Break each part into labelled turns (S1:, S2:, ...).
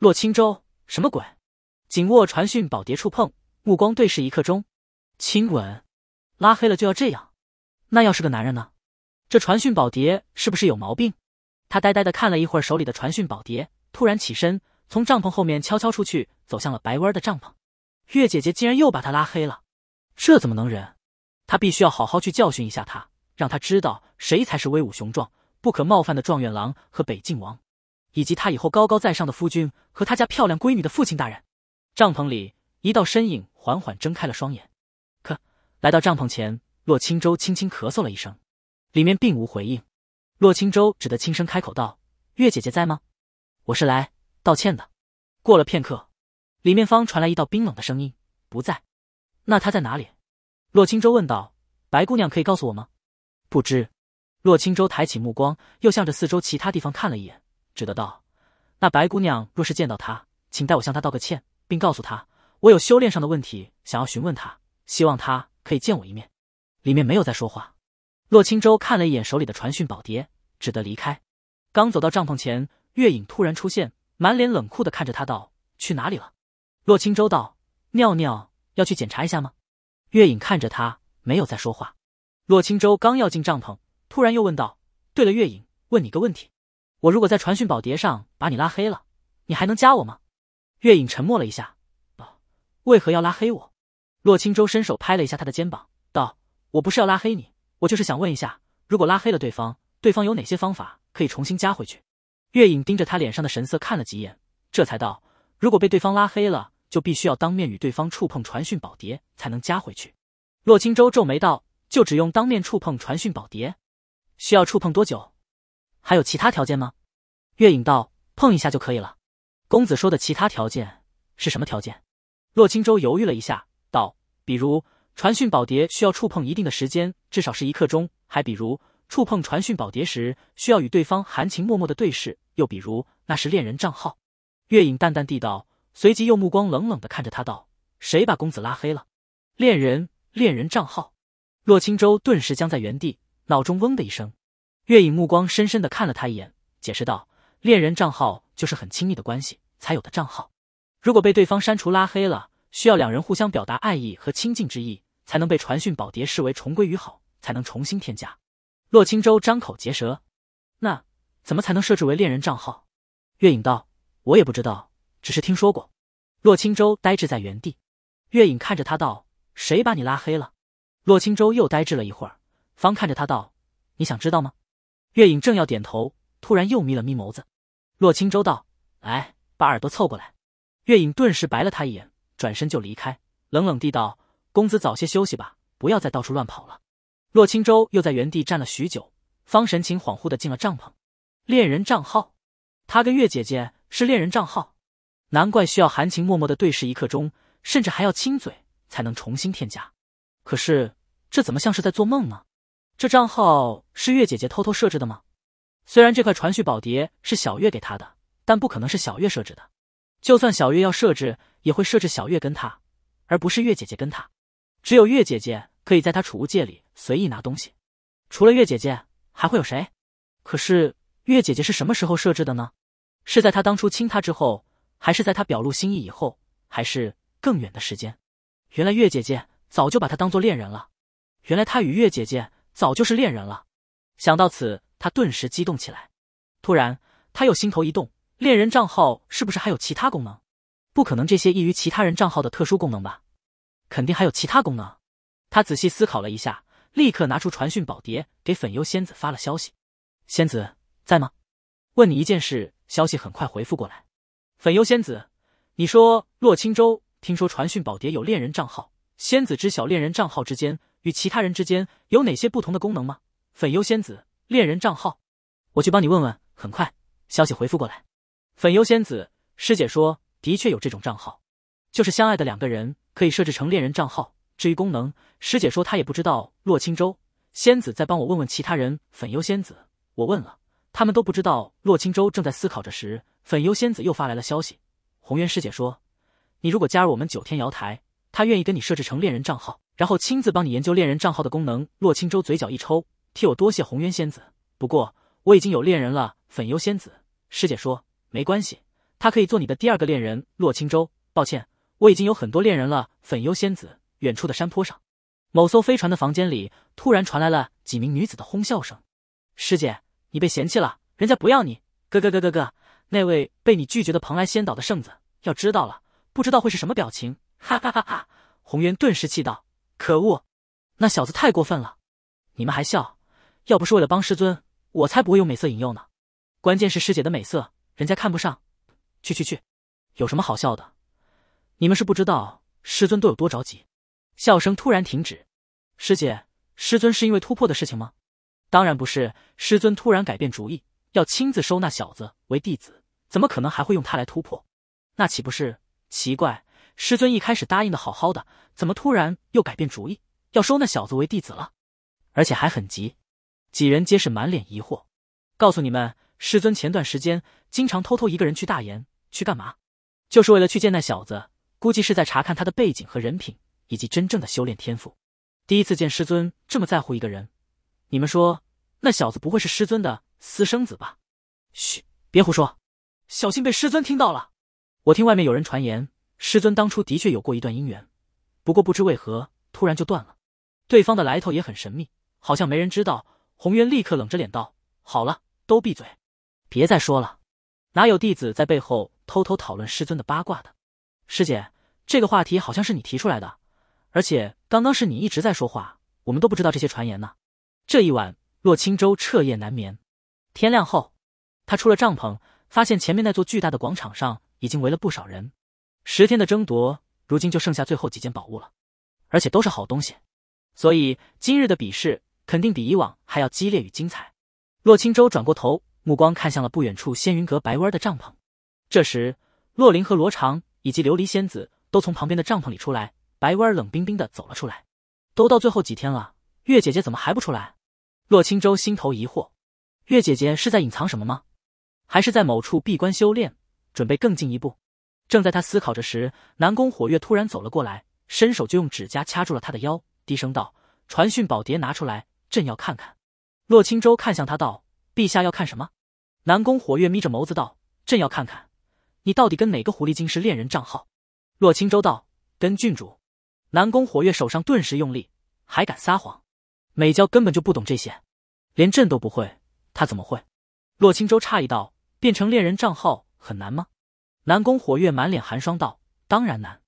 S1: 洛青舟，什么鬼？紧握传讯宝碟，触碰，目光对视一刻钟，亲吻，拉黑了就要这样？那要是个男人呢？这传讯宝碟是不是有毛病？他呆呆的看了一会儿手里的传讯宝碟，突然起身，从帐篷后面悄悄出去，走向了白弯儿的帐篷。月姐姐竟然又把他拉黑了，这怎么能忍？他必须要好好去教训一下他，让他知道谁才是威武雄壮、不可冒犯的状元郎和北境王。以及他以后高高在上的夫君和他家漂亮闺女的父亲大人，帐篷里一道身影缓缓睁开了双眼。可来到帐篷前，洛青舟轻轻咳嗽了一声，里面并无回应。洛青舟只得轻声开口道：“月姐姐在吗？我是来道歉的。”过了片刻，里面方传来一道冰冷的声音：“不在。”“那他在哪里？”洛青舟问道。“白姑娘可以告诉我吗？”“不知。”洛青舟抬起目光，又向着四周其他地方看了一眼。只得道：“那白姑娘若是见到他，请代我向他道个歉，并告诉他我有修炼上的问题想要询问他，希望他可以见我一面。”里面没有再说话。洛青州看了一眼手里的传讯宝碟，只得离开。刚走到帐篷前，月影突然出现，满脸冷酷的看着他道：“去哪里了？”洛青州道：“尿尿要去检查一下吗？”月影看着他，没有再说话。洛青州刚要进帐篷，突然又问道：“对了，月影，问你个问题。”我如果在传讯宝碟上把你拉黑了，你还能加我吗？月影沉默了一下，啊，为何要拉黑我？”洛青舟伸手拍了一下他的肩膀，道：“我不是要拉黑你，我就是想问一下，如果拉黑了对方，对方有哪些方法可以重新加回去？”月影盯着他脸上的神色看了几眼，这才道：“如果被对方拉黑了，就必须要当面与对方触碰传讯宝碟才能加回去。”洛青舟皱眉道：“就只用当面触碰传讯宝碟？需要触碰多久？”还有其他条件吗？月影道：“碰一下就可以了。”公子说的其他条件是什么条件？洛青州犹豫了一下，道：“比如传讯宝蝶需要触碰一定的时间，至少是一刻钟。还比如触碰传讯宝蝶时，需要与对方含情脉脉的对视。又比如那是恋人账号。”月影淡淡地道，随即又目光冷冷的看着他道：“谁把公子拉黑了？恋人，恋人账号。”洛青州顿时僵在原地，脑中嗡的一声。月影目光深深的看了他一眼，解释道：“恋人账号就是很亲密的关系才有的账号，如果被对方删除拉黑了，需要两人互相表达爱意和亲近之意，才能被传讯宝蝶视为重归于好，才能重新添加。”洛青州张口结舌：“那怎么才能设置为恋人账号？”月影道：“我也不知道，只是听说过。”洛青州呆滞在原地。月影看着他道：“谁把你拉黑了？”洛青州又呆滞了一会儿，方看着他道：“你想知道吗？”月影正要点头，突然又眯了眯眸子。洛青州道：“来，把耳朵凑过来。”月影顿时白了他一眼，转身就离开，冷冷地道：“公子早些休息吧，不要再到处乱跑了。”洛青州又在原地站了许久，方神情恍惚的进了帐篷。恋人账号，他跟月姐姐是恋人账号，难怪需要含情脉脉的对视一刻钟，甚至还要亲嘴才能重新添加。可是这怎么像是在做梦呢？这账号是月姐姐偷偷设置的吗？虽然这块传讯宝碟是小月给他的，但不可能是小月设置的。就算小月要设置，也会设置小月跟他，而不是月姐姐跟他。只有月姐姐可以在他储物界里随意拿东西，除了月姐姐，还会有谁？可是月姐姐是什么时候设置的呢？是在他当初亲她之后，还是在他表露心意以后，还是更远的时间？原来月姐姐早就把他当做恋人了。原来他与月姐姐。早就是恋人了，想到此，他顿时激动起来。突然，他又心头一动，恋人账号是不是还有其他功能？不可能，这些异于其他人账号的特殊功能吧？肯定还有其他功能。他仔细思考了一下，立刻拿出传讯宝碟给粉幽仙子发了消息：“仙子在吗？问你一件事。”消息很快回复过来：“粉幽仙子，你说洛青州听说传讯宝碟有恋人账号，仙子知晓恋人账号之间。”与其他人之间有哪些不同的功能吗？粉幽仙子，恋人账号，我去帮你问问，很快消息回复过来。粉幽仙子，师姐说的确有这种账号，就是相爱的两个人可以设置成恋人账号。至于功能，师姐说她也不知道。洛青州仙子在帮我问问其他人。粉幽仙子，我问了，他们都不知道。洛青州正在思考着时，粉幽仙子又发来了消息，红渊师姐说，你如果加入我们九天瑶台。他愿意跟你设置成恋人账号，然后亲自帮你研究恋人账号的功能。洛青舟嘴角一抽，替我多谢红渊仙子。不过我已经有恋人了，粉幽仙子师姐说没关系，他可以做你的第二个恋人。洛青舟，抱歉，我已经有很多恋人了，粉幽仙子。远处的山坡上，某艘飞船的房间里突然传来了几名女子的哄笑声。师姐，你被嫌弃了，人家不要你。哥哥哥哥哥，那位被你拒绝的蓬莱仙岛的圣子，要知道了，不知道会是什么表情。哈哈哈！哈，红渊顿时气道：“可恶，那小子太过分了！你们还笑？要不是为了帮师尊，我才不会用美色引诱呢。关键是师姐的美色，人家看不上。去去去，有什么好笑的？你们是不知道师尊都有多着急。”笑声突然停止。师姐，师尊是因为突破的事情吗？当然不是，师尊突然改变主意，要亲自收那小子为弟子，怎么可能还会用他来突破？那岂不是奇怪？师尊一开始答应的好好的，怎么突然又改变主意，要收那小子为弟子了？而且还很急。几人皆是满脸疑惑。告诉你们，师尊前段时间经常偷偷一个人去大岩，去干嘛？就是为了去见那小子，估计是在查看他的背景和人品，以及真正的修炼天赋。第一次见师尊这么在乎一个人，你们说，那小子不会是师尊的私生子吧？嘘，别胡说，小心被师尊听到了。我听外面有人传言。师尊当初的确有过一段姻缘，不过不知为何突然就断了。对方的来头也很神秘，好像没人知道。红渊立刻冷着脸道：“好了，都闭嘴，别再说了。哪有弟子在背后偷偷讨论师尊的八卦的？”师姐，这个话题好像是你提出来的，而且刚刚是你一直在说话，我们都不知道这些传言呢。这一晚，洛青州彻夜难眠。天亮后，他出了帐篷，发现前面那座巨大的广场上已经围了不少人。十天的争夺，如今就剩下最后几件宝物了，而且都是好东西，所以今日的比试肯定比以往还要激烈与精彩。洛青舟转过头，目光看向了不远处仙云阁白薇儿的帐篷。这时，洛林和罗长以及琉璃仙子都从旁边的帐篷里出来，白薇儿冷冰冰的走了出来。都到最后几天了，月姐姐怎么还不出来？洛青舟心头疑惑：月姐姐是在隐藏什么吗？还是在某处闭关修炼，准备更进一步？正在他思考着时，南宫火月突然走了过来，伸手就用指甲掐住了他的腰，低声道：“传讯宝牒拿出来，朕要看看。”洛青州看向他道：“陛下要看什么？”南宫火月眯着眸子道：“朕要看看你到底跟哪个狐狸精是恋人账号。”洛青州道：“跟郡主。”南宫火月手上顿时用力，还敢撒谎？美娇根本就不懂这些，连朕都不会，他怎么会？洛青州诧异道：“变成恋人账号很难吗？”南宫火月满脸寒霜道：“当然难，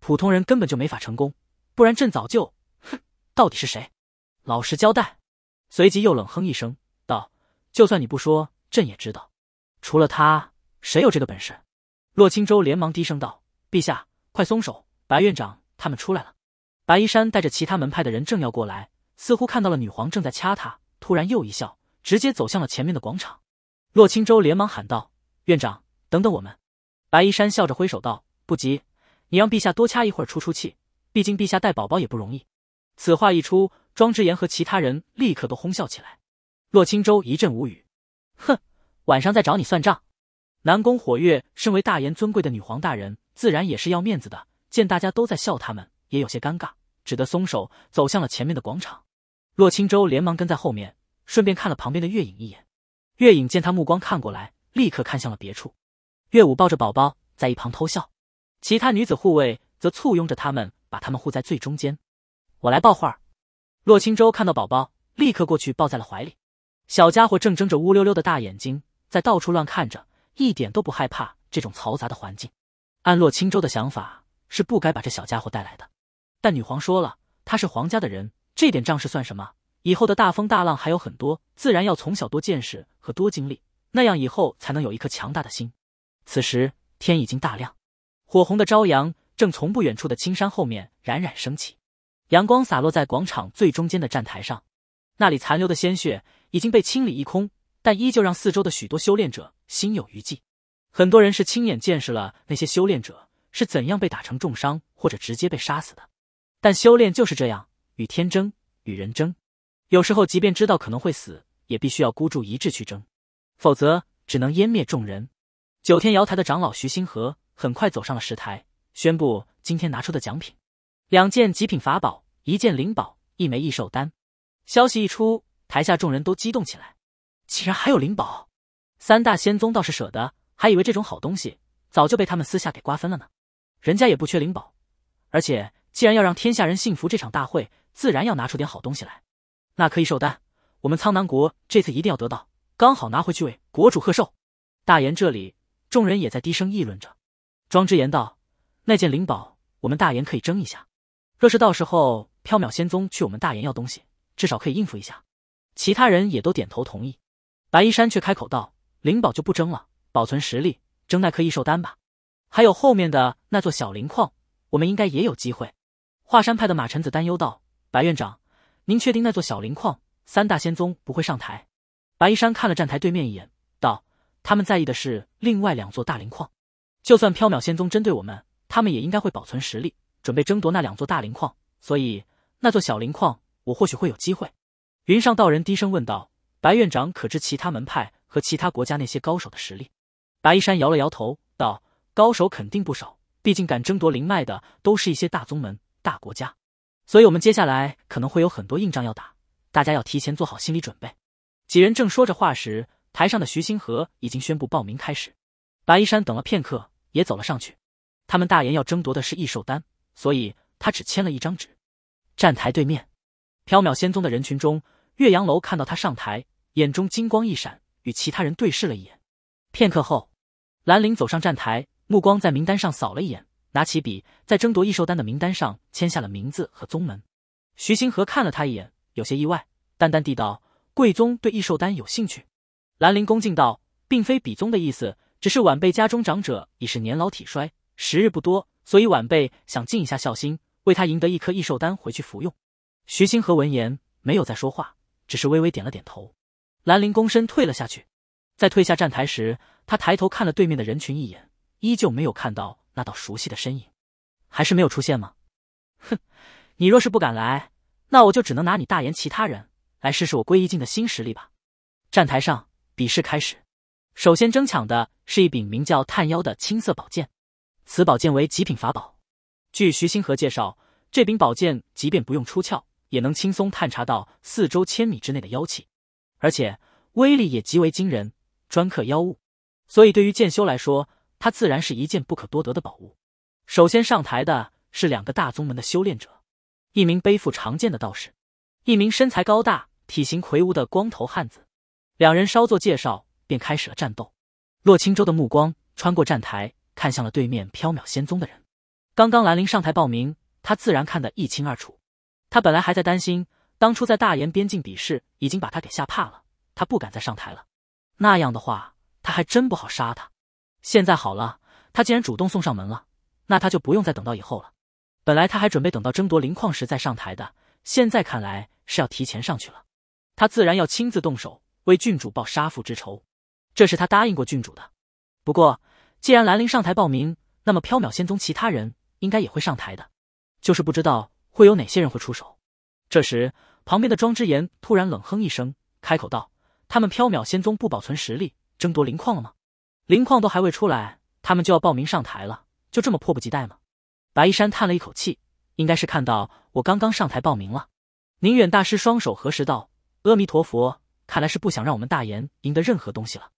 S1: 普通人根本就没法成功，不然朕早就……哼！到底是谁？老实交代！”随即又冷哼一声道：“就算你不说，朕也知道，除了他，谁有这个本事？”洛青州连忙低声道：“陛下，快松手！白院长他们出来了。”白衣山带着其他门派的人正要过来，似乎看到了女皇正在掐他，突然又一笑，直接走向了前面的广场。洛青州连忙喊道：“院长，等等我们！”白衣山笑着挥手道：“不急，你让陛下多掐一会儿出出气，毕竟陛下带宝宝也不容易。”此话一出，庄之言和其他人立刻都哄笑起来。洛青州一阵无语，哼，晚上再找你算账。南宫火月身为大言尊贵的女皇大人，自然也是要面子的。见大家都在笑他们，也有些尴尬，只得松手走向了前面的广场。洛青州连忙跟在后面，顺便看了旁边的月影一眼。月影见他目光看过来，立刻看向了别处。岳武抱着宝宝在一旁偷笑，其他女子护卫则簇拥着他们，把他们护在最中间。我来抱会儿。洛青州看到宝宝，立刻过去抱在了怀里。小家伙正睁着乌溜溜的大眼睛，在到处乱看着，一点都不害怕这种嘈杂的环境。按洛青州的想法，是不该把这小家伙带来的。但女皇说了，她是皇家的人，这点仗势算什么？以后的大风大浪还有很多，自然要从小多见识和多经历，那样以后才能有一颗强大的心。此时天已经大亮，火红的朝阳正从不远处的青山后面冉冉升起，阳光洒落在广场最中间的站台上，那里残留的鲜血已经被清理一空，但依旧让四周的许多修炼者心有余悸。很多人是亲眼见识了那些修炼者是怎样被打成重伤，或者直接被杀死的。但修炼就是这样，与天争，与人争，有时候即便知道可能会死，也必须要孤注一掷去争，否则只能湮灭众人。九天瑶台的长老徐星河很快走上了石台，宣布今天拿出的奖品：两件极品法宝，一件灵宝，一枚异兽丹。消息一出，台下众人都激动起来。竟然还有灵宝！三大仙宗倒是舍得，还以为这种好东西早就被他们私下给瓜分了呢。人家也不缺灵宝，而且既然要让天下人信服这场大会，自然要拿出点好东西来。那颗异兽丹，我们苍南国这次一定要得到，刚好拿回去为国主贺寿。大炎这里。众人也在低声议论着。庄之言道：“那件灵宝，我们大岩可以争一下。若是到时候缥缈仙宗去我们大岩要东西，至少可以应付一下。”其他人也都点头同意。白衣山却开口道：“灵宝就不争了，保存实力，争那颗异兽丹吧。还有后面的那座小灵矿，我们应该也有机会。”华山派的马尘子担忧道：“白院长，您确定那座小灵矿三大仙宗不会上台？”白衣山看了站台对面一眼。他们在意的是另外两座大灵矿，就算缥缈仙宗针对我们，他们也应该会保存实力，准备争夺那两座大灵矿。所以那座小灵矿，我或许会有机会。”云上道人低声问道。“白院长可知其他门派和其他国家那些高手的实力？”白衣山摇了摇头道：“高手肯定不少，毕竟敢争夺灵脉的都是一些大宗门、大国家，所以我们接下来可能会有很多硬仗要打，大家要提前做好心理准备。”几人正说着话时。台上的徐星河已经宣布报名开始，白衣山等了片刻，也走了上去。他们大言要争夺的是异兽丹，所以他只签了一张纸。站台对面，缥缈仙宗的人群中，岳阳楼看到他上台，眼中金光一闪，与其他人对视了一眼。片刻后，兰陵走上站台，目光在名单上扫了一眼，拿起笔，在争夺异兽丹的名单上签下了名字和宗门。徐星河看了他一眼，有些意外，淡淡地道：“贵宗对异兽丹有兴趣？”兰陵恭敬道：“并非笔宗的意思，只是晚辈家中长者已是年老体衰，时日不多，所以晚辈想尽一下孝心，为他赢得一颗异兽丹回去服用。”徐星河闻言没有再说话，只是微微点了点头。兰陵躬身退了下去，在退下站台时，他抬头看了对面的人群一眼，依旧没有看到那道熟悉的身影，还是没有出现吗？哼，你若是不敢来，那我就只能拿你大言其他人来试试我归一境的新实力吧。站台上。比试开始，首先争抢的是一柄名叫“探妖”的青色宝剑，此宝剑为极品法宝。据徐星河介绍，这柄宝剑即便不用出鞘，也能轻松探查到四周千米之内的妖气，而且威力也极为惊人，专克妖物。所以对于剑修来说，它自然是一件不可多得的宝物。首先上台的是两个大宗门的修炼者，一名背负长剑的道士，一名身材高大、体型魁梧的光头汉子。两人稍作介绍，便开始了战斗。洛青州的目光穿过站台，看向了对面缥缈仙宗的人。刚刚兰陵上台报名，他自然看得一清二楚。他本来还在担心，当初在大延边境比试已经把他给吓怕了，他不敢再上台了。那样的话，他还真不好杀他。现在好了，他既然主动送上门了，那他就不用再等到以后了。本来他还准备等到争夺灵矿时再上台的，现在看来是要提前上去了。他自然要亲自动手。为郡主报杀父之仇，这是他答应过郡主的。不过，既然兰陵上台报名，那么缥缈仙宗其他人应该也会上台的。就是不知道会有哪些人会出手。这时，旁边的庄之言突然冷哼一声，开口道：“他们缥缈仙宗不保存实力，争夺灵矿了吗？灵矿都还未出来，他们就要报名上台了，就这么迫不及待吗？”白一山叹了一口气：“应该是看到我刚刚上台报名了。”宁远大师双手合十道：“阿弥陀佛。”看来是不想让我们大炎赢得任何东西了，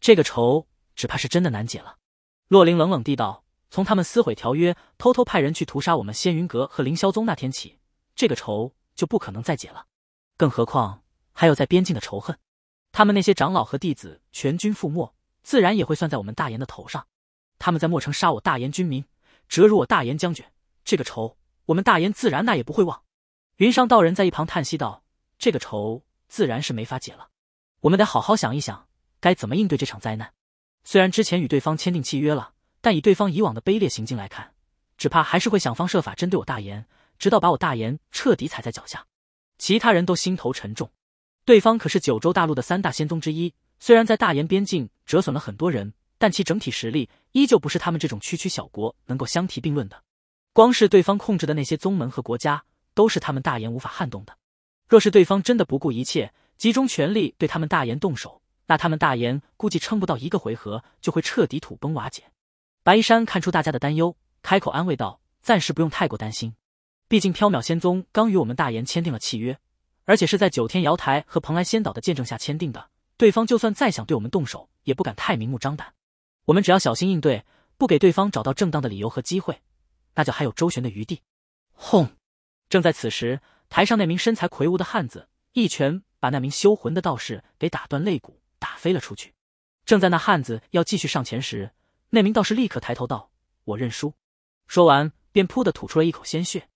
S1: 这个仇只怕是真的难解了。洛灵冷冷地道：“从他们撕毁条约，偷偷派人去屠杀我们仙云阁和凌霄宗那天起，这个仇就不可能再解了。更何况还有在边境的仇恨，他们那些长老和弟子全军覆没，自然也会算在我们大炎的头上。他们在墨城杀我大炎军民，折辱我大炎将军，这个仇我们大炎自然那也不会忘。”云上道人在一旁叹息道：“这个仇。”自然是没法解了，我们得好好想一想，该怎么应对这场灾难。虽然之前与对方签订契约了，但以对方以往的卑劣行径来看，只怕还是会想方设法针对我大炎，直到把我大炎彻底踩在脚下。其他人都心头沉重，对方可是九州大陆的三大仙宗之一，虽然在大炎边境折损了很多人，但其整体实力依旧不是他们这种区区小国能够相提并论的。光是对方控制的那些宗门和国家，都是他们大言无法撼动的。若是对方真的不顾一切，集中全力对他们大炎动手，那他们大炎估计撑不到一个回合就会彻底土崩瓦解。白衣山看出大家的担忧，开口安慰道：“暂时不用太过担心，毕竟缥缈仙宗刚与我们大炎签订了契约，而且是在九天瑶台和蓬莱仙岛的见证下签订的。对方就算再想对我们动手，也不敢太明目张胆。我们只要小心应对，不给对方找到正当的理由和机会，那就还有周旋的余地。”轰！正在此时。台上那名身材魁梧的汉子一拳把那名修魂的道士给打断肋骨，打飞了出去。正在那汉子要继续上前时，那名道士立刻抬头道：“我认输。”说完便噗的吐出了一口鲜血。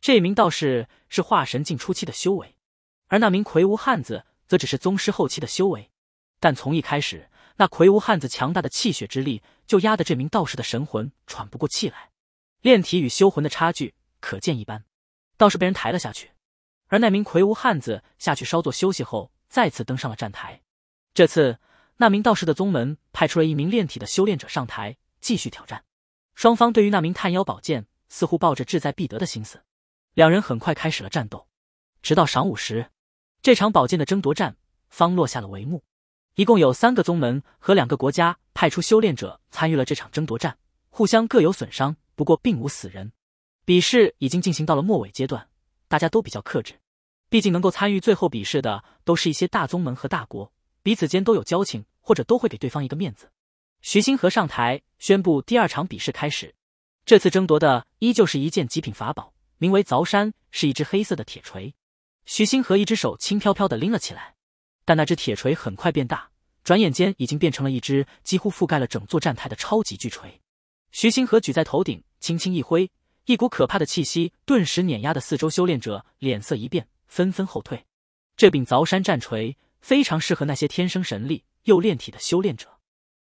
S1: 这名道士是化神境初期的修为，而那名魁梧汉子则只是宗师后期的修为。但从一开始，那魁梧汉子强大的气血之力就压得这名道士的神魂喘不过气来，炼体与修魂的差距可见一斑。道士被人抬了下去。而那名魁梧汉子下去稍作休息后，再次登上了站台。这次，那名道士的宗门派出了一名炼体的修炼者上台继续挑战。双方对于那名探妖宝剑似乎抱着志在必得的心思，两人很快开始了战斗。直到晌午时，这场宝剑的争夺战方落下了帷幕。一共有三个宗门和两个国家派出修炼者参与了这场争夺战，互相各有损伤，不过并无死人。比试已经进行到了末尾阶段。大家都比较克制，毕竟能够参与最后比试的都是一些大宗门和大国，彼此间都有交情，或者都会给对方一个面子。徐星河上台宣布第二场比试开始，这次争夺的依旧是一件极品法宝，名为凿山，是一只黑色的铁锤。徐星河一只手轻飘飘的拎了起来，但那只铁锤很快变大，转眼间已经变成了一只几乎覆盖了整座站台的超级巨锤。徐星河举在头顶，轻轻一挥。一股可怕的气息顿时碾压的四周修炼者脸色一变，纷纷后退。这柄凿山战锤非常适合那些天生神力又炼体的修炼者，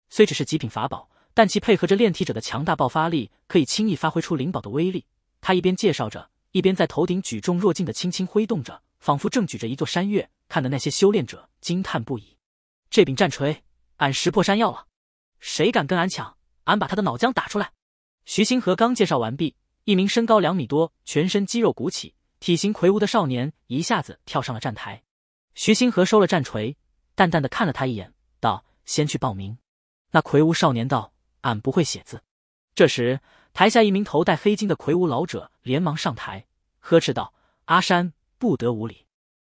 S1: 虽只是极品法宝，但其配合着炼体者的强大爆发力，可以轻易发挥出灵宝的威力。他一边介绍着，一边在头顶举重若轻的轻轻挥动着，仿佛正举着一座山岳，看的那些修炼者惊叹不已。这柄战锤，俺识破山药了，谁敢跟俺抢，俺把他的脑浆打出来！徐星河刚介绍完毕。一名身高两米多、全身肌肉鼓起、体型魁梧的少年一下子跳上了站台。徐星河收了战锤，淡淡的看了他一眼，道：“先去报名。”那魁梧少年道：“俺不会写字。”这时，台下一名头戴黑巾的魁梧老者连忙上台，呵斥道：“阿山，不得无礼！”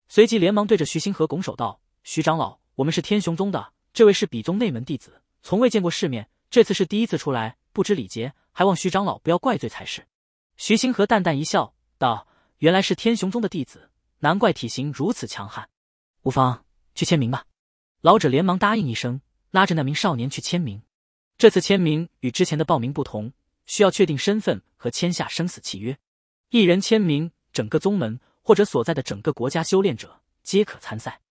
S1: 随即连忙对着徐星河拱手道：“徐长老，我们是天雄宗的，这位是比宗内门弟子，从未见过世面，这次是第一次出来，不知礼节，还望徐长老不要怪罪才是。”徐星河淡淡一笑，道：“原来是天雄宗的弟子，难怪体型如此强悍。无妨，去签名吧。”老者连忙答应一声，拉着那名少年去签名。这次签名与之前的报名不同，需要确定身份和签下生死契约。一人签名，整个宗门或者所在的整个国家修炼者皆可参赛。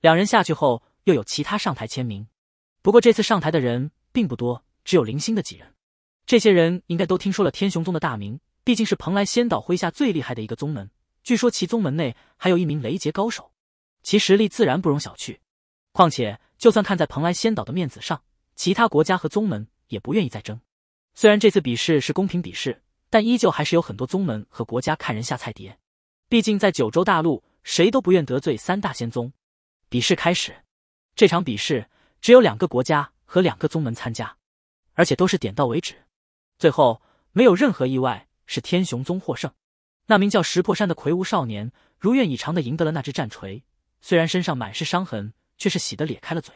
S1: 两人下去后，又有其他上台签名。不过这次上台的人并不多，只有零星的几人。这些人应该都听说了天雄宗的大名。毕竟是蓬莱仙岛麾下最厉害的一个宗门，据说其宗门内还有一名雷劫高手，其实力自然不容小觑。况且，就算看在蓬莱仙岛的面子上，其他国家和宗门也不愿意再争。虽然这次比试是公平比试，但依旧还是有很多宗门和国家看人下菜碟。毕竟，在九州大陆，谁都不愿得罪三大仙宗。比试开始，这场比试只有两个国家和两个宗门参加，而且都是点到为止。最后，没有任何意外。是天雄宗获胜，那名叫石破山的魁梧少年如愿以偿的赢得了那只战锤，虽然身上满是伤痕，却是喜得咧开了嘴。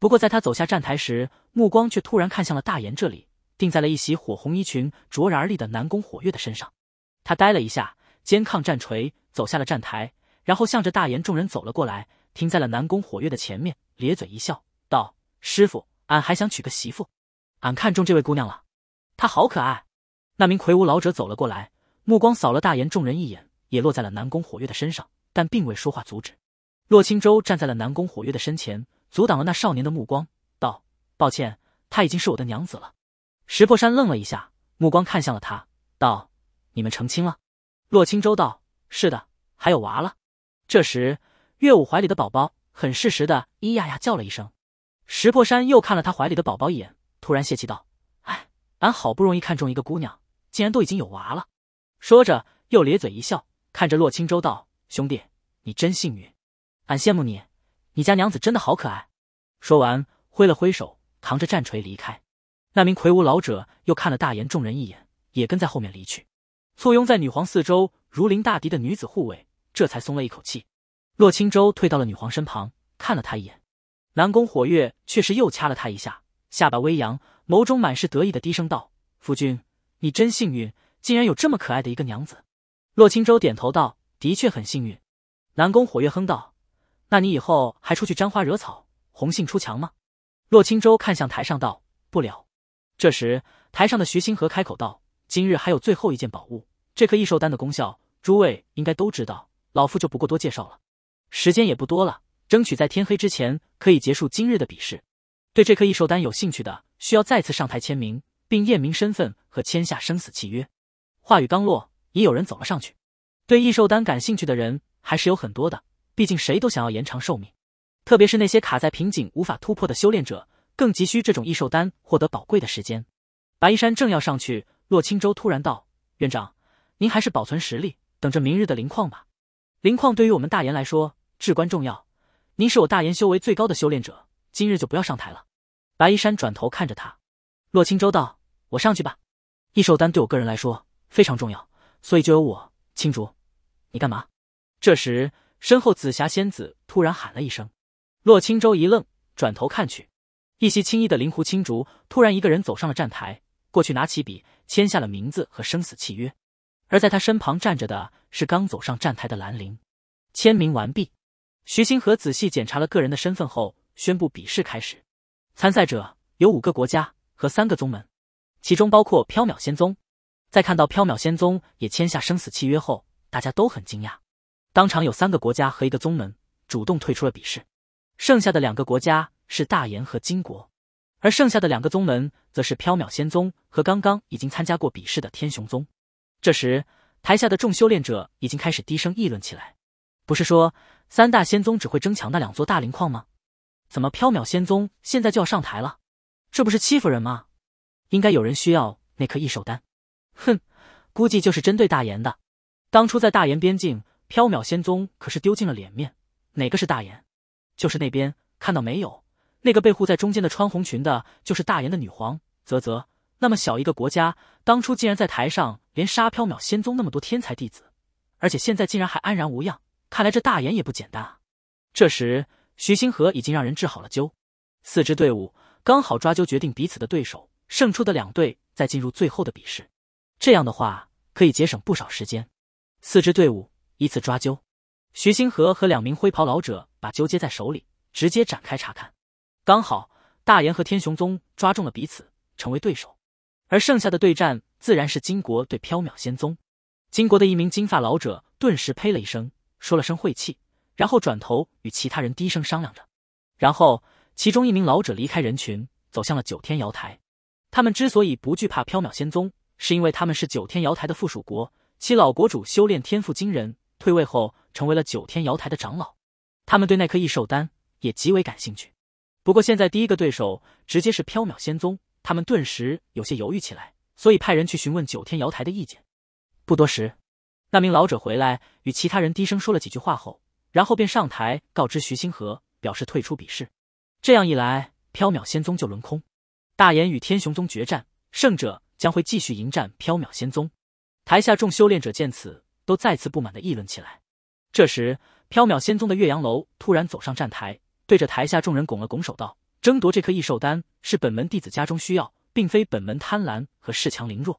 S1: 不过在他走下站台时，目光却突然看向了大岩这里，定在了一袭火红衣裙卓然而立的南宫火月的身上。他呆了一下，肩扛战锤走下了站台，然后向着大岩众人走了过来，停在了南宫火月的前面，咧嘴一笑，道：“师傅，俺还想娶个媳妇，俺看中这位姑娘了，她好可爱。”那名魁梧老者走了过来，目光扫了大炎众人一眼，也落在了南宫火月的身上，但并未说话阻止。洛青舟站在了南宫火月的身前，阻挡了那少年的目光，道：“抱歉，她已经是我的娘子了。”石破山愣了一下，目光看向了他，道：“你们成亲了？”洛青舟道：“是的，还有娃了。”这时，岳武怀里的宝宝很适时的咿呀呀叫了一声。石破山又看了他怀里的宝宝一眼，突然泄气道：“哎，俺好不容易看中一个姑娘。”竟然都已经有娃了，说着又咧嘴一笑，看着洛青州道：“兄弟，你真幸运，俺羡慕你，你家娘子真的好可爱。”说完，挥了挥手，扛着战锤离开。那名魁梧老者又看了大炎众人一眼，也跟在后面离去。簇拥在女皇四周如临大敌的女子护卫，这才松了一口气。洛青州退到了女皇身旁，看了她一眼。南宫火月却是又掐了他一下，下巴微扬，眸中满是得意的低声道：“夫君。”你真幸运，竟然有这么可爱的一个娘子。洛青舟点头道：“的确很幸运。”南宫火月哼道：“那你以后还出去沾花惹草、红杏出墙吗？”洛青舟看向台上道：“不了。”这时，台上的徐星河开口道：“今日还有最后一件宝物，这颗异兽丹的功效，诸位应该都知道，老夫就不过多介绍了。时间也不多了，争取在天黑之前可以结束今日的比试。对这颗异兽丹有兴趣的，需要再次上台签名。”并验明身份和签下生死契约。话语刚落，已有人走了上去。对异兽丹感兴趣的人还是有很多的，毕竟谁都想要延长寿命，特别是那些卡在瓶颈无法突破的修炼者，更急需这种异兽丹获得宝贵的时间。白衣山正要上去，洛青舟突然道：“院长，您还是保存实力，等着明日的灵矿吧。灵矿对于我们大岩来说至关重要。您是我大岩修为最高的修炼者，今日就不要上台了。”白衣山转头看着他，洛青舟道。我上去吧，异兽丹对我个人来说非常重要，所以就由我青竹，你干嘛？这时，身后紫霞仙子突然喊了一声。洛青舟一愣，转头看去，一袭青衣的灵狐青竹突然一个人走上了站台，过去拿起笔签下了名字和生死契约。而在他身旁站着的是刚走上站台的兰陵。签名完毕，徐星河仔细检查了个人的身份后，宣布比试开始。参赛者有五个国家和三个宗门。其中包括缥缈仙宗，在看到缥缈仙宗也签下生死契约后，大家都很惊讶。当场有三个国家和一个宗门主动退出了比试，剩下的两个国家是大炎和金国，而剩下的两个宗门则是缥缈仙宗和刚刚已经参加过比试的天雄宗。这时，台下的众修炼者已经开始低声议论起来：“不是说三大仙宗只会争抢那两座大灵矿吗？怎么缥缈仙宗现在就要上台了？这不是欺负人吗？”应该有人需要那颗异兽丹，哼，估计就是针对大炎的。当初在大炎边境，缥缈仙宗可是丢尽了脸面。哪个是大炎？就是那边，看到没有？那个被护在中间的穿红裙的，就是大炎的女皇。啧啧，那么小一个国家，当初竟然在台上连杀缥缈仙宗那么多天才弟子，而且现在竟然还安然无恙，看来这大炎也不简单啊。这时，徐星河已经让人治好了灸。四支队伍刚好抓阄决定彼此的对手。胜出的两队再进入最后的比试，这样的话可以节省不少时间。四支队伍依次抓阄，徐星河和两名灰袍老者把阄接在手里，直接展开查看。刚好大炎和天雄宗抓中了彼此，成为对手。而剩下的对战自然是金国对缥缈仙宗。金国的一名金发老者顿时呸了一声，说了声晦气，然后转头与其他人低声商量着。然后，其中一名老者离开人群，走向了九天瑶台。他们之所以不惧怕缥缈仙宗，是因为他们是九天瑶台的附属国，其老国主修炼天赋惊人，退位后成为了九天瑶台的长老。他们对那颗异兽丹也极为感兴趣。不过现在第一个对手直接是缥缈仙宗，他们顿时有些犹豫起来，所以派人去询问九天瑶台的意见。不多时，那名老者回来，与其他人低声说了几句话后，然后便上台告知徐星河，表示退出比试。这样一来，缥缈仙宗就轮空。大炎与天雄宗决战，胜者将会继续迎战缥缈仙宗。台下众修炼者见此，都再次不满的议论起来。这时，缥缈仙宗的岳阳楼突然走上站台，对着台下众人拱了拱手道：“争夺这颗异兽丹是本门弟子家中需要，并非本门贪婪和恃强凌弱。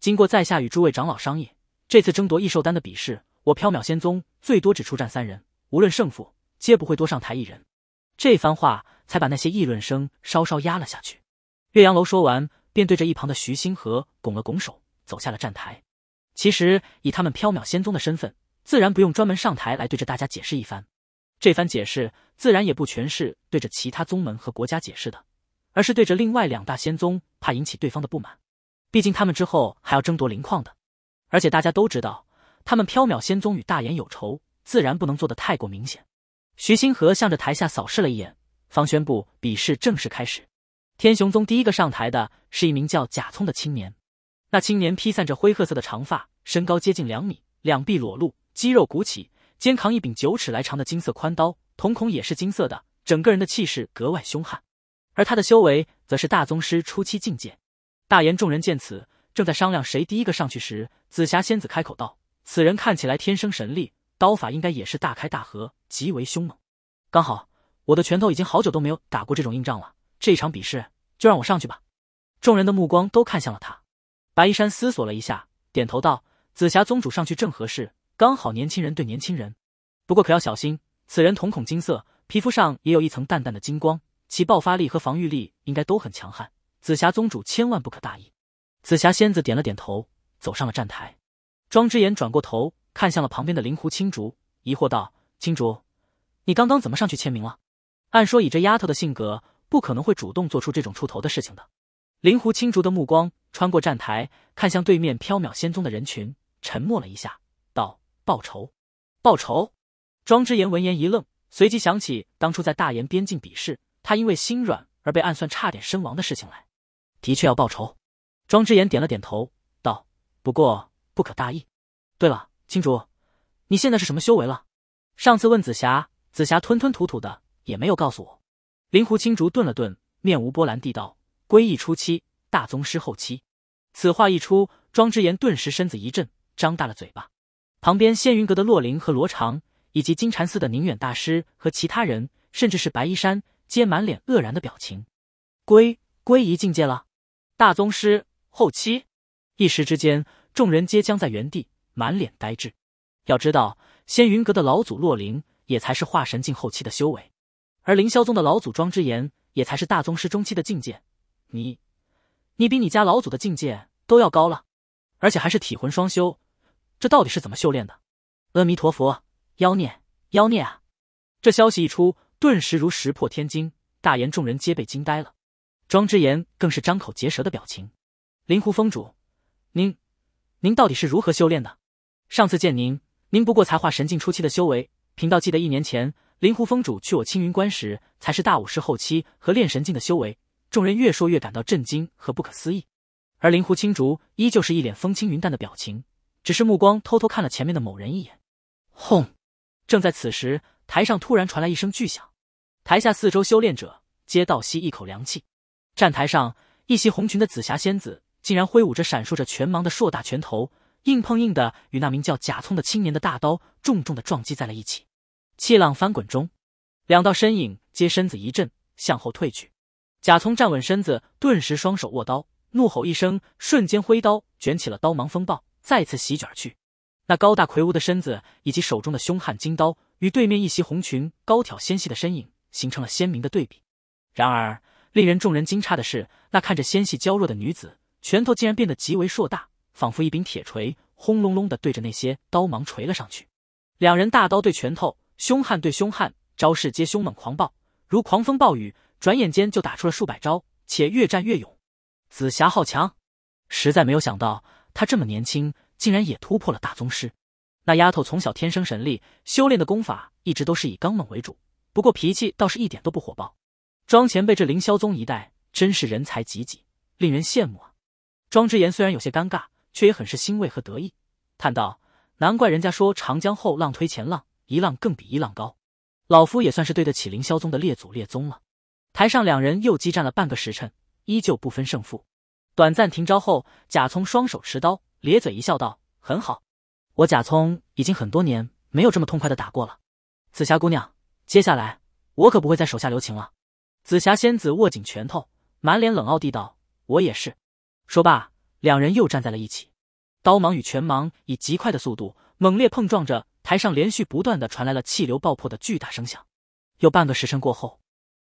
S1: 经过在下与诸位长老商议，这次争夺异兽丹的比试，我缥缈仙宗最多只出战三人，无论胜负，皆不会多上台一人。”这番话才把那些议论声稍稍压了下去。岳阳楼说完，便对着一旁的徐星河拱了拱手，走下了站台。其实以他们缥缈仙宗的身份，自然不用专门上台来对着大家解释一番。这番解释自然也不全是对着其他宗门和国家解释的，而是对着另外两大仙宗，怕引起对方的不满。毕竟他们之后还要争夺灵矿的。而且大家都知道，他们缥缈仙宗与大炎有仇，自然不能做得太过明显。徐星河向着台下扫视了一眼，方宣布比试正式开始。天雄宗第一个上台的是一名叫贾聪的青年，那青年披散着灰褐色的长发，身高接近两米，两臂裸露，肌肉鼓起，肩扛一柄九尺来长的金色宽刀，瞳孔也是金色的，整个人的气势格外凶悍。而他的修为则是大宗师初期境界。大炎众人见此，正在商量谁第一个上去时，紫霞仙子开口道：“此人看起来天生神力，刀法应该也是大开大合，极为凶猛。刚好我的拳头已经好久都没有打过这种硬仗了。”这场比试就让我上去吧。众人的目光都看向了他。白衣山思索了一下，点头道：“紫霞宗主上去正合适，刚好年轻人对年轻人。不过可要小心，此人瞳孔金色，皮肤上也有一层淡淡的金光，其爆发力和防御力应该都很强悍。紫霞宗主千万不可大意。”紫霞仙子点了点头，走上了站台。庄之言转过头看向了旁边的灵狐青竹，疑惑道：“青竹，你刚刚怎么上去签名了？按说以这丫头的性格……”不可能会主动做出这种出头的事情的。灵狐青竹的目光穿过站台，看向对面缥缈仙宗的人群，沉默了一下，道：“报仇，报仇。”庄之言闻言一愣，随即想起当初在大炎边境比试，他因为心软而被暗算，差点身亡的事情来，的确要报仇。庄之言点了点头，道：“不过不可大意。对了，青竹，你现在是什么修为了？上次问紫霞，紫霞吞吞吐吐的，也没有告诉我。”灵狐青竹顿了顿，面无波澜地道：“归一初期，大宗师后期。”此话一出，庄之言顿时身子一震，张大了嘴巴。旁边仙云阁的洛灵和罗长，以及金蝉寺的宁远大师和其他人，甚至是白衣山，皆满脸愕然的表情。归归一境界了，大宗师后期。一时之间，众人皆僵在原地，满脸呆滞。要知道，仙云阁的老祖洛灵也才是化神境后期的修为。而凌霄宗的老祖庄之言也才是大宗师中期的境界，你，你比你家老祖的境界都要高了，而且还是体魂双修，这到底是怎么修炼的？阿弥陀佛，妖孽，妖孽啊！这消息一出，顿时如石破天惊，大言众人皆被惊呆了，庄之言更是张口结舌的表情。灵狐峰主，您，您到底是如何修炼的？上次见您，您不过才化神境初期的修为，贫道记得一年前。灵狐峰主去我青云关时，才是大武师后期和炼神境的修为。众人越说越感到震惊和不可思议，而灵狐青竹依旧是一脸风轻云淡的表情，只是目光偷偷看了前面的某人一眼。轰！正在此时，台上突然传来一声巨响，台下四周修炼者皆倒吸一口凉气。站台上，一袭红裙的紫霞仙子竟然挥舞着闪烁着拳芒的硕大拳头，硬碰硬的与那名叫贾聪的青年的大刀重重的撞击在了一起。气浪翻滚中，两道身影皆身子一震，向后退去。贾聪站稳身子，顿时双手握刀，怒吼一声，瞬间挥刀，卷起了刀芒风暴，再次席卷去。那高大魁梧的身子以及手中的凶悍金刀，与对面一袭红裙、高挑纤细的身影，形成了鲜明的对比。然而，令人众人惊诧的是，那看着纤细娇弱的女子，拳头竟然变得极为硕大，仿佛一柄铁锤，轰隆隆的对着那些刀芒锤了上去。两人大刀对拳头。凶悍对凶悍，招式皆凶猛狂暴，如狂风暴雨，转眼间就打出了数百招，且越战越勇。紫霞好强，实在没有想到她这么年轻，竟然也突破了大宗师。那丫头从小天生神力，修炼的功法一直都是以刚猛为主，不过脾气倒是一点都不火爆。庄前辈这凌霄宗一代真是人才济济，令人羡慕啊！庄之言虽然有些尴尬，却也很是欣慰和得意，叹道：“难怪人家说长江后浪推前浪。”一浪更比一浪高，老夫也算是对得起凌霄宗的列祖列宗了。台上两人又激战了半个时辰，依旧不分胜负。短暂停招后，贾聪双手持刀，咧嘴一笑，道：“很好，我贾聪已经很多年没有这么痛快的打过了。”紫霞姑娘，接下来我可不会再手下留情了。紫霞仙子握紧拳头，满脸冷傲地道：“我也是。”说罢，两人又站在了一起，刀芒与拳芒以极快的速度猛烈碰撞着。台上连续不断的传来了气流爆破的巨大声响，有半个时辰过后，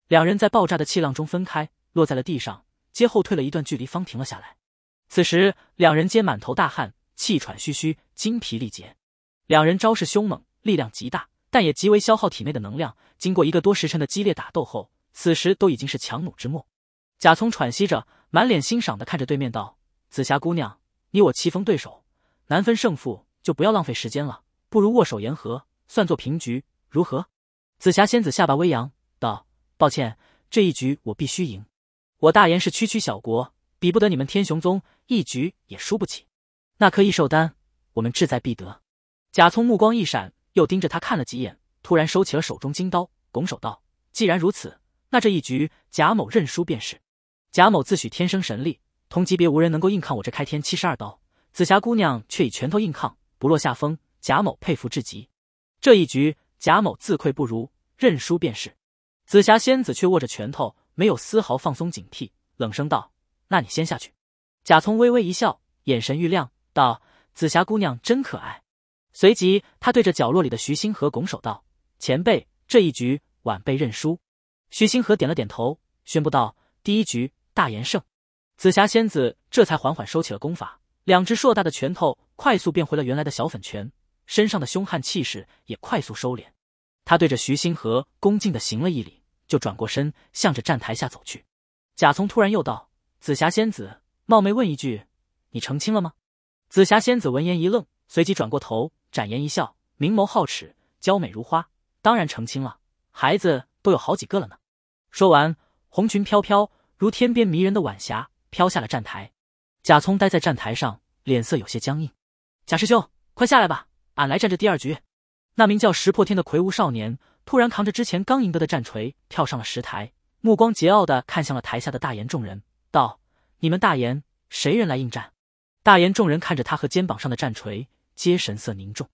S1: 两人在爆炸的气浪中分开，落在了地上，皆后退了一段距离方停了下来。此时两人皆满头大汗，气喘吁吁，精疲力竭。两人招式凶猛，力量极大，但也极为消耗体内的能量。经过一个多时辰的激烈打斗后，此时都已经是强弩之末。贾聪喘息着，满脸欣赏的看着对面道：“紫霞姑娘，你我棋逢对手，难分胜负，就不要浪费时间了。”不如握手言和，算作平局，如何？紫霞仙子下巴微扬，道：“抱歉，这一局我必须赢。我大炎是区区小国，比不得你们天雄宗，一局也输不起。那颗异兽丹，我们志在必得。”贾聪目光一闪，又盯着他看了几眼，突然收起了手中金刀，拱手道：“既然如此，那这一局贾某认输便是。贾某自诩天生神力，同级别无人能够硬抗我这开天七十二刀。紫霞姑娘却以拳头硬抗，不落下风。”贾某佩服至极，这一局贾某自愧不如，认输便是。紫霞仙子却握着拳头，没有丝毫放松警惕，冷声道：“那你先下去。”贾聪微微一笑，眼神愈亮，道：“紫霞姑娘真可爱。”随即他对着角落里的徐星河拱手道：“前辈，这一局晚辈认输。”徐星河点了点头，宣布道：“第一局大炎胜。”紫霞仙子这才缓缓收起了功法，两只硕大的拳头快速变回了原来的小粉拳。身上的凶悍气势也快速收敛，他对着徐星河恭敬的行了一礼，就转过身，向着站台下走去。贾聪突然又道：“紫霞仙子，冒昧问一句，你成亲了吗？”紫霞仙子闻言一愣，随即转过头，展颜一笑，明眸皓齿，娇美如花，当然成亲了，孩子都有好几个了呢。说完，红裙飘飘，如天边迷人的晚霞，飘下了站台。贾聪待在站台上，脸色有些僵硬。贾师兄，快下来吧。俺来战这第二局。那名叫石破天的魁梧少年突然扛着之前刚赢得的战锤跳上了石台，目光桀骜的看向了台下的大岩众人，道：“你们大岩谁人来应战？”大岩众人看着他和肩膀上的战锤，皆神色凝重。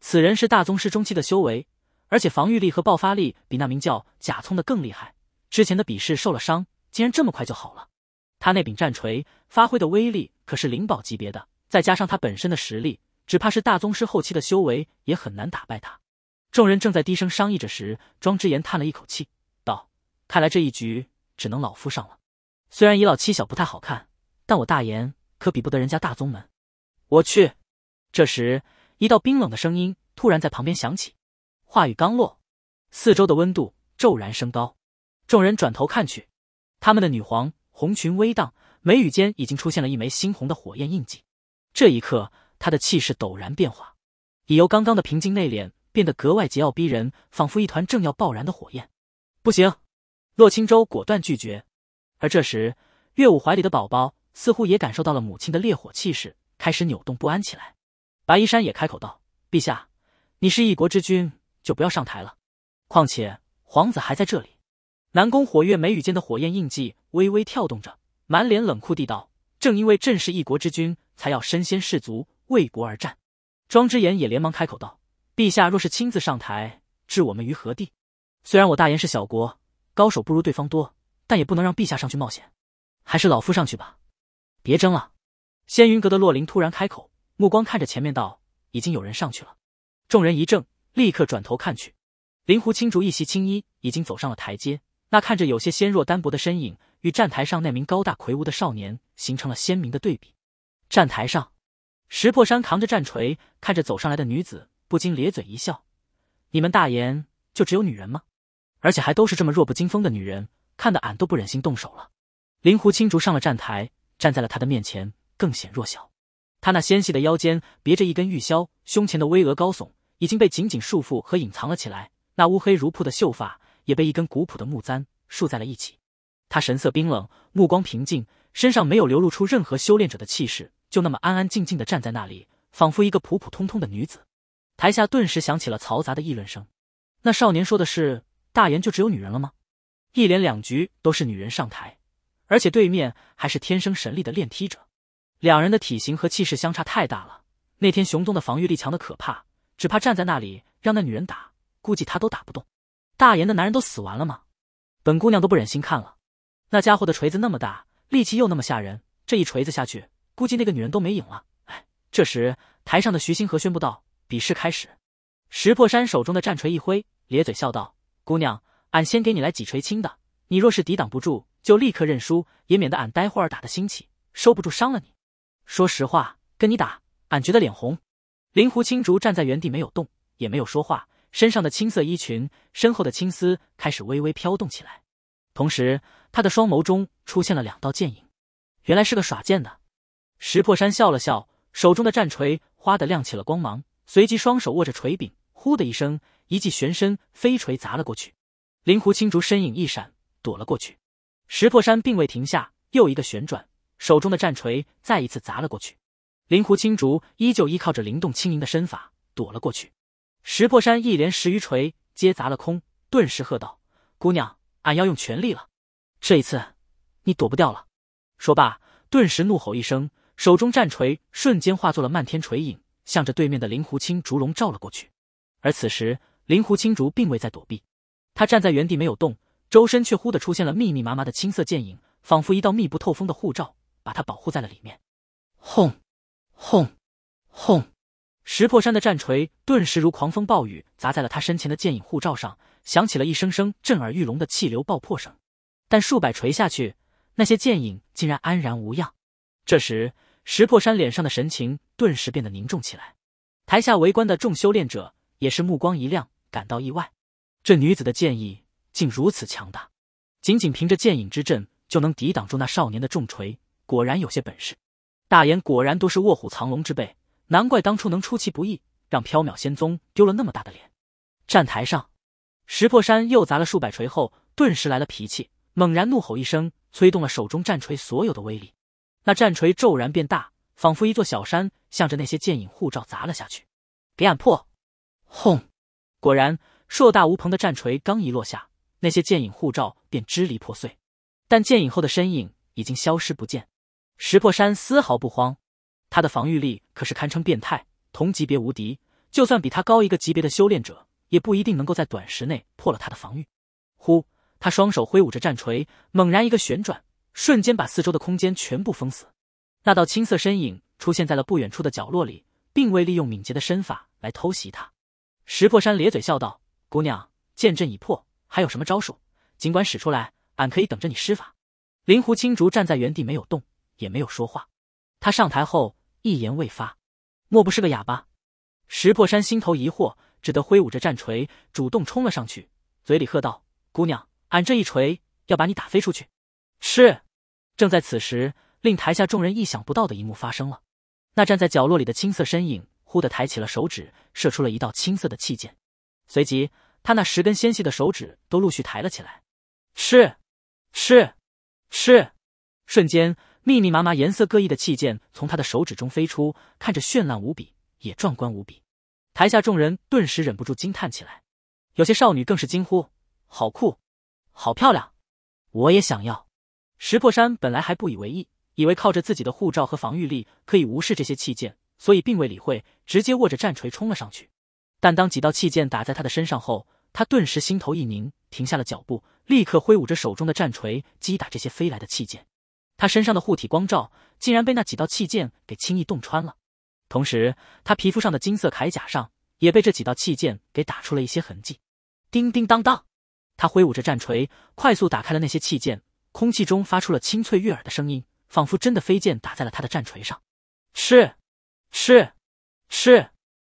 S1: 此人是大宗师中期的修为，而且防御力和爆发力比那名叫贾聪的更厉害。之前的比试受了伤，竟然这么快就好了。他那柄战锤发挥的威力可是灵宝级别的，再加上他本身的实力。只怕是大宗师后期的修为也很难打败他。众人正在低声商议着时，庄之言叹了一口气，道：“看来这一局只能老夫上了。虽然以老欺小不太好看，但我大言可比不得人家大宗门。”我去！这时，一道冰冷的声音突然在旁边响起，话语刚落，四周的温度骤然升高。众人转头看去，他们的女皇红裙微荡，眉宇间已经出现了一枚猩红的火焰印记。这一刻。他的气势陡然变化，已由刚刚的平静内敛变得格外桀骜逼人，仿佛一团正要爆燃的火焰。不行，洛青州果断拒绝。而这时，岳武怀里的宝宝似乎也感受到了母亲的烈火气势，开始扭动不安起来。白衣山也开口道：“陛下，你是一国之君，就不要上台了。况且皇子还在这里。”南宫火月眉宇间的火焰印记微微跳动着，满脸冷酷地道：“正因为朕是一国之君，才要身先士卒。”为国而战，庄之言也连忙开口道：“陛下若是亲自上台，置我们于何地？虽然我大燕是小国，高手不如对方多，但也不能让陛下上去冒险。还是老夫上去吧。”别争了。仙云阁的洛林突然开口，目光看着前面道：“已经有人上去了。”众人一怔，立刻转头看去。灵狐青竹一袭青衣，已经走上了台阶。那看着有些纤弱单薄的身影，与站台上那名高大魁梧的少年形成了鲜明的对比。站台上。石破山扛着战锤，看着走上来的女子，不禁咧嘴一笑：“你们大岩就只有女人吗？而且还都是这么弱不禁风的女人，看得俺都不忍心动手了。”灵狐青竹上了站台，站在了他的面前，更显弱小。他那纤细的腰间别着一根玉箫，胸前的巍峨高耸已经被紧紧束缚和隐藏了起来。那乌黑如瀑的秀发也被一根古朴的木簪束在了一起。他神色冰冷，目光平静，身上没有流露出任何修炼者的气势。就那么安安静静的站在那里，仿佛一个普普通通的女子。台下顿时响起了嘈杂的议论声。那少年说的是：“大岩就只有女人了吗？一连两局都是女人上台，而且对面还是天生神力的练踢者。两人的体型和气势相差太大了。那天熊东的防御力强的可怕，只怕站在那里让那女人打，估计她都打不动。大岩的男人都死完了吗？本姑娘都不忍心看了。那家伙的锤子那么大，力气又那么吓人，这一锤子下去……”估计那个女人都没影了。哎，这时台上的徐星河宣布道：“比试开始。”石破山手中的战锤一挥，咧嘴笑道：“姑娘，俺先给你来几锤轻的，你若是抵挡不住，就立刻认输，也免得俺待会儿打的兴起收不住伤了你。说实话，跟你打，俺觉得脸红。”灵狐青竹站在原地没有动，也没有说话，身上的青色衣裙身后的青丝开始微微飘动起来，同时他的双眸中出现了两道剑影，原来是个耍剑的。石破山笑了笑，手中的战锤哗的亮起了光芒，随即双手握着锤柄，呼的一声，一记旋身飞锤砸了过去。灵狐青竹身影一闪，躲了过去。石破山并未停下，又一个旋转，手中的战锤再一次砸了过去。灵狐青竹依旧依靠着灵动轻盈的身法躲了过去。石破山一连十余锤皆砸了空，顿时喝道：“姑娘，俺要用全力了，这一次你躲不掉了！”说罢，顿时怒吼一声。手中战锤瞬间化作了漫天锤影，向着对面的灵狐青竹笼照了过去。而此时，灵狐青竹并未在躲避，他站在原地没有动，周身却忽的出现了密密麻麻的青色剑影，仿佛一道密不透风的护罩，把他保护在了里面。
S2: 轰！轰！
S1: 轰！石破山的战锤顿时如狂风暴雨砸在了他身前的剑影护罩上，响起了一声声震耳欲聋的气流爆破声。但数百锤下去，那些剑影竟然安然无恙。这时，石破山脸上的神情顿时变得凝重起来，台下围观的众修炼者也是目光一亮，感到意外。这女子的剑意竟如此强大，仅仅凭着剑影之阵就能抵挡住那少年的重锤，果然有些本事。大眼果然都是卧虎藏龙之辈，难怪当初能出其不意，让缥缈仙宗丢了那么大的脸。站台上，石破山又砸了数百锤后，顿时来了脾气，猛然怒吼一声，催动了手中战锤所有的威力。那战锤骤然变大，仿佛一座小山，向着那些剑影护罩砸了下去，给俺破！轰！果然，硕大无朋的战锤刚一落下，那些剑影护罩便支离破碎。但剑影后的身影已经消失不见。石破山丝毫不慌，他的防御力可是堪称变态，同级别无敌，就算比他高一个级别的修炼者，也不一定能够在短时间内破了他的防御。呼！他双手挥舞着战锤，猛然一个旋转。瞬间把四周的空间全部封死，那道青色身影出现在了不远处的角落里，并未利用敏捷的身法来偷袭他。石破山咧嘴笑道：“姑娘，剑阵已破，还有什么招数？尽管使出来，俺可以等着你施法。”灵狐青竹站在原地没有动，也没有说话。他上台后一言未发，莫不是个哑巴？石破山心头疑惑，只得挥舞着战锤，主动冲了上去，嘴里喝道：“姑娘，俺这一锤要把你打飞出去！”是。正在此时，令台下众人意想不到的一幕发生了。那站在角落里的青色身影忽地抬起了手指，射出了一道青色的气剑。随即，他那十根纤细的手指都陆续抬了起来。是，是，是！瞬间，密密麻麻、颜色各异的气剑从他的手指中飞出，看着绚烂无比，也壮观无比。台下众人顿时忍不住惊叹起来，有些少女更是惊呼：“好酷，好漂亮，我也想要！”石破山本来还不以为意，以为靠着自己的护罩和防御力可以无视这些器件，所以并未理会，直接握着战锤冲了上去。但当几道气件打在他的身上后，他顿时心头一凝，停下了脚步，立刻挥舞着手中的战锤击打这些飞来的器件。他身上的护体光罩竟然被那几道气剑给轻易洞穿了，同时他皮肤上的金色铠甲上也被这几道气剑给打出了一些痕迹。叮叮当当，他挥舞着战锤，快速打开了那些器件，空气中发出了清脆悦耳的声音，仿佛真的飞剑打在了他的战锤上。是，是，是！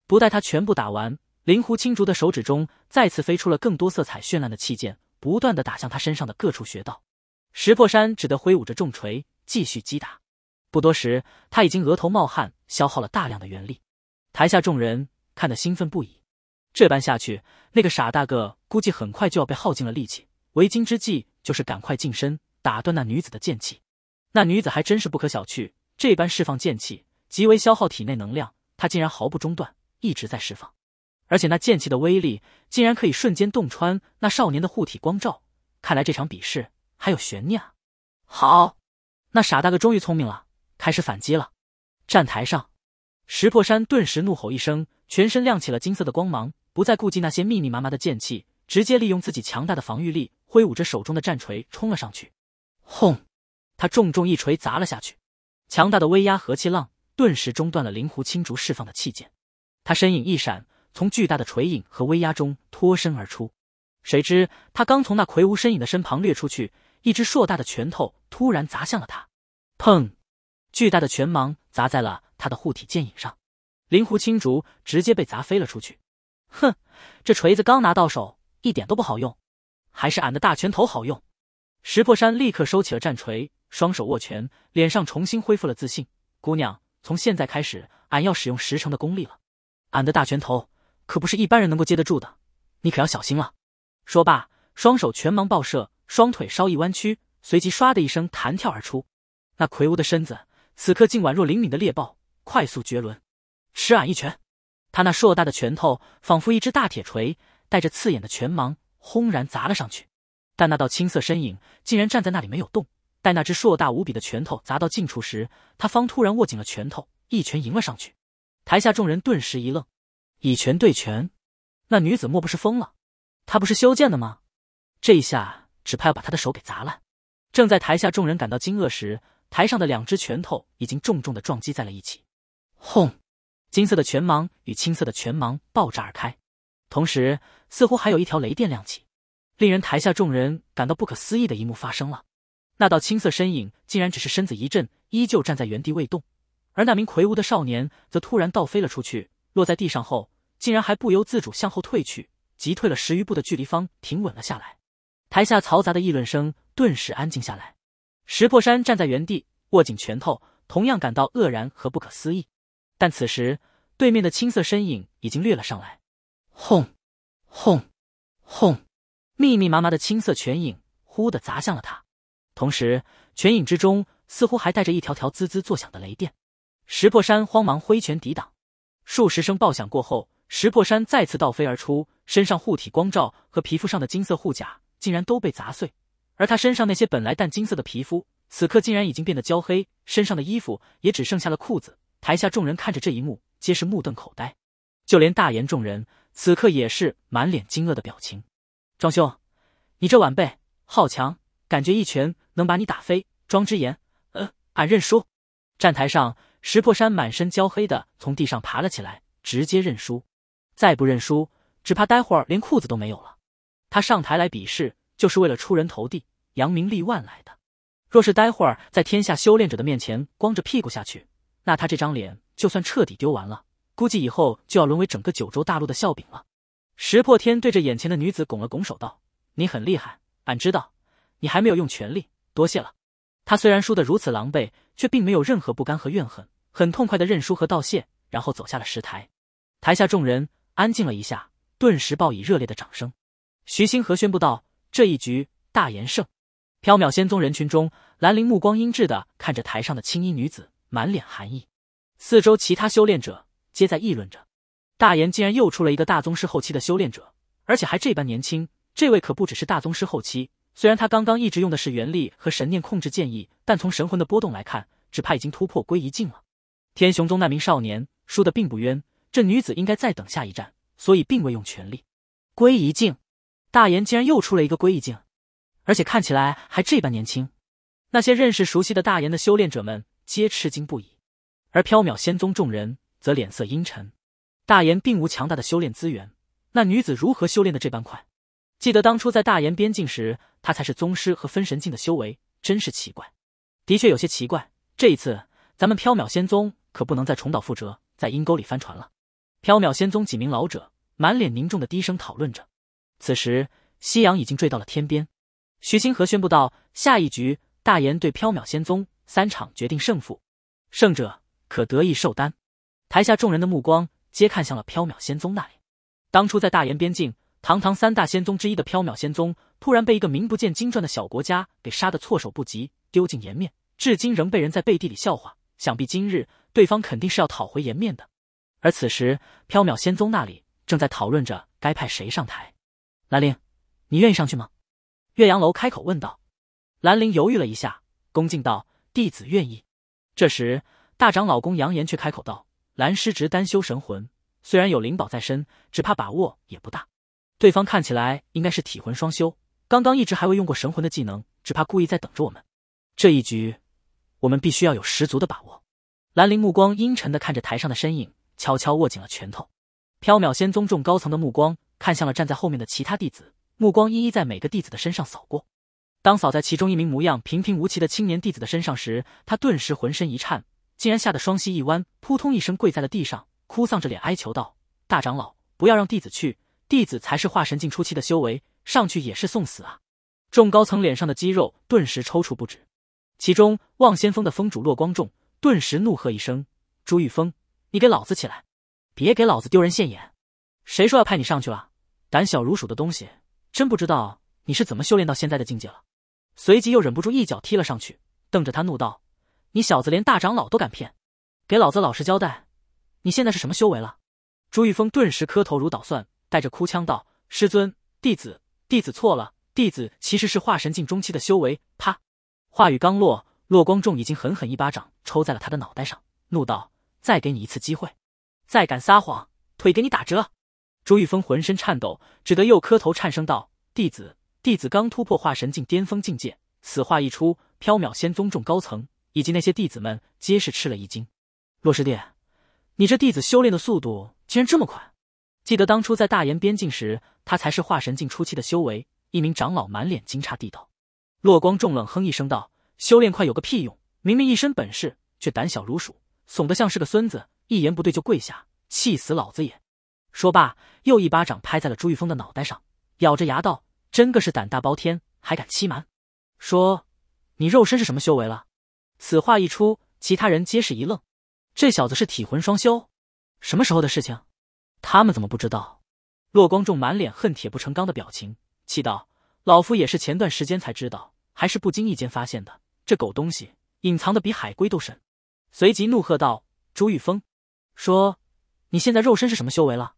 S1: 不待他全部打完，灵狐青竹的手指中再次飞出了更多色彩绚烂的器剑，不断的打向他身上的各处穴道。石破山只得挥舞着重锤继续击打。不多时，他已经额头冒汗，消耗了大量的元力。台下众人看得兴奋不已。这般下去，那个傻大个估计很快就要被耗尽了力气。为今之计，就是赶快近身。打断那女子的剑气，那女子还真是不可小觑。这般释放剑气，极为消耗体内能量，她竟然毫不中断，一直在释放。而且那剑气的威力，竟然可以瞬间洞穿那少年的护体光罩。看来这场比试还有悬念啊！好，那傻大哥终于聪明了，开始反击了。站台上，石破山顿时怒吼一声，全身亮起了金色的光芒，不再顾忌那些密密麻麻的剑气，直接利用自己强大的防御力，挥舞着手中的战锤冲了上去。轰！他重重一锤砸了下去，强大的威压和气浪顿时中断了灵狐青竹释放的气剑。他身影一闪，从巨大的锤影和威压中脱身而出。谁知他刚从那魁梧身影的身旁掠出去，一只硕大的拳头突然砸向了他。砰！巨大的拳芒砸在了他的护体剑影上，灵狐青竹直接被砸飞了出去。哼，这锤子刚拿到手，一点都不好用，还是俺的大拳头好用。石破山立刻收起了战锤，双手握拳，脸上重新恢复了自信。姑娘，从现在开始，俺要使用十成的功力了。俺的大拳头可不是一般人能够接得住的，你可要小心了。说罢，双手拳芒爆射，双腿稍一弯曲，随即唰的一声弹跳而出。那魁梧的身子，此刻竟宛若灵敏的猎豹，快速绝伦。吃俺一拳！他那硕大的拳头仿佛一只大铁锤，带着刺眼的拳芒，轰然砸了上去。但那道青色身影竟然站在那里没有动。待那只硕大无比的拳头砸到近处时，他方突然握紧了拳头，一拳迎了上去。台下众人顿时一愣：以拳对拳，那女子莫不是疯了？她不是修建的吗？这一下只怕要把她的手给砸烂。正在台下众人感到惊愕时，台上的两只拳头已经重重的撞击在了一起，轰！金色的拳芒与青色的拳芒爆炸而开，同时似乎还有一条雷电亮起。令人台下众人感到不可思议的一幕发生了，那道青色身影竟然只是身子一震，依旧站在原地未动，而那名魁梧的少年则突然倒飞了出去，落在地上后竟然还不由自主向后退去，急退了十余步的距离方停稳了下来。台下嘈杂的议论声顿时安静下来。石破山站在原地握紧拳头，同样感到愕然和不可思议。但此时对面的青色身影已经掠了上来，轰，轰，轰。密密麻麻的青色拳影忽地砸向了他，同时拳影之中似乎还带着一条条滋滋作响的雷电。石破山慌忙挥拳抵挡，数十声爆响过后，石破山再次倒飞而出，身上护体光照和皮肤上的金色护甲竟然都被砸碎，而他身上那些本来淡金色的皮肤，此刻竟然已经变得焦黑，身上的衣服也只剩下了裤子。台下众人看着这一幕，皆是目瞪口呆，就连大言众人此刻也是满脸惊愕的表情。庄兄，你这晚辈好强，感觉一拳能把你打飞。庄之言，呃，俺认输。站台上，石破山满身焦黑的从地上爬了起来，直接认输。再不认输，只怕待会儿连裤子都没有了。他上台来比试，就是为了出人头地、扬名立万来的。若是待会儿在天下修炼者的面前光着屁股下去，那他这张脸就算彻底丢完了，估计以后就要沦为整个九州大陆的笑柄了。石破天对着眼前的女子拱了拱手，道：“你很厉害，俺知道，你还没有用全力，多谢了。”他虽然输得如此狼狈，却并没有任何不甘和怨恨，很痛快的认输和道谢，然后走下了石台。台下众人安静了一下，顿时报以热烈的掌声。徐星河宣布道：“这一局大言胜。”缥缈仙宗人群中，兰陵目光阴鸷的看着台上的青衣女子，满脸寒意。四周其他修炼者皆在议论着。大炎竟然又出了一个大宗师后期的修炼者，而且还这般年轻。这位可不只是大宗师后期，虽然他刚刚一直用的是元力和神念控制剑意，但从神魂的波动来看，只怕已经突破归一境了。天雄宗那名少年输的并不冤，这女子应该再等下一战，所以并未用全力。归一境，大炎竟然又出了一个归一境，而且看起来还这般年轻。那些认识熟悉的大炎的修炼者们皆吃惊不已，而缥缈仙宗众人则脸色阴沉。大炎并无强大的修炼资源，那女子如何修炼的这般快？记得当初在大炎边境时，她才是宗师和分神境的修为，真是奇怪。的确有些奇怪。这一次，咱们缥缈仙宗可不能再重蹈覆辙，在阴沟里翻船了。缥缈仙宗几名老者满脸凝重的低声讨论着。此时，夕阳已经坠到了天边。徐星河宣布道：“下一局，大炎对缥缈仙宗，三场决定胜负，胜者可得一寿丹。”台下众人的目光。皆看向了缥缈仙宗那里。当初在大炎边境，堂堂三大仙宗之一的缥缈仙宗，突然被一个名不见经传的小国家给杀得措手不及，丢尽颜面，至今仍被人在背地里笑话。想必今日对方肯定是要讨回颜面的。而此时，缥缈仙宗那里正在讨论着该派谁上台。兰陵，你愿意上去吗？岳阳楼开口问道。兰陵犹豫了一下，恭敬道：“弟子愿意。”这时，大长老公杨言却开口道。蓝师侄单修神魂，虽然有灵宝在身，只怕把握也不大。对方看起来应该是体魂双修，刚刚一直还未用过神魂的技能，只怕故意在等着我们。这一局，我们必须要有十足的把握。兰陵目光阴沉的看着台上的身影，悄悄握紧了拳头。缥缈仙宗众高层的目光看向了站在后面的其他弟子，目光一一在每个弟子的身上扫过。当扫在其中一名模样平平无奇的青年弟子的身上时，他顿时浑身一颤。竟然吓得双膝一弯，扑通一声跪在了地上，哭丧着脸哀求道：“大长老，不要让弟子去，弟子才是化神境初期的修为，上去也是送死啊！”众高层脸上的肌肉顿时抽搐不止，其中望先锋的峰主洛光重顿时怒喝一声：“朱玉峰，你给老子起来，别给老子丢人现眼！谁说要派你上去了？胆小如鼠的东西，真不知道你是怎么修炼到现在的境界了！”随即又忍不住一脚踢了上去，瞪着他怒道。你小子连大长老都敢骗，给老子老实交代，你现在是什么修为了？朱玉峰顿时磕头如捣蒜，带着哭腔道：“师尊，弟子弟子错了，弟子其实是化神境中期的修为。”啪，话语刚落，洛光重已经狠狠一巴掌抽在了他的脑袋上，怒道：“再给你一次机会，再敢撒谎，腿给你打折！”朱玉峰浑身颤抖，只得又磕头，颤声道：“弟子弟子刚突破化神境巅峰境界。”此话一出，缥缈仙宗众高层。以及那些弟子们皆是吃了一惊。洛师弟，你这弟子修炼的速度竟然这么快！记得当初在大炎边境时，他才是化神境初期的修为。一名长老满脸惊诧地道。洛光重冷哼一声道：“修炼快有个屁用！明明一身本事，却胆小如鼠，怂得像是个孙子，一言不对就跪下，气死老子也！”说罢，又一巴掌拍在了朱玉峰的脑袋上，咬着牙道：“真个是胆大包天，还敢欺瞒！说，你肉身是什么修为了？”此话一出，其他人皆是一愣。这小子是体魂双修？什么时候的事情？他们怎么不知道？洛光仲满脸恨铁不成钢的表情，气道：“老夫也是前段时间才知道，还是不经意间发现的。这狗东西隐藏的比海龟都深。”随即怒喝道：“朱玉峰，说，你现在肉身是什么修为了？”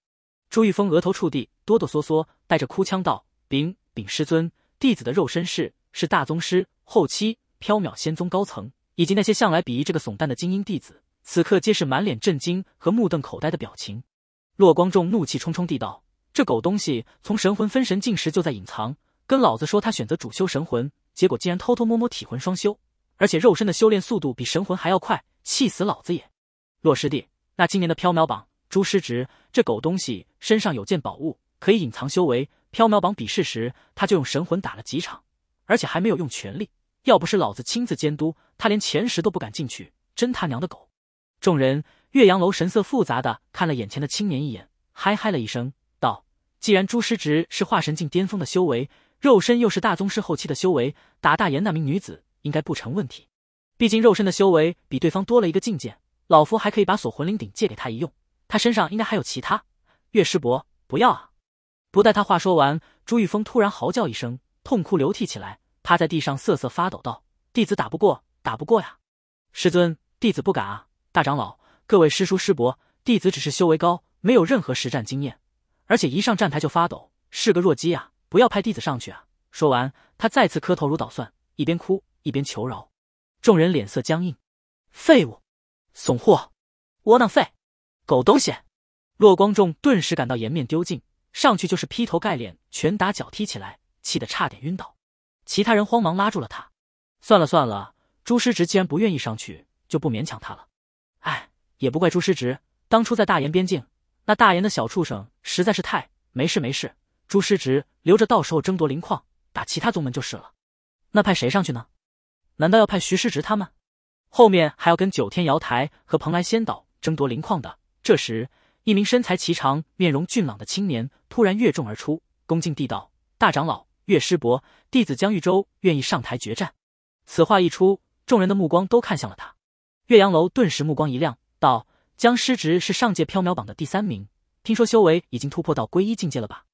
S1: 朱玉峰额头触地，哆哆嗦嗦，带着哭腔道：“禀禀师尊，弟子的肉身是是大宗师后期，缥缈仙宗高层。”以及那些向来鄙夷这个怂蛋的精英弟子，此刻皆是满脸震惊和目瞪口呆的表情。洛光重怒气冲冲地道：“这狗东西从神魂分神境时就在隐藏，跟老子说他选择主修神魂，结果竟然偷偷摸摸体魂双修，而且肉身的修炼速度比神魂还要快，气死老子也！”洛师弟，那今年的缥缈榜，朱师侄，这狗东西身上有件宝物可以隐藏修为，缥缈榜比试时他就用神魂打了几场，而且还没有用全力。要不是老子亲自监督，他连前十都不敢进去，真他娘的狗！众人岳阳楼神色复杂的看了眼前的青年一眼，嗨嗨了一声，道：“既然朱师侄是化神境巅峰的修为，肉身又是大宗师后期的修为，打大炎那名女子应该不成问题。毕竟肉身的修为比对方多了一个境界，老夫还可以把锁魂灵鼎借给他一用，他身上应该还有其他。”岳师伯，不要啊！不待他话说完，朱玉峰突然嚎叫一声，痛哭流涕起来。趴在地上瑟瑟发抖道：“弟子打不过，打不过呀！师尊，弟子不敢啊！大长老，各位师叔师伯，弟子只是修为高，没有任何实战经验，而且一上站台就发抖，是个弱鸡啊！不要派弟子上去啊！”说完，他再次磕头如捣蒜，一边哭一边求饶。众人脸色僵硬，废物，怂货，窝囊废，狗东西！洛光仲顿时感到颜面丢尽，上去就是劈头盖脸拳打脚踢起来，气得差点晕倒。其他人慌忙拉住了他。算了算了，朱师侄既然不愿意上去，就不勉强他了。哎，也不怪朱师侄，当初在大炎边境，那大炎的小畜生实在是太……没事没事，朱师侄留着，到时候争夺灵矿，打其他宗门就是了。那派谁上去呢？难道要派徐师侄他们？后面还要跟九天瑶台和蓬莱仙岛争夺灵矿的。这时，一名身材颀长、面容俊朗的青年突然跃众而出，恭敬地道：“大长老。”岳师伯，弟子江玉洲愿意上台决战。此话一出，众人的目光都看向了他。岳阳楼顿时目光一亮，道：“江师侄是上届缥缈榜的第三名，听说修为已经突破到皈依境界了吧？”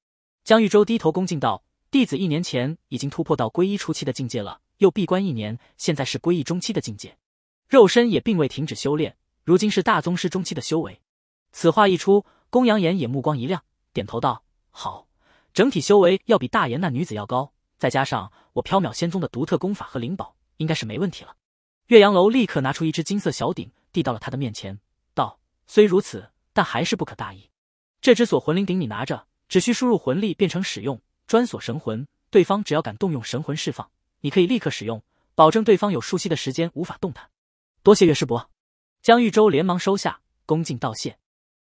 S1: 江玉洲低头恭敬道：“弟子一年前已经突破到皈依初期的境界了，又闭关一年，现在是皈依中期的境界，肉身也并未停止修炼，如今是大宗师中期的修为。”此话一出，公羊岩也目光一亮，点头道：“好。”整体修为要比大言那女子要高，再加上我缥缈仙宗的独特功法和灵宝，应该是没问题了。岳阳楼立刻拿出一只金色小鼎，递到了他的面前，道：“虽如此，但还是不可大意。这只锁魂灵鼎你拿着，只需输入魂力变成使用，专锁神魂。对方只要敢动用神魂释放，你可以立刻使用，保证对方有数息的时间无法动弹。”多谢岳师伯，江玉洲连忙收下，恭敬道谢。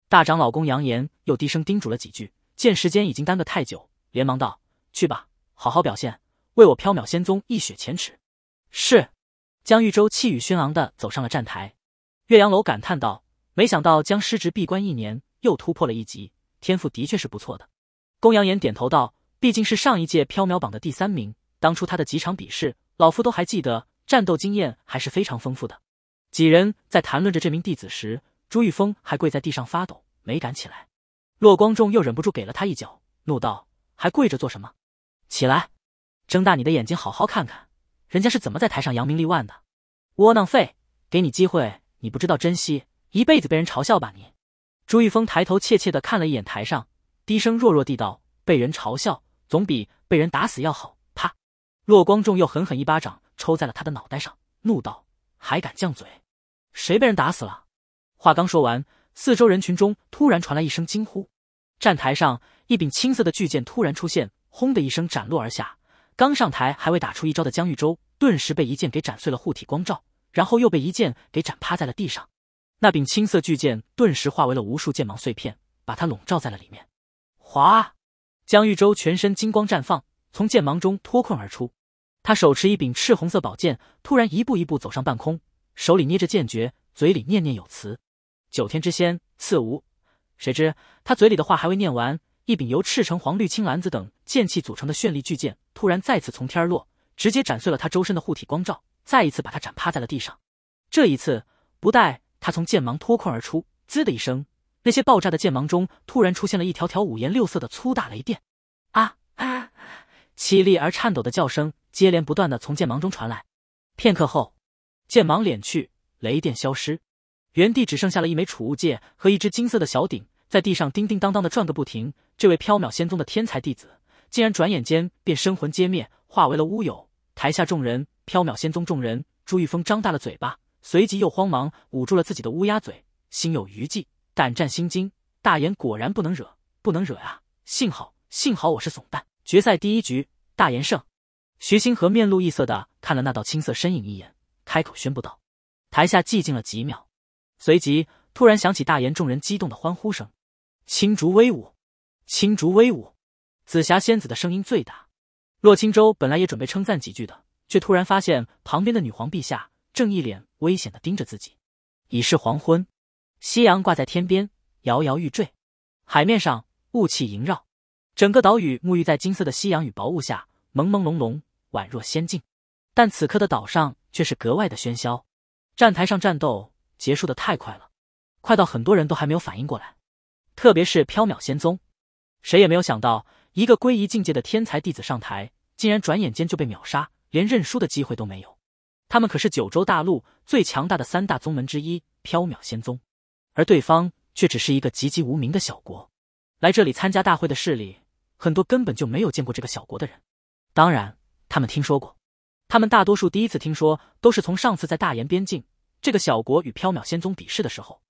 S1: 大长老公扬言又低声叮嘱了几句。见时间已经耽搁太久，连忙道：“去吧，好好表现，为我缥缈仙宗一雪前耻。”是江玉洲气宇轩昂的走上了站台。岳阳楼感叹道：“没想到江师侄闭关一年，又突破了一级，天赋的确是不错的。”公羊岩点头道：“毕竟是上一届缥缈榜的第三名，当初他的几场比试，老夫都还记得，战斗经验还是非常丰富的。”几人在谈论着这名弟子时，朱玉峰还跪在地上发抖，没敢起来。洛光仲又忍不住给了他一脚，怒道：“还跪着做什么？起来！睁大你的眼睛，好好看看，人家是怎么在台上扬名立万的！”窝囊废，给你机会，你不知道珍惜，一辈子被人嘲笑吧你！朱玉峰抬头怯怯的看了一眼台上，低声弱弱地道：“被人嘲笑，总比被人打死要好。”啪！洛光仲又狠狠一巴掌抽在了他的脑袋上，怒道：“还敢犟嘴？谁被人打死了？”话刚说完。四周人群中突然传来一声惊呼，站台上一柄青色的巨剑突然出现，轰的一声斩落而下。刚上台还未打出一招的江玉洲，顿时被一剑给斩碎了护体光罩，然后又被一剑给斩趴在了地上。那柄青色巨剑顿时化为了无数剑芒碎片，把他笼罩在了里面。哗！江玉洲全身金光绽放，从剑芒中脱困而出。他手持一柄赤红色宝剑，突然一步一步走上半空，手里捏着剑诀，嘴里念念有词。九天之仙赐无，谁知他嘴里的话还未念完，一柄由赤橙黄绿青蓝紫等剑气组成的绚丽巨剑突然再次从天而落，直接斩碎了他周身的护体光罩，再一次把他斩趴在了地上。这一次不待他从剑芒脱困而出，滋的一声，那些爆炸的剑芒中突然出现了一条条五颜六色的粗大雷电，啊啊！凄厉而颤抖的叫声接连不断的从剑芒中传来。片刻后，剑芒敛去，雷电消失。原地只剩下了一枚储物戒和一只金色的小鼎，在地上叮叮当当的转个不停。这位缥缈仙宗的天才弟子，竟然转眼间便生魂皆灭，化为了乌有。台下众人，缥缈仙宗众人，朱玉峰张大了嘴巴，随即又慌忙捂住了自己的乌鸦嘴，心有余悸，胆战心惊。大炎果然不能惹，不能惹啊！幸好，幸好我是怂蛋。决赛第一局，大炎胜。徐星河面露异色的看了那道青色身影一眼，开口宣布道：“台下寂静了几秒。”随即，突然响起大炎众人激动的欢呼声：“青竹威武，青竹威武！”紫霞仙子的声音最大。洛青州本来也准备称赞几句的，却突然发现旁边的女皇陛下正一脸危险的盯着自己。已是黄昏，夕阳挂在天边，摇摇欲坠。海面上雾气萦绕，整个岛屿沐浴在金色的夕阳与薄雾下，朦朦胧胧，宛若仙境。但此刻的岛上却是格外的喧嚣，站台上战斗。结束的太快了，快到很多人都还没有反应过来。特别是缥缈仙宗，谁也没有想到一个归一境界的天才弟子上台，竟然转眼间就被秒杀，连认输的机会都没有。他们可是九州大陆最强大的三大宗门之一，缥缈仙宗，而对方却只是一个籍籍无名的小国。来这里参加大会的势力，很多根本就没有见过这个小国的人。当然，他们听说过，他们大多数第一次听说，都是从上次在大炎边境。这个小国与缥缈仙宗比试的时候，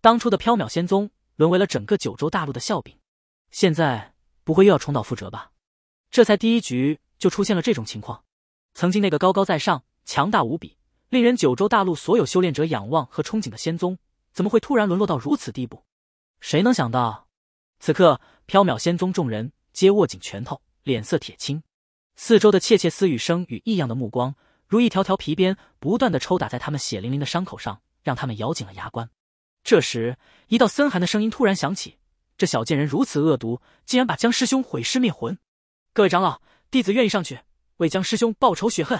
S1: 当初的缥缈仙宗沦为了整个九州大陆的笑柄，现在不会又要重蹈覆辙吧？这才第一局就出现了这种情况，曾经那个高高在上、强大无比、令人九州大陆所有修炼者仰望和憧憬的仙宗，怎么会突然沦落到如此地步？谁能想到？此刻缥缈仙宗众人皆握紧拳头，脸色铁青，四周的窃窃私语声与异样的目光。如一条条皮鞭不断的抽打在他们血淋淋的伤口上，让他们咬紧了牙关。这时，一道森寒的声音突然响起：“这小贱人如此恶毒，竟然把江师兄毁尸灭魂！”各位长老，弟子愿意上去为江师兄报仇雪恨，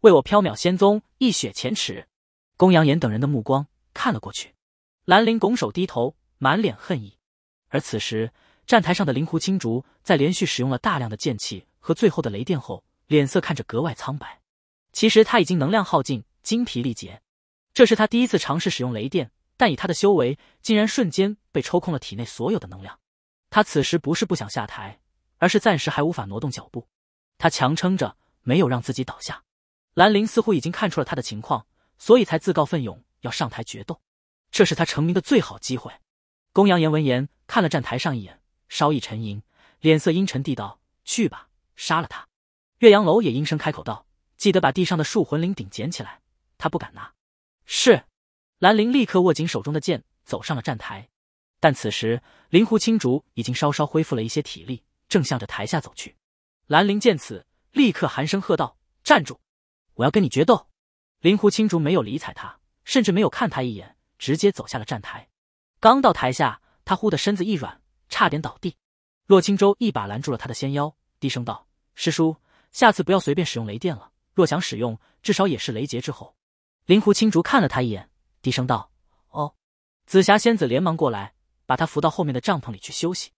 S1: 为我缥缈仙宗一雪前耻。”公羊岩等人的目光看了过去，兰陵拱手低头，满脸恨意。而此时，站台上的灵狐青竹在连续使用了大量的剑气和最后的雷电后，脸色看着格外苍白。其实他已经能量耗尽，精疲力竭。这是他第一次尝试使用雷电，但以他的修为，竟然瞬间被抽空了体内所有的能量。他此时不是不想下台，而是暂时还无法挪动脚步。他强撑着，没有让自己倒下。兰陵似乎已经看出了他的情况，所以才自告奋勇要上台决斗。这是他成名的最好机会。公羊岩闻言看了站台上一眼，稍一沉吟，脸色阴沉地道：“去吧，杀了他。”岳阳楼也应声开口道。记得把地上的树魂灵鼎捡起来，他不敢拿。是，兰陵立刻握紧手中的剑，走上了站台。但此时，灵狐青竹已经稍稍恢复了一些体力，正向着台下走去。兰陵见此，立刻寒声喝道：“站住！我要跟你决斗！”灵狐青竹没有理睬他，甚至没有看他一眼，直接走下了站台。刚到台下，他忽的身子一软，差点倒地。洛青舟一把拦住了他的纤腰，低声道：“师叔，下次不要随便使用雷电了。”若想使用，至少也是雷劫之后。灵狐青竹看了他一眼，低声道：“哦。”紫霞仙子连忙过来，把他扶到后面的帐篷里去休息。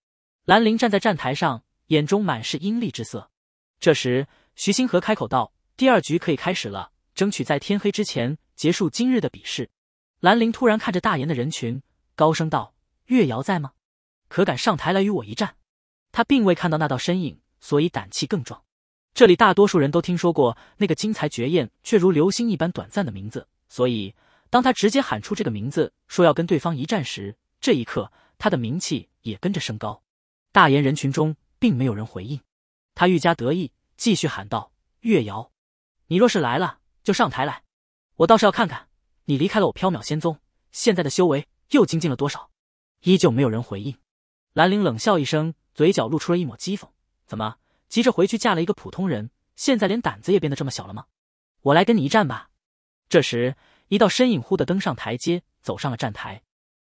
S1: 兰陵站在站台上，眼中满是阴戾之色。这时，徐星河开口道：“第二局可以开始了，争取在天黑之前结束今日的比试。”兰陵突然看着大炎的人群，高声道：“月瑶在吗？可敢上台来与我一战？”他并未看到那道身影，所以胆气更壮。这里大多数人都听说过那个精彩绝艳却如流星一般短暂的名字，所以当他直接喊出这个名字，说要跟对方一战时，这一刻他的名气也跟着升高。大炎人群中并没有人回应，他愈加得意，继续喊道：“月瑶，你若是来了，就上台来，我倒是要看看你离开了我缥缈仙宗，现在的修为又精进了多少。”依旧没有人回应，兰陵冷笑一声，嘴角露出了一抹讥讽：“怎么？”急着回去嫁了一个普通人，现在连胆子也变得这么小了吗？我来跟你一战吧。这时，一道身影忽的登上台阶，走上了站台。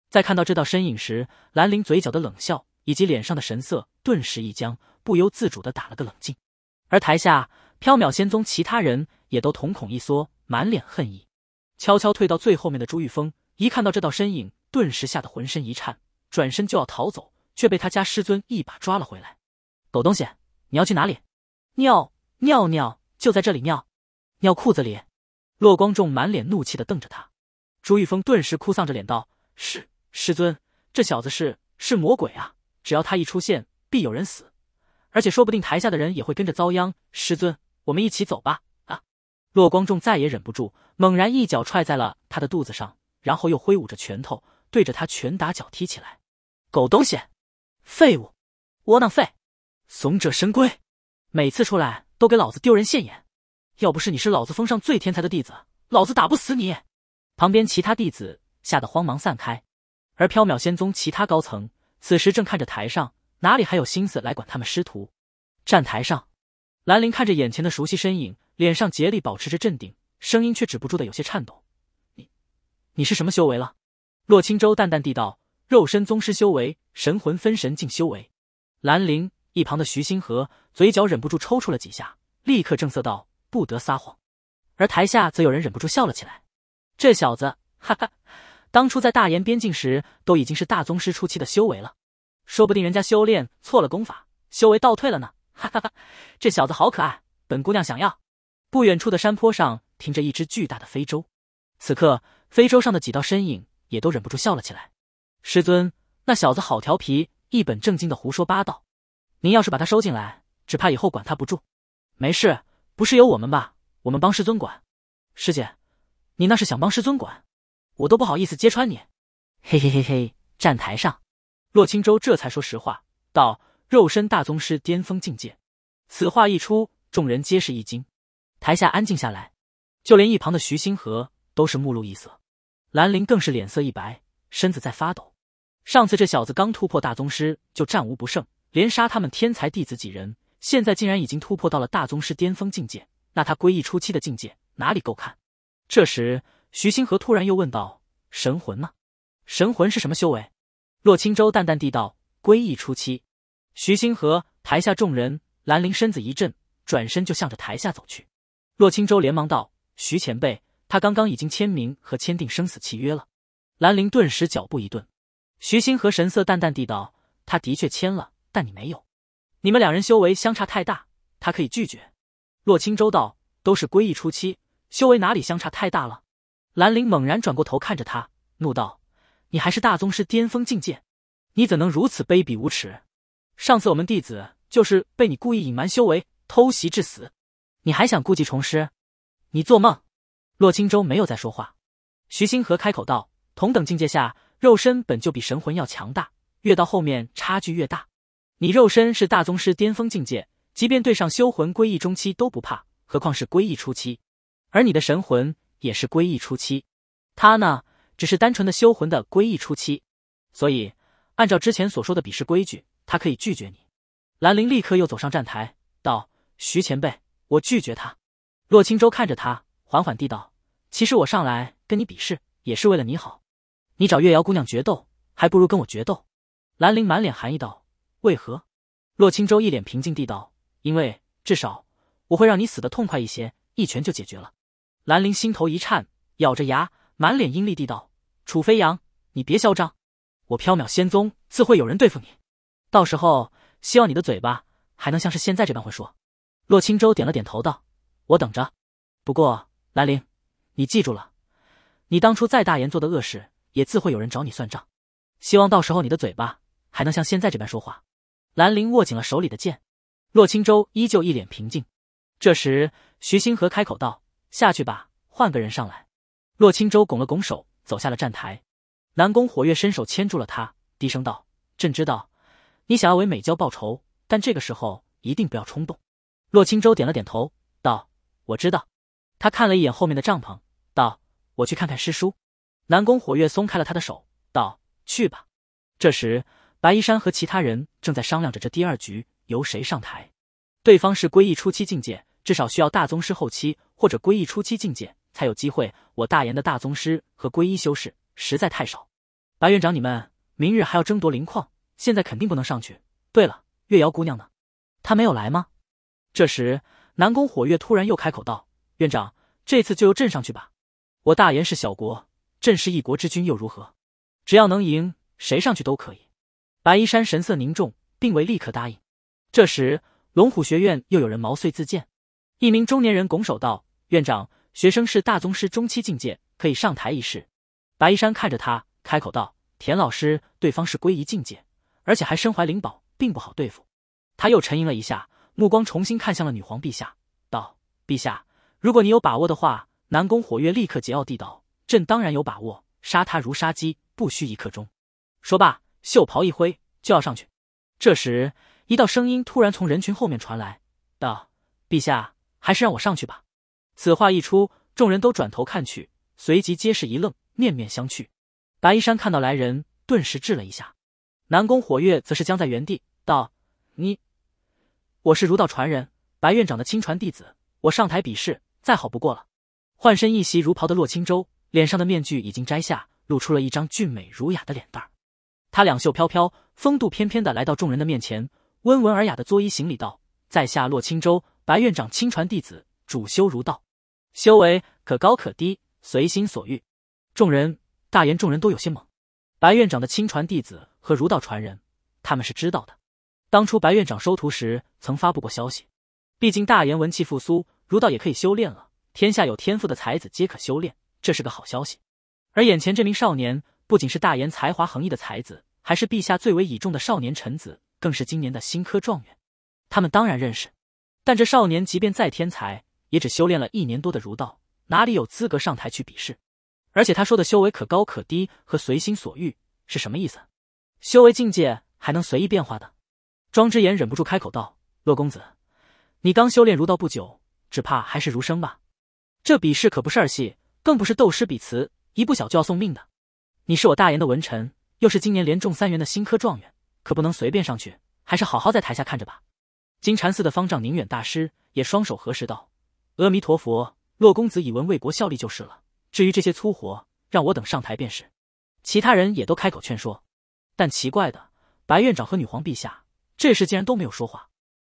S1: 在看到这道身影时，兰陵嘴角的冷笑以及脸上的神色顿时一僵，不由自主的打了个冷静。而台下缥缈仙宗其他人也都瞳孔一缩，满脸恨意。悄悄退到最后面的朱玉峰一看到这道身影，顿时吓得浑身一颤，转身就要逃走，却被他家师尊一把抓了回来。狗东西！你要去哪里？尿尿尿，就在这里尿，尿裤子里。洛光重满脸怒气的瞪着他，朱玉峰顿时哭丧着脸道：“是师尊，这小子是是魔鬼啊！只要他一出现，必有人死，而且说不定台下的人也会跟着遭殃。师尊，我们一起走吧！”啊！洛光重再也忍不住，猛然一脚踹在了他的肚子上，然后又挥舞着拳头对着他拳打脚踢起来：“狗东西，废物，窝囊废！”怂者神龟，每次出来都给老子丢人现眼。要不是你是老子峰上最天才的弟子，老子打不死你。旁边其他弟子吓得慌忙散开，而缥缈仙宗其他高层此时正看着台上，哪里还有心思来管他们师徒？站台上，兰陵看着眼前的熟悉身影，脸上竭力保持着镇定，声音却止不住的有些颤抖：“你，你是什么修为了？”洛青州淡淡地道：“肉身宗师修为，神魂分神境修为。”兰陵。一旁的徐星河嘴角忍不住抽搐了几下，立刻正色道：“不得撒谎。”而台下则有人忍不住笑了起来：“这小子，哈哈！当初在大炎边境时，都已经是大宗师初期的修为了，说不定人家修炼错了功法，修为倒退了呢！”哈哈哈，这小子好可爱，本姑娘想要。不远处的山坡上停着一只巨大的非洲，此刻非洲上的几道身影也都忍不住笑了起来：“师尊，那小子好调皮，一本正经的胡说八道。”您要是把他收进来，只怕以后管他不住。没事，不是有我们吧？我们帮师尊管。师姐，你那是想帮师尊管，我都不好意思揭穿你。嘿嘿嘿嘿。站台上，洛青州这才说实话道：“肉身大宗师巅峰境界。”此话一出，众人皆是一惊，台下安静下来，就连一旁的徐星河都是目露异色，兰陵更是脸色一白，身子在发抖。上次这小子刚突破大宗师，就战无不胜。连杀他们天才弟子几人，现在竟然已经突破到了大宗师巅峰境界，那他归一初期的境界哪里够看？这时，徐星河突然又问道：“神魂呢？神魂是什么修为？”洛青舟淡淡地道：“归一初期。”徐星河台下众人，兰陵身子一震，转身就向着台下走去。洛青舟连忙道：“徐前辈，他刚刚已经签名和签订生死契约了。”兰陵顿时脚步一顿。徐星河神色淡淡地道：“他的确签了。”但你没有，你们两人修为相差太大，他可以拒绝。洛青州道：“都是归一初期，修为哪里相差太大了？”兰陵猛然转过头看着他，怒道：“你还是大宗师巅峰境界，你怎能如此卑鄙无耻？上次我们弟子就是被你故意隐瞒修为偷袭致死，你还想故技重施？你做梦！”洛青州没有再说话。徐星河开口道：“同等境界下，肉身本就比神魂要强大，越到后面差距越大。”你肉身是大宗师巅峰境界，即便对上修魂归一中期都不怕，何况是归一初期。而你的神魂也是归一初期，他呢，只是单纯的修魂的归一初期。所以，按照之前所说的比试规矩，他可以拒绝你。兰陵立刻又走上站台，道：“徐前辈，我拒绝他。”洛青舟看着他，缓缓地道：“其实我上来跟你比试，也是为了你好。你找月瑶姑娘决斗，还不如跟我决斗。”兰陵满脸寒意道。为何？洛青舟一脸平静地道：“因为至少我会让你死的痛快一些，一拳就解决了。”兰陵心头一颤，咬着牙，满脸阴厉地道：“楚飞扬，你别嚣张，我缥缈仙宗自会有人对付你。到时候希望你的嘴巴还能像是现在这般会说。”洛青舟点了点头道：“我等着。不过，兰陵，你记住了，你当初再大言做的恶事，也自会有人找你算账。希望到时候你的嘴巴还能像现在这般说话。”兰陵握紧了手里的剑，洛青州依旧一脸平静。这时，徐星河开口道：“下去吧，换个人上来。”洛青州拱了拱手，走下了站台。南宫火月伸手牵住了他，低声道：“朕知道你想要为美娇报仇，但这个时候一定不要冲动。”洛青州点了点头，道：“我知道。”他看了一眼后面的帐篷，道：“我去看看师叔。”南宫火月松开了他的手，道：“去吧。”这时。白依山和其他人正在商量着这第二局由谁上台，对方是归一初期境界，至少需要大宗师后期或者归一初期境界才有机会。我大炎的大宗师和归一修士实在太少。白院长，你们明日还要争夺灵矿，现在肯定不能上去。对了，月瑶姑娘呢？她没有来吗？这时，南宫火月突然又开口道：“院长，这次就由朕上去吧。我大炎是小国，朕是一国之君又如何？只要能赢，谁上去都可以。”白衣山神色凝重，并未立刻答应。这时，龙虎学院又有人毛遂自荐。一名中年人拱手道：“院长，学生是大宗师中期境界，可以上台一试。”白衣山看着他，开口道：“田老师，对方是归一境界，而且还身怀灵宝，并不好对付。”他又沉吟了一下，目光重新看向了女皇陛下，道：“陛下，如果你有把握的话。”南宫火月立刻桀骜地道：“朕当然有把握，杀他如杀鸡，不需一刻钟。”说罢。袖袍一挥，就要上去。这时，一道声音突然从人群后面传来：“道，陛下，还是让我上去吧。”此话一出，众人都转头看去，随即皆是一愣，面面相觑。白衣山看到来人，顿时滞了一下。南宫火月则是僵在原地，道：“你，我是儒道传人，白院长的亲传弟子，我上台比试，再好不过了。”换身一袭儒袍的洛青州，脸上的面具已经摘下，露出了一张俊美儒雅的脸蛋儿。他两袖飘飘，风度翩翩的来到众人的面前，温文尔雅的作揖行礼道：“在下洛青舟，白院长亲传弟子，主修儒道，修为可高可低，随心所欲。”众人大言，众人都有些懵，白院长的亲传弟子和儒道传人，他们是知道的。当初白院长收徒时曾发布过消息，毕竟大言文气复苏，儒道也可以修炼了，天下有天赋的才子皆可修炼，这是个好消息。而眼前这名少年。不仅是大言才华横溢的才子，还是陛下最为倚重的少年臣子，更是今年的新科状元。他们当然认识，但这少年即便再天才，也只修炼了一年多的儒道，哪里有资格上台去比试？而且他说的修为可高可低和随心所欲是什么意思？修为境界还能随意变化的？庄之言忍不住开口道：“骆公子，你刚修炼儒道不久，只怕还是儒生吧？这比试可不是儿戏，更不是斗师比词，一不小就要送命的。”你是我大延的文臣，又是今年连中三元的新科状元，可不能随便上去，还是好好在台下看着吧。金蝉寺的方丈宁远大师也双手合十道：“阿弥陀佛，洛公子以文为国效力就是了。至于这些粗活，让我等上台便是。”其他人也都开口劝说，但奇怪的，白院长和女皇陛下这时竟然都没有说话。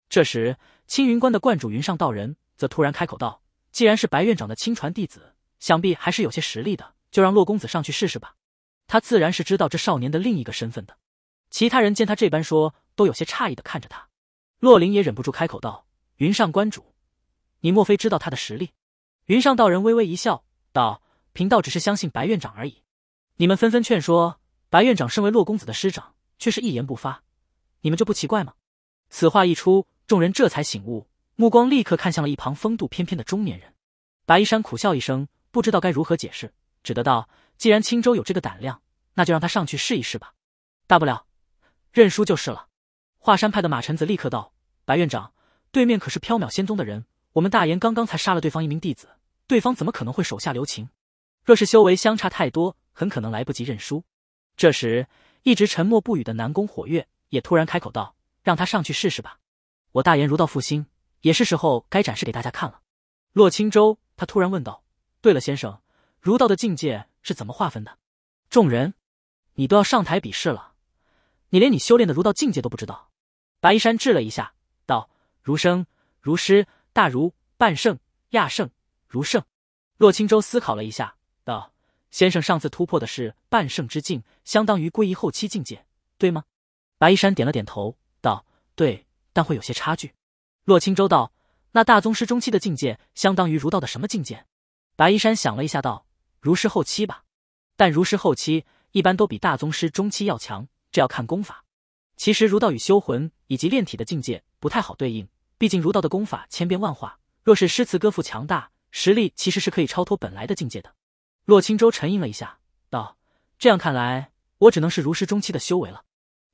S1: 这时，青云观的观主云上道人则突然开口道：“既然是白院长的亲传弟子，想必还是有些实力的，就让洛公子上去试试吧。”他自然是知道这少年的另一个身份的，其他人见他这般说，都有些诧异的看着他。洛林也忍不住开口道：“云上观主，你莫非知道他的实力？”云上道人微微一笑，道：“贫道只是相信白院长而已。”你们纷纷劝说，白院长身为洛公子的师长，却是一言不发，你们就不奇怪吗？”此话一出，众人这才醒悟，目光立刻看向了一旁风度翩翩的中年人。白衣山苦笑一声，不知道该如何解释，只得道。既然青州有这个胆量，那就让他上去试一试吧，大不了认输就是了。华山派的马尘子立刻道：“白院长，对面可是缥缈仙宗的人，我们大炎刚刚才杀了对方一名弟子，对方怎么可能会手下留情？若是修为相差太多，很可能来不及认输。”这时，一直沉默不语的南宫火月也突然开口道：“让他上去试试吧，我大言如道复兴，也是时候该展示给大家看了。”洛青州，他突然问道：“对了，先生，儒道的境界？”是怎么划分的？众人，你都要上台比试了，你连你修炼的儒道境界都不知道。白一山质了一下，道：“儒生、儒师、大儒、半圣、亚圣、儒圣。”洛青州思考了一下，道：“先生上次突破的是半圣之境，相当于归一后期境界，对吗？”白一山点了点头，道：“对，但会有些差距。”洛青州道：“那大宗师中期的境界相当于儒道的什么境界？”白一山想了一下，道。如师后期吧，但如师后期一般都比大宗师中期要强，这要看功法。其实儒道与修魂以及炼体的境界不太好对应，毕竟儒道的功法千变万化，若是诗词歌赋强大，实力其实是可以超脱本来的境界的。洛青州沉吟了一下，道：“这样看来，我只能是如师中期的修为了。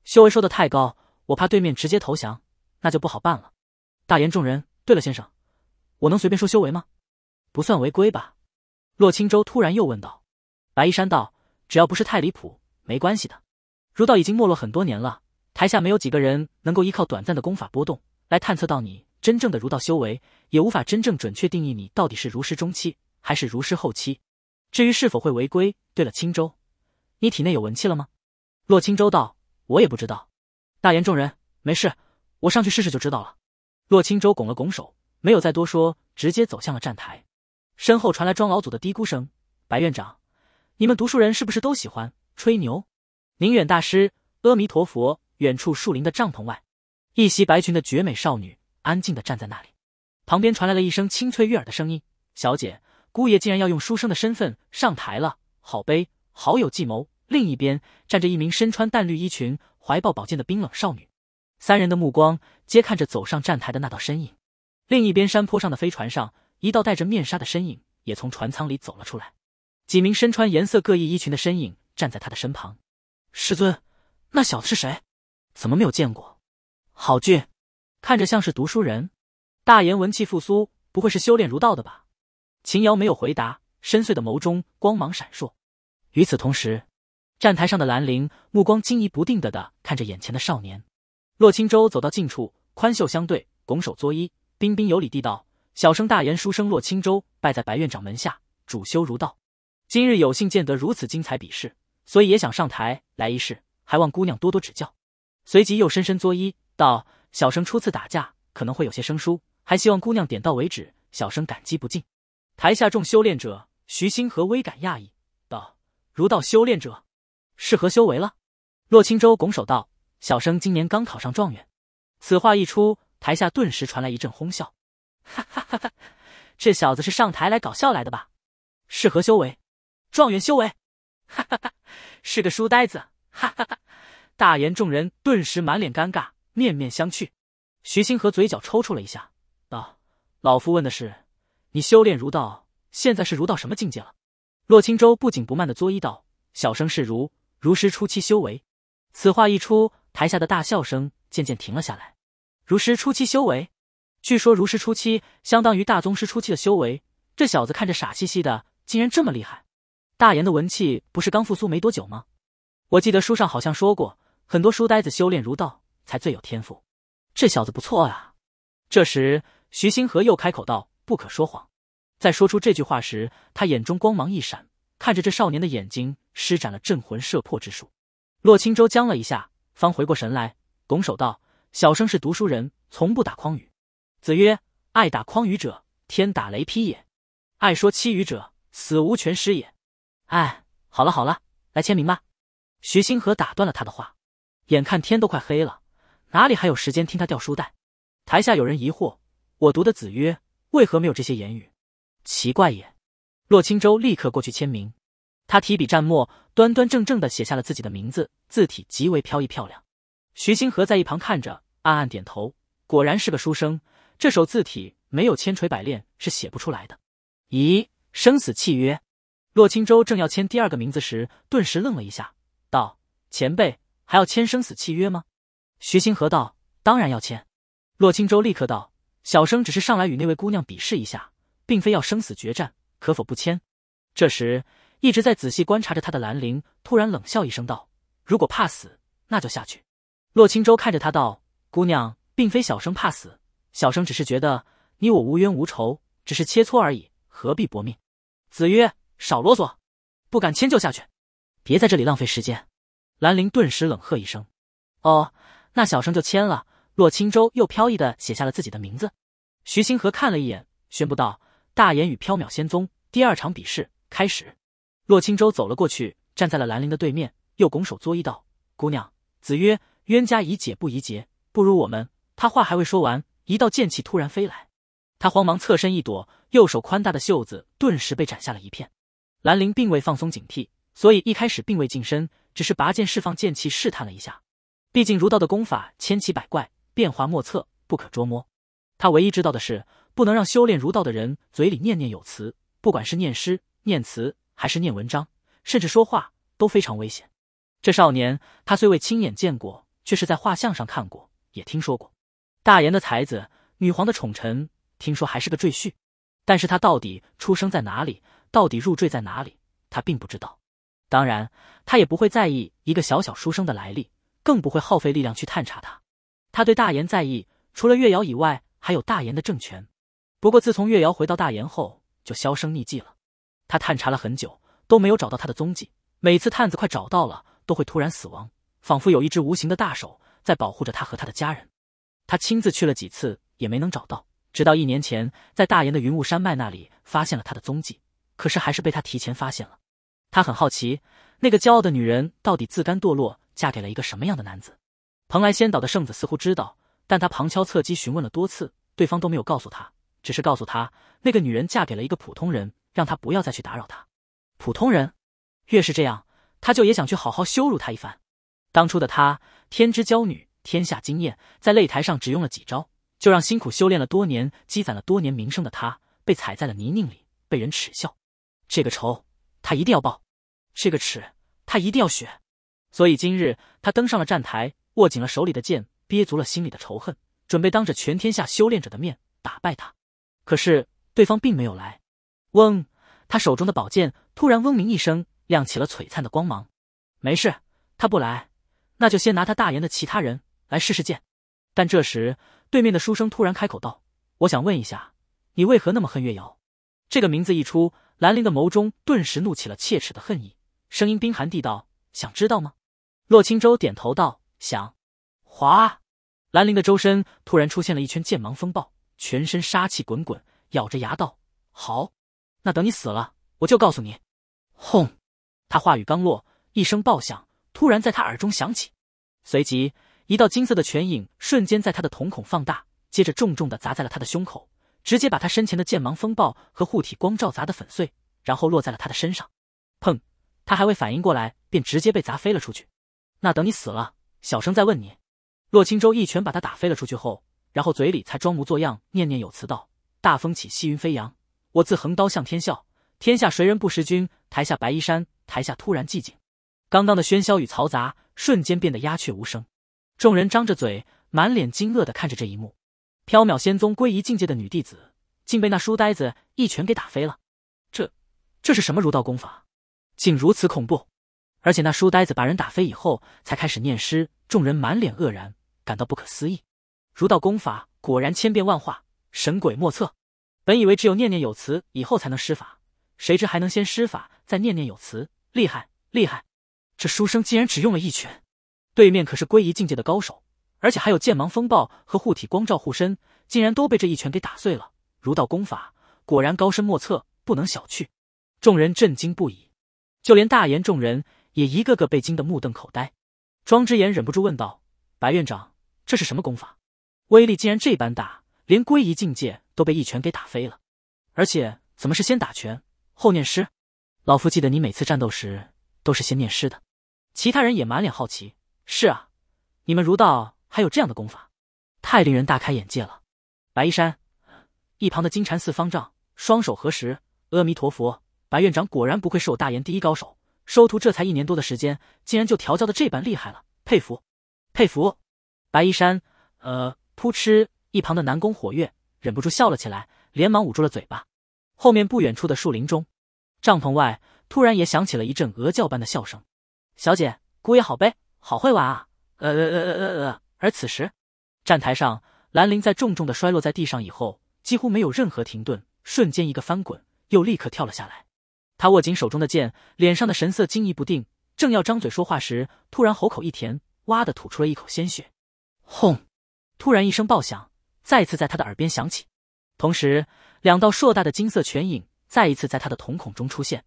S1: 修为说的太高，我怕对面直接投降，那就不好办了。”大言众人，对了，先生，我能随便说修为吗？不算违规吧？洛青州突然又问道：“白衣山道，只要不是太离谱，没关系的。儒道已经没落很多年了，台下没有几个人能够依靠短暂的功法波动来探测到你真正的儒道修为，也无法真正准确定义你到底是儒师中期还是如师后期。至于是否会违规，对了，青州，你体内有文气了吗？”洛青州道：“我也不知道。”大言众人没事，我上去试试就知道了。洛青州拱了拱手，没有再多说，直接走向了站台。身后传来庄老祖的低咕声：“白院长，你们读书人是不是都喜欢吹牛？”宁远大师：“阿弥陀佛。”远处树林的帐篷外，一袭白裙的绝美少女安静的站在那里，旁边传来了一声清脆悦耳的声音：“小姐，姑爷竟然要用书生的身份上台了，好悲，好有计谋。”另一边站着一名身穿淡绿衣裙、怀抱宝剑的冰冷少女，三人的目光皆看着走上站台的那道身影。另一边山坡上的飞船上。一道戴着面纱的身影也从船舱里走了出来，几名身穿颜色各异衣裙的身影站在他的身旁。师尊，那小子是谁？怎么没有见过？郝俊，看着像是读书人，大言文气复苏，不会是修炼儒道的吧？秦瑶没有回答，深邃的眸中光芒闪烁。与此同时，站台上的兰陵目光惊疑不定的的看着眼前的少年。洛青舟走到近处，宽袖相对，拱手作揖，彬彬有礼地道。小生大言书生洛青州，拜在白院长门下，主修儒道。今日有幸见得如此精彩比试，所以也想上台来一试，还望姑娘多多指教。随即又深深作揖道：“小生初次打架，可能会有些生疏，还希望姑娘点到为止，小生感激不尽。”台下众修炼者徐星河微感讶异道：“儒道修炼者是何修为了？”洛青州拱手道：“小生今年刚考上状元。”此话一出，台下顿时传来一阵哄笑。哈哈哈！哈，这小子是上台来搞笑来的吧？是何修为？状元修为？哈哈，是个书呆子！哈哈哈！大言众人顿时满脸尴尬，面面相觑。徐星河嘴角抽搐了一下，道：“老夫问的是，你修炼儒道，现在是儒道什么境界了？”洛青舟不紧不慢的作揖道：“小生是儒儒师初期修为。”此话一出，台下的大笑声渐渐停了下来。儒师初期修为？据说如师初期相当于大宗师初期的修为，这小子看着傻兮兮的，竟然这么厉害。大炎的文气不是刚复苏没多久吗？我记得书上好像说过，很多书呆子修炼儒道才最有天赋，这小子不错啊。这时，徐星河又开口道：“不可说谎。”在说出这句话时，他眼中光芒一闪，看着这少年的眼睛，施展了镇魂摄魄之术。洛青舟僵了一下，方回过神来，拱手道：“小生是读书人，从不打诳语。”子曰：“爱打诳语者，天打雷劈也；爱说欺语者，死无全尸也。”哎，好了好了，来签名吧。徐星河打断了他的话。眼看天都快黑了，哪里还有时间听他掉书袋？台下有人疑惑：“我读的子曰，为何没有这些言语？奇怪也。”洛青舟立刻过去签名，他提笔蘸墨，端端正正的写下了自己的名字，字体极为飘逸漂亮。徐星河在一旁看着，暗暗点头，果然是个书生。这首字体没有千锤百炼是写不出来的。咦，生死契约？洛青州正要签第二个名字时，顿时愣了一下，道：“前辈还要签生死契约吗？”徐星河道：“当然要签。”洛青州立刻道：“小生只是上来与那位姑娘比试一下，并非要生死决战，可否不签？”这时，一直在仔细观察着他的兰陵突然冷笑一声道：“如果怕死，那就下去。”洛青州看着他道：“姑娘并非小生怕死。”小生只是觉得你我无冤无仇，只是切磋而已，何必搏命？子曰：少啰嗦，不敢迁就下去。别在这里浪费时间。兰陵顿时冷喝一声：“哦，那小生就签了。”洛青舟又飘逸的写下了自己的名字。徐星河看了一眼，宣布道：“大言与缥缈仙宗第二场比试开始。”洛青舟走了过去，站在了兰陵的对面，又拱手作揖道：“姑娘，子曰：冤家宜解不宜结，不如我们。”他话还未说完。一道剑气突然飞来，他慌忙侧身一躲，右手宽大的袖子顿时被斩下了一片。兰陵并未放松警惕，所以一开始并未近身，只是拔剑释放剑气试探了一下。毕竟儒道的功法千奇百怪，变化莫测，不可捉摸。他唯一知道的是，不能让修炼儒道的人嘴里念念有词，不管是念诗、念词，还是念文章，甚至说话都非常危险。这少年，他虽未亲眼见过，却是在画像上看过，也听说过。大言的才子，女皇的宠臣，听说还是个赘婿。但是他到底出生在哪里，到底入赘在哪里，他并不知道。当然，他也不会在意一个小小书生的来历，更不会耗费力量去探查他。他对大言在意，除了月瑶以外，还有大言的政权。不过，自从月瑶回到大言后，就销声匿迹了。他探查了很久，都没有找到他的踪迹。每次探子快找到了，都会突然死亡，仿佛有一只无形的大手在保护着他和他的家人。他亲自去了几次，也没能找到。直到一年前，在大炎的云雾山脉那里发现了他的踪迹，可是还是被他提前发现了。他很好奇，那个骄傲的女人到底自甘堕落，嫁给了一个什么样的男子？蓬莱仙岛的圣子似乎知道，但他旁敲侧击询问了多次，对方都没有告诉他，只是告诉他那个女人嫁给了一个普通人，让他不要再去打扰他。普通人，越是这样，他就也想去好好羞辱他一番。当初的他，天之骄女。天下经验，在擂台上只用了几招，就让辛苦修炼了多年、积攒了多年名声的他被踩在了泥泞里，被人耻笑。这个仇他一定要报，这个耻他一定要雪。所以今日他登上了站台，握紧了手里的剑，憋足了心里的仇恨，准备当着全天下修炼者的面打败他。可是对方并没有来。嗡，他手中的宝剑突然嗡鸣一声，亮起了璀璨的光芒。没事，他不来，那就先拿他大言的其他人。来试试剑，但这时对面的书生突然开口道：“我想问一下，你为何那么恨月瑶？”这个名字一出，兰陵的眸中顿时怒起了切齿的恨意，声音冰寒地道：“想知道吗？”洛青州点头道：“想。”哗，兰陵的周身突然出现了一圈剑芒风暴，全身杀气滚滚，咬着牙道：“好，那等你死了，我就告诉你。”轰，他话语刚落，一声爆响突然在他耳中响起，随即。一道金色的拳影瞬间在他的瞳孔放大，接着重重的砸在了他的胸口，直接把他身前的剑芒风暴和护体光罩砸得粉碎，然后落在了他的身上。砰！他还未反应过来，便直接被砸飞了出去。那等你死了，小生再问你。洛青舟一拳把他打飞了出去后，然后嘴里才装模作样念念有词道：“大风起兮云飞扬，我自横刀向天笑，天下谁人不识君。”台下白衣衫，台下突然寂静，刚刚的喧嚣与嘈杂瞬间变得鸦雀无声。众人张着嘴，满脸惊愕的看着这一幕：，缥缈仙宗归一境界的女弟子，竟被那书呆子一拳给打飞了。这，这是什么儒道功法？竟如此恐怖！而且那书呆子把人打飞以后，才开始念诗。众人满脸愕然，感到不可思议。儒道功法果然千变万化，神鬼莫测。本以为只有念念有词以后才能施法，谁知还能先施法再念念有词。厉害，厉害！这书生竟然只用了一拳。对面可是归一境界的高手，而且还有剑芒风暴和护体光照护身，竟然都被这一拳给打碎了。儒道功法果然高深莫测，不能小觑。众人震惊不已，就连大炎众人也一个个被惊得目瞪口呆。庄之言忍不住问道：“白院长，这是什么功法？威力竟然这般大，连归一境界都被一拳给打飞了。而且怎么是先打拳后念诗？老夫记得你每次战斗时都是先念诗的。”其他人也满脸好奇。是啊，你们儒道还有这样的功法，太令人大开眼界了。白衣山，一旁的金蝉寺方丈双手合十，阿弥陀佛。白院长果然不愧是我大炎第一高手，收徒这才一年多的时间，竟然就调教的这般厉害了，佩服，佩服。白衣山，呃，扑哧，一旁的南宫火月忍不住笑了起来，连忙捂住了嘴巴。后面不远处的树林中，帐篷外突然也响起了一阵鹅叫般的笑声。小姐，姑爷好呗。好会玩啊！呃呃呃呃呃。而此时，站台上，兰陵在重重的摔落在地上以后，几乎没有任何停顿，瞬间一个翻滚，又立刻跳了下来。他握紧手中的剑，脸上的神色惊疑不定，正要张嘴说话时，突然喉口一甜，哇的吐出了一口鲜血。轰！突然一声爆响，再次在他的耳边响起，同时两道硕大的金色拳影再一次在他的瞳孔中出现。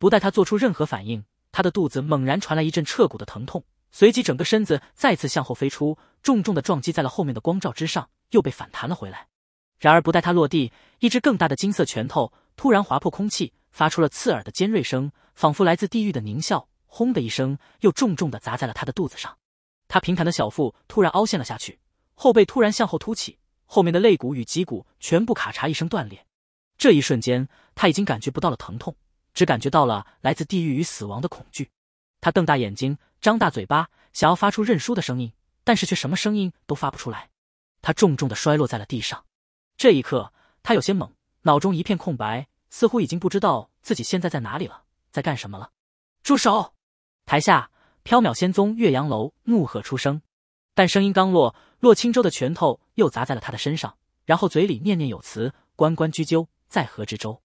S1: 不待他做出任何反应，他的肚子猛然传来一阵彻骨的疼痛。随即，整个身子再次向后飞出，重重的撞击在了后面的光照之上，又被反弹了回来。然而，不待他落地，一只更大的金色拳头突然划破空气，发出了刺耳的尖锐声，仿佛来自地狱的狞笑。轰的一声，又重重的砸在了他的肚子上。他平坦的小腹突然凹陷了下去，后背突然向后凸起，后面的肋骨与脊骨全部咔嚓一声断裂。这一瞬间，他已经感觉不到了疼痛，只感觉到了来自地狱与死亡的恐惧。他瞪大眼睛。张大嘴巴，想要发出认输的声音，但是却什么声音都发不出来。他重重的摔落在了地上。这一刻，他有些懵，脑中一片空白，似乎已经不知道自己现在在哪里了，在干什么了。住手！台下缥缈仙宗岳阳楼怒喝出声，但声音刚落，洛青舟的拳头又砸在了他的身上，然后嘴里念念有词：“关关雎鸠，在河之洲。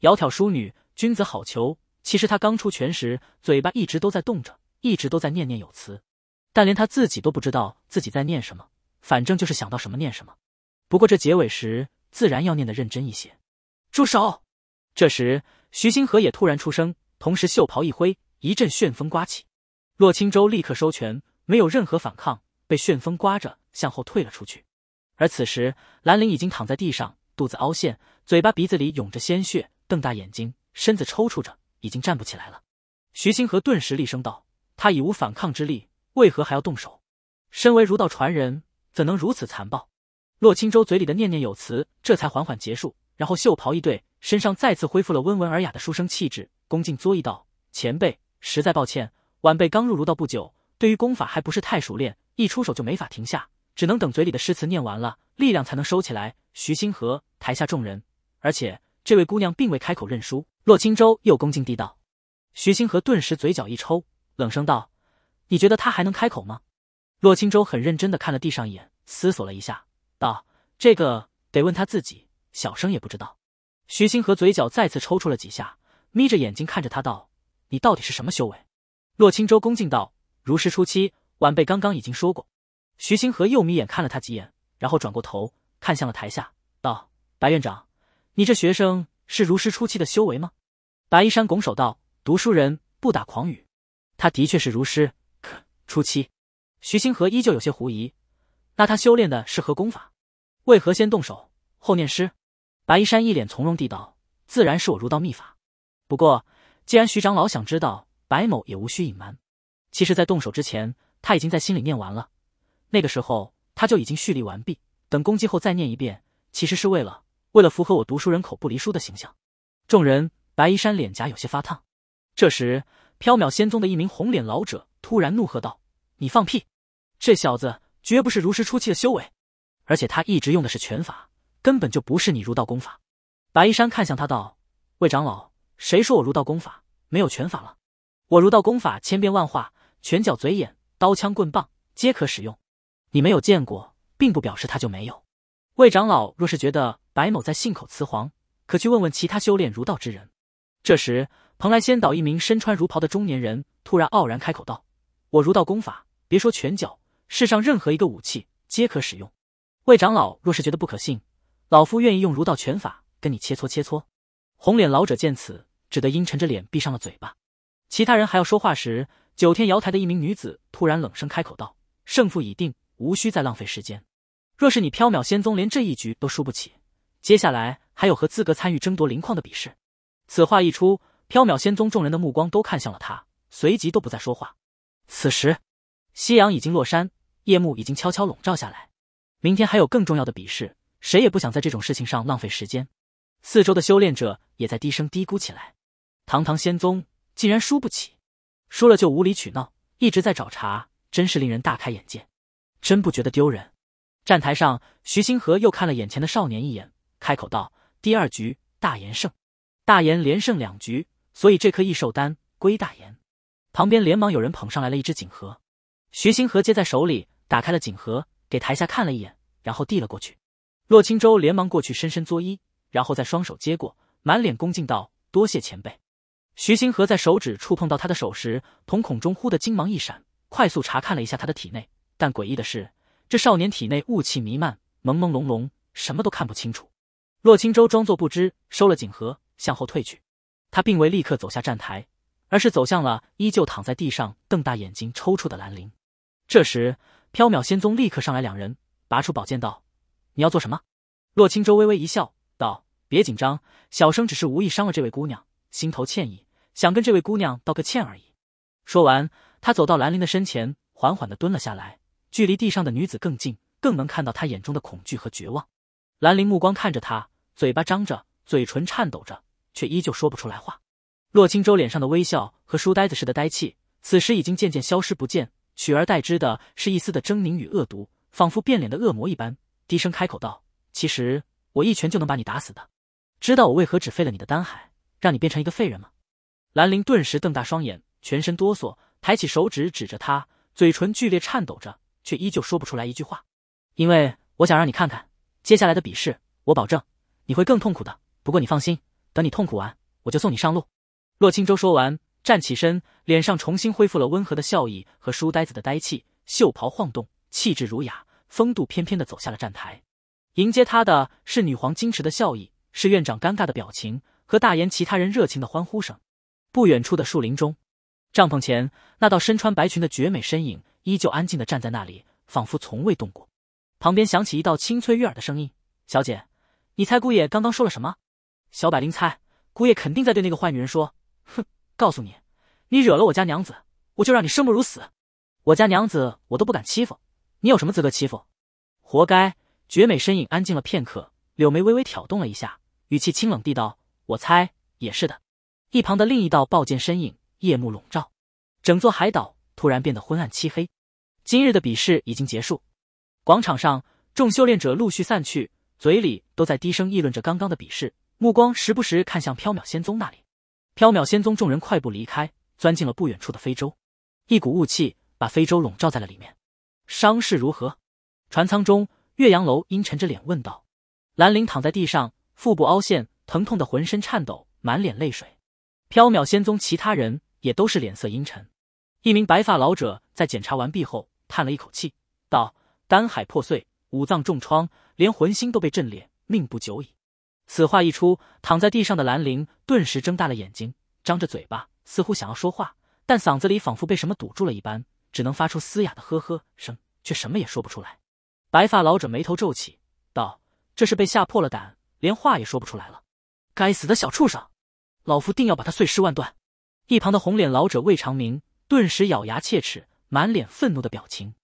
S1: 窈窕淑女，君子好逑。”其实他刚出拳时，嘴巴一直都在动着。一直都在念念有词，但连他自己都不知道自己在念什么，反正就是想到什么念什么。不过这结尾时自然要念的认真一些。住手！这时，徐星河也突然出声，同时袖袍一挥，一阵旋风刮起。洛青州立刻收拳，没有任何反抗，被旋风刮着向后退了出去。而此时，兰陵已经躺在地上，肚子凹陷，嘴巴、鼻子里涌着鲜血，瞪大眼睛，身子抽搐着，已经站不起来了。徐星河顿时厉声道。他已无反抗之力，为何还要动手？身为儒道传人，怎能如此残暴？洛青舟嘴里的念念有词，这才缓缓结束，然后袖袍一对，身上再次恢复了温文尔雅的书生气质，恭敬作揖道：“前辈，实在抱歉，晚辈刚入儒道不久，对于功法还不是太熟练，一出手就没法停下，只能等嘴里的诗词念完了，力量才能收起来。”徐星河，台下众人，而且这位姑娘并未开口认输。洛青舟又恭敬地道：“徐星河，顿时嘴角一抽。”冷声道：“你觉得他还能开口吗？”洛青舟很认真的看了地上一眼，思索了一下，道：“这个得问他自己，小生也不知道。”徐星河嘴角再次抽搐了几下，眯着眼睛看着他道：“你到底是什么修为？”洛青舟恭敬道：“如师初期，晚辈刚刚已经说过。”徐星河又眯眼看了他几眼，然后转过头看向了台下，道：“白院长，你这学生是如师初期的修为吗？”白一山拱手道：“读书人不打诳语。”他的确是如师。可初期，徐星河依旧有些狐疑。那他修炼的是何功法？为何先动手后念诗？白衣山一脸从容地道：“自然是我儒道秘法。不过，既然徐长老想知道，白某也无需隐瞒。其实，在动手之前，他已经在心里念完了。那个时候，他就已经蓄力完毕，等攻击后再念一遍，其实是为了为了符合我读书人口不离书的形象。”众人，白衣山脸颊有些发烫。这时。缥缈仙宗的一名红脸老者突然怒喝道：“你放屁！这小子绝不是如师初期的修为，而且他一直用的是拳法，根本就不是你儒道功法。”白衣山看向他道：“魏长老，谁说我儒道功法没有拳法了？我儒道功法千变万化，拳脚、嘴眼、刀枪、棍棒皆可使用。你没有见过，并不表示他就没有。魏长老若是觉得白某在信口雌黄，可去问问其他修炼儒道之人。”这时。蓬莱仙岛，一名身穿儒袍的中年人突然傲然开口道：“我儒道功法，别说拳脚，世上任何一个武器皆可使用。魏长老若是觉得不可信，老夫愿意用儒道拳法跟你切磋切磋。”红脸老者见此，只得阴沉着脸闭上了嘴巴。其他人还要说话时，九天瑶台的一名女子突然冷声开口道：“胜负已定，无需再浪费时间。若是你缥缈仙宗连这一局都输不起，接下来还有何资格参与争夺灵矿的比试？”此话一出。缥缈仙宗众人的目光都看向了他，随即都不再说话。此时，夕阳已经落山，夜幕已经悄悄笼罩下来。明天还有更重要的比试，谁也不想在这种事情上浪费时间。四周的修炼者也在低声嘀咕起来：“堂堂仙宗竟然输不起，输了就无理取闹，一直在找茬，真是令人大开眼界，真不觉得丢人。”站台上，徐星河又看了眼前的少年一眼，开口道：“第二局，大言胜。大言连胜两局。”所以这颗异兽丹归大炎。旁边连忙有人捧上来了一只锦盒，徐星河接在手里，打开了锦盒，给台下看了一眼，然后递了过去。洛青舟连忙过去，深深作揖，然后再双手接过，满脸恭敬道：“多谢前辈。”徐星河在手指触碰到他的手时，瞳孔中忽的金芒一闪，快速查看了一下他的体内，但诡异的是，这少年体内雾气弥漫，朦朦胧胧，什么都看不清楚。洛青舟装作不知，收了锦盒，向后退去。他并未立刻走下站台，而是走向了依旧躺在地上、瞪大眼睛、抽搐的兰陵。这时，缥缈仙宗立刻上来两人，拔出宝剑道：“你要做什么？”洛青舟微微一笑，道：“别紧张，小生只是无意伤了这位姑娘，心头歉意，想跟这位姑娘道个歉而已。”说完，他走到兰陵的身前，缓缓地蹲了下来，距离地上的女子更近，更能看到她眼中的恐惧和绝望。兰陵目光看着他，嘴巴张着，嘴唇颤抖着。却依旧说不出来话。洛青舟脸上的微笑和书呆子似的呆气，此时已经渐渐消失不见，取而代之的是一丝的狰狞与恶毒，仿佛变脸的恶魔一般，低声开口道：“其实我一拳就能把你打死的。知道我为何只废了你的丹海，让你变成一个废人吗？”兰陵顿时瞪大双眼，全身哆嗦，抬起手指指着他，嘴唇剧烈颤抖着，却依旧说不出来一句话。因为我想让你看看接下来的比试，我保证你会更痛苦的。不过你放心。等你痛苦完，我就送你上路。”洛青舟说完，站起身，脸上重新恢复了温和的笑意和书呆子的呆气，袖袍晃动，气质儒雅，风度翩翩的走下了站台。迎接他的是女皇矜持的笑意，是院长尴尬的表情，和大言其他人热情的欢呼声。不远处的树林中，帐篷前那道身穿白裙的绝美身影依旧安静的站在那里，仿佛从未动过。旁边响起一道清脆悦耳的声音：“小姐，你猜姑爷刚刚说了什么？”小百灵猜，姑爷肯定在对那个坏女人说：“哼，告诉你，你惹了我家娘子，我就让你生不如死。我家娘子我都不敢欺负，你有什么资格欺负？活该！”绝美身影安静了片刻，柳眉微微挑动了一下，语气清冷地道：“我猜也是的。”一旁的另一道暴剑身影，夜幕笼罩，整座海岛突然变得昏暗漆黑。今日的比试已经结束，广场上众修炼者陆续散去，嘴里都在低声议论着刚刚的比试。目光时不时看向缥缈仙宗那里，缥缈仙宗众人快步离开，钻进了不远处的非洲。一股雾气把非洲笼罩在了里面。伤势如何？船舱中，岳阳楼阴沉着脸问道。兰陵躺在地上，腹部凹陷，疼痛的浑身颤抖，满脸泪水。缥缈仙宗其他人也都是脸色阴沉。一名白发老者在检查完毕后，叹了一口气，道：“丹海破碎，五脏重创，连魂心都被震裂，命不久矣。”此话一出，躺在地上的兰陵顿时睁大了眼睛，张着嘴巴，似乎想要说话，但嗓子里仿佛被什么堵住了一般，只能发出嘶哑的呵呵声，却什么也说不出来。白发老者眉头皱起，道：“这是被吓破了胆，连话也说不出来了。”该死的小畜生，老夫定要把他碎尸万段！”一旁的红脸老者魏长明顿时咬牙切齿，满脸愤怒的表情。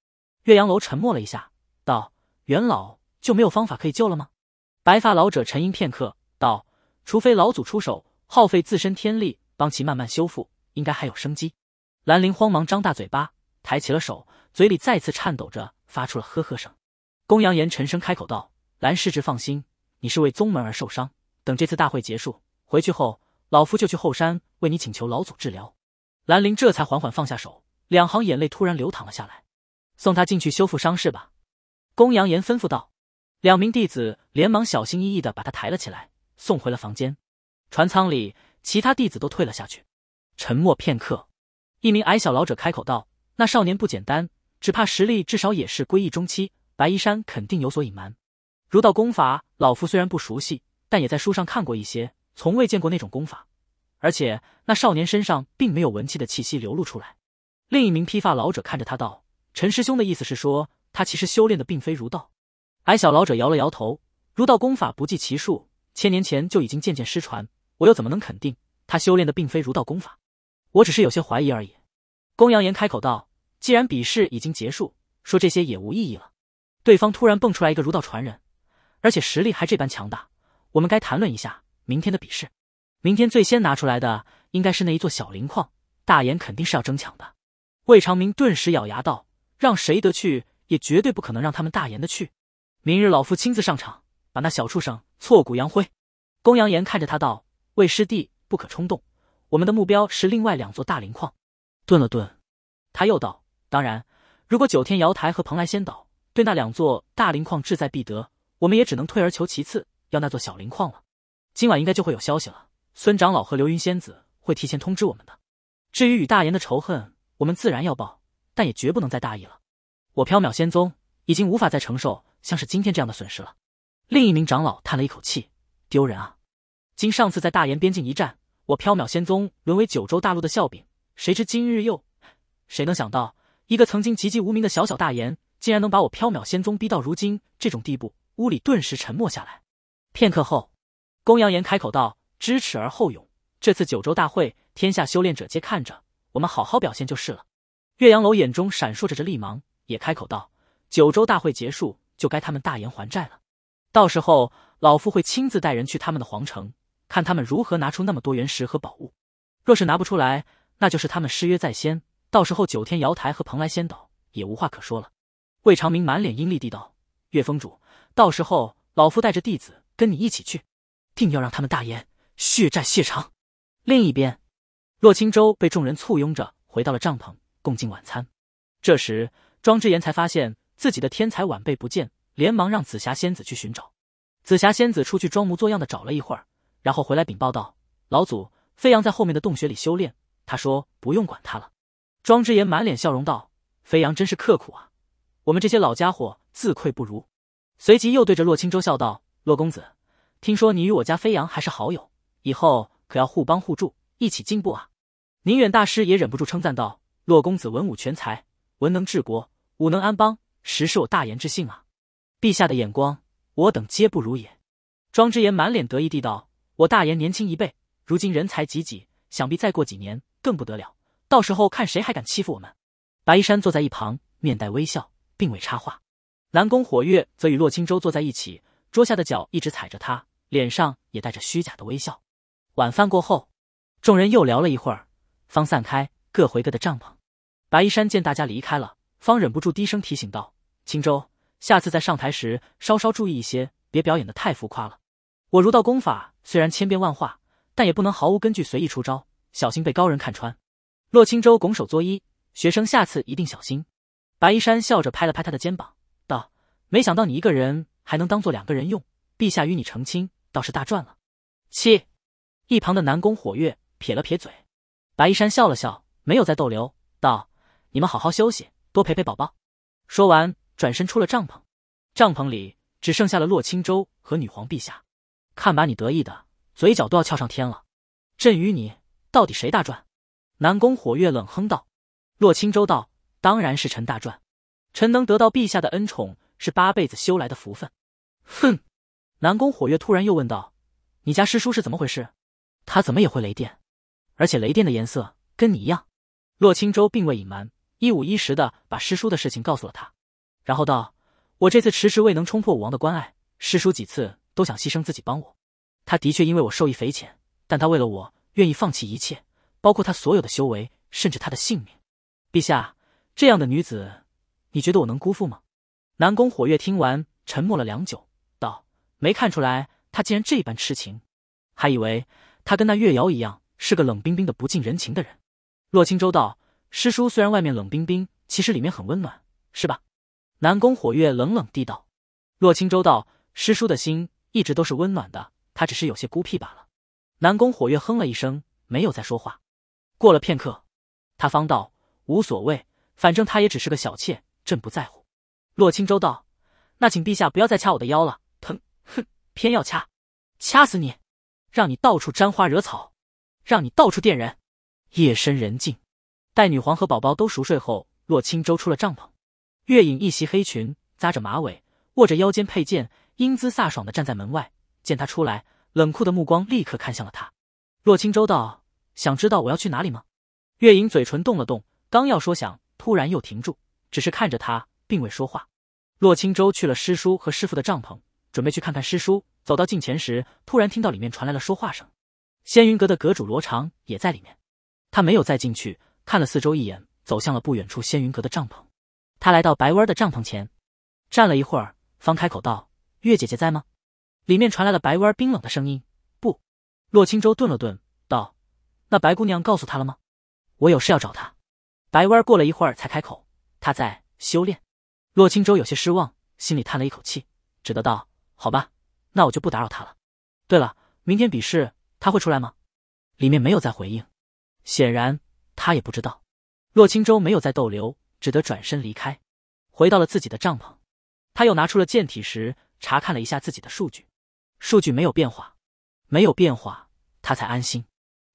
S1: 岳阳楼沉默了一下，道：“元老就没有方法可以救了吗？”白发老者沉吟片刻，道：“除非老祖出手，耗费自身天力帮其慢慢修复，应该还有生机。”兰陵慌忙张大嘴巴，抬起了手，嘴里再次颤抖着发出了呵呵声。公阳岩沉声开口道：“兰师侄放心，你是为宗门而受伤，等这次大会结束，回去后老夫就去后山为你请求老祖治疗。”兰陵这才缓缓放下手，两行眼泪突然流淌了下来。送他进去修复伤势吧，公阳岩吩咐道。两名弟子连忙小心翼翼地把他抬了起来，送回了房间。船舱里，其他弟子都退了下去。沉默片刻，一名矮小老者开口道：“那少年不简单，只怕实力至少也是归一中期。白衣山肯定有所隐瞒。儒道功法，老夫虽然不熟悉，但也在书上看过一些，从未见过那种功法。而且那少年身上并没有文气的气息流露出来。”另一名披发老者看着他道：“陈师兄的意思是说，他其实修炼的并非儒道。”矮小老者摇了摇头，儒道功法不计其数，千年前就已经渐渐失传，我又怎么能肯定他修炼的并非儒道功法？我只是有些怀疑而已。公羊岩开口道：“既然比试已经结束，说这些也无意义了。对方突然蹦出来一个儒道传人，而且实力还这般强大，我们该谈论一下明天的比试。明天最先拿出来的应该是那一座小灵矿，大岩肯定是要争抢的。”魏长明顿时咬牙道：“让谁得去，也绝对不可能让他们大岩的去。”明日老夫亲自上场，把那小畜生挫骨扬灰。公羊岩看着他道：“魏师弟，不可冲动。我们的目标是另外两座大灵矿。”顿了顿，他又道：“当然，如果九天瑶台和蓬莱仙岛对那两座大灵矿志在必得，我们也只能退而求其次，要那座小灵矿了。今晚应该就会有消息了。孙长老和流云仙子会提前通知我们的。至于与大炎的仇恨，我们自然要报，但也绝不能再大意了。我缥缈仙宗已经无法再承受。”像是今天这样的损失了。另一名长老叹了一口气：“丢人啊！经上次在大炎边境一战，我缥缈仙宗沦为九州大陆的笑柄。谁知今日又，谁能想到一个曾经籍籍无名的小小大炎，竟然能把我缥缈仙宗逼到如今这种地步？”屋里顿时沉默下来。片刻后，公阳炎开口道：“知耻而后勇。这次九州大会，天下修炼者皆看着，我们好好表现就是了。”岳阳楼眼中闪烁着这利芒，也开口道：“九州大会结束。”就该他们大言还债了，到时候老夫会亲自带人去他们的皇城，看他们如何拿出那么多原石和宝物。若是拿不出来，那就是他们失约在先，到时候九天瑶台和蓬莱仙岛也无话可说了。魏长明满脸阴厉地道：“岳峰主，到时候老夫带着弟子跟你一起去，定要让他们大言血债血偿。”另一边，洛青州被众人簇拥着回到了帐篷，共进晚餐。这时，庄之言才发现。自己的天才晚辈不见，连忙让紫霞仙子去寻找。紫霞仙子出去装模作样的找了一会儿，然后回来禀报道：“老祖，飞扬在后面的洞穴里修炼。他说不用管他了。”庄之言满脸笑容道：“飞扬真是刻苦啊，我们这些老家伙自愧不如。”随即又对着洛青舟笑道：“洛公子，听说你与我家飞扬还是好友，以后可要互帮互助，一起进步啊！”宁远大师也忍不住称赞道：“洛公子文武全才，文能治国，武能安邦。”实是我大言之幸啊！陛下的眼光，我等皆不如也。庄之言满脸得意地道：“我大言年轻一辈，如今人才济济，想必再过几年更不得了。到时候看谁还敢欺负我们。”白衣山坐在一旁，面带微笑，并未插话。南宫火月则与洛青舟坐在一起，桌下的脚一直踩着他，脸上也带着虚假的微笑。晚饭过后，众人又聊了一会儿，方散开，各回各的帐篷。白衣山见大家离开了。方忍不住低声提醒道：“青州，下次在上台时稍稍注意一些，别表演的太浮夸了。我儒道功法虽然千变万化，但也不能毫无根据随意出招，小心被高人看穿。”洛青州拱手作揖：“学生下次一定小心。”白衣山笑着拍了拍他的肩膀，道：“没想到你一个人还能当做两个人用，陛下与你成亲倒是大赚了。”七一旁的南宫火月撇了撇嘴，白衣山笑了笑，没有再逗留，道：“你们好好休息。”多陪陪宝宝。说完，转身出了帐篷。帐篷里只剩下了洛青州和女皇陛下。看把你得意的，嘴角都要翘上天了。朕与你到底谁大赚？南宫火月冷哼道。洛青州道：“当然是臣大赚。臣能得到陛下的恩宠，是八辈子修来的福分。”哼！南宫火月突然又问道：“你家师叔是怎么回事？他怎么也会雷电？而且雷电的颜色跟你一样？”洛青州并未隐瞒。一五一十的把师叔的事情告诉了他，然后道：“我这次迟迟未能冲破武王的关爱，师叔几次都想牺牲自己帮我。他的确因为我受益匪浅，但他为了我愿意放弃一切，包括他所有的修为，甚至他的性命。陛下，这样的女子，你觉得我能辜负吗？”南宫火月听完，沉默了良久，道：“没看出来，他竟然这般痴情，还以为他跟那月瑶一样，是个冷冰冰的不近人情的人。”洛青舟道。师叔虽然外面冷冰冰，其实里面很温暖，是吧？南宫火月冷冷地道。洛青舟道：“师叔的心一直都是温暖的，他只是有些孤僻罢了。”南宫火月哼了一声，没有再说话。过了片刻，他方道：“无所谓，反正他也只是个小妾，朕不在乎。”洛青舟道：“那请陛下不要再掐我的腰了，疼！哼，偏要掐，掐死你，让你到处沾花惹草，让你到处电人。”夜深人静。待女皇和宝宝都熟睡后，洛青舟出了帐篷。月影一袭黑裙，扎着马尾，握着腰间佩剑，英姿飒爽地站在门外。见他出来，冷酷的目光立刻看向了他。洛青舟道：“想知道我要去哪里吗？”月影嘴唇动了动，刚要说想，突然又停住，只是看着他，并未说话。洛青舟去了师叔和师父的帐篷，准备去看看师叔。走到近前时，突然听到里面传来了说话声。仙云阁的阁主罗长也在里面，他没有再进去。看了四周一眼，走向了不远处仙云阁的帐篷。他来到白弯儿的帐篷前，站了一会儿，方开口道：“月姐姐在吗？”里面传来了白弯儿冰冷的声音：“不。”洛青舟顿了顿，道：“那白姑娘告诉他了吗？我有事要找他。”白弯儿过了一会儿才开口：“他在修炼。”洛青舟有些失望，心里叹了一口气，只得道：“好吧，那我就不打扰他了。对了，明天比试，他会出来吗？”里面没有再回应，显然。他也不知道，洛青舟没有再逗留，只得转身离开，回到了自己的帐篷。他又拿出了剑体石，查看了一下自己的数据，数据没有变化，没有变化，他才安心。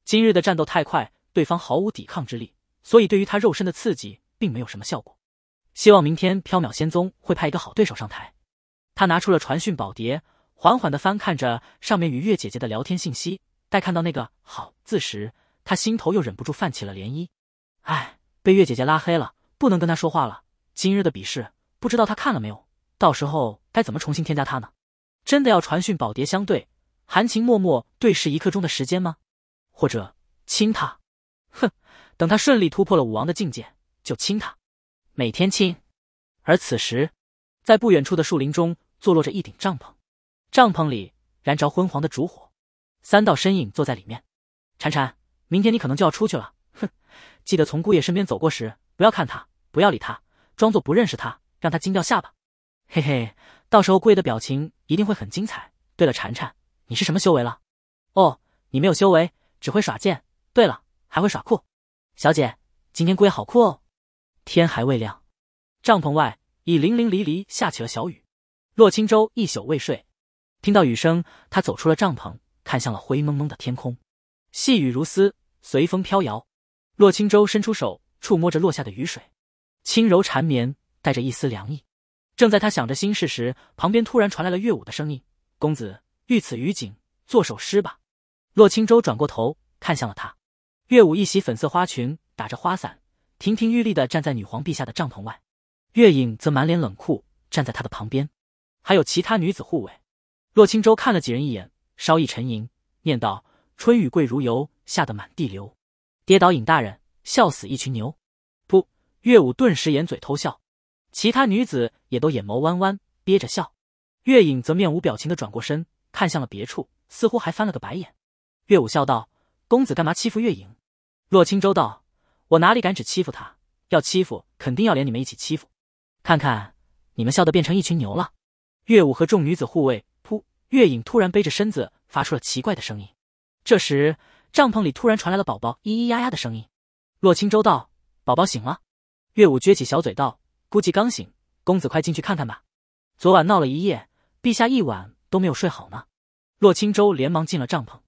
S1: 今日的战斗太快，对方毫无抵抗之力，所以对于他肉身的刺激并没有什么效果。希望明天缥缈仙宗会派一个好对手上台。他拿出了传讯宝碟，缓缓的翻看着上面与月姐姐的聊天信息，待看到那个“好”字时。他心头又忍不住泛起了涟漪，哎，被月姐姐拉黑了，不能跟她说话了。今日的比试不知道她看了没有，到时候该怎么重新添加她呢？真的要传讯宝蝶相对，含情脉脉对视一刻钟的时间吗？或者亲她？哼，等他顺利突破了武王的境界，就亲她，每天亲。而此时，在不远处的树林中坐落着一顶帐篷，帐篷里燃着昏黄的烛火，三道身影坐在里面，婵婵。明天你可能就要出去了，哼！记得从姑爷身边走过时，不要看他，不要理他，装作不认识他，让他惊掉下巴。嘿嘿，到时候姑爷的表情一定会很精彩。对了，婵婵，你是什么修为了？哦，你没有修为，只会耍剑。对了，还会耍酷。小姐，今天姑爷好酷哦！天还未亮，帐篷外已零零离离下起了小雨。洛青舟一宿未睡，听到雨声，他走出了帐篷，看向了灰蒙蒙的天空。细雨如丝，随风飘摇。洛青舟伸出手，触摸着落下的雨水，轻柔缠绵，带着一丝凉意。正在他想着心事时，旁边突然传来了乐舞的声音：“公子遇此雨景，作首诗吧。”洛青舟转过头，看向了他。乐舞一袭粉色花裙，打着花伞，亭亭玉立的站在女皇陛下的帐篷外。月影则满脸冷酷，站在他的旁边，还有其他女子护卫。洛青舟看了几人一眼，稍一沉吟，念道。春雨贵如油，吓得满地流。跌倒尹大人，笑死一群牛。噗！岳武顿时掩嘴偷笑，其他女子也都眼眸弯弯，憋着笑。月影则面无表情的转过身，看向了别处，似乎还翻了个白眼。岳武笑道：“公子干嘛欺负月影？”洛青舟道：“我哪里敢只欺负他？要欺负，肯定要连你们一起欺负。看看你们笑得变成一群牛了。”岳武和众女子护卫，噗！月影突然背着身子发出了奇怪的声音。这时，帐篷里突然传来了宝宝咿咿呀呀的声音。洛青州道：“宝宝醒了。”岳武撅起小嘴道：“估计刚醒，公子快进去看看吧。”昨晚闹了一夜，陛下一晚都没有睡好呢。洛青州连忙进了帐篷。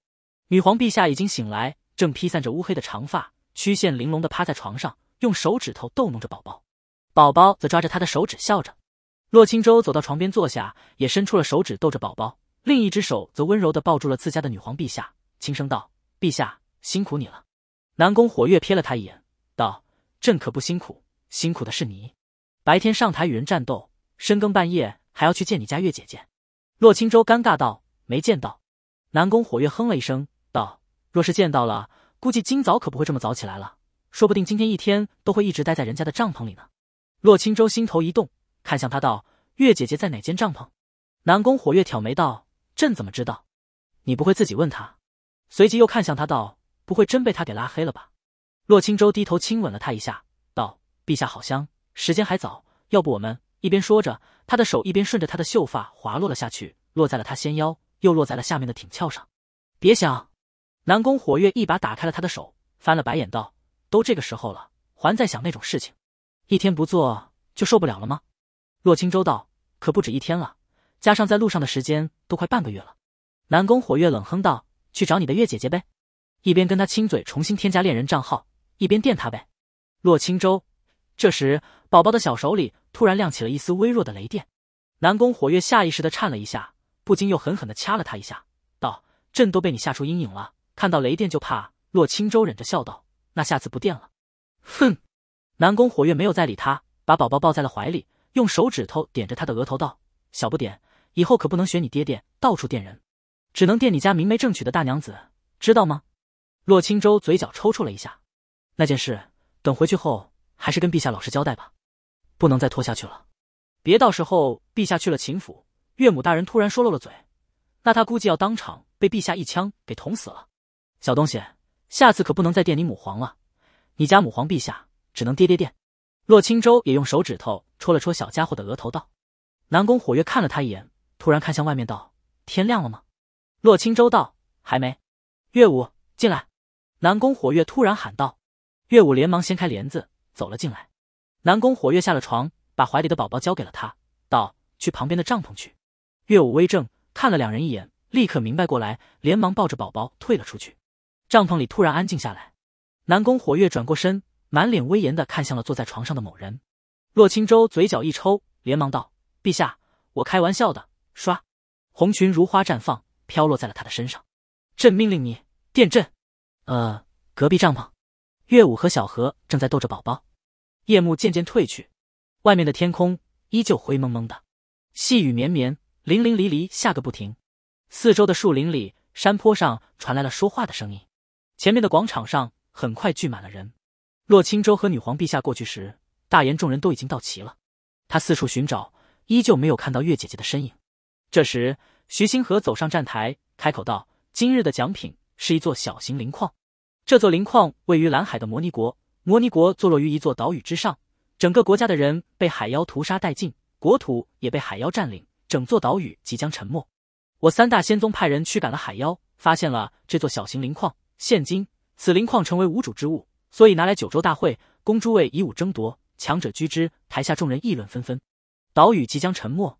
S1: 女皇陛下已经醒来，正披散着乌黑的长发，曲线玲珑的趴在床上，用手指头逗弄着宝宝，宝宝则抓着他的手指笑着。洛青州走到床边坐下，也伸出了手指逗着宝宝，另一只手则温柔的抱住了自家的女皇陛下。轻声道：“陛下辛苦你了。”南宫火月瞥了他一眼，道：“朕可不辛苦，辛苦的是你。白天上台与人战斗，深更半夜还要去见你家月姐姐。”洛青州尴尬道：“没见到。”南宫火月哼了一声，道：“若是见到了，估计今早可不会这么早起来了，说不定今天一天都会一直待在人家的帐篷里呢。”洛青州心头一动，看向他道：“月姐姐在哪间帐篷？”南宫火月挑眉道：“朕怎么知道？你不会自己问她？”随即又看向他，道：“不会真被他给拉黑了吧？”洛青州低头亲吻了他一下，道：“陛下好香，时间还早，要不我们……”一边说着，他的手一边顺着他的秀发滑落了下去，落在了他纤腰，又落在了下面的挺翘上。别想！南宫火月一把打开了他的手，翻了白眼道：“都这个时候了，还在想那种事情？一天不做就受不了了吗？”洛青州道：“可不止一天了，加上在路上的时间，都快半个月了。”南宫火月冷哼道。去找你的月姐姐呗，一边跟他亲嘴，重新添加恋人账号，一边电他呗。洛青州，这时宝宝的小手里突然亮起了一丝微弱的雷电，南宫火月下意识的颤了一下，不禁又狠狠的掐了他一下，道：“朕都被你吓出阴影了，看到雷电就怕。”洛青州忍着笑道：“那下次不电了。”哼，南宫火月没有再理他，把宝宝抱在了怀里，用手指头点着他的额头道：“小不点，以后可不能学你爹爹到处电人。”只能垫你家明媒正娶的大娘子，知道吗？洛青州嘴角抽搐了一下。那件事等回去后还是跟陛下老实交代吧，不能再拖下去了。别到时候陛下去了秦府，岳母大人突然说漏了嘴，那他估计要当场被陛下一枪给捅死了。小东西，下次可不能再垫你母皇了。你家母皇陛下只能爹爹垫。洛青州也用手指头戳了戳小家伙的额头，道：“南宫火月看了他一眼，突然看向外面，道：天亮了吗？”洛青州道还没，岳武进来。南宫火月突然喊道：“岳武，连忙掀开帘子走了进来。”南宫火月下了床，把怀里的宝宝交给了他，道：“去旁边的帐篷去。”岳武微怔，看了两人一眼，立刻明白过来，连忙抱着宝宝退了出去。帐篷里突然安静下来，南宫火月转过身，满脸威严的看向了坐在床上的某人。洛青州嘴角一抽，连忙道：“陛下，我开玩笑的。”唰，红裙如花绽放。飘落在了他的身上。朕命令你电阵，呃，隔壁帐篷。乐舞和小何正在逗着宝宝。夜幕渐渐褪去，外面的天空依旧灰蒙蒙的，细雨绵绵，零零漓漓下个不停。四周的树林里、山坡上传来了说话的声音。前面的广场上很快聚满了人。洛青州和女皇陛下过去时，大言众人都已经到齐了。他四处寻找，依旧没有看到月姐姐的身影。这时。徐星河走上站台，开口道：“今日的奖品是一座小型磷矿。这座磷矿位于蓝海的摩尼国。摩尼国坐落于一座岛屿之上，整个国家的人被海妖屠杀殆尽，国土也被海妖占领，整座岛屿即将沉没。我三大仙宗派人驱赶了海妖，发现了这座小型磷矿。现今此磷矿成为无主之物，所以拿来九州大会，供诸位以武争夺，强者居之。”台下众人议论纷纷。岛屿即将沉没，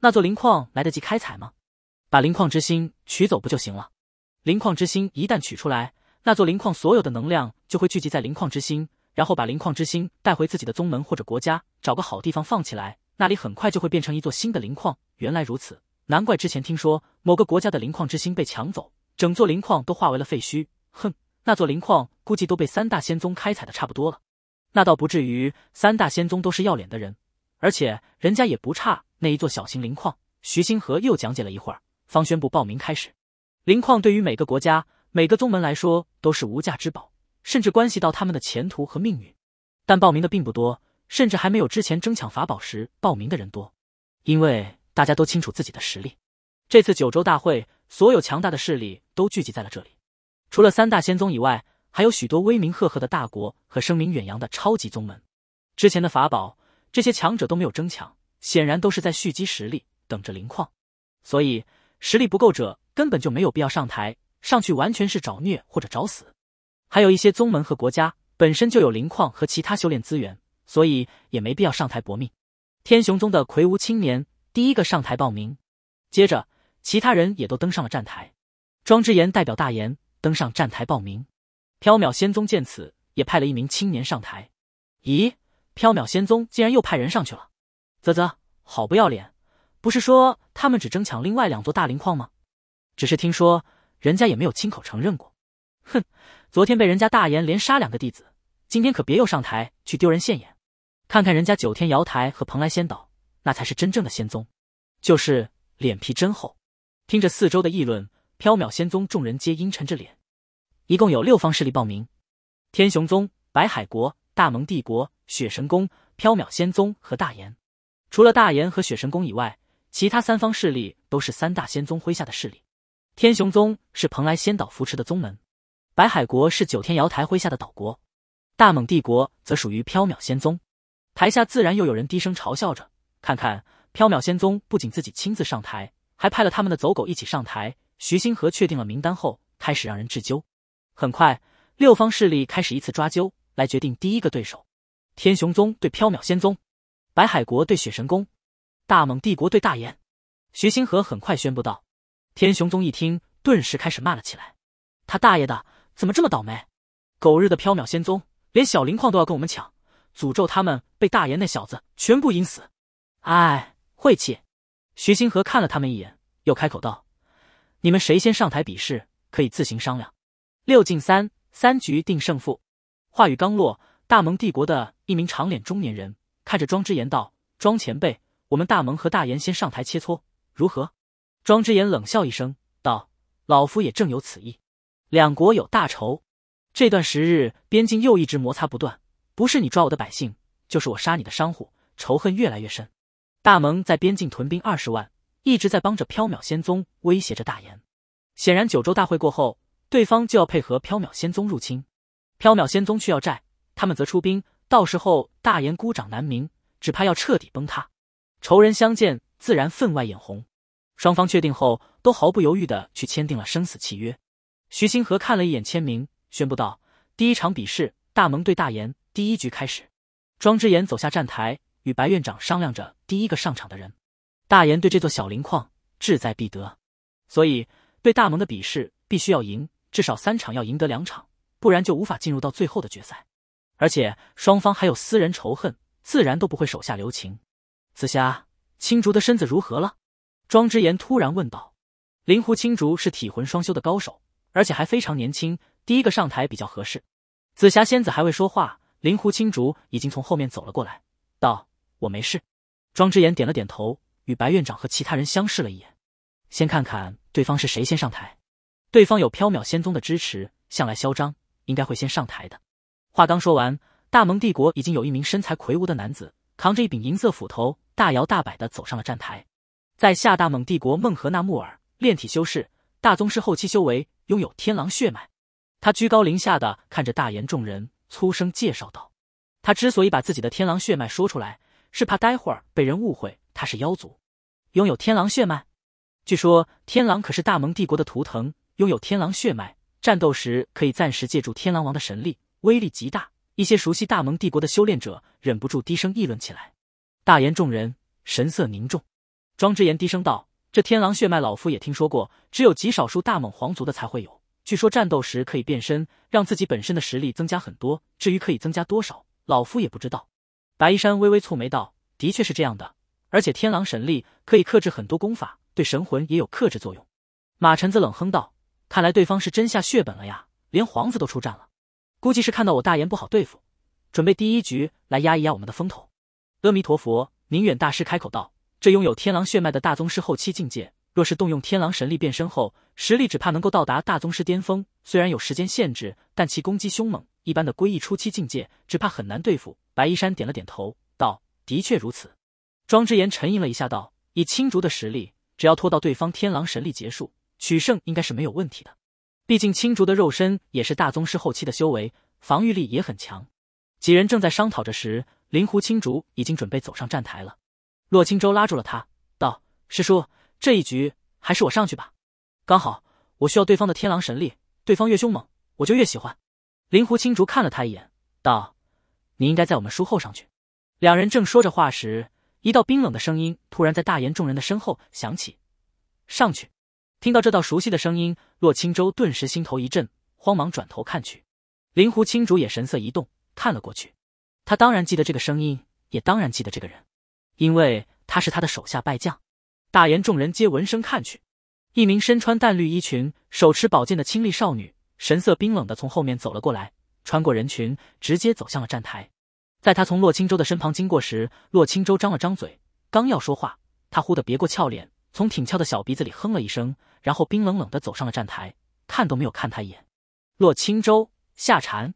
S1: 那座磷矿来得及开采吗？把灵矿之心取走不就行了？灵矿之心一旦取出来，那座灵矿所有的能量就会聚集在灵矿之心，然后把灵矿之心带回自己的宗门或者国家，找个好地方放起来，那里很快就会变成一座新的灵矿。原来如此，难怪之前听说某个国家的灵矿之心被抢走，整座灵矿都化为了废墟。哼，那座灵矿估计都被三大仙宗开采的差不多了。那倒不至于，三大仙宗都是要脸的人，而且人家也不差那一座小型灵矿。徐星河又讲解了一会儿。方宣布报名开始。灵矿对于每个国家、每个宗门来说都是无价之宝，甚至关系到他们的前途和命运。但报名的并不多，甚至还没有之前争抢法宝时报名的人多。因为大家都清楚自己的实力。这次九州大会，所有强大的势力都聚集在了这里。除了三大仙宗以外，还有许多威名赫赫的大国和声名远扬的超级宗门。之前的法宝，这些强者都没有争抢，显然都是在蓄积实力，等着灵矿。所以。实力不够者根本就没有必要上台，上去完全是找虐或者找死。还有一些宗门和国家本身就有灵矿和其他修炼资源，所以也没必要上台搏命。天雄宗的魁梧青年第一个上台报名，接着其他人也都登上了站台。庄之言代表大言登上站台报名。缥缈仙宗见此，也派了一名青年上台。咦，缥缈仙宗竟然又派人上去了，啧啧，好不要脸！不是说他们只争抢另外两座大灵矿吗？只是听说人家也没有亲口承认过。哼，昨天被人家大炎连杀两个弟子，今天可别又上台去丢人现眼。看看人家九天瑶台和蓬莱仙岛，那才是真正的仙宗，就是脸皮真厚。听着四周的议论，缥缈仙宗众人皆阴沉着脸。一共有六方势力报名：天雄宗、白海国、大蒙帝国、雪神宫、缥缈仙宗和大炎。除了大炎和雪神宫以外。其他三方势力都是三大仙宗麾下的势力，天雄宗是蓬莱仙岛扶持的宗门，白海国是九天瑶台麾下的岛国，大蒙帝国则属于缥缈仙宗。台下自然又有人低声嘲笑着，看看缥缈仙宗不仅自己亲自上台，还派了他们的走狗一起上台。徐星河确定了名单后，开始让人质揪。很快，六方势力开始一次抓阄来决定第一个对手，天雄宗对缥缈仙宗，白海国对雪神宫。大蒙帝国队大言。徐星河很快宣布道：“天雄宗一听，顿时开始骂了起来。他大爷的，怎么这么倒霉？狗日的缥缈仙宗，连小灵矿都要跟我们抢！诅咒他们被大炎那小子全部阴死！哎，晦气！”徐星河看了他们一眼，又开口道：“你们谁先上台比试，可以自行商量。六进三，三局定胜负。”话语刚落，大蒙帝国的一名长脸中年人看着庄之言道：“庄前辈。”我们大盟和大燕先上台切磋，如何？庄之言冷笑一声道：“老夫也正有此意。两国有大仇，这段时日边境又一直摩擦不断，不是你抓我的百姓，就是我杀你的商户，仇恨越来越深。大盟在边境屯兵二十万，一直在帮着缥缈仙宗威胁着大燕。显然九州大会过后，对方就要配合缥缈仙宗入侵，缥缈仙宗去要债，他们则出兵，到时候大燕孤掌难鸣，只怕要彻底崩塌。”仇人相见，自然分外眼红。双方确定后，都毫不犹豫的去签订了生死契约。徐星河看了一眼签名，宣布道：“第一场比试，大蒙对大岩，第一局开始。”庄之言走下站台，与白院长商量着第一个上场的人。大岩对这座小灵矿志在必得，所以对大蒙的比试必须要赢，至少三场要赢得两场，不然就无法进入到最后的决赛。而且双方还有私人仇恨，自然都不会手下留情。紫霞青竹的身子如何了？庄之言突然问道。灵狐青竹是体魂双修的高手，而且还非常年轻，第一个上台比较合适。紫霞仙子还未说话，灵狐青竹已经从后面走了过来，道：“我没事。”庄之言点了点头，与白院长和其他人相视了一眼，先看看对方是谁先上台。对方有缥缈仙宗的支持，向来嚣张，应该会先上台的。话刚说完，大蒙帝国已经有一名身材魁梧的男子扛着一柄银色斧头。大摇大摆的走上了站台，在夏大蒙帝国，孟河纳木尔炼体修士，大宗师后期修为，拥有天狼血脉。他居高临下的看着大炎众人，粗声介绍道：“他之所以把自己的天狼血脉说出来，是怕待会儿被人误会他是妖族。拥有天狼血脉，据说天狼可是大蒙帝国的图腾，拥有天狼血脉，战斗时可以暂时借助天狼王的神力，威力极大。”一些熟悉大蒙帝国的修炼者忍不住低声议论起来。大言众人神色凝重，庄之言低声道：“这天狼血脉，老夫也听说过，只有极少数大猛皇族的才会有。据说战斗时可以变身，让自己本身的实力增加很多。至于可以增加多少，老夫也不知道。”白衣山微微蹙眉道：“的确是这样的，而且天狼神力可以克制很多功法，对神魂也有克制作用。”马尘子冷哼道：“看来对方是真下血本了呀，连皇子都出战了。估计是看到我大言不好对付，准备第一局来压一压我们的风头。”阿弥陀佛，宁远大师开口道：“这拥有天狼血脉的大宗师后期境界，若是动用天狼神力变身后，实力只怕能够到达大宗师巅峰。虽然有时间限制，但其攻击凶猛，一般的归一初期境界只怕很难对付。”白衣山点了点头，道：“的确如此。”庄之言沉吟了一下，道：“以青竹的实力，只要拖到对方天狼神力结束，取胜应该是没有问题的。毕竟青竹的肉身也是大宗师后期的修为，防御力也很强。”几人正在商讨着时。灵狐青竹已经准备走上站台了，洛青舟拉住了他，道：“师叔，这一局还是我上去吧，刚好我需要对方的天狼神力，对方越凶猛，我就越喜欢。”灵狐青竹看了他一眼，道：“你应该在我们书后上去。”两人正说着话时，一道冰冷的声音突然在大岩众人的身后响起：“上去！”听到这道熟悉的声音，洛青舟顿时心头一震，慌忙转头看去，灵狐青竹也神色一动，看了过去。他当然记得这个声音，也当然记得这个人，因为他是他的手下败将。大言众人皆闻声看去，一名身穿淡绿衣裙、手持宝剑的清丽少女，神色冰冷的从后面走了过来，穿过人群，直接走向了站台。在他从洛青州的身旁经过时，洛青州张了张嘴，刚要说话，他忽的别过俏脸，从挺翘的小鼻子里哼了一声，然后冰冷冷的走上了站台，看都没有看他一眼。洛青州夏蝉，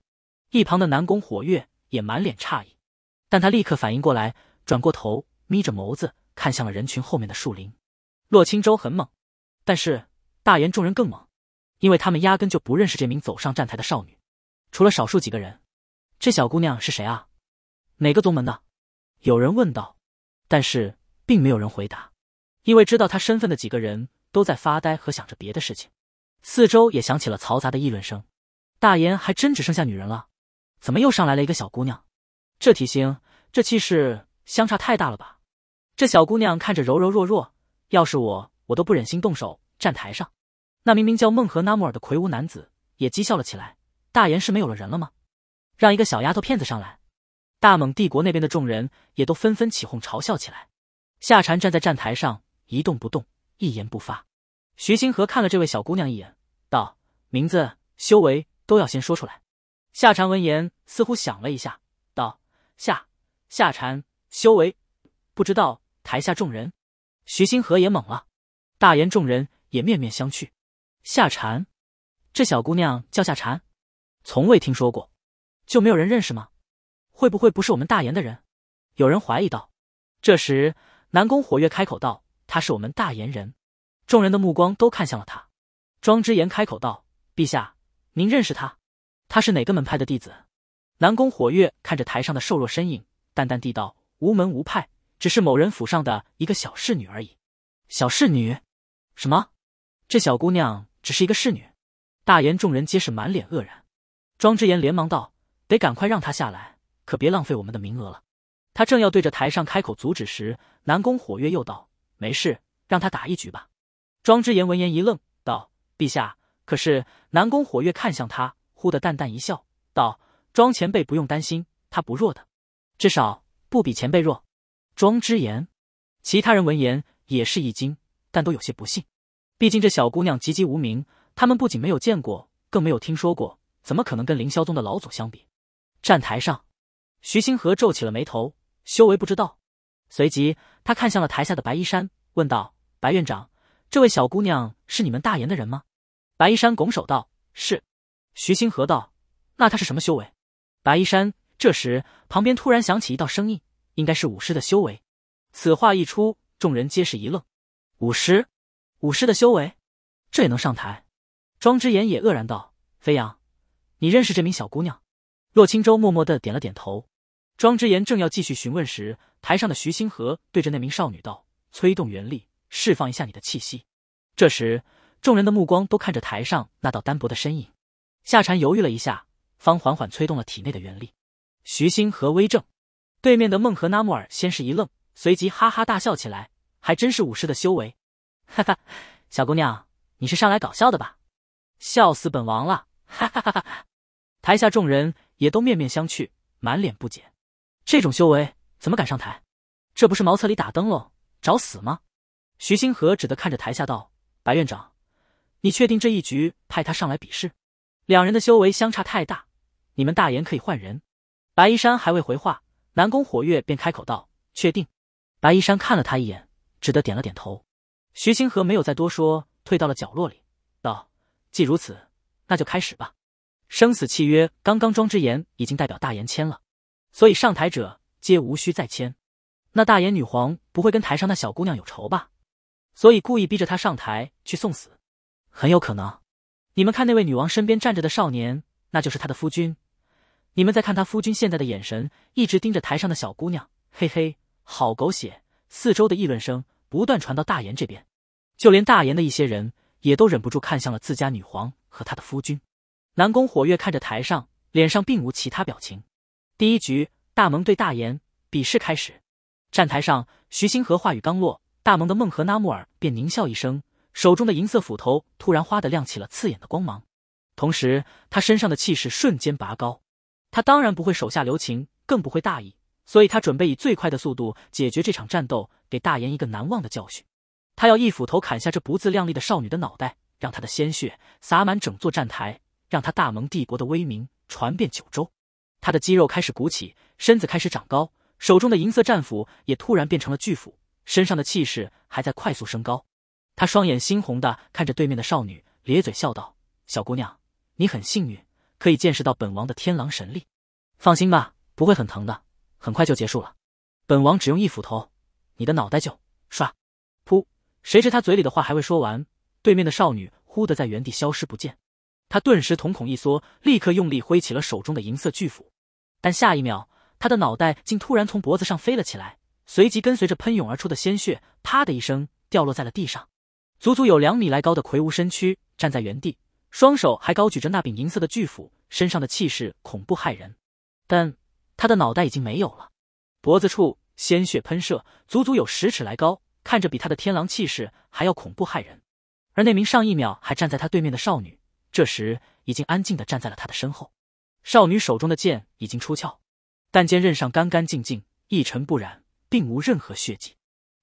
S1: 一旁的南宫火月。也满脸诧异，但他立刻反应过来，转过头，眯着眸子看向了人群后面的树林。洛青州很猛，但是大言众人更猛，因为他们压根就不认识这名走上站台的少女，除了少数几个人。这小姑娘是谁啊？哪个宗门的？有人问道，但是并没有人回答，因为知道她身份的几个人都在发呆和想着别的事情。四周也响起了嘈杂的议论声。大言还真只剩下女人了。怎么又上来了一个小姑娘？这体型，这气势相差太大了吧？这小姑娘看着柔柔弱弱，要是我，我都不忍心动手。站台上，那明明叫孟和纳木尔的魁梧男子也讥笑了起来：“大言是没有了人了吗？让一个小丫头片子上来！”大蒙帝国那边的众人也都纷纷起哄嘲笑起来。夏蝉站在站台上一动不动，一言不发。徐星河看了这位小姑娘一眼，道：“名字、修为都要先说出来。”夏蝉闻言，似乎想了一下，道：“夏夏蝉修为不知道。”台下众人，徐星河也懵了，大言众人也面面相觑。夏蝉，这小姑娘叫夏蝉，从未听说过，就没有人认识吗？会不会不是我们大言的人？有人怀疑道。这时，南宫火月开口道：“她是我们大言人。”众人的目光都看向了他。庄之言开口道：“陛下，您认识她？”他是哪个门派的弟子？南宫火月看着台上的瘦弱身影，淡淡地道：“无门无派，只是某人府上的一个小侍女而已。”小侍女？什么？这小姑娘只是一个侍女？大言众人皆是满脸愕然。庄之言连忙道：“得赶快让她下来，可别浪费我们的名额了。”他正要对着台上开口阻止时，南宫火月又道：“没事，让她打一局吧。”庄之言闻言一愣，道：“陛下，可是……”南宫火月看向他。忽的淡淡一笑，道：“庄前辈不用担心，他不弱的，至少不比前辈弱。”庄之言，其他人闻言也是一惊，但都有些不信。毕竟这小姑娘籍籍无名，他们不仅没有见过，更没有听说过，怎么可能跟凌霄宗的老祖相比？站台上，徐星河皱起了眉头，修为不知道。随即，他看向了台下的白衣山，问道：“白院长，这位小姑娘是你们大言的人吗？”白衣山拱手道：“是。”徐星河道：“那她是什么修为？”白衣山这时旁边突然响起一道声音，应该是武师的修为。此话一出，众人皆是一愣：“武师，武师的修为，这也能上台？”庄之言也愕然道：“飞扬，你认识这名小姑娘？”洛青舟默默的点了点头。庄之言正要继续询问时，台上的徐星河对着那名少女道：“催动元力，释放一下你的气息。”这时，众人的目光都看着台上那道单薄的身影。夏蝉犹豫了一下，方缓缓催动了体内的元力。徐星河微怔，对面的孟和纳木尔先是一愣，随即哈哈大笑起来：“还真是武士的修为，哈哈，小姑娘，你是上来搞笑的吧？笑死本王了，哈哈哈哈！”台下众人也都面面相觑，满脸不解：这种修为怎么敢上台？这不是茅厕里打灯笼找死吗？徐星河只得看着台下道：“白院长，你确定这一局派他上来比试？”两人的修为相差太大，你们大炎可以换人。白衣山还未回话，南宫火月便开口道：“确定。”白衣山看了他一眼，只得点了点头。徐星河没有再多说，退到了角落里，道：“既如此，那就开始吧。生死契约刚刚庄之言已经代表大炎签了，所以上台者皆无需再签。那大炎女皇不会跟台上那小姑娘有仇吧？所以故意逼着她上台去送死，很有可能。”你们看那位女王身边站着的少年，那就是她的夫君。你们再看她夫君现在的眼神，一直盯着台上的小姑娘。嘿嘿，好狗血！四周的议论声不断传到大岩这边，就连大岩的一些人也都忍不住看向了自家女皇和她的夫君。南宫火月看着台上，脸上并无其他表情。第一局，大蒙对大岩比试开始。站台上，徐星河话语刚落，大蒙的孟和纳木尔便狞笑一声。手中的银色斧头突然哗的亮起了刺眼的光芒，同时他身上的气势瞬间拔高。他当然不会手下留情，更不会大意，所以他准备以最快的速度解决这场战斗，给大炎一个难忘的教训。他要一斧头砍下这不自量力的少女的脑袋，让她的鲜血洒满整座站台，让他大蒙帝国的威名传遍九州。他的肌肉开始鼓起，身子开始长高，手中的银色战斧也突然变成了巨斧，身上的气势还在快速升高。他双眼猩红的看着对面的少女，咧嘴笑道：“小姑娘，你很幸运，可以见识到本王的天狼神力。放心吧，不会很疼的，很快就结束了。本王只用一斧头，你的脑袋就刷，噗！”谁知他嘴里的话还未说完，对面的少女忽的在原地消失不见。他顿时瞳孔一缩，立刻用力挥起了手中的银色巨斧。但下一秒，他的脑袋竟突然从脖子上飞了起来，随即跟随着喷涌而出的鲜血，啪的一声掉落在了地上。足足有两米来高的魁梧身躯站在原地，双手还高举着那柄银色的巨斧，身上的气势恐怖骇人。但他的脑袋已经没有了，脖子处鲜血喷射，足足有十尺来高，看着比他的天狼气势还要恐怖骇人。而那名上一秒还站在他对面的少女，这时已经安静的站在了他的身后。少女手中的剑已经出鞘，但剑刃上干干净净，一尘不染，并无任何血迹。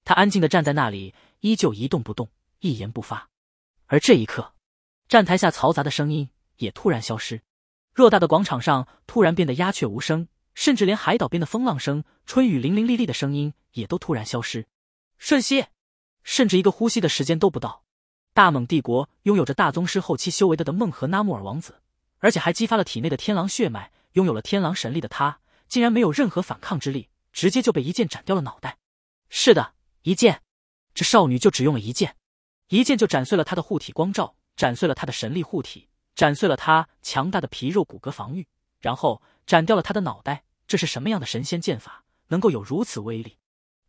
S1: 她安静的站在那里，依旧一动不动。一言不发，而这一刻，站台下嘈杂的声音也突然消失，偌大的广场上突然变得鸦雀无声，甚至连海岛边的风浪声、春雨淋淋沥沥的声音也都突然消失。瞬息，甚至一个呼吸的时间都不到，大蒙帝国拥有着大宗师后期修为的的孟和纳木尔王子，而且还激发了体内的天狼血脉，拥有了天狼神力的他，竟然没有任何反抗之力，直接就被一剑斩掉了脑袋。是的，一剑，这少女就只用了一剑。一剑就斩碎了他的护体光罩，斩碎了他的神力护体，斩碎了他强大的皮肉骨骼防御，然后斩掉了他的脑袋。这是什么样的神仙剑法，能够有如此威力？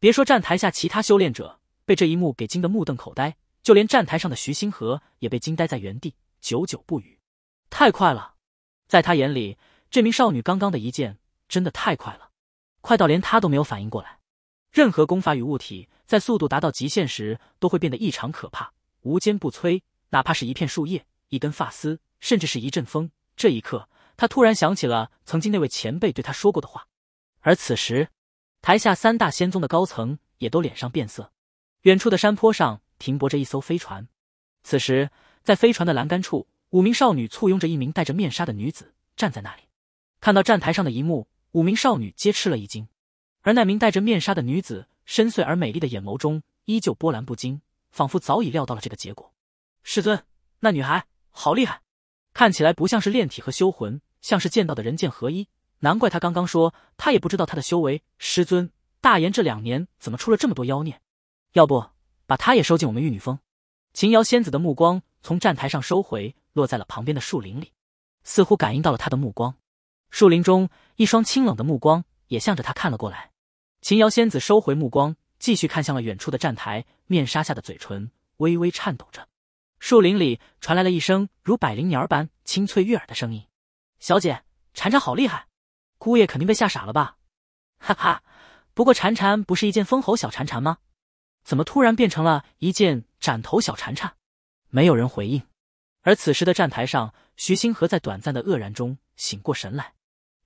S1: 别说站台下其他修炼者被这一幕给惊得目瞪口呆，就连站台上的徐星河也被惊呆在原地，久久不语。太快了，在他眼里，这名少女刚刚的一剑真的太快了，快到连他都没有反应过来。任何功法与物体。在速度达到极限时，都会变得异常可怕，无坚不摧。哪怕是一片树叶、一根发丝，甚至是一阵风。这一刻，他突然想起了曾经那位前辈对他说过的话。而此时，台下三大仙宗的高层也都脸上变色。远处的山坡上停泊着一艘飞船。此时，在飞船的栏杆处，五名少女簇拥着一名戴着面纱的女子站在那里。看到站台上的一幕，五名少女皆吃了一惊。而那名戴着面纱的女子。深邃而美丽的眼眸中依旧波澜不惊，仿佛早已料到了这个结果。师尊，那女孩好厉害，看起来不像是炼体和修魂，像是剑道的人剑合一。难怪她刚刚说她也不知道她的修为。师尊，大炎这两年怎么出了这么多妖孽？要不把他也收进我们玉女峰？秦瑶仙子的目光从站台上收回，落在了旁边的树林里，似乎感应到了他的目光。树林中，一双清冷的目光也向着他看了过来。秦瑶仙子收回目光，继续看向了远处的站台，面纱下的嘴唇微微颤抖着。树林里传来了一声如百灵鸟般清脆悦耳的声音：“小姐，婵婵好厉害，姑爷肯定被吓傻了吧？”“哈哈，不过婵婵不是一件封侯小婵婵吗？怎么突然变成了一件斩头小婵婵？没有人回应。而此时的站台上，徐星河在短暂的愕然中醒过神来，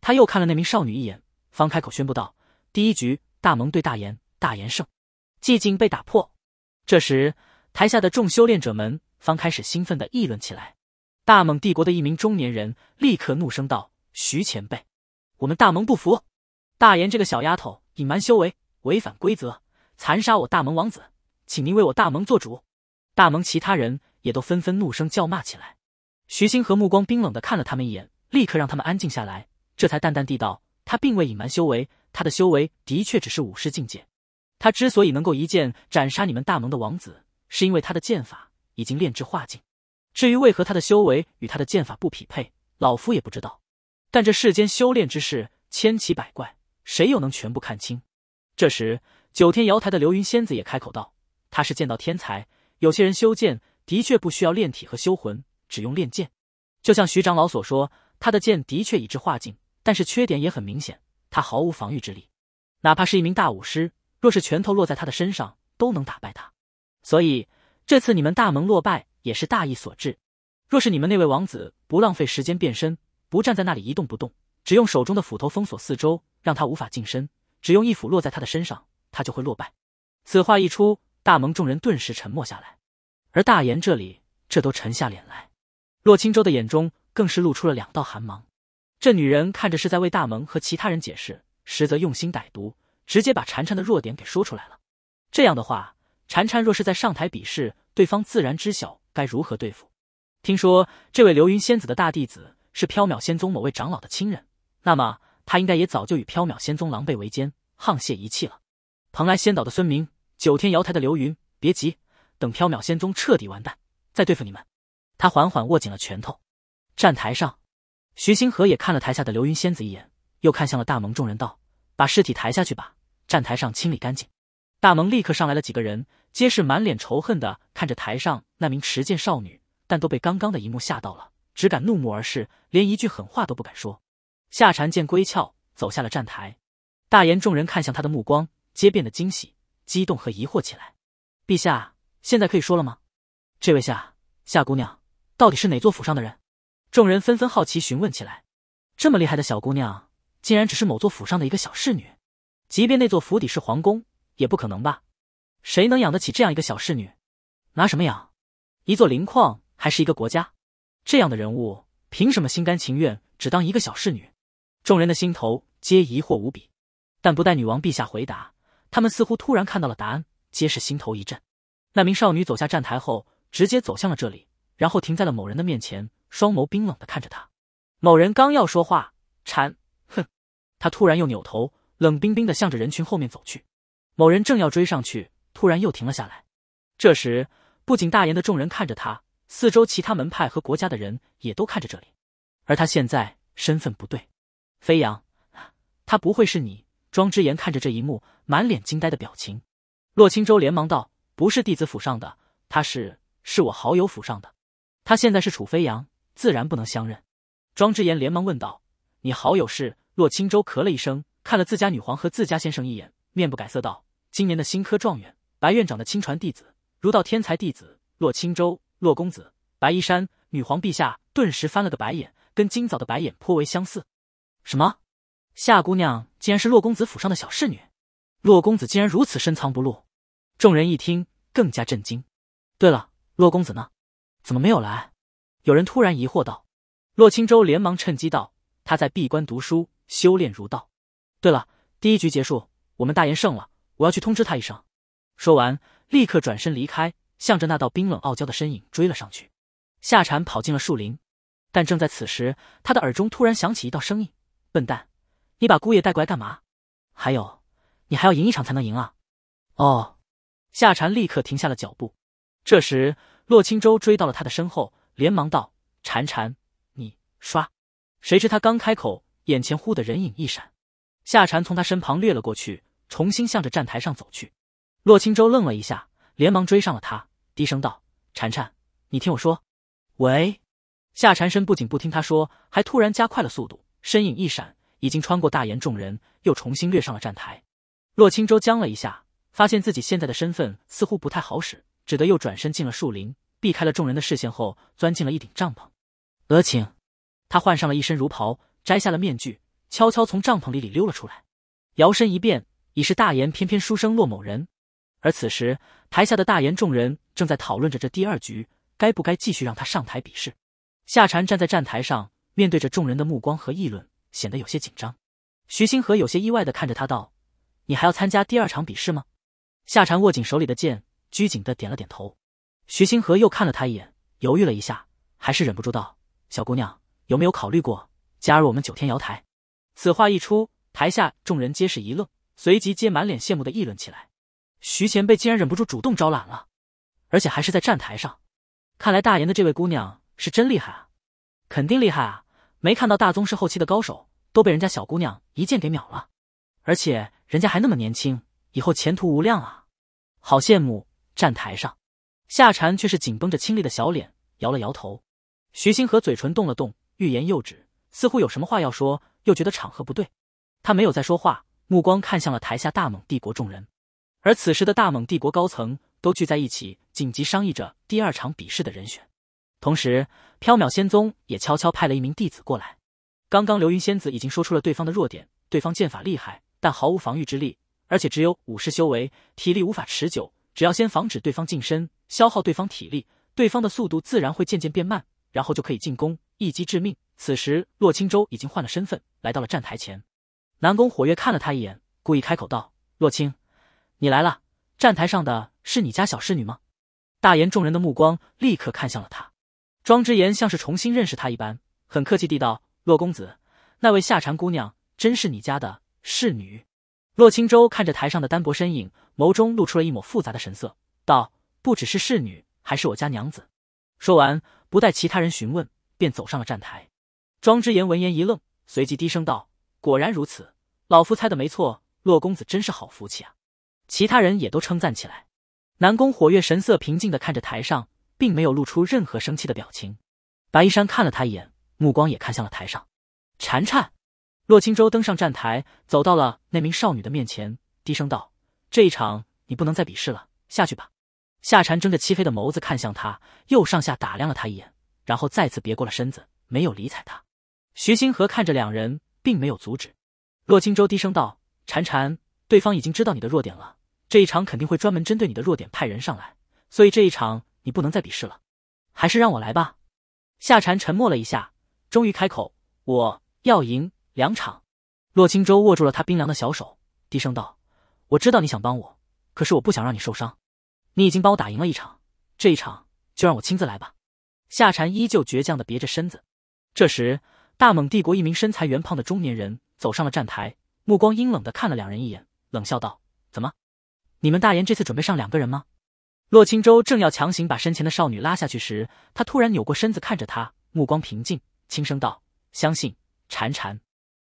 S1: 他又看了那名少女一眼，方开口宣布道：“第一局。”大蒙对大炎，大炎胜，寂静被打破。这时，台下的众修炼者们方开始兴奋的议论起来。大蒙帝国的一名中年人立刻怒声道：“徐前辈，我们大蒙不服！大炎这个小丫头隐瞒修为，违反规则，残杀我大蒙王子，请您为我大蒙做主！”大蒙其他人也都纷纷怒声叫骂起来。徐星河目光冰冷的看了他们一眼，立刻让他们安静下来，这才淡淡地道：“他并未隐瞒修为。”他的修为的确只是武士境界，他之所以能够一剑斩杀你们大盟的王子，是因为他的剑法已经炼至化境。至于为何他的修为与他的剑法不匹配，老夫也不知道。但这世间修炼之事千奇百怪，谁又能全部看清？这时，九天瑶台的流云仙子也开口道：“他是剑道天才，有些人修剑的确不需要炼体和修魂，只用练剑。就像徐长老所说，他的剑的确已至化境，但是缺点也很明显。”他毫无防御之力，哪怕是一名大武师，若是拳头落在他的身上，都能打败他。所以这次你们大盟落败也是大意所致。若是你们那位王子不浪费时间变身，不站在那里一动不动，只用手中的斧头封锁四周，让他无法近身，只用一斧落在他的身上，他就会落败。此话一出，大蒙众人顿时沉默下来，而大言这里，这都沉下脸来，洛青舟的眼中更是露出了两道寒芒。这女人看着是在为大萌和其他人解释，实则用心歹毒，直接把婵婵的弱点给说出来了。这样的话，婵婵若是在上台比试，对方自然知晓该如何对付。听说这位流云仙子的大弟子是缥缈仙宗某位长老的亲人，那么他应该也早就与缥缈仙宗狼狈为奸、沆瀣一气了。蓬莱仙岛的孙明，九天瑶台的流云，别急，等缥缈仙宗彻底完蛋，再对付你们。他缓缓握紧了拳头，站台上。徐星河也看了台下的流云仙子一眼，又看向了大萌众人，道：“把尸体抬下去吧，站台上清理干净。”大萌立刻上来了几个人，皆是满脸仇恨的看着台上那名持剑少女，但都被刚刚的一幕吓到了，只敢怒目而视，连一句狠话都不敢说。夏蝉见归鞘走下了站台，大言众人看向他的目光皆变得惊喜、激动和疑惑起来。陛下，现在可以说了吗？这位夏夏姑娘到底是哪座府上的人？众人纷纷好奇询问起来：“这么厉害的小姑娘，竟然只是某座府上的一个小侍女？即便那座府邸是皇宫，也不可能吧？谁能养得起这样一个小侍女？拿什么养？一座灵矿还是一个国家？这样的人物凭什么心甘情愿只当一个小侍女？”众人的心头皆疑惑无比。但不待女王陛下回答，他们似乎突然看到了答案，皆是心头一震。那名少女走下站台后，直接走向了这里，然后停在了某人的面前。双眸冰冷的看着他，某人刚要说话，蝉，哼，他突然又扭头，冷冰冰的向着人群后面走去。某人正要追上去，突然又停了下来。这时，不仅大言的众人看着他，四周其他门派和国家的人也都看着这里。而他现在身份不对，飞扬，他不会是你？庄之言看着这一幕，满脸惊呆的表情。洛青舟连忙道：“不是弟子府上的，他是，是我好友府上的。他现在是楚飞扬。”自然不能相认，庄之言连忙问道：“你好有事？”洛青州咳了一声，看了自家女皇和自家先生一眼，面不改色道：“今年的新科状元，白院长的亲传弟子，儒道天才弟子，洛青州，洛公子。”白衣山女皇陛下顿时翻了个白眼，跟今早的白眼颇为相似。什么？夏姑娘竟然是洛公子府上的小侍女？洛公子竟然如此深藏不露？众人一听更加震惊。对了，洛公子呢？怎么没有来？有人突然疑惑道：“洛青州连忙趁机道，他在闭关读书，修炼儒道。对了，第一局结束，我们大言胜了，我要去通知他一声。”说完，立刻转身离开，向着那道冰冷傲娇的身影追了上去。夏蝉跑进了树林，但正在此时，他的耳中突然响起一道声音：“笨蛋，你把姑爷带过来干嘛？还有，你还要赢一场才能赢啊！”哦，夏蝉立刻停下了脚步。这时，洛青州追到了他的身后。连忙道：“婵婵，你刷。”谁知他刚开口，眼前忽的人影一闪，夏蝉从他身旁掠了过去，重新向着站台上走去。洛青舟愣了一下，连忙追上了他，低声道：“婵婵，你听我说。”“喂！”夏蝉身不仅不听他说，还突然加快了速度，身影一闪，已经穿过大岩众人，又重新掠上了站台。洛青舟僵了一下，发现自己现在的身份似乎不太好使，只得又转身进了树林。避开了众人的视线后，钻进了一顶帐篷。额，请他换上了一身儒袍，摘下了面具，悄悄从帐篷里里溜了出来，摇身一变，已是大言翩翩书生洛某人。而此时，台下的大言众人正在讨论着这第二局该不该继续让他上台比试。夏蝉站在站台上，面对着众人的目光和议论，显得有些紧张。徐星河有些意外的看着他道：“你还要参加第二场比试吗？”夏蝉握紧手里的剑，拘谨的点了点头。徐星河又看了他一眼，犹豫了一下，还是忍不住道：“小姑娘，有没有考虑过加入我们九天瑶台？”此话一出，台下众人皆是一愣，随即皆满脸羡慕的议论起来。徐前辈竟然忍不住主动招揽了，而且还是在站台上。看来大炎的这位姑娘是真厉害啊，肯定厉害啊！没看到大宗师后期的高手都被人家小姑娘一剑给秒了，而且人家还那么年轻，以后前途无量啊！好羡慕站台上。夏蝉却是紧绷着清丽的小脸，摇了摇头。徐星河嘴唇动了动，欲言又止，似乎有什么话要说，又觉得场合不对。他没有再说话，目光看向了台下大猛帝国众人。而此时的大猛帝国高层都聚在一起，紧急商议着第二场比试的人选。同时，缥缈仙宗也悄悄派了一名弟子过来。刚刚流云仙子已经说出了对方的弱点：对方剑法厉害，但毫无防御之力，而且只有武士修为，体力无法持久。只要先防止对方近身。消耗对方体力，对方的速度自然会渐渐变慢，然后就可以进攻，一击致命。此时，洛青州已经换了身份，来到了站台前。南宫火月看了他一眼，故意开口道：“洛青，你来了。站台上的是你家小侍女吗？”大言众人的目光立刻看向了他。庄之言像是重新认识他一般，很客气地道：“洛公子，那位夏蝉姑娘真是你家的侍女？”洛青州看着台上的单薄身影，眸中露出了一抹复杂的神色，道。不只是侍女，还是我家娘子。说完，不待其他人询问，便走上了站台。庄之言闻言一愣，随即低声道：“果然如此，老夫猜的没错。洛公子真是好福气啊！”其他人也都称赞起来。南宫火月神色平静地看着台上，并没有露出任何生气的表情。白衣山看了他一眼，目光也看向了台上。婵婵，洛青舟登上站台，走到了那名少女的面前，低声道：“这一场你不能再比试了，下去吧。”夏蝉睁着漆黑的眸子看向他，又上下打量了他一眼，然后再次别过了身子，没有理睬他。徐星河看着两人，并没有阻止。洛青州低声道：“蝉蝉，对方已经知道你的弱点了，这一场肯定会专门针对你的弱点派人上来，所以这一场你不能再比试了，还是让我来吧。”夏蝉沉默了一下，终于开口：“我要赢两场。”洛青州握住了他冰凉的小手，低声道：“我知道你想帮我，可是我不想让你受伤。”你已经帮我打赢了一场，这一场就让我亲自来吧。夏蝉依旧倔强的别着身子。这时，大蒙帝国一名身材圆胖的中年人走上了站台，目光阴冷的看了两人一眼，冷笑道：“怎么，你们大言这次准备上两个人吗？”洛青州正要强行把身前的少女拉下去时，他突然扭过身子看着他，目光平静，轻声道：“相信蝉蝉。”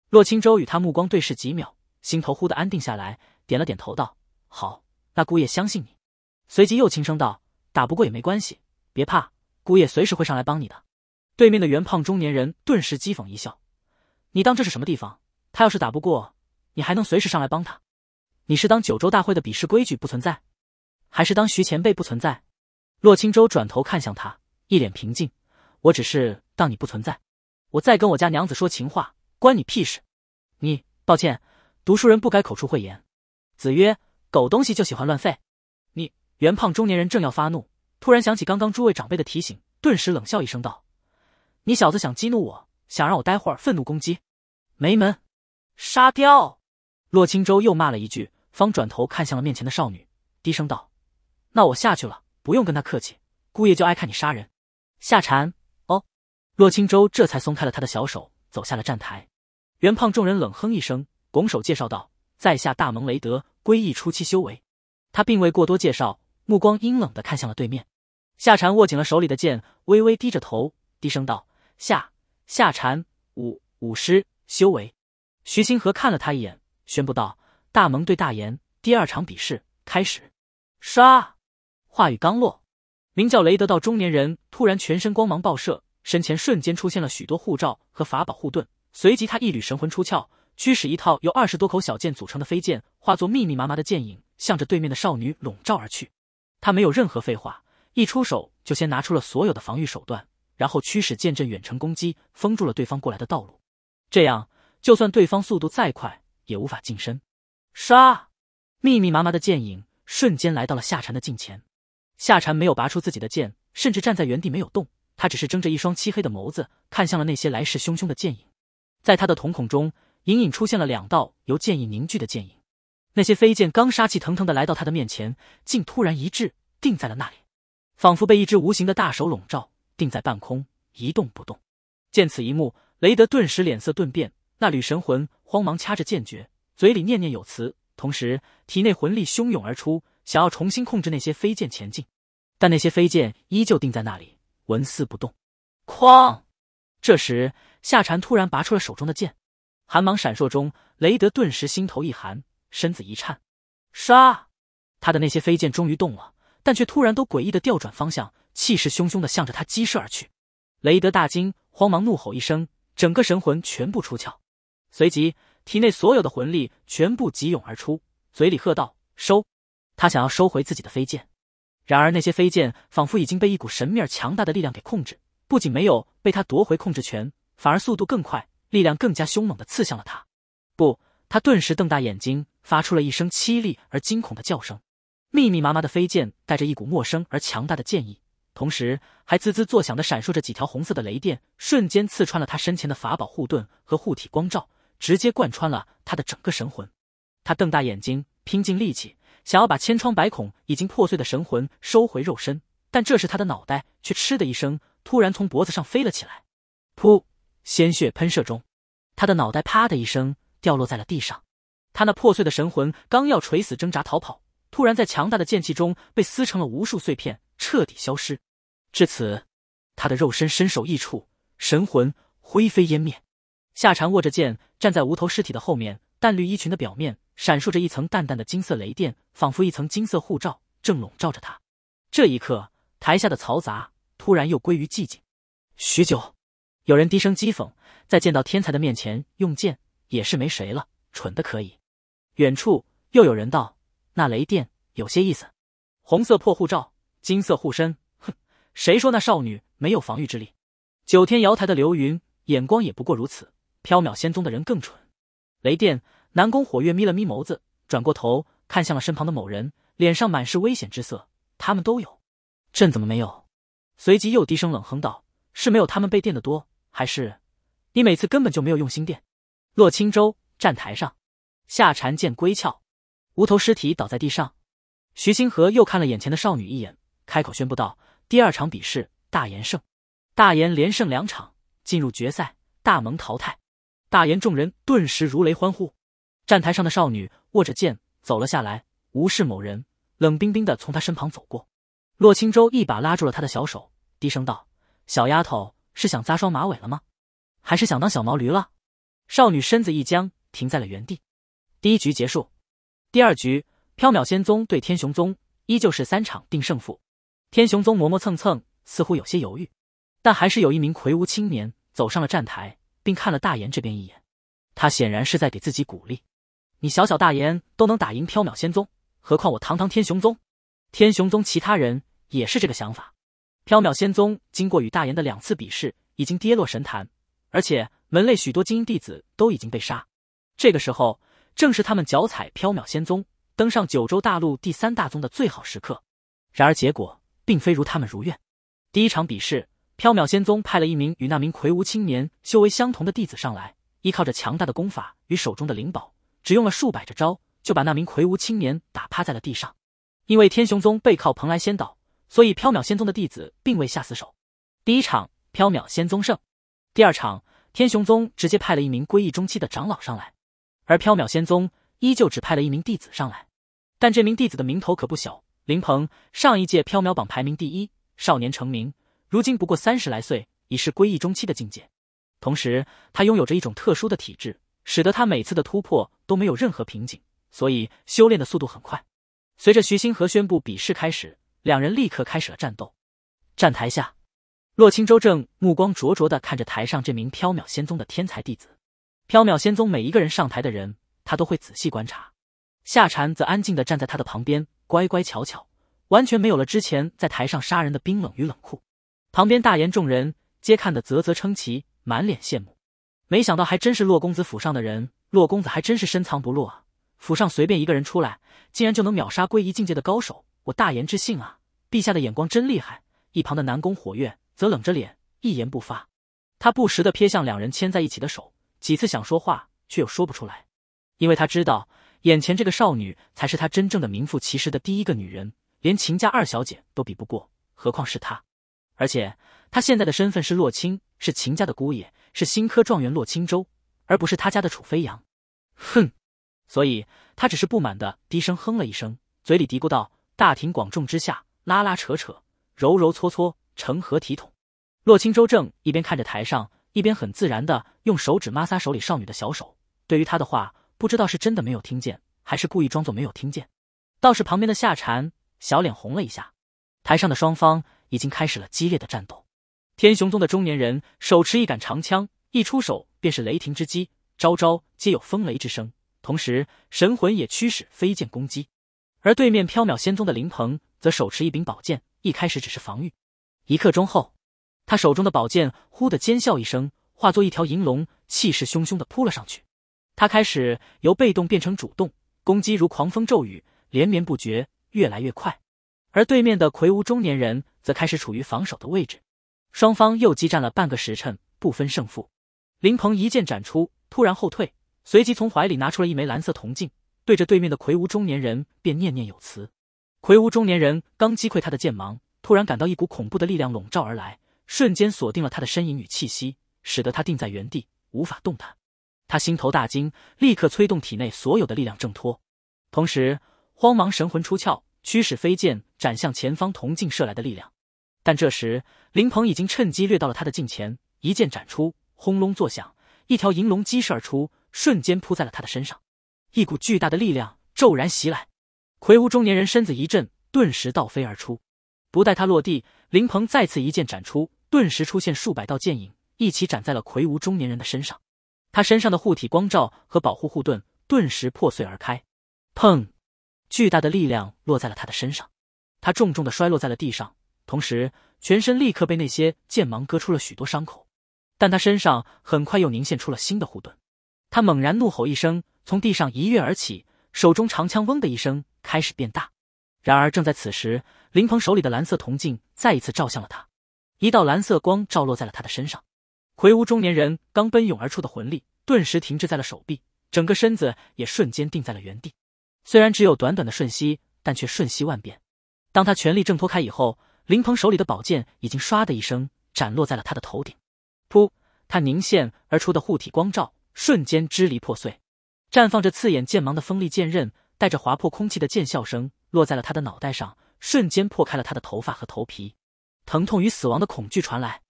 S1: 洛青州与他目光对视几秒，心头忽的安定下来，点了点头道：“好，那姑爷相信你。”随即又轻声道：“打不过也没关系，别怕，姑爷随时会上来帮你的。”对面的圆胖中年人顿时讥讽一笑：“你当这是什么地方？他要是打不过，你还能随时上来帮他？你是当九州大会的比试规矩不存在，还是当徐前辈不存在？”洛青舟转头看向他，一脸平静：“我只是当你不存在，我在跟我家娘子说情话，关你屁事。”你抱歉，读书人不该口出秽言。子曰：“狗东西就喜欢乱吠。”你。袁胖中年人正要发怒，突然想起刚刚诸位长辈的提醒，顿时冷笑一声道：“你小子想激怒我，想让我待会儿愤怒攻击？没门！沙雕！”洛青州又骂了一句，方转头看向了面前的少女，低声道：“那我下去了，不用跟他客气，姑爷就爱看你杀人。”夏蝉。哦。洛青州这才松开了他的小手，走下了站台。袁胖众人冷哼一声，拱手介绍道：“在下大蒙雷德，归一初期修为。”他并未过多介绍。目光阴冷的看向了对面，夏蝉握紧了手里的剑，微微低着头，低声道：“夏夏蝉，武武师修为。”徐星河看了他一眼，宣布道：“大盟对大炎，第二场比试开始。”唰，话语刚落，名叫雷德道中年人突然全身光芒爆射，身前瞬间出现了许多护罩和法宝护盾，随即他一缕神魂出窍，驱使一套由二十多口小剑组成的飞剑，化作密密麻麻的剑影，向着对面的少女笼罩而去。他没有任何废话，一出手就先拿出了所有的防御手段，然后驱使剑阵远程攻击，封住了对方过来的道路。这样，就算对方速度再快，也无法近身。杀！密密麻麻的剑影瞬间来到了夏蝉的近前。夏蝉没有拔出自己的剑，甚至站在原地没有动。他只是睁着一双漆黑的眸子，看向了那些来势汹汹的剑影。在他的瞳孔中，隐隐出现了两道由剑意凝聚的剑影。那些飞剑刚杀气腾腾的来到他的面前，竟突然一滞，定在了那里，仿佛被一只无形的大手笼罩，定在半空，一动不动。见此一幕，雷德顿时脸色顿变，那缕神魂慌忙掐着剑诀，嘴里念念有词，同时体内魂力汹涌而出，想要重新控制那些飞剑前进。但那些飞剑依旧定在那里，纹丝不动。哐！这时，夏蝉突然拔出了手中的剑，寒芒闪烁中，雷德顿时心头一寒。身子一颤，杀！他的那些飞剑终于动了，但却突然都诡异的调转方向，气势汹汹的向着他激射而去。雷德大惊，慌忙怒吼一声，整个神魂全部出窍，随即体内所有的魂力全部急涌而出，嘴里喝道：“收！”他想要收回自己的飞剑，然而那些飞剑仿佛已经被一股神秘而强大的力量给控制，不仅没有被他夺回控制权，反而速度更快，力量更加凶猛的刺向了他。不，他顿时瞪大眼睛。发出了一声凄厉而惊恐的叫声，密密麻麻的飞剑带着一股陌生而强大的剑意，同时还滋滋作响的闪烁着几条红色的雷电，瞬间刺穿了他身前的法宝护盾和护体光罩，直接贯穿了他的整个神魂。他瞪大眼睛，拼尽力气想要把千疮百孔、已经破碎的神魂收回肉身，但这时他的脑袋却嗤的一声，突然从脖子上飞了起来，噗，鲜血喷射中，他的脑袋啪的一声掉落在了地上。他那破碎的神魂刚要垂死挣扎逃跑，突然在强大的剑气中被撕成了无数碎片，彻底消失。至此，他的肉身身首异处，神魂灰飞烟灭。夏蝉握着剑，站在无头尸体的后面，淡绿衣裙的表面闪烁着一层淡淡的金色雷电，仿佛一层金色护罩正笼罩着他。这一刻，台下的嘈杂突然又归于寂静。许久，有人低声讥讽：“在见到天才的面前用剑，也是没谁了，蠢的可以。”远处又有人道：“那雷电有些意思。”红色破护罩，金色护身，哼，谁说那少女没有防御之力？九天瑶台的流云眼光也不过如此。缥缈仙宗的人更蠢。雷电，南宫火月眯了眯眸子，转过头看向了身旁的某人，脸上满是危险之色。他们都有，朕怎么没有？随即又低声冷哼道：“是没有他们被电的多，还是你每次根本就没有用心电？”洛青州站台上。夏蝉见归鞘，无头尸体倒在地上。徐星河又看了眼前的少女一眼，开口宣布道：“第二场比试，大言胜。大言连胜两场，进入决赛。大蒙淘汰。”大言众人顿时如雷欢呼。站台上的少女握着剑走了下来，无视某人，冷冰冰的从他身旁走过。洛青舟一把拉住了他的小手，低声道：“小丫头，是想扎双马尾了吗？还是想当小毛驴了？”少女身子一僵，停在了原地。第一局结束，第二局缥缈仙宗对天雄宗依旧是三场定胜负。天雄宗磨磨蹭蹭，似乎有些犹豫，但还是有一名魁梧青年走上了站台，并看了大言这边一眼。他显然是在给自己鼓励：“你小小大言都能打赢缥缈仙宗，何况我堂堂天雄宗？”天雄宗其他人也是这个想法。缥缈仙宗经过与大言的两次比试，已经跌落神坛，而且门内许多精英弟子都已经被杀。这个时候。正是他们脚踩缥缈仙宗，登上九州大陆第三大宗的最好时刻。然而结果并非如他们如愿。第一场比试，缥缈仙宗派了一名与那名魁梧青年修为相同的弟子上来，依靠着强大的功法与手中的灵宝，只用了数百着招就把那名魁梧青年打趴在了地上。因为天雄宗背靠蓬莱仙岛，所以缥缈仙宗的弟子并未下死手。第一场，缥缈仙宗胜。第二场，天雄宗直接派了一名归义中期的长老上来。而缥缈仙宗依旧只派了一名弟子上来，但这名弟子的名头可不小。林鹏上一届缥缈榜排名第一，少年成名，如今不过三十来岁，已是归一中期的境界。同时，他拥有着一种特殊的体质，使得他每次的突破都没有任何瓶颈，所以修炼的速度很快。随着徐星河宣布比试开始，两人立刻开始了战斗。站台下，洛青舟正目光灼灼的看着台上这名缥缈仙宗的天才弟子。缥缈仙宗每一个人上台的人，他都会仔细观察。夏蝉则安静地站在他的旁边，乖乖巧巧，完全没有了之前在台上杀人的冰冷与冷酷。旁边大言众人皆看得啧啧称奇，满脸羡慕。没想到还真是洛公子府上的人，洛公子还真是深藏不露啊！府上随便一个人出来，竟然就能秒杀归一境界的高手，我大言之幸啊！陛下的眼光真厉害。一旁的南宫火月则冷着脸，一言不发。他不时地瞥向两人牵在一起的手。几次想说话，却又说不出来，因为他知道眼前这个少女才是他真正的名副其实的第一个女人，连秦家二小姐都比不过，何况是他。而且他现在的身份是洛青，是秦家的姑爷，是新科状元洛青州，而不是他家的楚飞扬。哼！所以，他只是不满的低声哼了一声，嘴里嘀咕道：“大庭广众之下拉拉扯扯、揉揉搓搓，成何体统？”洛青州正一边看着台上。一边很自然的用手指摩挲手里少女的小手，对于他的话，不知道是真的没有听见，还是故意装作没有听见。倒是旁边的夏蝉小脸红了一下。台上的双方已经开始了激烈的战斗。天雄宗的中年人手持一杆长枪，一出手便是雷霆之击，招招皆有风雷之声，同时神魂也驱使飞剑攻击。而对面缥缈仙宗的林鹏则手持一柄宝剑，一开始只是防御，一刻钟后。他手中的宝剑忽地尖啸一声，化作一条银龙，气势汹汹地扑了上去。他开始由被动变成主动，攻击如狂风骤雨，连绵不绝，越来越快。而对面的魁梧中年人则开始处于防守的位置。双方又激战了半个时辰，不分胜负。林鹏一剑斩出，突然后退，随即从怀里拿出了一枚蓝色铜镜，对着对面的魁梧中年人便念念有词。魁梧中年人刚击溃他的剑芒，突然感到一股恐怖的力量笼罩而来。瞬间锁定了他的身影与气息，使得他定在原地无法动弹。他心头大惊，立刻催动体内所有的力量挣脱，同时慌忙神魂出窍，驱使飞剑斩向前方铜镜射来的力量。但这时，林鹏已经趁机掠到了他的近前，一剑斩出，轰隆作响，一条银龙激射而出，瞬间扑在了他的身上。一股巨大的力量骤然袭来，魁梧中年人身子一震，顿时倒飞而出。不待他落地，林鹏再次一剑斩出，顿时出现数百道剑影，一起斩在了魁梧中年人的身上。他身上的护体光罩和保护护盾顿时破碎而开。砰！巨大的力量落在了他的身上，他重重的摔落在了地上，同时全身立刻被那些剑芒割出了许多伤口。但他身上很快又凝现出了新的护盾。他猛然怒吼一声，从地上一跃而起，手中长枪嗡的一声开始变大。然而，正在此时，林鹏手里的蓝色铜镜再一次照向了他，一道蓝色光照落在了他的身上。魁梧中年人刚奔涌而出的魂力顿时停滞在了手臂，整个身子也瞬间定在了原地。虽然只有短短的瞬息，但却瞬息万变。当他全力挣脱开以后，林鹏手里的宝剑已经唰的一声斩落在了他的头顶。噗！他凝现而出的护体光照瞬间支离破碎，绽放着刺眼剑芒的锋利剑刃，带着划破空气的剑啸声。落在了他的脑袋上，瞬间破开了他的头发和头皮，疼痛与死亡的恐惧传来，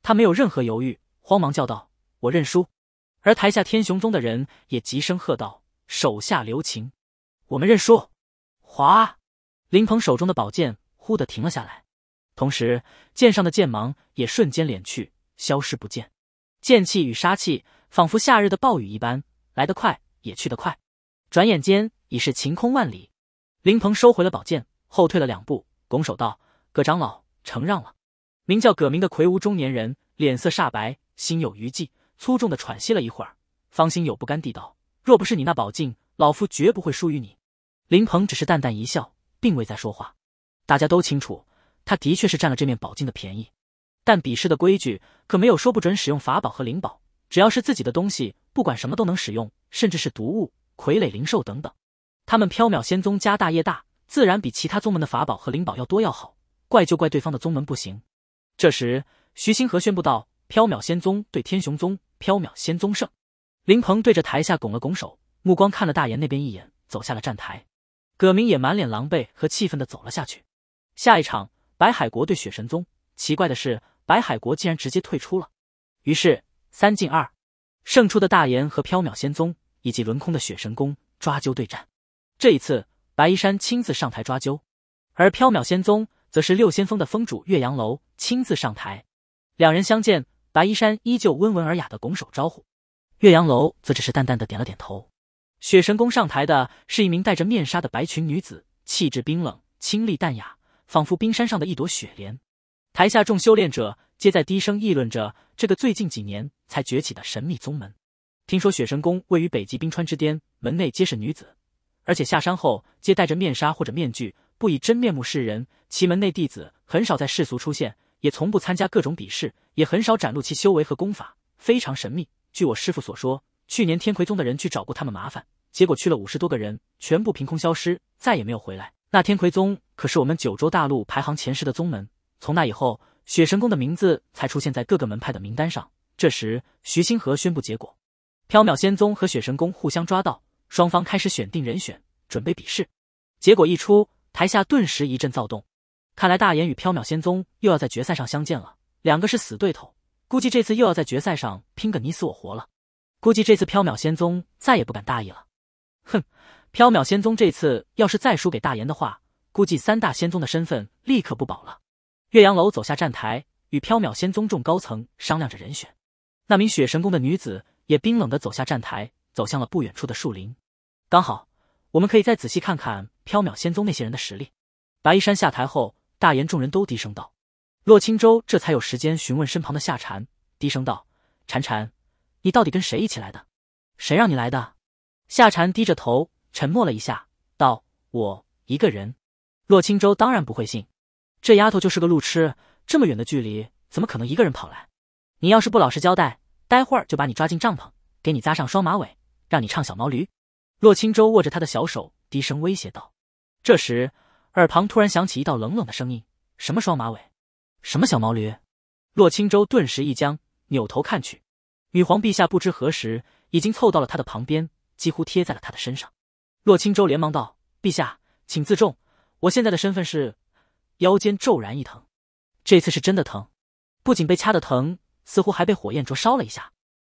S1: 他没有任何犹豫，慌忙叫道：“我认输。”而台下天雄宗的人也急声喝道：“手下留情，我们认输。”哗，林鹏手中的宝剑忽的停了下来，同时剑上的剑芒也瞬间敛去，消失不见。剑气与杀气仿佛夏日的暴雨一般，来得快，也去得快，转眼间已是晴空万里。林鹏收回了宝剑，后退了两步，拱手道：“葛长老，承让了。”名叫葛明的魁梧中年人脸色煞白，心有余悸，粗重的喘息了一会儿，方心有不甘地道：“若不是你那宝镜，老夫绝不会输于你。”林鹏只是淡淡一笑，并未再说话。大家都清楚，他的确是占了这面宝镜的便宜。但比试的规矩可没有说不准使用法宝和灵宝，只要是自己的东西，不管什么都能使用，甚至是毒物、傀儡、灵兽等等。他们缥缈仙宗家大业大，自然比其他宗门的法宝和灵宝要多要好。怪就怪对方的宗门不行。这时，徐星河宣布道：“缥缈仙宗对天雄宗，缥缈仙宗胜。”林鹏对着台下拱了拱手，目光看了大言那边一眼，走下了站台。葛明也满脸狼狈和气愤的走了下去。下一场，白海国对雪神宗。奇怪的是，白海国竟然直接退出了。于是三进二，胜出的大言和缥缈仙宗，以及轮空的雪神宫抓阄对战。这一次，白衣山亲自上台抓阄，而缥缈仙宗则是六仙峰的峰主岳阳楼亲自上台。两人相见，白衣山依旧温文尔雅的拱手招呼，岳阳楼则只是淡淡的点了点头。雪神宫上台的是一名戴着面纱的白裙女子，气质冰冷，清丽淡雅，仿佛冰山上的一朵雪莲。台下众修炼者皆在低声议论着这个最近几年才崛起的神秘宗门。听说雪神宫位于北极冰川之巅，门内皆是女子。而且下山后皆戴着面纱或者面具，不以真面目示人。其门内弟子很少在世俗出现，也从不参加各种比试，也很少展露其修为和功法，非常神秘。据我师父所说，去年天魁宗的人去找过他们麻烦，结果去了五十多个人，全部凭空消失，再也没有回来。那天魁宗可是我们九州大陆排行前十的宗门。从那以后，雪神宫的名字才出现在各个门派的名单上。这时，徐星河宣布结果：缥缈仙宗和雪神宫互相抓到。双方开始选定人选，准备比试。结果一出台下顿时一阵躁动。看来大言与缥缈仙宗又要在决赛上相见了。两个是死对头，估计这次又要在决赛上拼个你死我活了。估计这次缥缈仙宗再也不敢大意了。哼，缥缈仙宗这次要是再输给大言的话，估计三大仙宗的身份立刻不保了。岳阳楼走下站台，与缥缈仙宗众高层商量着人选。那名雪神宫的女子也冰冷地走下站台，走向了不远处的树林。刚好，我们可以再仔细看看缥缈仙宗那些人的实力。白衣山下台后，大言众人都低声道：“洛青州这才有时间询问身旁的夏蝉，低声道：‘蝉蝉，你到底跟谁一起来的？谁让你来的？’夏蝉低着头，沉默了一下，道：‘我一个人。’洛青州当然不会信，这丫头就是个路痴，这么远的距离，怎么可能一个人跑来？你要是不老实交代，待会儿就把你抓进帐篷，给你扎上双马尾，让你唱小毛驴。”洛青舟握着他的小手，低声威胁道：“这时，耳旁突然响起一道冷冷的声音：‘什么双马尾，什么小毛驴。’”洛青舟顿时一僵，扭头看去，女皇陛下不知何时已经凑到了他的旁边，几乎贴在了他的身上。洛青舟连忙道：“陛下，请自重，我现在的身份是……”腰间骤然一疼，这次是真的疼，不仅被掐得疼，似乎还被火焰灼烧了一下。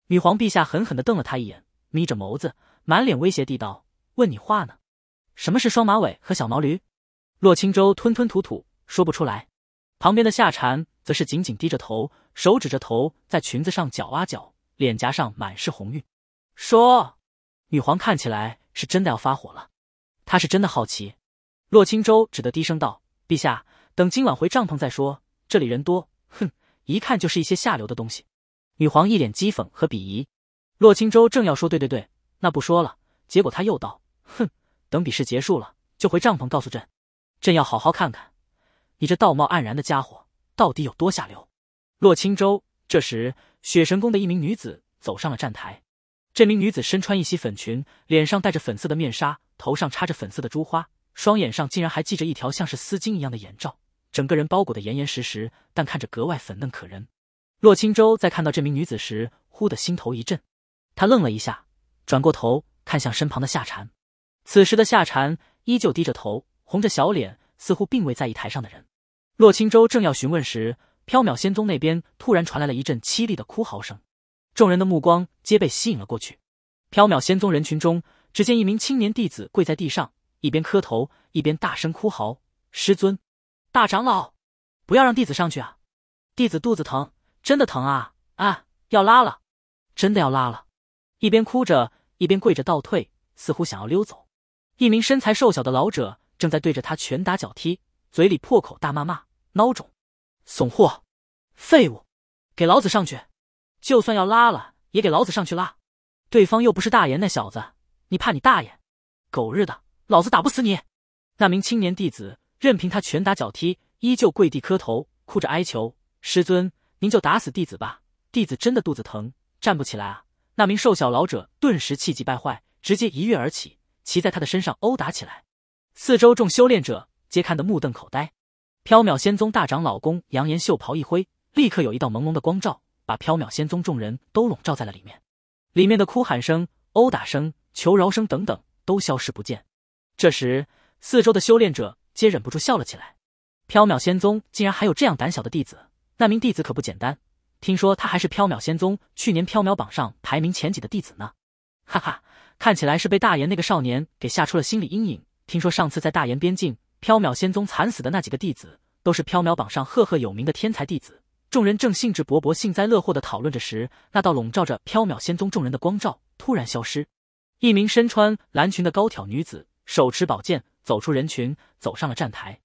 S1: 女皇陛下狠狠的瞪了他一眼，眯着眸子。满脸威胁地道：“问你话呢，什么是双马尾和小毛驴？”洛青舟吞吞吐吐说不出来，旁边的夏蝉则是紧紧低着头，手指着头在裙子上搅啊搅，脸颊上满是红晕。说，女皇看起来是真的要发火了，她是真的好奇。洛青舟只得低声道：“陛下，等今晚回帐篷再说，这里人多，哼，一看就是一些下流的东西。”女皇一脸讥讽和鄙夷。洛青舟正要说对对对。那不说了。结果他又道：“哼，等比试结束了，就回帐篷告诉朕，朕要好好看看你这道貌岸然的家伙到底有多下流。”洛青州这时，雪神宫的一名女子走上了站台。这名女子身穿一袭粉裙，脸上戴着粉色的面纱，头上插着粉色的珠花，双眼上竟然还系着一条像是丝巾一样的眼罩，整个人包裹的严严实实，但看着格外粉嫩可人。洛青州在看到这名女子时，忽的心头一震，他愣了一下。转过头看向身旁的夏蝉，此时的夏蝉依旧低着头，红着小脸，似乎并未在意台上的人。洛青舟正要询问时，缥缈仙宗那边突然传来了一阵凄厉的哭嚎声，众人的目光皆被吸引了过去。缥缈仙宗人群中，只见一名青年弟子跪在地上，一边磕头，一边大声哭嚎：“师尊，大长老，不要让弟子上去啊！弟子肚子疼，真的疼啊啊！要拉了，真的要拉了。”一边哭着，一边跪着倒退，似乎想要溜走。一名身材瘦小的老者正在对着他拳打脚踢，嘴里破口大骂：“骂孬种，怂货，废物！给老子上去！就算要拉了，也给老子上去拉！对方又不是大爷，那小子，你怕你大爷？狗日的，老子打不死你！”那名青年弟子任凭他拳打脚踢，依旧跪地磕头，哭着哀求：“师尊，您就打死弟子吧，弟子真的肚子疼，站不起来啊！”那名瘦小老者顿时气急败坏，直接一跃而起，骑在他的身上殴打起来。四周众修炼者皆看得目瞪口呆。缥缈仙宗大长老公扬言袖袍一挥，立刻有一道朦胧的光照，把缥缈仙宗众人都笼罩在了里面。里面的哭喊声、殴打声、求饶声等等都消失不见。这时，四周的修炼者皆忍不住笑了起来。缥缈仙宗竟然还有这样胆小的弟子，那名弟子可不简单。听说他还是缥缈仙宗去年缥缈榜上排名前几的弟子呢，哈哈，看起来是被大言那个少年给吓出了心理阴影。听说上次在大言边境，缥缈仙宗惨死的那几个弟子，都是缥缈榜上赫赫有名的天才弟子。众人正兴致勃勃、幸灾乐祸的讨论着时，那道笼罩着缥缈仙宗众人的光照突然消失，一名身穿蓝裙的高挑女子，手持宝剑走出人群，走上了站台。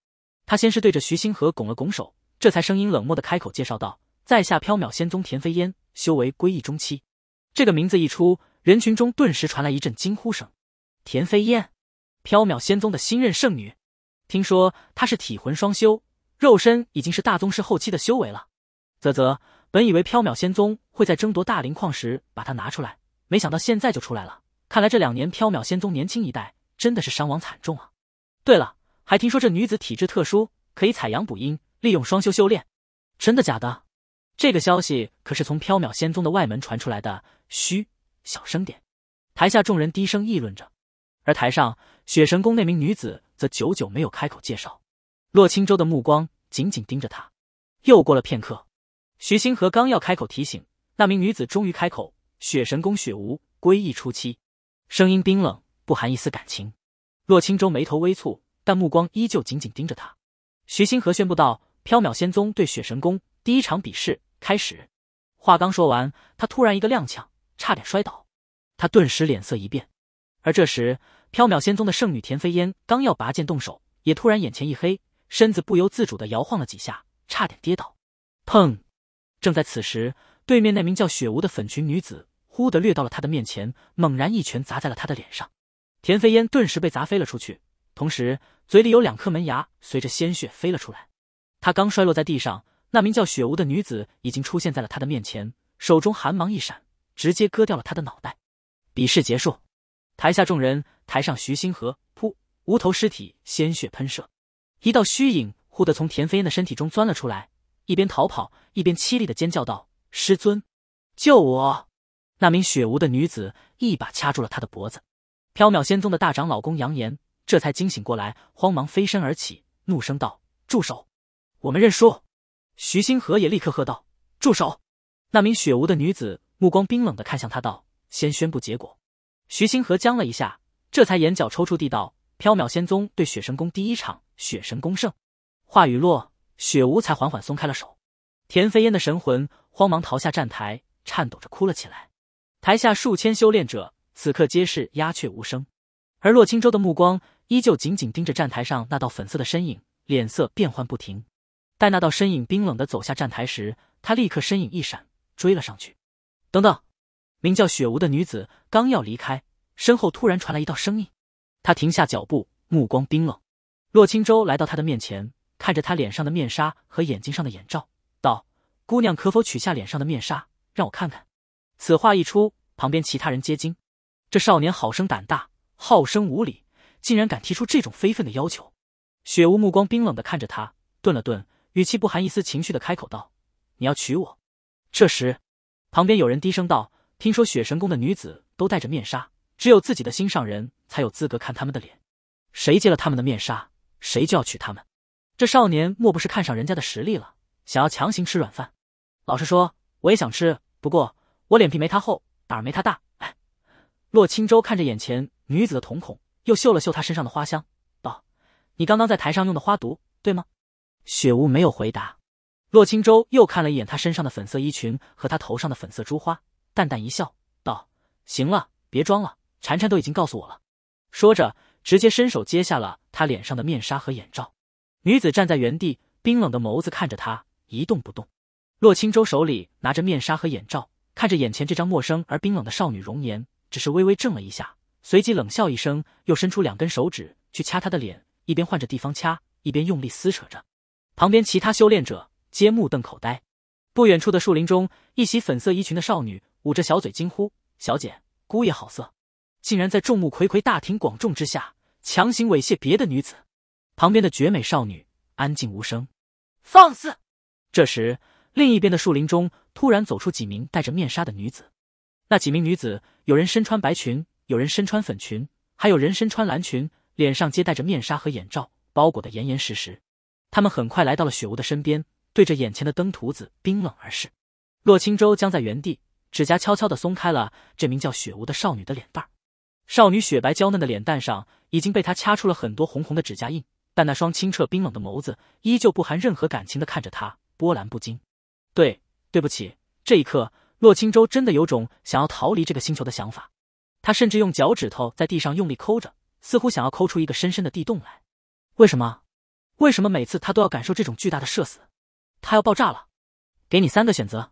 S1: 她先是对着徐星河拱了拱手，这才声音冷漠的开口介绍道。在下缥缈仙宗田飞烟，修为归一中期。这个名字一出，人群中顿时传来一阵惊呼声。田飞烟，缥缈仙宗的新任圣女，听说她是体魂双修，肉身已经是大宗师后期的修为了。啧啧，本以为缥缈仙宗会在争夺大灵矿时把她拿出来，没想到现在就出来了。看来这两年缥缈仙宗年轻一代真的是伤亡惨重啊。对了，还听说这女子体质特殊，可以采阳补阴，利用双修修炼。真的假的？这个消息可是从缥缈仙宗的外门传出来的。嘘，小声点。台下众人低声议论着，而台上雪神宫那名女子则久久没有开口介绍。洛青州的目光紧紧盯着她。又过了片刻，徐星河刚要开口提醒，那名女子终于开口：“雪神宫雪无归一初期。”声音冰冷，不含一丝感情。洛青州眉头微蹙，但目光依旧紧紧盯着他。徐星河宣布道：“缥缈仙宗对雪神宫第一场比试。”开始，话刚说完，他突然一个踉跄，差点摔倒。他顿时脸色一变。而这时，缥缈仙宗的圣女田飞烟刚要拔剑动手，也突然眼前一黑，身子不由自主的摇晃了几下，差点跌倒。砰！正在此时，对面那名叫雪无的粉裙女子忽的掠到了他的面前，猛然一拳砸在了他的脸上。田飞烟顿时被砸飞了出去，同时嘴里有两颗门牙随着鲜血飞了出来。他刚摔落在地上。那名叫雪无的女子已经出现在了他的面前，手中寒芒一闪，直接割掉了他的脑袋。比试结束，台下众人，台上徐星河，噗，无头尸体，鲜血喷射，一道虚影忽地从田飞燕的身体中钻了出来，一边逃跑一边凄厉的尖叫道：“师尊，救我！”那名雪无的女子一把掐住了他的脖子。缥缈仙宗的大长老公杨岩这才惊醒过来，慌忙飞身而起，怒声道：“住手！我们认输。”徐星河也立刻喝道：“住手！”那名雪无的女子目光冰冷的看向他，道：“先宣布结果。”徐星河僵了一下，这才眼角抽搐地道：“缥缈仙宗对雪神宫第一场，雪神宫胜。”话语落，雪无才缓缓松开了手。田飞烟的神魂慌忙逃下站台，颤抖着哭了起来。台下数千修炼者此刻皆是鸦雀无声，而洛青舟的目光依旧紧紧盯着站台上那道粉色的身影，脸色变幻不停。待那道身影冰冷的走下站台时，他立刻身影一闪，追了上去。等等，名叫雪无的女子刚要离开，身后突然传来一道声音。她停下脚步，目光冰冷。洛青舟来到她的面前，看着她脸上的面纱和眼睛上的眼罩，道：“姑娘可否取下脸上的面纱，让我看看？”此话一出，旁边其他人皆惊。这少年好生胆大，好生无礼，竟然敢提出这种非分的要求。雪无目光冰冷地看着他，顿了顿。语气不含一丝情绪的开口道：“你要娶我？”这时，旁边有人低声道：“听说雪神宫的女子都戴着面纱，只有自己的心上人才有资格看他们的脸。谁揭了他们的面纱，谁就要娶他们。这少年莫不是看上人家的实力了，想要强行吃软饭？老实说，我也想吃，不过我脸皮没他厚，胆儿没他大。”哎，洛青舟看着眼前女子的瞳孔，又嗅了嗅她身上的花香，道：“你刚刚在台上用的花毒，对吗？”雪无没有回答，洛青州又看了一眼她身上的粉色衣裙和她头上的粉色珠花，淡淡一笑，道：“行了，别装了，婵婵都已经告诉我了。”说着，直接伸手接下了她脸上的面纱和眼罩。女子站在原地，冰冷的眸子看着他，一动不动。洛青州手里拿着面纱和眼罩，看着眼前这张陌生而冰冷的少女容颜，只是微微怔了一下，随即冷笑一声，又伸出两根手指去掐她的脸，一边换着地方掐，一边用力撕扯着。旁边其他修炼者皆目瞪口呆。不远处的树林中，一袭粉色衣裙的少女捂着小嘴惊呼：“小姐，姑爷好色，竟然在众目睽睽、大庭广众之下强行猥亵别的女子！”旁边的绝美少女安静无声，放肆。这时，另一边的树林中突然走出几名戴着面纱的女子。那几名女子，有人身穿白裙，有人身穿粉裙，还有人身穿蓝裙，脸上皆戴着面纱和眼罩，包裹得严严实实。他们很快来到了雪无的身边，对着眼前的灯徒子冰冷而视。洛青舟僵在原地，指甲悄悄的松开了这名叫雪无的少女的脸蛋少女雪白娇嫩的脸蛋上已经被他掐出了很多红红的指甲印，但那双清澈冰冷的眸子依旧不含任何感情的看着他，波澜不惊。对，对不起。这一刻，洛青舟真的有种想要逃离这个星球的想法。他甚至用脚趾头在地上用力抠着，似乎想要抠出一个深深的地洞来。为什么？为什么每次他都要感受这种巨大的社死？他要爆炸了！给你三个选择。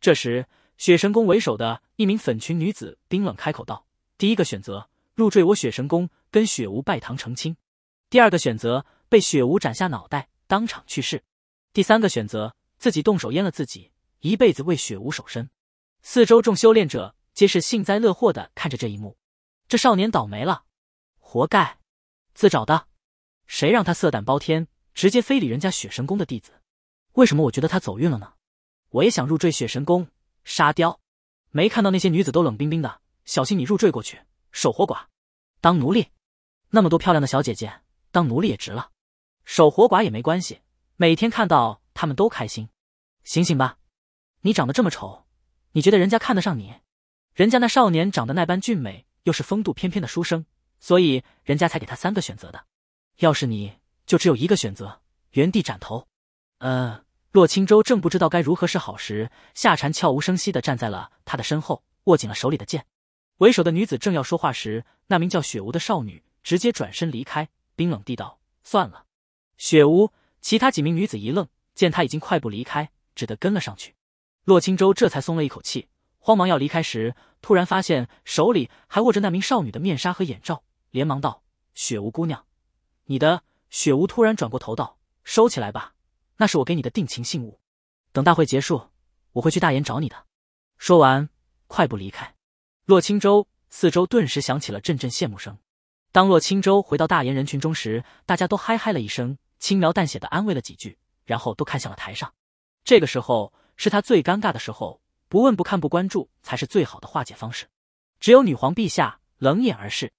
S1: 这时，雪神宫为首的一名粉裙女子冰冷开口道：“第一个选择，入赘我雪神宫，跟雪无拜堂成亲；第二个选择，被雪无斩下脑袋，当场去世；第三个选择，自己动手阉了自己，一辈子为雪无守身。”四周众修炼者皆是幸灾乐祸的看着这一幕。这少年倒霉了，活该，自找的。谁让他色胆包天，直接非礼人家雪神宫的弟子？为什么我觉得他走运了呢？我也想入赘雪神宫，沙雕，没看到那些女子都冷冰冰的，小心你入赘过去守活寡，当奴隶。那么多漂亮的小姐姐，当奴隶也值了，守活寡也没关系，每天看到他们都开心。醒醒吧，你长得这么丑，你觉得人家看得上你？人家那少年长得那般俊美，又是风度翩翩的书生，所以人家才给他三个选择的。要是你就只有一个选择，原地斩头。呃，洛青州正不知道该如何是好时，夏蝉悄无声息的站在了他的身后，握紧了手里的剑。为首的女子正要说话时，那名叫雪无的少女直接转身离开，冰冷地道：“算了。”雪无。其他几名女子一愣，见他已经快步离开，只得跟了上去。洛青州这才松了一口气，慌忙要离开时，突然发现手里还握着那名少女的面纱和眼罩，连忙道：“雪无姑娘。”你的雪无突然转过头道：“收起来吧，那是我给你的定情信物。等大会结束，我会去大岩找你的。”说完，快步离开。洛青州四周顿时响起了阵阵羡慕声。当洛青舟回到大岩人群中时，大家都嗨嗨了一声，轻描淡写的安慰了几句，然后都看向了台上。这个时候是他最尴尬的时候，不问不看不关注才是最好的化解方式。只有女皇陛下冷眼而视。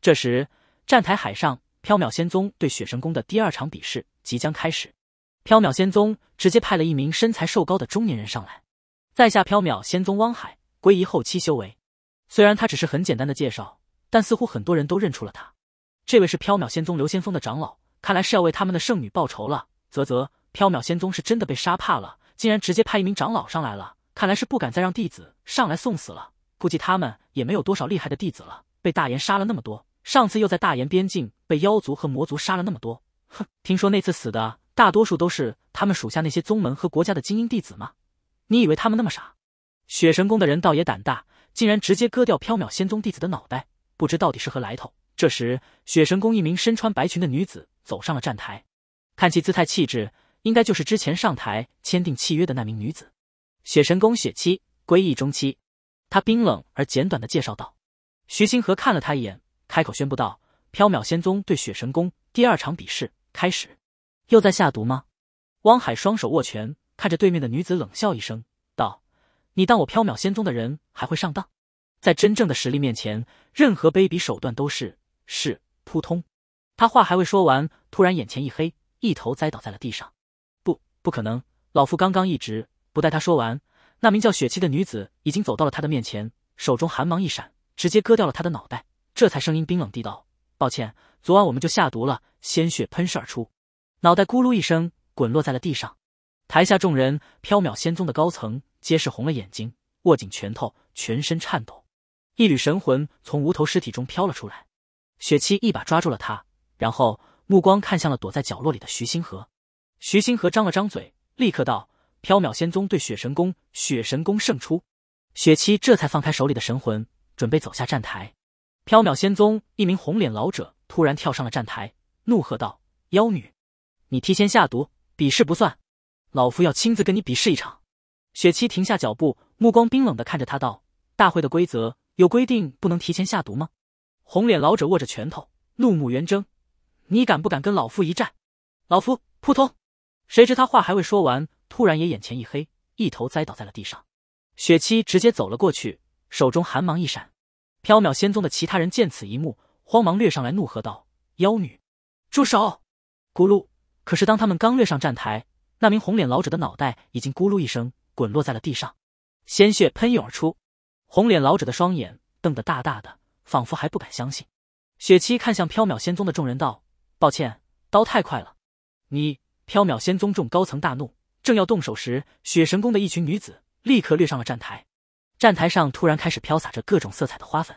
S1: 这时，站台海上。缥缈仙宗对雪神宫的第二场比试即将开始，缥缈仙宗直接派了一名身材瘦高的中年人上来，在下缥缈仙宗汪海，归一后期修为。虽然他只是很简单的介绍，但似乎很多人都认出了他。这位是缥缈仙宗刘先锋的长老，看来是要为他们的圣女报仇了。啧啧，缥缈仙宗是真的被杀怕了，竟然直接派一名长老上来了，看来是不敢再让弟子上来送死了。估计他们也没有多少厉害的弟子了，被大炎杀了那么多。上次又在大炎边境被妖族和魔族杀了那么多，哼！听说那次死的大多数都是他们属下那些宗门和国家的精英弟子吗？你以为他们那么傻？雪神宫的人倒也胆大，竟然直接割掉缥缈仙宗弟子的脑袋，不知到底是何来头。这时，雪神宫一名身穿白裙的女子走上了站台，看其姿态气质，应该就是之前上台签订契约的那名女子。雪神宫雪七，归一中期。她冰冷而简短的介绍道。徐星河看了她一眼。开口宣布道：“缥缈仙宗对雪神宫第二场比试开始。”又在下毒吗？汪海双手握拳，看着对面的女子冷笑一声，道：“你当我缥缈仙宗的人还会上当？在真正的实力面前，任何卑鄙手段都是。”是扑通，他话还未说完，突然眼前一黑，一头栽倒在了地上。不，不可能！老夫刚刚一直……不待他说完，那名叫雪七的女子已经走到了他的面前，手中寒芒一闪，直接割掉了他的脑袋。这才声音冰冷地道：“抱歉，昨晚我们就下毒了，鲜血喷射而出，脑袋咕噜一声滚落在了地上。”台下众人，缥缈仙宗的高层皆是红了眼睛，握紧拳头，全身颤抖。一缕神魂从无头尸体中飘了出来，雪七一把抓住了他，然后目光看向了躲在角落里的徐星河。徐星河张了张嘴，立刻道：“缥缈仙宗对雪神宫，雪神宫胜出。”雪七这才放开手里的神魂，准备走下站台。缥缈仙宗，一名红脸老者突然跳上了站台，怒喝道：“妖女，你提前下毒，比试不算。老夫要亲自跟你比试一场。”雪七停下脚步，目光冰冷的看着他道：“大会的规则有规定不能提前下毒吗？”红脸老者握着拳头，怒目圆睁：“你敢不敢跟老夫一战？”老夫扑通，谁知他话还未说完，突然也眼前一黑，一头栽倒在了地上。雪七直接走了过去，手中寒芒一闪。缥缈仙宗的其他人见此一幕，慌忙掠上来，怒喝道：“妖女，住手！”咕噜！可是当他们刚掠上站台，那名红脸老者的脑袋已经咕噜一声滚落在了地上，鲜血喷涌而出。红脸老者的双眼瞪得大大的，仿佛还不敢相信。雪七看向缥缈仙宗的众人道：“抱歉，刀太快了。”你缥缈仙宗众高层大怒，正要动手时，雪神宫的一群女子立刻掠上了站台。站台上突然开始飘洒着各种色彩的花粉，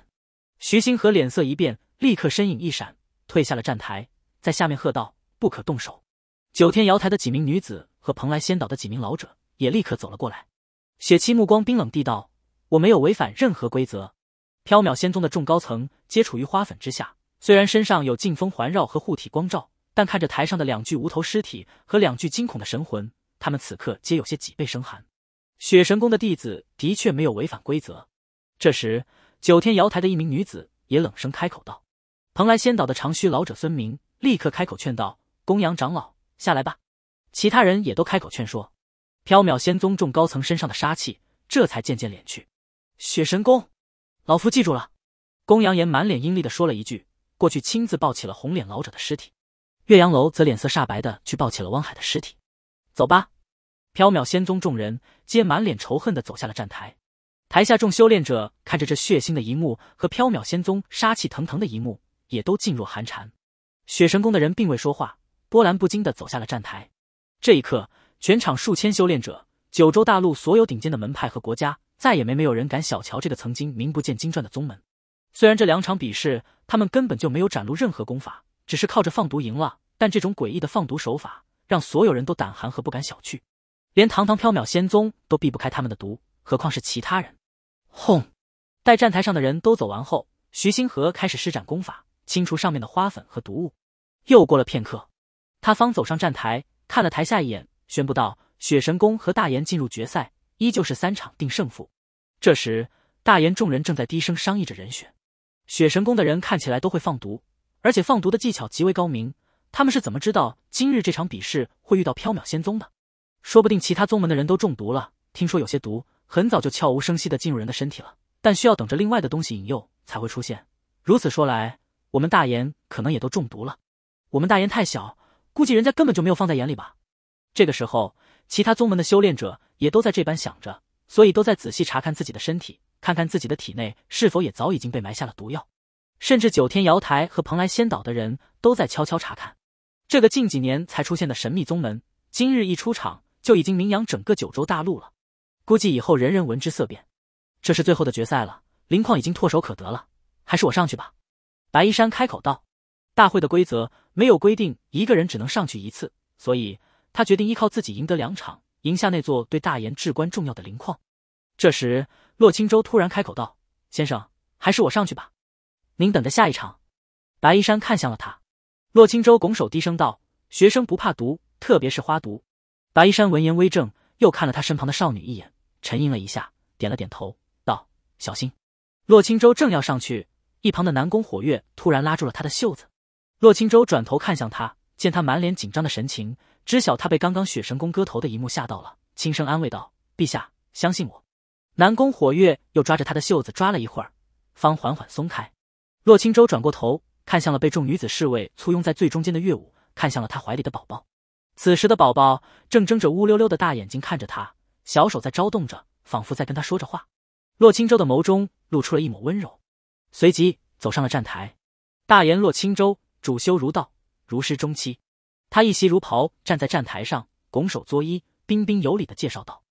S1: 徐星河脸色一变，立刻身影一闪，退下了站台，在下面喝道：“不可动手！”九天瑶台的几名女子和蓬莱仙岛的几名老者也立刻走了过来。雪七目光冰冷地道：“我没有违反任何规则。”缥缈仙宗的众高层皆处于花粉之下，虽然身上有劲风环绕和护体光照，但看着台上的两具无头尸体和两具惊恐的神魂，他们此刻皆有些脊背生寒。雪神宫的弟子的确没有违反规则。这时，九天瑶台的一名女子也冷声开口道：“蓬莱仙岛的长须老者孙明立刻开口劝道：‘公羊长老，下来吧。’其他人也都开口劝说。缥缈仙宗众高层身上的杀气这才渐渐敛去。雪神宫，老夫记住了。”公羊岩满脸阴厉的说了一句，过去亲自抱起了红脸老者的尸体。岳阳楼则脸色煞白的去抱起了汪海的尸体。走吧。缥缈仙宗众人皆满脸仇恨地走下了站台，台下众修炼者看着这血腥的一幕和缥缈仙宗杀气腾腾的一幕，也都噤若寒蝉。雪神宫的人并未说话，波澜不惊地走下了站台。这一刻，全场数千修炼者，九州大陆所有顶尖的门派和国家，再也没没有人敢小瞧这个曾经名不见经传的宗门。虽然这两场比试他们根本就没有展露任何功法，只是靠着放毒赢了，但这种诡异的放毒手法让所有人都胆寒和不敢小觑。连堂堂缥缈仙宗都避不开他们的毒，何况是其他人？轰！待站台上的人都走完后，徐星河开始施展功法，清除上面的花粉和毒物。又过了片刻，他方走上站台，看了台下一眼，宣布道：“雪神宫和大炎进入决赛，依旧是三场定胜负。”这时，大炎众人正在低声商议着人选。雪神宫的人看起来都会放毒，而且放毒的技巧极为高明。他们是怎么知道今日这场比试会遇到缥缈仙宗的？说不定其他宗门的人都中毒了。听说有些毒很早就悄无声息地进入人的身体了，但需要等着另外的东西引诱才会出现。如此说来，我们大炎可能也都中毒了。我们大炎太小，估计人家根本就没有放在眼里吧。这个时候，其他宗门的修炼者也都在这般想着，所以都在仔细查看自己的身体，看看自己的体内是否也早已经被埋下了毒药。甚至九天瑶台和蓬莱仙岛的人都在悄悄查看这个近几年才出现的神秘宗门。今日一出场。就已经名扬整个九州大陆了，估计以后人人闻之色变。这是最后的决赛了，林矿已经唾手可得了，还是我上去吧。”白衣山开口道，“大会的规则没有规定一个人只能上去一次，所以他决定依靠自己赢得两场，赢下那座对大炎至关重要的磷矿。”这时，洛青州突然开口道：“先生，还是我上去吧，您等着下一场。”白衣山看向了他，洛青州拱手低声道：“学生不怕毒，特别是花毒。”白依山闻言微怔，又看了他身旁的少女一眼，沉吟了一下，点了点头，道：“小心。”洛青舟正要上去，一旁的南宫火月突然拉住了他的袖子。洛青舟转头看向他，见他满脸紧张的神情，知晓他被刚刚雪神宫割头的一幕吓到了，轻声安慰道：“陛下，相信我。”南宫火月又抓着他的袖子抓了一会儿，方缓缓松开。洛青舟转过头，看向了被众女子侍卫簇拥在最中间的月舞，看向了他怀里的宝宝。此时的宝宝正睁着乌溜溜的大眼睛看着他，小手在招动着，仿佛在跟他说着话。洛青州的眸中露出了一抹温柔，随即走上了站台。大言洛青舟，主修儒道，儒师中期。他一袭儒袍站在站台上，拱手作揖，彬彬有礼的介绍道。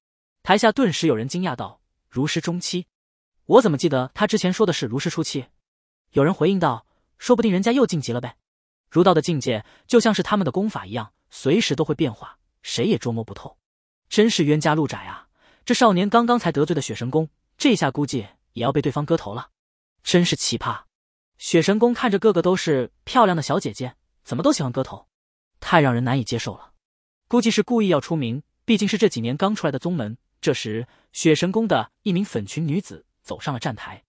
S1: 台下顿时有人惊讶道：“儒师中期？我怎么记得他之前说的是儒师初期？”有人回应道：“说不定人家又晋级了呗。”儒道的境界就像是他们的功法一样，随时都会变化，谁也捉摸不透。真是冤家路窄啊！这少年刚刚才得罪的雪神宫，这下估计也要被对方割头了。真是奇葩！雪神宫看着个个都是漂亮的小姐姐，怎么都喜欢割头，太让人难以接受了。估计是故意要出名，毕竟是这几年刚出来的宗门。这时，雪神宫的一名粉裙女子走上了站台，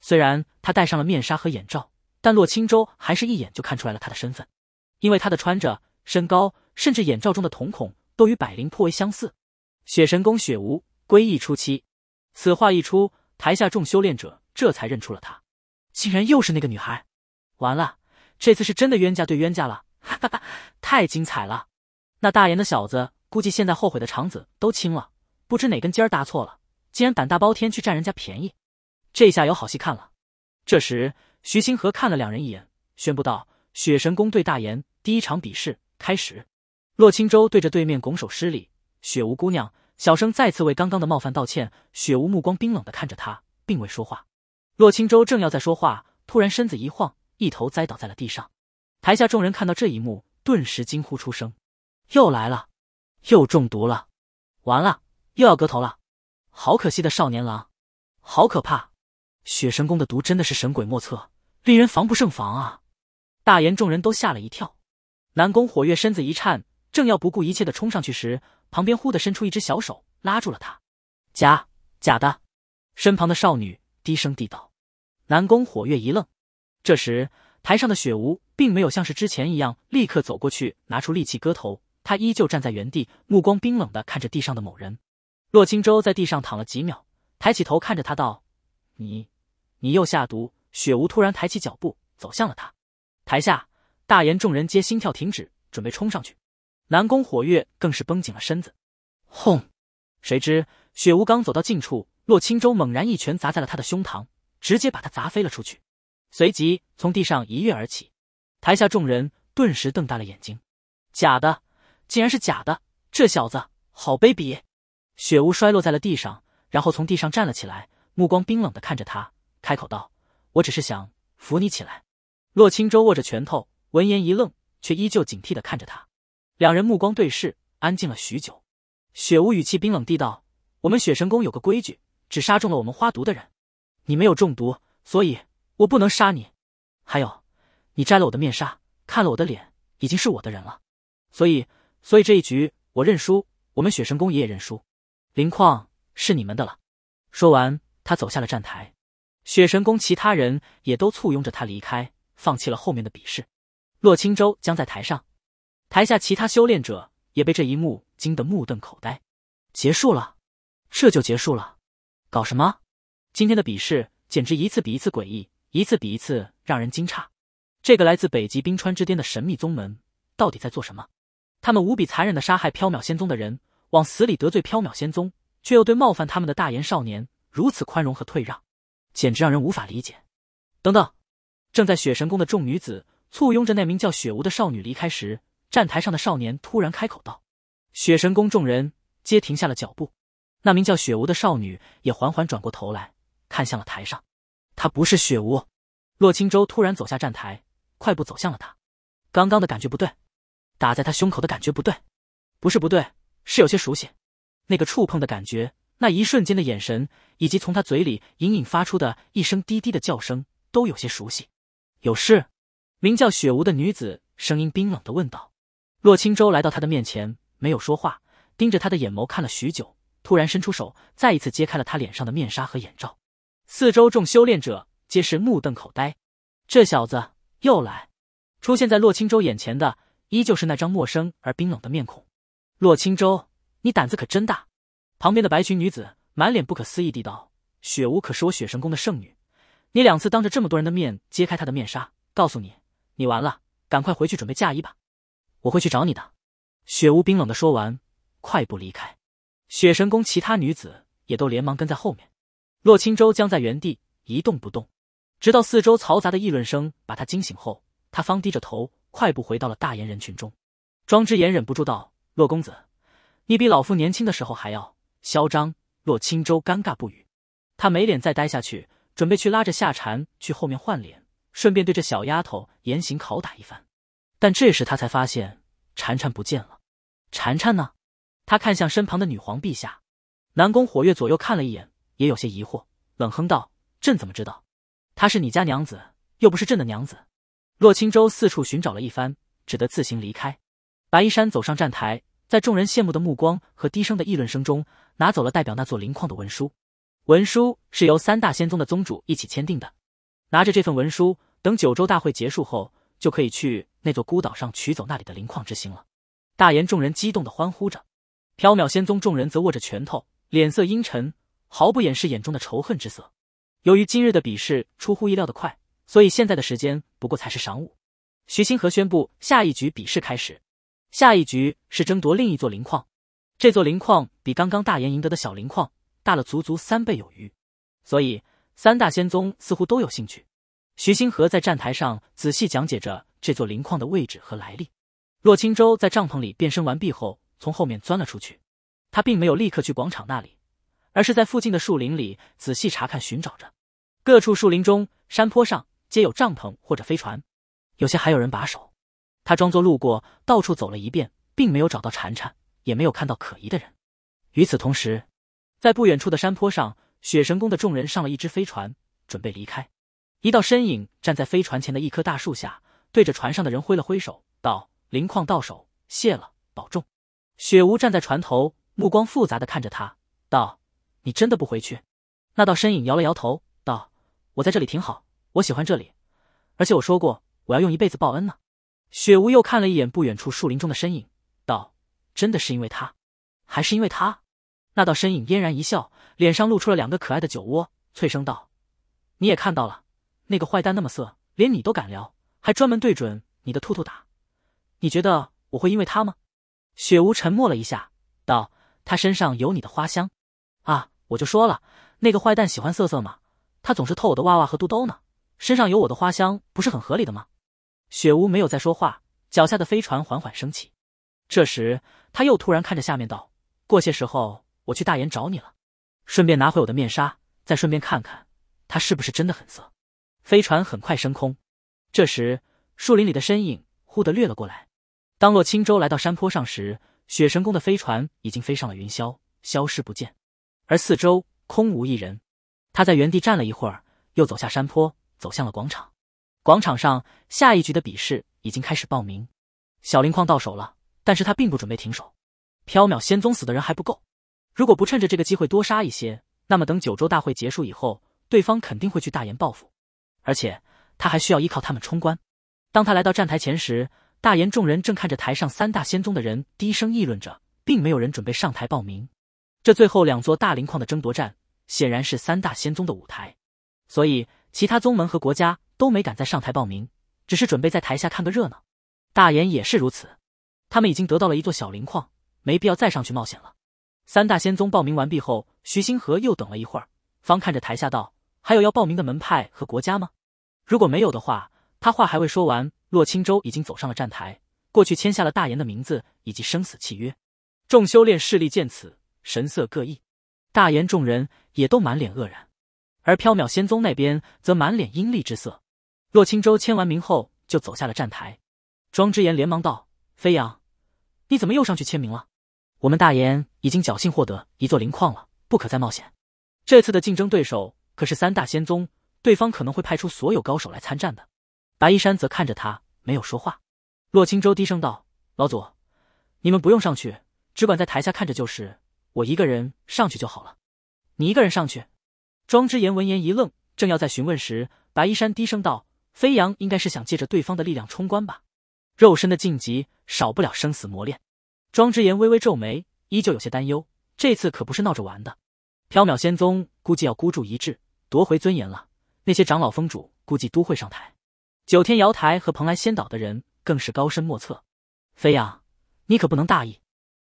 S1: 虽然她戴上了面纱和眼罩。但洛青州还是一眼就看出来了他的身份，因为他的穿着、身高，甚至眼罩中的瞳孔都与百灵颇为相似。雪神宫雪无归一初期，此话一出，台下众修炼者这才认出了他，竟然又是那个女孩。完了，这次是真的冤家对冤家了，哈哈哈，太精彩了！那大言的小子估计现在后悔的肠子都青了，不知哪根筋儿搭错了，竟然胆大包天去占人家便宜，这下有好戏看了。这时。徐星河看了两人一眼，宣布道：“雪神宫对大言第一场比试开始。”洛青州对着对面拱手施礼，雪无姑娘，小生再次为刚刚的冒犯道歉。雪无目光冰冷的看着他，并未说话。洛青州正要再说话，突然身子一晃，一头栽倒在了地上。台下众人看到这一幕，顿时惊呼出声：“又来了！又中毒了！完了，又要割头了！好可惜的少年郎，好可怕！”雪神宫的毒真的是神鬼莫测，令人防不胜防啊！大言众人都吓了一跳。南宫火月身子一颤，正要不顾一切的冲上去时，旁边忽的伸出一只小手拉住了他。假假的，身旁的少女低声地道。南宫火月一愣。这时，台上的雪无并没有像是之前一样立刻走过去拿出利器割头，他依旧站在原地，目光冰冷的看着地上的某人。洛青舟在地上躺了几秒，抬起头看着他道。你，你又下毒！雪无突然抬起脚步，走向了他。台下大言众人皆心跳停止，准备冲上去。南宫火月更是绷紧了身子。轰！谁知雪无刚走到近处，洛青舟猛然一拳砸在了他的胸膛，直接把他砸飞了出去。随即从地上一跃而起。台下众人顿时瞪大了眼睛，假的！竟然是假的！这小子好卑鄙！雪无摔落在了地上，然后从地上站了起来。目光冰冷的看着他，开口道：“我只是想扶你起来。”洛青舟握着拳头，闻言一愣，却依旧警惕的看着他。两人目光对视，安静了许久。雪无语气冰冷地道：“我们雪神宫有个规矩，只杀中了我们花毒的人。你没有中毒，所以我不能杀你。还有，你摘了我的面纱，看了我的脸，已经是我的人了。所以，所以这一局我认输，我们雪神宫也认输。灵矿是你们的了。”说完。他走下了站台，雪神宫其他人也都簇拥着他离开，放弃了后面的比试。洛青舟将在台上，台下其他修炼者也被这一幕惊得目瞪口呆。结束了，这就结束了，搞什么？今天的比试简直一次比一次诡异，一次比一次让人惊诧。这个来自北极冰川之巅的神秘宗门到底在做什么？他们无比残忍的杀害缥缈仙宗的人，往死里得罪缥缈仙宗，却又对冒犯他们的大言少年。如此宽容和退让，简直让人无法理解。等等，正在雪神宫的众女子簇拥着那名叫雪无的少女离开时，站台上的少年突然开口道：“雪神宫众人皆停下了脚步。”那名叫雪无的少女也缓缓转过头来，看向了台上。她不是雪无。洛青舟突然走下站台，快步走向了他。刚刚的感觉不对，打在他胸口的感觉不对，不是不对，是有些熟悉。那个触碰的感觉。那一瞬间的眼神，以及从他嘴里隐隐发出的一声低低的叫声，都有些熟悉。有事？名叫雪无的女子声音冰冷的问道。洛青州来到她的面前，没有说话，盯着他的眼眸看了许久，突然伸出手，再一次揭开了他脸上的面纱和眼罩。四周众修炼者皆是目瞪口呆。这小子又来！出现在洛青州眼前的，依旧是那张陌生而冰冷的面孔。洛青州，你胆子可真大！旁边的白裙女子满脸不可思议地道：“雪无可是我雪神宫的圣女，你两次当着这么多人的面揭开她的面纱，告诉你，你完了，赶快回去准备嫁衣吧，我会去找你的。”雪无冰冷的说完，快步离开。雪神宫其他女子也都连忙跟在后面。洛青舟僵在原地一动不动，直到四周嘈杂的议论声把他惊醒后，他方低着头快步回到了大言人群中。庄之言忍不住道：“洛公子，你比老夫年轻的时候还要……”嚣张，洛青州尴尬不语，他没脸再待下去，准备去拉着夏蝉去后面换脸，顺便对这小丫头严刑拷打一番。但这时他才发现，蝉蝉不见了，蝉蝉呢？他看向身旁的女皇陛下，南宫火月左右看了一眼，也有些疑惑，冷哼道：“朕怎么知道？她是你家娘子，又不是朕的娘子。”洛青州四处寻找了一番，只得自行离开。白衣山走上站台。在众人羡慕的目光和低声的议论声中，拿走了代表那座灵矿的文书。文书是由三大仙宗的宗主一起签订的。拿着这份文书，等九州大会结束后，就可以去那座孤岛上取走那里的灵矿之心了。大炎众人激动的欢呼着，缥缈仙宗众人则握着拳头，脸色阴沉，毫不掩饰眼中的仇恨之色。由于今日的比试出乎意料的快，所以现在的时间不过才是晌午。徐星河宣布下一局比试开始。下一局是争夺另一座灵矿，这座灵矿比刚刚大岩赢得的小灵矿大了足足三倍有余，所以三大仙宗似乎都有兴趣。徐星河在站台上仔细讲解着这座灵矿的位置和来历。洛青州在帐篷里变身完毕后，从后面钻了出去。他并没有立刻去广场那里，而是在附近的树林里仔细查看、寻找着。各处树林中、山坡上皆有帐篷或者飞船，有些还有人把守。他装作路过，到处走了一遍，并没有找到婵婵，也没有看到可疑的人。与此同时，在不远处的山坡上，雪神宫的众人上了一只飞船，准备离开。一道身影站在飞船前的一棵大树下，对着船上的人挥了挥手，道：“灵矿到手，谢了，保重。”雪无站在船头，目光复杂的看着他，道：“你真的不回去？”那道身影摇了摇头，道：“我在这里挺好，我喜欢这里，而且我说过，我要用一辈子报恩呢。”雪无又看了一眼不远处树林中的身影，道：“真的是因为他，还是因为他？”那道身影嫣然一笑，脸上露出了两个可爱的酒窝，脆声道：“你也看到了，那个坏蛋那么色，连你都敢撩，还专门对准你的兔兔打，你觉得我会因为他吗？”雪无沉默了一下，道：“他身上有你的花香啊，我就说了，那个坏蛋喜欢色色嘛，他总是偷我的袜袜和肚兜呢，身上有我的花香，不是很合理的吗？”雪巫没有再说话，脚下的飞船缓缓升起。这时，他又突然看着下面道：“过些时候，我去大岩找你了，顺便拿回我的面纱，再顺便看看他是不是真的很色。”飞船很快升空。这时，树林里的身影忽地掠了过来。当洛青舟来到山坡上时，雪神宫的飞船已经飞上了云霄，消失不见，而四周空无一人。他在原地站了一会儿，又走下山坡，走向了广场。广场上，下一局的比试已经开始报名。小灵矿到手了，但是他并不准备停手。缥缈仙宗死的人还不够，如果不趁着这个机会多杀一些，那么等九州大会结束以后，对方肯定会去大炎报复，而且他还需要依靠他们冲关。当他来到站台前时，大炎众人正看着台上三大仙宗的人低声议论着，并没有人准备上台报名。这最后两座大灵矿的争夺战，显然是三大仙宗的舞台，所以。其他宗门和国家都没敢再上台报名，只是准备在台下看个热闹。大炎也是如此，他们已经得到了一座小灵矿，没必要再上去冒险了。三大仙宗报名完毕后，徐星河又等了一会儿，方看着台下道：“还有要报名的门派和国家吗？如果没有的话，他话还未说完，洛青舟已经走上了站台，过去签下了大炎的名字以及生死契约。众修炼势力见此，神色各异，大炎众人也都满脸愕然。”而缥缈仙宗那边则满脸阴厉之色。洛青州签完名后就走下了站台，庄之言连忙道：“飞扬，你怎么又上去签名了？我们大炎已经侥幸获得一座灵矿了，不可再冒险。这次的竞争对手可是三大仙宗，对方可能会派出所有高手来参战的。”白衣山则看着他，没有说话。洛青州低声道：“老祖，你们不用上去，只管在台下看着就是。我一个人上去就好了。你一个人上去。”庄之言闻言一愣，正要在询问时，白衣山低声道：“飞扬应该是想借着对方的力量冲关吧？肉身的晋级少不了生死磨练。”庄之言微微皱眉，依旧有些担忧。这次可不是闹着玩的，缥缈仙宗估计要孤注一掷夺回尊严了。那些长老峰主估计都会上台，九天瑶台和蓬莱仙岛的人更是高深莫测。飞扬，你可不能大意。”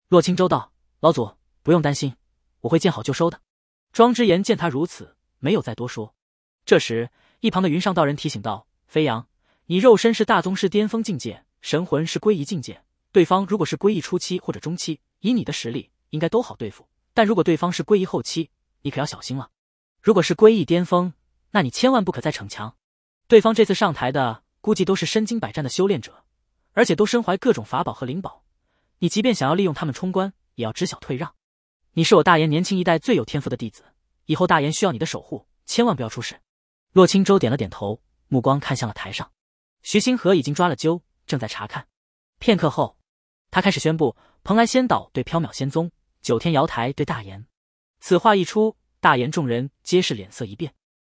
S1: 洛青舟道：“老祖不用担心，我会见好就收的。”庄之言见他如此，没有再多说。这时，一旁的云上道人提醒道：“飞扬，你肉身是大宗师巅峰境界，神魂是归一境界。对方如果是归一初期或者中期，以你的实力，应该都好对付。但如果对方是归一后期，你可要小心了。如果是归一巅峰，那你千万不可再逞强。对方这次上台的，估计都是身经百战的修炼者，而且都身怀各种法宝和灵宝。你即便想要利用他们冲关，也要知晓退让。”你是我大炎年轻一代最有天赋的弟子，以后大炎需要你的守护，千万不要出事。洛青州点了点头，目光看向了台上，徐星河已经抓了阄，正在查看。片刻后，他开始宣布：蓬莱仙岛对缥缈仙宗，九天瑶台对大炎。此话一出，大炎众人皆是脸色一变。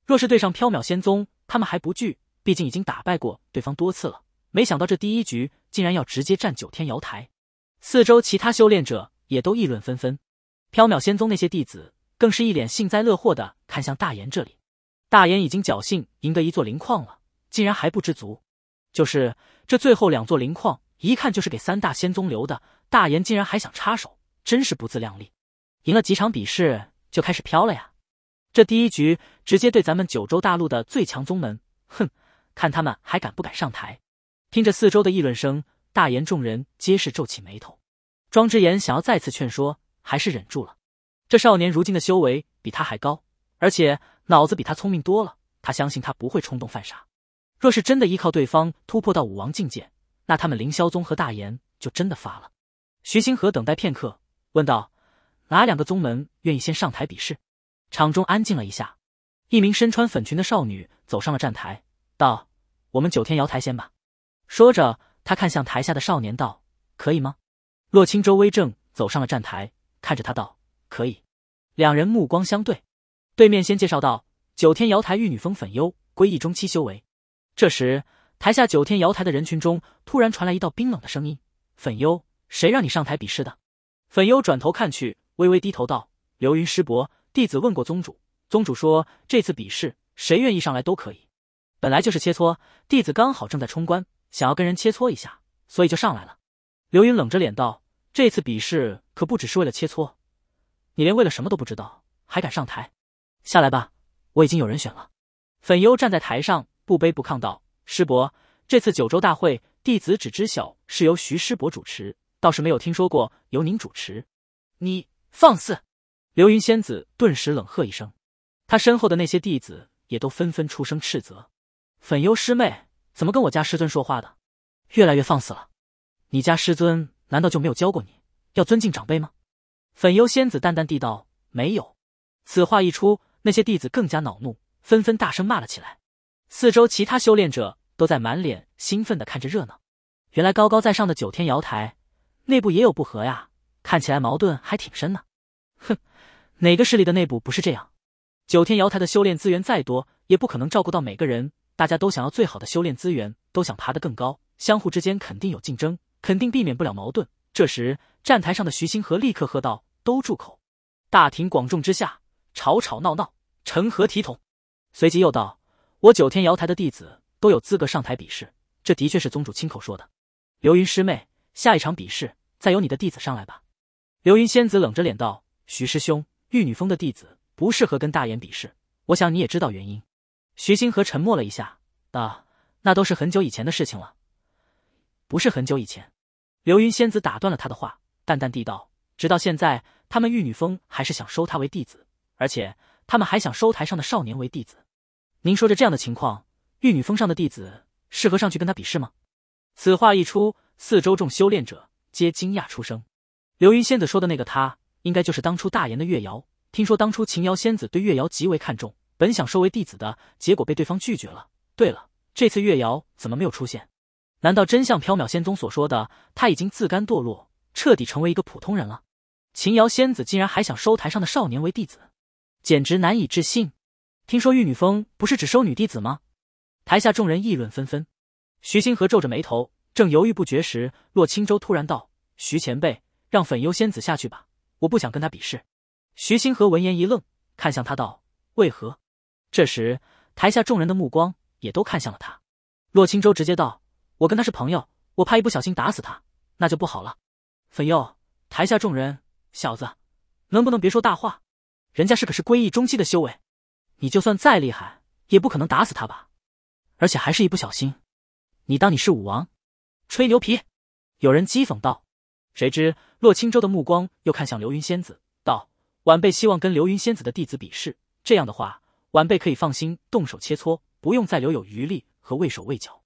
S1: 若是对上缥缈仙宗，他们还不惧，毕竟已经打败过对方多次了。没想到这第一局竟然要直接战九天瑶台。四周其他修炼者也都议论纷纷。缥缈仙宗那些弟子更是一脸幸灾乐祸的看向大言这里，大言已经侥幸赢得一座灵矿了，竟然还不知足。就是这最后两座灵矿，一看就是给三大仙宗留的，大言竟然还想插手，真是不自量力。赢了几场比试就开始飘了呀！这第一局直接对咱们九州大陆的最强宗门，哼，看他们还敢不敢上台！听着四周的议论声，大言众人皆是皱起眉头。庄之言想要再次劝说。还是忍住了。这少年如今的修为比他还高，而且脑子比他聪明多了。他相信他不会冲动犯傻。若是真的依靠对方突破到武王境界，那他们凌霄宗和大炎就真的发了。徐星河等待片刻，问道：“哪两个宗门愿意先上台比试？”场中安静了一下，一名身穿粉裙的少女走上了站台，道：“我们九天瑶台先吧。”说着，他看向台下的少年，道：“可以吗？”洛青舟微正走上了站台。看着他道：“可以。”两人目光相对，对面先介绍道：“九天瑶台玉女峰粉幽，归一中期修为。”这时，台下九天瑶台的人群中突然传来一道冰冷的声音：“粉幽，谁让你上台比试的？”粉幽转头看去，微微低头道：“流云师伯，弟子问过宗主，宗主说这次比试谁愿意上来都可以，本来就是切磋。弟子刚好正在冲关，想要跟人切磋一下，所以就上来了。”流云冷着脸道。这次比试可不只是为了切磋，你连为了什么都不知道，还敢上台？下来吧，我已经有人选了。粉优站在台上，不卑不亢道：“师伯，这次九州大会，弟子只知晓是由徐师伯主持，倒是没有听说过由您主持。”你放肆！流云仙子顿时冷喝一声，他身后的那些弟子也都纷纷出声斥责：“粉优师妹，怎么跟我家师尊说话的？越来越放肆了！你家师尊……”难道就没有教过你要尊敬长辈吗？粉幽仙子淡淡地道：“没有。”此话一出，那些弟子更加恼怒，纷纷大声骂了起来。四周其他修炼者都在满脸兴奋的看着热闹。原来高高在上的九天瑶台内部也有不和呀，看起来矛盾还挺深呢。哼，哪个势力的内部不是这样？九天瑶台的修炼资源再多，也不可能照顾到每个人。大家都想要最好的修炼资源，都想爬得更高，相互之间肯定有竞争。肯定避免不了矛盾。这时，站台上的徐星河立刻喝道：“都住口！大庭广众之下吵吵闹闹，成何体统？”随即又道：“我九天瑶台的弟子都有资格上台比试，这的确是宗主亲口说的。”流云师妹，下一场比试再由你的弟子上来吧。流云仙子冷着脸道：“徐师兄，玉女峰的弟子不适合跟大炎比试，我想你也知道原因。”徐星河沉默了一下，道：“那都是很久以前的事情了，不是很久以前。”流云仙子打断了他的话，淡淡地道：“直到现在，他们玉女峰还是想收他为弟子，而且他们还想收台上的少年为弟子。您说，着这样的情况，玉女峰上的弟子适合上去跟他比试吗？”此话一出，四周众修炼者皆惊讶出声。流云仙子说的那个他，应该就是当初大言的月瑶。听说当初秦瑶仙子对月瑶极为看重，本想收为弟子的，结果被对方拒绝了。对了，这次月瑶怎么没有出现？难道真像缥缈仙宗所说的，他已经自甘堕落，彻底成为一个普通人了？秦瑶仙子竟然还想收台上的少年为弟子，简直难以置信！听说玉女峰不是只收女弟子吗？台下众人议论纷纷。徐星河皱着眉头，正犹豫不决时，洛青州突然道：“徐前辈，让粉幽仙子下去吧，我不想跟他比试。”徐星河闻言一愣，看向他道：“为何？”这时，台下众人的目光也都看向了他。洛青州直接道。我跟他是朋友，我怕一不小心打死他，那就不好了。粉幼台下众人，小子，能不能别说大话？人家是可是归一中期的修为，你就算再厉害，也不可能打死他吧？而且还是一不小心，你当你是武王？吹牛皮！有人讥讽道。谁知洛青州的目光又看向流云仙子，道：“晚辈希望跟流云仙子的弟子比试，这样的话，晚辈可以放心动手切磋，不用再留有余力和畏手畏脚。”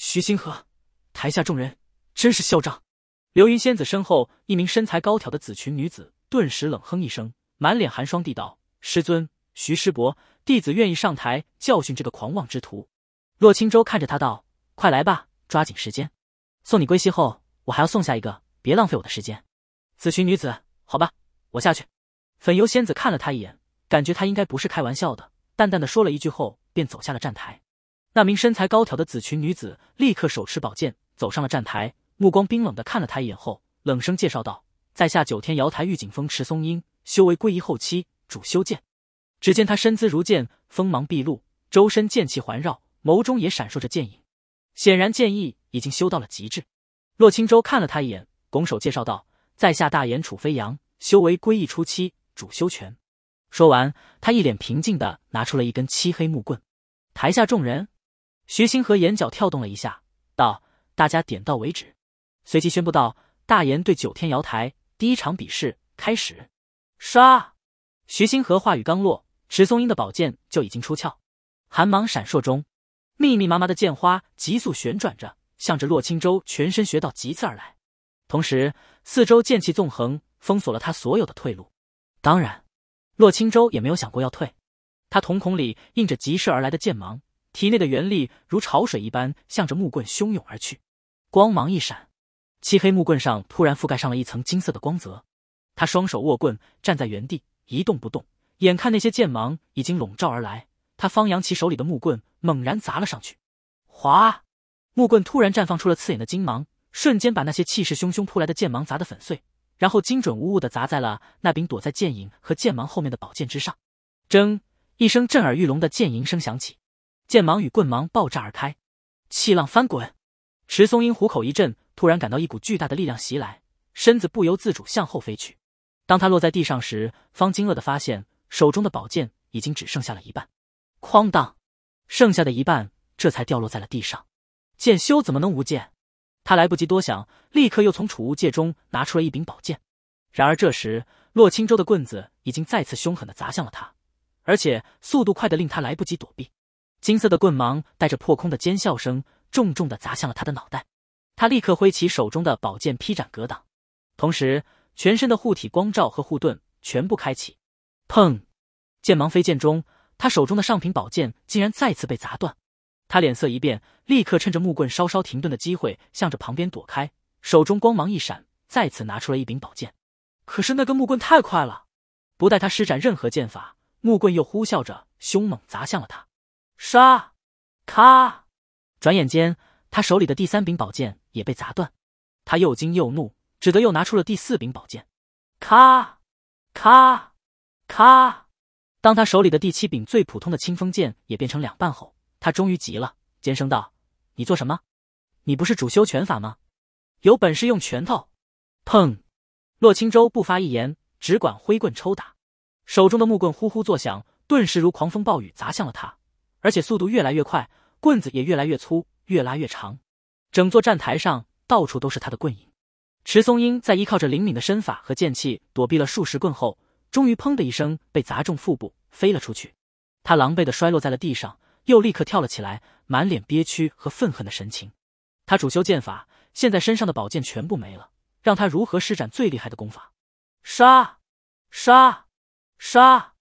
S1: 徐星河，台下众人真是嚣张。流云仙子身后，一名身材高挑的紫裙女子顿时冷哼一声，满脸寒霜地道：“师尊，徐师伯，弟子愿意上台教训这个狂妄之徒。”洛青州看着他道：“快来吧，抓紧时间，送你归西后，我还要送下一个，别浪费我的时间。”紫裙女子，好吧，我下去。粉油仙子看了他一眼，感觉他应该不是开玩笑的，淡淡的说了一句后，便走下了站台。那名身材高挑的紫裙女子立刻手持宝剑走上了站台，目光冰冷的看了他一眼后，冷声介绍道：“在下九天瑶台御景峰迟松英，修为归一后期，主修剑。”只见他身姿如剑，锋芒毕露，周身剑气环绕，眸中也闪烁着剑影，显然剑意已经修到了极致。洛青舟看了他一眼，拱手介绍道：“在下大眼楚飞扬，修为归一初期，主修拳。”说完，他一脸平静的拿出了一根漆黑木棍。台下众人。徐星河眼角跳动了一下，道：“大家点到为止。”随即宣布道：“大言对九天瑶台第一场比试开始！”唰，徐星河话语刚落，池松英的宝剑就已经出鞘，寒芒闪烁中，密密麻麻的剑花急速旋转着，向着洛青州全身穴道急刺而来，同时四周剑气纵横，封锁了他所有的退路。当然，洛青州也没有想过要退，他瞳孔里映着急射而来的剑芒。体内的元力如潮水一般向着木棍汹涌而去，光芒一闪，漆黑木棍上突然覆盖上了一层金色的光泽。他双手握棍，站在原地一动不动。眼看那些剑芒已经笼罩而来，他方扬起手里的木棍，猛然砸了上去。哗，木棍突然绽放出了刺眼的金芒，瞬间把那些气势汹汹扑来的剑芒砸得粉碎，然后精准无误的砸在了那柄躲在剑影和剑芒后面的宝剑之上。铮，一声震耳欲聋的剑吟声响起。剑芒与棍芒爆炸而开，气浪翻滚。迟松因虎口一震，突然感到一股巨大的力量袭来，身子不由自主向后飞去。当他落在地上时，方惊愕的发现手中的宝剑已经只剩下了一半。哐当，剩下的一半这才掉落在了地上。剑修怎么能无剑？他来不及多想，立刻又从储物戒中拿出了一柄宝剑。然而这时，洛青州的棍子已经再次凶狠的砸向了他，而且速度快的令他来不及躲避。金色的棍芒带着破空的尖啸声，重重的砸向了他的脑袋。他立刻挥起手中的宝剑劈斩格挡，同时全身的护体光罩和护盾全部开启。砰！剑芒飞溅中，他手中的上品宝剑竟然再次被砸断。他脸色一变，立刻趁着木棍稍稍停顿的机会，向着旁边躲开，手中光芒一闪，再次拿出了一柄宝剑。可是那根木棍太快了，不待他施展任何剑法，木棍又呼啸着凶猛砸向了他。杀！咔！转眼间，他手里的第三柄宝剑也被砸断。他又惊又怒，只得又拿出了第四柄宝剑。咔！咔！咔！当他手里的第七柄最普通的清风剑也变成两半后，他终于急了，尖声道：“你做什么？你不是主修拳法吗？有本事用拳头！”砰！洛青舟不发一言，只管挥棍抽打，手中的木棍呼呼作响，顿时如狂风暴雨砸向了他。而且速度越来越快，棍子也越来越粗，越拉越长，整座站台上到处都是他的棍影。池松英在依靠着灵敏的身法和剑气躲避了数十棍后，终于砰的一声被砸中腹部，飞了出去。他狼狈的摔落在了地上，又立刻跳了起来，满脸憋屈和愤恨的神情。他主修剑法，现在身上的宝剑全部没了，让他如何施展最厉害的功法？杀！杀！杀！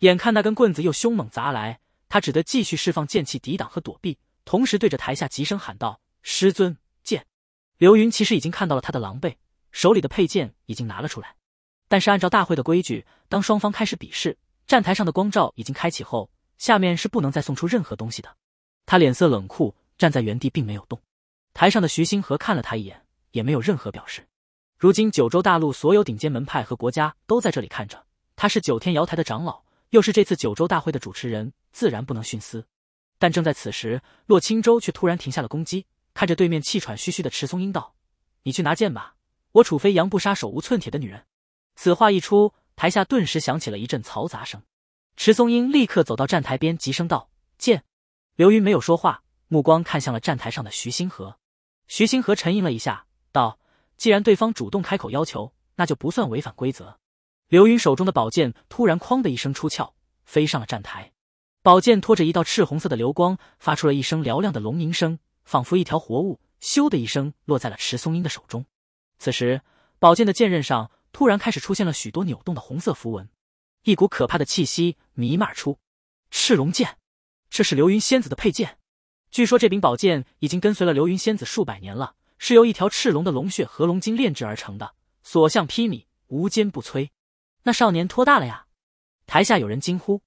S1: 眼看那根棍子又凶猛砸来。他只得继续释放剑气抵挡和躲避，同时对着台下急声喊道：“师尊，剑！”刘云其实已经看到了他的狼狈，手里的佩剑已经拿了出来。但是按照大会的规矩，当双方开始比试，站台上的光照已经开启后，下面是不能再送出任何东西的。他脸色冷酷，站在原地并没有动。台上的徐星河看了他一眼，也没有任何表示。如今九州大陆所有顶尖门派和国家都在这里看着，他是九天瑶台的长老，又是这次九州大会的主持人。自然不能徇私，但正在此时，洛青州却突然停下了攻击，看着对面气喘吁吁的迟松英道：“你去拿剑吧，我楚飞扬不杀手无寸铁的女人。”此话一出，台下顿时响起了一阵嘈杂声。迟松英立刻走到站台边，急声道：“剑！”刘云没有说话，目光看向了站台上的徐星河。徐星河沉吟了一下，道：“既然对方主动开口要求，那就不算违反规则。”刘云手中的宝剑突然哐的一声出鞘，飞上了站台。宝剑拖着一道赤红色的流光，发出了一声嘹亮的龙吟声，仿佛一条活物，咻的一声落在了迟松鹰的手中。此时，宝剑的剑刃上突然开始出现了许多扭动的红色符文，一股可怕的气息弥漫出。赤龙剑，这是流云仙子的佩剑。据说这柄宝剑已经跟随了流云仙子数百年了，是由一条赤龙的龙血和龙筋炼制而成的，所向披靡，无坚不摧。那少年托大了呀！台下有人惊呼。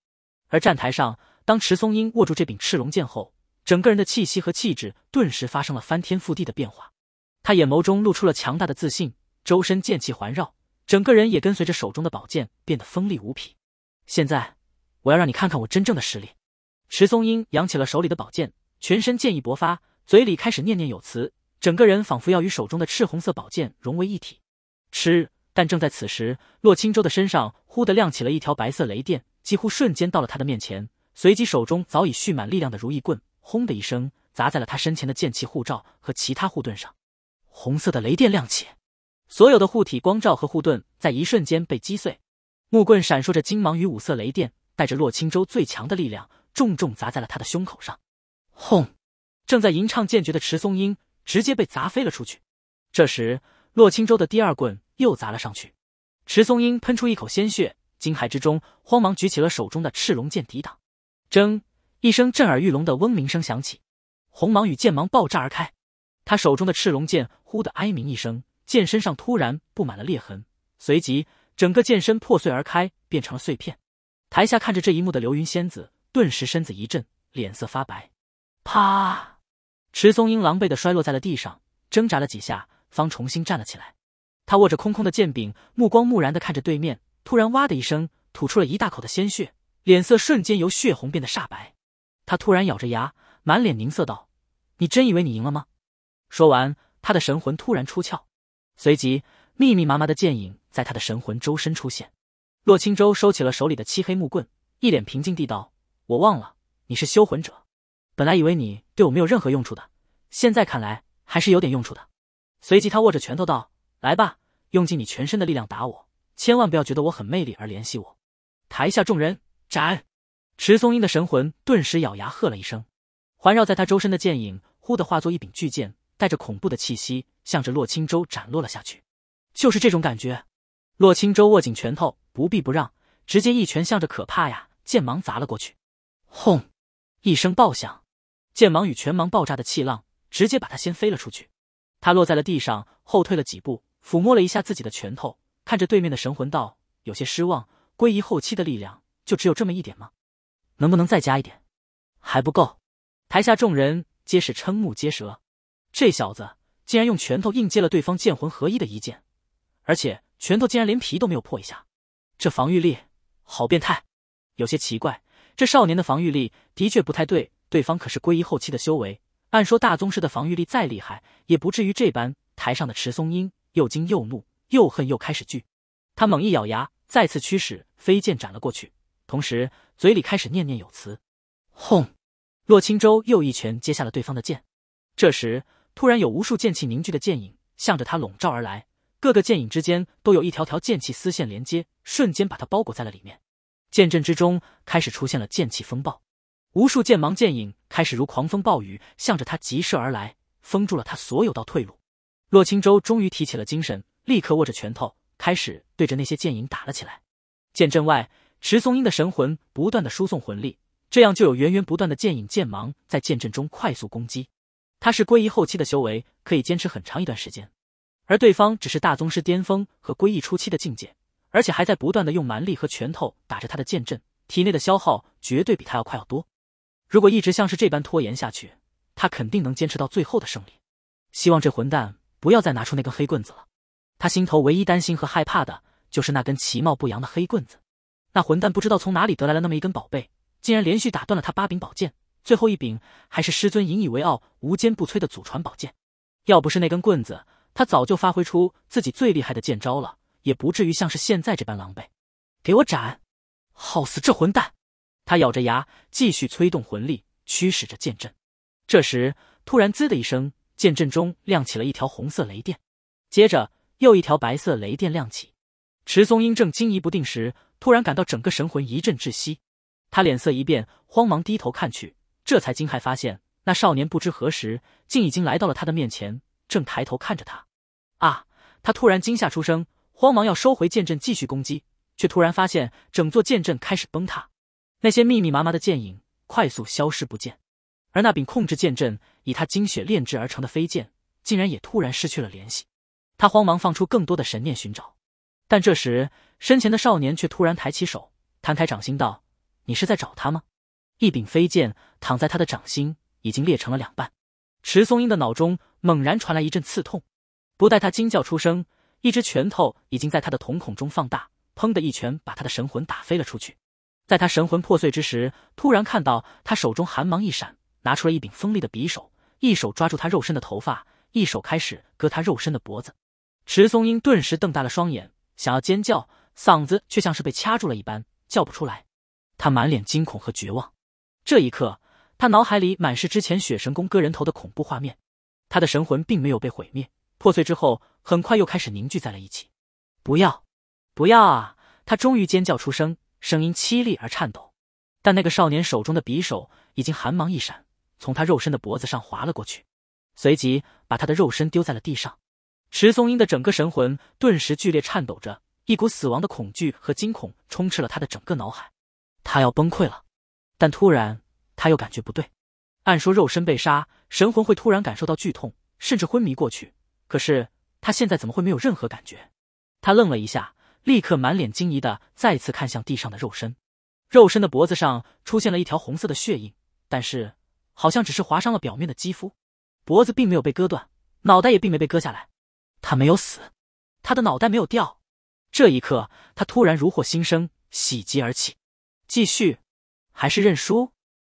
S1: 而站台上，当池松英握住这柄赤龙剑后，整个人的气息和气质顿时发生了翻天覆地的变化。他眼眸中露出了强大的自信，周身剑气环绕，整个人也跟随着手中的宝剑变得锋利无比。现在，我要让你看看我真正的实力！池松英扬起了手里的宝剑，全身剑意勃发，嘴里开始念念有词，整个人仿佛要与手中的赤红色宝剑融为一体。吃！但正在此时，洛青舟的身上忽地亮起了一条白色雷电。几乎瞬间到了他的面前，随即手中早已蓄满力量的如意棍，轰的一声砸在了他身前的剑气护罩和其他护盾上，红色的雷电亮起，所有的护体光罩和护盾在一瞬间被击碎，木棍闪烁着金芒与五色雷电，带着洛青州最强的力量，重重砸在了他的胸口上，轰！正在吟唱剑诀的迟松英直接被砸飞了出去。这时，洛青州的第二棍又砸了上去，迟松英喷出一口鲜血。惊骇之中，慌忙举起了手中的赤龙剑抵挡。铮！一声震耳欲聋的嗡鸣声响起，红芒与剑芒爆炸而开。他手中的赤龙剑忽的哀鸣一声，剑身上突然布满了裂痕，随即整个剑身破碎而开，变成了碎片。台下看着这一幕的流云仙子顿时身子一震，脸色发白。啪！池松英狼狈地摔落在了地上，挣扎了几下，方重新站了起来。他握着空空的剑柄，目光木然的看着对面。突然，哇的一声，吐出了一大口的鲜血，脸色瞬间由血红变得煞白。他突然咬着牙，满脸凝色道：“你真以为你赢了吗？”说完，他的神魂突然出窍，随即密密麻麻的剑影在他的神魂周身出现。洛青舟收起了手里的漆黑木棍，一脸平静地道：“我忘了你是修魂者，本来以为你对我没有任何用处的，现在看来还是有点用处的。”随即，他握着拳头道：“来吧，用尽你全身的力量打我。”千万不要觉得我很魅力而联系我。台下众人斩，池松英的神魂顿时咬牙喝了一声，环绕在他周身的剑影忽的化作一柄巨剑，带着恐怖的气息，向着洛青州斩落了下去。就是这种感觉。洛青州握紧拳头，不避不让，直接一拳向着可怕呀剑芒砸了过去。轰！一声爆响，剑芒与拳芒爆炸的气浪直接把他掀飞了出去。他落在了地上，后退了几步，抚摸了一下自己的拳头。看着对面的神魂道，有些失望。归一后期的力量就只有这么一点吗？能不能再加一点？还不够！台下众人皆是瞠目结舌。这小子竟然用拳头硬接了对方剑魂合一的一剑，而且拳头竟然连皮都没有破一下，这防御力好变态！有些奇怪，这少年的防御力的确不太对。对方可是归一后期的修为，按说大宗师的防御力再厉害，也不至于这般。台上的池松英又惊又怒。又恨又开始惧，他猛一咬牙，再次驱使飞剑斩了过去，同时嘴里开始念念有词。轰！洛青州又一拳接下了对方的剑。这时，突然有无数剑气凝聚的剑影向着他笼罩而来，各个剑影之间都有一条条剑气丝线连接，瞬间把他包裹在了里面。剑阵之中开始出现了剑气风暴，无数剑芒剑影开始如狂风暴雨向着他疾射而来，封住了他所有道退路。洛青州终于提起了精神。立刻握着拳头，开始对着那些剑影打了起来。剑阵外，池松英的神魂不断的输送魂力，这样就有源源不断的剑影剑芒在剑阵中快速攻击。他是归一后期的修为，可以坚持很长一段时间。而对方只是大宗师巅峰和归一初期的境界，而且还在不断的用蛮力和拳头打着他的剑阵，体内的消耗绝对比他要快要多。如果一直像是这般拖延下去，他肯定能坚持到最后的胜利。希望这混蛋不要再拿出那根黑棍子了。他心头唯一担心和害怕的就是那根其貌不扬的黑棍子。那混蛋不知道从哪里得来了那么一根宝贝，竟然连续打断了他八柄宝剑，最后一柄还是师尊引以为傲、无坚不摧的祖传宝剑。要不是那根棍子，他早就发挥出自己最厉害的剑招了，也不至于像是现在这般狼狈。给我斩！耗死这混蛋！他咬着牙，继续催动魂力，驱使着剑阵。这时，突然“滋”的一声，剑阵中亮起了一条红色雷电，接着。又一条白色雷电亮起，池松英正惊疑不定时，突然感到整个神魂一阵窒息，他脸色一变，慌忙低头看去，这才惊骇发现，那少年不知何时竟已经来到了他的面前，正抬头看着他。啊！他突然惊吓出声，慌忙要收回剑阵继续攻击，却突然发现整座剑阵开始崩塌，那些密密麻麻的剑影快速消失不见，而那柄控制剑阵以他精血炼制而成的飞剑，竟然也突然失去了联系。他慌忙放出更多的神念寻找，但这时身前的少年却突然抬起手，摊开掌心道：“你是在找他吗？”一柄飞剑躺在他的掌心，已经裂成了两半。迟松英的脑中猛然传来一阵刺痛，不待他惊叫出声，一只拳头已经在他的瞳孔中放大，砰的一拳把他的神魂打飞了出去。在他神魂破碎之时，突然看到他手中寒芒一闪，拿出了一柄锋利的匕首，一手抓住他肉身的头发，一手开始割他肉身的脖子。池松英顿时瞪大了双眼，想要尖叫，嗓子却像是被掐住了一般，叫不出来。他满脸惊恐和绝望。这一刻，他脑海里满是之前血神宫割人头的恐怖画面。他的神魂并没有被毁灭，破碎之后，很快又开始凝聚在了一起。不要，不要啊！他终于尖叫出声，声音凄厉而颤抖。但那个少年手中的匕首已经寒芒一闪，从他肉身的脖子上划了过去，随即把他的肉身丢在了地上。石松英的整个神魂顿时剧烈颤抖着，一股死亡的恐惧和惊恐充斥了他的整个脑海，他要崩溃了。但突然他又感觉不对，按说肉身被杀，神魂会突然感受到剧痛，甚至昏迷过去。可是他现在怎么会没有任何感觉？他愣了一下，立刻满脸惊疑的再次看向地上的肉身，肉身的脖子上出现了一条红色的血印，但是好像只是划伤了表面的肌肤，脖子并没有被割断，脑袋也并没被割下来。他没有死，他的脑袋没有掉。这一刻，他突然如获新生，喜极而泣。继续，还是认输？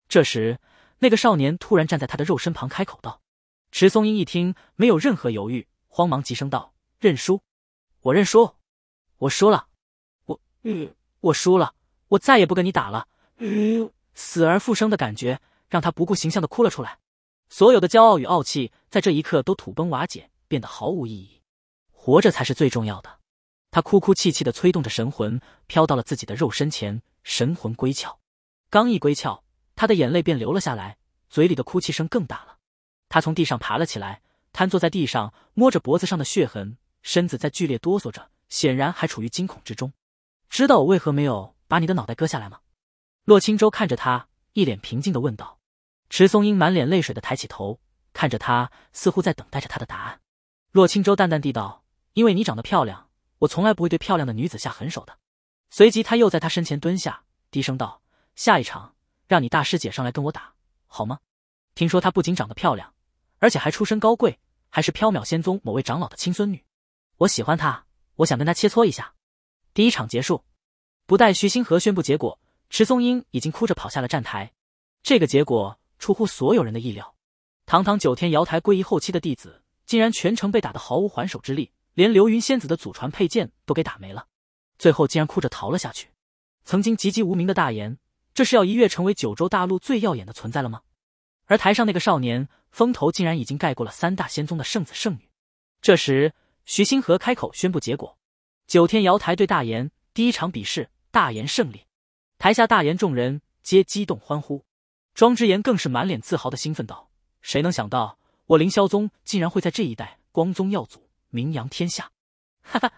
S1: 这时，那个少年突然站在他的肉身旁，开口道：“池松英一听，没有任何犹豫，慌忙急声道：‘认输，我认输，我输了，我……嗯，我输了，我再也不跟你打了。’嗯，死而复生的感觉让他不顾形象的哭了出来，所有的骄傲与傲气在这一刻都土崩瓦解，变得毫无意义。”活着才是最重要的。他哭哭泣泣地催动着神魂，飘到了自己的肉身前，神魂归窍。刚一归窍，他的眼泪便流了下来，嘴里的哭泣声更大了。他从地上爬了起来，瘫坐在地上，摸着脖子上的血痕，身子在剧烈哆嗦着，显然还处于惊恐之中。知道我为何没有把你的脑袋割下来吗？洛青舟看着他，一脸平静地问道。池松英满脸泪水地抬起头，看着他，似乎在等待着他的答案。洛青舟淡淡地道。因为你长得漂亮，我从来不会对漂亮的女子下狠手的。随即，他又在她身前蹲下，低声道：“下一场，让你大师姐上来跟我打，好吗？听说她不仅长得漂亮，而且还出身高贵，还是缥缈仙宗某位长老的亲孙女。我喜欢她，我想跟她切磋一下。”第一场结束，不待徐星河宣布结果，迟松英已经哭着跑下了站台。这个结果出乎所有人的意料，堂堂九天瑶台归一后期的弟子，竟然全程被打得毫无还手之力。连流云仙子的祖传佩剑都给打没了，最后竟然哭着逃了下去。曾经籍籍无名的大炎，这是要一跃成为九州大陆最耀眼的存在了吗？而台上那个少年，风头竟然已经盖过了三大仙宗的圣子圣女。这时，徐星河开口宣布结果：九天瑶台对大炎第一场比试，大炎胜利。台下大炎众人皆激动欢呼，庄之言更是满脸自豪的兴奋道：“谁能想到我凌霄宗竟然会在这一代光宗耀祖？”名扬天下，哈哈！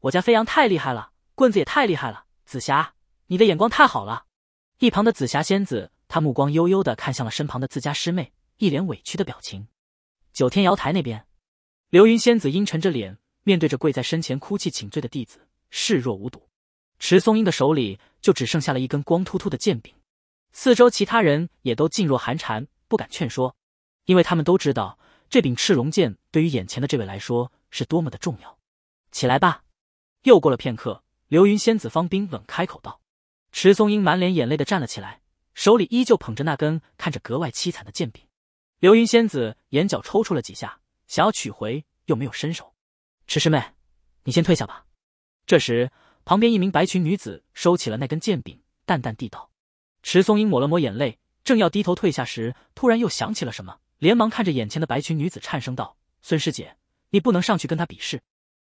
S1: 我家飞扬太厉害了，棍子也太厉害了。紫霞，你的眼光太好了。一旁的紫霞仙子，她目光悠悠的看向了身旁的自家师妹，一脸委屈的表情。九天瑶台那边，流云仙子阴沉着脸，面对着跪在身前哭泣请罪的弟子，视若无睹。迟松英的手里就只剩下了一根光秃秃的剑柄，四周其他人也都噤若寒蝉，不敢劝说，因为他们都知道这柄赤龙剑对于眼前的这位来说。是多么的重要！起来吧。又过了片刻，流云仙子方冰冷开口道：“池松英满脸眼泪的站了起来，手里依旧捧着那根看着格外凄惨的剑柄。”流云仙子眼角抽搐了几下，想要取回又没有伸手。“池师妹，你先退下吧。”这时，旁边一名白裙女子收起了那根剑柄，淡淡地道：“池松英抹了抹眼泪，正要低头退下时，突然又想起了什么，连忙看着眼前的白裙女子，颤声道：‘孙师姐。’”你不能上去跟他比试，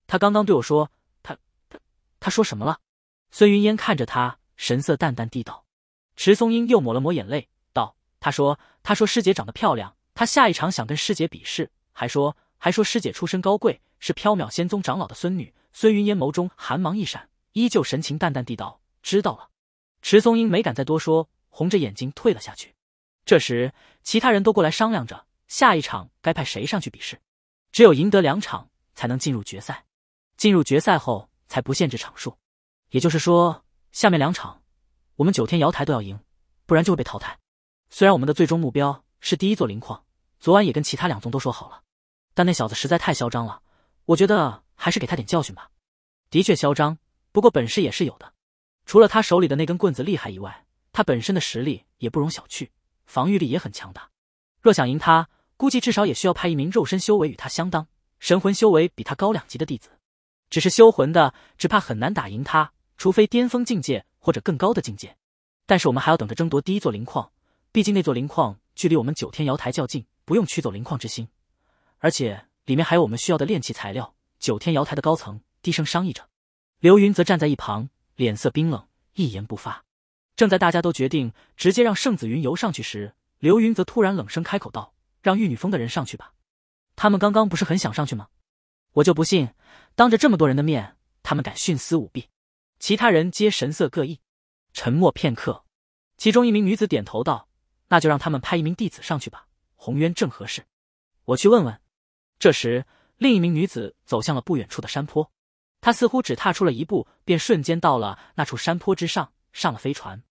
S1: 他刚刚对我说，他他他说什么了？孙云烟看着他，神色淡淡地道。迟松英又抹了抹眼泪，道：“他说，他说师姐长得漂亮，他下一场想跟师姐比试，还说还说师姐出身高贵，是缥缈仙宗长老的孙女。”孙云烟眸中寒芒一闪，依旧神情淡淡地道：“知道了。”迟松英没敢再多说，红着眼睛退了下去。这时，其他人都过来商量着下一场该派谁上去比试。只有赢得两场才能进入决赛，进入决赛后才不限制场数。也就是说，下面两场我们九天瑶台都要赢，不然就会被淘汰。虽然我们的最终目标是第一座灵矿，昨晚也跟其他两宗都说好了，但那小子实在太嚣张了，我觉得还是给他点教训吧。的确嚣张，不过本事也是有的。除了他手里的那根棍子厉害以外，他本身的实力也不容小觑，防御力也很强大。若想赢他。估计至少也需要派一名肉身修为与他相当，神魂修为比他高两级的弟子。只是修魂的，只怕很难打赢他，除非巅峰境界或者更高的境界。但是我们还要等着争夺第一座灵矿，毕竟那座灵矿距离我们九天瑶台较近，不用取走灵矿之心，而且里面还有我们需要的炼器材料。九天瑶台的高层低声商议着，刘云则站在一旁，脸色冰冷，一言不发。正在大家都决定直接让圣子云游上去时，刘云则突然冷声开口道。让玉女峰的人上去吧，他们刚刚不是很想上去吗？我就不信，当着这么多人的面，他们敢徇私舞弊。其他人皆神色各异，沉默片刻。其中一名女子点头道：“那就让他们派一名弟子上去吧，红渊正合适。”我去问问。这时，另一名女子走向了不远处的山坡，她似乎只踏出了一步，便瞬间到了那处山坡之上，上了飞船。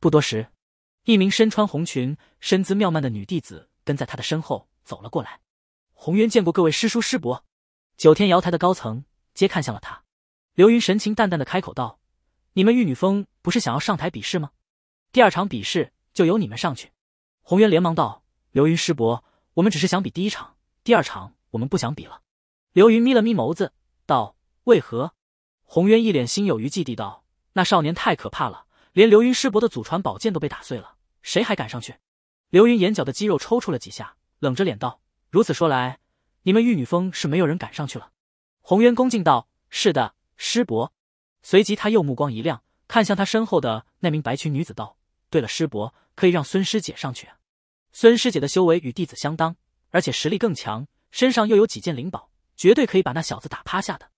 S1: 不多时，一名身穿红裙、身姿妙曼的女弟子。跟在他的身后走了过来，红渊见过各位师叔师伯。九天瑶台的高层皆看向了他，刘云神情淡淡的开口道：“你们玉女峰不是想要上台比试吗？第二场比试就由你们上去。”红渊连忙道：“刘云师伯，我们只是想比第一场，第二场我们不想比了。”刘云眯了眯眸子，道：“为何？”红渊一脸心有余悸地道：“那少年太可怕了，连刘云师伯的祖传宝剑都被打碎了，谁还敢上去？”刘云眼角的肌肉抽搐了几下，冷着脸道：“如此说来，你们玉女峰是没有人敢上去了。”红渊恭敬道：“是的，师伯。”随即他又目光一亮，看向他身后的那名白裙女子道：“对了，师伯可以让孙师姐上去。孙师姐的修为与弟子相当，而且实力更强，身上又有几件灵宝，绝对可以把那小子打趴下的。”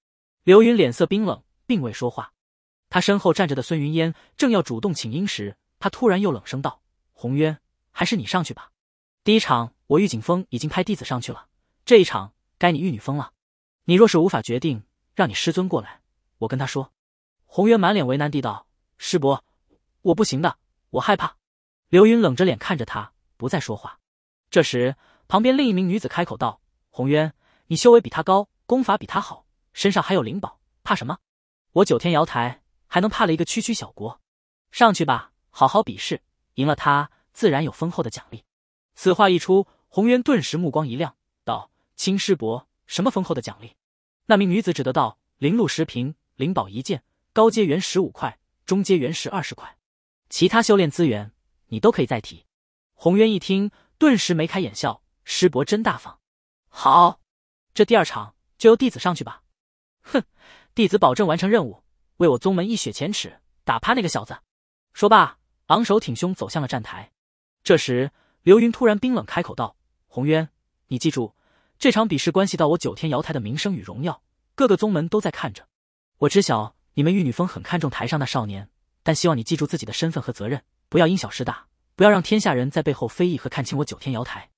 S1: 刘云脸色冰冷，并未说话。他身后站着的孙云烟正要主动请缨时，他突然又冷声道：“红渊。”还是你上去吧，第一场我玉景峰已经派弟子上去了，这一场该你玉女峰了。你若是无法决定，让你师尊过来，我跟他说。红渊满脸为难地道：“师伯，我不行的，我害怕。”刘云冷着脸看着他，不再说话。这时，旁边另一名女子开口道：“红渊，你修为比他高，功法比他好，身上还有灵宝，怕什么？我九天瑶台还能怕了一个区区小国？上去吧，好好比试，赢了他。”自然有丰厚的奖励。此话一出，红渊顿时目光一亮，道：“青师伯，什么丰厚的奖励？”那名女子只得道：“灵露十瓶，灵宝一件，高阶原石五块，中阶原石二十块，其他修炼资源你都可以再提。”红渊一听，顿时眉开眼笑：“师伯真大方！”好，这第二场就由弟子上去吧。哼，弟子保证完成任务，为我宗门一雪前耻，打趴那个小子！”说罢，昂首挺胸走向了站台。这时，刘云突然冰冷开口道：“红渊，你记住，这场比试关系到我九天瑶台的名声与荣耀，各个宗门都在看着。我知晓你们玉女峰很看重台上那少年，但希望你记住自己的身份和责任，不要因小失大，不要让天下人在背后非议和看清我九天瑶台。”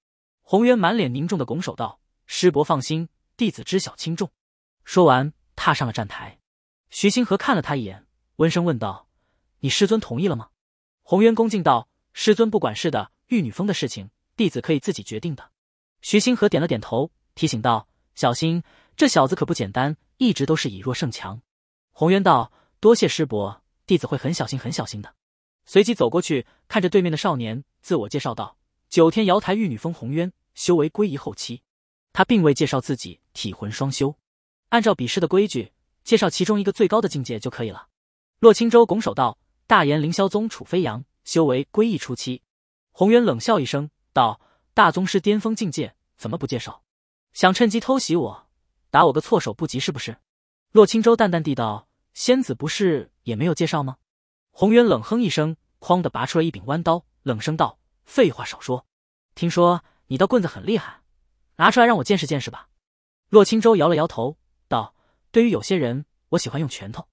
S1: 红渊满脸凝重的拱手道：“师伯放心，弟子知晓轻重。”说完，踏上了站台。徐星河看了他一眼，温声问道：“你师尊同意了吗？”红渊恭敬道。师尊不管事的玉女峰的事情，弟子可以自己决定的。徐星河点了点头，提醒道：“小心，这小子可不简单，一直都是以弱胜强。”红渊道：“多谢师伯，弟子会很小心，很小心的。”随即走过去，看着对面的少年，自我介绍道：“九天瑶台玉女峰红渊，修为归一后期。”他并未介绍自己体魂双修，按照比试的规矩，介绍其中一个最高的境界就可以了。洛青舟拱手道：“大炎凌霄宗楚飞扬。”修为归一初期，宏渊冷笑一声道：“大宗师巅峰境界，怎么不介绍？想趁机偷袭我，打我个措手不及是不是？”洛青州淡淡地道：“仙子不是也没有介绍吗？”宏渊冷哼一声，哐的拔出了一柄弯刀，冷声道：“废话少说，听说你的棍子很厉害，拿出来让我见识见识吧。”洛青州摇了摇头道：“对于有些人，我喜欢用拳头。”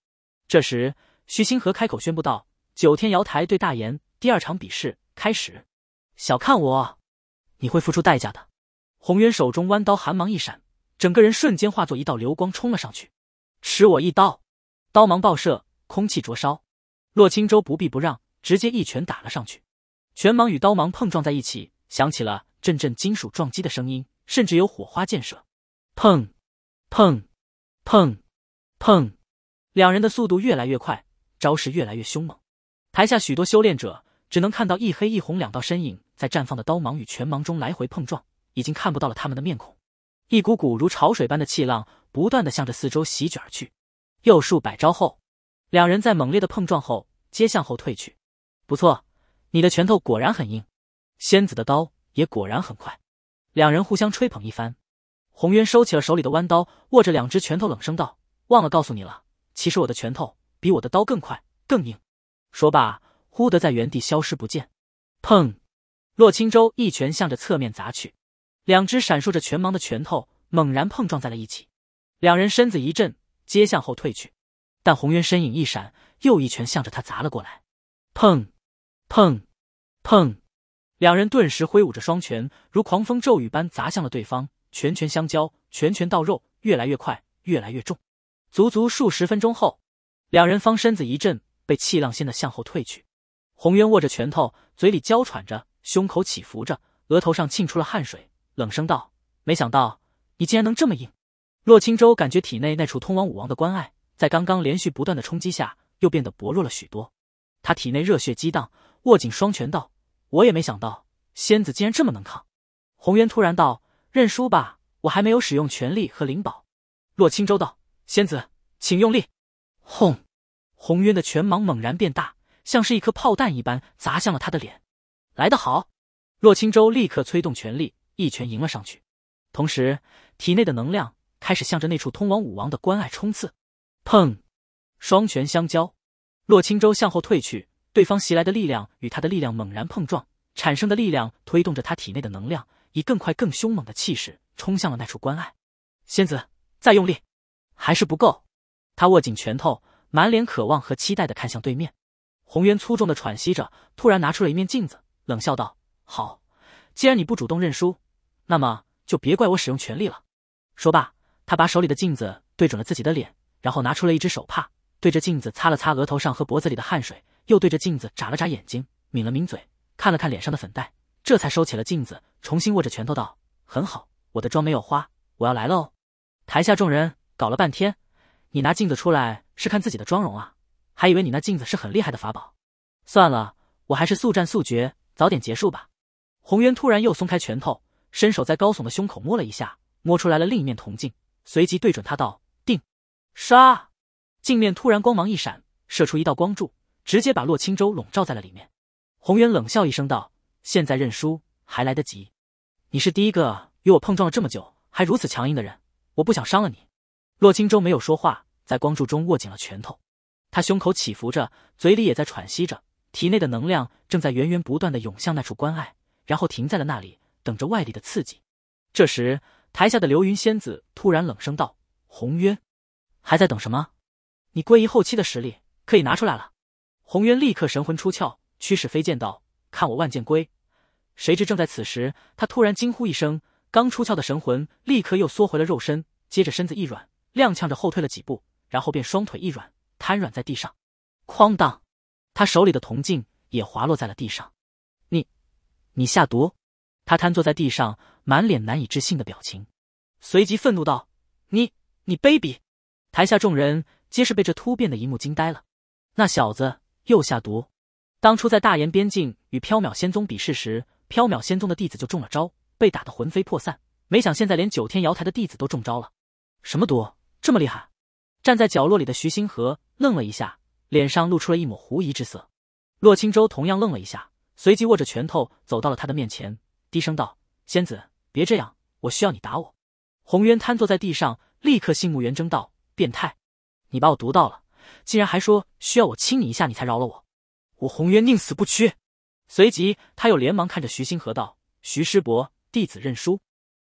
S1: 这时，徐星河开口宣布道。九天瑶台对大炎，第二场比试开始。小看我，你会付出代价的。红渊手中弯刀寒芒一闪，整个人瞬间化作一道流光冲了上去，吃我一刀！刀芒爆射，空气灼烧。洛青舟不避不让，直接一拳打了上去。拳芒与刀芒碰撞在一起，响起了阵阵金属撞击的声音，甚至有火花溅射。砰！砰！砰！砰！两人的速度越来越快，招式越来越凶猛。台下许多修炼者只能看到一黑一红两道身影在绽放的刀芒与拳芒中来回碰撞，已经看不到了他们的面孔。一股股如潮水般的气浪不断的向着四周席卷而去。又数百招后，两人在猛烈的碰撞后皆向后退去。不错，你的拳头果然很硬，仙子的刀也果然很快。两人互相吹捧一番。红渊收起了手里的弯刀，握着两只拳头冷声道：“忘了告诉你了，其实我的拳头比我的刀更快、更硬。”说罢，忽得在原地消失不见。砰！洛青舟一拳向着侧面砸去，两只闪烁着拳芒的拳头猛然碰撞在了一起，两人身子一震，皆向后退去。但红渊身影一闪，又一拳向着他砸了过来。砰！砰！砰！两人顿时挥舞着双拳，如狂风骤雨般砸向了对方，拳拳相交，拳拳到肉，越来越快，越来越重。足足数十分钟后，两人方身子一震。被气浪掀得向后退去，红渊握着拳头，嘴里娇喘着，胸口起伏着，额头上沁出了汗水，冷声道：“没想到你竟然能这么硬。”洛青舟感觉体内那处通往武王的关爱，在刚刚连续不断的冲击下，又变得薄弱了许多。他体内热血激荡，握紧双拳道：“我也没想到仙子竟然这么能抗。”红渊突然道：“认输吧，我还没有使用权力和灵宝。”洛青舟道：“仙子，请用力。”轰！红渊的拳芒猛然变大，像是一颗炮弹一般砸向了他的脸。来得好，洛青舟立刻催动全力，一拳迎了上去，同时体内的能量开始向着那处通往武王的关爱冲刺。砰，双拳相交，洛青舟向后退去，对方袭来的力量与他的力量猛然碰撞，产生的力量推动着他体内的能量，以更快、更凶猛的气势冲向了那处关爱。仙子，再用力，还是不够。他握紧拳头。满脸渴望和期待的看向对面，红渊粗重的喘息着，突然拿出了一面镜子，冷笑道：“好，既然你不主动认输，那么就别怪我使用权力了。”说罢，他把手里的镜子对准了自己的脸，然后拿出了一只手帕，对着镜子擦了擦额头上和脖子里的汗水，又对着镜子眨了眨眼睛，抿了抿嘴，看了看脸上的粉黛，这才收起了镜子，重新握着拳头道：“很好，我的妆没有花，我要来喽。”台下众人搞了半天。你拿镜子出来是看自己的妆容啊？还以为你那镜子是很厉害的法宝？算了，我还是速战速决，早点结束吧。红渊突然又松开拳头，伸手在高耸的胸口摸了一下，摸出来了另一面铜镜，随即对准他道：“定，杀！”镜面突然光芒一闪，射出一道光柱，直接把洛青州笼罩在了里面。红渊冷笑一声道：“现在认输还来得及，你是第一个与我碰撞了这么久还如此强硬的人，我不想伤了你。”洛青州没有说话，在光柱中握紧了拳头，他胸口起伏着，嘴里也在喘息着，体内的能量正在源源不断的涌向那处关隘，然后停在了那里，等着外力的刺激。这时，台下的流云仙子突然冷声道：“红渊，还在等什么？你归一后期的实力可以拿出来了。”红渊立刻神魂出窍，驱使飞剑道：“看我万剑归。”谁知正在此时，他突然惊呼一声，刚出窍的神魂立刻又缩回了肉身，接着身子一软。踉跄着后退了几步，然后便双腿一软，瘫软在地上。哐当，他手里的铜镜也滑落在了地上。你，你下毒！他瘫坐在地上，满脸难以置信的表情，随即愤怒道：“你，你卑鄙！”台下众人皆是被这突变的一幕惊呆了。那小子又下毒！当初在大炎边境与缥缈仙宗比试时，缥缈仙宗的弟子就中了招，被打得魂飞魄散。没想现在连九天瑶台的弟子都中招了，什么毒？这么厉害！站在角落里的徐星河愣了一下，脸上露出了一抹狐疑之色。洛青州同样愣了一下，随即握着拳头走到了他的面前，低声道：“仙子，别这样，我需要你打我。”红渊瘫坐在地上，立刻信目圆睁道：“变态！你把我毒到了，竟然还说需要我亲你一下你才饶了我！我红渊宁死不屈！”随即他又连忙看着徐星河道：“徐师伯，弟子认输，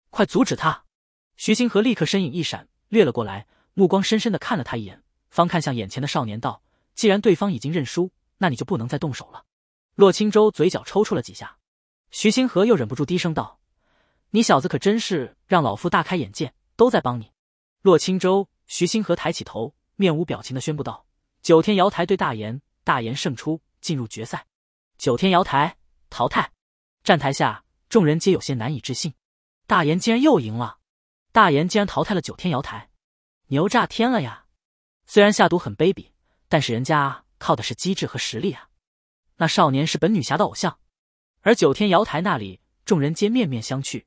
S1: 快阻止他！”徐星河立刻身影一闪。掠了过来，目光深深的看了他一眼，方看向眼前的少年道：“既然对方已经认输，那你就不能再动手了。”洛青州嘴角抽搐了几下，徐星河又忍不住低声道：“你小子可真是让老夫大开眼界，都在帮你。”洛青州、徐星河抬起头，面无表情的宣布道：“九天瑶台对大炎，大炎胜出，进入决赛。九天瑶台淘汰。”站台下众人皆有些难以置信，大炎竟然又赢了。大炎竟然淘汰了九天瑶台，牛炸天了呀！虽然下毒很卑鄙，但是人家靠的是机智和实力啊！那少年是本女侠的偶像，而九天瑶台那里，众人皆面面相觑，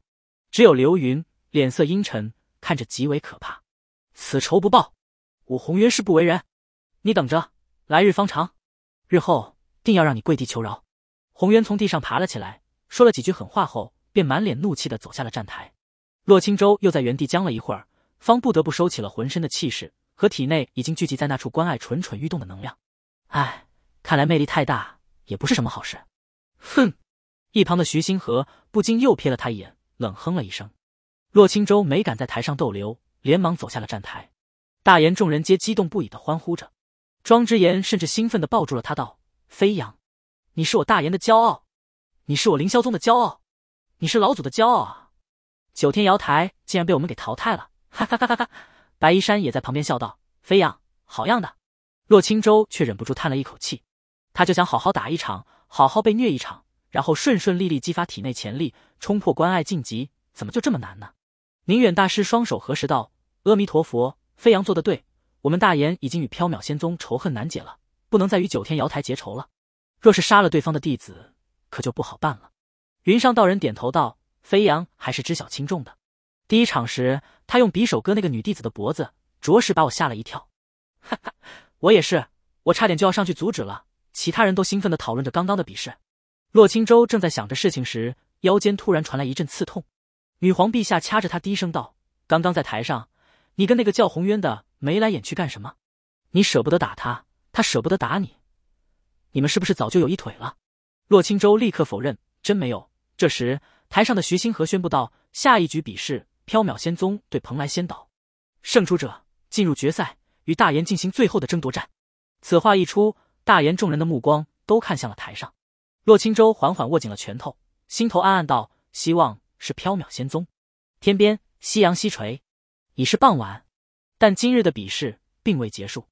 S1: 只有刘云脸色阴沉，看着极为可怕。此仇不报，我红渊誓不为人！你等着，来日方长，日后定要让你跪地求饶！红渊从地上爬了起来，说了几句狠话后，便满脸怒气的走下了站台。洛青州又在原地僵了一会儿，方不得不收起了浑身的气势和体内已经聚集在那处关爱蠢蠢欲动的能量。唉，看来魅力太大也不是什么好事。哼！一旁的徐星河不禁又瞥了他一眼，冷哼了一声。洛青州没敢在台上逗留，连忙走下了站台。大言众人皆激动不已的欢呼着，庄之言甚至兴奋的抱住了他，道：“飞扬，你是我大言的骄傲，你是我凌霄宗的骄傲，你是老祖的骄傲啊！”九天瑶台竟然被我们给淘汰了，哈哈哈哈！白衣山也在旁边笑道：“飞扬，好样的！”洛青舟却忍不住叹了一口气，他就想好好打一场，好好被虐一场，然后顺顺利利激发体内潜力，冲破关隘晋级，怎么就这么难呢？宁远大师双手合十道：“阿弥陀佛，飞扬做得对。我们大炎已经与缥缈仙宗仇恨难解了，不能再与九天瑶台结仇了。若是杀了对方的弟子，可就不好办了。”云上道人点头道。飞扬还是知晓轻重的。第一场时，他用匕首割那个女弟子的脖子，着实把我吓了一跳。哈哈，我也是，我差点就要上去阻止了。其他人都兴奋的讨论着刚刚的比试。洛青州正在想着事情时，腰间突然传来一阵刺痛。女皇陛下掐着他低声道：“刚刚在台上，你跟那个叫红渊的眉来眼去干什么？你舍不得打他，他舍不得打你，你们是不是早就有一腿了？”洛青州立刻否认：“真没有。”这时。台上的徐星河宣布道：“下一局比试，缥缈仙宗对蓬莱仙岛，胜出者进入决赛，与大炎进行最后的争夺战。”此话一出，大炎众人的目光都看向了台上。洛青舟缓缓握紧了拳头，心头暗暗道：“希望是缥缈仙宗。”天边夕阳西垂，已是傍晚，但今日的比试并未结束。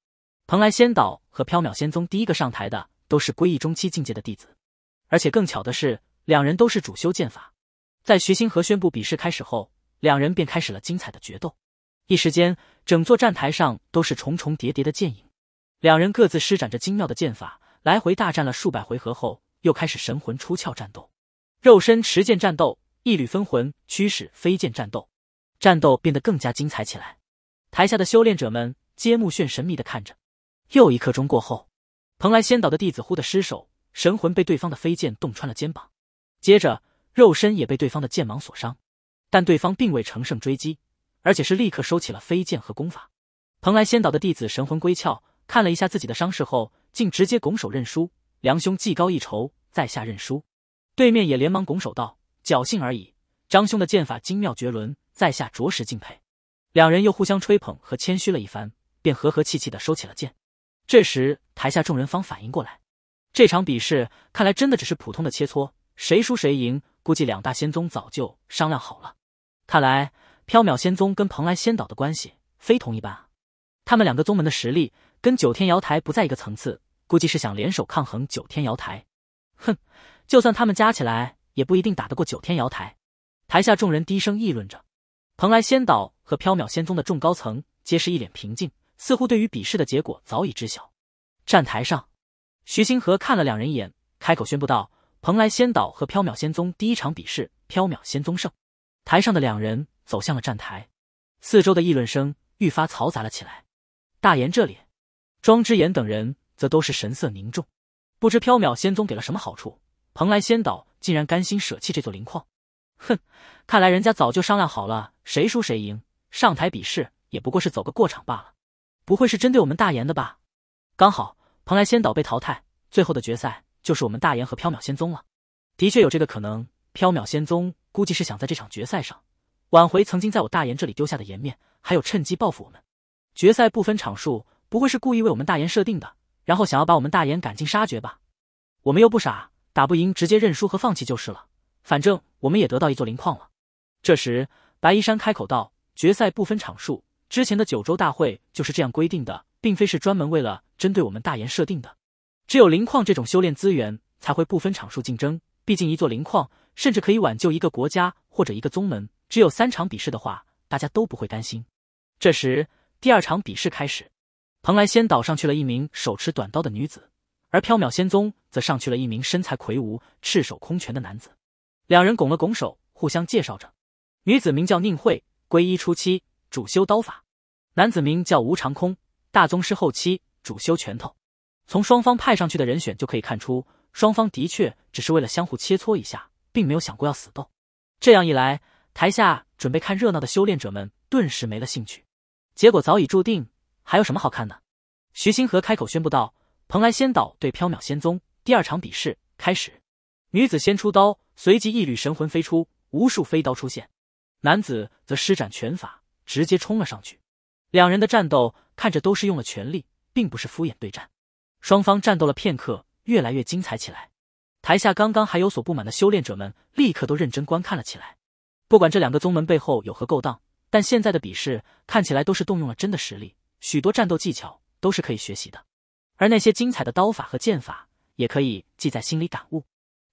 S1: 蓬莱仙岛和缥缈仙宗第一个上台的都是归一中期境界的弟子，而且更巧的是，两人都是主修剑法。在徐星河宣布比试开始后，两人便开始了精彩的决斗。一时间，整座站台上都是重重叠叠的剑影。两人各自施展着精妙的剑法，来回大战了数百回合后，又开始神魂出窍战斗，肉身持剑战斗，一缕分魂驱使飞剑战斗，战斗变得更加精彩起来。台下的修炼者们皆目眩神迷的看着。又一刻钟过后，蓬莱仙岛的弟子忽的失手，神魂被对方的飞剑洞穿了肩膀，接着。肉身也被对方的剑芒所伤，但对方并未乘胜追击，而且是立刻收起了飞剑和功法。蓬莱仙岛的弟子神魂归窍，看了一下自己的伤势后，竟直接拱手认输：“梁兄技高一筹，在下认输。”对面也连忙拱手道：“侥幸而已，张兄的剑法精妙绝伦，在下着实敬佩。”两人又互相吹捧和谦虚了一番，便和和气气的收起了剑。这时台下众人方反应过来，这场比试看来真的只是普通的切磋，谁输谁赢？估计两大仙宗早就商量好了，看来缥缈仙宗跟蓬莱仙岛的关系非同一般啊！他们两个宗门的实力跟九天瑶台不在一个层次，估计是想联手抗衡九天瑶台。哼，就算他们加起来，也不一定打得过九天瑶台。台下众人低声议论着，蓬莱仙岛和缥缈仙宗的众高层皆是一脸平静，似乎对于比试的结果早已知晓。站台上，徐星河看了两人一眼，开口宣布道。蓬莱仙岛和缥缈仙宗第一场比试，缥缈仙宗胜。台上的两人走向了站台，四周的议论声愈发嘈杂了起来。大言这里，庄之言等人则都是神色凝重，不知缥缈仙宗给了什么好处，蓬莱仙岛竟然甘心舍弃这座灵矿。哼，看来人家早就商量好了，谁输谁赢，上台比试也不过是走个过场罢了。不会是针对我们大言的吧？刚好蓬莱仙岛被淘汰，最后的决赛。就是我们大炎和缥缈仙宗了，的确有这个可能。缥缈仙宗估计是想在这场决赛上挽回曾经在我大炎这里丢下的颜面，还有趁机报复我们。决赛不分场数，不会是故意为我们大炎设定的，然后想要把我们大炎赶尽杀绝吧？我们又不傻，打不赢直接认输和放弃就是了，反正我们也得到一座灵矿了。这时，白衣山开口道：“决赛不分场数，之前的九州大会就是这样规定的，并非是专门为了针对我们大炎设定的。”只有灵矿这种修炼资源才会不分场数竞争，毕竟一座灵矿甚至可以挽救一个国家或者一个宗门。只有三场比试的话，大家都不会甘心。这时，第二场比试开始。蓬莱仙岛上去了一名手持短刀的女子，而缥缈仙宗则上去了一名身材魁梧、赤手空拳的男子。两人拱了拱手，互相介绍着。女子名叫宁慧，皈依初期，主修刀法；男子名叫吴长空，大宗师后期，主修拳头。从双方派上去的人选就可以看出，双方的确只是为了相互切磋一下，并没有想过要死斗。这样一来，台下准备看热闹的修炼者们顿时没了兴趣。结果早已注定，还有什么好看的？徐星河开口宣布道：“蓬莱仙岛对缥缈仙宗，第二场比试开始。”女子先出刀，随即一缕神魂飞出，无数飞刀出现。男子则施展拳法，直接冲了上去。两人的战斗看着都是用了全力，并不是敷衍对战。双方战斗了片刻，越来越精彩起来。台下刚刚还有所不满的修炼者们，立刻都认真观看了起来。不管这两个宗门背后有何勾当，但现在的比试看起来都是动用了真的实力，许多战斗技巧都是可以学习的，而那些精彩的刀法和剑法也可以记在心里感悟。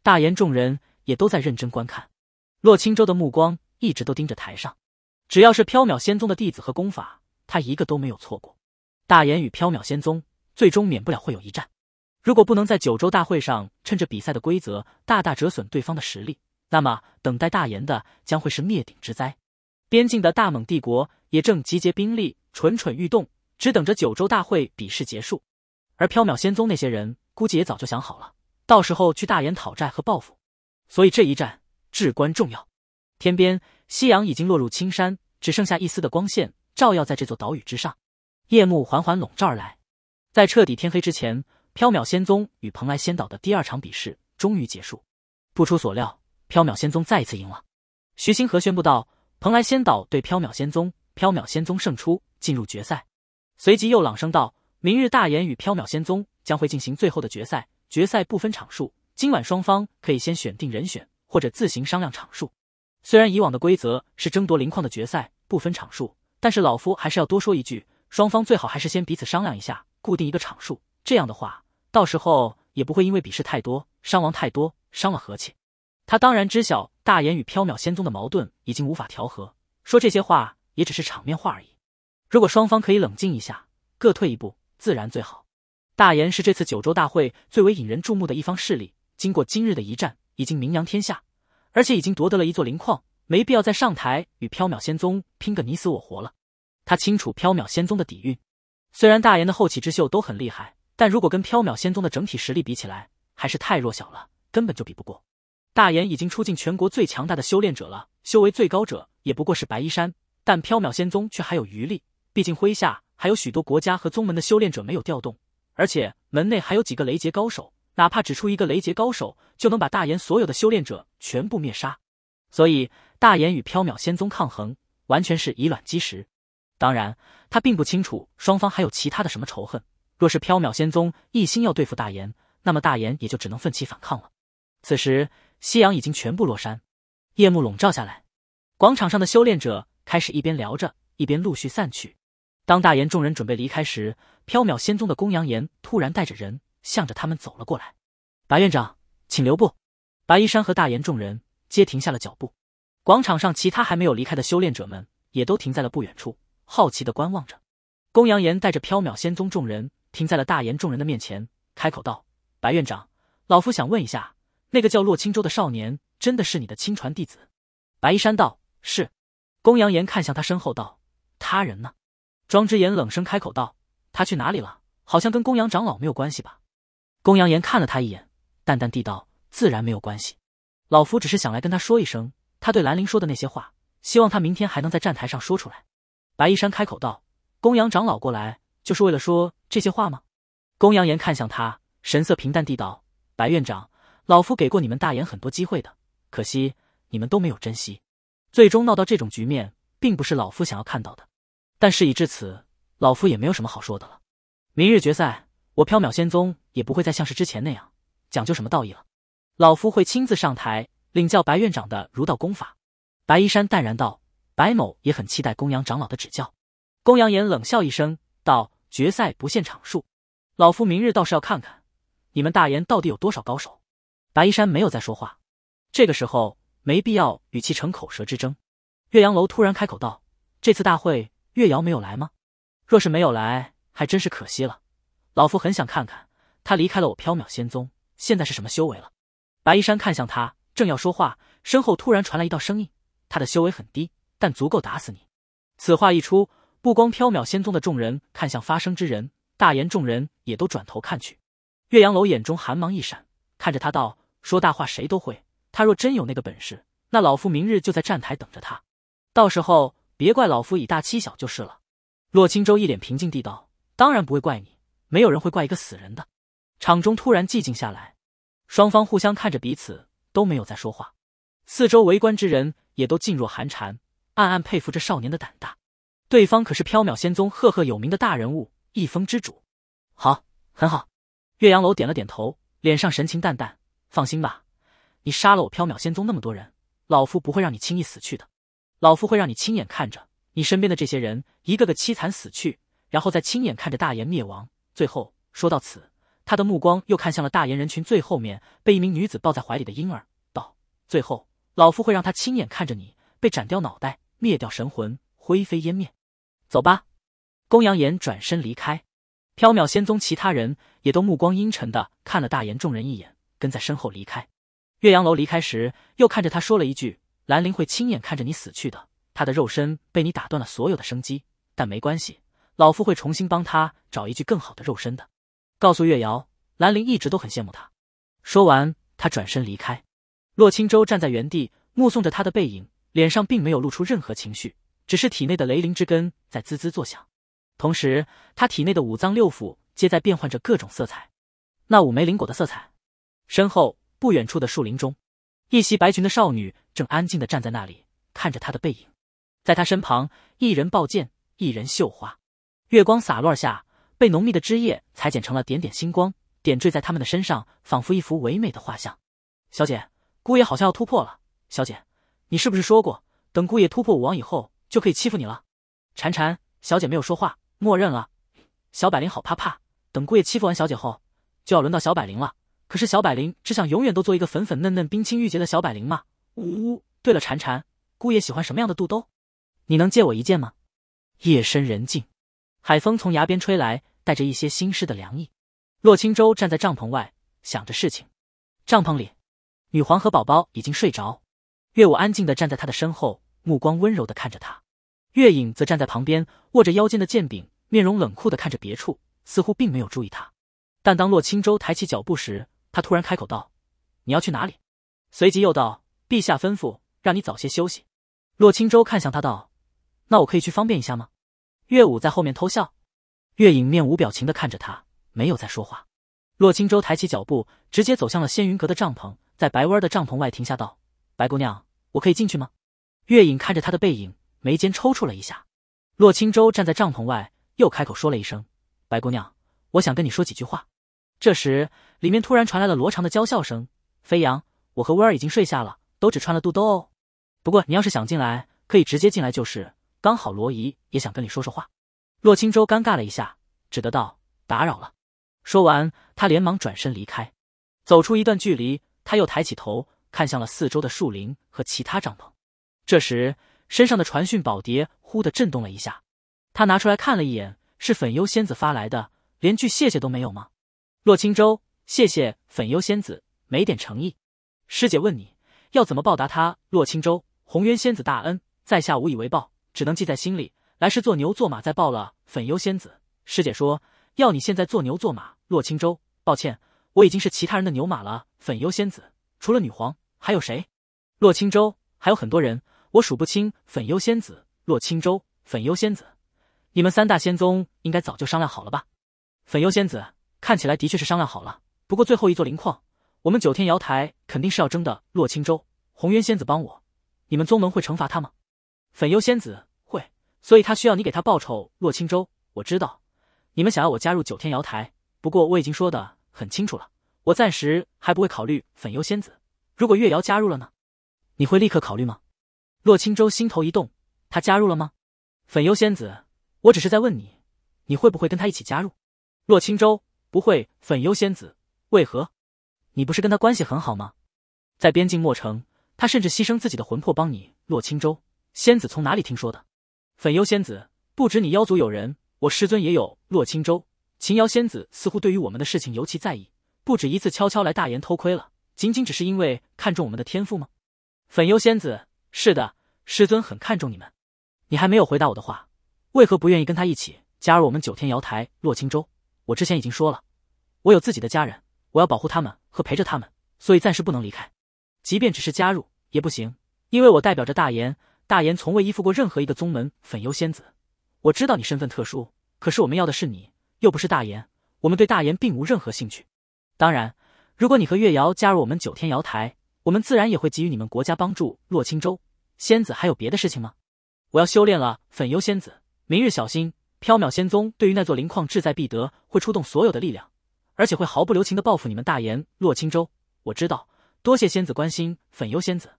S1: 大言众人也都在认真观看，洛青舟的目光一直都盯着台上，只要是缥缈仙宗的弟子和功法，他一个都没有错过。大言与缥缈仙宗。最终免不了会有一战，如果不能在九州大会上趁着比赛的规则大大折损对方的实力，那么等待大炎的将会是灭顶之灾。边境的大蒙帝国也正集结兵力，蠢蠢欲动，只等着九州大会比试结束。而缥缈仙宗那些人估计也早就想好了，到时候去大炎讨债和报复。所以这一战至关重要。天边夕阳已经落入青山，只剩下一丝的光线照耀在这座岛屿之上，夜幕缓缓笼罩而来。在彻底天黑之前，缥缈仙宗与蓬莱仙岛的第二场比试终于结束。不出所料，缥缈仙宗再一次赢了。徐星河宣布道：“蓬莱仙岛对缥缈仙宗，缥缈仙宗胜出，进入决赛。”随即又朗声道：“明日大炎与缥缈仙宗将会进行最后的决赛，决赛不分场数。今晚双方可以先选定人选，或者自行商量场数。虽然以往的规则是争夺灵矿的决赛不分场数，但是老夫还是要多说一句，双方最好还是先彼此商量一下。”固定一个场数，这样的话，到时候也不会因为比试太多，伤亡太多，伤了和气。他当然知晓大言与缥缈仙宗的矛盾已经无法调和，说这些话也只是场面话而已。如果双方可以冷静一下，各退一步，自然最好。大言是这次九州大会最为引人注目的一方势力，经过今日的一战，已经名扬天下，而且已经夺得了一座灵矿，没必要再上台与缥缈仙宗拼个你死我活了。他清楚缥缈仙宗的底蕴。虽然大炎的后起之秀都很厉害，但如果跟缥缈仙宗的整体实力比起来，还是太弱小了，根本就比不过。大炎已经出尽全国最强大的修炼者了，修为最高者也不过是白衣山，但缥缈仙宗却还有余力，毕竟麾下还有许多国家和宗门的修炼者没有调动，而且门内还有几个雷劫高手，哪怕只出一个雷劫高手，就能把大炎所有的修炼者全部灭杀。所以，大炎与缥缈仙宗抗衡，完全是以卵击石。当然，他并不清楚双方还有其他的什么仇恨。若是缥缈仙宗一心要对付大炎，那么大炎也就只能奋起反抗了。此时夕阳已经全部落山，夜幕笼罩下来，广场上的修炼者开始一边聊着，一边陆续散去。当大炎众人准备离开时，缥缈仙宗的公羊岩突然带着人向着他们走了过来。“白院长，请留步！”白衣山和大炎众人皆停下了脚步。广场上其他还没有离开的修炼者们也都停在了不远处。好奇的观望着，公阳岩带着缥缈仙宗众人停在了大岩众人的面前，开口道：“白院长，老夫想问一下，那个叫洛青州的少年，真的是你的亲传弟子？”白一山道：“是。”公阳岩看向他身后，道：“他人呢？”庄之言冷声开口道：“他去哪里了？好像跟公阳长老没有关系吧？”公阳岩看了他一眼，淡淡地道：“自然没有关系。老夫只是想来跟他说一声，他对兰陵说的那些话，希望他明天还能在站台上说出来。”白衣山开口道：“公羊长老过来就是为了说这些话吗？”公羊岩看向他，神色平淡地道：“白院长，老夫给过你们大衍很多机会的，可惜你们都没有珍惜，最终闹到这种局面，并不是老夫想要看到的。但事已至此，老夫也没有什么好说的了。明日决赛，我缥缈仙宗也不会再像是之前那样讲究什么道义了。老夫会亲自上台，领教白院长的儒道功法。”白衣山淡然道。白某也很期待公羊长老的指教。公羊岩冷笑一声道：“决赛不限场数，老夫明日倒是要看看你们大岩到底有多少高手。”白衣山没有再说话，这个时候没必要与其成口舌之争。岳阳楼突然开口道：“这次大会，岳瑶没有来吗？若是没有来，还真是可惜了。老夫很想看看他离开了我缥缈仙宗，现在是什么修为了。”白衣山看向他，正要说话，身后突然传来一道声音：“他的修为很低。”但足够打死你！此话一出，不光缥缈仙宗的众人看向发声之人，大言众人也都转头看去。岳阳楼眼中寒芒一闪，看着他道：“说大话谁都会，他若真有那个本事，那老夫明日就在站台等着他，到时候别怪老夫以大欺小就是了。”洛青舟一脸平静地道：“当然不会怪你，没有人会怪一个死人的。”场中突然寂静下来，双方互相看着彼此，都没有再说话。四周围观之人也都噤若寒蝉。暗暗佩服这少年的胆大，对方可是缥缈仙宗赫赫有名的大人物，一峰之主。好，很好。岳阳楼点了点头，脸上神情淡淡。放心吧，你杀了我缥缈仙宗那么多人，老夫不会让你轻易死去的。老夫会让你亲眼看着你身边的这些人一个个凄惨死去，然后再亲眼看着大炎灭亡。最后，说到此，他的目光又看向了大炎人群最后面被一名女子抱在怀里的婴儿，道：“最后，老夫会让他亲眼看着你被斩掉脑袋。”灭掉神魂，灰飞烟灭。走吧。公羊岩转身离开，缥缈仙宗其他人也都目光阴沉的看了大岩众人一眼，跟在身后离开岳阳楼。离开时，又看着他说了一句：“兰陵会亲眼看着你死去的，他的肉身被你打断了所有的生机，但没关系，老夫会重新帮他找一具更好的肉身的。”告诉月瑶，兰陵一直都很羡慕他。说完，他转身离开。洛青舟站在原地，目送着他的背影。脸上并没有露出任何情绪，只是体内的雷灵之根在滋滋作响，同时他体内的五脏六腑皆在变换着各种色彩。那五枚灵果的色彩。身后不远处的树林中，一袭白裙的少女正安静的站在那里，看着他的背影。在他身旁，一人抱剑，一人绣花，月光洒落下，被浓密的枝叶裁剪成了点点星光，点缀在他们的身上，仿佛一幅唯美的画像。小姐，姑爷好像要突破了，小姐。你是不是说过，等姑爷突破武王以后，就可以欺负你了？婵婵小姐没有说话，默认了。小百灵好怕怕，等姑爷欺负完小姐后，就要轮到小百灵了。可是小百灵只想永远都做一个粉粉嫩嫩、冰清玉洁的小百灵吗？呜呜。对了，婵婵，姑爷喜欢什么样的肚兜？你能借我一件吗？夜深人静，海风从崖边吹来，带着一些心事的凉意。洛青舟站在帐篷外，想着事情。帐篷里，女皇和宝宝已经睡着。月武安静的站在他的身后，目光温柔的看着他。月影则站在旁边，握着腰间的剑柄，面容冷酷的看着别处，似乎并没有注意他。但当洛青州抬起脚步时，他突然开口道：“你要去哪里？”随即又道：“陛下吩咐让你早些休息。”洛青州看向他道：“那我可以去方便一下吗？”月武在后面偷笑，月影面无表情的看着他，没有再说话。洛青州抬起脚步，直接走向了仙云阁的帐篷，在白弯的帐篷外停下，道：“白姑娘。”我可以进去吗？月影看着他的背影，眉间抽搐了一下。洛青舟站在帐篷外，又开口说了一声：“白姑娘，我想跟你说几句话。”这时，里面突然传来了罗长的娇笑声：“飞扬，我和威儿已经睡下了，都只穿了肚兜哦。不过你要是想进来，可以直接进来就是。刚好罗姨也想跟你说说话。”洛青舟尴尬了一下，只得道：“打扰了。”说完，他连忙转身离开。走出一段距离，他又抬起头。看向了四周的树林和其他帐篷，这时身上的传讯宝碟忽地震动了一下，他拿出来看了一眼，是粉幽仙子发来的，连句谢谢都没有吗？洛青舟，谢谢粉幽仙子，没点诚意。师姐问你要怎么报答他？洛青舟，红渊仙子大恩，在下无以为报，只能记在心里，来世做牛做马再报了。粉幽仙子，师姐说要你现在做牛做马。洛青舟，抱歉，我已经是其他人的牛马了。粉幽仙子，除了女皇。还有谁？洛青州还有很多人，我数不清。粉幽仙子，洛青州，粉幽仙子，你们三大仙宗应该早就商量好了吧？粉幽仙子看起来的确是商量好了，不过最后一座灵矿，我们九天瑶台肯定是要争的。洛青州，红渊仙子帮我，你们宗门会惩罚他吗？粉幽仙子会，所以他需要你给他报酬。洛青州，我知道，你们想要我加入九天瑶台，不过我已经说的很清楚了，我暂时还不会考虑粉幽仙子。如果月瑶加入了呢，你会立刻考虑吗？洛青州心头一动，他加入了吗？粉幽仙子，我只是在问你，你会不会跟他一起加入？洛青州不会，粉幽仙子为何？你不是跟他关系很好吗？在边境墨城，他甚至牺牲自己的魂魄帮你。洛青州，仙子从哪里听说的？粉幽仙子，不止你妖族有人，我师尊也有。洛青州，秦瑶仙子似乎对于我们的事情尤其在意，不止一次悄悄来大炎偷窥了。仅仅只是因为看中我们的天赋吗？粉幽仙子，是的，师尊很看重你们。你还没有回答我的话，为何不愿意跟他一起加入我们九天瑶台落青洲？我之前已经说了，我有自己的家人，我要保护他们和陪着他们，所以暂时不能离开。即便只是加入也不行，因为我代表着大炎，大炎从未依附过任何一个宗门。粉幽仙子，我知道你身份特殊，可是我们要的是你，又不是大炎，我们对大炎并无任何兴趣。当然。如果你和月瑶加入我们九天瑶台，我们自然也会给予你们国家帮助。洛青舟仙子还有别的事情吗？我要修炼了。粉幽仙子，明日小心。缥缈仙宗对于那座灵矿志在必得，会出动所有的力量，而且会毫不留情的报复你们大言。洛青舟，我知道。多谢仙子关心。粉幽仙子，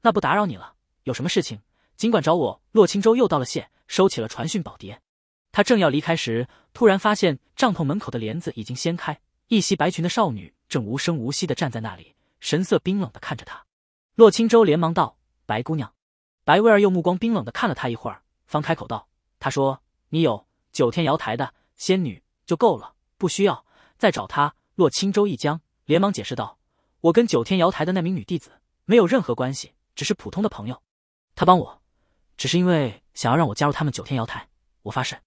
S1: 那不打扰你了。有什么事情尽管找我。洛青舟又道了谢，收起了传讯宝碟。他正要离开时，突然发现帐篷门口的帘子已经掀开，一袭白裙的少女。正无声无息的站在那里，神色冰冷的看着他。洛青舟连忙道：“白姑娘。”白薇儿又目光冰冷的看了他一会儿，方开口道：“他说你有九天瑶台的仙女就够了，不需要再找他。”洛青舟一僵，连忙解释道：“我跟九天瑶台的那名女弟子没有任何关系，只是普通的朋友。他帮我，只是因为想要让我加入他们九天瑶台。我发誓。”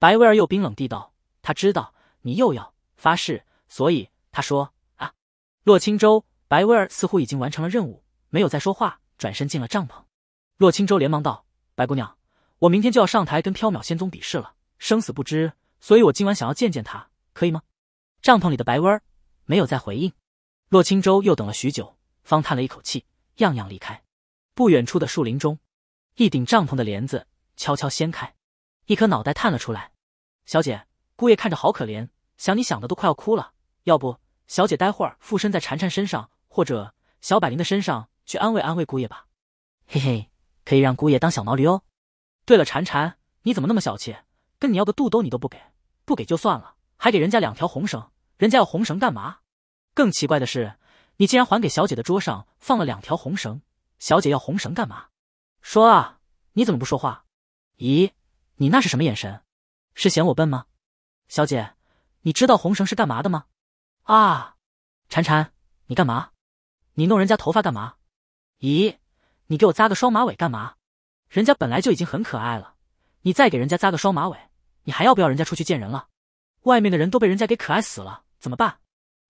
S1: 白薇儿又冰冷地道：“他知道你又要发誓，所以他说。”洛青州，白薇儿似乎已经完成了任务，没有再说话，转身进了帐篷。洛青州连忙道：“白姑娘，我明天就要上台跟缥缈仙宗比试了，生死不知，所以我今晚想要见见他，可以吗？”帐篷里的白薇儿没有再回应。洛青州又等了许久，方叹了一口气，样样离开。不远处的树林中，一顶帐篷的帘子悄悄掀开，一颗脑袋探了出来：“小姐，姑爷看着好可怜，想你想的都快要哭了，要不……”小姐，待会儿附身在婵婵身上，或者小百灵的身上，去安慰安慰姑爷吧。嘿嘿，可以让姑爷当小毛驴哦。对了，婵婵，你怎么那么小气？跟你要个肚兜你都不给，不给就算了，还给人家两条红绳，人家要红绳干嘛？更奇怪的是，你竟然还给小姐的桌上放了两条红绳，小姐要红绳干嘛？说啊，你怎么不说话？咦，你那是什么眼神？是嫌我笨吗？小姐，你知道红绳是干嘛的吗？啊，婵婵，你干嘛？你弄人家头发干嘛？咦，你给我扎个双马尾干嘛？人家本来就已经很可爱了，你再给人家扎个双马尾，你还要不要人家出去见人了？外面的人都被人家给可爱死了，怎么办？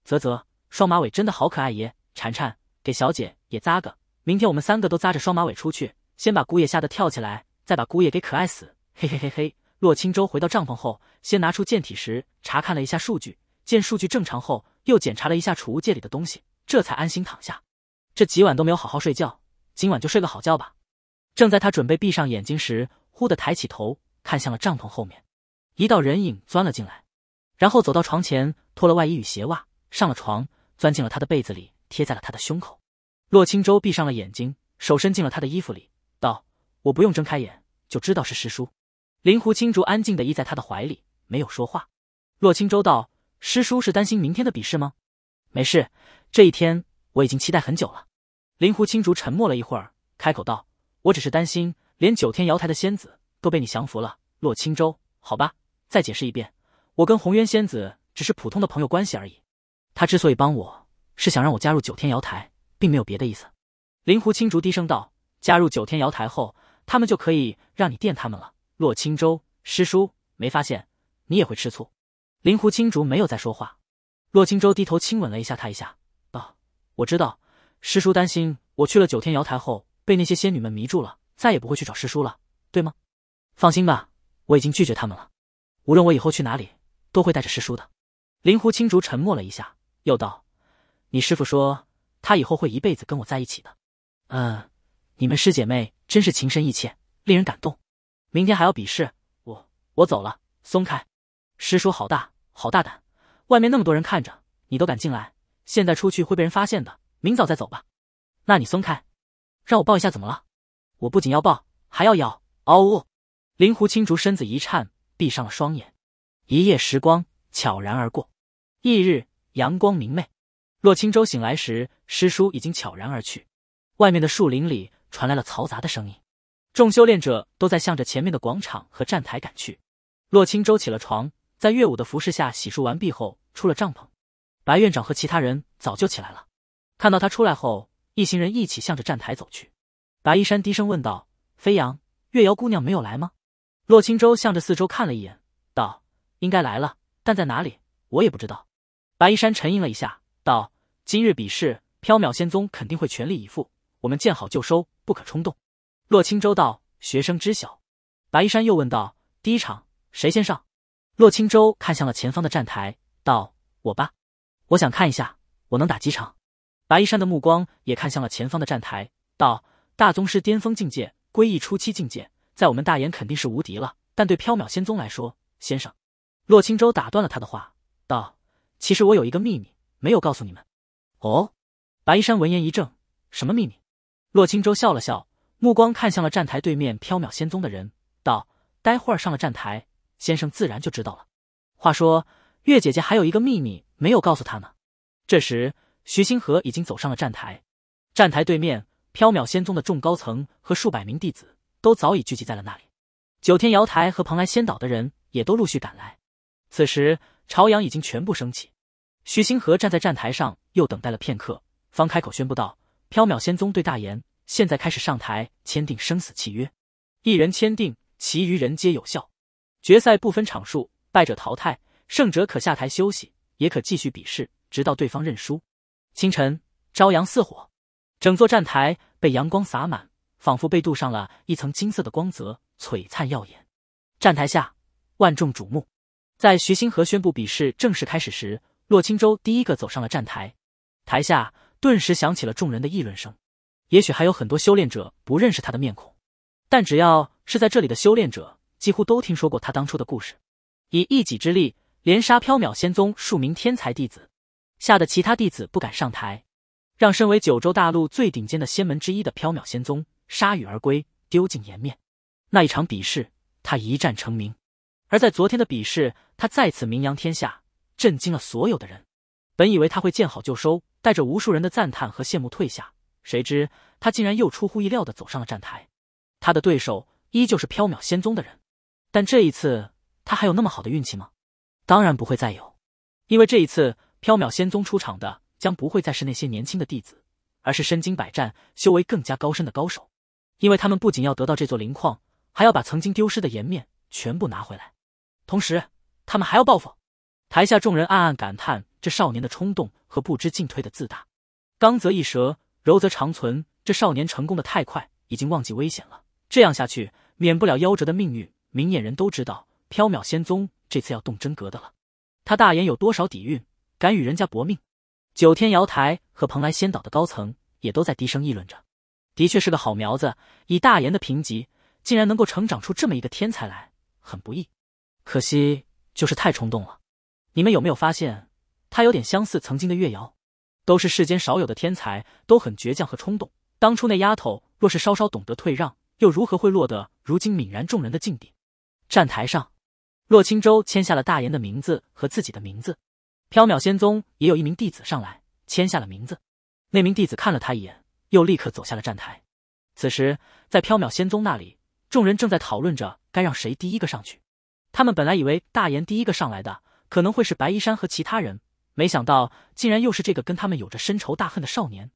S1: 啧啧，双马尾真的好可爱，耶！婵婵，给小姐也扎个，明天我们三个都扎着双马尾出去，先把姑爷吓得跳起来，再把姑爷给可爱死，嘿嘿嘿嘿。洛青舟回到帐篷后，先拿出剑体石查看了一下数据。见数据正常后，又检查了一下储物戒里的东西，这才安心躺下。这几晚都没有好好睡觉，今晚就睡个好觉吧。正在他准备闭上眼睛时，忽的抬起头看向了帐篷后面，一道人影钻了进来，然后走到床前，脱了外衣与鞋袜，上了床，钻进了他的被子里，贴在了他的胸口。洛青舟闭上了眼睛，手伸进了他的衣服里，道：“我不用睁开眼，就知道是师叔。”林狐青竹安静的依在他的怀里，没有说话。洛青舟道。师叔是担心明天的比试吗？没事，这一天我已经期待很久了。灵狐青竹沉默了一会儿，开口道：“我只是担心，连九天瑶台的仙子都被你降服了。”洛青州，好吧，再解释一遍，我跟红渊仙子只是普通的朋友关系而已。他之所以帮我，是想让我加入九天瑶台，并没有别的意思。灵狐青竹低声道：“加入九天瑶台后，他们就可以让你垫他们了。”洛青州，师叔没发现你也会吃醋。灵狐青竹没有再说话，洛青舟低头亲吻了一下他一下，道：“我知道，师叔担心我去了九天瑶台后被那些仙女们迷住了，再也不会去找师叔了，对吗？放心吧，我已经拒绝他们了。无论我以后去哪里，都会带着师叔的。”灵狐青竹沉默了一下，又道：“你师父说他以后会一辈子跟我在一起的。嗯，你们师姐妹真是情深意切，令人感动。明天还要比试，我我走了，松开。”师叔好大，好大胆！外面那么多人看着，你都敢进来？现在出去会被人发现的，明早再走吧。那你松开，让我抱一下，怎么了？我不仅要抱，还要咬！嗷呜！灵狐青竹身子一颤，闭上了双眼。一夜时光悄然而过，翌日阳光明媚。洛青舟醒来时，师叔已经悄然而去。外面的树林里传来了嘈杂的声音，众修炼者都在向着前面的广场和站台赶去。洛青舟起了床。在乐舞的服侍下洗漱完毕后，出了帐篷。白院长和其他人早就起来了，看到他出来后，一行人一起向着站台走去。白衣山低声问道：“飞扬，月瑶姑娘没有来吗？”洛青州向着四周看了一眼，道：“应该来了，但在哪里我也不知道。”白衣山沉吟了一下，道：“今日比试，缥缈仙宗肯定会全力以赴，我们见好就收，不可冲动。”洛青州道：“学生知晓。”白衣山又问道：“第一场谁先上？”洛青舟看向了前方的站台，道：“我吧，我想看一下，我能打几场。”白衣山的目光也看向了前方的站台，道：“大宗师巅峰境界，归一初期境界，在我们大炎肯定是无敌了，但对缥缈仙宗来说，先生。”洛青舟打断了他的话，道：“其实我有一个秘密没有告诉你们。”哦，白衣山闻言一怔：“什么秘密？”洛青舟笑了笑，目光看向了站台对面缥缈仙宗的人，道：“待会上了站台。”先生自然就知道了。话说，月姐姐还有一个秘密没有告诉他呢。这时，徐星河已经走上了站台。站台对面，缥缈仙宗的众高层和数百名弟子都早已聚集在了那里。九天瑶台和蓬莱仙岛的人也都陆续赶来。此时，朝阳已经全部升起。徐星河站在站台上，又等待了片刻，方开口宣布道：“缥缈仙宗对大言，现在开始上台签订生死契约，一人签订，其余人皆有效。”决赛不分场数，败者淘汰，胜者可下台休息，也可继续比试，直到对方认输。清晨，朝阳似火，整座站台被阳光洒满，仿佛被镀上了一层金色的光泽，璀璨耀眼。站台下，万众瞩目。在徐星河宣布比试正式开始时，洛青舟第一个走上了站台，台下顿时响起了众人的议论声。也许还有很多修炼者不认识他的面孔，但只要是在这里的修炼者。几乎都听说过他当初的故事，以一己之力连杀缥缈仙宗数名天才弟子，吓得其他弟子不敢上台，让身为九州大陆最顶尖的仙门之一的缥缈仙宗铩羽而归，丢尽颜面。那一场比试，他一战成名；而在昨天的比试，他再次名扬天下，震惊了所有的人。本以为他会见好就收，带着无数人的赞叹和羡慕退下，谁知他竟然又出乎意料的走上了站台，他的对手依旧是缥缈仙宗的人。但这一次，他还有那么好的运气吗？当然不会再有，因为这一次缥缈仙宗出场的将不会再是那些年轻的弟子，而是身经百战、修为更加高深的高手。因为他们不仅要得到这座灵矿，还要把曾经丢失的颜面全部拿回来。同时，他们还要报复。台下众人暗暗感叹：这少年的冲动和不知进退的自大，刚则易折，柔则长存。这少年成功的太快，已经忘记危险了。这样下去，免不了夭折的命运。明眼人都知道，缥缈仙宗这次要动真格的了。他大炎有多少底蕴，敢与人家搏命？九天瑶台和蓬莱仙岛的高层也都在低声议论着。的确是个好苗子，以大炎的评级，竟然能够成长出这么一个天才来，很不易。可惜就是太冲动了。你们有没有发现，他有点相似曾经的月瑶，都是世间少有的天才，都很倔强和冲动。当初那丫头若是稍稍懂得退让，又如何会落得如今泯然众人的境地？站台上，洛青州签下了大言的名字和自己的名字。缥缈仙宗也有一名弟子上来签下了名字。那名弟子看了他一眼，又立刻走下了站台。此时，在缥缈仙宗那里，众人正在讨论着该让谁第一个上去。他们本来以为大言第一个上来的可能会是白衣山和其他人，没想到竟然又是这个跟他们有着深仇大恨的少年。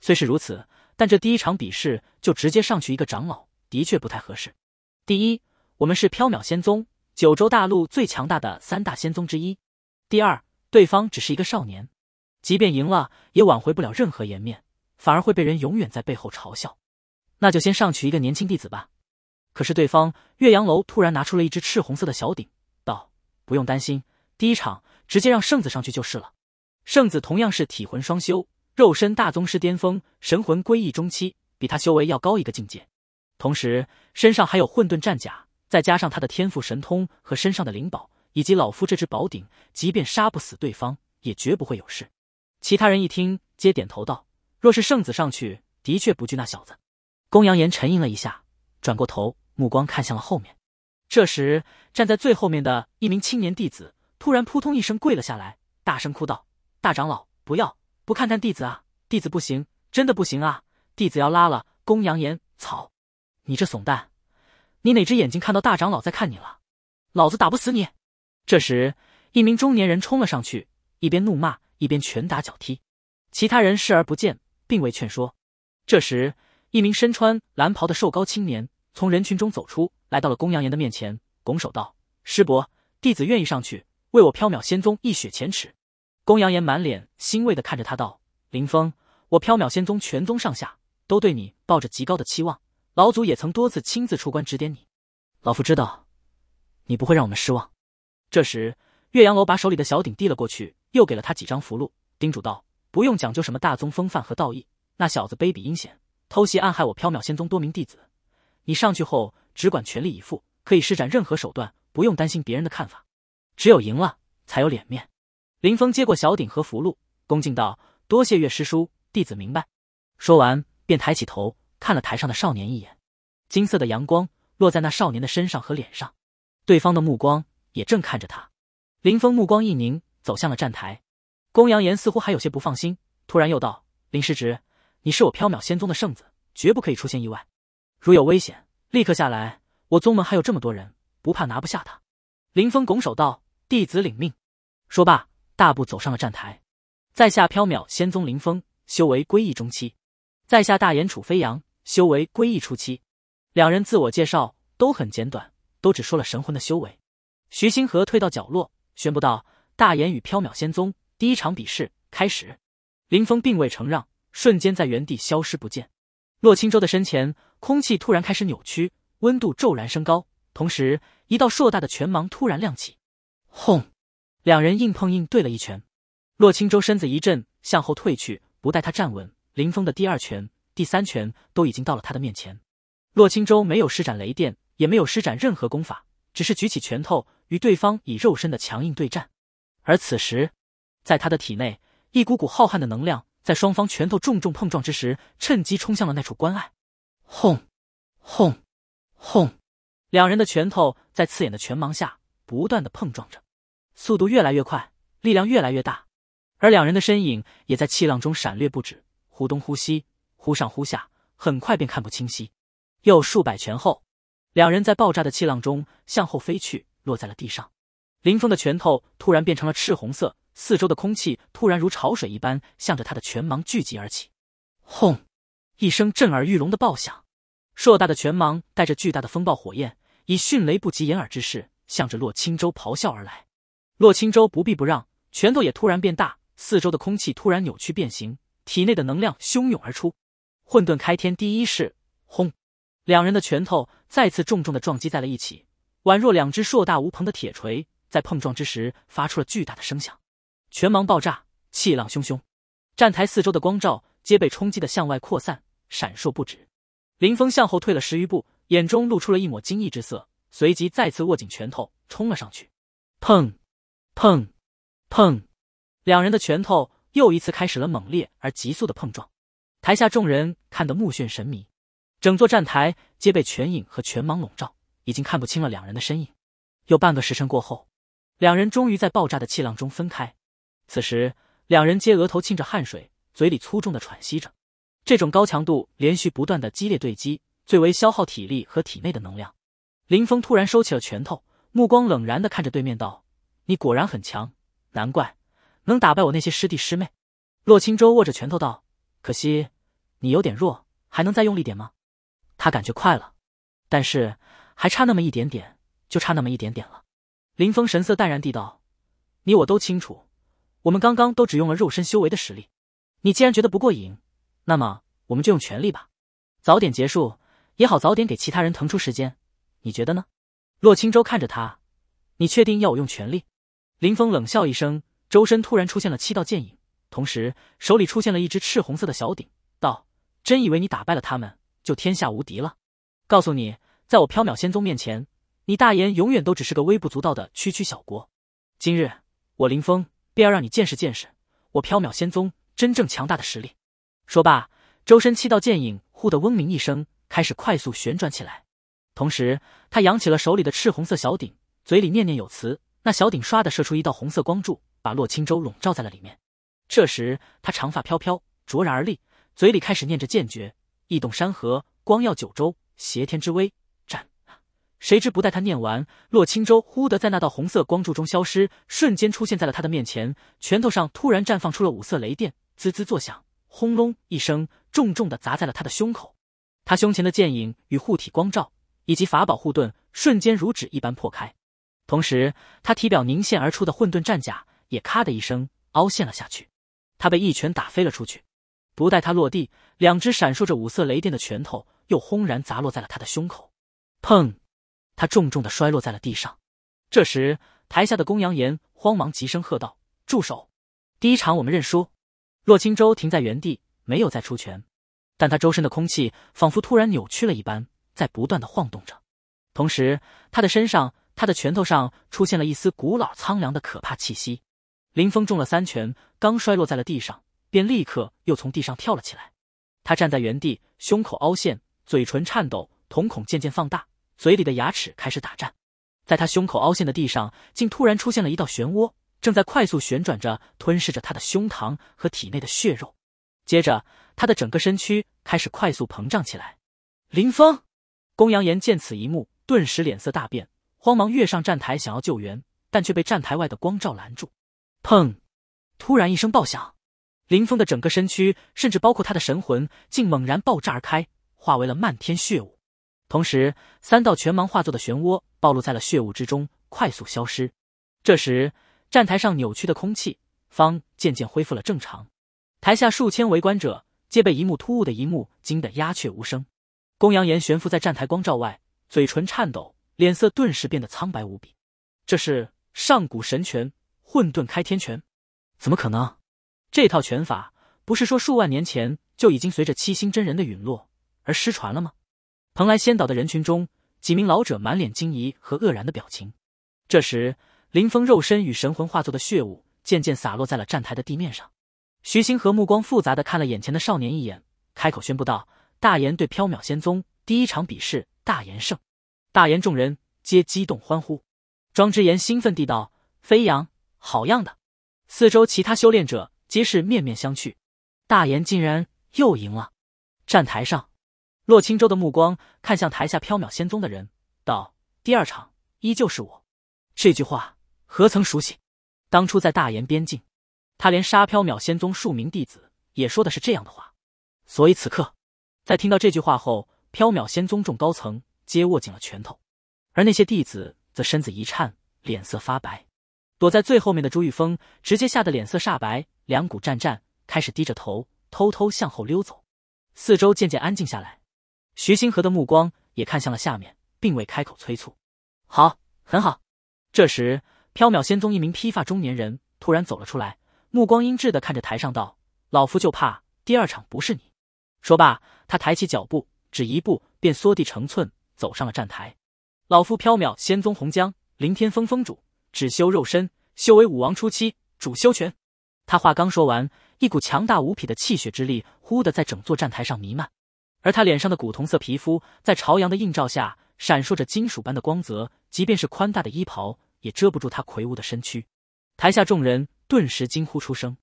S1: 虽是如此，但这第一场比试就直接上去一个长老，的确不太合适。第一。我们是缥缈仙宗，九州大陆最强大的三大仙宗之一。第二，对方只是一个少年，即便赢了，也挽回不了任何颜面，反而会被人永远在背后嘲笑。那就先上去一个年轻弟子吧。可是，对方岳阳楼突然拿出了一只赤红色的小鼎，道：“不用担心，第一场直接让圣子上去就是了。圣子同样是体魂双修，肉身大宗师巅峰，神魂归一中期，比他修为要高一个境界，同时身上还有混沌战甲。”再加上他的天赋神通和身上的灵宝，以及老夫这只宝鼎，即便杀不死对方，也绝不会有事。其他人一听，皆点头道：“若是圣子上去，的确不惧那小子。”公羊岩沉吟了一下，转过头，目光看向了后面。这时，站在最后面的一名青年弟子突然扑通一声跪了下来，大声哭道：“大长老，不要！不看看弟子啊，弟子不行，真的不行啊！弟子要拉了！”公羊岩草，你这怂蛋！你哪只眼睛看到大长老在看你了？老子打不死你！这时，一名中年人冲了上去，一边怒骂，一边拳打脚踢。其他人视而不见，并未劝说。这时，一名身穿蓝袍的瘦高青年从人群中走出来，到了公羊岩的面前，拱手道：“师伯，弟子愿意上去为我缥缈仙宗一雪前耻。”公羊岩满脸欣慰地看着他道：“林峰，我缥缈仙宗全宗上下都对你抱着极高的期望。”老祖也曾多次亲自出关指点你，老夫知道你不会让我们失望。这时，岳阳楼把手里的小鼎递了过去，又给了他几张符箓，叮嘱道：“不用讲究什么大宗风范和道义，那小子卑鄙阴险，偷袭暗害我缥缈仙宗多名弟子。你上去后只管全力以赴，可以施展任何手段，不用担心别人的看法。只有赢了才有脸面。”林峰接过小鼎和符箓，恭敬道：“多谢岳师叔，弟子明白。”说完，便抬起头。看了台上的少年一眼，金色的阳光落在那少年的身上和脸上，对方的目光也正看着他。林峰目光一凝，走向了站台。公阳言似乎还有些不放心，突然又道：“林师侄，你是我缥缈仙宗的圣子，绝不可以出现意外。如有危险，立刻下来。我宗门还有这么多人，不怕拿不下他。”林峰拱手道：“弟子领命。”说罢，大步走上了站台。在下缥缈仙宗林峰，修为归一中期。在下大眼楚飞扬。修为归一初期，两人自我介绍都很简短，都只说了神魂的修为。徐星河退到角落，宣布道：“大眼与缥缈仙宗第一场比试开始。”林峰并未承让，瞬间在原地消失不见。洛青州的身前，空气突然开始扭曲，温度骤然升高，同时一道硕大的拳芒突然亮起。轰！两人硬碰硬对了一拳，洛青州身子一震，向后退去，不待他站稳，林峰的第二拳。第三拳都已经到了他的面前，洛青州没有施展雷电，也没有施展任何功法，只是举起拳头与对方以肉身的强硬对战。而此时，在他的体内，一股股浩瀚的能量在双方拳头重重碰撞之时，趁机冲向了那处关隘。轰！轰！轰！两人的拳头在刺眼的拳芒下不断的碰撞着，速度越来越快，力量越来越大，而两人的身影也在气浪中闪掠不止，忽东忽西。忽上忽下，很快便看不清晰。又数百拳后，两人在爆炸的气浪中向后飞去，落在了地上。林峰的拳头突然变成了赤红色，四周的空气突然如潮水一般向着他的拳芒聚集而起。轰！一声震耳欲聋的爆响，硕大的拳芒带着巨大的风暴火焰，以迅雷不及掩耳之势向着洛青舟咆哮而来。洛青舟不避不让，拳头也突然变大，四周的空气突然扭曲变形，体内的能量汹涌而出。混沌开天第一式，轰！两人的拳头再次重重的撞击在了一起，宛若两只硕大无朋的铁锤，在碰撞之时发出了巨大的声响。拳芒爆炸，气浪汹汹，站台四周的光照皆被冲击的向外扩散，闪烁不止。林峰向后退了十余步，眼中露出了一抹惊异之色，随即再次握紧拳头冲了上去。砰！砰！砰！两人的拳头又一次开始了猛烈而急速的碰撞。台下众人看得目眩神迷，整座站台皆被泉影和拳芒笼罩，已经看不清了两人的身影。又半个时辰过后，两人终于在爆炸的气浪中分开。此时，两人皆额头沁着汗水，嘴里粗重的喘息着。这种高强度、连续不断的激烈对击，最为消耗体力和体内的能量。林峰突然收起了拳头，目光冷然的看着对面道：“你果然很强，难怪能打败我那些师弟师妹。”洛青舟握着拳头道：“可惜。”你有点弱，还能再用力点吗？他感觉快了，但是还差那么一点点，就差那么一点点了。林峰神色淡然地道：“你我都清楚，我们刚刚都只用了肉身修为的实力。你既然觉得不过瘾，那么我们就用全力吧。早点结束也好，早点给其他人腾出时间。你觉得呢？”洛青州看着他：“你确定要我用全力？”林峰冷笑一声，周身突然出现了七道剑影，同时手里出现了一只赤红色的小鼎。真以为你打败了他们就天下无敌了？告诉你，在我缥缈仙宗面前，你大炎永远都只是个微不足道的区区小国。今日我林峰便要让你见识见识我缥缈仙宗真正强大的实力。说罢，周身七道剑影忽的嗡鸣一声，开始快速旋转起来。同时，他扬起了手里的赤红色小鼎，嘴里念念有词。那小鼎唰的射出一道红色光柱，把洛青州笼罩在了里面。这时，他长发飘飘，卓然而立。嘴里开始念着剑诀，异动山河，光耀九州，挟天之威，斩！谁知不待他念完，洛青舟忽地在那道红色光柱中消失，瞬间出现在了他的面前，拳头上突然绽放出了五色雷电，滋滋作响，轰隆一声，重重的砸在了他的胸口。他胸前的剑影与护体光罩以及法宝护盾瞬间如纸一般破开，同时他体表凝现而出的混沌战甲也咔的一声凹陷了下去，他被一拳打飞了出去。不待他落地，两只闪烁着五色雷电的拳头又轰然砸落在了他的胸口。砰！他重重的摔落在了地上。这时，台下的公羊岩慌忙急声喝道：“住手！第一场我们认输。”洛青舟停在原地，没有再出拳，但他周身的空气仿佛突然扭曲了一般，在不断的晃动着。同时，他的身上，他的拳头上出现了一丝古老苍凉的可怕气息。林峰中了三拳，刚摔落在了地上。便立刻又从地上跳了起来，他站在原地，胸口凹陷，嘴唇颤抖，瞳孔渐渐放大，嘴里的牙齿开始打颤。在他胸口凹陷的地上，竟突然出现了一道漩涡，正在快速旋转着，吞噬着他的胸膛和体内的血肉。接着，他的整个身躯开始快速膨胀起来。林峰，公阳岩见此一幕，顿时脸色大变，慌忙跃上站台想要救援，但却被站台外的光照拦住。砰！突然一声爆响。林峰的整个身躯，甚至包括他的神魂，竟猛然爆炸而开，化为了漫天血雾。同时，三道拳芒化作的漩涡暴露在了血雾之中，快速消失。这时，站台上扭曲的空气方渐渐恢复了正常。台下数千围观者皆被一幕突兀的一幕惊得鸦雀无声。公羊岩悬浮在站台光照外，嘴唇颤抖，脸色顿时变得苍白无比。这是上古神拳——混沌开天拳？怎么可能？这套拳法不是说数万年前就已经随着七星真人的陨落而失传了吗？蓬莱仙岛的人群中，几名老者满脸惊疑和愕然的表情。这时，林峰肉身与神魂化作的血雾渐渐洒落在了站台的地面上。徐星河目光复杂的看了眼前的少年一眼，开口宣布道：“大言对缥缈仙宗第一场比试，大言胜。”大言众人皆激动欢呼。庄之言兴奋地道：“飞扬，好样的！”四周其他修炼者。皆是面面相觑，大炎竟然又赢了。站台上，洛青舟的目光看向台下缥缈仙宗的人，道：“第二场依旧是我。”这句话何曾熟悉？当初在大炎边境，他连杀缥缈仙宗数名弟子，也说的是这样的话。所以此刻，在听到这句话后，缥缈仙宗众高层皆握紧了拳头，而那些弟子则身子一颤，脸色发白。躲在最后面的朱玉峰直接吓得脸色煞白。两股战战，开始低着头，偷偷向后溜走。四周渐渐安静下来，徐星河的目光也看向了下面，并未开口催促。好，很好。这时，缥缈仙宗一名披发中年人突然走了出来，目光阴鸷的看着台上道：“老夫就怕第二场不是你。”说罢，他抬起脚步，只一步便缩地成寸，走上了站台。老夫缥缈仙宗洪江凌天峰峰主，只修肉身，修为武王初期，主修拳。他话刚说完，一股强大无匹的气血之力忽的在整座站台上弥漫，而他脸上的古铜色皮肤在朝阳的映照下闪烁着金属般的光泽，即便是宽大的衣袍也遮不住他魁梧的身躯。台下众人顿时惊呼出声：“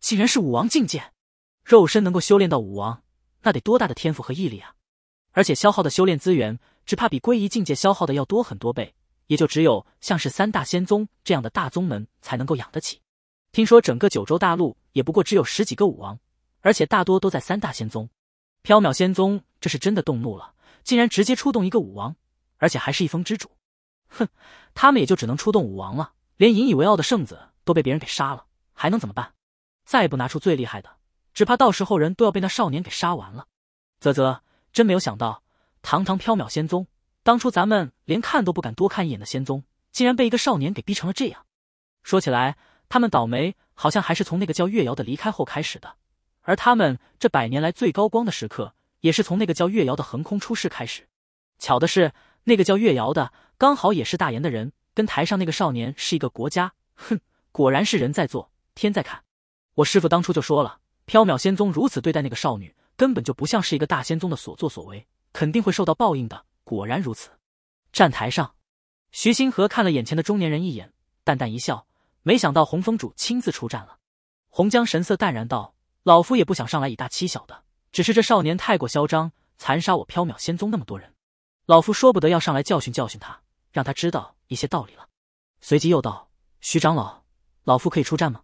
S1: 竟然是武王境界！肉身能够修炼到武王，那得多大的天赋和毅力啊！而且消耗的修炼资源，只怕比归一境界消耗的要多很多倍，也就只有像是三大仙宗这样的大宗门才能够养得起。”听说整个九州大陆也不过只有十几个武王，而且大多都在三大仙宗。缥缈仙宗这是真的动怒了，竟然直接出动一个武王，而且还是一峰之主。哼，他们也就只能出动武王了，连引以为傲的圣子都被别人给杀了，还能怎么办？再不拿出最厉害的，只怕到时候人都要被那少年给杀完了。啧啧，真没有想到，堂堂缥缈仙宗，当初咱们连看都不敢多看一眼的仙宗，竟然被一个少年给逼成了这样。说起来。他们倒霉，好像还是从那个叫月瑶的离开后开始的，而他们这百年来最高光的时刻，也是从那个叫月瑶的横空出世开始。巧的是，那个叫月瑶的刚好也是大炎的人，跟台上那个少年是一个国家。哼，果然是人在做，天在看。我师父当初就说了，缥缈仙宗如此对待那个少女，根本就不像是一个大仙宗的所作所为，肯定会受到报应的。果然如此。站台上，徐星河看了眼前的中年人一眼，淡淡一笑。没想到洪峰主亲自出战了，洪江神色淡然道：“老夫也不想上来以大欺小的，只是这少年太过嚣张，残杀我缥缈仙宗那么多人，老夫说不得要上来教训教训他，让他知道一些道理了。”随即又道：“徐长老，老夫可以出战吗？”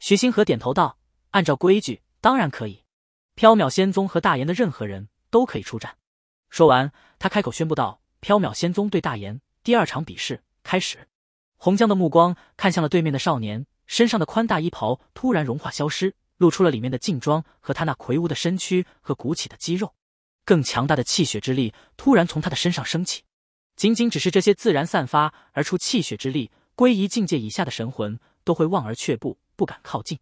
S1: 徐星河点头道：“按照规矩，当然可以。缥缈仙宗和大炎的任何人都可以出战。”说完，他开口宣布道：“缥缈仙宗对大炎第二场比试开始。”洪江的目光看向了对面的少年，身上的宽大衣袍突然融化消失，露出了里面的劲装和他那魁梧的身躯和鼓起的肌肉。更强大的气血之力突然从他的身上升起，仅仅只是这些自然散发而出气血之力，归一境界以下的神魂都会望而却步，不敢靠近。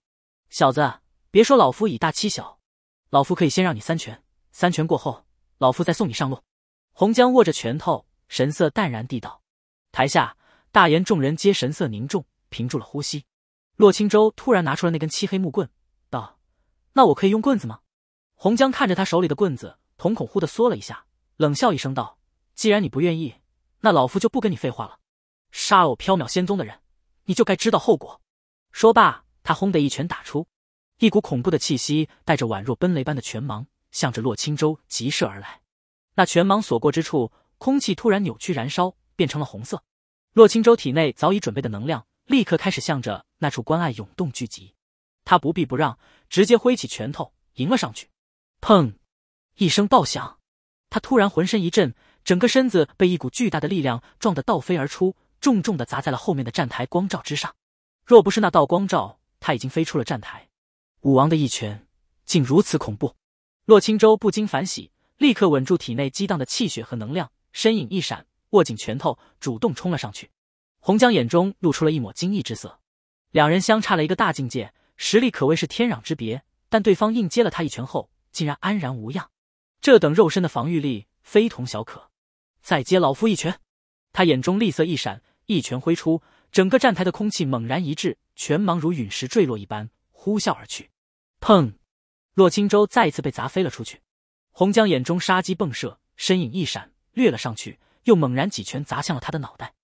S1: 小子，别说老夫以大欺小，老夫可以先让你三拳，三拳过后，老夫再送你上路。洪江握着拳头，神色淡然地道：“台下。”大言众人皆神色凝重，屏住了呼吸。洛青州突然拿出了那根漆黑木棍，道：“那我可以用棍子吗？”洪江看着他手里的棍子，瞳孔忽地缩了一下，冷笑一声道：“既然你不愿意，那老夫就不跟你废话了。杀了我缥缈仙宗的人，你就该知道后果。”说罢，他轰的一拳打出，一股恐怖的气息带着宛若奔雷般的拳芒，向着洛青州急射而来。那拳芒所过之处，空气突然扭曲燃烧，变成了红色。洛青舟体内早已准备的能量，立刻开始向着那处关爱涌动聚集。他不避不让，直接挥起拳头迎了上去。砰！一声爆响，他突然浑身一震，整个身子被一股巨大的力量撞得倒飞而出，重重的砸在了后面的站台光罩之上。若不是那道光照，他已经飞出了站台。武王的一拳竟如此恐怖，洛青舟不禁反喜，立刻稳住体内激荡的气血和能量，身影一闪。握紧拳头，主动冲了上去。洪江眼中露出了一抹惊异之色。两人相差了一个大境界，实力可谓是天壤之别。但对方硬接了他一拳后，竟然安然无恙，这等肉身的防御力非同小可。再接老夫一拳！他眼中厉色一闪，一拳挥出，整个站台的空气猛然一滞，拳芒如陨石坠落一般呼啸而去。砰！洛青舟再一次被砸飞了出去。洪江眼中杀机迸射，身影一闪，掠了上去。又猛然几拳砸向了他的脑袋，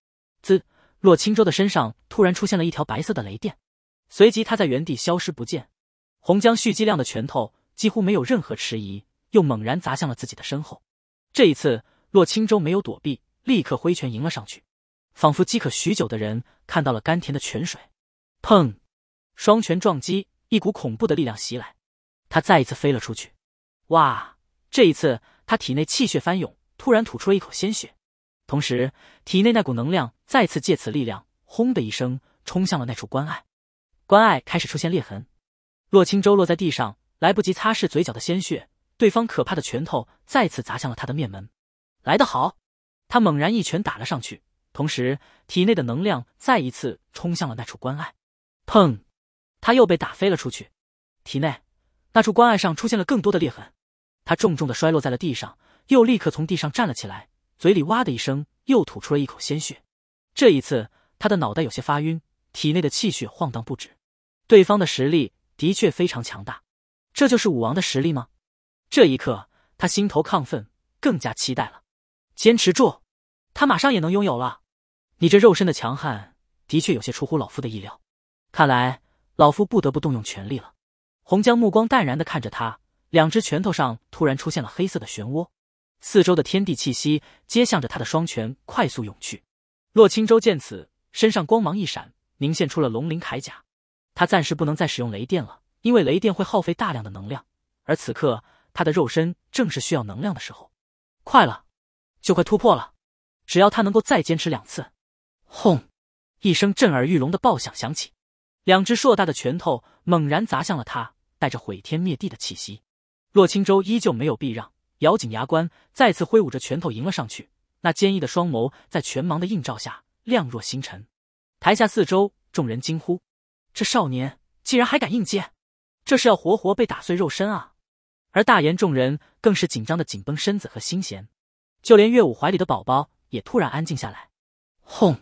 S1: 滋！洛青州的身上突然出现了一条白色的雷电，随即他在原地消失不见。洪江蓄积量的拳头几乎没有任何迟疑，又猛然砸向了自己的身后。这一次，洛青州没有躲避，立刻挥拳迎了上去，仿佛饥渴许久的人看到了甘甜的泉水。砰！双拳撞击，一股恐怖的力量袭来，他再一次飞了出去。哇！这一次他体内气血翻涌，突然吐出了一口鲜血。同时，体内那股能量再次借此力量，轰的一声冲向了那处关爱，关爱开始出现裂痕。洛青舟落在地上，来不及擦拭嘴角的鲜血，对方可怕的拳头再次砸向了他的面门。来得好！他猛然一拳打了上去，同时体内的能量再一次冲向了那处关爱。砰！他又被打飞了出去。体内那处关爱上出现了更多的裂痕，他重重的摔落在了地上，又立刻从地上站了起来。嘴里哇的一声，又吐出了一口鲜血。这一次，他的脑袋有些发晕，体内的气血晃荡不止。对方的实力的确非常强大，这就是武王的实力吗？这一刻，他心头亢奋，更加期待了。坚持住，他马上也能拥有了。你这肉身的强悍，的确有些出乎老夫的意料。看来，老夫不得不动用全力了。洪江目光淡然的看着他，两只拳头上突然出现了黑色的漩涡。四周的天地气息皆向着他的双拳快速涌去。洛青舟见此，身上光芒一闪，凝现出了龙鳞铠甲。他暂时不能再使用雷电了，因为雷电会耗费大量的能量，而此刻他的肉身正是需要能量的时候。快了，就快突破了！只要他能够再坚持两次。轰！一声震耳欲聋的爆响响起，两只硕大的拳头猛然砸向了他，带着毁天灭地的气息。洛青舟依旧没有避让。咬紧牙关，再次挥舞着拳头迎了上去。那坚毅的双眸在拳芒的映照下亮若星辰。台下四周众人惊呼：“这少年竟然还敢硬接，这是要活活被打碎肉身啊！”而大言众人更是紧张的紧绷身子和心弦，就连岳武怀里的宝宝也突然安静下来。轰！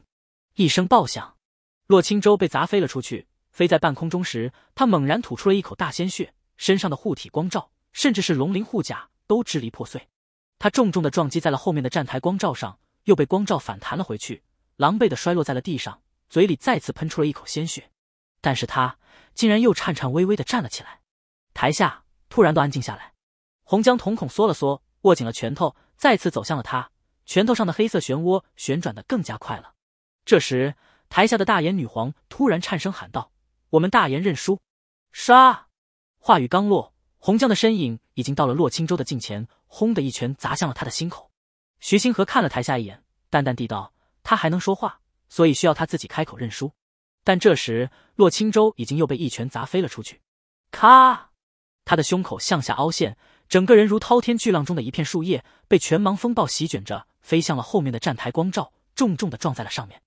S1: 一声爆响，洛青舟被砸飞了出去。飞在半空中时，他猛然吐出了一口大鲜血，身上的护体光照，甚至是龙鳞护甲。都支离破碎，他重重的撞击在了后面的站台光罩上，又被光罩反弹了回去，狼狈的摔落在了地上，嘴里再次喷出了一口鲜血。但是他竟然又颤颤巍巍的站了起来。台下突然都安静下来，洪江瞳孔缩了缩，握紧了拳头，再次走向了他，拳头上的黑色漩涡旋转的更加快了。这时，台下的大眼女皇突然颤声喊道：“我们大言认输，杀！”话语刚落。洪江的身影已经到了洛青州的近前，轰的一拳砸向了他的心口。徐星河看了台下一眼，淡淡地道：“他还能说话，所以需要他自己开口认输。”但这时，洛青州已经又被一拳砸飞了出去。咔，他的胸口向下凹陷，整个人如滔天巨浪中的一片树叶，被拳芒风暴席卷着飞向了后面的站台，光照重重的撞在了上面。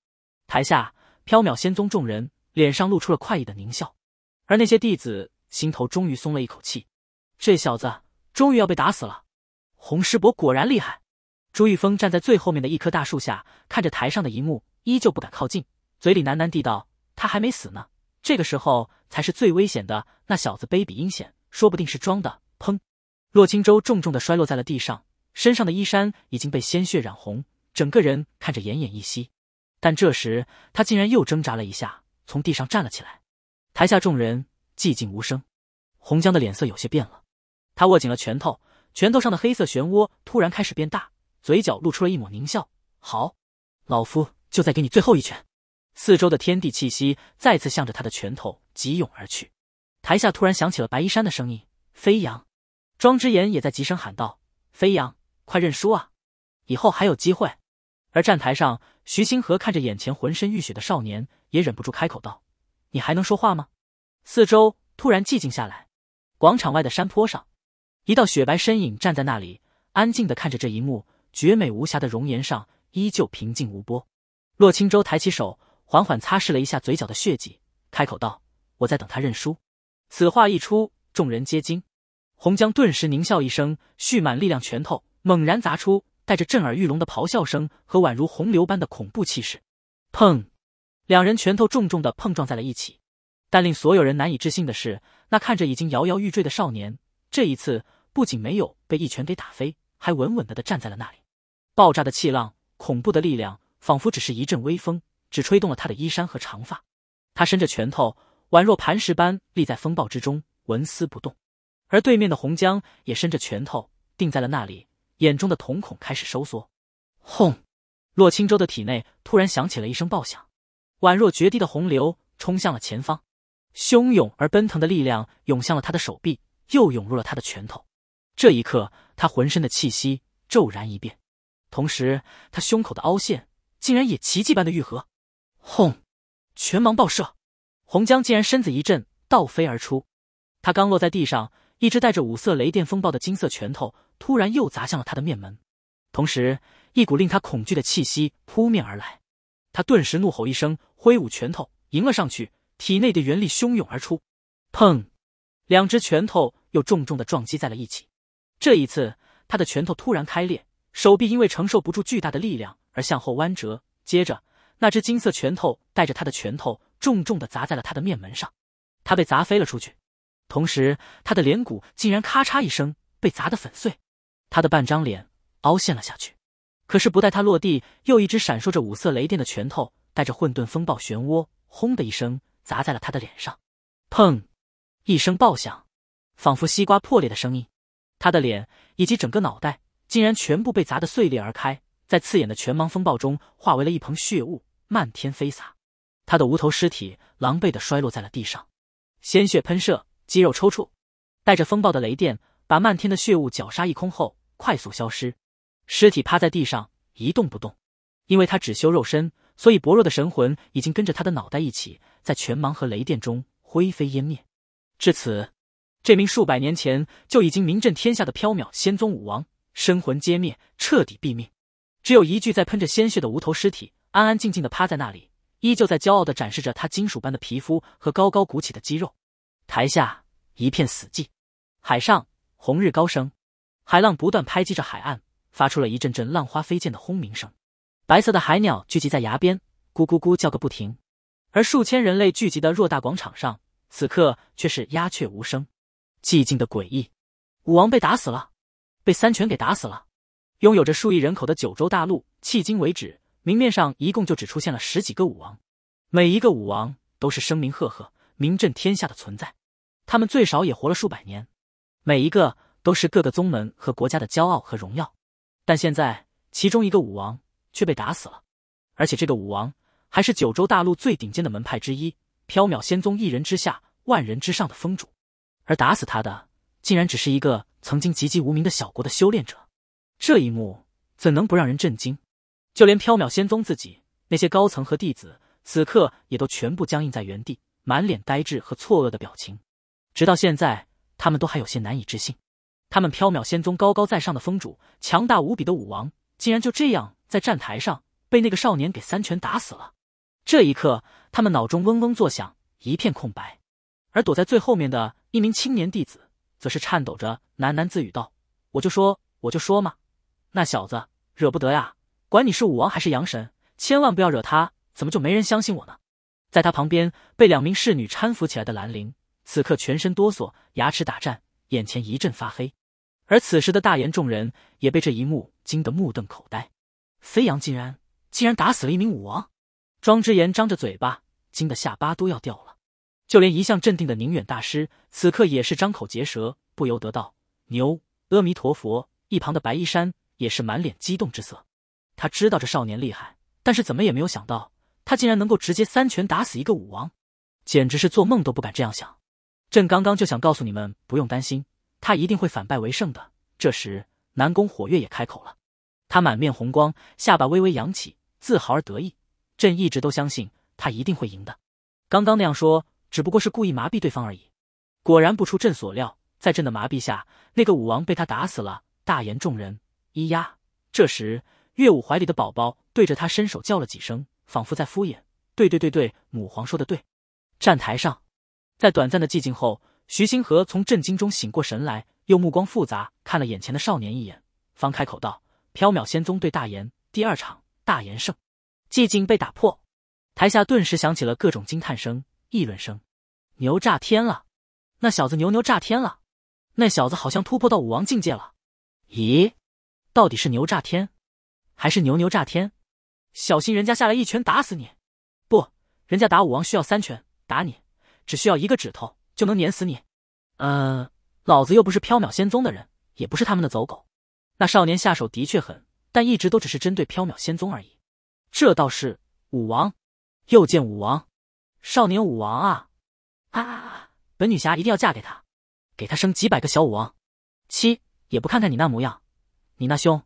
S1: 台下缥缈仙宗众人脸上露出了快意的狞笑，而那些弟子心头终于松了一口气。这小子终于要被打死了！洪师伯果然厉害。朱玉峰站在最后面的一棵大树下，看着台上的一幕，依旧不敢靠近，嘴里喃喃地道：“他还没死呢，这个时候才是最危险的。那小子卑鄙阴险，说不定是装的。”砰！洛青州重重的摔落在了地上，身上的衣衫已经被鲜血染红，整个人看着奄奄一息。但这时他竟然又挣扎了一下，从地上站了起来。台下众人寂静无声，洪江的脸色有些变了。他握紧了拳头，拳头上的黑色漩涡突然开始变大，嘴角露出了一抹狞笑。好，老夫就再给你最后一拳！四周的天地气息再次向着他的拳头急涌而去。台下突然响起了白衣山的声音：“飞扬！”庄之言也在急声喊道：“飞扬，快认输啊！以后还有机会。”而站台上，徐星河看着眼前浑身浴血的少年，也忍不住开口道：“你还能说话吗？”四周突然寂静下来。广场外的山坡上。一道雪白身影站在那里，安静的看着这一幕，绝美无瑕的容颜上依旧平静无波。洛青舟抬起手，缓缓擦拭了一下嘴角的血迹，开口道：“我在等他认输。”此话一出，众人皆惊。洪江顿时狞笑一声，蓄满力量，拳头猛然砸出，带着震耳欲聋的咆哮声和宛如洪流般的恐怖气势。砰！两人拳头重重的碰撞在了一起，但令所有人难以置信的是，那看着已经摇摇欲坠的少年，这一次。不仅没有被一拳给打飞，还稳稳的的站在了那里。爆炸的气浪，恐怖的力量，仿佛只是一阵微风，只吹动了他的衣衫和长发。他伸着拳头，宛若磐石般立在风暴之中，纹丝不动。而对面的洪江也伸着拳头，定在了那里，眼中的瞳孔开始收缩。轰！洛青舟的体内突然响起了一声爆响，宛若决堤的洪流冲向了前方，汹涌而奔腾的力量涌向了他的手臂，又涌入了他的拳头。这一刻，他浑身的气息骤然一变，同时他胸口的凹陷竟然也奇迹般的愈合。轰！拳芒爆射，洪江竟然身子一震，倒飞而出。他刚落在地上，一只带着五色雷电风暴的金色拳头突然又砸向了他的面门，同时一股令他恐惧的气息扑面而来。他顿时怒吼一声，挥舞拳头迎了上去，体内的元力汹涌而出。砰！两只拳头又重重的撞击在了一起。这一次，他的拳头突然开裂，手臂因为承受不住巨大的力量而向后弯折。接着，那只金色拳头带着他的拳头重重的砸在了他的面门上，他被砸飞了出去。同时，他的脸骨竟然咔嚓一声被砸得粉碎，他的半张脸凹陷了下去。可是，不待他落地，又一只闪烁着五色雷电的拳头带着混沌风暴漩涡，轰的一声砸在了他的脸上。砰！一声爆响，仿佛西瓜破裂的声音。他的脸以及整个脑袋竟然全部被砸得碎裂而开，在刺眼的全盲风暴中化为了一蓬血雾，漫天飞洒。他的无头尸体狼狈地摔落在了地上，鲜血喷射，肌肉抽搐，带着风暴的雷电把漫天的血雾绞杀一空后，快速消失。尸体趴在地上一动不动，因为他只修肉身，所以薄弱的神魂已经跟着他的脑袋一起在全盲和雷电中灰飞烟灭。至此。这名数百年前就已经名震天下的缥缈仙宗武王，身魂皆灭，彻底毙命，只有一具在喷着鲜血的无头尸体，安安静静的趴在那里，依旧在骄傲的展示着他金属般的皮肤和高高鼓起的肌肉。台下一片死寂，海上红日高升，海浪不断拍击着海岸，发出了一阵阵浪花飞溅的轰鸣声。白色的海鸟聚集在崖边，咕咕咕叫个不停。而数千人类聚集的偌大广场上，此刻却是鸦雀无声。寂静的诡异，武王被打死了，被三拳给打死了。拥有着数亿人口的九州大陆，迄今为止，明面上一共就只出现了十几个武王，每一个武王都是声名赫赫、名震天下的存在，他们最少也活了数百年，每一个都是各个宗门和国家的骄傲和荣耀。但现在，其中一个武王却被打死了，而且这个武王还是九州大陆最顶尖的门派之一——缥缈仙宗一人之下、万人之上的峰主。而打死他的，竟然只是一个曾经籍籍无名的小国的修炼者，这一幕怎能不让人震惊？就连缥缈仙宗自己那些高层和弟子，此刻也都全部僵硬在原地，满脸呆滞和错愕的表情。直到现在，他们都还有些难以置信：他们缥缈仙宗高高在上的峰主，强大无比的武王，竟然就这样在站台上被那个少年给三拳打死了。这一刻，他们脑中嗡嗡作响，一片空白。而躲在最后面的。一名青年弟子则是颤抖着喃喃自语道：“我就说，我就说嘛，那小子惹不得呀！管你是武王还是阳神，千万不要惹他。怎么就没人相信我呢？”在他旁边被两名侍女搀扶起来的兰陵，此刻全身哆嗦，牙齿打颤，眼前一阵发黑。而此时的大炎众人也被这一幕惊得目瞪口呆：飞扬竟然竟然打死了一名武王！庄之言张着嘴巴，惊得下巴都要掉了。就连一向镇定的宁远大师，此刻也是张口结舌，不由得道：“牛阿弥陀佛！”一旁的白衣山也是满脸激动之色，他知道这少年厉害，但是怎么也没有想到，他竟然能够直接三拳打死一个武王，简直是做梦都不敢这样想。朕刚刚就想告诉你们，不用担心，他一定会反败为胜的。这时，南宫火月也开口了，他满面红光，下巴微微扬起，自豪而得意：“朕一直都相信他一定会赢的。刚刚那样说。”只不过是故意麻痹对方而已。果然不出朕所料，在朕的麻痹下，那个武王被他打死了。大言众人，咿呀。这时，岳武怀里的宝宝对着他伸手叫了几声，仿佛在敷衍。对对对对，母皇说的对。站台上，在短暂的寂静后，徐星河从震惊中醒过神来，又目光复杂看了眼前的少年一眼，方开口道：“缥缈仙宗对大言第二场，大言胜。”寂静被打破，台下顿时响起了各种惊叹声。议论声，牛炸天了！那小子牛牛炸天了！那小子好像突破到武王境界了。咦，到底是牛炸天，还是牛牛炸天？小心人家下来一拳打死你！不，人家打武王需要三拳，打你只需要一个指头就能碾死你。呃，老子又不是缥缈仙宗的人，也不是他们的走狗。那少年下手的确狠，但一直都只是针对缥缈仙宗而已。这倒是武王，又见武王。少年武王啊！啊！本女侠一定要嫁给他，给他生几百个小武王。七也不看看你那模样，你那胸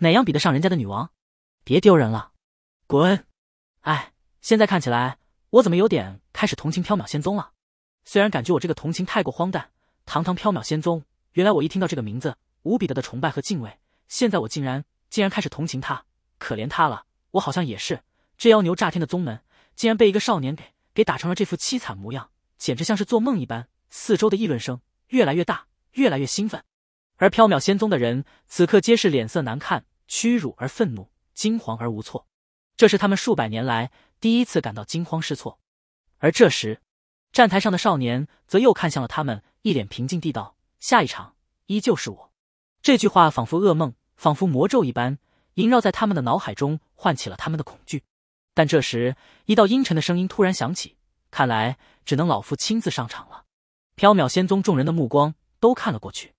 S1: 哪样比得上人家的女王？别丢人了，滚！哎，现在看起来我怎么有点开始同情缥缈仙宗了？虽然感觉我这个同情太过荒诞。堂堂缥缈仙宗，原来我一听到这个名字，无比的的崇拜和敬畏。现在我竟然竟然开始同情他，可怜他了。我好像也是这妖牛炸天的宗门，竟然被一个少年给。给打成了这副凄惨模样，简直像是做梦一般。四周的议论声越来越大，越来越兴奋。而缥缈仙宗的人此刻皆是脸色难看，屈辱而愤怒，惊惶而无措。这是他们数百年来第一次感到惊慌失措。而这时，站台上的少年则又看向了他们，一脸平静地道：“下一场依旧是我。”这句话仿佛噩梦，仿佛魔咒一般，萦绕在他们的脑海中，唤起了他们的恐惧。但这时，一道阴沉的声音突然响起。看来，只能老夫亲自上场了。缥缈仙宗众人的目光都看了过去。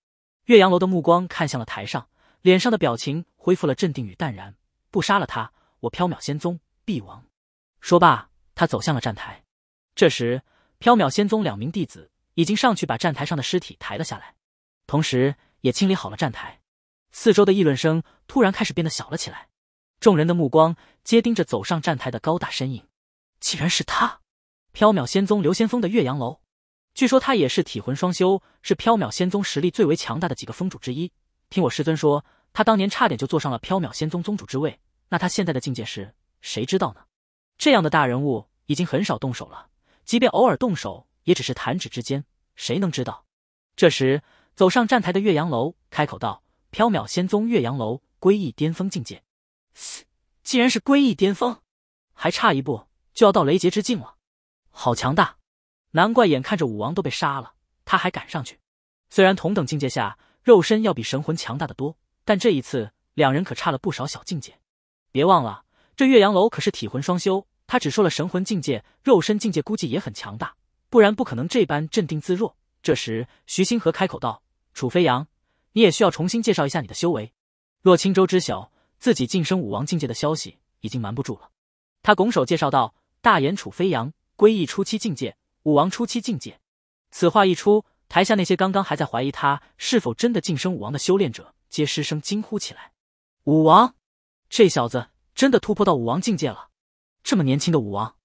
S1: 岳阳楼的目光看向了台上，脸上的表情恢复了镇定与淡然。不杀了他，我缥缈仙宗必亡。说罢，他走向了站台。这时，缥缈仙宗两名弟子已经上去把站台上的尸体抬了下来，同时也清理好了站台。四周的议论声突然开始变得小了起来。众人的目光皆盯着走上站台的高大身影，竟然是他——缥缈仙宗刘先锋的岳阳楼。据说他也是体魂双修，是缥缈仙宗实力最为强大的几个峰主之一。听我师尊说，他当年差点就坐上了缥缈仙宗宗主之位。那他现在的境界是？谁知道呢？这样的大人物已经很少动手了，即便偶尔动手，也只是弹指之间。谁能知道？这时，走上站台的岳阳楼开口道：“缥缈仙宗岳阳楼，归一巅峰境界。”竟然是归一巅峰，还差一步就要到雷劫之境了，好强大！难怪眼看着武王都被杀了，他还敢上去。虽然同等境界下，肉身要比神魂强大的多，但这一次两人可差了不少小境界。别忘了，这岳阳楼可是体魂双修，他只说了神魂境界，肉身境界估计也很强大，不然不可能这般镇定自若。这时，徐星河开口道：“楚飞扬，你也需要重新介绍一下你的修为。若青舟知晓。”自己晋升武王境界的消息已经瞒不住了，他拱手介绍道：“大炎楚飞扬，归一初期境界，武王初期境界。”此话一出，台下那些刚刚还在怀疑他是否真的晋升武王的修炼者，皆失声惊呼起来：“武王！这小子真的突破到武王境界了！这么年轻的武王，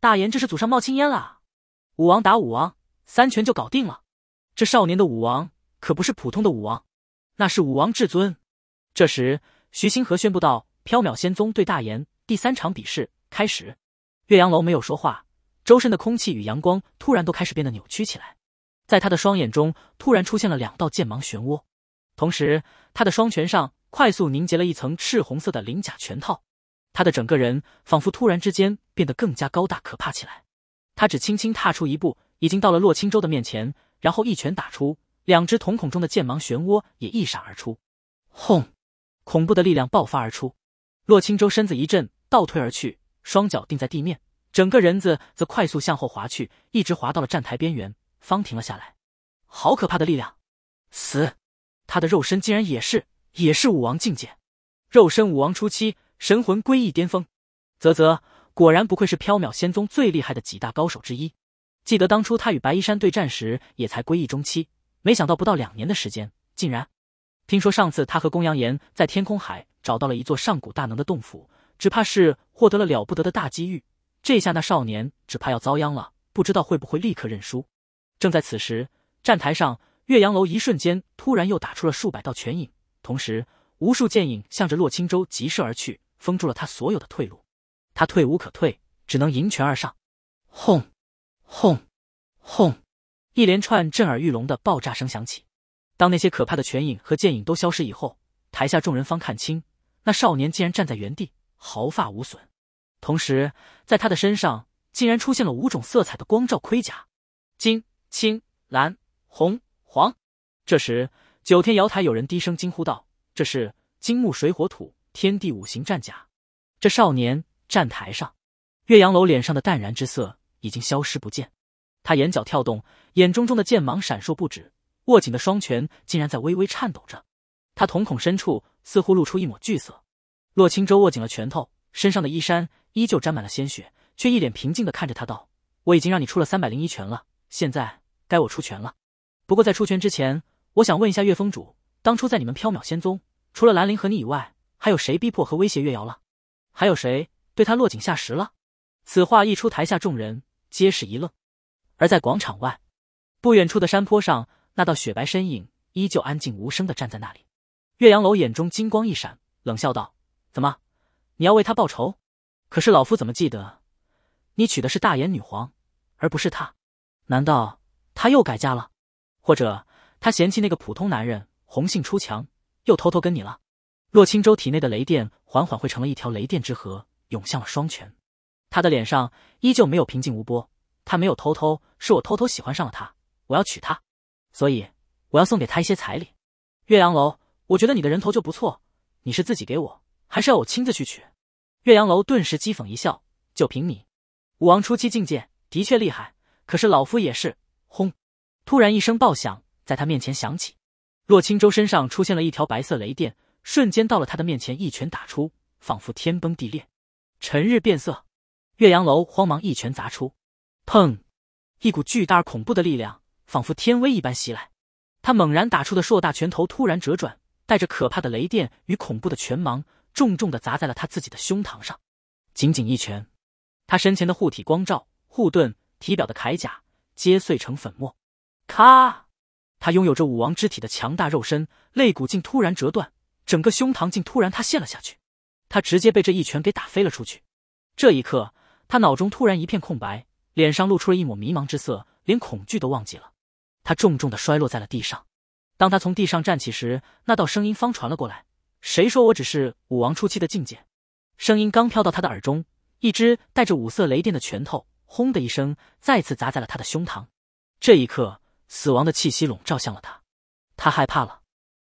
S1: 大言这是祖上冒青烟了！武王打武王，三拳就搞定了！这少年的武王可不是普通的武王，那是武王至尊！”这时。徐星河宣布道：“缥缈仙宗对大炎第三场比试开始。”岳阳楼没有说话，周身的空气与阳光突然都开始变得扭曲起来，在他的双眼中突然出现了两道剑芒漩涡，同时他的双拳上快速凝结了一层赤红色的鳞甲拳套，他的整个人仿佛突然之间变得更加高大可怕起来。他只轻轻踏出一步，已经到了洛青州的面前，然后一拳打出，两只瞳孔中的剑芒漩涡也一闪而出，轰！恐怖的力量爆发而出，洛青舟身子一震，倒退而去，双脚钉在地面，整个人子则快速向后滑去，一直滑到了站台边缘，方停了下来。好可怕的力量！死，他的肉身竟然也是也是武王境界，肉身武王初期，神魂归一巅峰。啧啧，果然不愧是缥缈仙宗最厉害的几大高手之一。记得当初他与白衣山对战时，也才归一中期，没想到不到两年的时间，竟然。听说上次他和公羊岩在天空海找到了一座上古大能的洞府，只怕是获得了了不得的大机遇。这下那少年只怕要遭殃了，不知道会不会立刻认输。正在此时，站台上岳阳楼一瞬间突然又打出了数百道拳影，同时无数剑影向着洛青舟急射而去，封住了他所有的退路。他退无可退，只能迎拳而上。轰，轰，轰，一连串震耳欲聋的爆炸声响起。当那些可怕的拳影和剑影都消失以后，台下众人方看清，那少年竟然站在原地，毫发无损。同时，在他的身上竟然出现了五种色彩的光照盔甲：金、青、蓝、红、黄。这时，九天瑶台有人低声惊呼道：“这是金木水火土天地五行战甲。”这少年站台上，岳阳楼脸上的淡然之色已经消失不见，他眼角跳动，眼中中的剑芒闪烁不止。握紧的双拳竟然在微微颤抖着，他瞳孔深处似乎露出一抹惧色。洛青舟握紧了拳头，身上的衣衫依旧沾满了鲜血，却一脸平静的看着他道：“我已经让你出了三百零一拳了，现在该我出拳了。不过在出拳之前，我想问一下岳峰主，当初在你们缥缈仙宗，除了兰陵和你以外，还有谁逼迫和威胁月瑶了？还有谁对他落井下石了？”此话一出，台下众人皆是一愣。而在广场外，不远处的山坡上。那道雪白身影依旧安静无声的站在那里。岳阳楼眼中金光一闪，冷笑道：“怎么，你要为他报仇？可是老夫怎么记得你娶的是大眼女皇，而不是他？难道他又改嫁了？或者他嫌弃那个普通男人，红杏出墙，又偷偷跟你了？”洛青州体内的雷电缓缓汇成了一条雷电之河，涌向了双拳。他的脸上依旧没有平静无波。他没有偷偷，是我偷偷喜欢上了他，我要娶她。所以，我要送给他一些彩礼。岳阳楼，我觉得你的人头就不错。你是自己给我，还是要我亲自去取？岳阳楼顿时讥讽一笑：“就凭你，武王初期境界的确厉害，可是老夫也是。”轰！突然一声爆响在他面前响起，洛青州身上出现了一条白色雷电，瞬间到了他的面前，一拳打出，仿佛天崩地裂，辰日变色。岳阳楼慌忙一拳砸出，砰！一股巨大而恐怖的力量。仿佛天威一般袭来，他猛然打出的硕大拳头突然折转，带着可怕的雷电与恐怖的拳芒，重重的砸在了他自己的胸膛上。仅仅一拳，他身前的护体光罩、护盾、体表的铠甲皆碎成粉末。咔！他拥有着武王之体的强大肉身，肋骨竟突然折断，整个胸膛竟突然塌陷了下去。他直接被这一拳给打飞了出去。这一刻，他脑中突然一片空白，脸上露出了一抹迷茫之色，连恐惧都忘记了。他重重的摔落在了地上，当他从地上站起时，那道声音方传了过来：“谁说我只是武王初期的境界？”声音刚飘到他的耳中，一只带着五色雷电的拳头轰的一声再次砸在了他的胸膛。这一刻，死亡的气息笼罩向了他，他害怕了，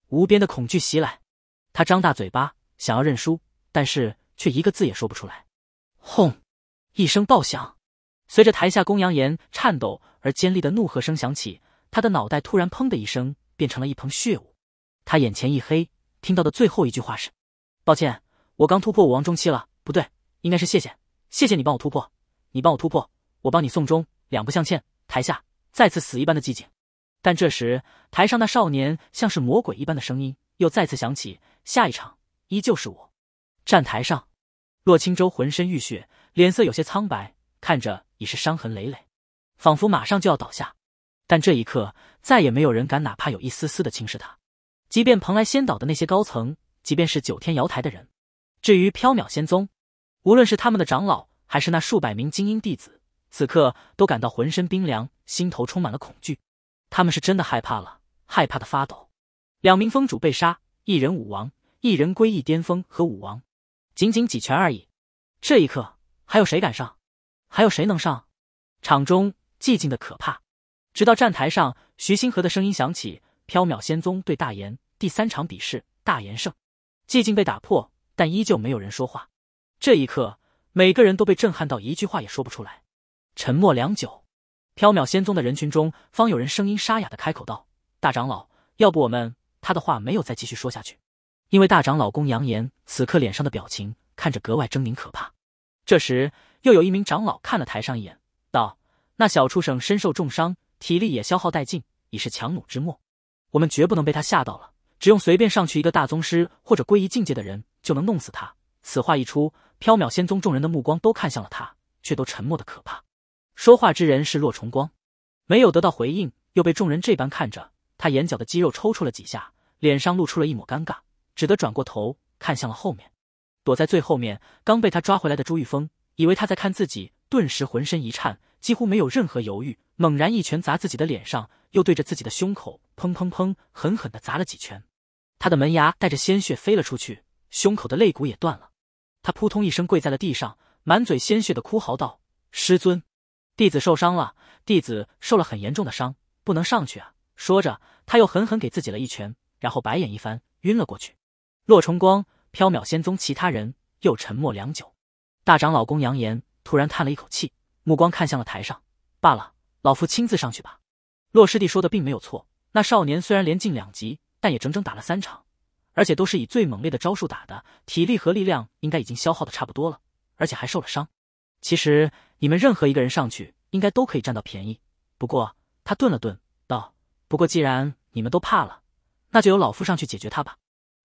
S1: 无边的恐惧袭来，他张大嘴巴想要认输，但是却一个字也说不出来。轰！一声爆响，随着台下公羊岩颤抖而尖利的怒喝声响起。他的脑袋突然砰的一声，变成了一盆血雾，他眼前一黑，听到的最后一句话是：“抱歉，我刚突破武王中期了。不对，应该是谢谢，谢谢你帮我突破，你帮我突破，我帮你送终，两不相欠。”台下再次死一般的寂静。但这时，台上那少年像是魔鬼一般的声音又再次响起：“下一场依旧是我。”站台上，洛青州浑身浴血，脸色有些苍白，看着已是伤痕累累，仿佛马上就要倒下。但这一刻，再也没有人敢哪怕有一丝丝的轻视他。即便蓬莱仙岛的那些高层，即便是九天瑶台的人，至于缥缈仙宗，无论是他们的长老，还是那数百名精英弟子，此刻都感到浑身冰凉，心头充满了恐惧。他们是真的害怕了，害怕的发抖。两名峰主被杀，一人武王，一人归一巅峰和武王，仅仅几拳而已。这一刻，还有谁敢上？还有谁能上？场中寂静的可怕。直到站台上，徐星河的声音响起：“缥缈仙宗对大炎第三场比试，大炎胜。”寂静被打破，但依旧没有人说话。这一刻，每个人都被震撼到，一句话也说不出来。沉默良久，缥缈仙宗的人群中，方有人声音沙哑的开口道：“大长老，要不我们……”他的话没有再继续说下去，因为大长老公扬言此刻脸上的表情看着格外狰狞可怕。这时，又有一名长老看了台上一眼，道：“那小畜生身受重伤。”体力也消耗殆尽，已是强弩之末。我们绝不能被他吓到了，只用随便上去一个大宗师或者归一境界的人就能弄死他。此话一出，缥缈仙宗众人的目光都看向了他，却都沉默的可怕。说话之人是洛重光，没有得到回应，又被众人这般看着，他眼角的肌肉抽搐了几下，脸上露出了一抹尴尬，只得转过头看向了后面，躲在最后面刚被他抓回来的朱玉峰，以为他在看自己，顿时浑身一颤，几乎没有任何犹豫。猛然一拳砸自己的脸上，又对着自己的胸口砰砰砰狠狠的砸了几拳，他的门牙带着鲜血飞了出去，胸口的肋骨也断了，他扑通一声跪在了地上，满嘴鲜血的哭嚎道：“师尊，弟子受伤了，弟子受了很严重的伤，不能上去啊！”说着，他又狠狠给自己了一拳，然后白眼一翻，晕了过去。洛重光、缥缈仙宗其他人又沉默良久，大长老公杨言突然叹了一口气，目光看向了台上，罢了。老夫亲自上去吧。洛师弟说的并没有错，那少年虽然连进两级，但也整整打了三场，而且都是以最猛烈的招数打的，体力和力量应该已经消耗的差不多了，而且还受了伤。其实你们任何一个人上去，应该都可以占到便宜。不过他顿了顿，道：“不过既然你们都怕了，那就由老夫上去解决他吧。”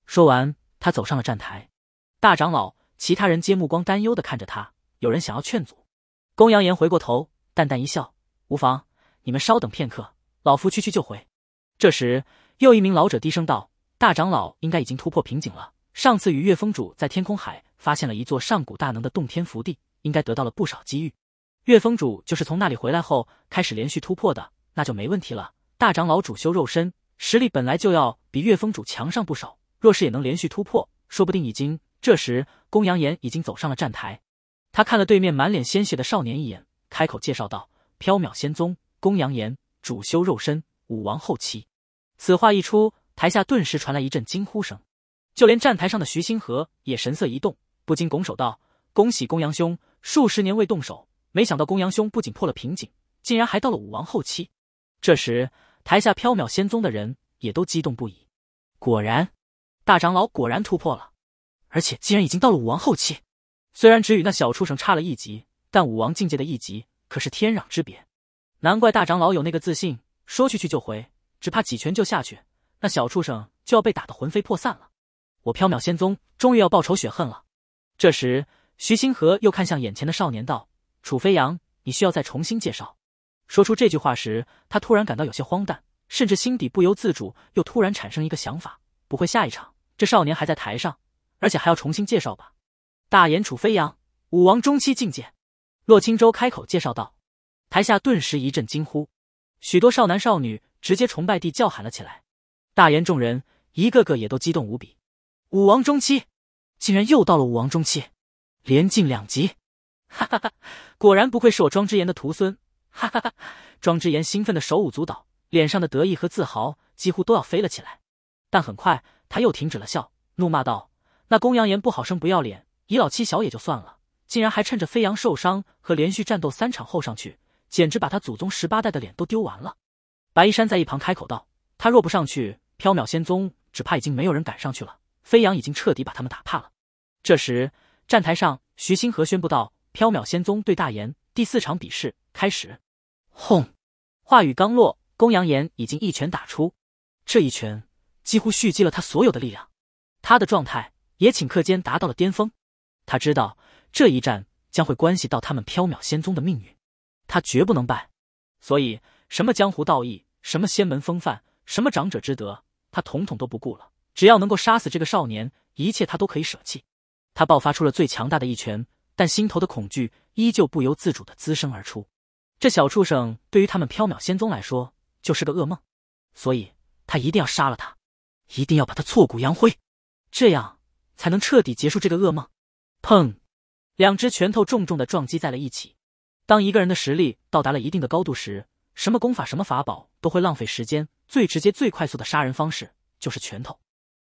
S1: 说完，他走上了站台。大长老，其他人皆目光担忧的看着他，有人想要劝阻。公阳炎回过头，淡淡一笑。无妨，你们稍等片刻，老夫去去就回。这时，又一名老者低声道：“大长老应该已经突破瓶颈了。上次与岳峰主在天空海发现了一座上古大能的洞天福地，应该得到了不少机遇。岳峰主就是从那里回来后开始连续突破的，那就没问题了。大长老主修肉身，实力本来就要比岳峰主强上不少，若是也能连续突破，说不定已经……”这时，公羊岩已经走上了站台，他看了对面满脸鲜血的少年一眼，开口介绍道。缥缈仙宗公羊岩主修肉身武王后期，此话一出，台下顿时传来一阵惊呼声，就连站台上的徐星河也神色一动，不禁拱手道：“恭喜公羊兄，数十年未动手，没想到公羊兄不仅破了瓶颈，竟然还到了武王后期。”这时，台下缥缈仙宗的人也都激动不已。果然，大长老果然突破了，而且竟然已经到了武王后期。虽然只与那小畜生差了一级，但武王境界的一级。可是天壤之别，难怪大长老有那个自信，说去去就回，只怕几拳就下去，那小畜生就要被打得魂飞魄散了。我缥缈仙宗终于要报仇雪恨了。这时，徐星河又看向眼前的少年，道：“楚飞扬，你需要再重新介绍。”说出这句话时，他突然感到有些荒诞，甚至心底不由自主又突然产生一个想法：不会下一场这少年还在台上，而且还要重新介绍吧？大言楚飞扬，武王中期境界。洛青州开口介绍道，台下顿时一阵惊呼，许多少男少女直接崇拜地叫喊了起来。大炎众人一个个也都激动无比，武王中期，竟然又到了武王中期，连进两级，哈哈哈！果然不愧是我庄之言的徒孙，哈哈哈！庄之言兴奋的手舞足蹈，脸上的得意和自豪几乎都要飞了起来。但很快他又停止了笑，怒骂道：“那公羊言不好生不要脸，以老欺小也就算了。”竟然还趁着飞扬受伤和连续战斗三场后上去，简直把他祖宗十八代的脸都丢完了。白一山在一旁开口道：“他若不上去，缥缈仙宗只怕已经没有人敢上去了。飞扬已经彻底把他们打怕了。”这时，站台上徐星河宣布道：“缥缈仙宗对大炎第四场比试开始。”轰！话语刚落，公羊岩已经一拳打出，这一拳几乎蓄积了他所有的力量，他的状态也顷刻间达到了巅峰。他知道。这一战将会关系到他们缥缈仙宗的命运，他绝不能败。所以，什么江湖道义，什么仙门风范，什么长者之德，他统统都不顾了。只要能够杀死这个少年，一切他都可以舍弃。他爆发出了最强大的一拳，但心头的恐惧依旧不由自主地滋生而出。这小畜生对于他们缥缈仙宗来说就是个噩梦，所以他一定要杀了他，一定要把他挫骨扬灰，这样才能彻底结束这个噩梦。砰。两只拳头重重的撞击在了一起。当一个人的实力到达了一定的高度时，什么功法、什么法宝都会浪费时间。最直接、最快速的杀人方式就是拳头。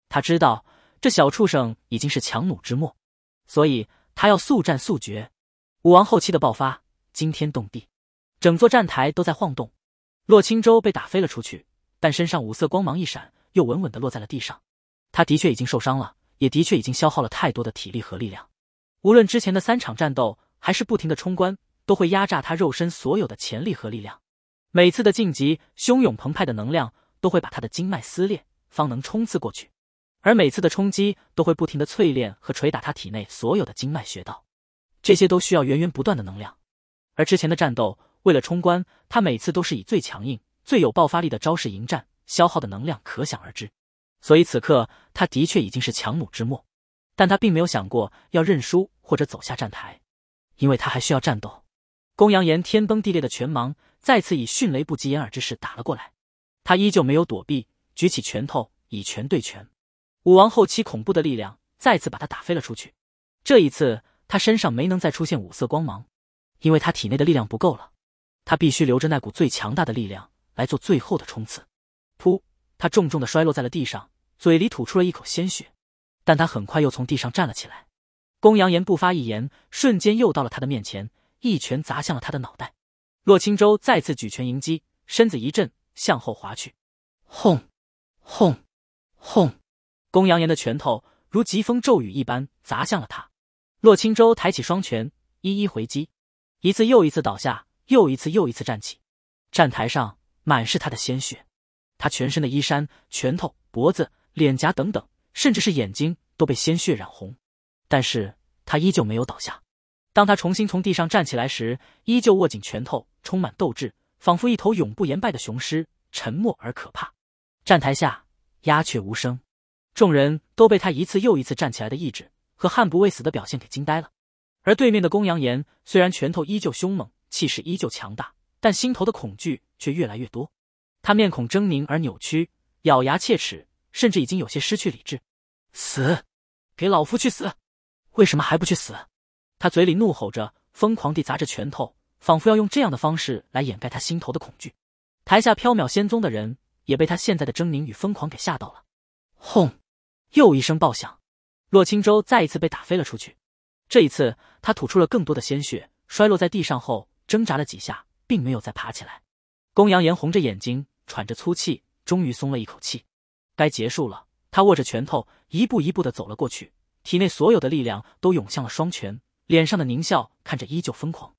S1: 他知道这小畜生已经是强弩之末，所以他要速战速决。武王后期的爆发惊天动地，整座站台都在晃动。洛青舟被打飞了出去，但身上五色光芒一闪，又稳稳的落在了地上。他的确已经受伤了，也的确已经消耗了太多的体力和力量。无论之前的三场战斗，还是不停的冲关，都会压榨他肉身所有的潜力和力量。每次的晋级，汹涌澎湃的能量都会把他的经脉撕裂，方能冲刺过去。而每次的冲击，都会不停的淬炼和捶打他体内所有的经脉穴道。这些都需要源源不断的能量。而之前的战斗，为了冲关，他每次都是以最强硬、最有爆发力的招式迎战，消耗的能量可想而知。所以此刻，他的确已经是强弩之末。但他并没有想过要认输。或者走下站台，因为他还需要战斗。公羊岩天崩地裂的拳芒再次以迅雷不及掩耳之势打了过来，他依旧没有躲避，举起拳头以拳对拳。武王后期恐怖的力量再次把他打飞了出去。这一次他身上没能再出现五色光芒，因为他体内的力量不够了。他必须留着那股最强大的力量来做最后的冲刺。噗，他重重的摔落在了地上，嘴里吐出了一口鲜血，但他很快又从地上站了起来。公羊言不发一言，瞬间又到了他的面前，一拳砸向了他的脑袋。洛青舟再次举拳迎击，身子一震，向后滑去。轰，轰，轰！公羊言的拳头如疾风骤雨一般砸向了他。洛青舟抬起双拳，一一回击，一次又一次倒下，又一次又一次站起。站台上满是他的鲜血，他全身的衣衫、拳头、脖子、脸颊等等，甚至是眼睛都被鲜血染红。但是他依旧没有倒下。当他重新从地上站起来时，依旧握紧拳头，充满斗志，仿佛一头永不言败的雄狮，沉默而可怕。站台下鸦雀无声，众人都被他一次又一次站起来的意志和悍不畏死的表现给惊呆了。而对面的公羊岩虽然拳头依旧凶猛，气势依旧强大，但心头的恐惧却越来越多。他面孔狰狞而扭曲，咬牙切齿，甚至已经有些失去理智。死，给老夫去死！为什么还不去死？他嘴里怒吼着，疯狂地砸着拳头，仿佛要用这样的方式来掩盖他心头的恐惧。台下缥缈仙宗的人也被他现在的狰狞与疯狂给吓到了。轰！又一声爆响，洛青州再一次被打飞了出去。这一次，他吐出了更多的鲜血，摔落在地上后挣扎了几下，并没有再爬起来。公阳炎红着眼睛，喘着粗气，终于松了一口气，该结束了。他握着拳头，一步一步的走了过去。体内所有的力量都涌向了双拳，脸上的狞笑看着依旧疯狂。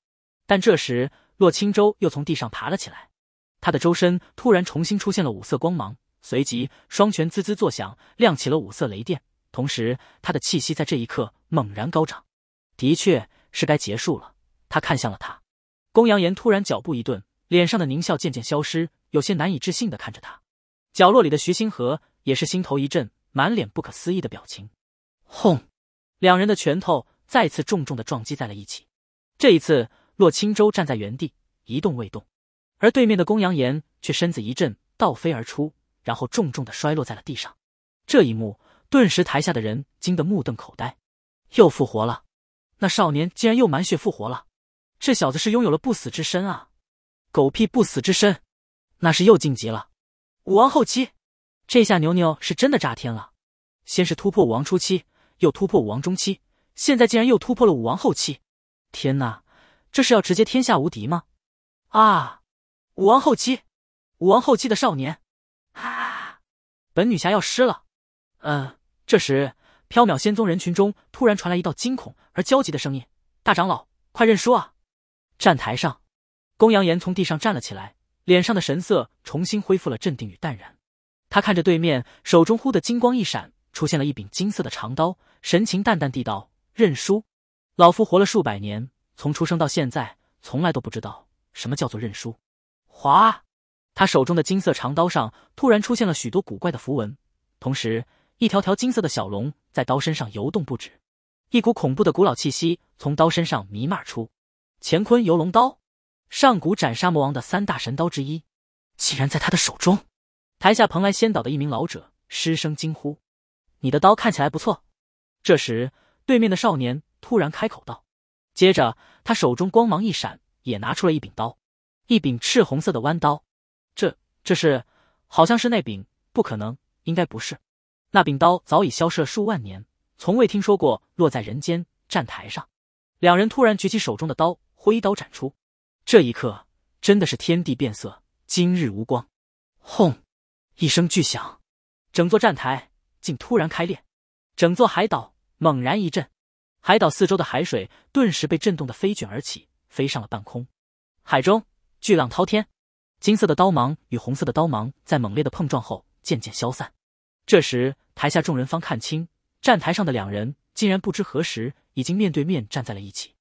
S1: 但这时，洛青舟又从地上爬了起来，他的周身突然重新出现了五色光芒，随即双拳滋滋作响，亮起了五色雷电。同时，他的气息在这一刻猛然高涨。的确是该结束了。他看向了他，公阳岩突然脚步一顿，脸上的狞笑渐渐消失，有些难以置信的看着他。角落里的徐星河也是心头一震，满脸不可思议的表情。轰！两人的拳头再次重重的撞击在了一起。这一次，洛青舟站在原地一动未动，而对面的公羊岩却身子一震，倒飞而出，然后重重的摔落在了地上。这一幕顿时台下的人惊得目瞪口呆。又复活了？那少年竟然又满血复活了？这小子是拥有了不死之身啊！狗屁不死之身，那是又晋级了武王后期。这下牛牛是真的炸天了，先是突破武王初期。又突破武王中期，现在竟然又突破了武王后期！天哪，这是要直接天下无敌吗？啊，武王后期，武王后期的少年，啊，本女侠要失了。嗯，这时缥缈仙宗人群中突然传来一道惊恐而焦急的声音：“大长老，快认输啊！”站台上，公羊岩从地上站了起来，脸上的神色重新恢复了镇定与淡然。他看着对面，手中忽的金光一闪。出现了一柄金色的长刀，神情淡淡地道：“认输，老夫活了数百年，从出生到现在，从来都不知道什么叫做认输。”哗！他手中的金色长刀上突然出现了许多古怪的符文，同时一条条金色的小龙在刀身上游动不止，一股恐怖的古老气息从刀身上弥漫出。乾坤游龙刀，上古斩杀魔王的三大神刀之一，竟然在他的手中！台下蓬莱仙岛的一名老者失声惊呼。你的刀看起来不错。这时，对面的少年突然开口道，接着他手中光芒一闪，也拿出了一柄刀，一柄赤红色的弯刀。这这是，好像是那柄？不可能，应该不是。那柄刀早已消失了数万年，从未听说过落在人间站台上。两人突然举起手中的刀，挥刀斩出。这一刻，真的是天地变色，今日无光。轰！一声巨响，整座站台。竟突然开裂，整座海岛猛然一震，海岛四周的海水顿时被震动的飞卷而起，飞上了半空。海中巨浪滔天，金色的刀芒与红色的刀芒在猛烈的碰撞后渐渐消散。这时，台下众人方看清，站台上的两人竟然不知何时已经面对面站在了一起。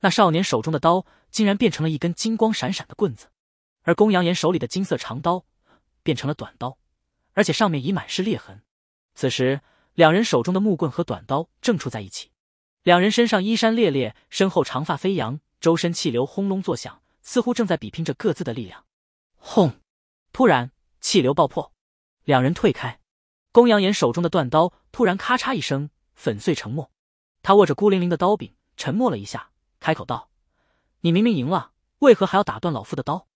S1: 那少年手中的刀竟然变成了一根金光闪闪的棍子，而公羊岩手里的金色长刀变成了短刀，而且上面已满是裂痕。此时，两人手中的木棍和短刀正触在一起，两人身上衣衫猎猎，身后长发飞扬，周身气流轰隆作响，似乎正在比拼着各自的力量。轰！突然，气流爆破，两人退开。公羊岩手中的断刀突然咔嚓一声，粉碎成沫，他握着孤零零的刀柄，沉默了一下，开口道：“你明明赢了，为何还要打断老夫的刀？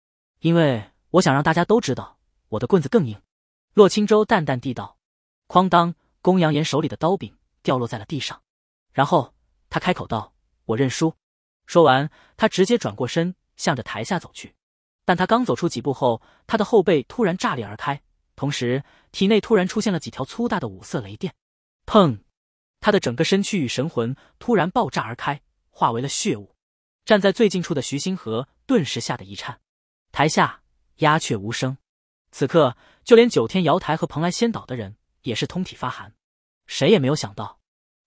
S1: 因为我想让大家都知道，我的棍子更硬。”洛青舟淡淡地道。哐当！公羊岩手里的刀柄掉落在了地上，然后他开口道：“我认输。”说完，他直接转过身，向着台下走去。但他刚走出几步后，他的后背突然炸裂而开，同时体内突然出现了几条粗大的五色雷电。砰！他的整个身躯与神魂突然爆炸而开，化为了血雾。站在最近处的徐星河顿时吓得一颤。台下鸦雀无声。此刻，就连九天瑶台和蓬莱仙岛的人。也是通体发寒，谁也没有想到，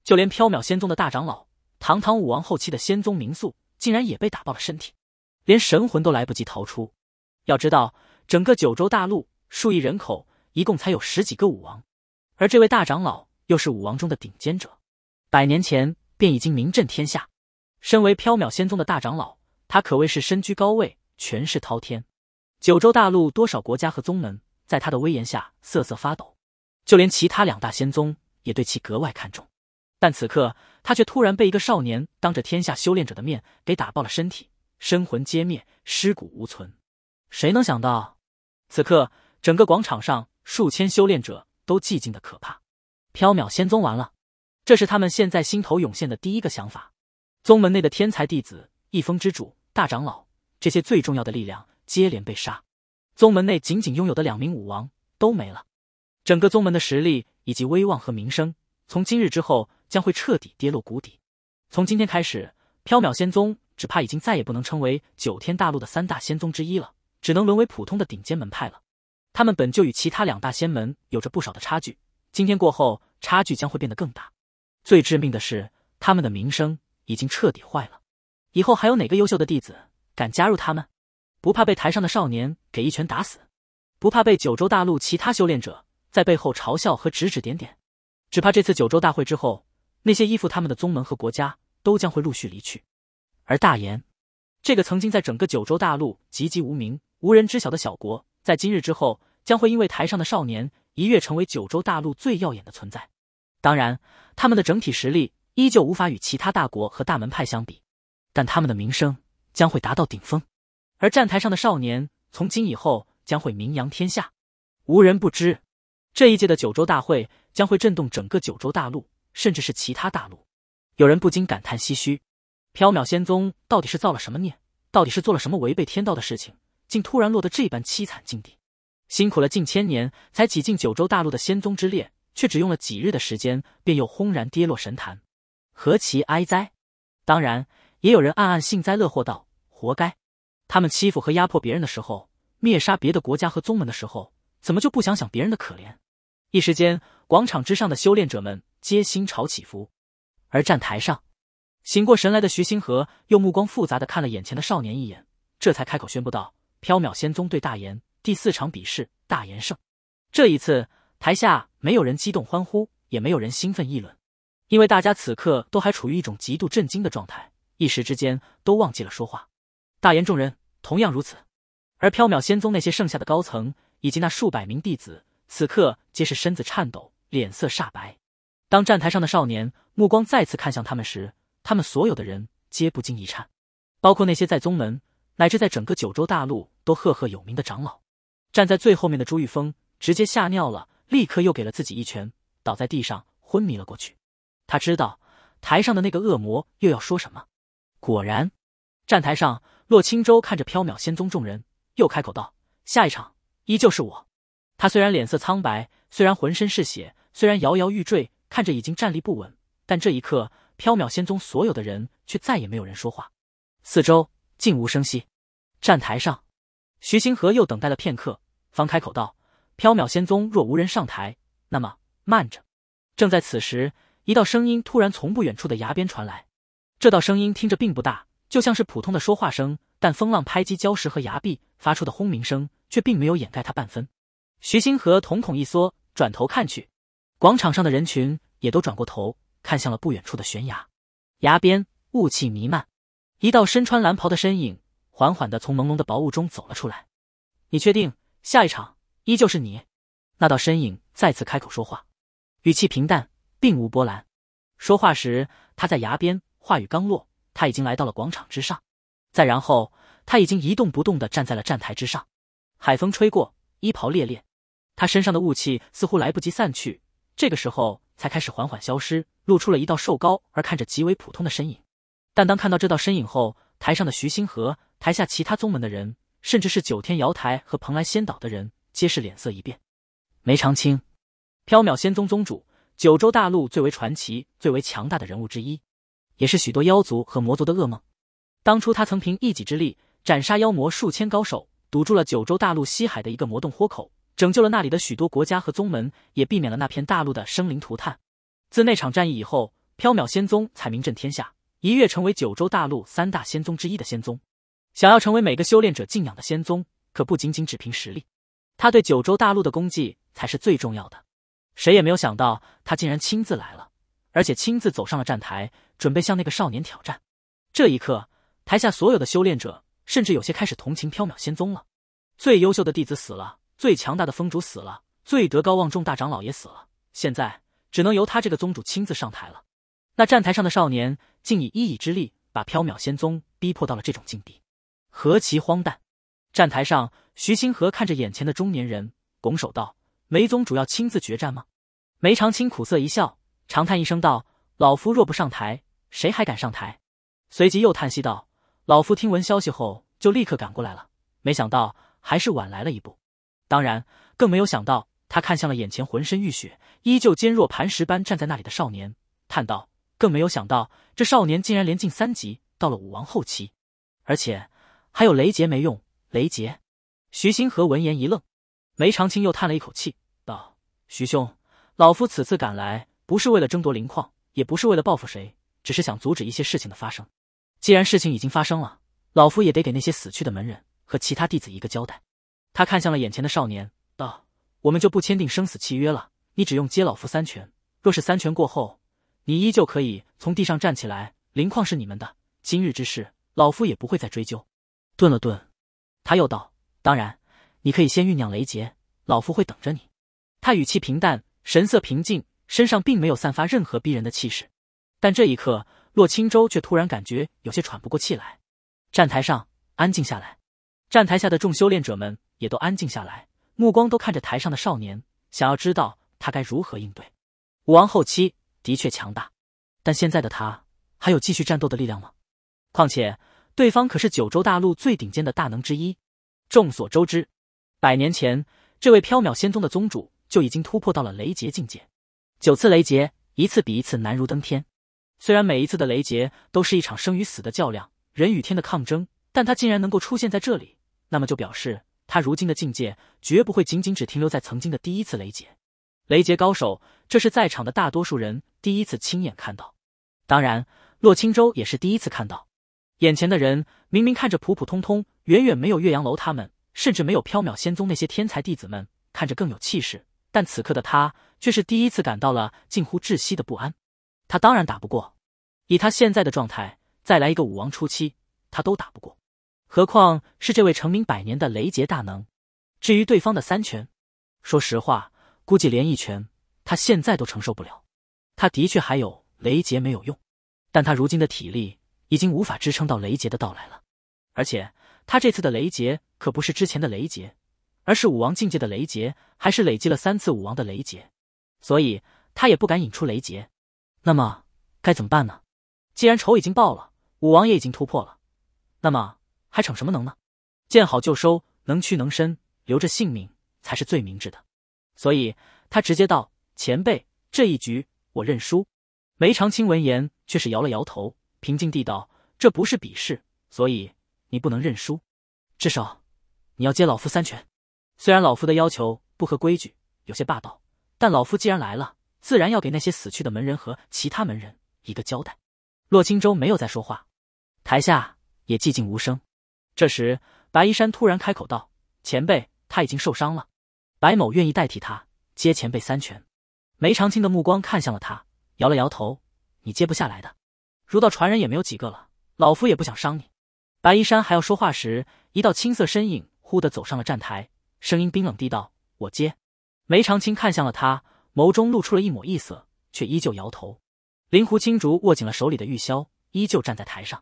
S1: 就连缥缈仙宗的大长老，堂堂武王后期的仙宗名宿，竟然也被打爆了身体，连神魂都来不及逃出。要知道，整个九州大陆数亿人口，一共才有十几个武王，而这位大长老又是武王中的顶尖者，百年前便已经名震天下。身为缥缈仙宗的大长老，他可谓是身居高位，权势滔天。九州大陆多少国家和宗门，在他的威严下瑟瑟发抖。就连其他两大仙宗也对其格外看重，但此刻他却突然被一个少年当着天下修炼者的面给打爆了身体，身魂皆灭，尸骨无存。谁能想到，此刻整个广场上数千修炼者都寂静的可怕。缥缈仙宗完了，这是他们现在心头涌现的第一个想法。宗门内的天才弟子、一峰之主、大长老，这些最重要的力量接连被杀，宗门内仅仅拥有的两名武王都没了。整个宗门的实力以及威望和名声，从今日之后将会彻底跌落谷底。从今天开始，缥缈仙宗只怕已经再也不能称为九天大陆的三大仙宗之一了，只能沦为普通的顶尖门派了。他们本就与其他两大仙门有着不少的差距，今天过后，差距将会变得更大。最致命的是，他们的名声已经彻底坏了，以后还有哪个优秀的弟子敢加入他们？不怕被台上的少年给一拳打死？不怕被九州大陆其他修炼者？在背后嘲笑和指指点点，只怕这次九州大会之后，那些依附他们的宗门和国家都将会陆续离去。而大炎，这个曾经在整个九州大陆籍籍无名、无人知晓的小国，在今日之后将会因为台上的少年一跃成为九州大陆最耀眼的存在。当然，他们的整体实力依旧无法与其他大国和大门派相比，但他们的名声将会达到顶峰。而站台上的少年，从今以后将会名扬天下，无人不知。这一届的九州大会将会震动整个九州大陆，甚至是其他大陆。有人不禁感叹唏嘘：缥缈仙宗到底是造了什么孽？到底是做了什么违背天道的事情，竟突然落得这般凄惨境地？辛苦了近千年，才挤进九州大陆的仙宗之列，却只用了几日的时间，便又轰然跌落神坛，何其哀哉！当然，也有人暗暗幸灾乐祸道：活该！他们欺负和压迫别人的时候，灭杀别的国家和宗门的时候，怎么就不想想别人的可怜？一时间，广场之上的修炼者们皆心潮起伏，而站台上，醒过神来的徐星河又目光复杂的看了眼前的少年一眼，这才开口宣布道：“缥缈仙宗对大炎第四场比试，大炎胜。”这一次，台下没有人激动欢呼，也没有人兴奋议论，因为大家此刻都还处于一种极度震惊的状态，一时之间都忘记了说话。大炎众人同样如此，而缥缈仙宗那些剩下的高层以及那数百名弟子。此刻皆是身子颤抖，脸色煞白。当站台上的少年目光再次看向他们时，他们所有的人皆不禁一颤，包括那些在宗门乃至在整个九州大陆都赫赫有名的长老。站在最后面的朱玉峰直接吓尿了，立刻又给了自己一拳，倒在地上昏迷了过去。他知道台上的那个恶魔又要说什么。果然，站台上洛青州看着缥缈仙宗众人，又开口道：“下一场依旧是我。”他虽然脸色苍白，虽然浑身是血，虽然摇摇欲坠，看着已经站立不稳，但这一刻，缥缈仙宗所有的人却再也没有人说话，四周静无声息。站台上，徐星河又等待了片刻，方开口道：“缥缈仙宗若无人上台，那么慢着。”正在此时，一道声音突然从不远处的崖边传来。这道声音听着并不大，就像是普通的说话声，但风浪拍击礁石和崖壁发出的轰鸣声却并没有掩盖他半分。徐星河瞳孔一缩，转头看去，广场上的人群也都转过头看向了不远处的悬崖。崖边雾气弥漫，一道身穿蓝袍的身影缓缓的从朦胧的薄雾中走了出来。你确定下一场依旧是你？那道身影再次开口说话，语气平淡，并无波澜。说话时，他在崖边，话语刚落，他已经来到了广场之上，再然后，他已经一动不动的站在了站台之上，海风吹过，衣袍猎猎。他身上的雾气似乎来不及散去，这个时候才开始缓缓消失，露出了一道瘦高而看着极为普通的身影。但当看到这道身影后，台上的徐星河，台下其他宗门的人，甚至是九天瑶台和蓬莱仙岛的人，皆是脸色一变。梅长青，缥缈仙宗宗主，九州大陆最为传奇、最为强大的人物之一，也是许多妖族和魔族的噩梦。当初他曾凭一己之力斩杀妖魔数千高手，堵住了九州大陆西海的一个魔洞豁口。拯救了那里的许多国家和宗门，也避免了那片大陆的生灵涂炭。自那场战役以后，缥缈仙宗才名震天下，一跃成为九州大陆三大仙宗之一的仙宗。想要成为每个修炼者敬仰的仙宗，可不仅仅只凭实力，他对九州大陆的功绩才是最重要的。谁也没有想到，他竟然亲自来了，而且亲自走上了站台，准备向那个少年挑战。这一刻，台下所有的修炼者，甚至有些开始同情缥缈仙宗了。最优秀的弟子死了。最强大的峰主死了，最德高望重大长老也死了，现在只能由他这个宗主亲自上台了。那站台上的少年竟以一己之力把缥缈仙宗逼迫到了这种境地，何其荒诞！站台上，徐清河看着眼前的中年人，拱手道：“梅宗主要亲自决战吗？”梅长青苦涩一笑，长叹一声道：“老夫若不上台，谁还敢上台？”随即又叹息道：“老夫听闻消息后就立刻赶过来了，没想到还是晚来了一步。”当然，更没有想到，他看向了眼前浑身浴血、依旧坚若磐石般站在那里的少年，叹道：“更没有想到，这少年竟然连进三级，到了武王后期，而且还有雷劫没用。雷劫。”徐星河闻言一愣，梅长青又叹了一口气，道：“徐兄，老夫此次赶来，不是为了争夺灵矿，也不是为了报复谁，只是想阻止一些事情的发生。既然事情已经发生了，老夫也得给那些死去的门人和其他弟子一个交代。”他看向了眼前的少年，道：“我们就不签订生死契约了，你只用接老夫三拳。若是三拳过后，你依旧可以从地上站起来，灵矿是你们的。今日之事，老夫也不会再追究。”顿了顿，他又道：“当然，你可以先酝酿雷劫，老夫会等着你。”他语气平淡，神色平静，身上并没有散发任何逼人的气势。但这一刻，洛青舟却突然感觉有些喘不过气来。站台上安静下来，站台下的众修炼者们。也都安静下来，目光都看着台上的少年，想要知道他该如何应对。武王后期的确强大，但现在的他还有继续战斗的力量吗？况且对方可是九州大陆最顶尖的大能之一。众所周知，百年前这位缥缈仙宗的宗主就已经突破到了雷劫境界，九次雷劫，一次比一次难如登天。虽然每一次的雷劫都是一场生与死的较量，人与天的抗争，但他竟然能够出现在这里，那么就表示。他如今的境界，绝不会仅仅只停留在曾经的第一次雷劫。雷劫高手，这是在场的大多数人第一次亲眼看到，当然，洛青州也是第一次看到。眼前的人明明看着普普通通，远远没有岳阳楼他们，甚至没有缥缈仙宗那些天才弟子们看着更有气势，但此刻的他却是第一次感到了近乎窒息的不安。他当然打不过，以他现在的状态，再来一个武王初期，他都打不过。何况是这位成名百年的雷劫大能，至于对方的三拳，说实话，估计连一拳他现在都承受不了。他的确还有雷劫没有用，但他如今的体力已经无法支撑到雷劫的到来了。而且他这次的雷劫可不是之前的雷劫，而是武王境界的雷劫，还是累积了三次武王的雷劫，所以他也不敢引出雷劫。那么该怎么办呢？既然仇已经报了，武王也已经突破了，那么。还逞什么能呢？见好就收，能屈能伸，留着性命才是最明智的。所以，他直接道：“前辈，这一局我认输。”梅长青闻言却是摇了摇头，平静地道：“这不是比试，所以你不能认输。至少，你要接老夫三拳。虽然老夫的要求不合规矩，有些霸道，但老夫既然来了，自然要给那些死去的门人和其他门人一个交代。”洛青州没有再说话，台下也寂静无声。这时，白衣山突然开口道：“前辈，他已经受伤了，白某愿意代替他接前辈三拳。”梅长青的目光看向了他，摇了摇头：“你接不下来的，儒道传人也没有几个了，老夫也不想伤你。”白衣山还要说话时，一道青色身影忽地走上了站台，声音冰冷地道：“我接。”梅长青看向了他，眸中露出了一抹异色，却依旧摇头。灵狐青竹握紧了手里的玉箫，依旧站在台上。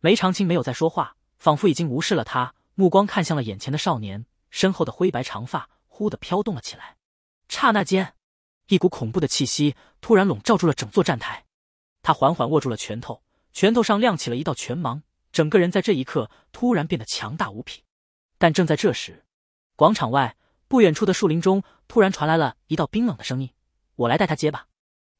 S1: 梅长青没有再说话。仿佛已经无视了他，目光看向了眼前的少年，身后的灰白长发忽的飘动了起来。刹那间，一股恐怖的气息突然笼罩住了整座站台。他缓缓握住了拳头，拳头上亮起了一道拳芒，整个人在这一刻突然变得强大无比。但正在这时，广场外不远处的树林中突然传来了一道冰冷的声音：“我来带他接吧。”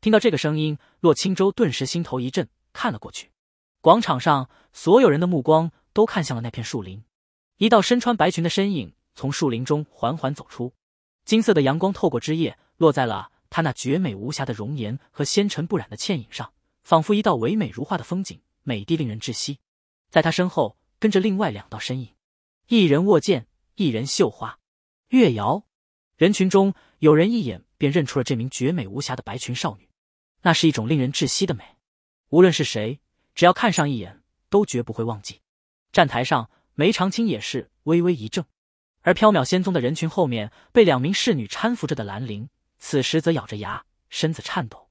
S1: 听到这个声音，洛青舟顿时心头一震，看了过去。广场上所有人的目光。都看向了那片树林，一道身穿白裙的身影从树林中缓缓走出，金色的阳光透过枝叶，落在了她那绝美无瑕的容颜和纤尘不染的倩影上，仿佛一道唯美如画的风景，美得令人窒息。在她身后跟着另外两道身影，一人握剑，一人绣花。月瑶，人群中有人一眼便认出了这名绝美无瑕的白裙少女，那是一种令人窒息的美，无论是谁，只要看上一眼，都绝不会忘记。站台上，梅长卿也是微微一怔，而缥缈仙宗的人群后面被两名侍女搀扶着的兰陵，此时则咬着牙，身子颤抖。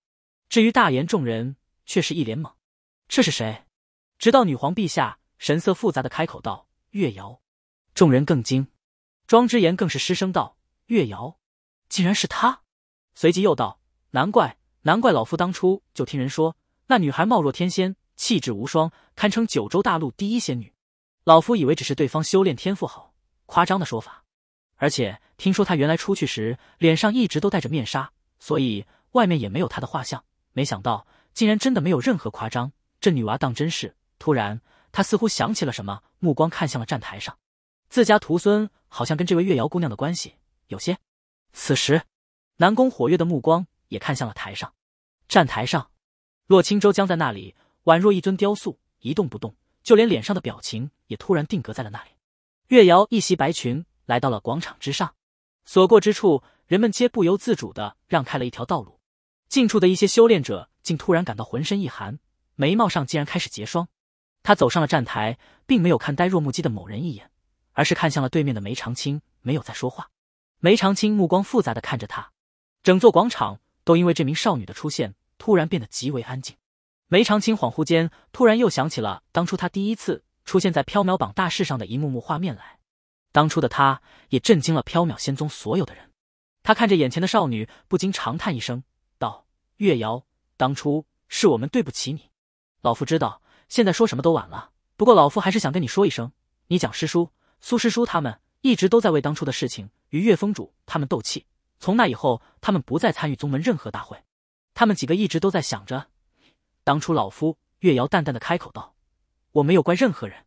S1: 至于大言众人，却是一脸懵：这是谁？直到女皇陛下神色复杂的开口道：“月瑶。”众人更惊，庄之言更是失声道：“月瑶，竟然是她！”随即又道：“难怪，难怪老夫当初就听人说，那女孩貌若天仙，气质无双，堪称九州大陆第一仙女。”老夫以为只是对方修炼天赋好，夸张的说法。而且听说他原来出去时脸上一直都戴着面纱，所以外面也没有他的画像。没想到竟然真的没有任何夸张，这女娃当真是……突然，他似乎想起了什么，目光看向了站台上，自家徒孙好像跟这位月瑶姑娘的关系有些。此时，南宫火月的目光也看向了台上，站台上，洛青舟僵在那里，宛若一尊雕塑，一动不动，就连脸上的表情。也突然定格在了那里。月瑶一袭白裙来到了广场之上，所过之处，人们皆不由自主的让开了一条道路。近处的一些修炼者竟突然感到浑身一寒，眉毛上竟然开始结霜。他走上了站台，并没有看呆若木鸡的某人一眼，而是看向了对面的梅长青，没有再说话。梅长青目光复杂的看着他，整座广场都因为这名少女的出现突然变得极为安静。梅长青恍惚间突然又想起了当初他第一次。出现在缥缈榜大事上的一幕幕画面来，当初的他也震惊了缥缈仙宗所有的人。他看着眼前的少女，不禁长叹一声，道：“月瑶，当初是我们对不起你。老夫知道，现在说什么都晚了。不过老夫还是想跟你说一声，你蒋师叔、苏师叔他们一直都在为当初的事情与月峰主他们斗气。从那以后，他们不再参与宗门任何大会。他们几个一直都在想着……”当初老夫，月瑶淡淡的开口道。我没有怪任何人。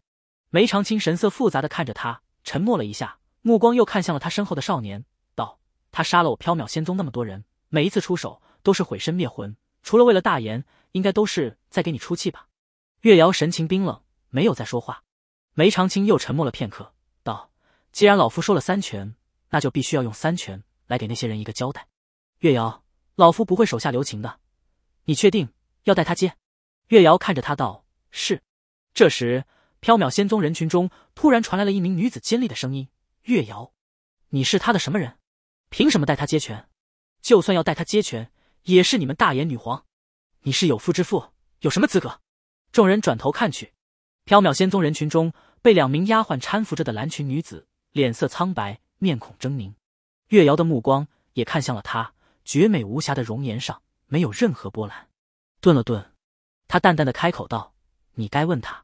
S1: 梅长青神色复杂的看着他，沉默了一下，目光又看向了他身后的少年，道：“他杀了我缥缈仙宗那么多人，每一次出手都是毁身灭魂，除了为了大言，应该都是在给你出气吧？”月瑶神情冰冷，没有再说话。梅长青又沉默了片刻，道：“既然老夫说了三拳，那就必须要用三拳来给那些人一个交代。月瑶，老夫不会手下留情的。你确定要带他接？月瑶看着他，道：“是。”这时，缥缈仙宗人群中突然传来了一名女子尖利的声音：“月瑶，你是他的什么人？凭什么带他接拳？就算要带他接拳，也是你们大炎女皇。你是有夫之妇，有什么资格？”众人转头看去，缥缈仙宗人群中被两名丫鬟搀扶着的蓝裙女子，脸色苍白，面孔狰狞。月瑶的目光也看向了她，绝美无瑕的容颜上没有任何波澜。顿了顿，她淡淡的开口道：“你该问他。”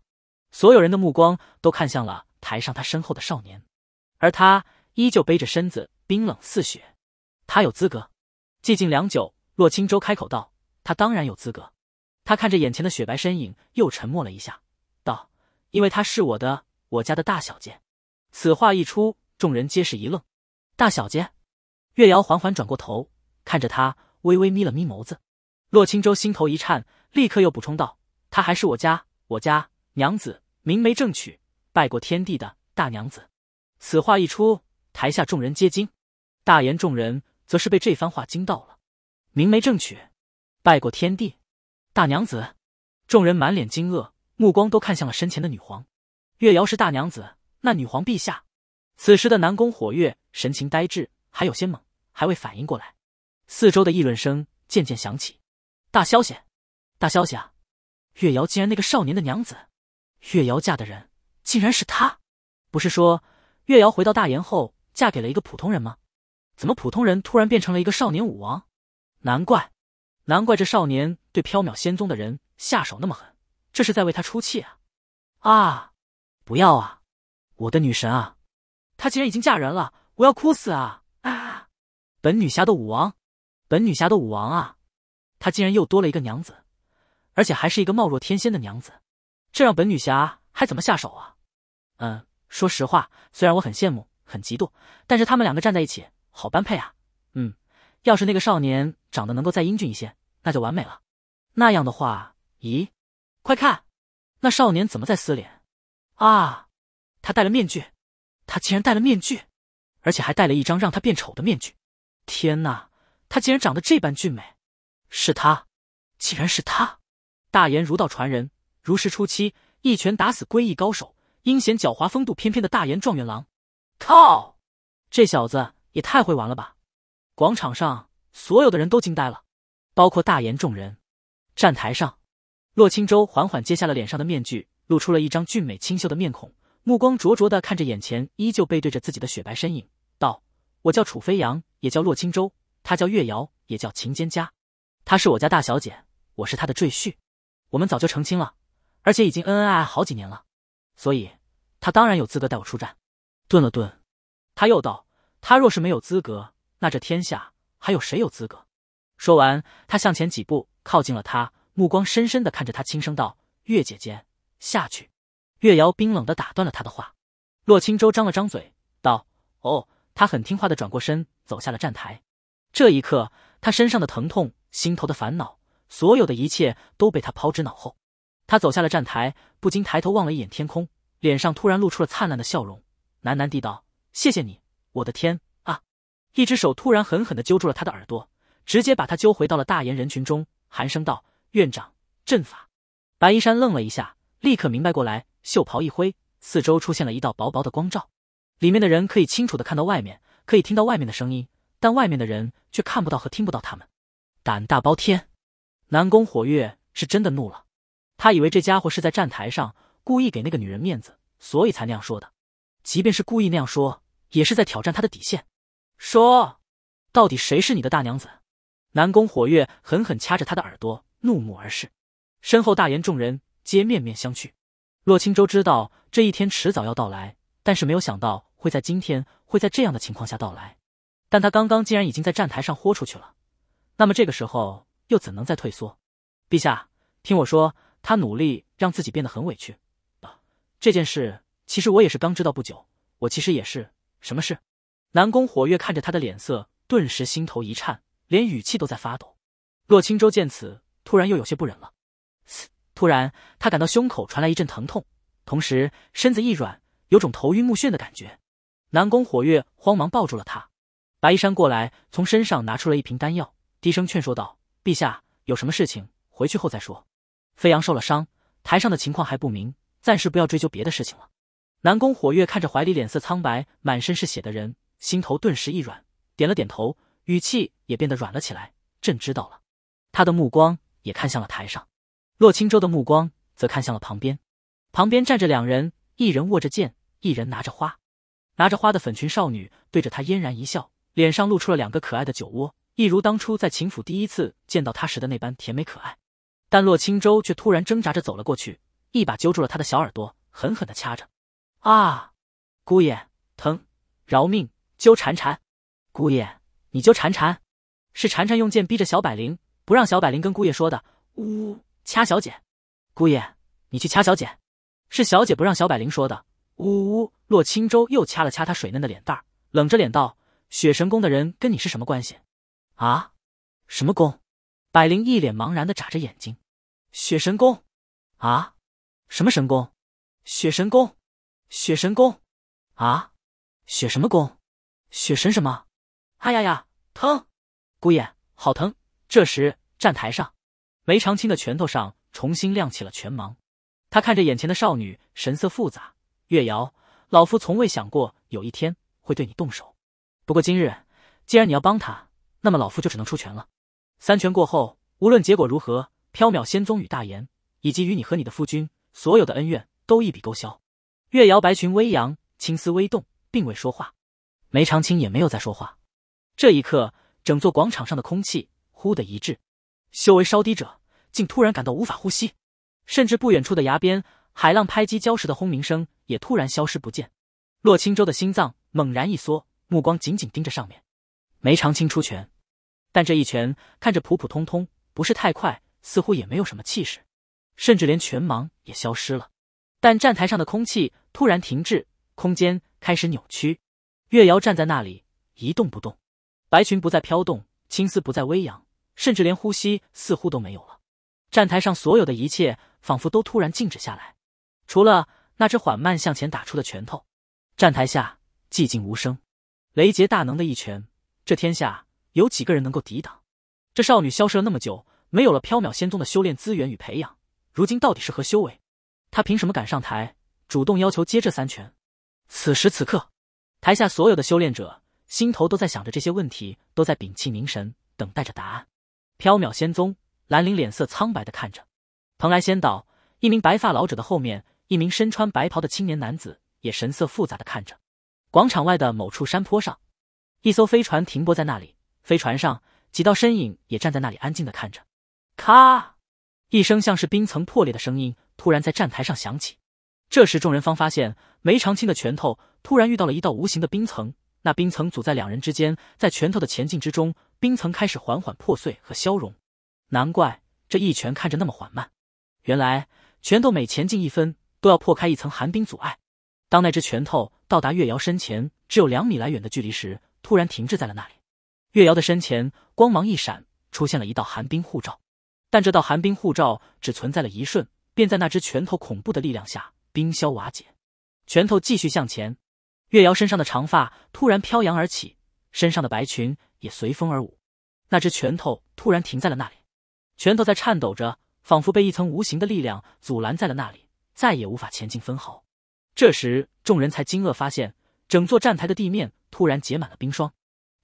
S1: 所有人的目光都看向了台上他身后的少年，而他依旧背着身子，冰冷似雪。他有资格。寂静良久，洛青舟开口道：“他当然有资格。”他看着眼前的雪白身影，又沉默了一下，道：“因为她是我的，我家的大小姐。”此话一出，众人皆是一愣。大小姐？月瑶缓缓转过头，看着他，微微眯了眯眸子。洛青舟心头一颤，立刻又补充道：“她还是我家，我家……”娘子，明媒正娶，拜过天地的大娘子。此话一出，台下众人皆惊，大言众人则是被这番话惊到了。明媒正娶，拜过天地，大娘子，众人满脸惊愕，目光都看向了身前的女皇。月瑶是大娘子，那女皇陛下。此时的南宫火月神情呆滞，还有些懵，还未反应过来。四周的议论声渐渐响起，大消息，大消息啊！月瑶竟然那个少年的娘子。月瑶嫁的人竟然是他，不是说月瑶回到大炎后嫁给了一个普通人吗？怎么普通人突然变成了一个少年武王？难怪，难怪这少年对缥缈仙宗的人下手那么狠，这是在为他出气啊！啊，不要啊，我的女神啊！她竟然已经嫁人了，我要哭死啊啊！本女侠的武王，本女侠的武王啊！她竟然又多了一个娘子，而且还是一个貌若天仙的娘子。这让本女侠还怎么下手啊？嗯，说实话，虽然我很羡慕、很嫉妒，但是他们两个站在一起好般配啊。嗯，要是那个少年长得能够再英俊一些，那就完美了。那样的话，咦，快看，那少年怎么在撕脸？啊，他戴了面具，他竟然戴了面具，而且还戴了一张让他变丑的面具。天哪，他竟然长得这般俊美！是他，竟然是他，大言儒道传人。如是初期，一拳打死归义高手，阴险狡猾、风度翩翩的大言状元郎。靠，这小子也太会玩了吧！广场上所有的人都惊呆了，包括大言众人。站台上，洛青舟缓缓揭下了脸上的面具，露出了一张俊美清秀的面孔，目光灼灼的看着眼前依旧背对着自己的雪白身影，道：“我叫楚飞扬，也叫洛青舟。她叫月瑶，也叫秦蒹葭。她是我家大小姐，我是她的赘婿，我们早就成亲了。”而且已经恩恩爱爱好几年了，所以，他当然有资格带我出战。顿了顿，他又道：“他若是没有资格，那这天下还有谁有资格？”说完，他向前几步，靠近了他，目光深深的看着他，轻声道：“月姐姐，下去。”月瑶冰冷的打断了他的话。洛青舟张了张嘴，道：“哦。”他很听话的转过身，走下了站台。这一刻，他身上的疼痛，心头的烦恼，所有的一切都被他抛之脑后。他走下了站台，不禁抬头望了一眼天空，脸上突然露出了灿烂的笑容，喃喃地道：“谢谢你，我的天啊！”一只手突然狠狠地揪住了他的耳朵，直接把他揪回到了大岩人群中，寒声道：“院长，阵法。”白衣山愣了一下，立刻明白过来，袖袍一挥，四周出现了一道薄薄的光照，里面的人可以清楚的看到外面，可以听到外面的声音，但外面的人却看不到和听不到他们。胆大包天！南宫火月是真的怒了。他以为这家伙是在站台上故意给那个女人面子，所以才那样说的。即便是故意那样说，也是在挑战他的底线。说，到底谁是你的大娘子？南宫火月狠狠掐着他的耳朵，怒目而视。身后大言众人皆面面相觑。洛青州知道这一天迟早要到来，但是没有想到会在今天会在这样的情况下到来。但他刚刚既然已经在站台上豁出去了，那么这个时候又怎能再退缩？陛下，听我说。他努力让自己变得很委屈。啊，这件事其实我也是刚知道不久。我其实也是什么事？南宫火月看着他的脸色，顿时心头一颤，连语气都在发抖。洛青州见此，突然又有些不忍了。突然，他感到胸口传来一阵疼痛，同时身子一软，有种头晕目眩的感觉。南宫火月慌忙抱住了他。白衣山过来，从身上拿出了一瓶丹药，低声劝说道：“陛下，有什么事情，回去后再说。”飞扬受了伤，台上的情况还不明，暂时不要追究别的事情了。南宫火月看着怀里脸色苍白、满身是血的人，心头顿时一软，点了点头，语气也变得软了起来。朕知道了。他的目光也看向了台上，洛青舟的目光则看向了旁边。旁边站着两人，一人握着剑，一人拿着花。拿着花的粉裙少女对着他嫣然一笑，脸上露出了两个可爱的酒窝，一如当初在秦府第一次见到他时的那般甜美可爱。但洛青舟却突然挣扎着走了过去，一把揪住了他的小耳朵，狠狠的掐着。啊，姑爷，疼，饶命！纠缠缠，姑爷，你纠缠缠，是缠缠用剑逼着小百灵不让小百灵跟姑爷说的。呜，掐小姐，姑爷，你去掐小姐，是小姐不让小百灵说的。呜呜。洛青舟又掐了掐他水嫩的脸蛋，冷着脸道：“雪神宫的人跟你是什么关系？啊，什么宫？”百灵一脸茫然的眨着眼睛。雪神功，啊，什么神功？雪神功，雪神功，啊，雪什么功？雪神什么？哎呀呀，疼！姑爷，好疼！这时，站台上，梅长青的拳头上重新亮起了拳芒。他看着眼前的少女，神色复杂。月瑶，老夫从未想过有一天会对你动手。不过今日，既然你要帮他，那么老夫就只能出拳了。三拳过后，无论结果如何。缥缈仙宗与大炎，以及与你和你的夫君所有的恩怨都一笔勾销。月瑶白裙微扬，青丝微动，并未说话。梅长青也没有再说话。这一刻，整座广场上的空气忽的一滞，修为稍低者竟突然感到无法呼吸，甚至不远处的崖边，海浪拍击礁石的轰鸣声也突然消失不见。洛青州的心脏猛然一缩，目光紧紧盯着上面。梅长青出拳，但这一拳看着普普通通，不是太快。似乎也没有什么气势，甚至连拳芒也消失了。但站台上的空气突然停滞，空间开始扭曲。月瑶站在那里一动不动，白裙不再飘动，青丝不再微扬，甚至连呼吸似乎都没有了。站台上所有的一切仿佛都突然静止下来，除了那只缓慢向前打出的拳头。站台下寂静无声。雷杰大能的一拳，这天下有几个人能够抵挡？这少女消失了那么久。没有了缥缈仙宗的修炼资源与培养，如今到底是何修为？他凭什么敢上台主动要求接这三拳？此时此刻，台下所有的修炼者心头都在想着这些问题，都在屏气凝神等待着答案。缥缈仙宗，兰陵脸色苍白的看着；蓬莱仙岛，一名白发老者的后面，一名身穿白袍的青年男子也神色复杂的看着。广场外的某处山坡上，一艘飞船停泊在那里，飞船上几道身影也站在那里安静的看着。咔！一声像是冰层破裂的声音突然在站台上响起。这时，众人方发现梅长青的拳头突然遇到了一道无形的冰层，那冰层阻在两人之间，在拳头的前进之中，冰层开始缓缓破碎和消融。难怪这一拳看着那么缓慢，原来拳头每前进一分，都要破开一层寒冰阻碍。当那只拳头到达月瑶身前只有两米来远的距离时，突然停滞在了那里。月瑶的身前光芒一闪，出现了一道寒冰护罩。但这道寒冰护罩只存在了一瞬，便在那只拳头恐怖的力量下冰消瓦解。拳头继续向前，月瑶身上的长发突然飘扬而起，身上的白裙也随风而舞。那只拳头突然停在了那里，拳头在颤抖着，仿佛被一层无形的力量阻拦在了那里，再也无法前进分毫。这时，众人才惊愕发现，整座站台的地面突然结满了冰霜，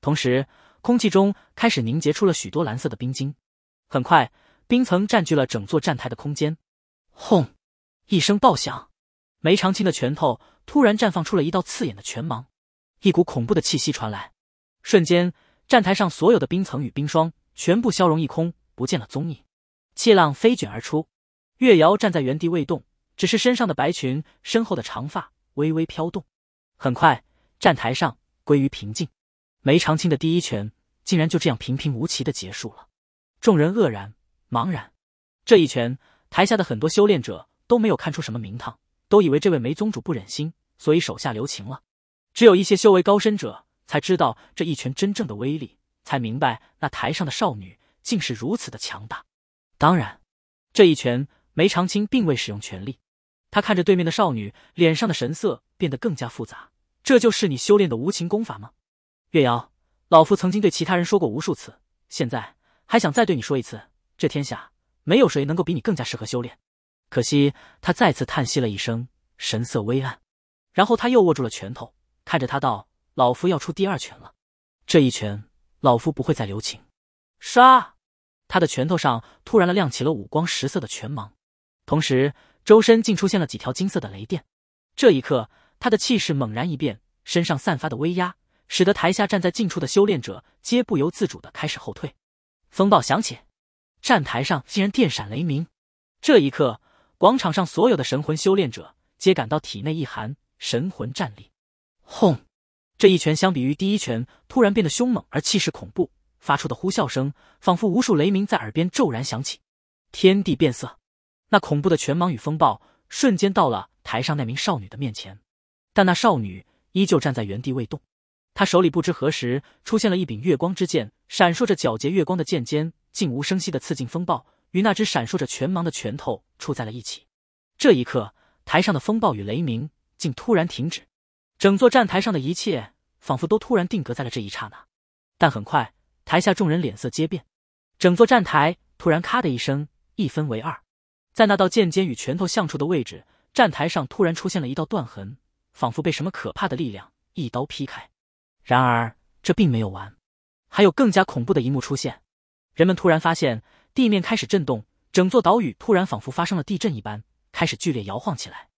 S1: 同时空气中开始凝结出了许多蓝色的冰晶，很快。冰层占据了整座站台的空间，轰！一声爆响，梅长青的拳头突然绽放出了一道刺眼的拳芒，一股恐怖的气息传来，瞬间站台上所有的冰层与冰霜全部消融一空，不见了踪影，气浪飞卷而出。月瑶站在原地未动，只是身上的白裙身后的长发微微飘动。很快，站台上归于平静，梅长青的第一拳竟然就这样平平无奇的结束了，众人愕然。茫然，这一拳，台下的很多修炼者都没有看出什么名堂，都以为这位梅宗主不忍心，所以手下留情了。只有一些修为高深者才知道这一拳真正的威力，才明白那台上的少女竟是如此的强大。当然，这一拳梅长青并未使用全力。他看着对面的少女，脸上的神色变得更加复杂。这就是你修炼的无情功法吗？月瑶，老夫曾经对其他人说过无数次，现在还想再对你说一次。这天下没有谁能够比你更加适合修炼，可惜他再次叹息了一声，神色微暗，然后他又握住了拳头，看着他道：“老夫要出第二拳了，这一拳老夫不会再留情。”杀！他的拳头上突然的亮起了五光十色的拳芒，同时周身竟出现了几条金色的雷电。这一刻，他的气势猛然一变，身上散发的威压，使得台下站在近处的修炼者皆不由自主的开始后退。风暴响起。站台上竟然电闪雷鸣，这一刻，广场上所有的神魂修炼者皆感到体内一寒，神魂战栗。轰！这一拳相比于第一拳，突然变得凶猛而气势恐怖，发出的呼啸声仿佛无数雷鸣在耳边骤然响起，天地变色。那恐怖的拳芒与风暴瞬间到了台上那名少女的面前，但那少女依旧站在原地未动。她手里不知何时出现了一柄月光之剑，闪烁着皎洁月光的剑尖。静无声息的刺进风暴，与那只闪烁着拳芒的拳头触在了一起。这一刻，台上的风暴与雷鸣竟突然停止，整座站台上的一切仿佛都突然定格在了这一刹那。但很快，台下众人脸色皆变，整座站台突然咔的一声一分为二，在那道剑尖与拳头相触的位置，站台上突然出现了一道断痕，仿佛被什么可怕的力量一刀劈开。然而，这并没有完，还有更加恐怖的一幕出现。人们突然发现，地面开始震动，整座岛屿突然仿佛发生了地震一般，开始剧烈摇晃起来。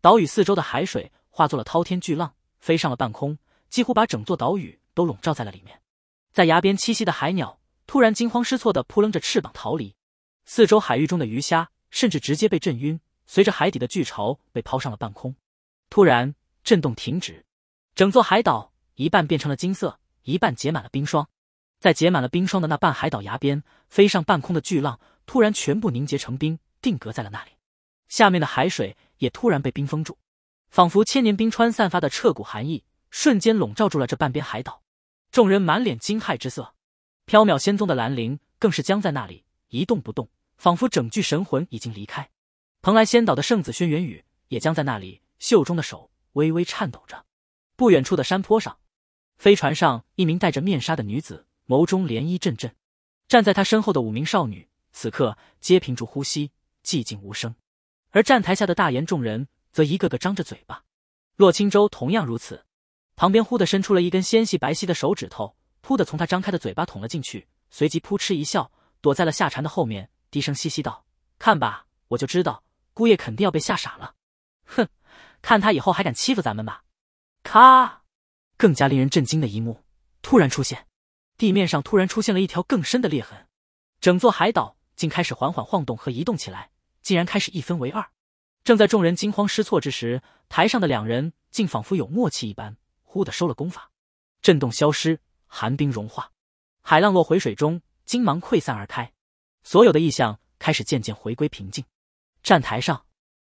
S1: 岛屿四周的海水化作了滔天巨浪，飞上了半空，几乎把整座岛屿都笼罩在了里面。在崖边栖息的海鸟突然惊慌失措地扑棱着翅膀逃离，四周海域中的鱼虾甚至直接被震晕，随着海底的巨潮被抛上了半空。突然，震动停止，整座海岛一半变成了金色，一半结满了冰霜。在结满了冰霜的那半海岛崖边，飞上半空的巨浪突然全部凝结成冰，定格在了那里。下面的海水也突然被冰封住，仿佛千年冰川散发的彻骨寒意，瞬间笼罩住了这半边海岛。众人满脸惊骇之色，缥缈仙宗的兰陵更是僵在那里一动不动，仿佛整具神魂已经离开。蓬莱仙岛的圣子轩辕羽也僵在那里，袖中的手微微颤抖着。不远处的山坡上，飞船上一名戴着面纱的女子。眸中涟漪阵阵，站在他身后的五名少女此刻皆屏住呼吸，寂静无声。而站台下的大言众人则一个个张着嘴巴，洛青舟同样如此。旁边忽地伸出了一根纤细白皙的手指头，噗地从他张开的嘴巴捅了进去，随即扑哧一笑，躲在了夏蝉的后面，低声嘻嘻道：“看吧，我就知道，姑爷肯定要被吓傻了。哼，看他以后还敢欺负咱们吧。”咔，更加令人震惊的一幕突然出现。地面上突然出现了一条更深的裂痕，整座海岛竟开始缓缓晃动和移动起来，竟然开始一分为二。正在众人惊慌失措之时，台上的两人竟仿佛有默契一般，忽地收了功法，震动消失，寒冰融化，海浪落回水中，金芒溃散而开，所有的异象开始渐渐回归平静。站台上，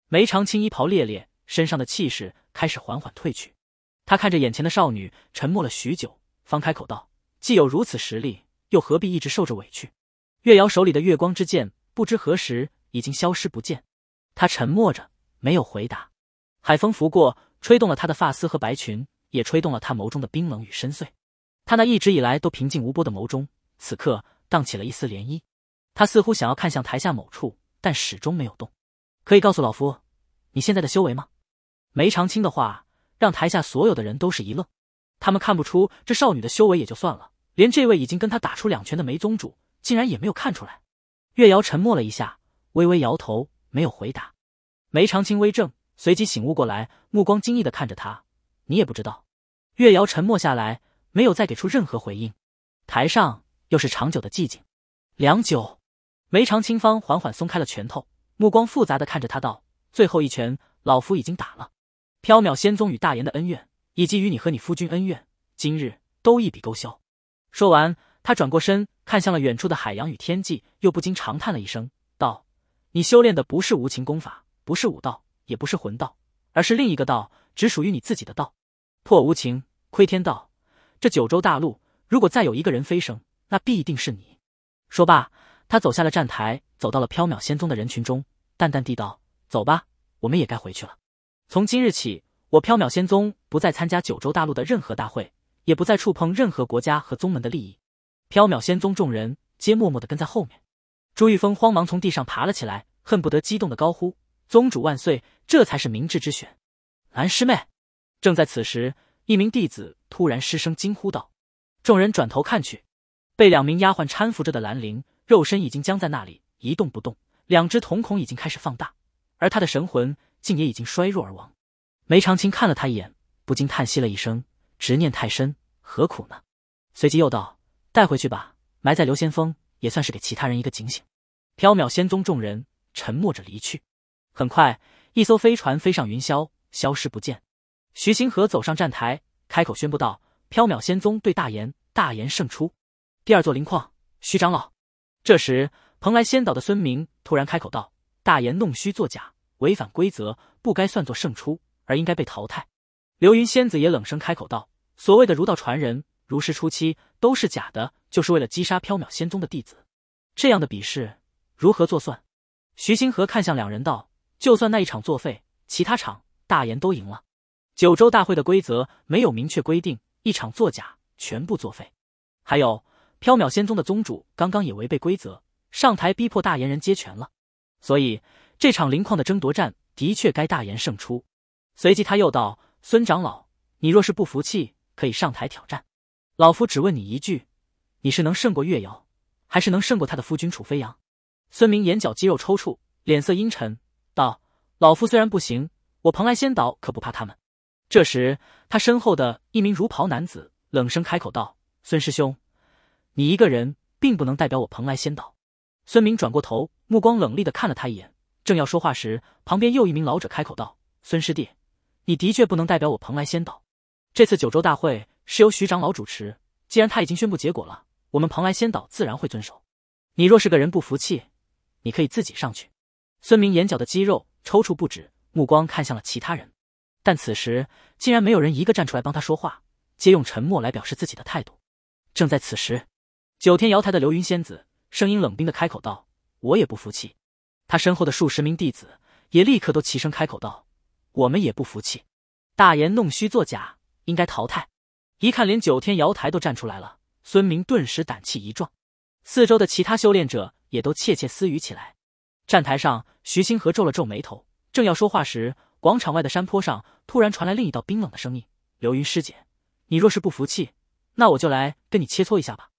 S1: 梅长青衣袍猎猎，身上的气势开始缓缓退去。他看着眼前的少女，沉默了许久，方开口道。既有如此实力，又何必一直受着委屈？月瑶手里的月光之剑不知何时已经消失不见，她沉默着没有回答。海风拂过，吹动了她的发丝和白裙，也吹动了她眸中的冰冷与深邃。她那一直以来都平静无波的眸中，此刻荡起了一丝涟漪。她似乎想要看向台下某处，但始终没有动。可以告诉老夫，你现在的修为吗？梅长青的话让台下所有的人都是一愣，他们看不出这少女的修为也就算了。连这位已经跟他打出两拳的梅宗主，竟然也没有看出来。月瑶沉默了一下，微微摇头，没有回答。梅长青微怔，随即醒悟过来，目光惊异的看着他：“你也不知道？”月瑶沉默下来，没有再给出任何回应。台上又是长久的寂静。良久，梅长青方缓缓松开了拳头，目光复杂的看着他道：“最后一拳，老夫已经打了。缥缈仙宗与大炎的恩怨，以及与你和你夫君恩怨，今日都一笔勾销。”说完，他转过身，看向了远处的海洋与天际，又不禁长叹了一声，道：“你修炼的不是无情功法，不是武道，也不是魂道，而是另一个道，只属于你自己的道。破无情，窥天道。这九州大陆，如果再有一个人飞升，那必定是你。”说罢，他走下了站台，走到了缥缈仙宗的人群中，淡淡地道：“走吧，我们也该回去了。从今日起，我缥缈仙宗不再参加九州大陆的任何大会。”也不再触碰任何国家和宗门的利益，缥缈仙宗众人皆默默的跟在后面。朱玉峰慌忙从地上爬了起来，恨不得激动的高呼：“宗主万岁！”这才是明智之选。蓝师妹，正在此时，一名弟子突然失声惊呼道：“众人转头看去，被两名丫鬟搀扶着的兰陵，肉身已经僵在那里一动不动，两只瞳孔已经开始放大，而他的神魂竟也已经衰弱而亡。”梅长青看了他一眼，不禁叹息了一声。执念太深，何苦呢？随即又道：“带回去吧，埋在刘仙峰，也算是给其他人一个警醒。”缥缈仙宗众人沉默着离去。很快，一艘飞船飞上云霄，消失不见。徐星河走上站台，开口宣布道：“缥缈仙宗对大言，大言胜出。第二座灵矿，徐长老。”这时，蓬莱仙岛的孙明突然开口道：“大言弄虚作假，违反规则，不该算作胜出，而应该被淘汰。”流云仙子也冷声开口道：“所谓的儒道传人，儒师初期都是假的，就是为了击杀缥缈仙宗的弟子。这样的比试如何作算？”徐星河看向两人道：“就算那一场作废，其他场大言都赢了。九州大会的规则没有明确规定，一场作假全部作废。还有缥缈仙宗的宗主刚刚也违背规则，上台逼迫大言人接权了。所以这场灵矿的争夺战的确该大言胜出。”随即他又道。孙长老，你若是不服气，可以上台挑战。老夫只问你一句，你是能胜过月瑶，还是能胜过他的夫君楚飞扬？孙明眼角肌肉抽搐，脸色阴沉，道：“老夫虽然不行，我蓬莱仙岛可不怕他们。”这时，他身后的一名如袍男子冷声开口道：“孙师兄，你一个人并不能代表我蓬莱仙岛。”孙明转过头，目光冷厉的看了他一眼，正要说话时，旁边又一名老者开口道：“孙师弟。”你的确不能代表我蓬莱仙岛。这次九州大会是由徐长老主持，既然他已经宣布结果了，我们蓬莱仙岛自然会遵守。你若是个人不服气，你可以自己上去。孙明眼角的肌肉抽搐不止，目光看向了其他人，但此时竟然没有人一个站出来帮他说话，皆用沉默来表示自己的态度。正在此时，九天瑶台的流云仙子声音冷冰的开口道：“我也不服气。”他身后的数十名弟子也立刻都齐声开口道。我们也不服气，大言弄虚作假，应该淘汰。一看连九天瑶台都站出来了，孙明顿时胆气一壮。四周的其他修炼者也都窃窃私语起来。站台上，徐星河皱了皱眉头，正要说话时，广场外的山坡上突然传来另一道冰冷的声音：“流云师姐，你若是不服气，那我就来跟你切磋一下吧。”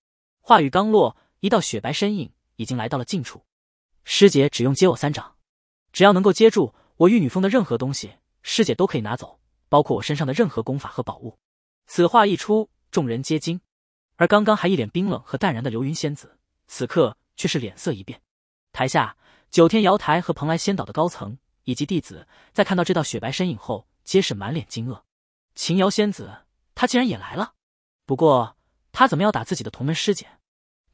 S1: 话语刚落，一道雪白身影已经来到了近处。师姐只用接我三掌，只要能够接住我玉女峰的任何东西。师姐都可以拿走，包括我身上的任何功法和宝物。此话一出，众人皆惊。而刚刚还一脸冰冷和淡然的流云仙子，此刻却是脸色一变。台下九天瑶台和蓬莱仙岛的高层以及弟子，在看到这道雪白身影后，皆是满脸惊愕。秦瑶仙子，她竟然也来了。不过，她怎么要打自己的同门师姐？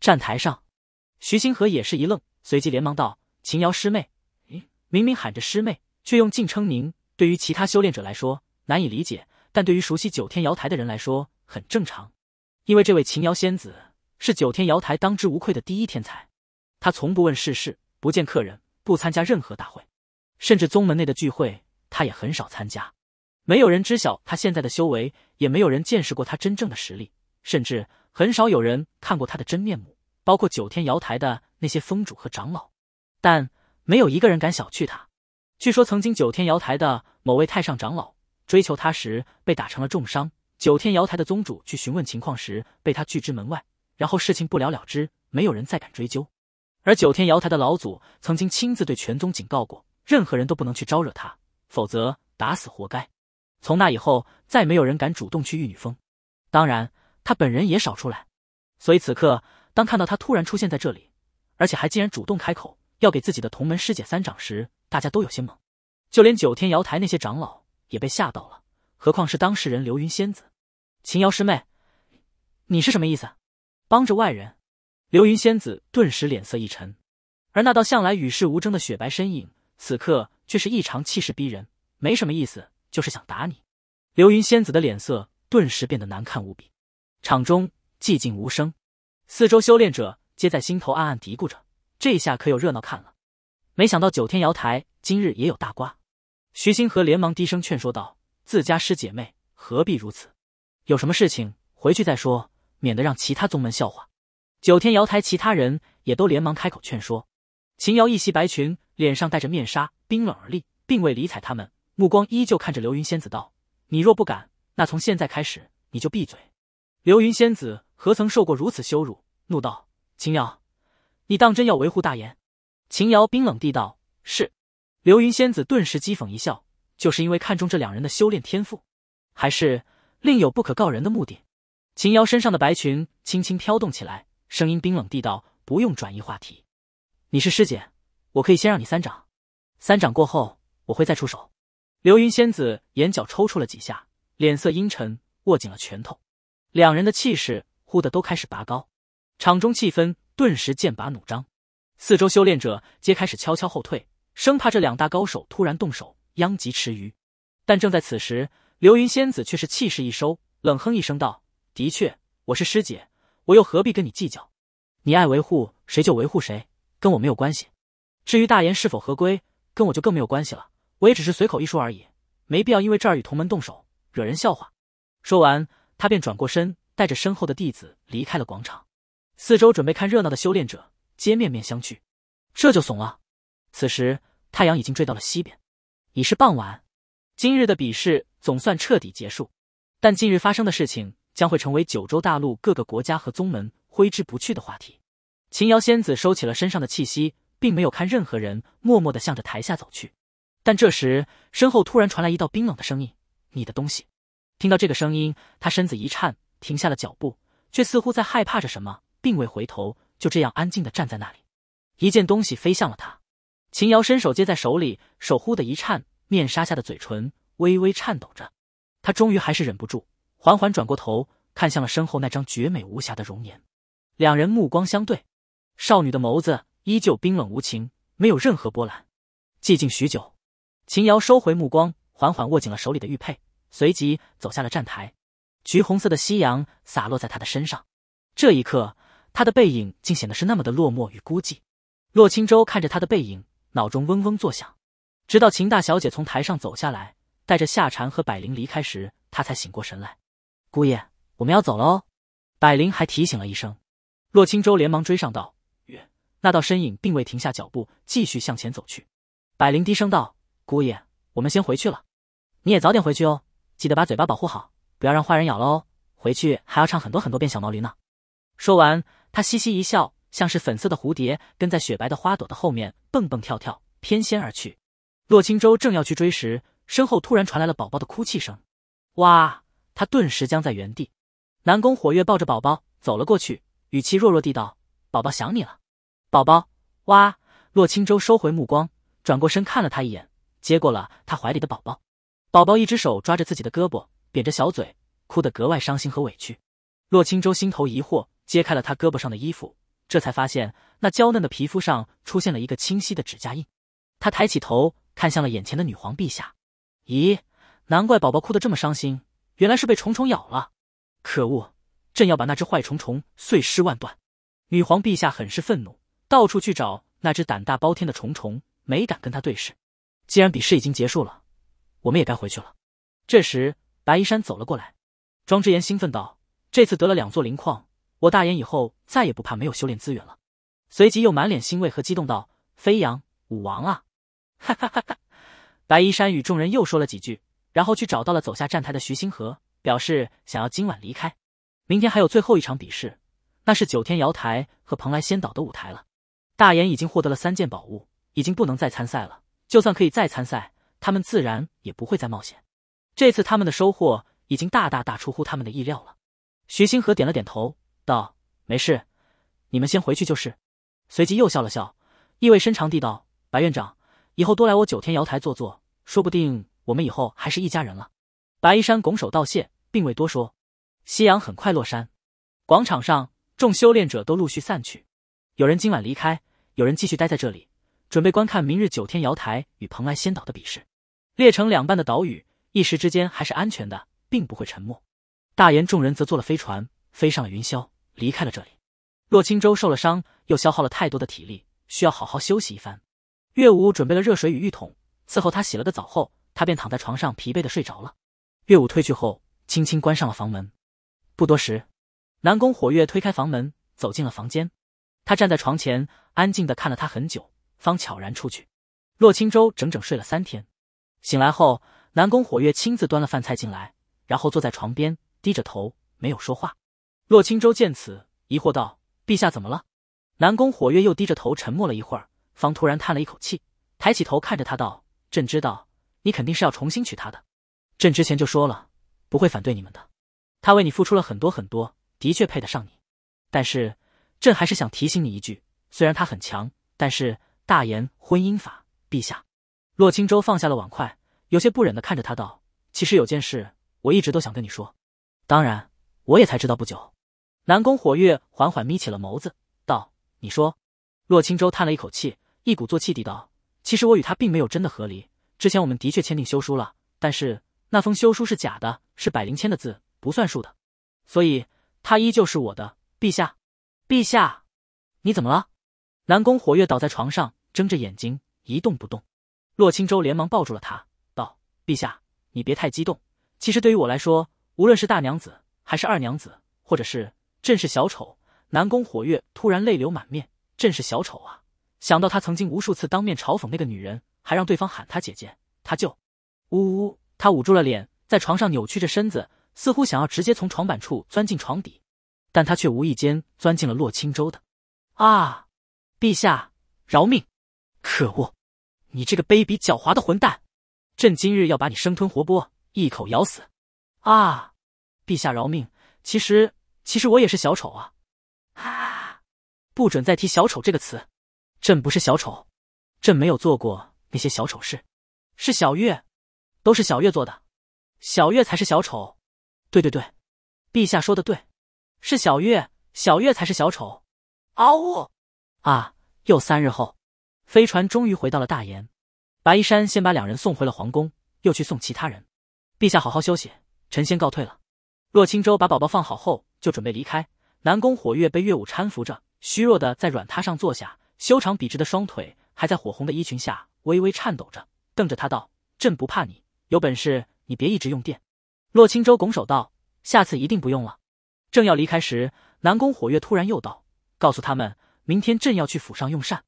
S1: 站台上，徐星河也是一愣，随即连忙道：“秦瑶师妹，明明喊着师妹，却用敬称您。”对于其他修炼者来说难以理解，但对于熟悉九天瑶台的人来说很正常。因为这位秦瑶仙子是九天瑶台当之无愧的第一天才。他从不问世事，不见客人，不参加任何大会，甚至宗门内的聚会他也很少参加。没有人知晓他现在的修为，也没有人见识过他真正的实力，甚至很少有人看过他的真面目，包括九天瑶台的那些峰主和长老。但没有一个人敢小觑他。据说曾经九天瑶台的某位太上长老追求她时被打成了重伤，九天瑶台的宗主去询问情况时被他拒之门外，然后事情不了了之，没有人再敢追究。而九天瑶台的老祖曾经亲自对全宗警告过，任何人都不能去招惹他，否则打死活该。从那以后，再没有人敢主动去玉女峰，当然他本人也少出来。所以此刻，当看到他突然出现在这里，而且还竟然主动开口要给自己的同门师姐三掌时，大家都有些懵，就连九天瑶台那些长老也被吓到了，何况是当事人流云仙子。秦瑶师妹，你是什么意思？帮着外人？流云仙子顿时脸色一沉，而那道向来与世无争的雪白身影，此刻却是异常气势逼人。没什么意思，就是想打你。流云仙子的脸色顿时变得难看无比。场中寂静无声，四周修炼者皆在心头暗暗嘀咕着：这下可有热闹看了。没想到九天瑶台今日也有大瓜，徐星河连忙低声劝说道：“自家师姐妹何必如此？有什么事情回去再说，免得让其他宗门笑话。”九天瑶台其他人也都连忙开口劝说。秦瑶一袭白裙，脸上戴着面纱，冰冷而立，并未理睬他们，目光依旧看着流云仙子道：“你若不敢，那从现在开始你就闭嘴。”流云仙子何曾受过如此羞辱，怒道：“秦瑶，你当真要维护大言？”秦瑶冰冷地道：“是。”流云仙子顿时讥讽一笑：“就是因为看中这两人的修炼天赋，还是另有不可告人的目的？”秦瑶身上的白裙轻轻飘动起来，声音冰冷地道：“不用转移话题，你是师姐，我可以先让你三掌。三掌过后，我会再出手。”流云仙子眼角抽搐了几下，脸色阴沉，握紧了拳头。两人的气势忽的都开始拔高，场中气氛顿时剑拔弩张。四周修炼者皆开始悄悄后退，生怕这两大高手突然动手，殃及池鱼。但正在此时，流云仙子却是气势一收，冷哼一声道：“的确，我是师姐，我又何必跟你计较？你爱维护谁就维护谁，跟我没有关系。至于大言是否合规，跟我就更没有关系了。我也只是随口一说而已，没必要因为这儿与同门动手，惹人笑话。”说完，他便转过身，带着身后的弟子离开了广场。四周准备看热闹的修炼者。皆面面相觑，这就怂了。此时太阳已经坠到了西边，已是傍晚。今日的比试总算彻底结束，但近日发生的事情将会成为九州大陆各个国家和宗门挥之不去的话题。秦瑶仙子收起了身上的气息，并没有看任何人，默默的向着台下走去。但这时，身后突然传来一道冰冷的声音：“你的东西。”听到这个声音，他身子一颤，停下了脚步，却似乎在害怕着什么，并未回头。就这样安静的站在那里，一件东西飞向了他，秦瑶伸手接在手里，手忽的一颤，面纱下的嘴唇微微颤抖着，他终于还是忍不住，缓缓转过头，看向了身后那张绝美无瑕的容颜，两人目光相对，少女的眸子依旧冰冷无情，没有任何波澜，寂静许久，秦瑶收回目光，缓缓握紧了手里的玉佩，随即走下了站台，橘红色的夕阳洒落在他的身上，这一刻。他的背影竟显得是那么的落寞与孤寂。洛青舟看着他的背影，脑中嗡嗡作响。直到秦大小姐从台上走下来，带着夏蝉和百灵离开时，他才醒过神来。姑爷，我们要走了哦。百灵还提醒了一声。洛青舟连忙追上道：“月。”那道身影并未停下脚步，继续向前走去。百灵低声道：“姑爷，我们先回去了。你也早点回去哦，记得把嘴巴保护好，不要让坏人咬了哦。回去还要唱很多很多遍小毛驴呢。”说完。他嘻嘻一笑，像是粉色的蝴蝶跟在雪白的花朵的后面蹦蹦跳跳，翩跹而去。洛青舟正要去追时，身后突然传来了宝宝的哭泣声。哇！他顿时僵在原地。南宫火月抱着宝宝走了过去，语气弱弱地道：“宝宝想你了。”宝宝哇！洛青舟收回目光，转过身看了他一眼，接过了他怀里的宝宝。宝宝一只手抓着自己的胳膊，扁着小嘴，哭得格外伤心和委屈。洛青舟心头疑惑。揭开了他胳膊上的衣服，这才发现那娇嫩的皮肤上出现了一个清晰的指甲印。他抬起头看向了眼前的女皇陛下：“咦，难怪宝宝哭得这么伤心，原来是被虫虫咬了。可恶，朕要把那只坏虫虫碎尸万段！”女皇陛下很是愤怒，到处去找那只胆大包天的虫虫，没敢跟他对视。既然比试已经结束了，我们也该回去了。这时，白衣山走了过来，庄之言兴奋道：“这次得了两座磷矿。”我大炎以后再也不怕没有修炼资源了。随即又满脸欣慰和激动道：“飞扬，武王啊！”哈哈哈！哈！白衣山与众人又说了几句，然后去找到了走下站台的徐星河，表示想要今晚离开，明天还有最后一场比试，那是九天瑶台和蓬莱仙岛的舞台了。大炎已经获得了三件宝物，已经不能再参赛了。就算可以再参赛，他们自然也不会再冒险。这次他们的收获已经大大大出乎他们的意料了。徐星河点了点头。道：“没事，你们先回去就是。”随即又笑了笑，意味深长地道：“白院长，以后多来我九天瑶台坐坐，说不定我们以后还是一家人了。”白衣山拱手道谢，并未多说。夕阳很快落山，广场上众修炼者都陆续散去，有人今晚离开，有人继续待在这里，准备观看明日九天瑶台与蓬莱仙岛的比试。裂成两半的岛屿，一时之间还是安全的，并不会沉没。大岩众人则坐了飞船。飞上了云霄，离开了这里。洛青州受了伤，又消耗了太多的体力，需要好好休息一番。岳武准备了热水与浴桶，伺候他洗了个澡后，他便躺在床上，疲惫的睡着了。岳武退去后，轻轻关上了房门。不多时，南宫火月推开房门，走进了房间。他站在床前，安静的看了他很久，方悄然出去。洛青州整整睡了三天，醒来后，南宫火月亲自端了饭菜进来，然后坐在床边，低着头，没有说话。洛青州见此，疑惑道：“陛下怎么了？”南宫火月又低着头沉默了一会儿，方突然叹了一口气，抬起头看着他道：“朕知道你肯定是要重新娶她的，朕之前就说了不会反对你们的。她为你付出了很多很多，的确配得上你。但是朕还是想提醒你一句，虽然她很强，但是大言婚姻法，陛下。”洛青州放下了碗筷，有些不忍地看着他道：“其实有件事我一直都想跟你说，当然我也才知道不久。”南宫火月缓缓眯起了眸子，道：“你说。”洛青舟叹了一口气，一鼓作气地道：“其实我与他并没有真的和离，之前我们的确签订休书了，但是那封休书是假的，是百灵签的字不算数的，所以他依旧是我的。”陛下，陛下，你怎么了？南宫火月倒在床上，睁着眼睛一动不动。洛青舟连忙抱住了他，道：“陛下，你别太激动。其实对于我来说，无论是大娘子，还是二娘子，或者是……”正是小丑南宫火月突然泪流满面，正是小丑啊！想到他曾经无数次当面嘲讽那个女人，还让对方喊他姐姐，他就呜呜，他捂住了脸，在床上扭曲着身子，似乎想要直接从床板处钻进床底，但他却无意间钻进了洛青州的。啊！陛下饶命！可恶！你这个卑鄙狡猾的混蛋！朕今日要把你生吞活剥，一口咬死！啊！陛下饶命！其实。其实我也是小丑啊！啊，不准再提小丑这个词！朕不是小丑，朕没有做过那些小丑事。是小月，都是小月做的，小月才是小丑。对对对，陛下说的对，是小月，小月才是小丑。嗷呜！啊！又三日后，飞船终于回到了大岩，白衣山先把两人送回了皇宫，又去送其他人。陛下好好休息，臣先告退了。洛青州把宝宝放好后。就准备离开，南宫火月被岳武搀扶着，虚弱的在软榻上坐下，修长笔直的双腿还在火红的衣裙下微微颤抖着，瞪着他道：“朕不怕你，有本事你别一直用电。”洛青舟拱手道：“下次一定不用了。”正要离开时，南宫火月突然又道：“告诉他们，明天朕要去府上用膳。”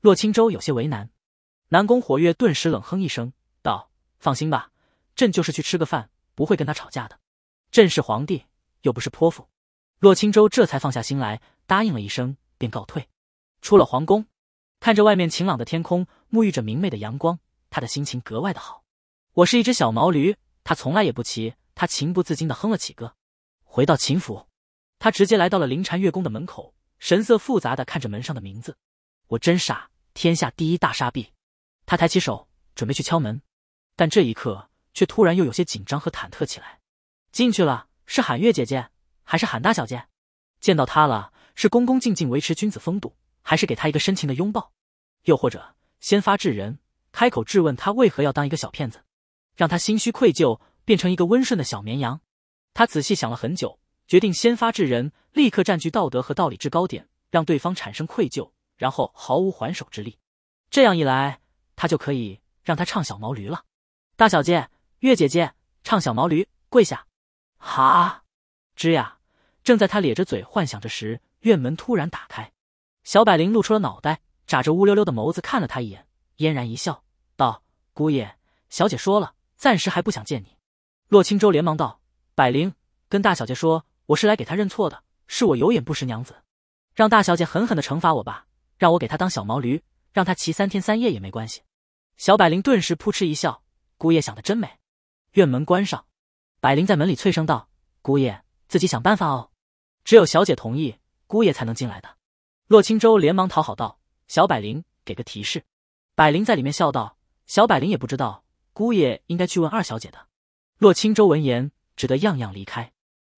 S1: 洛青舟有些为难，南宫火月顿时冷哼一声道：“放心吧，朕就是去吃个饭，不会跟他吵架的。朕是皇帝，又不是泼妇。”洛青舟这才放下心来，答应了一声，便告退，出了皇宫，看着外面晴朗的天空，沐浴着明媚的阳光，他的心情格外的好。我是一只小毛驴，他从来也不骑。他情不自禁地哼了起歌。回到秦府，他直接来到了灵禅月宫的门口，神色复杂的看着门上的名字。我真傻，天下第一大傻逼。他抬起手准备去敲门，但这一刻却突然又有些紧张和忐忑起来。进去了，是喊月姐姐。还是喊大小姐，见到他了，是恭恭敬敬维持君子风度，还是给他一个深情的拥抱？又或者先发制人，开口质问他为何要当一个小骗子，让他心虚愧疚，变成一个温顺的小绵羊？他仔细想了很久，决定先发制人，立刻占据道德和道理制高点，让对方产生愧疚，然后毫无还手之力。这样一来，他就可以让他唱小毛驴了。大小姐，月姐姐，唱小毛驴，跪下！哈，吱呀。正在他咧着嘴幻想着时，院门突然打开，小百灵露出了脑袋，眨着乌溜溜的眸子看了他一眼，嫣然一笑，道：“姑爷，小姐说了，暂时还不想见你。”洛青舟连忙道：“百灵，跟大小姐说，我是来给她认错的，是我有眼不识娘子，让大小姐狠狠的惩罚我吧，让我给她当小毛驴，让她骑三天三夜也没关系。”小百灵顿时扑哧一笑：“姑爷想的真美。”院门关上，百灵在门里脆声道：“姑爷自己想办法哦。”只有小姐同意，姑爷才能进来的。洛青舟连忙讨好道：“小百灵，给个提示。”百灵在里面笑道：“小百灵也不知道，姑爷应该去问二小姐的。”洛青舟闻言只得样样离开。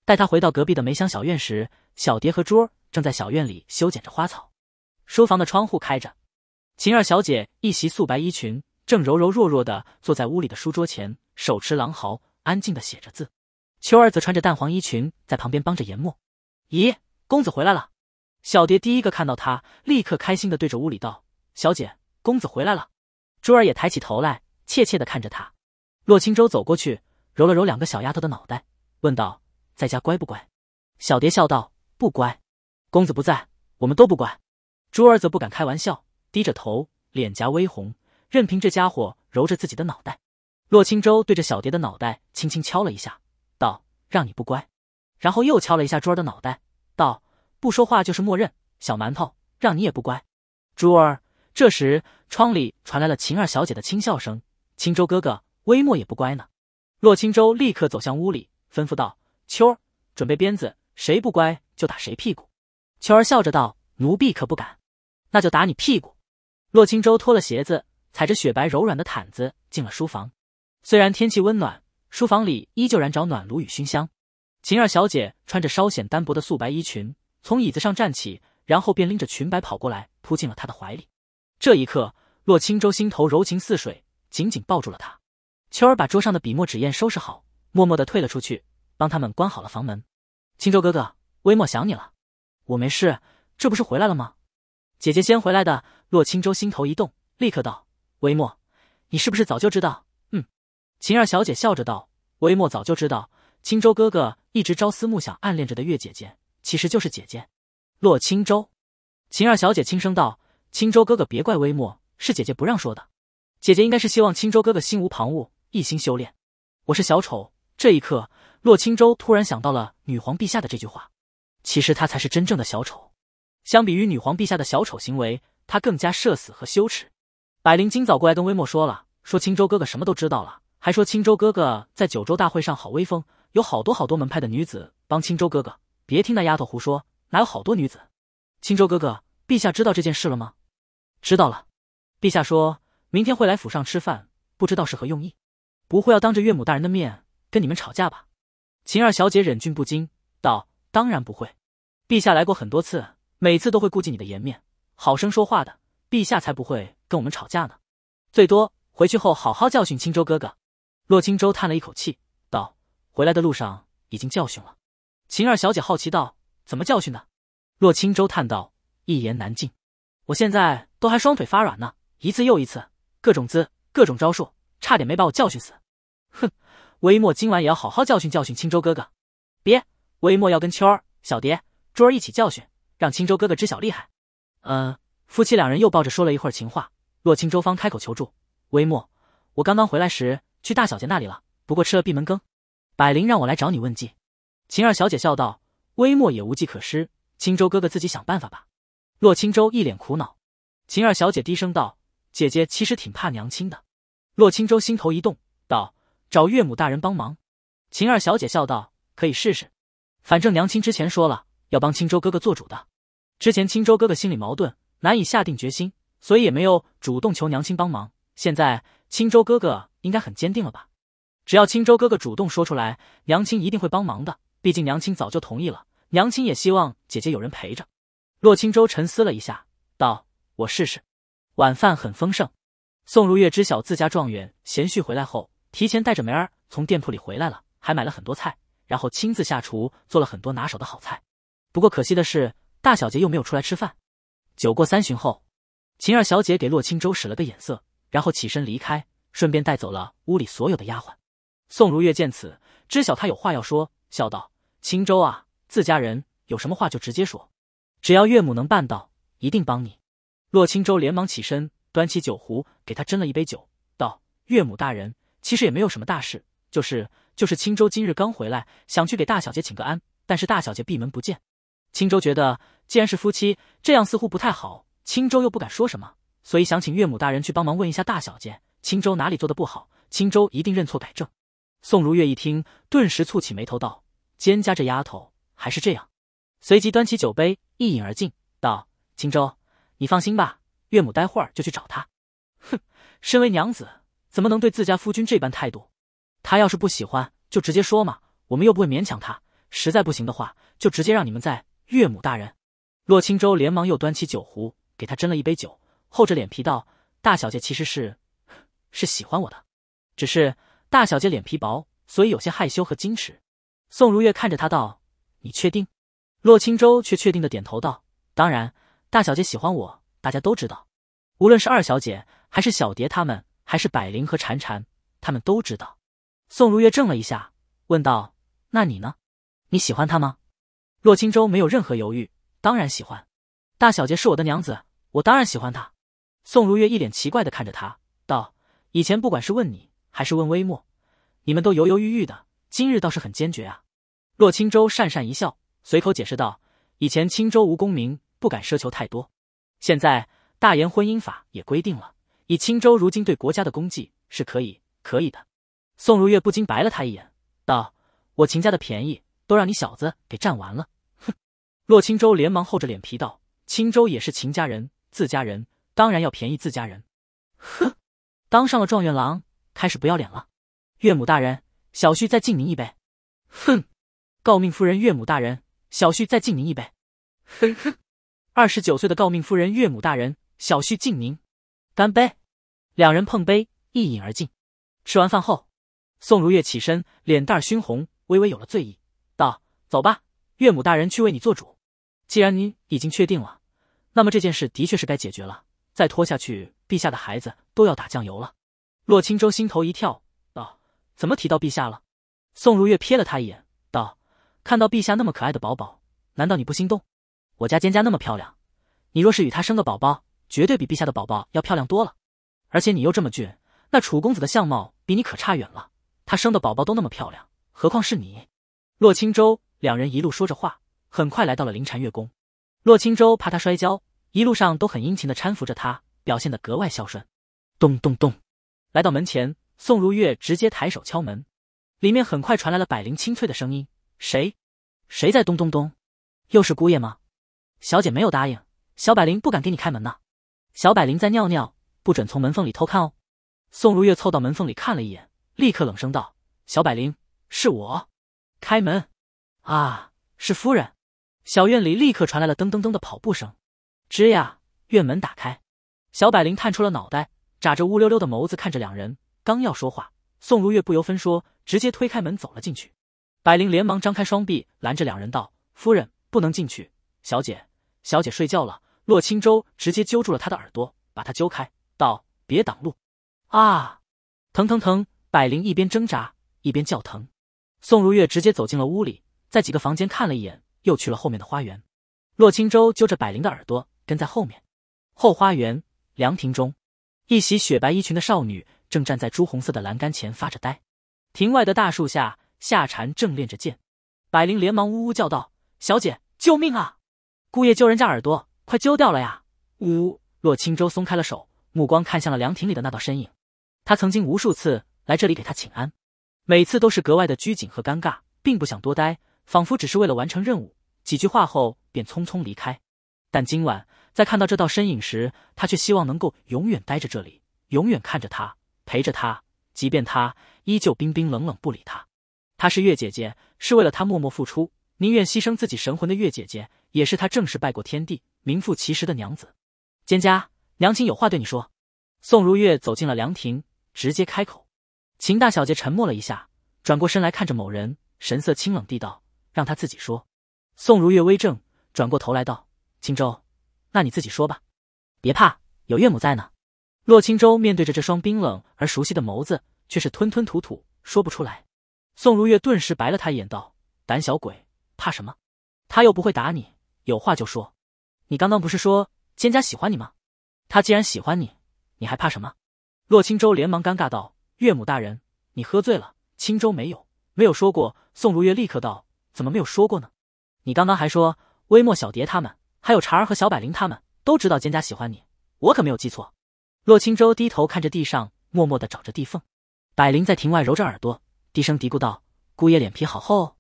S1: 待他回到隔壁的梅香小院时，小蝶和桌儿正在小院里修剪着花草。书房的窗户开着，秦二小姐一袭素白衣裙，正柔柔弱弱地坐在屋里的书桌前，手持狼毫，安静地写着字。秋儿则穿着淡黄衣裙，在旁边帮着研墨。咦，公子回来了！小蝶第一个看到他，立刻开心的对着屋里道：“小姐，公子回来了。”珠儿也抬起头来，怯怯的看着他。洛青州走过去，揉了揉两个小丫头的脑袋，问道：“在家乖不乖？”小蝶笑道：“不乖，公子不在，我们都不乖。”珠儿则不敢开玩笑，低着头，脸颊微红，任凭这家伙揉着自己的脑袋。洛青州对着小蝶的脑袋轻轻敲了一下，道：“让你不乖。”然后又敲了一下珠儿的脑袋，道：“不说话就是默认，小馒头，让你也不乖。”珠儿这时窗里传来了晴儿小姐的轻笑声：“青州哥哥，微末也不乖呢。”洛青州立刻走向屋里，吩咐道：“秋儿，准备鞭子，谁不乖就打谁屁股。”秋儿笑着道：“奴婢可不敢。”那就打你屁股。洛青州脱了鞋子，踩着雪白柔软的毯子进了书房。虽然天气温暖，书房里依旧燃着暖炉与熏香。秦二小姐穿着稍显单薄的素白衣裙，从椅子上站起，然后便拎着裙摆跑过来，扑进了他的怀里。这一刻，洛青舟心头柔情似水，紧紧抱住了她。秋儿把桌上的笔墨纸砚收拾好，默默地退了出去，帮他们关好了房门。青舟哥哥，微墨想你了。我没事，这不是回来了吗？姐姐先回来的。洛青舟心头一动，立刻道：“微墨，你是不是早就知道？”嗯，秦二小姐笑着道：“微墨早就知道。”青州哥哥一直朝思暮想、暗恋着的月姐姐，其实就是姐姐洛青州。秦二小姐轻声道：“青州哥哥，别怪微末，是姐姐不让说的。姐姐应该是希望青州哥哥心无旁骛，一心修炼。”我是小丑。这一刻，洛青州突然想到了女皇陛下的这句话：“其实他才是真正的小丑。”相比于女皇陛下的小丑行为，他更加社死和羞耻。百灵今早过来跟微末说了，说青州哥哥什么都知道了，还说青州哥哥在九州大会上好威风。有好多好多门派的女子帮青州哥哥，别听那丫头胡说，哪有好多女子？青州哥哥，陛下知道这件事了吗？知道了，陛下说明天会来府上吃饭，不知道是何用意，不会要当着岳母大人的面跟你们吵架吧？秦二小姐忍俊不禁道：“当然不会，陛下来过很多次，每次都会顾及你的颜面，好生说话的，陛下才不会跟我们吵架呢。最多回去后好好教训青州哥哥。”洛青州叹了一口气。回来的路上已经教训了，秦二小姐好奇道：“怎么教训的？”洛青州叹道：“一言难尽，我现在都还双腿发软呢。一次又一次，各种姿，各种招数，差点没把我教训死。”哼，微末今晚也要好好教训教训青州哥哥。别，微末要跟秋儿、小蝶、珠儿一起教训，让青州哥哥知晓厉害。嗯，夫妻两人又抱着说了一会儿情话。洛青州方开口求助：“微末，我刚刚回来时去大小姐那里了，不过吃了闭门羹。”百灵让我来找你问计，秦二小姐笑道：“微末也无计可施，青州哥哥自己想办法吧。”洛青州一脸苦恼。秦二小姐低声道：“姐姐其实挺怕娘亲的。”洛青州心头一动，道：“找岳母大人帮忙。”秦二小姐笑道：“可以试试，反正娘亲之前说了要帮青州哥哥做主的。之前青州哥哥心里矛盾，难以下定决心，所以也没有主动求娘亲帮忙。现在青州哥哥应该很坚定了吧？”只要青州哥哥主动说出来，娘亲一定会帮忙的。毕竟娘亲早就同意了，娘亲也希望姐姐有人陪着。洛青州沉思了一下，道：“我试试。”晚饭很丰盛。宋如月知晓自家状元贤婿回来后，提前带着梅儿从店铺里回来了，还买了很多菜，然后亲自下厨做了很多拿手的好菜。不过可惜的是，大小姐又没有出来吃饭。酒过三巡后，秦二小姐给洛青州使了个眼色，然后起身离开，顺便带走了屋里所有的丫鬟。宋如月见此，知晓他有话要说，笑道：“青州啊，自家人有什么话就直接说，只要岳母能办到，一定帮你。”洛青州连忙起身，端起酒壶给他斟了一杯酒，道：“岳母大人，其实也没有什么大事，就是就是青州今日刚回来，想去给大小姐请个安，但是大小姐闭门不见。青州觉得既然是夫妻，这样似乎不太好，青州又不敢说什么，所以想请岳母大人去帮忙问一下大小姐，青州哪里做的不好，青州一定认错改正。”宋如月一听，顿时蹙起眉头，道：“蒹葭这丫头还是这样。”随即端起酒杯，一饮而尽，道：“青州，你放心吧，岳母待会儿就去找她。”哼，身为娘子怎么能对自家夫君这般态度？他要是不喜欢，就直接说嘛，我们又不会勉强他。实在不行的话，就直接让你们在岳母大人。”洛青州连忙又端起酒壶，给他斟了一杯酒，厚着脸皮道：“大小姐其实是是喜欢我的，只是……”大小姐脸皮薄，所以有些害羞和矜持。宋如月看着他道：“你确定？”洛青舟却确定的点头道：“当然，大小姐喜欢我，大家都知道。无论是二小姐，还是小蝶他们，还是百灵和婵婵，他们都知道。”宋如月怔了一下，问道：“那你呢？你喜欢他吗？”洛青舟没有任何犹豫：“当然喜欢。大小姐是我的娘子，我当然喜欢她。”宋如月一脸奇怪的看着他道：“以前不管是问你……”还是问微末，你们都犹犹豫豫的，今日倒是很坚决啊。洛青州讪讪一笑，随口解释道：“以前青州无功名，不敢奢求太多。现在大言婚姻法也规定了，以青州如今对国家的功绩，是可以可以的。”宋如月不禁白了他一眼，道：“我秦家的便宜都让你小子给占完了。”哼！洛青州连忙厚着脸皮道：“青州也是秦家人，自家人当然要便宜自家人。”哼！当上了状元郎。开始不要脸了，岳母大人，小婿再敬您一杯。哼，诰命夫人岳母大人，小婿再敬您一杯。哼哼！二十九岁的诰命夫人岳母大人，小婿敬您，干杯。两人碰杯，一饮而尽。吃完饭后，宋如月起身，脸蛋熏红，微微有了醉意，道：“走吧，岳母大人去为你做主。既然您已经确定了，那么这件事的确是该解决了。再拖下去，陛下的孩子都要打酱油了。”洛青舟心头一跳，道：“怎么提到陛下了？”宋如月瞥了他一眼，道：“看到陛下那么可爱的宝宝，难道你不心动？我家蒹葭那么漂亮，你若是与她生个宝宝，绝对比陛下的宝宝要漂亮多了。而且你又这么俊，那楚公子的相貌比你可差远了。他生的宝宝都那么漂亮，何况是你？”洛青舟两人一路说着话，很快来到了灵禅月宫。洛青舟怕他摔跤，一路上都很殷勤的搀扶着他，表现得格外孝顺。咚咚咚。来到门前，宋如月直接抬手敲门，里面很快传来了百灵清脆的声音：“谁？谁在咚咚咚？又是姑爷吗？小姐没有答应，小百灵不敢给你开门呢。小百灵在尿尿，不准从门缝里偷看哦。”宋如月凑到门缝里看了一眼，立刻冷声道：“小百灵，是我，开门啊！是夫人。”小院里立刻传来了噔噔噔的跑步声，吱呀，院门打开，小百灵探出了脑袋。眨着乌溜溜的眸子看着两人，刚要说话，宋如月不由分说，直接推开门走了进去。百灵连忙张开双臂拦着两人道：“夫人不能进去，小姐，小姐睡觉了。”洛青舟直接揪住了她的耳朵，把她揪开，道：“别挡路！”啊，疼疼疼！百灵一边挣扎一边叫疼。宋如月直接走进了屋里，在几个房间看了一眼，又去了后面的花园。洛青舟揪着百灵的耳朵，跟在后面。后花园凉亭中。一袭雪白衣裙的少女正站在朱红色的栏杆前发着呆，庭外的大树下，夏蝉正练着剑。百灵连忙呜呜叫道：“小姐，救命啊！姑爷揪人家耳朵，快揪掉了呀！”呜。洛青舟松开了手，目光看向了凉亭里的那道身影。他曾经无数次来这里给他请安，每次都是格外的拘谨和尴尬，并不想多待，仿佛只是为了完成任务。几句话后便匆匆离开。但今晚在看到这道身影时，他却希望能够永远待着这里，永远看着他，陪着他，即便他依旧冰冰冷冷不理他。她是月姐姐，是为了他默默付出，宁愿牺牲自己神魂的月姐姐，也是他正式拜过天地，名副其实的娘子。蒹葭，娘亲有话对你说。宋如月走进了凉亭，直接开口。秦大小姐沉默了一下，转过身来看着某人，神色清冷地道：“让她自己说。”宋如月微怔，转过头来道。青州，那你自己说吧，别怕，有岳母在呢。洛青州面对着这双冰冷而熟悉的眸子，却是吞吞吐吐，说不出来。宋如月顿时白了他一眼，道：“胆小鬼，怕什么？他又不会打你，有话就说。你刚刚不是说蒹葭喜欢你吗？他既然喜欢你，你还怕什么？”洛青州连忙尴尬道：“岳母大人，你喝醉了，青州没有没有说过。”宋如月立刻道：“怎么没有说过呢？你刚刚还说微末小蝶他们。”还有茶儿和小百灵，他们都知道蒹葭喜欢你，我可没有记错。洛青州低头看着地上，默默的找着地缝。百灵在庭外揉着耳朵，低声嘀咕道：“姑爷脸皮好厚。”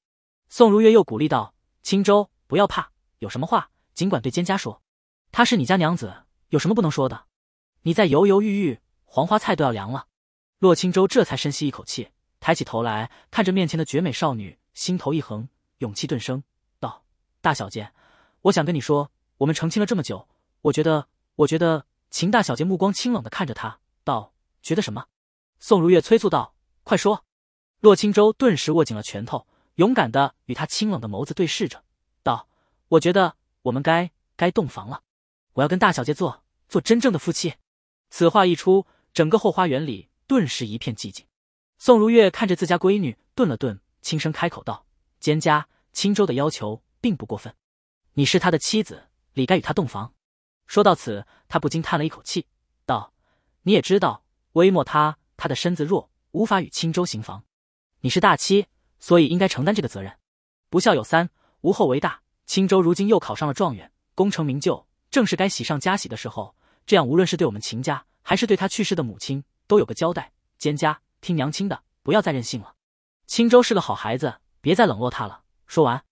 S1: 宋如月又鼓励道：“青州，不要怕，有什么话尽管对蒹葭说，她是你家娘子，有什么不能说的？你在犹犹豫豫，黄花菜都要凉了。”洛青州这才深吸一口气，抬起头来，看着面前的绝美少女，心头一横，勇气顿生，道：“大小姐。”我想跟你说，我们成亲了这么久，我觉得，我觉得秦大小姐目光清冷的看着他，道：“觉得什么？”宋如月催促道：“快说！”洛青州顿时握紧了拳头，勇敢的与他清冷的眸子对视着，道：“我觉得我们该该洞房了，我要跟大小姐做做真正的夫妻。”此话一出，整个后花园里顿时一片寂静。宋如月看着自家闺女，顿了顿，轻声开口道：“蒹葭，青州的要求并不过分。”你是他的妻子，理该与他洞房。说到此，他不禁叹了一口气，道：“你也知道，微末他他的身子弱，无法与青州行房。你是大妻，所以应该承担这个责任。不孝有三，无后为大。青州如今又考上了状元，功成名就，正是该喜上加喜的时候。这样，无论是对我们秦家，还是对他去世的母亲，都有个交代。蒹葭，听娘亲的，不要再任性了。青州是个好孩子，别再冷落他了。”说完，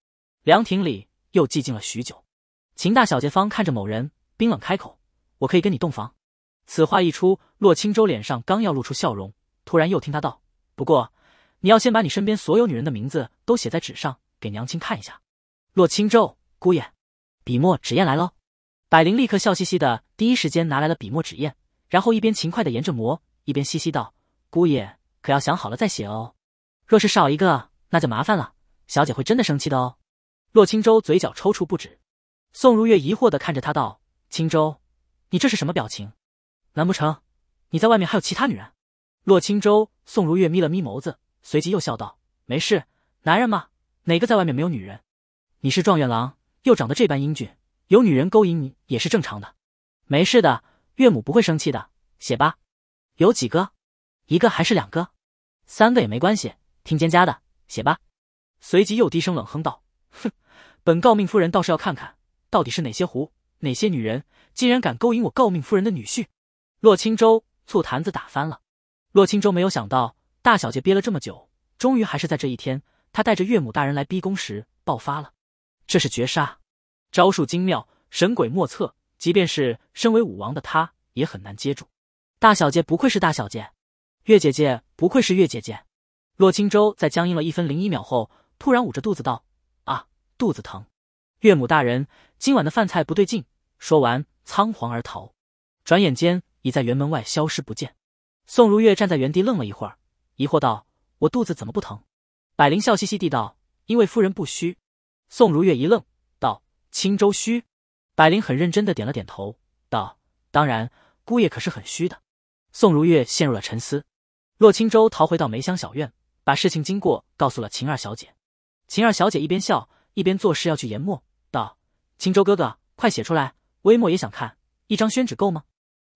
S1: 凉亭里。又寂静了许久，秦大小姐方看着某人，冰冷开口：“我可以跟你洞房。”此话一出，洛青州脸上刚要露出笑容，突然又听他道：“不过，你要先把你身边所有女人的名字都写在纸上，给娘亲看一下。”洛青州，姑爷，笔墨纸砚来喽！百灵立刻笑嘻嘻的，第一时间拿来了笔墨纸砚，然后一边勤快的研着磨，一边嘻嘻道：“姑爷可要想好了再写哦，若是少一个，那就麻烦了，小姐会真的生气的哦。”洛青舟嘴角抽搐不止，宋如月疑惑地看着他道：“青舟，你这是什么表情？难不成你在外面还有其他女人？”洛青舟、宋如月眯了眯眸子，随即又笑道：“没事，男人嘛，哪个在外面没有女人？你是状元郎，又长得这般英俊，有女人勾引你也是正常的。没事的，岳母不会生气的。写吧，有几个？一个还是两个？三个也没关系，听蒹葭的，写吧。”随即又低声冷哼道：“哼。”本诰命夫人倒是要看看，到底是哪些狐，哪些女人，竟然敢勾引我诰命夫人的女婿？洛青舟醋坛子打翻了。洛青舟没有想到，大小姐憋了这么久，终于还是在这一天，她带着岳母大人来逼宫时爆发了。这是绝杀，招数精妙，神鬼莫测，即便是身为武王的她也很难接住。大小姐不愧是大小姐，月姐姐不愧是月姐姐。洛青舟在僵硬了一分零一秒后，突然捂着肚子道。肚子疼，岳母大人，今晚的饭菜不对劲。说完，仓皇而逃，转眼间已在园门外消失不见。宋如月站在原地愣了一会儿，疑惑道：“我肚子怎么不疼？”百灵笑嘻嘻地道：“因为夫人不虚。”宋如月一愣，道：“青州虚？”百灵很认真的点了点头，道：“当然，姑爷可是很虚的。”宋如月陷入了沉思。洛青州逃回到梅香小院，把事情经过告诉了秦二小姐。秦二小姐一边笑。一边作势要去研墨，道：“青州哥哥，快写出来，微末也想看。一张宣纸够吗？”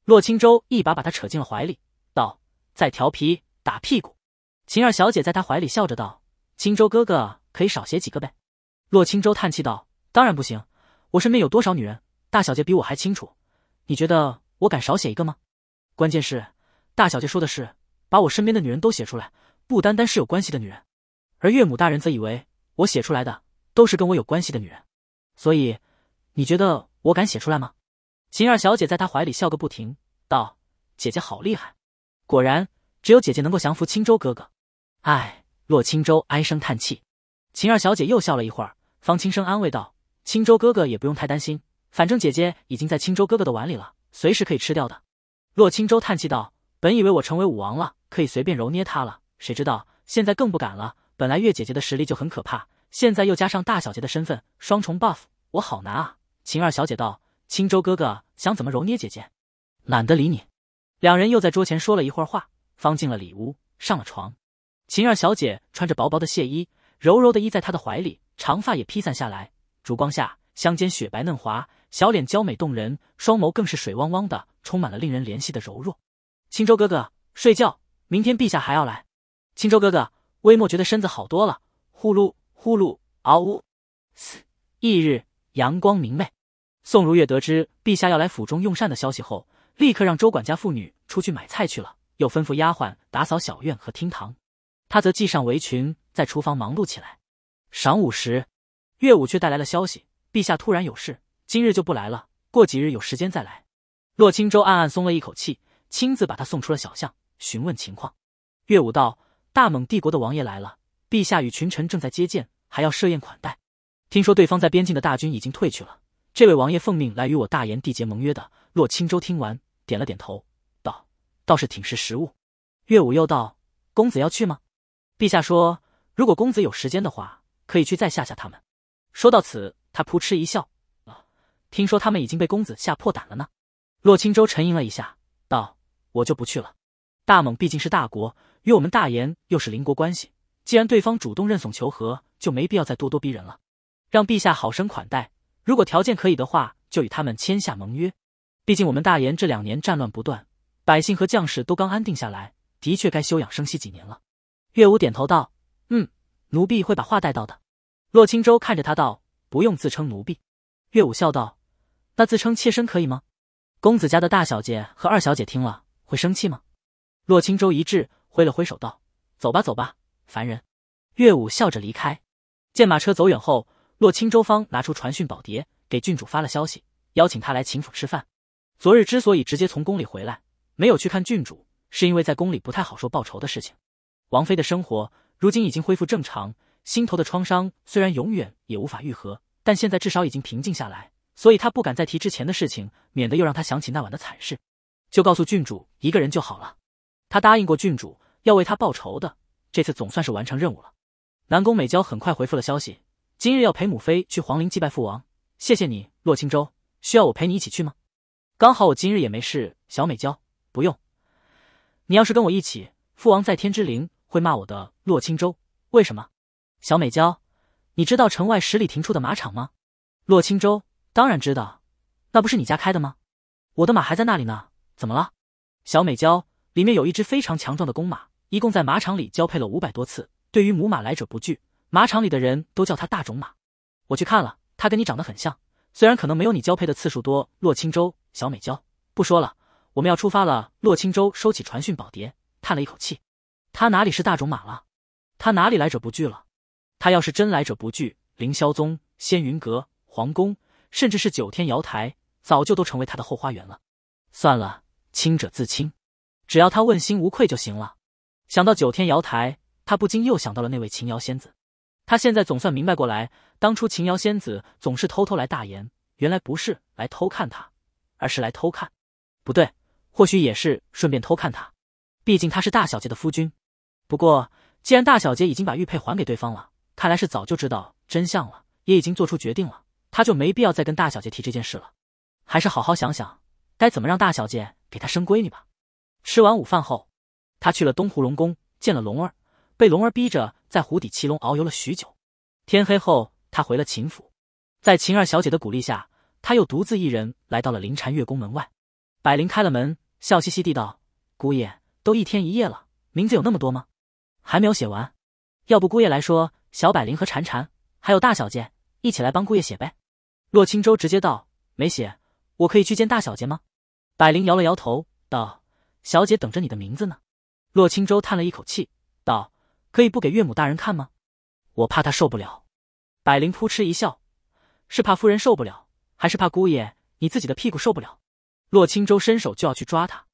S1: 洛青州一把把他扯进了怀里，道：“再调皮，打屁股。”秦二小姐在他怀里笑着道：“青州哥哥，可以少写几个呗。”洛青州叹气道：“当然不行，我身边有多少女人，大小姐比我还清楚。你觉得我敢少写一个吗？关键是，大小姐说的是把我身边的女人都写出来，不单单是有关系的女人。而岳母大人则以为我写出来的。”都是跟我有关系的女人，所以你觉得我敢写出来吗？秦二小姐在他怀里笑个不停，道：“姐姐好厉害，果然只有姐姐能够降服青州哥哥。”哎，洛青州唉声叹气。秦二小姐又笑了一会儿，方轻声安慰道：“青州哥哥也不用太担心，反正姐姐已经在青州哥哥的碗里了，随时可以吃掉的。”洛青州叹气道：“本以为我成为武王了，可以随便揉捏他了，谁知道现在更不敢了。本来月姐姐的实力就很可怕。”现在又加上大小姐的身份，双重 buff，我好难啊！秦二小姐道：“青州哥哥想怎么揉捏姐姐？”懒得理你。两人又在桌前说了一会儿话，方进了里屋，上了床。秦二小姐穿着薄薄的亵衣，柔柔的依在他的怀里，长发也披散下来。烛光下，香肩雪白嫩滑，小脸娇美动人，双眸更是水汪汪的，充满了令人怜惜的柔弱。青州哥哥，睡觉。明天陛下还要来。青州哥哥，微末觉得身子好多了，呼噜。呼噜，嗷呜！翌日，阳光明媚。宋如月得知陛下要来府中用膳的消息后，立刻让周管家妇女出去买菜去了，又吩咐丫鬟打扫小院和厅堂。她则系上围裙，在厨房忙碌起来。晌午时，岳武却带来了消息：陛下突然有事，今日就不来了，过几日有时间再来。洛青州暗暗松了一口气，亲自把他送出了小巷，询问情况。岳武道：“大蒙帝国的王爷来了，陛下与群臣正在接见。”还要设宴款待。听说对方在边境的大军已经退去了。这位王爷奉命来与我大燕缔结盟约的。洛青州听完，点了点头，道：“倒是挺识时务。”岳武又道：“公子要去吗？”陛下说：“如果公子有时间的话，可以去再吓吓他们。”说到此，他扑哧一笑，啊，听说他们已经被公子吓破胆了呢。洛青州沉吟了一下，道：“我就不去了。大蒙毕竟是大国，与我们大燕又是邻国关系。”既然对方主动认怂求和，就没必要再咄咄逼人了。让陛下好生款待，如果条件可以的话，就与他们签下盟约。毕竟我们大炎这两年战乱不断，百姓和将士都刚安定下来，的确该休养生息几年了。岳武点头道：“嗯，奴婢会把话带到的。”洛青州看着他道：“不用自称奴婢。”岳武笑道：“那自称妾身可以吗？公子家的大小姐和二小姐听了会生气吗？”洛青州一滞，挥了挥手道：“走吧，走吧。”烦人，岳武笑着离开。见马车走远后，洛青州方拿出传讯宝碟，给郡主发了消息，邀请他来秦府吃饭。昨日之所以直接从宫里回来，没有去看郡主，是因为在宫里不太好说报仇的事情。王妃的生活如今已经恢复正常，心头的创伤虽然永远也无法愈合，但现在至少已经平静下来，所以他不敢再提之前的事情，免得又让他想起那晚的惨事。就告诉郡主一个人就好了。他答应过郡主要为他报仇的。这次总算是完成任务了。南宫美娇很快回复了消息：今日要陪母妃去皇陵祭拜父王，谢谢你，洛青州，需要我陪你一起去吗？刚好我今日也没事。小美娇，不用。你要是跟我一起，父王在天之灵会骂我的。洛青州，为什么？小美娇，你知道城外十里亭处的马场吗？洛青州，当然知道，那不是你家开的吗？我的马还在那里呢，怎么了？小美娇，里面有一只非常强壮的公马。一共在马场里交配了五百多次，对于母马来者不拒。马场里的人都叫他大种马。我去看了，他跟你长得很像，虽然可能没有你交配的次数多。洛青州，小美娇，不说了，我们要出发了。洛青州收起传讯宝碟，叹了一口气。他哪里是大种马了？他哪里来者不拒了？他要是真来者不拒，凌霄宗、仙云阁、皇宫，甚至是九天瑶台，早就都成为他的后花园了。算了，清者自清，只要他问心无愧就行了。想到九天瑶台，他不禁又想到了那位秦瑶仙子。他现在总算明白过来，当初秦瑶仙子总是偷偷来大言，原来不是来偷看他，而是来偷看。不对，或许也是顺便偷看他。毕竟他是大小姐的夫君。不过，既然大小姐已经把玉佩还给对方了，看来是早就知道真相了，也已经做出决定了，他就没必要再跟大小姐提这件事了。还是好好想想，该怎么让大小姐给他生闺女吧。吃完午饭后。他去了东湖龙宫，见了龙儿，被龙儿逼着在湖底骑龙遨游了许久。天黑后，他回了秦府，在秦二小姐的鼓励下，他又独自一人来到了灵禅月宫门外。百灵开了门，笑嘻嘻地道：“姑爷，都一天一夜了，名字有那么多吗？还没有写完？要不姑爷来说，小百灵和婵婵，还有大小姐一起来帮姑爷写呗？”洛青舟直接道：“没写，我可以去见大小姐吗？”百灵摇了摇头，道：“小姐等着你的名字呢。”洛青州叹了一口气，道：“可以不给岳母大人看吗？我怕他受不了。”百灵扑哧一笑，是怕夫人受不了，还是怕姑爷你自己的屁股受不了？洛青州伸手就要去抓他，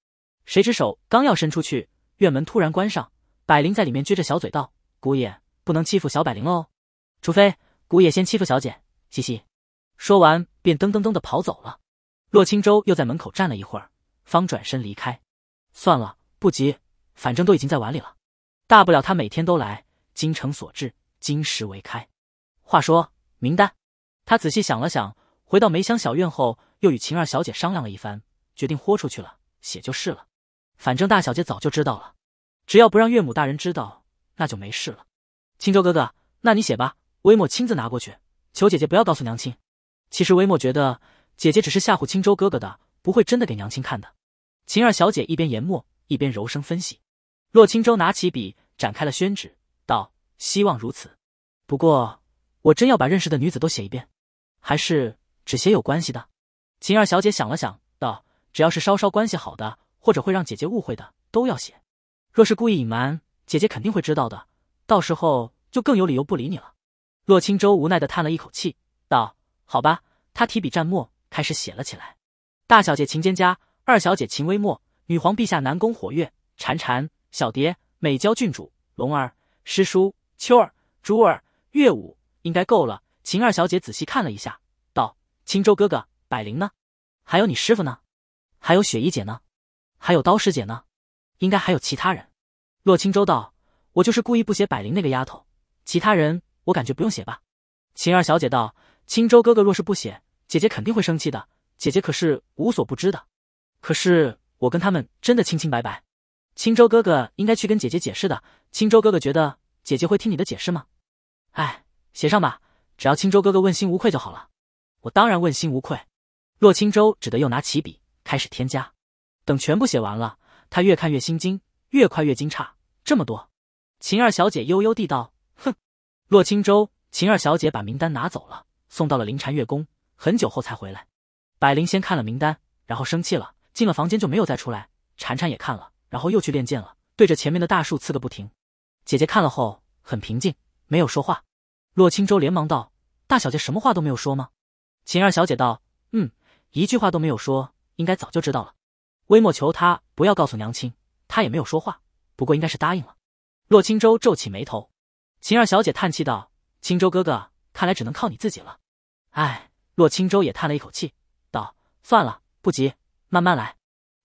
S1: 谁知手刚要伸出去，院门突然关上。百灵在里面撅着小嘴道：“姑爷不能欺负小百灵哦，除非姑爷先欺负小姐。”嘻嘻，说完便噔噔噔的跑走了。洛青州又在门口站了一会儿，方转身离开。算了，不急。反正都已经在碗里了，大不了他每天都来，精诚所至，金石为开。话说名单，他仔细想了想，回到梅香小院后，又与晴儿小姐商量了一番，决定豁出去了，写就是了。反正大小姐早就知道了，只要不让岳母大人知道，那就没事了。青州哥哥，那你写吧，微末亲自拿过去，求姐姐不要告诉娘亲。其实微末觉得姐姐只是吓唬青州哥哥的，不会真的给娘亲看的。晴儿小姐一边研墨，一边柔声分析。洛青州拿起笔，展开了宣纸，道：“希望如此。不过，我真要把认识的女子都写一遍，还是只写有关系的？”秦二小姐想了想，道：“只要是稍稍关系好的，或者会让姐姐误会的，都要写。若是故意隐瞒，姐姐肯定会知道的，到时候就更有理由不理你了。”洛青州无奈的叹了一口气，道：“好吧。”他提笔蘸墨，开始写了起来。大小姐秦蒹葭，二小姐秦微墨，女皇陛下南宫火月，婵婵。小蝶、美娇郡主、龙儿、师叔、秋儿、珠儿、乐舞，应该够了。秦二小姐仔细看了一下，道：“青州哥哥，百灵呢？还有你师父呢？还有雪衣姐呢？还有刀师姐呢？应该还有其他人。”洛青州道：“我就是故意不写百灵那个丫头，其他人我感觉不用写吧。”秦二小姐道：“青州哥哥若是不写，姐姐肯定会生气的。姐姐可是无所不知的，可是我跟他们真的清清白白。”青州哥哥应该去跟姐姐解释的。青州哥哥觉得姐姐会听你的解释吗？哎，写上吧，只要青州哥哥问心无愧就好了。我当然问心无愧。洛青州只得又拿起笔开始添加。等全部写完了，他越看越心惊，越快越惊诧。这么多，秦二小姐悠悠地道：“哼。”洛青州，秦二小姐把名单拿走了，送到了灵禅月宫，很久后才回来。百灵先看了名单，然后生气了，进了房间就没有再出来。禅禅也看了。然后又去练剑了，对着前面的大树刺个不停。姐姐看了后很平静，没有说话。洛青州连忙道：“大小姐什么话都没有说吗？”秦二小姐道：“嗯，一句话都没有说，应该早就知道了。”微末求她不要告诉娘亲，她也没有说话，不过应该是答应了。洛青州皱起眉头，秦二小姐叹气道：“青州哥哥，看来只能靠你自己了。”哎，洛青州也叹了一口气，道：“算了，不急，慢慢来。”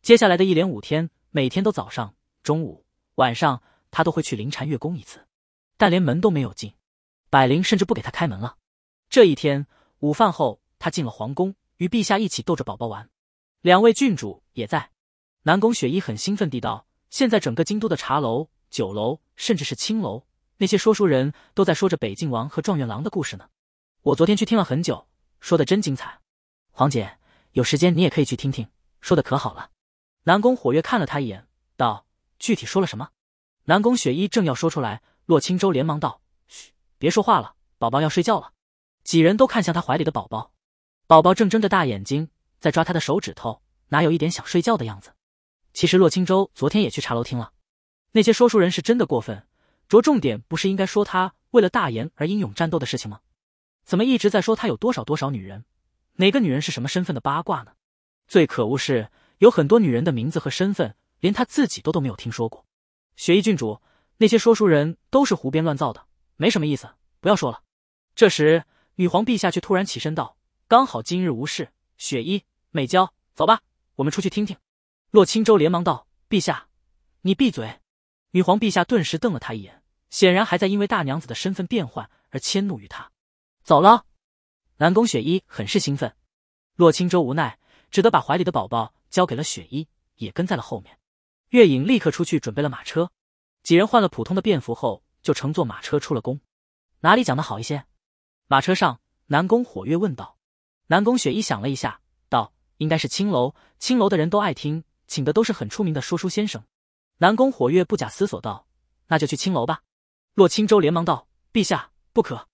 S1: 接下来的一连五天。每天都早上、中午、晚上，他都会去灵禅月宫一次，但连门都没有进。百灵甚至不给他开门了。这一天午饭后，他进了皇宫，与陛下一起逗着宝宝玩。两位郡主也在。南宫雪衣很兴奋地道：“现在整个京都的茶楼、酒楼，甚至是青楼，那些说书人都在说着北境王和状元郎的故事呢。我昨天去听了很久，说的真精彩。黄姐，有时间你也可以去听听，说的可好了。”南宫火月看了他一眼，道：“具体说了什么？”南宫雪衣正要说出来，洛青舟连忙道：“嘘，别说话了，宝宝要睡觉了。”几人都看向他怀里的宝宝，宝宝正睁着大眼睛在抓他的手指头，哪有一点想睡觉的样子？其实洛青舟昨天也去茶楼听了，那些说书人是真的过分，着重点不是应该说他为了大言而英勇战斗的事情吗？怎么一直在说他有多少多少女人，哪个女人是什么身份的八卦呢？最可恶是。有很多女人的名字和身份，连他自己都都没有听说过。雪衣郡主，那些说书人都是胡编乱造的，没什么意思，不要说了。这时，女皇陛下却突然起身道：“刚好今日无事，雪衣、美娇，走吧，我们出去听听。”洛青州连忙道：“陛下，你闭嘴！”女皇陛下顿时瞪了他一眼，显然还在因为大娘子的身份变换而迁怒于他。走了。南宫雪衣很是兴奋，洛青州无奈，只得把怀里的宝宝。交给了雪衣，也跟在了后面。月影立刻出去准备了马车，几人换了普通的便服后，就乘坐马车出了宫。哪里讲的好一些？马车上，南宫火月问道。南宫雪衣想了一下，道：“应该是青楼，青楼的人都爱听，请的都是很出名的说书先生。”南宫火月不假思索道：“那就去青楼吧。”洛青舟连忙道：“陛下不可，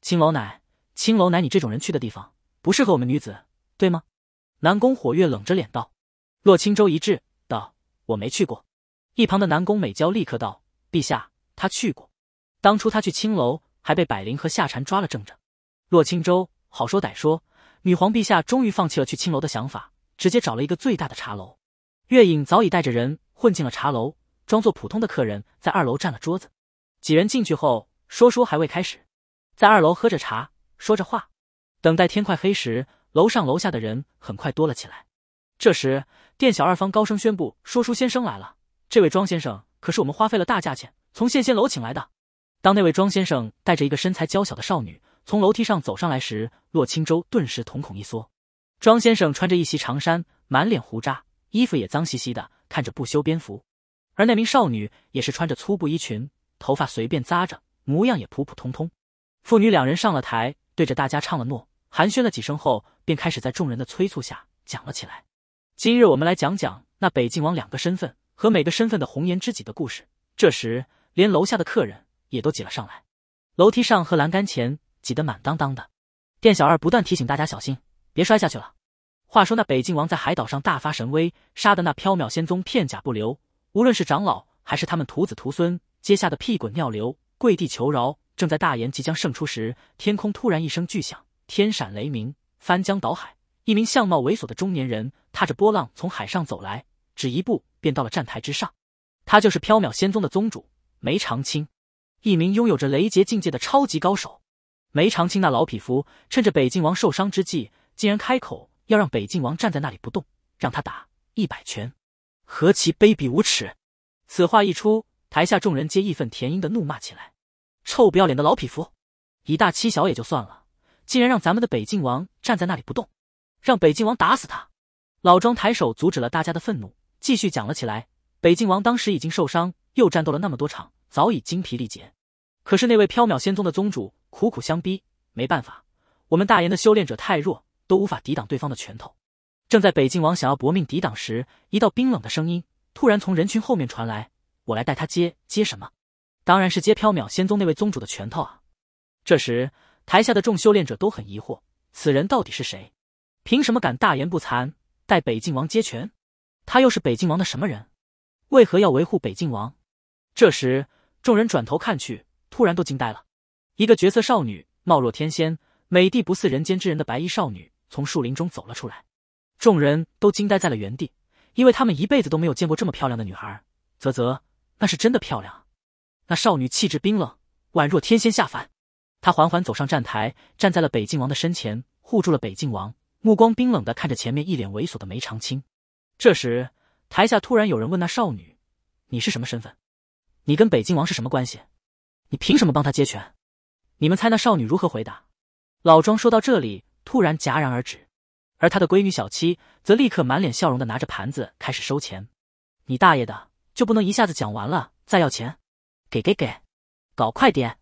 S1: 青楼乃青楼乃你这种人去的地方，不适合我们女子，对吗？”南宫火月冷着脸道。洛青州一滞，道：“我没去过。”一旁的南宫美娇立刻道：“陛下，他去过。当初他去青楼，还被百灵和夏蝉抓了正着。”洛青州好说歹说，女皇陛下终于放弃了去青楼的想法，直接找了一个最大的茶楼。月影早已带着人混进了茶楼，装作普通的客人，在二楼占了桌子。几人进去后，说书还未开始，在二楼喝着茶，说着话，等待天快黑时，楼上楼下的人很快多了起来。这时，店小二方高声宣布：“说书先生来了。”这位庄先生可是我们花费了大价钱从献仙楼请来的。当那位庄先生带着一个身材娇小的少女从楼梯上走上来时，洛青州顿时瞳孔一缩。庄先生穿着一袭长衫，满脸胡渣，衣服也脏兮兮的，看着不修边幅；而那名少女也是穿着粗布衣裙，头发随便扎着，模样也普普通通。父女两人上了台，对着大家唱了诺，寒暄了几声后，便开始在众人的催促下讲了起来。今日我们来讲讲那北境王两个身份和每个身份的红颜知己的故事。这时，连楼下的客人也都挤了上来，楼梯上和栏杆前挤得满当当的。店小二不断提醒大家小心，别摔下去了。话说那北境王在海岛上大发神威，杀的那缥缈仙宗片甲不留，无论是长老还是他们徒子徒孙，皆吓得屁滚尿流，跪地求饶。正在大言即将胜出时，天空突然一声巨响，天闪雷鸣，翻江倒海。一名相貌猥琐的中年人踏着波浪从海上走来，只一步便到了站台之上。他就是缥缈仙宗的宗主梅长青，一名拥有着雷劫境界的超级高手。梅长青那老匹夫，趁着北境王受伤之际，竟然开口要让北境王站在那里不动，让他打一百拳，何其卑鄙无耻！此话一出，台下众人皆义愤填膺的怒骂起来：“臭不要脸的老匹夫！以大欺小也就算了，竟然让咱们的北境王站在那里不动！”让北境王打死他！老庄抬手阻止了大家的愤怒，继续讲了起来。北境王当时已经受伤，又战斗了那么多场，早已精疲力竭。可是那位缥缈仙宗的宗主苦苦相逼，没办法，我们大炎的修炼者太弱，都无法抵挡对方的拳头。正在北境王想要搏命抵挡时，一道冰冷的声音突然从人群后面传来：“我来带他接接什么？当然是接缥缈仙宗那位宗主的拳头啊！”这时，台下的众修炼者都很疑惑，此人到底是谁？凭什么敢大言不惭代北境王接权？他又是北境王的什么人？为何要维护北境王？这时，众人转头看去，突然都惊呆了。一个绝色少女，貌若天仙、美帝不似人间之人的白衣少女，从树林中走了出来。众人都惊呆在了原地，因为他们一辈子都没有见过这么漂亮的女孩。啧啧，那是真的漂亮那少女气质冰冷，宛若天仙下凡。她缓缓走上站台，站在了北境王的身前，护住了北境王。目光冰冷的看着前面一脸猥琐的梅长青。这时，台下突然有人问那少女：“你是什么身份？你跟北境王是什么关系？你凭什么帮他接权？”你们猜那少女如何回答？老庄说到这里，突然戛然而止。而他的闺女小七则立刻满脸笑容的拿着盘子开始收钱。“你大爷的，就不能一下子讲完了再要钱？给给给，搞快点！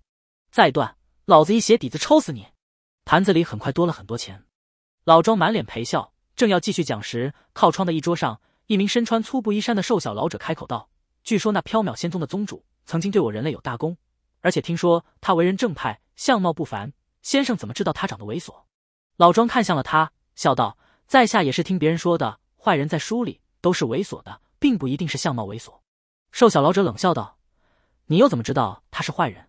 S1: 再断，老子一鞋底子抽死你！”盘子里很快多了很多钱。老庄满脸陪笑，正要继续讲时，靠窗的一桌上，一名身穿粗布衣衫的瘦小老者开口道：“据说那缥缈仙宗的宗主曾经对我人类有大功，而且听说他为人正派，相貌不凡。先生怎么知道他长得猥琐？”老庄看向了他，笑道：“在下也是听别人说的。坏人在书里都是猥琐的，并不一定是相貌猥琐。”瘦小老者冷笑道：“你又怎么知道他是坏人？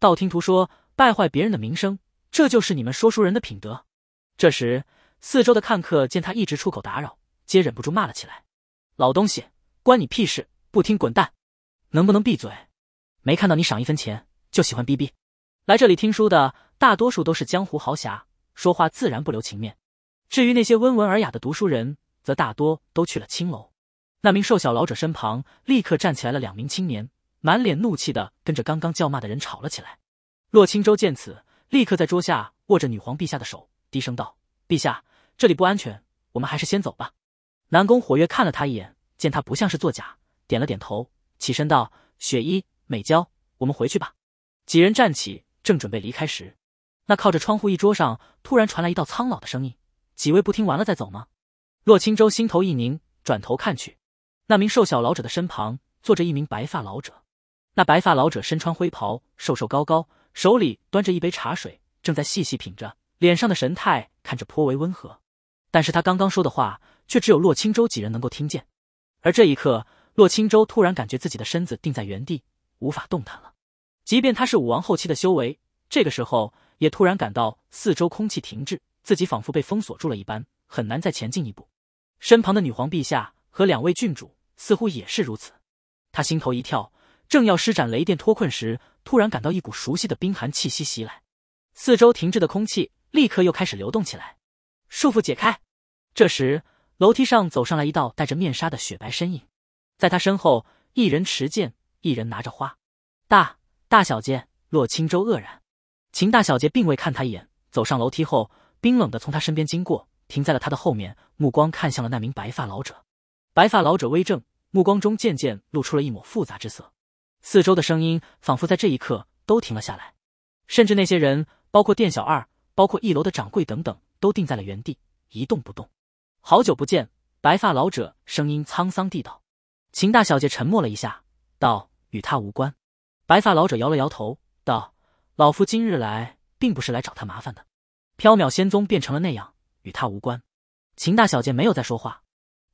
S1: 道听途说，败坏别人的名声，这就是你们说书人的品德？”这时，四周的看客见他一直出口打扰，皆忍不住骂了起来：“老东西，关你屁事！不听滚蛋！能不能闭嘴？没看到你赏一分钱就喜欢逼逼？来这里听书的大多数都是江湖豪侠，说话自然不留情面。至于那些温文尔雅的读书人，则大多都去了青楼。”那名瘦小老者身旁立刻站起来了两名青年，满脸怒气的跟着刚刚叫骂的人吵了起来。洛青州见此，立刻在桌下握着女皇陛下的手。低声道：“陛下，这里不安全，我们还是先走吧。”南宫火月看了他一眼，见他不像是作假，点了点头，起身道：“雪衣、美娇，我们回去吧。”几人站起，正准备离开时，那靠着窗户一桌上突然传来一道苍老的声音：“几位不听完了再走吗？”洛青舟心头一凝，转头看去，那名瘦小老者的身旁坐着一名白发老者。那白发老者身穿灰袍，瘦瘦高高，手里端着一杯茶水，正在细细品着。脸上的神态看着颇为温和，但是他刚刚说的话却只有洛青州几人能够听见。而这一刻，洛青州突然感觉自己的身子定在原地，无法动弹了。即便他是武王后期的修为，这个时候也突然感到四周空气停滞，自己仿佛被封锁住了一般，很难再前进一步。身旁的女皇陛下和两位郡主似乎也是如此。他心头一跳，正要施展雷电脱困时，突然感到一股熟悉的冰寒气息袭来，四周停滞的空气。立刻又开始流动起来，束缚解开。这时，楼梯上走上来一道戴着面纱的雪白身影，在他身后，一人持剑，一人拿着花。大大小姐洛青舟愕然，秦大小姐并未看他一眼，走上楼梯后，冰冷的从他身边经过，停在了他的后面，目光看向了那名白发老者。白发老者微怔，目光中渐渐露出了一抹复杂之色。四周的声音仿佛在这一刻都停了下来，甚至那些人，包括店小二。包括一楼的掌柜等等，都定在了原地，一动不动。好久不见，白发老者声音沧桑地道：“秦大小姐，沉默了一下，道：与他无关。”白发老者摇了摇头，道：“老夫今日来，并不是来找他麻烦的。缥缈仙宗变成了那样，与他无关。”秦大小姐没有再说话。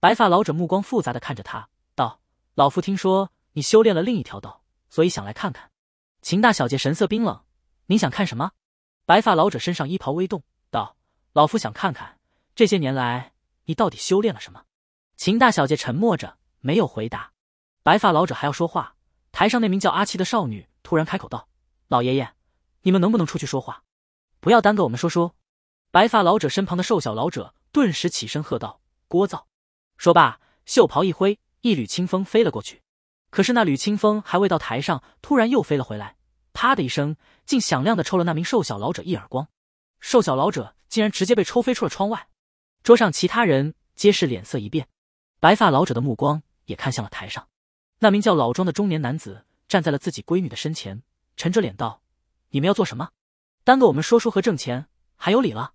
S1: 白发老者目光复杂的看着他，道：“老夫听说你修炼了另一条道，所以想来看看。”秦大小姐神色冰冷：“你想看什么？”白发老者身上衣袍微动，道：“老夫想看看这些年来你到底修炼了什么。”秦大小姐沉默着，没有回答。白发老者还要说话，台上那名叫阿七的少女突然开口道：“老爷爷，你们能不能出去说话？不要耽搁我们说书。”白发老者身旁的瘦小老者顿时起身喝道：“聒噪！”说罢，袖袍一挥，一缕清风飞了过去。可是那缕清风还未到台上，突然又飞了回来。啪的一声，竟响亮的抽了那名瘦小老者一耳光，瘦小老者竟然直接被抽飞出了窗外。桌上其他人皆是脸色一变，白发老者的目光也看向了台上。那名叫老庄的中年男子站在了自己闺女的身前，沉着脸道：“你们要做什么？耽搁我们说书和挣钱，还有理了？”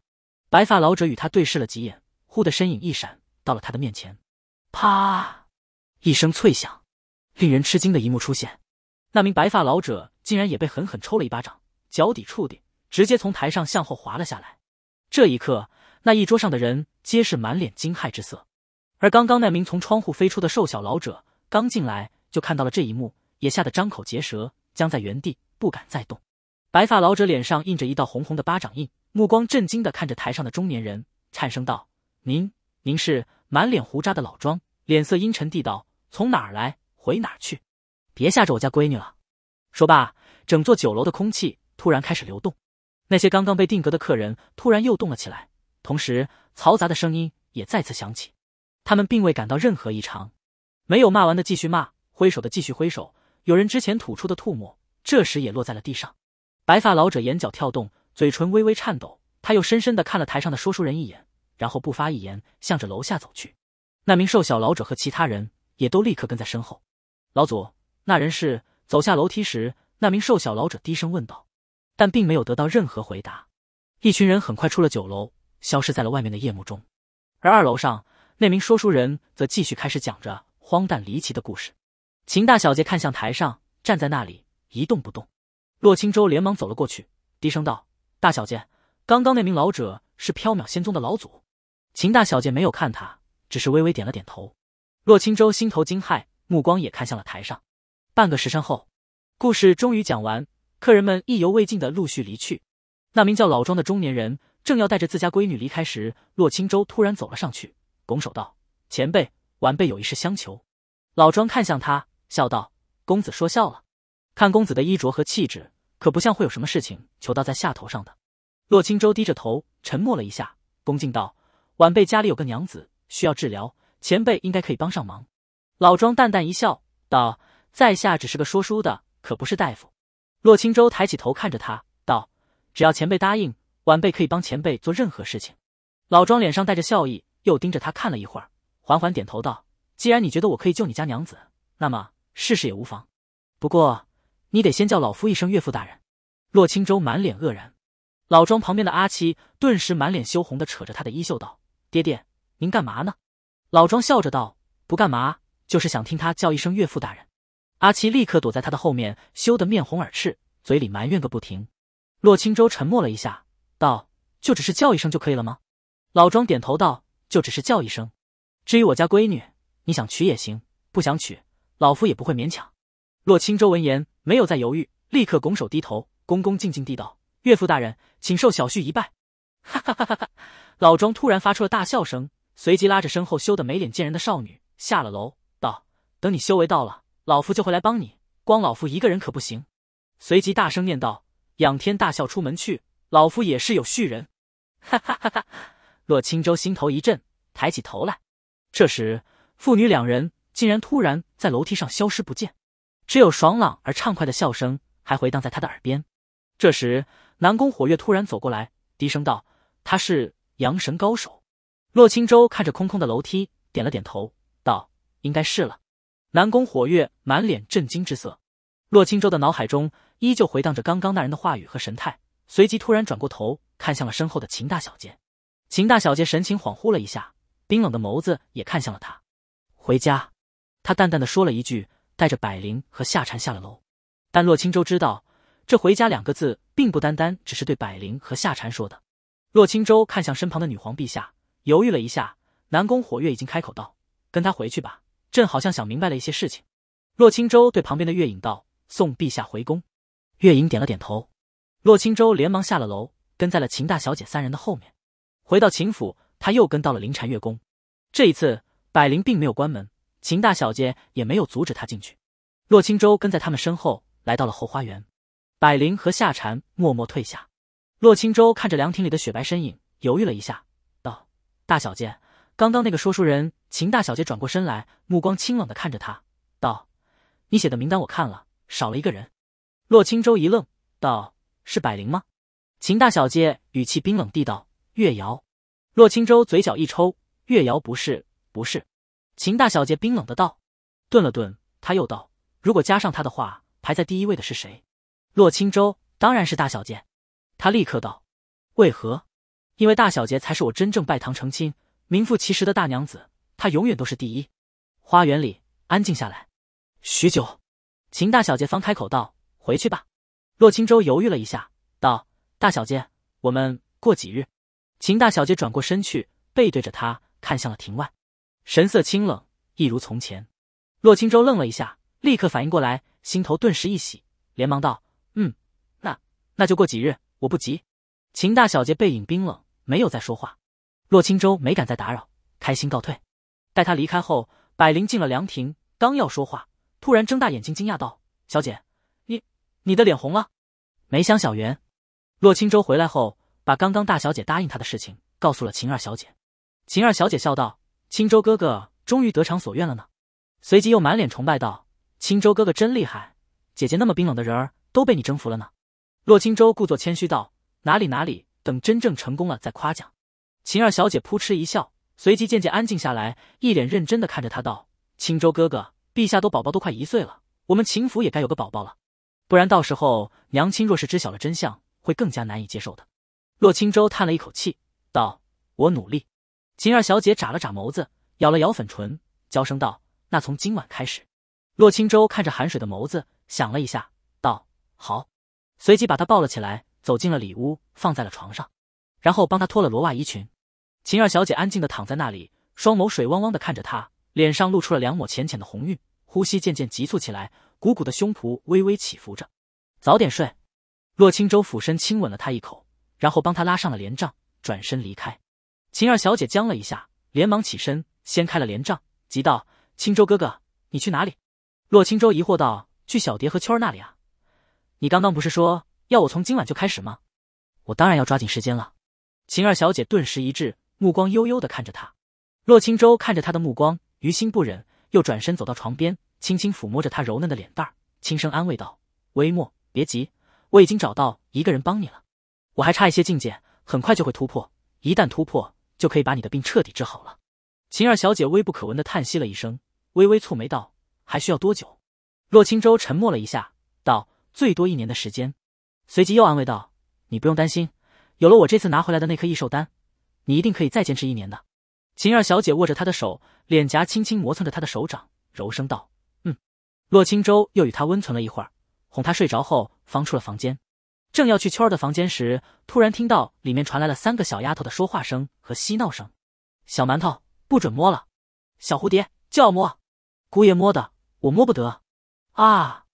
S1: 白发老者与他对视了几眼，忽的身影一闪，到了他的面前，啪一声脆响，令人吃惊的一幕出现。那名白发老者竟然也被狠狠抽了一巴掌，脚底触地，直接从台上向后滑了下来。这一刻，那一桌上的人皆是满脸惊骇之色。而刚刚那名从窗户飞出的瘦小老者，刚进来就看到了这一幕，也吓得张口结舌，僵在原地，不敢再动。白发老者脸上印着一道红红的巴掌印，目光震惊地看着台上的中年人，颤声道：“您，您是……”满脸胡渣的老庄脸色阴沉地道：“从哪儿来，回哪儿去。”别吓着我家闺女了！说罢，整座酒楼的空气突然开始流动，那些刚刚被定格的客人突然又动了起来，同时嘈杂的声音也再次响起。他们并未感到任何异常，没有骂完的继续骂，挥手的继续挥手。有人之前吐出的吐沫，这时也落在了地上。白发老者眼角跳动，嘴唇微微颤抖，他又深深的看了台上的说书人一眼，然后不发一言，向着楼下走去。那名瘦小老者和其他人也都立刻跟在身后。老祖。那人是走下楼梯时，那名瘦小老者低声问道，但并没有得到任何回答。一群人很快出了酒楼，消失在了外面的夜幕中。而二楼上那名说书人则继续开始讲着荒诞离奇的故事。秦大小姐看向台上，站在那里一动不动。洛青舟连忙走了过去，低声道：“大小姐，刚刚那名老者是缥缈仙宗的老祖。”秦大小姐没有看他，只是微微点了点头。洛青舟心头惊骇，目光也看向了台上。半个时辰后，故事终于讲完，客人们意犹未尽的陆续离去。那名叫老庄的中年人正要带着自家闺女离开时，洛青舟突然走了上去，拱手道：“前辈，晚辈有一事相求。”老庄看向他，笑道：“公子说笑了，看公子的衣着和气质，可不像会有什么事情求到在下头上的。”洛青舟低着头，沉默了一下，恭敬道：“晚辈家里有个娘子需要治疗，前辈应该可以帮上忙。”老庄淡淡一笑，道。在下只是个说书的，可不是大夫。洛青舟抬起头看着他，道：“只要前辈答应，晚辈可以帮前辈做任何事情。”老庄脸上带着笑意，又盯着他看了一会儿，缓缓点头道：“既然你觉得我可以救你家娘子，那么试试也无妨。不过你得先叫老夫一声岳父大人。”洛青舟满脸愕然，老庄旁边的阿七顿时满脸羞红的扯着他的衣袖道：“爹爹，您干嘛呢？”老庄笑着道：“不干嘛，就是想听他叫一声岳父大人。”阿七立刻躲在他的后面，羞得面红耳赤，嘴里埋怨个不停。洛青舟沉默了一下，道：“就只是叫一声就可以了吗？”老庄点头道：“就只是叫一声。至于我家闺女，你想娶也行，不想娶，老夫也不会勉强。”洛青舟闻言没有再犹豫，立刻拱手低头，恭恭敬敬地道：“岳父大人，请受小婿一拜。”哈哈哈哈哈！老庄突然发出了大笑声，随即拉着身后羞得没脸见人的少女下了楼，道：“等你修为到了。”老夫就会来帮你，光老夫一个人可不行。随即大声念道，仰天大笑，出门去。老夫也是有续人，哈哈哈哈！洛青州心头一震，抬起头来。这时，父女两人竟然突然在楼梯上消失不见，只有爽朗而畅快的笑声还回荡在他的耳边。这时，南宫火月突然走过来，低声道：“他是阳神高手。”洛青州看着空空的楼梯，点了点头，道：“应该是了。”南宫火月满脸震惊之色，洛青州的脑海中依旧回荡着刚刚那人的话语和神态，随即突然转过头看向了身后的秦大小姐。秦大小姐神情恍惚了一下，冰冷的眸子也看向了他。回家，他淡淡的说了一句，带着百灵和夏蝉下了楼。但洛青舟知道，这“回家”两个字并不单单只是对百灵和夏蝉说的。洛青舟看向身旁的女皇陛下，犹豫了一下，南宫火月已经开口道：“跟他回去吧。”朕好像想明白了一些事情。洛青州对旁边的月影道：“送陛下回宫。”月影点了点头。洛青州连忙下了楼，跟在了秦大小姐三人的后面。回到秦府，他又跟到了灵禅月宫。这一次，百灵并没有关门，秦大小姐也没有阻止他进去。洛青州跟在他们身后来到了后花园，百灵和夏蝉默默退下。洛青州看着凉亭里的雪白身影，犹豫了一下，道：“大小姐。”刚刚那个说书人，秦大小姐转过身来，目光清冷的看着他，道：“你写的名单我看了，少了一个人。”洛青州一愣，道：“是百灵吗？”秦大小姐语气冰冷地道：“月瑶。”洛青州嘴角一抽，月瑶不是，不是。秦大小姐冰冷的道，顿了顿，他又道：“如果加上他的话，排在第一位的是谁？”洛青州当然是大小姐，他立刻道：“为何？因为大小姐才是我真正拜堂成亲。”名副其实的大娘子，她永远都是第一。花园里安静下来，许久，秦大小姐方开口道：“回去吧。”洛青州犹豫了一下，道：“大小姐，我们过几日？”秦大小姐转过身去，背对着他，看向了庭外，神色清冷，一如从前。洛青州愣了一下，立刻反应过来，心头顿时一喜，连忙道：“嗯，那那就过几日，我不急。”秦大小姐背影冰冷，没有再说话。洛青州没敢再打扰，开心告退。待他离开后，百灵进了凉亭，刚要说话，突然睁大眼睛，惊讶道：“小姐，你你的脸红了。”梅香小圆，洛青州回来后，把刚刚大小姐答应他的事情告诉了秦二小姐。秦二小姐笑道：“青州哥哥终于得偿所愿了呢。”随即又满脸崇拜道：“青州哥哥真厉害，姐姐那么冰冷的人儿都被你征服了呢。”洛青州故作谦虚道：“哪里哪里，等真正成功了再夸奖。”晴儿小姐扑哧一笑，随即渐渐安静下来，一脸认真的看着他道：“青州哥哥，陛下都宝宝都快一岁了，我们秦府也该有个宝宝了，不然到时候娘亲若是知晓了真相，会更加难以接受的。”洛青州叹了一口气，道：“我努力。”秦二小姐眨了眨眸子，咬了咬粉唇，娇声道：“那从今晚开始。”洛青州看着含水的眸子，想了一下，道：“好。”随即把她抱了起来，走进了里屋，放在了床上，然后帮她脱了罗袜衣裙。秦二小姐安静的躺在那里，双眸水汪汪的看着他，脸上露出了两抹浅浅的红晕，呼吸渐渐急促起来，鼓鼓的胸脯微微起伏着。早点睡。洛青舟俯身亲吻了她一口，然后帮她拉上了帘帐，转身离开。秦二小姐僵了一下，连忙起身掀开了帘帐，急道：“青舟哥哥，你去哪里？”洛青舟疑惑道：“去小蝶和秋儿那里啊。你刚刚不是说要我从今晚就开始吗？我当然要抓紧时间了。”秦二小姐顿时一滞。目光悠悠的看着他，洛青周看着他的目光，于心不忍，又转身走到床边，轻轻抚摸着他柔嫩的脸蛋儿，轻声安慰道：“微末，别急，我已经找到一个人帮你了。我还差一些境界，很快就会突破。一旦突破，就可以把你的病彻底治好了。”秦二小姐微不可闻的叹息了一声，微微蹙眉道：“还需要多久？”洛青周沉默了一下，道：“最多一年的时间。”随即又安慰道：“你不用担心，有了我这次拿回来的那颗异兽丹。”你一定可以再坚持一年的，秦二小姐握着她的手，脸颊轻轻磨蹭着她的手掌，柔声道：“嗯。”洛青舟又与她温存了一会儿，哄她睡着后，方出了房间。正要去秋儿的房间时，突然听到里面传来了三个小丫头的说话声和嬉闹声：“小馒头不准摸了，小蝴蝶就要摸，姑爷摸的我摸不得啊！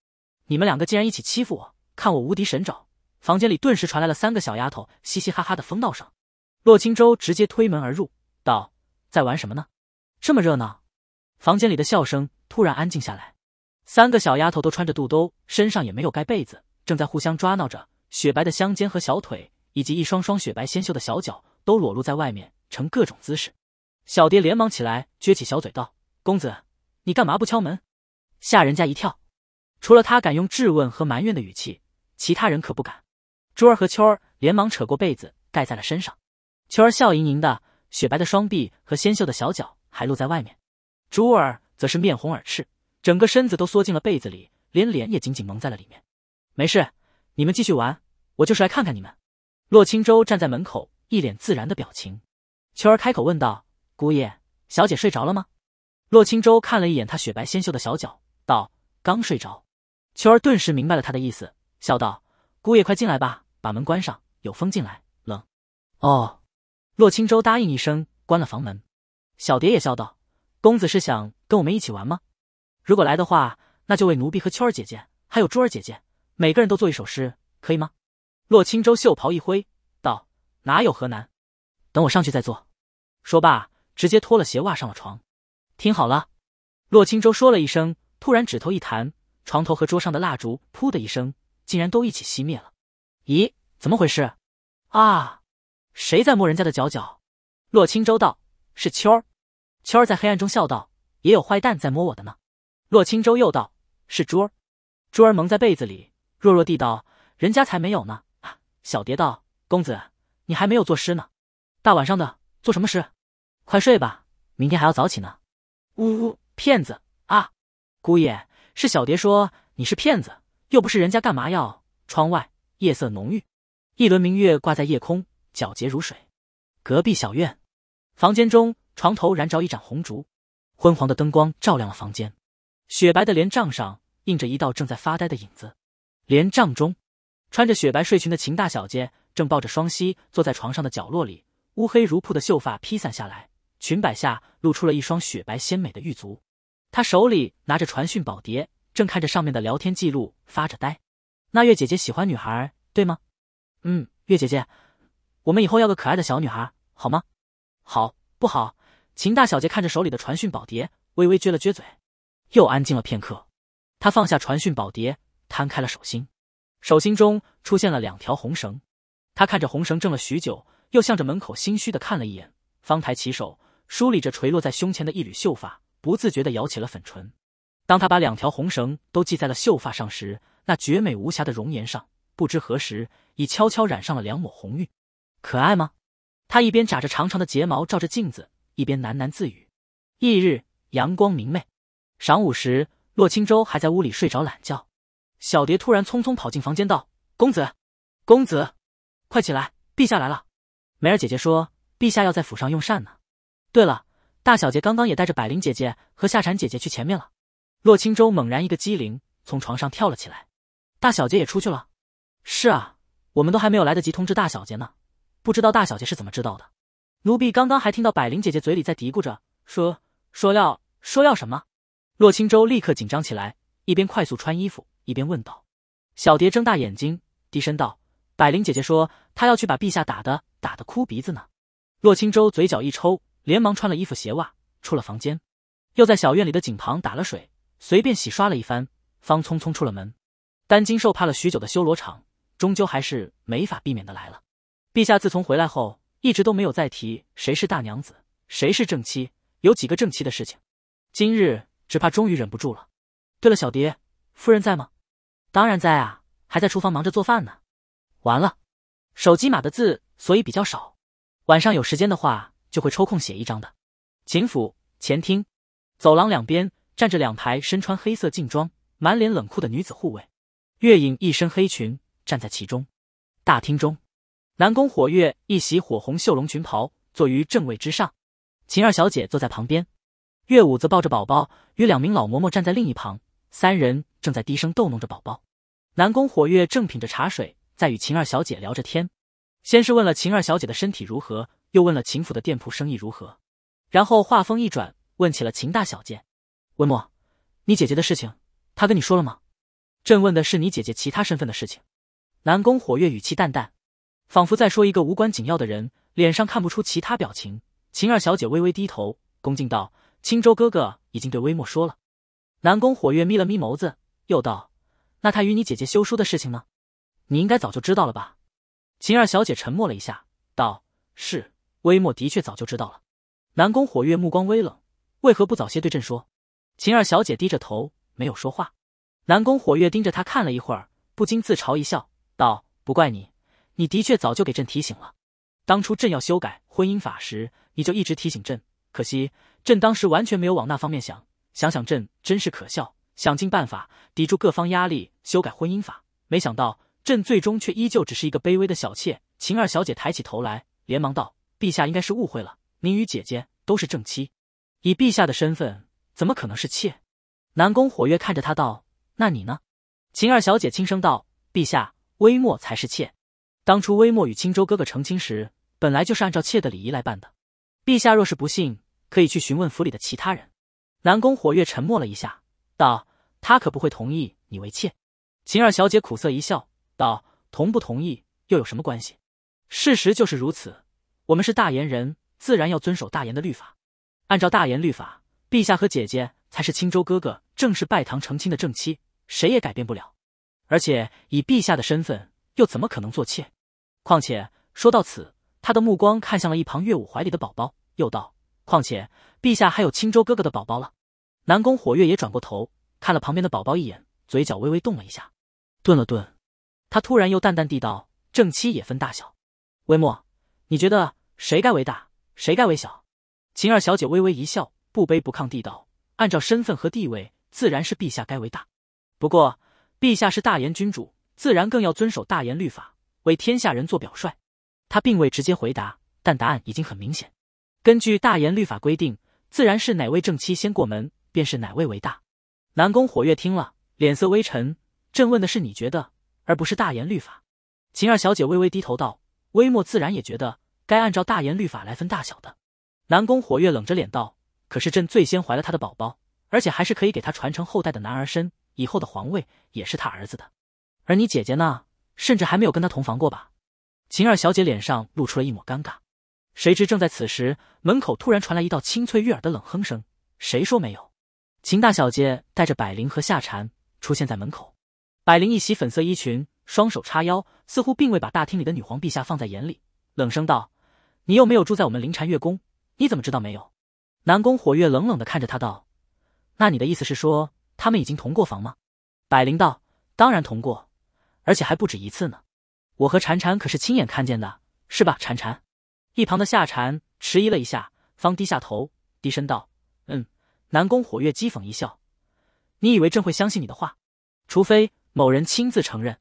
S1: 你们两个竟然一起欺负我，看我无敌神爪！”房间里顿时传来了三个小丫头嘻嘻哈哈的疯闹声。洛青舟直接推门而入，道：“在玩什么呢？这么热闹。”房间里的笑声突然安静下来。三个小丫头都穿着肚兜，身上也没有盖被子，正在互相抓闹着。雪白的香肩和小腿，以及一双双雪白纤秀的小脚，都裸露在外面，呈各种姿势。小蝶连忙起来，撅起小嘴道：“公子，你干嘛不敲门？吓人家一跳。”除了他敢用质问和埋怨的语气，其他人可不敢。珠儿和秋儿连忙扯过被子盖在了身上。秋儿笑盈盈的，雪白的双臂和纤秀的小脚还露在外面，珠儿则是面红耳赤，整个身子都缩进了被子里，连脸也紧紧蒙在了里面。没事，你们继续玩，我就是来看看你们。洛青舟站在门口，一脸自然的表情。秋儿开口问道：“姑爷，小姐睡着了吗？”洛青舟看了一眼他雪白纤秀的小脚，道：“刚睡着。”秋儿顿时明白了他的意思，笑道：“姑爷快进来吧，把门关上，有风进来冷。”哦。洛青州答应一声，关了房门。小蝶也笑道：“公子是想跟我们一起玩吗？如果来的话，那就为奴婢和秋儿姐姐，还有珠儿姐姐，每个人都做一首诗，可以吗？”洛青州袖袍一挥，道：“哪有何难？等我上去再做。”说罢，直接脱了鞋袜上了床。听好了，洛青州说了一声，突然指头一弹，床头和桌上的蜡烛，噗的一声，竟然都一起熄灭了。咦，怎么回事？啊！谁在摸人家的脚脚？洛青州道：“是秋儿。”秋儿在黑暗中笑道：“也有坏蛋在摸我的呢。”洛青州又道：“是珠儿。”珠儿蒙在被子里，弱弱地道：“人家才没有呢。”小蝶道：“公子，你还没有作诗呢，大晚上的做什么诗？快睡吧，明天还要早起呢。”呜呜，骗子啊！姑爷是小蝶说你是骗子，又不是人家干嘛要？窗外夜色浓郁，一轮明月挂在夜空。皎洁如水。隔壁小院，房间中床头燃着一盏红烛，昏黄的灯光照亮了房间。雪白的帘帐上映着一道正在发呆的影子。帘帐中，穿着雪白睡裙的秦大小姐正抱着双膝坐在床上的角落里，乌黑如瀑的秀发披散下来，裙摆下露出了一双雪白鲜美的玉足。她手里拿着传讯宝碟，正看着上面的聊天记录发着呆。那月姐姐喜欢女孩，对吗？嗯，月姐姐。我们以后要个可爱的小女孩，好吗？好，不好？秦大小姐看着手里的传讯宝碟，微微撅了撅嘴，又安静了片刻。她放下传讯宝碟，摊开了手心，手心中出现了两条红绳。她看着红绳，怔了许久，又向着门口心虚的看了一眼，方抬起手梳理着垂落在胸前的一缕秀发，不自觉的咬起了粉唇。当她把两条红绳都系在了秀发上时，那绝美无瑕的容颜上，不知何时已悄悄染上了两抹红晕。可爱吗？他一边眨着长长的睫毛照着镜子，一边喃喃自语。翌日，阳光明媚，晌午时，洛青州还在屋里睡着懒觉，小蝶突然匆匆跑进房间道：“公子，公子，快起来，陛下来了。梅儿姐姐说，陛下要在府上用膳呢。对了，大小姐刚刚也带着百灵姐姐和夏蝉姐姐去前面了。”洛青州猛然一个机灵，从床上跳了起来。大小姐也出去了？是啊，我们都还没有来得及通知大小姐呢。不知道大小姐是怎么知道的，奴婢刚刚还听到百灵姐姐嘴里在嘀咕着，说说要说要什么。洛青舟立刻紧张起来，一边快速穿衣服，一边问道：“小蝶，睁大眼睛，低声道，百灵姐姐说她要去把陛下打的打的哭鼻子呢。”洛青舟嘴角一抽，连忙穿了衣服鞋袜，出了房间，又在小院里的井旁打了水，随便洗刷了一番，方匆匆出了门。担惊受怕了许久的修罗场，终究还是没法避免的来了。陛下自从回来后，一直都没有再提谁是大娘子，谁是正妻，有几个正妻的事情。今日只怕终于忍不住了。对了，小蝶，夫人在吗？当然在啊，还在厨房忙着做饭呢。完了，手机码的字所以比较少，晚上有时间的话就会抽空写一张的。秦府前厅，走廊两边站着两排身穿黑色劲装、满脸冷酷的女子护卫。月影一身黑裙站在其中。大厅中。南宫火月一袭火红绣龙裙袍，坐于正位之上，秦二小姐坐在旁边，月舞则抱着宝宝，与两名老嬷嬷站在另一旁，三人正在低声逗弄着宝宝。南宫火月正品着茶水，在与秦二小姐聊着天，先是问了秦二小姐的身体如何，又问了秦府的店铺生意如何，然后话锋一转，问起了秦大小姐：“温墨，你姐姐的事情，她跟你说了吗？”“朕问的是你姐姐其他身份的事情。”南宫火月语气淡淡。仿佛在说一个无关紧要的人，脸上看不出其他表情。秦二小姐微微低头，恭敬道：“青州哥哥已经对微末说了。”南宫火月眯了眯眸子，又道：“那他与你姐姐休书的事情呢？你应该早就知道了吧？”秦二小姐沉默了一下，道：“是，微末的确早就知道了。”南宫火月目光微冷：“为何不早些对朕说？”秦二小姐低着头没有说话。南宫火月盯着她看了一会儿，不禁自嘲一笑，道：“不怪你。”你的确早就给朕提醒了，当初朕要修改婚姻法时，你就一直提醒朕。可惜朕当时完全没有往那方面想，想想朕真是可笑，想尽办法抵住各方压力修改婚姻法，没想到朕最终却依旧只是一个卑微的小妾。秦二小姐抬起头来，连忙道：“陛下应该是误会了，您与姐姐都是正妻，以陛下的身份，怎么可能是妾？”南宫火月看着她道：“那你呢？”秦二小姐轻声道：“陛下微末才是妾。”当初微末与青州哥哥成亲时，本来就是按照妾的礼仪来办的。陛下若是不信，可以去询问府里的其他人。南宫火月沉默了一下，道：“他可不会同意你为妾。”秦二小姐苦涩一笑，道：“同不同意又有什么关系？事实就是如此。我们是大言人，自然要遵守大言的律法。按照大言律法，陛下和姐姐才是青州哥哥正式拜堂成亲的正妻，谁也改变不了。而且以陛下的身份。”又怎么可能做妾？况且说到此，他的目光看向了一旁岳武怀里的宝宝，又道：“况且陛下还有青州哥哥的宝宝了。”南宫火月也转过头看了旁边的宝宝一眼，嘴角微微动了一下，顿了顿，他突然又淡淡地道：“正妻也分大小，微末，你觉得谁该为大，谁该为小？”秦二小姐微微一笑，不卑不亢地道：“按照身份和地位，自然是陛下该为大。不过陛下是大言君主。”自然更要遵守大言律法，为天下人做表率。他并未直接回答，但答案已经很明显。根据大言律法规定，自然是哪位正妻先过门，便是哪位为大。南宫火月听了，脸色微沉。朕问的是你觉得，而不是大言律法。秦二小姐微微低头道：“微末自然也觉得该按照大言律法来分大小的。”南宫火月冷着脸道：“可是朕最先怀了他的宝宝，而且还是可以给他传承后代的男儿身，以后的皇位也是他儿子的。”而你姐姐呢？甚至还没有跟他同房过吧？秦二小姐脸上露出了一抹尴尬。谁知正在此时，门口突然传来一道清脆悦耳的冷哼声：“谁说没有？”秦大小姐带着百灵和夏蝉出现在门口。百灵一袭粉色衣裙，双手叉腰，似乎并未把大厅里的女皇陛下放在眼里，冷声道：“你又没有住在我们灵禅月宫，你怎么知道没有？”南宫火月冷冷的看着他道：“那你的意思是说，他们已经同过房吗？”百灵道：“当然同过。”而且还不止一次呢，我和婵婵可是亲眼看见的，是吧，婵婵？一旁的夏婵迟疑了一下，方低下头，低声道：“嗯。”南宫火月讥讽一笑：“你以为朕会相信你的话？除非某人亲自承认。”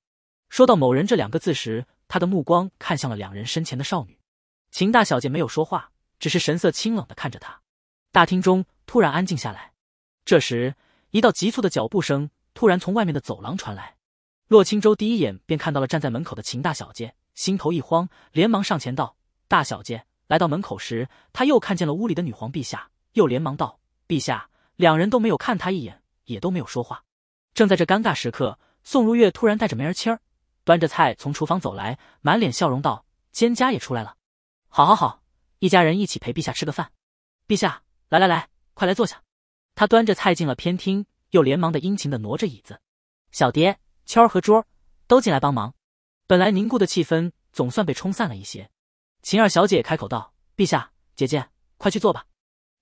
S1: 说到“某人”这两个字时，他的目光看向了两人身前的少女，秦大小姐没有说话，只是神色清冷的看着他。大厅中突然安静下来，这时，一道急促的脚步声突然从外面的走廊传来。洛青州第一眼便看到了站在门口的秦大小姐，心头一慌，连忙上前道：“大小姐。”来到门口时，他又看见了屋里的女皇陛下，又连忙道：“陛下。”两人都没有看他一眼，也都没有说话。正在这尴尬时刻，宋如月突然带着梅儿、青儿，端着菜从厨房走来，满脸笑容道：“蒹葭也出来了，好好好，一家人一起陪陛下吃个饭。”“陛下，来来来，快来坐下。”他端着菜进了偏厅，又连忙的殷勤的挪着椅子，小蝶。秋儿和桌儿都进来帮忙，本来凝固的气氛总算被冲散了一些。秦二小姐也开口道：“陛下，姐姐，快去坐吧。”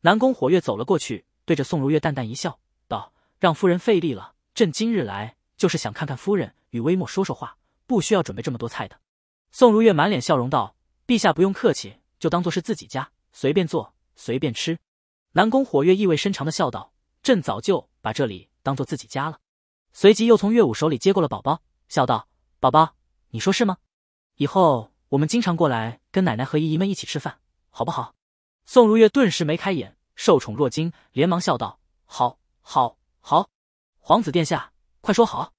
S1: 南宫火月走了过去，对着宋如月淡淡一笑，道：“让夫人费力了，朕今日来就是想看看夫人与微末说说话，不需要准备这么多菜的。”宋如月满脸笑容道：“陛下不用客气，就当做是自己家，随便坐，随便吃。”南宫火月意味深长的笑道：“朕早就把这里当做自己家了。”随即又从岳武手里接过了宝宝，笑道：“宝宝，你说是吗？以后我们经常过来跟奶奶和姨姨们一起吃饭，好不好？”宋如月顿时眉开眼，受宠若惊，连忙笑道：“好，好，好。”皇子殿下，快说好！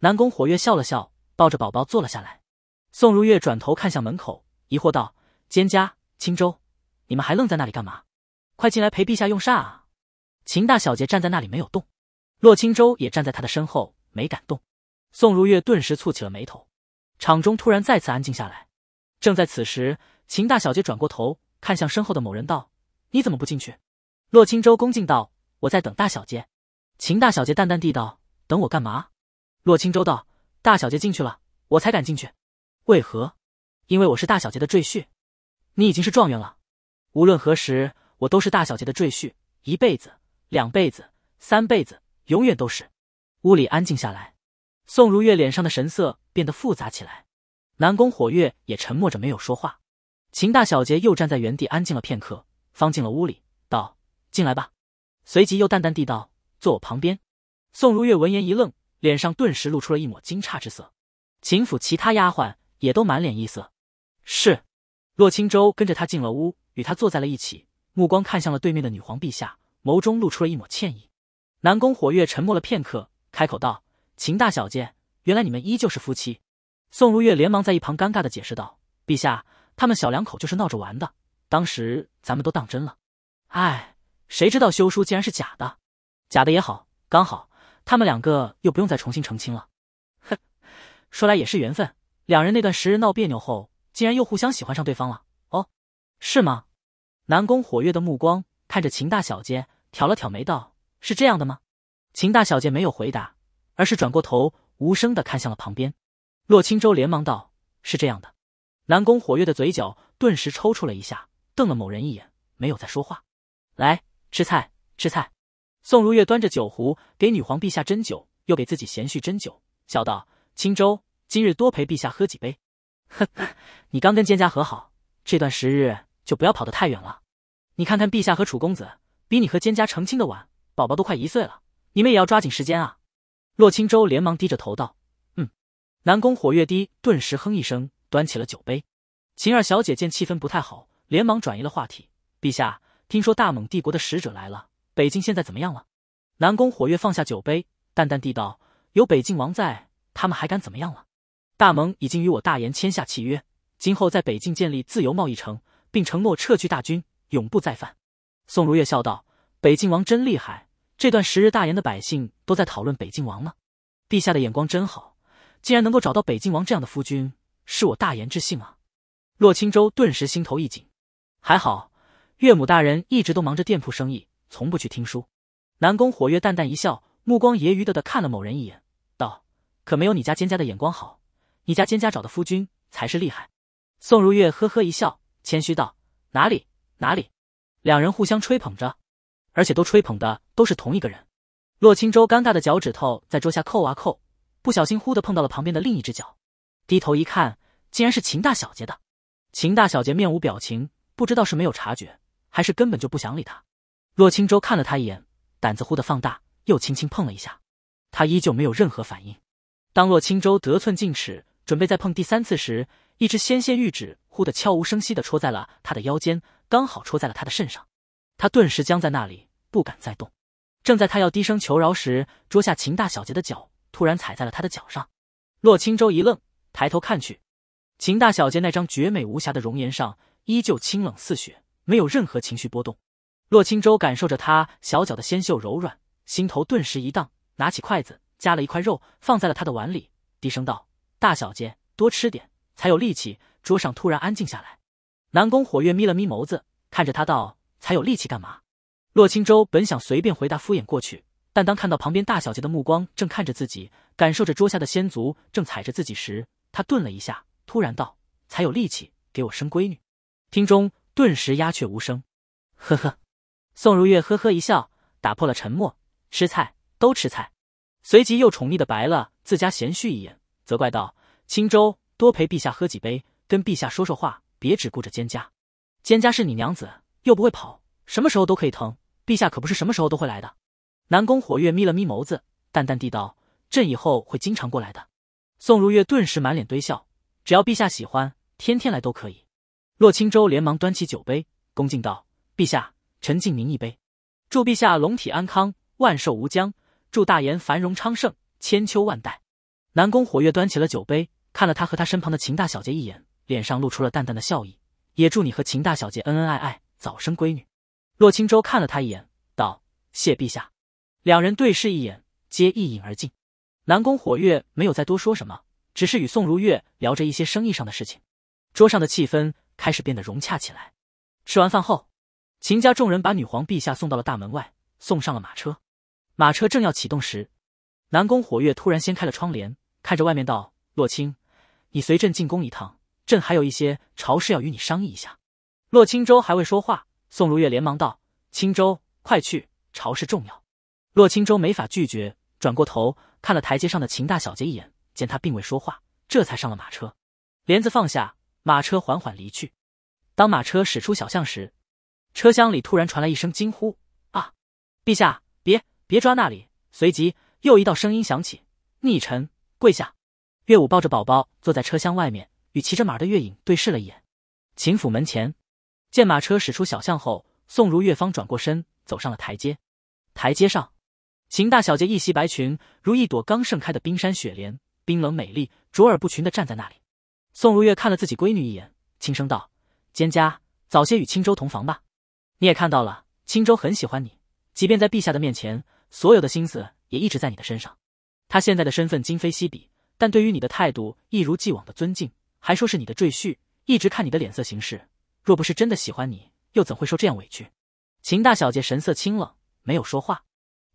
S1: 南宫火月笑了笑，抱着宝宝坐了下来。宋如月转头看向门口，疑惑道：“蒹葭、青州，你们还愣在那里干嘛？快进来陪陛下用膳啊！”秦大小姐站在那里没有动。洛青舟也站在他的身后，没敢动。宋如月顿时蹙起了眉头。场中突然再次安静下来。正在此时，秦大小姐转过头，看向身后的某人，道：“你怎么不进去？”洛青舟恭敬道：“我在等大小姐。”秦大小姐淡淡地道：“等我干嘛？”洛青舟道：“大小姐进去了，我才敢进去。为何？因为我是大小姐的赘婿。你已经是状元了，无论何时，我都是大小姐的赘婿，一辈子、两辈子、三辈子。”永远都是。屋里安静下来，宋如月脸上的神色变得复杂起来，南宫火月也沉默着没有说话。秦大小姐又站在原地安静了片刻，方进了屋里，道：“进来吧。”随即又淡淡地道：“坐我旁边。”宋如月闻言一愣，脸上顿时露出了一抹惊诧之色。秦府其他丫鬟也都满脸异色。是，洛青舟跟着她进了屋，与她坐在了一起，目光看向了对面的女皇陛下，眸中露出了一抹歉意。南宫火月沉默了片刻，开口道：“秦大小姐，原来你们依旧是夫妻。”宋如月连忙在一旁尴尬的解释道：“陛下，他们小两口就是闹着玩的，当时咱们都当真了。唉，谁知道休书竟然是假的，假的也好，刚好他们两个又不用再重新成亲了。哼，说来也是缘分，两人那段时日闹别扭后，竟然又互相喜欢上对方了。哦，是吗？”南宫火月的目光看着秦大小姐，挑了挑眉道。是这样的吗？秦大小姐没有回答，而是转过头，无声的看向了旁边。洛青州连忙道：“是这样的。”南宫火月的嘴角顿时抽搐了一下，瞪了某人一眼，没有再说话。来吃菜，吃菜。宋如月端着酒壶给女皇陛下斟酒，又给自己贤婿斟酒，笑道：“青州，今日多陪陛下喝几杯。呵呵，你刚跟蒹葭和好，这段时日就不要跑得太远了。你看看陛下和楚公子，比你和蒹葭成亲的晚。”宝宝都快一岁了，你们也要抓紧时间啊！洛青州连忙低着头道：“嗯。”南宫火月低顿时哼一声，端起了酒杯。秦二小姐见气氛不太好，连忙转移了话题：“陛下，听说大蒙帝国的使者来了，北境现在怎么样了？”南宫火月放下酒杯，淡淡地道：“有北境王在，他们还敢怎么样了？大蒙已经与我大燕签下契约，今后在北境建立自由贸易城，并承诺撤去大军，永不再犯。”宋如月笑道：“北境王真厉害。”这段时日，大炎的百姓都在讨论北境王呢。陛下的眼光真好，竟然能够找到北境王这样的夫君，是我大言之幸啊！洛青州顿时心头一紧，还好岳母大人一直都忙着店铺生意，从不去听书。南宫火月淡淡一笑，目光揶揄的的看了某人一眼，道：“可没有你家蒹葭的眼光好，你家蒹葭找的夫君才是厉害。”宋如月呵呵一笑，谦虚道：“哪里哪里。”两人互相吹捧着。而且都吹捧的都是同一个人，洛青舟尴尬的脚趾头在桌下扣啊扣，不小心忽的碰到了旁边的另一只脚，低头一看，竟然是秦大小姐的。秦大小姐面无表情，不知道是没有察觉，还是根本就不想理他。洛青舟看了他一眼，胆子忽的放大，又轻轻碰了一下，他依旧没有任何反应。当洛青舟得寸进尺，准备再碰第三次时，一只纤纤玉指忽的悄无声息的戳在了他的腰间，刚好戳在了他的肾上。他顿时僵在那里，不敢再动。正在他要低声求饶时，桌下秦大小姐的脚突然踩在了他的脚上。洛青舟一愣，抬头看去，秦大小姐那张绝美无瑕的容颜上依旧清冷似雪，没有任何情绪波动。洛青舟感受着她小脚的纤秀柔软，心头顿时一荡，拿起筷子夹了一块肉放在了她的碗里，低声道：“大小姐，多吃点，才有力气。”桌上突然安静下来。南宫火月眯了眯眸子，看着他道。才有力气干嘛？洛青州本想随便回答敷衍过去，但当看到旁边大小姐的目光正看着自己，感受着桌下的仙族正踩着自己时，他顿了一下，突然道：“才有力气给我生闺女。”厅中顿时鸦雀无声。呵呵，宋如月呵呵一笑，打破了沉默。吃菜都吃菜，随即又宠溺的白了自家贤婿一眼，责怪道：“青州，多陪陛下喝几杯，跟陛下说说话，别只顾着蒹葭。蒹葭是你娘子。”又不会跑，什么时候都可以疼。陛下可不是什么时候都会来的。南宫火月眯了眯眸子，淡淡地道：“朕以后会经常过来的。”宋如月顿时满脸堆笑：“只要陛下喜欢，天天来都可以。”洛青州连忙端起酒杯，恭敬道：“陛下，陈敬您一杯，祝陛下龙体安康，万寿无疆；祝大燕繁荣昌盛，千秋万代。”南宫火月端起了酒杯，看了他和他身旁的秦大小姐一眼，脸上露出了淡淡的笑意，也祝你和秦大小姐恩恩爱爱。早生闺女，洛青州看了他一眼，道：“谢陛下。”两人对视一眼，皆一饮而尽。南宫火月没有再多说什么，只是与宋如月聊着一些生意上的事情。桌上的气氛开始变得融洽起来。吃完饭后，秦家众人把女皇陛下送到了大门外，送上了马车。马车正要启动时，南宫火月突然掀开了窗帘，看着外面道：“洛青，你随朕进宫一趟，朕还有一些朝事要与你商议一下。”洛青州还未说话，宋如月连忙道：“青州，快去，朝事重要。”洛青州没法拒绝，转过头看了台阶上的秦大小姐一眼，见她并未说话，这才上了马车，帘子放下，马车缓缓离去。当马车驶出小巷时，车厢里突然传来一声惊呼：“啊，陛下，别，别抓那里！”随即又一道声音响起：“逆臣，跪下！”岳武抱着宝宝坐在车厢外面，与骑着马的月影对视了一眼，秦府门前。见马车驶出小巷后，宋如月方转过身，走上了台阶。台阶上，秦大小姐一袭白裙，如一朵刚盛开的冰山雪莲，冰冷美丽、卓尔不群的站在那里。宋如月看了自己闺女一眼，轻声道：“蒹葭，早些与青州同房吧。你也看到了，青州很喜欢你，即便在陛下的面前，所有的心思也一直在你的身上。他现在的身份今非昔比，但对于你的态度一如既往的尊敬，还说是你的赘婿，一直看你的脸色行事。”若不是真的喜欢你，又怎会受这样委屈？秦大小姐神色清冷，没有说话。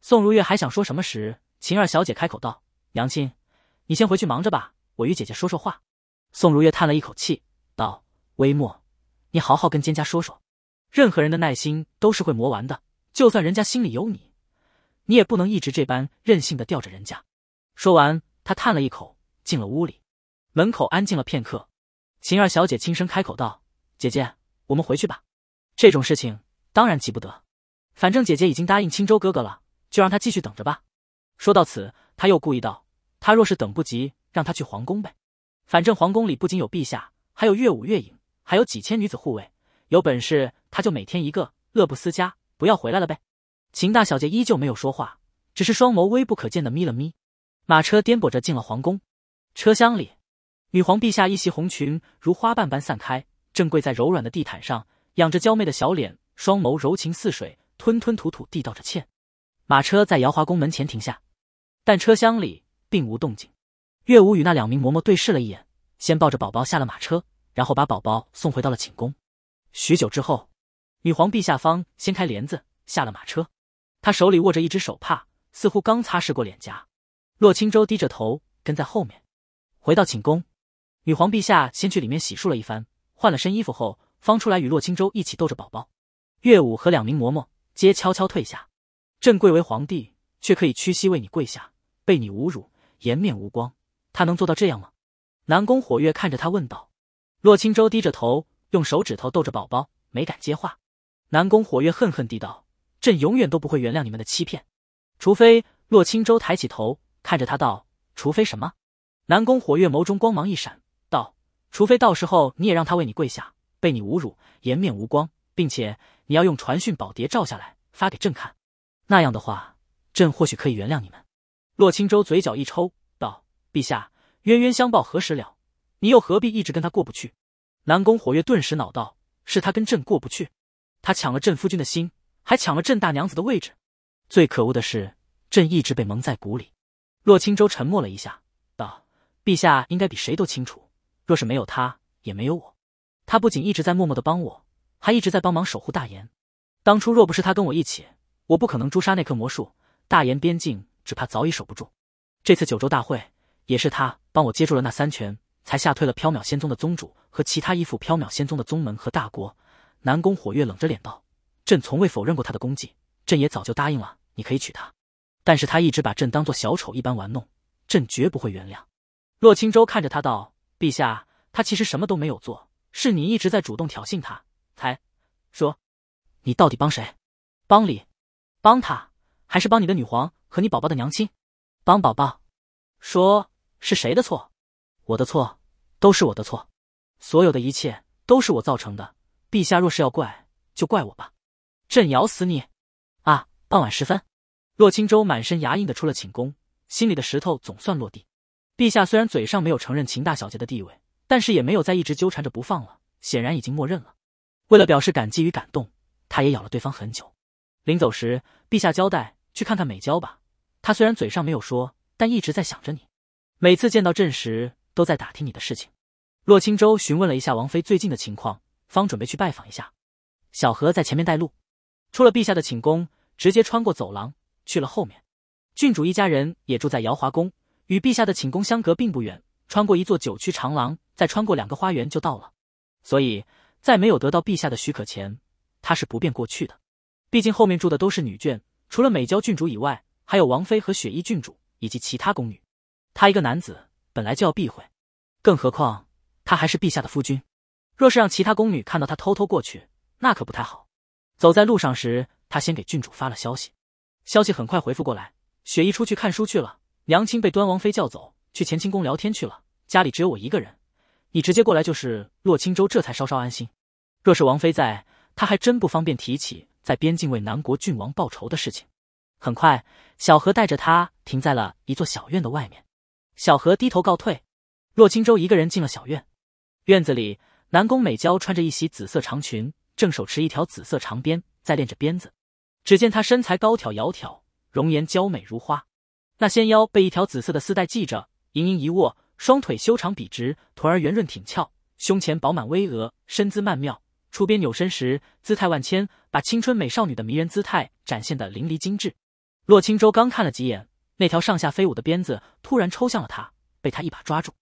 S1: 宋如月还想说什么时，秦二小姐开口道：“娘亲，你先回去忙着吧，我与姐姐说说话。”宋如月叹了一口气，道：“微末，你好好跟蒹葭说说。任何人的耐心都是会磨完的，就算人家心里有你，你也不能一直这般任性的吊着人家。”说完，她叹了一口，进了屋里。门口安静了片刻，秦二小姐轻声开口道：“姐姐。”我们回去吧，这种事情当然急不得。反正姐姐已经答应青州哥哥了，就让他继续等着吧。说到此，他又故意道：“他若是等不及，让他去皇宫呗。反正皇宫里不仅有陛下，还有乐舞、乐影，还有几千女子护卫，有本事他就每天一个乐不思家，不要回来了呗。”秦大小姐依旧没有说话，只是双眸微不可见的眯了眯。马车颠簸着进了皇宫，车厢里，女皇陛下一袭红裙如花瓣般散开。正跪在柔软的地毯上，仰着娇媚的小脸，双眸柔情似水，吞吞吐吐地道着歉。马车在瑶华宫门前停下，但车厢里并无动静。岳舞与那两名嬷嬷对视了一眼，先抱着宝宝下了马车，然后把宝宝送回到了寝宫。许久之后，女皇陛下方掀开帘子下了马车，她手里握着一只手帕，似乎刚擦拭过脸颊。洛青舟低着头跟在后面。回到寝宫，女皇陛下先去里面洗漱了一番。换了身衣服后，方出来与洛青州一起逗着宝宝。岳武和两名嬷嬷皆悄悄退下。朕贵为皇帝，却可以屈膝为你跪下，被你侮辱，颜面无光。他能做到这样吗？南宫火月看着他问道。洛青州低着头，用手指头逗着宝宝，没敢接话。南宫火月恨恨地道：“朕永远都不会原谅你们的欺骗，除非……”洛青州抬起头看着他道：“除非什么？”南宫火月眸中光芒一闪。除非到时候你也让他为你跪下，被你侮辱，颜面无光，并且你要用传讯宝碟照下来发给朕看，那样的话，朕或许可以原谅你们。洛青舟嘴角一抽，道：“陛下，冤冤相报何时了？你又何必一直跟他过不去？”南宫火月顿时恼道：“是他跟朕过不去，他抢了朕夫君的心，还抢了朕大娘子的位置。最可恶的是，朕一直被蒙在鼓里。”洛青舟沉默了一下，道：“陛下应该比谁都清楚。”若是没有他，也没有我。他不仅一直在默默的帮我，还一直在帮忙守护大炎。当初若不是他跟我一起，我不可能诛杀那棵魔树，大炎边境只怕早已守不住。这次九州大会，也是他帮我接住了那三拳，才吓退了缥缈仙宗的宗主和其他依附缥缈仙宗的宗门和大国。南宫火月冷着脸道：“朕从未否认过他的功绩，朕也早就答应了你可以娶她，但是他一直把朕当做小丑一般玩弄，朕绝不会原谅。”洛青州看着他道。陛下，他其实什么都没有做，是你一直在主动挑衅他。才说，你到底帮谁？帮李？帮他？还是帮你的女皇和你宝宝的娘亲？帮宝宝？说是谁的错？我的错，都是我的错，所有的一切都是我造成的。陛下若是要怪，就怪我吧。朕咬死你！啊！傍晚时分，洛青州满身牙印的出了寝宫，心里的石头总算落地。陛下虽然嘴上没有承认秦大小姐的地位，但是也没有再一直纠缠着不放了，显然已经默认了。为了表示感激与感动，他也咬了对方很久。临走时，陛下交代去看看美娇吧。他虽然嘴上没有说，但一直在想着你。每次见到朕时，都在打听你的事情。洛青舟询问了一下王妃最近的情况，方准备去拜访一下。小何在前面带路，出了陛下的寝宫，直接穿过走廊去了后面。郡主一家人也住在瑶华宫。与陛下的寝宫相隔并不远，穿过一座九曲长廊，再穿过两个花园就到了。所以，在没有得到陛下的许可前，他是不便过去的。毕竟后面住的都是女眷，除了美娇郡主以外，还有王妃和雪衣郡主以及其他宫女。他一个男子本来就要避讳，更何况他还是陛下的夫君。若是让其他宫女看到他偷偷过去，那可不太好。走在路上时，他先给郡主发了消息，消息很快回复过来：雪衣出去看书去了。娘亲被端王妃叫走，去乾清宫聊天去了。家里只有我一个人，你直接过来就是。洛青州这才稍稍安心。若是王妃在，他还真不方便提起在边境为南国郡王报仇的事情。很快，小何带着他停在了一座小院的外面。小何低头告退，洛青州一个人进了小院。院子里，南宫美娇穿着一袭紫色长裙，正手持一条紫色长鞭在练着鞭子。只见她身材高挑窈窕，容颜娇美如花。那纤腰被一条紫色的丝带系着，盈盈一握，双腿修长笔直，臀儿圆润挺翘，胸前饱满巍峨，身姿曼妙。出鞭扭身时，姿态万千，把青春美少女的迷人姿态展现得淋漓精致。洛青舟刚看了几眼，那条上下飞舞的鞭子突然抽向了他，被他一把抓住。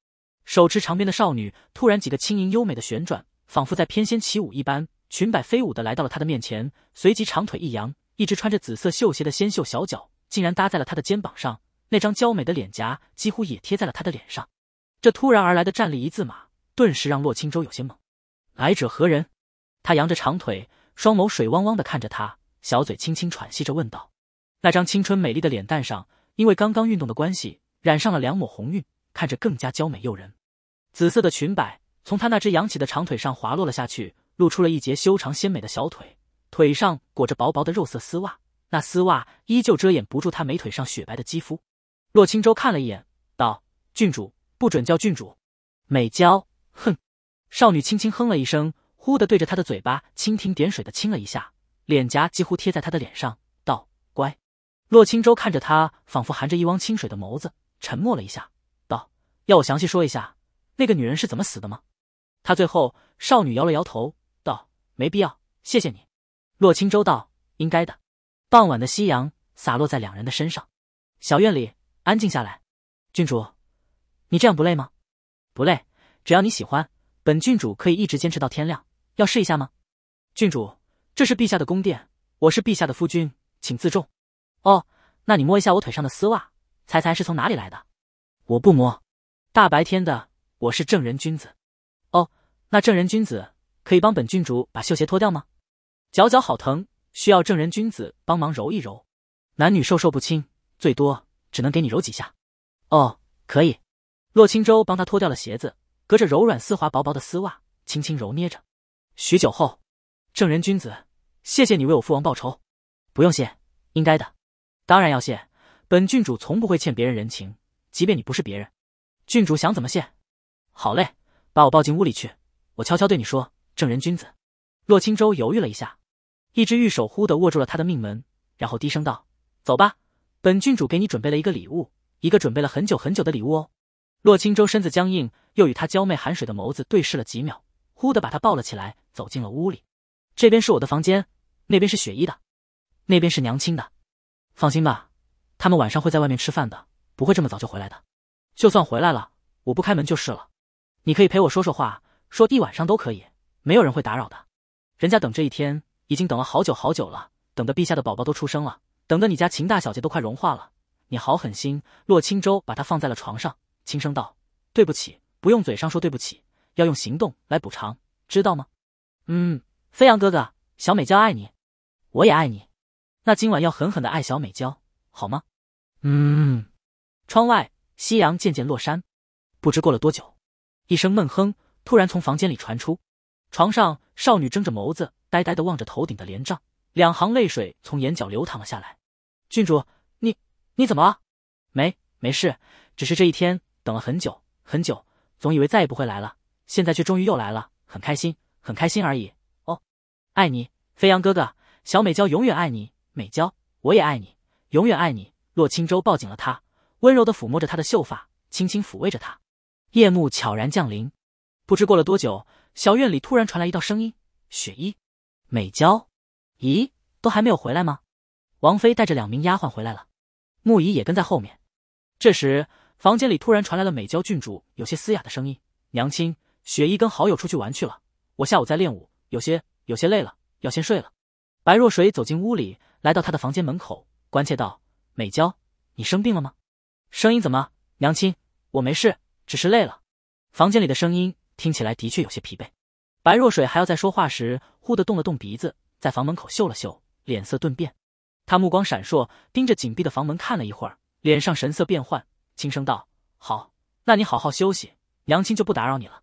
S1: 手持长鞭的少女突然几个轻盈优美的旋转，仿佛在翩跹起舞一般，裙摆飞舞的来到了他的面前，随即长腿一扬，一只穿着紫色绣鞋的纤秀小脚竟然搭在了他的肩膀上。那张娇美的脸颊几乎也贴在了他的脸上，这突然而来的站立一字马，顿时让洛青舟有些懵。来者何人？他扬着长腿，双眸水汪汪的看着他，小嘴轻轻喘息着问道。那张青春美丽的脸蛋上，因为刚刚运动的关系，染上了两抹红晕，看着更加娇美诱人。紫色的裙摆从他那只扬起的长腿上滑落了下去，露出了一截修长纤美的小腿，腿上裹着薄薄的肉色丝袜，那丝袜依旧遮掩不住她美腿上雪白的肌肤。洛青州看了一眼，道：“郡主不准叫郡主，美娇。”哼，少女轻轻哼了一声，忽地对着他的嘴巴蜻蜓点水的亲了一下，脸颊几乎贴在他的脸上，道：“乖。”洛青州看着她仿佛含着一汪清水的眸子，沉默了一下，道：“要我详细说一下那个女人是怎么死的吗？”他最后，少女摇了摇头，道：“没必要，谢谢你。”洛青州道：“应该的。”傍晚的夕阳洒落在两人的身上，小院里。安静下来，郡主，你这样不累吗？不累，只要你喜欢，本郡主可以一直坚持到天亮。要试一下吗？郡主，这是陛下的宫殿，我是陛下的夫君，请自重。哦，那你摸一下我腿上的丝袜，猜猜是从哪里来的？我不摸，大白天的，我是正人君子。哦，那正人君子可以帮本郡主把绣鞋脱掉吗？脚脚好疼，需要正人君子帮忙揉一揉。男女授受不亲，最多。只能给你揉几下，哦，可以。洛青舟帮他脱掉了鞋子，隔着柔软丝滑、薄薄的丝袜，轻轻揉捏着。许久后，正人君子，谢谢你为我父王报仇。不用谢，应该的。当然要谢，本郡主从不会欠别人人情，即便你不是别人。郡主想怎么谢？好嘞，把我抱进屋里去。我悄悄对你说，正人君子。洛青舟犹豫了一下，一只玉手忽地握住了他的命门，然后低声道：“走吧。”本郡主给你准备了一个礼物，一个准备了很久很久的礼物哦。洛青州身子僵硬，又与他娇媚含水的眸子对视了几秒，忽地把他抱了起来，走进了屋里。这边是我的房间，那边是雪衣的，那边是娘亲的。放心吧，他们晚上会在外面吃饭的，不会这么早就回来的。就算回来了，我不开门就是了。你可以陪我说说话，说一晚上都可以，没有人会打扰的。人家等这一天已经等了好久好久了，等的陛下的宝宝都出生了。等的你家秦大小姐都快融化了，你好狠心！洛青舟把她放在了床上，轻声道：“对不起，不用嘴上说对不起，要用行动来补偿，知道吗？”“嗯，飞扬哥哥，小美娇爱你，我也爱你。那今晚要狠狠的爱小美娇，好吗？”“
S2: 嗯。”
S1: 窗外夕阳渐渐落山，不知过了多久，一声闷哼突然从房间里传出。床上少女睁着眸子，呆呆地望着头顶的帘帐，两行泪水从眼角流淌了下来。郡主，你你怎么了？没没事，只是这一天等了很久很久，总以为再也不会来了，现在却终于又来了，很开心，很开心而已。哦，爱你，飞扬哥哥，小美娇永远爱你，美娇，我也爱你，永远爱你。洛青舟抱紧了她，温柔地抚摸着她的秀发，轻轻抚慰着她。夜幕悄然降临，不知过了多久，小院里突然传来一道声音：“雪衣，美娇，咦，都还没有回来吗？”王妃带着两名丫鬟回来了，木怡也跟在后面。这时，房间里突然传来了美娇郡主有些嘶哑的声音：“娘亲，雪衣跟好友出去玩去了，我下午在练舞，有些有些累了，要先睡了。”白若水走进屋里，来到她的房间门口，关切道：“美娇，你生病了吗？声音怎么？娘亲，我没事，只是累了。”房间里的声音听起来的确有些疲惫。白若水还要在说话时，忽地动了动鼻子，在房门口嗅了嗅，脸色顿变。他目光闪烁，盯着紧闭的房门看了一会儿，脸上神色变幻，轻声道：“好，那你好好休息，娘亲就不打扰你了。”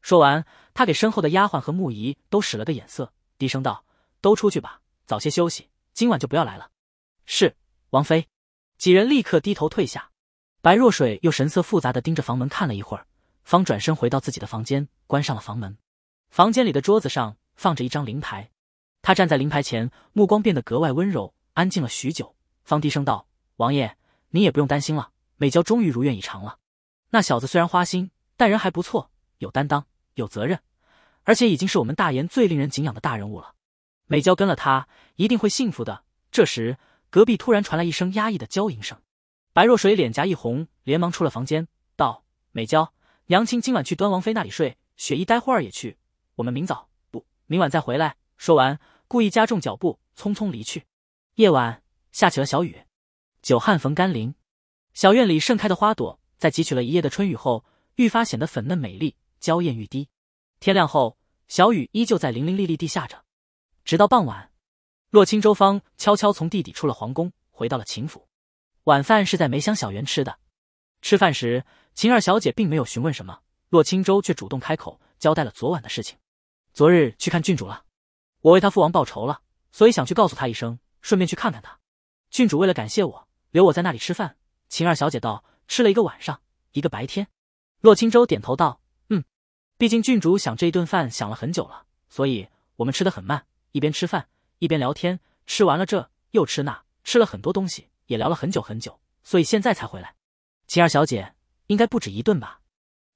S1: 说完，他给身后的丫鬟和木仪都使了个眼色，低声道：“都出去吧，早些休息，今晚就不要来了。”是王妃，几人立刻低头退下。白若水又神色复杂的盯着房门看了一会儿，方转身回到自己的房间，关上了房门。房间里的桌子上放着一张灵牌，他站在灵牌前，目光变得格外温柔。安静了许久，方低声道：“王爷，您也不用担心了。美娇终于如愿以偿了。那小子虽然花心，但人还不错，有担当，有责任，而且已经是我们大延最令人敬仰的大人物了。美娇跟了他，一定会幸福的。”这时，隔壁突然传来一声压抑的娇吟声，白若水脸颊一红，连忙出了房间，道：“美娇，娘亲今晚去端王妃那里睡，雪姨待会儿也去，我们明早不，明晚再回来。”说完，故意加重脚步，匆匆离去。夜晚下起了小雨，久旱逢甘霖，小院里盛开的花朵在汲取了一夜的春雨后，愈发显得粉嫩美丽、娇艳欲滴。天亮后，小雨依旧在零零俐俐地下着，直到傍晚，洛青州方悄悄从地底出了皇宫，回到了秦府。晚饭是在梅香小园吃的。吃饭时，秦二小姐并没有询问什么，洛青州却主动开口交代了昨晚的事情。昨日去看郡主了，我为他父王报仇了，所以想去告诉他一声。顺便去看看他，郡主为了感谢我，留我在那里吃饭。秦二小姐道：“吃了一个晚上，一个白天。”洛青州点头道：“嗯，毕竟郡主想这一顿饭想了很久了，所以我们吃的很慢，一边吃饭一边聊天，吃完了这又吃那，吃了很多东西，也聊了很久很久，所以现在才回来。”秦二小姐应该不止一顿吧？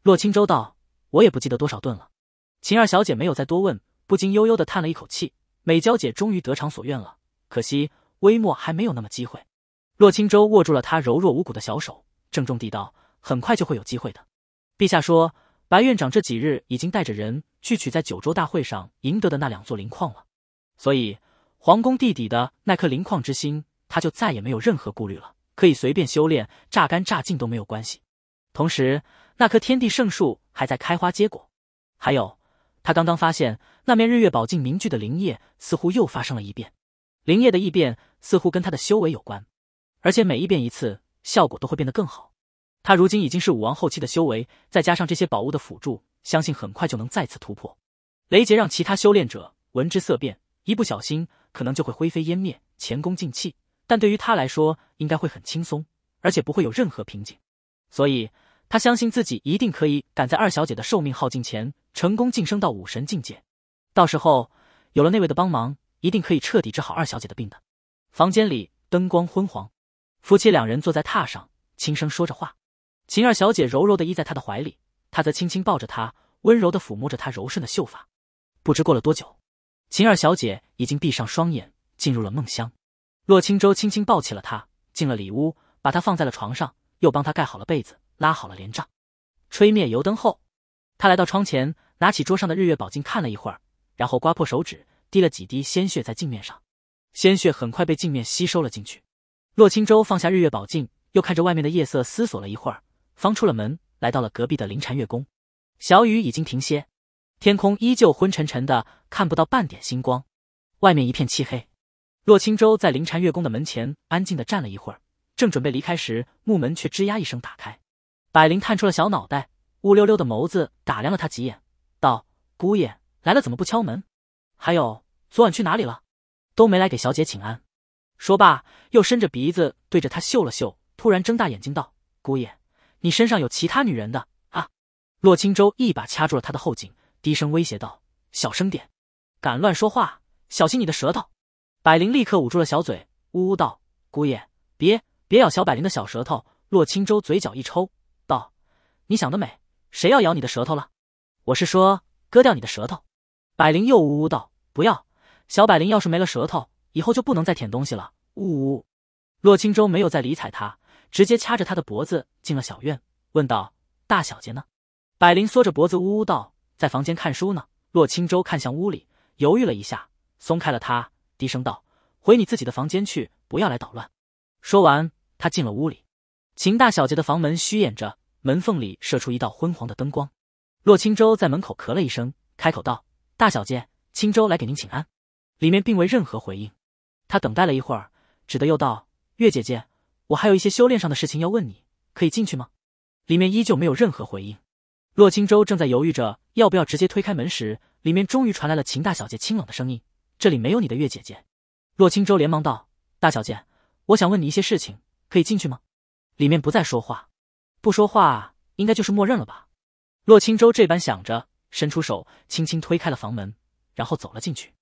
S1: 洛青州道：“我也不记得多少顿了。”秦二小姐没有再多问，不禁悠悠的叹了一口气：“美娇姐终于得偿所愿了。”可惜，微末还没有那么机会。洛青舟握住了他柔弱无骨的小手，郑重地道：“很快就会有机会的。”陛下说：“白院长这几日已经带着人去取在九州大会上赢得的那两座灵矿了，所以皇宫地底的那颗灵矿之心，他就再也没有任何顾虑了，可以随便修炼，榨干榨尽都没有关系。同时，那棵天地圣树还在开花结果，还有，他刚刚发现那面日月宝镜凝聚的灵液似乎又发生了一变。”灵液的异变似乎跟他的修为有关，而且每异变一次，效果都会变得更好。他如今已经是武王后期的修为，再加上这些宝物的辅助，相信很快就能再次突破。雷劫让其他修炼者闻之色变，一不小心可能就会灰飞烟灭，前功尽弃。但对于他来说，应该会很轻松，而且不会有任何瓶颈。所以他相信自己一定可以赶在二小姐的寿命耗尽前，成功晋升到武神境界。到时候有了那位的帮忙。一定可以彻底治好二小姐的病的。房间里灯光昏黄，夫妻两人坐在榻上轻声说着话。秦二小姐柔柔的依在他的怀里，他则轻轻抱着她，温柔的抚摸着她柔顺的秀发。不知过了多久，秦二小姐已经闭上双眼进入了梦乡。洛青舟轻轻抱起了她，进了里屋，把她放在了床上，又帮她盖好了被子，拉好了帘帐。吹灭油灯后，他来到窗前，拿起桌上的日月宝镜看了一会儿，然后刮破手指。滴了几滴鲜血在镜面上，鲜血很快被镜面吸收了进去。洛青舟放下日月宝镜，又看着外面的夜色，思索了一会儿，方出了门，来到了隔壁的灵禅月宫。小雨已经停歇，天空依旧昏沉沉的，看不到半点星光，外面一片漆黑。洛青舟在灵禅月宫的门前安静的站了一会儿，正准备离开时，木门却吱呀一声打开，百灵探出了小脑袋，乌溜溜的眸子打量了他几眼，道：“姑爷来了，怎么不敲门？”还有昨晚去哪里了，都没来给小姐请安。说罢，又伸着鼻子对着他嗅了嗅，突然睁大眼睛道：“姑爷，你身上有其他女人的啊？”洛青州一把掐住了他的后颈，低声威胁道：“小声点，敢乱说话，小心你的舌头。”百灵立刻捂住了小嘴，呜呜道：“姑爷，别别咬小百灵的小舌头。”洛青州嘴角一抽，道：“你想得美，谁要咬你的舌头了？我是说割掉你的舌头。”百灵又呜呜道。不要，小百灵，要是没了舌头，以后就不能再舔东西了。呜呜，洛青州没有再理睬他，直接掐着他的脖子进了小院，问道：“大小姐呢？”百灵缩着脖子呜呜道：“在房间看书呢。”洛青州看向屋里，犹豫了一下，松开了他，低声道：“回你自己的房间去，不要来捣乱。”说完，他进了屋里。秦大小姐的房门虚掩着，门缝里射出一道昏黄的灯光。洛青州在门口咳了一声，开口道：“大小姐。”青州来给您请安，里面并未任何回应。他等待了一会儿，只得又道：“月姐姐，我还有一些修炼上的事情要问你，可以进去吗？”里面依旧没有任何回应。洛青州正在犹豫着要不要直接推开门时，里面终于传来了秦大小姐清冷的声音：“这里没有你的，月姐姐。”洛青州连忙道：“大小姐，我想问你一些事情，可以进去吗？”里面不再说话，不说话应该就是默认了吧。洛青州这般想着，伸出手轻轻推开了房门。然后走了进去，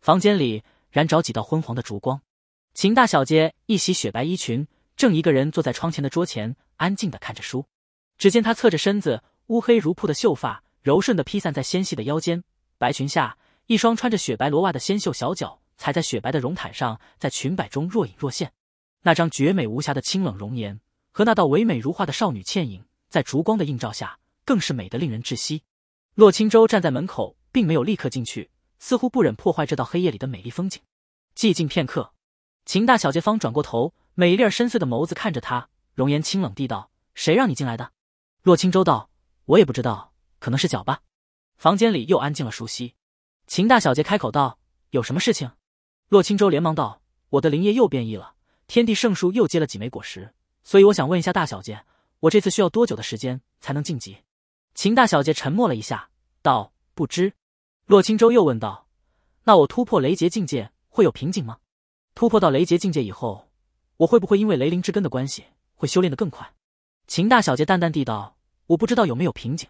S1: 房间里燃着几道昏黄的烛光，秦大小姐一袭雪白衣裙，正一个人坐在窗前的桌前，安静的看着书。只见她侧着身子，乌黑如瀑的秀发柔顺的披散在纤细的腰间，白裙下一双穿着雪白罗袜的纤秀小脚踩在雪白的绒毯上，在裙摆中若隐若现。那张绝美无瑕的清冷容颜和那道唯美如画的少女倩影，在烛光的映照下，更是美得令人窒息。洛青舟站在门口，并没有立刻进去。似乎不忍破坏这道黑夜里的美丽风景，寂静片刻，秦大小姐方转过头，美而深邃的眸子看着她，容颜清冷地道：“谁让你进来的？”洛青州道：“我也不知道，可能是脚吧。”房间里又安静了。熟悉，秦大小姐开口道：“有什么事情？”洛青州连忙道：“我的灵液又变异了，天地圣树又结了几枚果实，所以我想问一下大小姐，我这次需要多久的时间才能晋级？”秦大小姐沉默了一下，道：“不知。”洛青舟又问道：“那我突破雷劫境界会有瓶颈吗？突破到雷劫境界以后，我会不会因为雷灵之根的关系，会修炼的更快？”秦大小姐淡淡地道：“我不知道有没有瓶颈。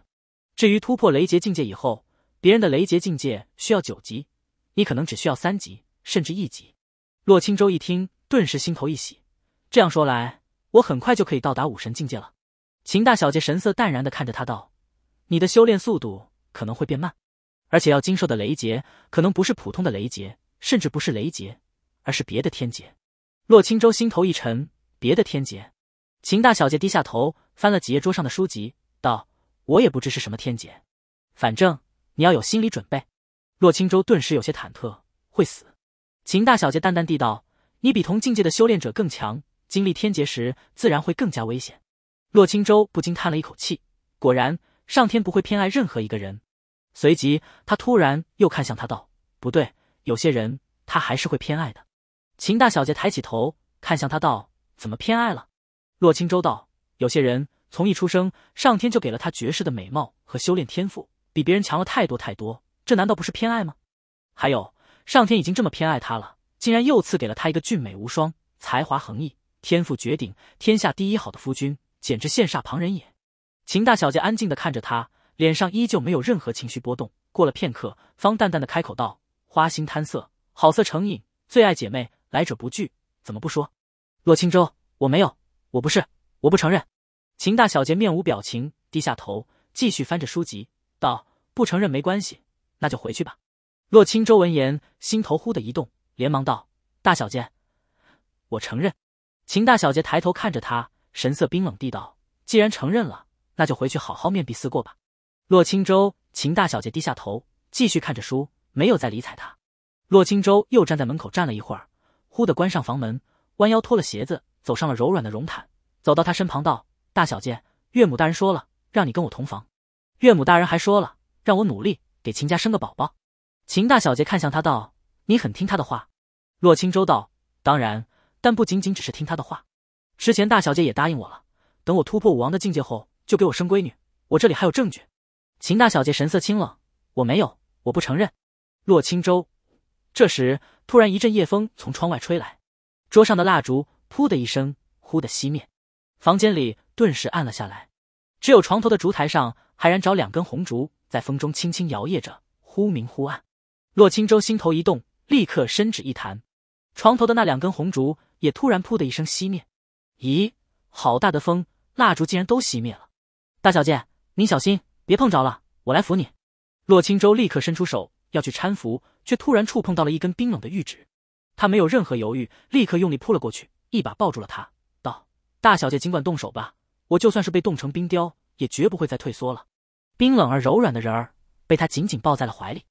S1: 至于突破雷劫境界以后，别人的雷劫境界需要九级，你可能只需要三级，甚至一级。”洛青舟一听，顿时心头一喜。这样说来，我很快就可以到达武神境界了。秦大小姐神色淡然的看着他道：“你的修炼速度可能会变慢。”而且要经受的雷劫可能不是普通的雷劫，甚至不是雷劫，而是别的天劫。洛青舟心头一沉，别的天劫。秦大小姐低下头，翻了几页桌上的书籍，道：“我也不知是什么天劫，反正你要有心理准备。”洛青舟顿时有些忐忑，会死。秦大小姐淡淡地道：“你比同境界的修炼者更强，经历天劫时自然会更加危险。”洛青舟不禁叹了一口气，果然，上天不会偏爱任何一个人。随即，他突然又看向他，道：“不对，有些人他还是会偏爱的。”秦大小姐抬起头，看向他，道：“怎么偏爱了？”洛青州道：“有些人从一出生，上天就给了他绝世的美貌和修炼天赋，比别人强了太多太多，这难道不是偏爱吗？还有，上天已经这么偏爱他了，竟然又赐给了他一个俊美无双、才华横溢、天赋绝顶、天下第一好的夫君，简直羡煞旁人也。”秦大小姐安静的看着他。脸上依旧没有任何情绪波动。过了片刻，方淡淡的开口道：“花心贪色，好色成瘾，最爱姐妹，来者不拒，怎么不说？”洛青州，我没有，我不是，我不承认。”秦大小姐面无表情，低下头，继续翻着书籍，道：“不承认没关系，那就回去吧。”洛青州闻言，心头忽的一动，连忙道：“大小姐，我承认。”秦大小姐抬头看着他，神色冰冷地道：“既然承认了，那就回去好好面壁思过吧。”洛青舟，秦大小姐低下头，继续看着书，没有再理睬他。洛青舟又站在门口站了一会儿，忽地关上房门，弯腰脱了鞋子，走上了柔软的绒毯，走到她身旁，道：“大小姐，岳母大人说了，让你跟我同房。岳母大人还说了，让我努力给秦家生个宝宝。”秦大小姐看向他，道：“你很听他的话。”洛青舟道：“当然，但不仅仅只是听他的话。之前大小姐也答应我了，等我突破武王的境界后，就给我生闺女。我这里还有证据。”秦大小姐神色清冷，我没有，我不承认。洛青舟，这时突然一阵夜风从窗外吹来，桌上的蜡烛噗的一声，忽的熄灭，房间里顿时暗了下来，只有床头的烛台上还燃着两根红烛，在风中轻轻摇曳着，忽明忽暗。洛青舟心头一动，立刻伸指一弹，床头的那两根红烛也突然噗的一声熄灭。咦，好大的风，蜡烛竟然都熄灭了。大小姐，您小心。别碰着了，我来扶你。洛青舟立刻伸出手要去搀扶，却突然触碰到了一根冰冷的玉指。他没有任何犹豫，立刻用力扑了过去，一把抱住了他，道：“大小姐尽管动手吧，我就算是被冻成冰雕，也绝不会再退缩了。”冰冷而柔软的人儿被他紧紧抱在了怀里，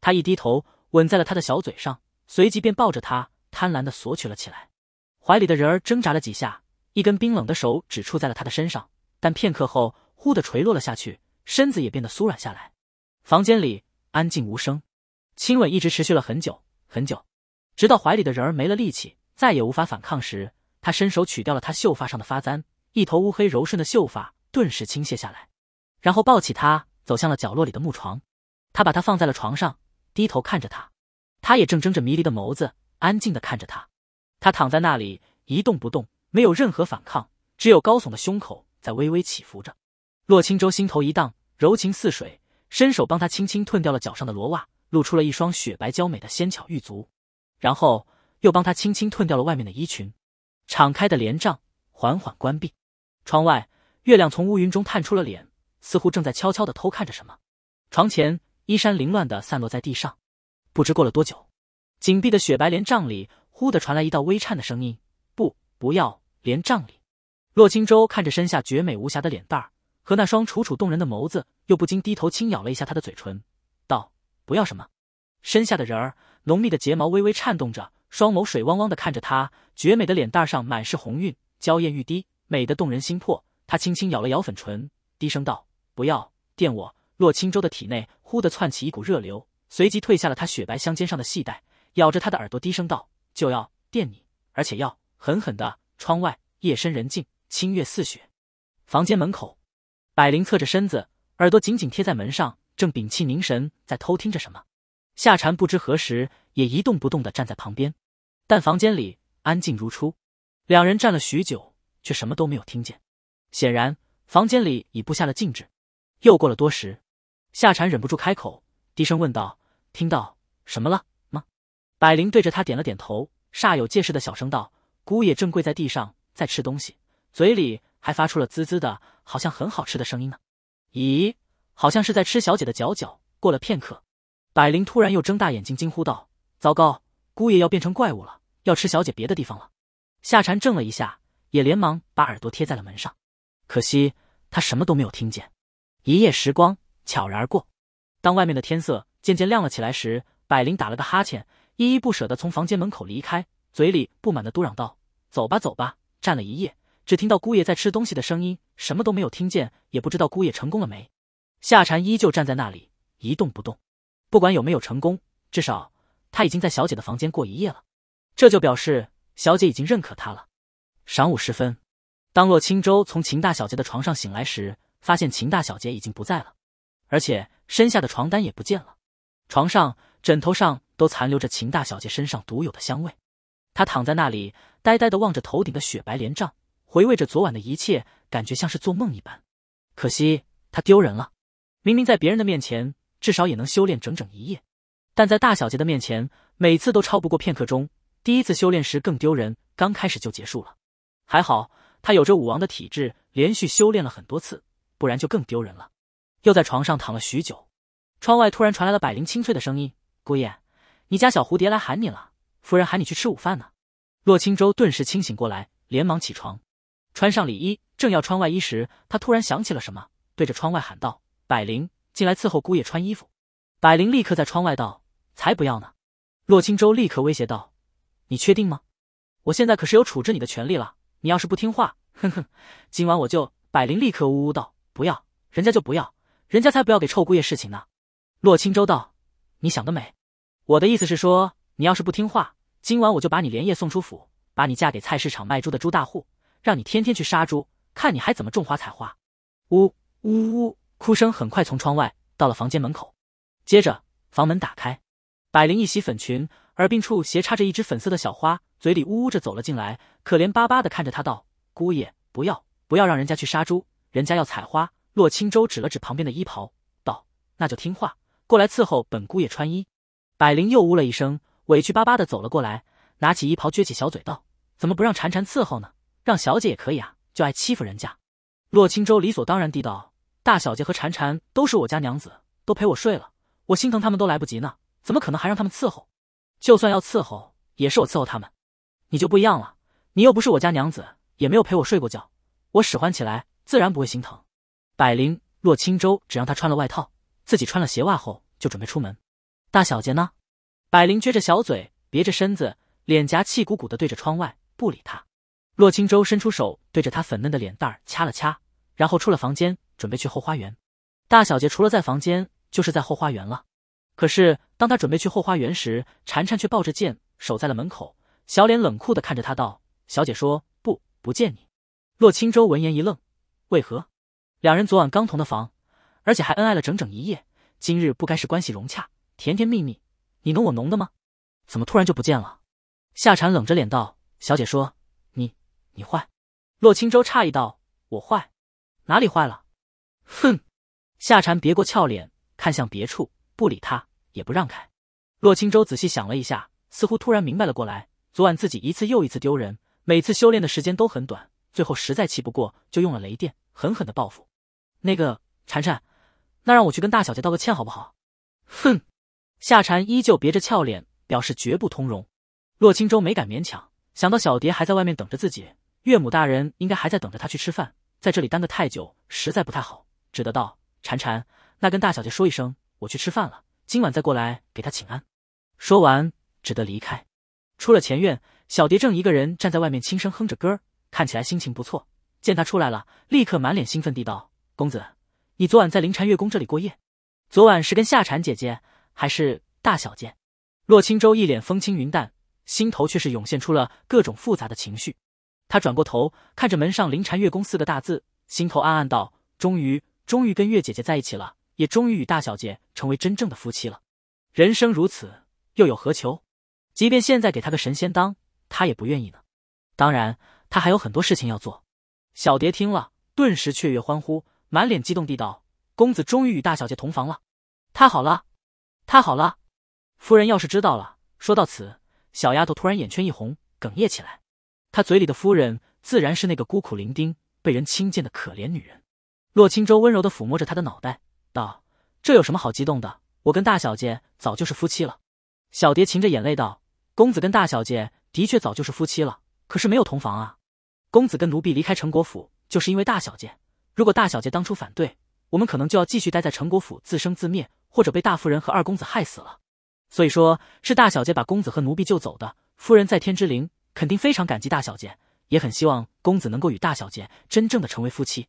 S1: 他一低头吻在了他的小嘴上，随即便抱着他贪婪的索取了起来。怀里的人儿挣扎了几下，一根冰冷的手指触在了他的身上，但片刻后忽地垂落了下去。身子也变得酥软下来，房间里安静无声，亲吻一直持续了很久很久，直到怀里的人儿没了力气，再也无法反抗时，他伸手取掉了他秀发上的发簪，一头乌黑柔顺的秀发顿时倾泻下来，然后抱起他走向了角落里的木床，他把他放在了床上，低头看着他，他也正睁着迷离的眸子，安静的看着他，他躺在那里一动不动，没有任何反抗，只有高耸的胸口在微微起伏着，洛清舟心头一荡。柔情似水，伸手帮他轻轻褪掉了脚上的罗袜，露出了一双雪白娇美的纤巧玉足，然后又帮他轻轻褪掉了外面的衣裙。敞开的帘帐缓缓关闭，窗外月亮从乌云中探出了脸，似乎正在悄悄的偷看着什么。床前衣衫凌乱的散落在地上，不知过了多久，紧闭的雪白帘帐里忽的传来一道微颤的声音：“不，不要帘帐里。”洛青舟看着身下绝美无瑕的脸蛋儿。和那双楚楚动人的眸子，又不禁低头轻咬了一下他的嘴唇，道：“不要什么。”身下的人儿浓密的睫毛微微颤动着，双眸水汪汪的看着他，绝美的脸蛋上满是红晕，娇艳欲滴，美得动人心魄。他轻轻咬了咬粉唇，低声道：“不要电我。”洛青州的体内忽地窜起一股热流，随即褪下了他雪白香肩上的细带，咬着他的耳朵低声道：“就要电你，而且要狠狠的。”窗外夜深人静，清月似雪，房间门口。百灵侧着身子，耳朵紧紧贴在门上，正屏气凝神，在偷听着什么。夏蝉不知何时也一动不动地站在旁边，但房间里安静如初，两人站了许久，却什么都没有听见。显然，房间里已布下了禁制。又过了多时，夏蝉忍不住开口，低声问道：“听到什么了吗？”百灵对着他点了点头，煞有介事的小声道：“姑爷正跪在地上，在吃东西，嘴里……”还发出了滋滋的，好像很好吃的声音呢。咦，好像是在吃小姐的脚脚。过了片刻，百灵突然又睁大眼睛惊呼道：“糟糕，姑爷要变成怪物了，要吃小姐别的地方了！”夏蝉怔了一下，也连忙把耳朵贴在了门上，可惜他什么都没有听见。一夜时光悄然而过，当外面的天色渐渐亮了起来时，百灵打了个哈欠，依依不舍地从房间门口离开，嘴里不满地嘟嚷道：“走吧，走吧，站了一夜。”只听到姑爷在吃东西的声音，什么都没有听见，也不知道姑爷成功了没。夏蝉依旧站在那里一动不动，不管有没有成功，至少他已经在小姐的房间过一夜了，这就表示小姐已经认可他了。晌午时分，当洛青州从秦大小姐的床上醒来时，发现秦大小姐已经不在了，而且身下的床单也不见了，床上、枕头上都残留着秦大小姐身上独有的香味。他躺在那里，呆呆地望着头顶的雪白帘帐。回味着昨晚的一切，感觉像是做梦一般。可惜他丢人了，明明在别人的面前至少也能修炼整整一夜，但在大小姐的面前，每次都超不过片刻钟。第一次修炼时更丢人，刚开始就结束了。还好他有着武王的体质，连续修炼了很多次，不然就更丢人了。又在床上躺了许久，窗外突然传来了百灵清脆的声音：“姑爷，你家小蝴蝶来喊你了，夫人喊你去吃午饭呢。”洛青舟顿时清醒过来，连忙起床。穿上里衣，正要穿外衣时，他突然想起了什么，对着窗外喊道：“百灵，进来伺候姑爷穿衣服。”百灵立刻在窗外道：“才不要呢！”洛青州立刻威胁道：“你确定吗？我现在可是有处置你的权利了。你要是不听话，哼哼，今晚我就……”百灵立刻呜呜道：“不要，人家就不要，人家才不要给臭姑爷事情呢。”洛青州道：“你想得美！我的意思是说，你要是不听话，今晚我就把你连夜送出府，把你嫁给菜市场卖猪的猪大户。”让你天天去杀猪，看你还怎么种花采花。呜呜呜，哭声很快从窗外到了房间门口，接着房门打开，百灵一袭粉裙，耳鬓处斜插着一只粉色的小花，嘴里呜呜着走了进来，可怜巴巴的看着他道：“姑爷，不要，不要让人家去杀猪，人家要采花。”洛青舟指了指旁边的衣袍，道：“那就听话，过来伺候本姑爷穿衣。”百灵又呜了一声，委屈巴巴的走了过来，拿起衣袍撅起小嘴道：“怎么不让婵婵伺候呢？”让小姐也可以啊，就爱欺负人家。洛青州理所当然地道：“大小姐和婵婵都是我家娘子，都陪我睡了，我心疼他们都来不及呢，怎么可能还让他们伺候？就算要伺候，也是我伺候他们。你就不一样了，你又不是我家娘子，也没有陪我睡过觉，我使唤起来自然不会心疼。”百灵，洛青州只让她穿了外套，自己穿了鞋袜后就准备出门。大小姐呢？百灵撅着小嘴，别着身子，脸颊气鼓鼓的对着窗外，不理他。洛青舟伸出手对着他粉嫩的脸蛋儿掐了掐，然后出了房间，准备去后花园。大小姐除了在房间，就是在后花园了。可是当他准备去后花园时，婵婵却抱着剑守在了门口，小脸冷酷的看着他道：“小姐说不不见你。”洛青舟闻言一愣：“为何？两人昨晚刚同的房，而且还恩爱了整整一夜，今日不该是关系融洽、甜甜蜜蜜、你侬我侬的吗？怎么突然就不见了？”夏蝉冷着脸道：“小姐说。”你坏，洛青州诧异道：“我坏，哪里坏了？”哼，夏蝉别过俏脸，看向别处，不理他，也不让开。洛青州仔细想了一下，似乎突然明白了过来。昨晚自己一次又一次丢人，每次修炼的时间都很短，最后实在气不过，就用了雷电狠狠的报复。那个蝉蝉，那让我去跟大小姐道个歉好不好？哼，夏蝉依旧别着俏脸，表示绝不通融。洛青州没敢勉强，想到小蝶还在外面等着自己。岳母大人应该还在等着他去吃饭，在这里耽搁太久实在不太好，只得道：“婵婵，那跟大小姐说一声，我去吃饭了，今晚再过来给她请安。”说完，只得离开。出了前院，小蝶正一个人站在外面轻声哼着歌儿，看起来心情不错。见他出来了，立刻满脸兴奋地道：“公子，你昨晚在灵禅月宫这里过夜？昨晚是跟夏婵姐姐，还是大小姐？”洛青舟一脸风轻云淡，心头却是涌现出了各种复杂的情绪。他转过头，看着门上“灵禅月宫”四个大字，心头暗暗道：“终于，终于跟月姐姐在一起了，也终于与大小姐成为真正的夫妻了。人生如此，又有何求？即便现在给他个神仙当，他也不愿意呢。当然，他还有很多事情要做。”小蝶听了，顿时雀跃欢呼，满脸激动地道：“公子终于与大小姐同房了，太好了，太好了！夫人要是知道了……”说到此，小丫头突然眼圈一红，哽咽起来。他嘴里的夫人自然是那个孤苦伶仃、被人轻贱的可怜女人。洛青舟温柔的抚摸着他的脑袋，道：“这有什么好激动的？我跟大小姐早就是夫妻了。”小蝶噙着眼泪道：“公子跟大小姐的确早就是夫妻了，可是没有同房啊。公子跟奴婢离开陈国府，就是因为大小姐。如果大小姐当初反对，我们可能就要继续待在陈国府自生自灭，或者被大夫人和二公子害死了。所以说是大小姐把公子和奴婢救走的。夫人在天之灵。”肯定非常感激大小姐，也很希望公子能够与大小姐真正的成为夫妻。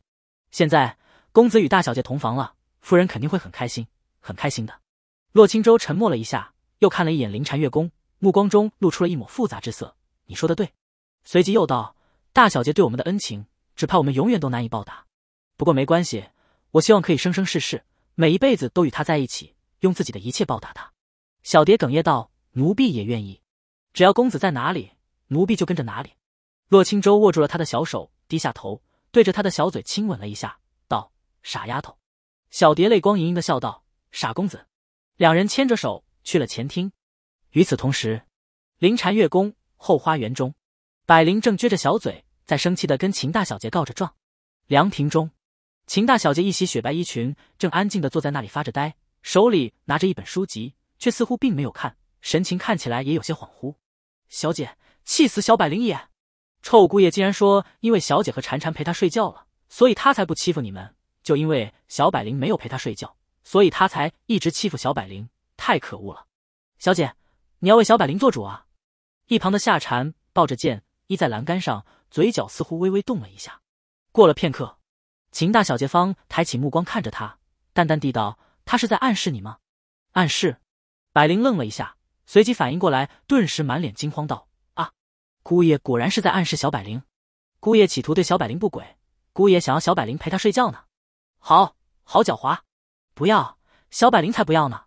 S1: 现在公子与大小姐同房了，夫人肯定会很开心，很开心的。洛青州沉默了一下，又看了一眼林婵月宫，目光中露出了一抹复杂之色。你说的对，随即又道：“大小姐对我们的恩情，只怕我们永远都难以报答。不过没关系，我希望可以生生世世，每一辈子都与她在一起，用自己的一切报答她。”小蝶哽咽道：“奴婢也愿意，只要公子在哪里。”奴婢就跟着哪里。洛青州握住了他的小手，低下头，对着他的小嘴亲吻了一下，道：“傻丫头。”小蝶泪光盈盈的笑道：“傻公子。”两人牵着手去了前厅。与此同时，灵禅月宫后花园中，百灵正撅着小嘴，在生气的跟秦大小姐告着状。凉亭中，秦大小姐一袭雪白衣裙，正安静的坐在那里发着呆，手里拿着一本书籍，却似乎并没有看，神情看起来也有些恍惚。小姐。气死小百灵也！臭姑爷竟然说，因为小姐和婵婵陪他睡觉了，所以他才不欺负你们；就因为小百灵没有陪他睡觉，所以他才一直欺负小百灵，太可恶了！小姐，你要为小百灵做主啊！一旁的夏婵抱着剑依在栏杆上，嘴角似乎微微动了一下。过了片刻，秦大小姐方抬起目光看着他，淡淡地道：“他是在暗示你吗？”暗示？百灵愣了一下，随即反应过来，顿时满脸惊慌道。姑爷果然是在暗示小百灵，姑爷企图对小百灵不轨，姑爷想要小百灵陪他睡觉呢，好好狡猾，不要小百灵才不要呢。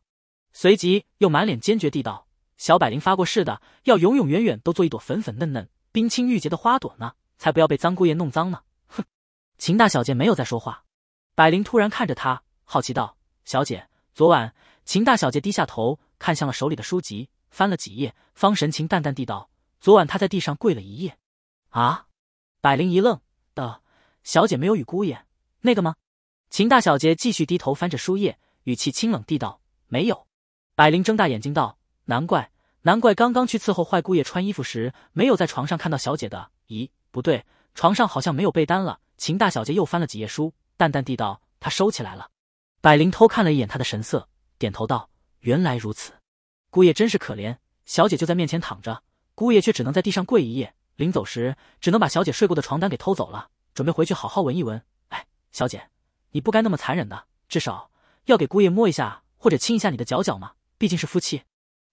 S1: 随即又满脸坚决地道：“小百灵发过誓的，要永永远远都做一朵粉粉嫩嫩、冰清玉洁的花朵呢，才不要被脏姑爷弄脏呢。”哼，秦大小姐没有再说话，百灵突然看着她，好奇道：“小姐，昨晚？”秦大小姐低下头，看向了手里的书籍，翻了几页，方神情淡淡地道。昨晚他在地上跪了一夜，啊！百灵一愣，道：“小姐没有与姑爷那个吗？”秦大小姐继续低头翻着书页，语气清冷地道：“没有。”百灵睁大眼睛道：“难怪，难怪刚刚去伺候坏姑爷穿衣服时，没有在床上看到小姐的。咦，不对，床上好像没有被单了。”秦大小姐又翻了几页书，淡淡地道：“她收起来了。”百灵偷看了一眼他的神色，点头道：“原来如此，姑爷真是可怜。小姐就在面前躺着。”姑爷却只能在地上跪一夜，临走时只能把小姐睡过的床单给偷走了，准备回去好好闻一闻。哎，小姐，你不该那么残忍的，至少要给姑爷摸一下或者亲一下你的脚脚嘛，毕竟是夫妻。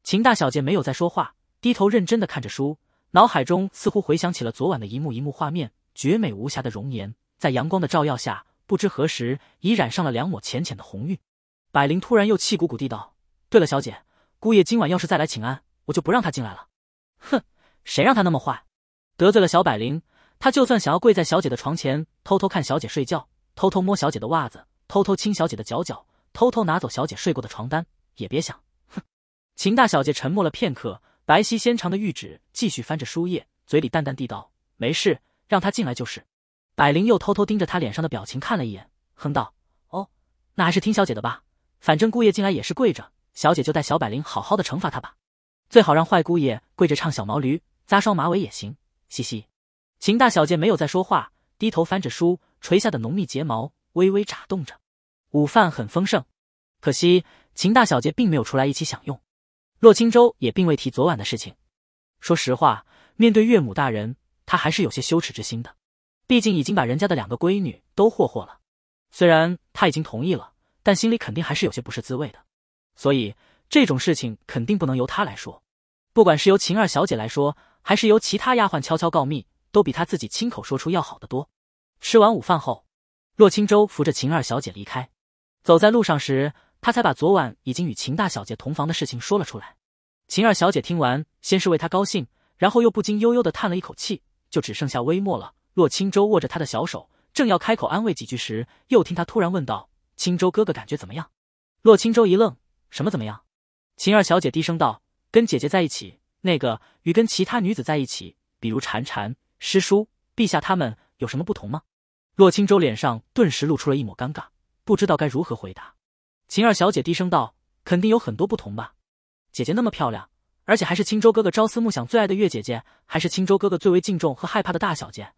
S1: 秦大小姐没有再说话，低头认真的看着书，脑海中似乎回想起了昨晚的一幕一幕画面，绝美无瑕的容颜在阳光的照耀下，不知何时已染上了两抹浅浅的红晕。百灵突然又气鼓鼓地道：“对了，小姐，姑爷今晚要是再来请安，我就不让他进来了。”哼，谁让他那么坏，得罪了小百灵，他就算想要跪在小姐的床前，偷偷看小姐睡觉，偷偷摸小姐的袜子，偷偷亲小姐的脚脚，偷偷拿走小姐睡过的床单，也别想。哼！秦大小姐沉默了片刻，白皙纤长的玉指继续翻着书页，嘴里淡淡地道：“没事，让他进来就是。”百灵又偷偷盯着他脸上的表情看了一眼，哼道：“哦，那还是听小姐的吧，反正姑爷进来也是跪着，小姐就带小百灵好好的惩罚他吧。”最好让坏姑爷跪着唱小毛驴，扎双马尾也行，嘻嘻。秦大小姐没有再说话，低头翻着书，垂下的浓密睫毛微微眨动着。午饭很丰盛，可惜秦大小姐并没有出来一起享用。洛青州也并未提昨晚的事情。说实话，面对岳母大人，他还是有些羞耻之心的，毕竟已经把人家的两个闺女都霍霍了。虽然他已经同意了，但心里肯定还是有些不是滋味的，所以。这种事情肯定不能由他来说，不管是由秦二小姐来说，还是由其他丫鬟悄悄告密，都比他自己亲口说出要好得多。吃完午饭后，洛青舟扶着秦二小姐离开，走在路上时，他才把昨晚已经与秦大小姐同房的事情说了出来。秦二小姐听完，先是为他高兴，然后又不禁悠悠的叹了一口气，就只剩下微末了。洛青舟握着他的小手，正要开口安慰几句时，又听他突然问道：“青舟哥哥，感觉怎么样？”洛青舟一愣：“什么怎么样？”秦二小姐低声道：“跟姐姐在一起，那个与跟其他女子在一起，比如婵婵、师叔、陛下他们，有什么不同吗？”洛青州脸上顿时露出了一抹尴尬，不知道该如何回答。秦二小姐低声道：“肯定有很多不同吧？姐姐那么漂亮，而且还是青州哥哥朝思暮想最爱的月姐姐，还是青州哥哥最为敬重和害怕的大小姐。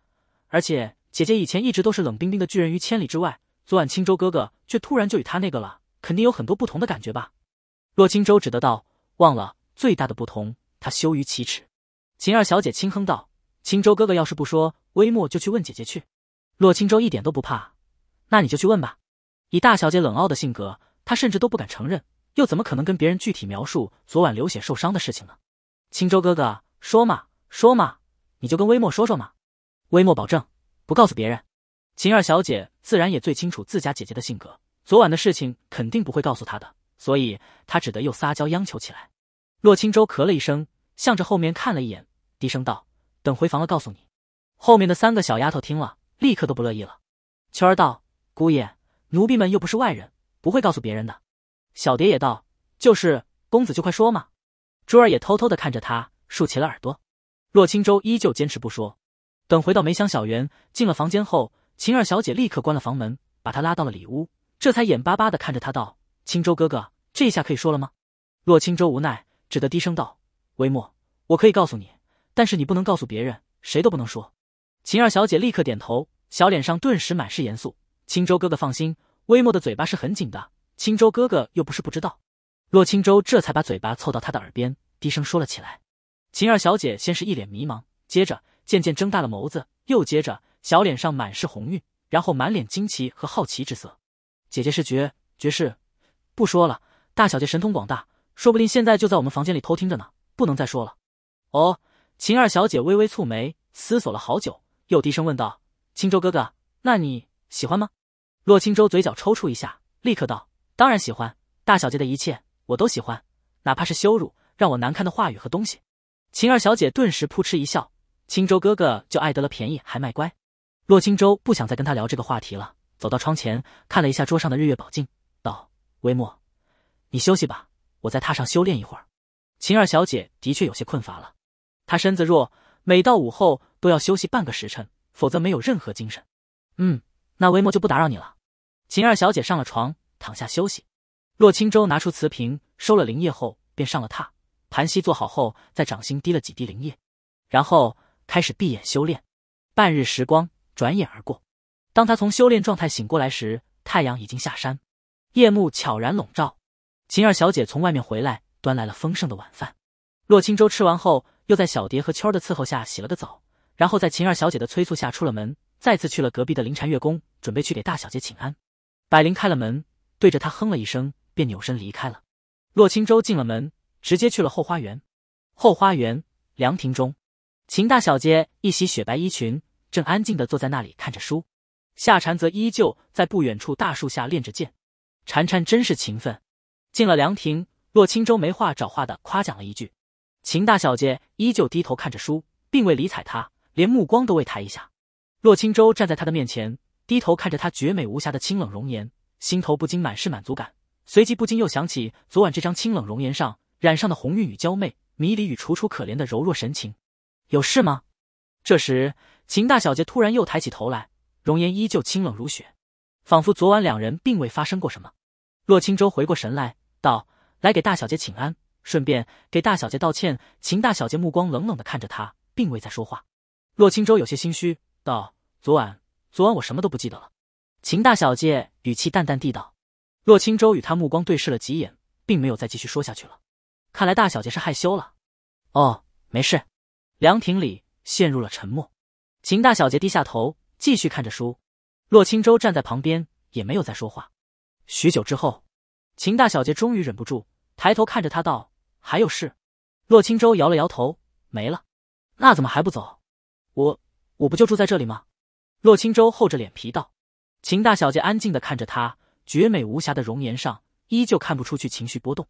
S1: 而且姐姐以前一直都是冷冰冰的拒人于千里之外，昨晚青州哥哥却突然就与她那个了，肯定有很多不同的感觉吧。”洛青州只得道：“忘了最大的不同，他羞于启齿。”秦二小姐轻哼道：“青州哥哥要是不说，微末就去问姐姐去。”洛青州一点都不怕，那你就去问吧。以大小姐冷傲的性格，她甚至都不敢承认，又怎么可能跟别人具体描述昨晚流血受伤的事情呢？青州哥哥说嘛说嘛，你就跟微末说说嘛。微末保证不告诉别人。秦二小姐自然也最清楚自家姐姐的性格，昨晚的事情肯定不会告诉她的。所以他只得又撒娇央求起来。洛青舟咳了一声，向着后面看了一眼，低声道：“等回房了，告诉你。”后面的三个小丫头听了，立刻都不乐意了。秋儿道：“姑爷，奴婢们又不是外人，不会告诉别人的。”小蝶也道：“就是，公子就快说嘛。”珠儿也偷偷的看着他，竖起了耳朵。洛青舟依旧坚持不说。等回到梅香小园，进了房间后，晴儿小姐立刻关了房门，把她拉到了里屋，这才眼巴巴的看着他道。青州哥哥，这下可以说了吗？洛青州无奈，只得低声道：“微末，我可以告诉你，但是你不能告诉别人，谁都不能说。”秦二小姐立刻点头，小脸上顿时满是严肃。青州哥哥放心，微末的嘴巴是很紧的，青州哥哥又不是不知道。洛青州这才把嘴巴凑到他的耳边，低声说了起来。秦二小姐先是一脸迷茫，接着渐渐睁大了眸子，又接着小脸上满是红晕，然后满脸惊奇和好奇之色。姐姐是绝绝世不说了，大小姐神通广大，说不定现在就在我们房间里偷听着呢，不能再说了。哦，秦二小姐微微蹙眉，思索了好久，又低声问道：“青州哥哥，那你喜欢吗？”洛青州嘴角抽搐一下，立刻道：“当然喜欢，大小姐的一切我都喜欢，哪怕是羞辱让我难堪的话语和东西。”秦二小姐顿时扑哧一笑：“青州哥哥就爱得了便宜还卖乖。”洛青州不想再跟他聊这个话题了，走到窗前看了一下桌上的日月宝镜。微末，你休息吧，我在榻上修炼一会儿。秦二小姐的确有些困乏了，她身子弱，每到午后都要休息半个时辰，否则没有任何精神。嗯，那微末就不打扰你了。秦二小姐上了床，躺下休息。洛青州拿出瓷瓶，收了灵液后，便上了榻，盘膝坐好后，在掌心滴了几滴灵液，然后开始闭眼修炼。半日时光转眼而过，当他从修炼状态醒过来时，太阳已经下山。夜幕悄然笼罩，秦二小姐从外面回来，端来了丰盛的晚饭。洛青舟吃完后，又在小蝶和秋儿的伺候下洗了个澡，然后在秦二小姐的催促下出了门，再次去了隔壁的灵禅月宫，准备去给大小姐请安。百灵开了门，对着他哼了一声，便扭身离开了。洛青舟进了门，直接去了后花园。后花园凉亭中，秦大小姐一袭雪白衣裙，正安静的坐在那里看着书。夏蝉则依旧在不远处大树下练着剑。婵婵真是勤奋。进了凉亭，洛青州没话找话的夸奖了一句。秦大小姐依旧低头看着书，并未理睬他，连目光都未抬一下。洛青州站在她的面前，低头看着她绝美无瑕的清冷容颜，心头不禁满是满足感。随即不禁又想起昨晚这张清冷容颜上染上的红晕与娇媚、迷离与楚楚可怜的柔弱神情。有事吗？这时，秦大小姐突然又抬起头来，容颜依旧清冷如雪。仿佛昨晚两人并未发生过什么。洛青舟回过神来，道：“来给大小姐请安，顺便给大小姐道歉。”秦大小姐目光冷冷的看着他，并未再说话。洛青舟有些心虚，道：“昨晚，昨晚我什么都不记得了。”秦大小姐语气淡淡地道。洛青舟与她目光对视了几眼，并没有再继续说下去了。看来大小姐是害羞了。哦，没事。凉亭里陷入了沉默。秦大小姐低下头，继续看着书。洛青舟站在旁边，也没有再说话。许久之后，秦大小姐终于忍不住抬头看着他，道：“还有事？”洛青舟摇了摇头，没了。那怎么还不走？我我不就住在这里吗？”洛青舟厚着脸皮道。秦大小姐安静的看着他，绝美无瑕的容颜上依旧看不出去情绪波动。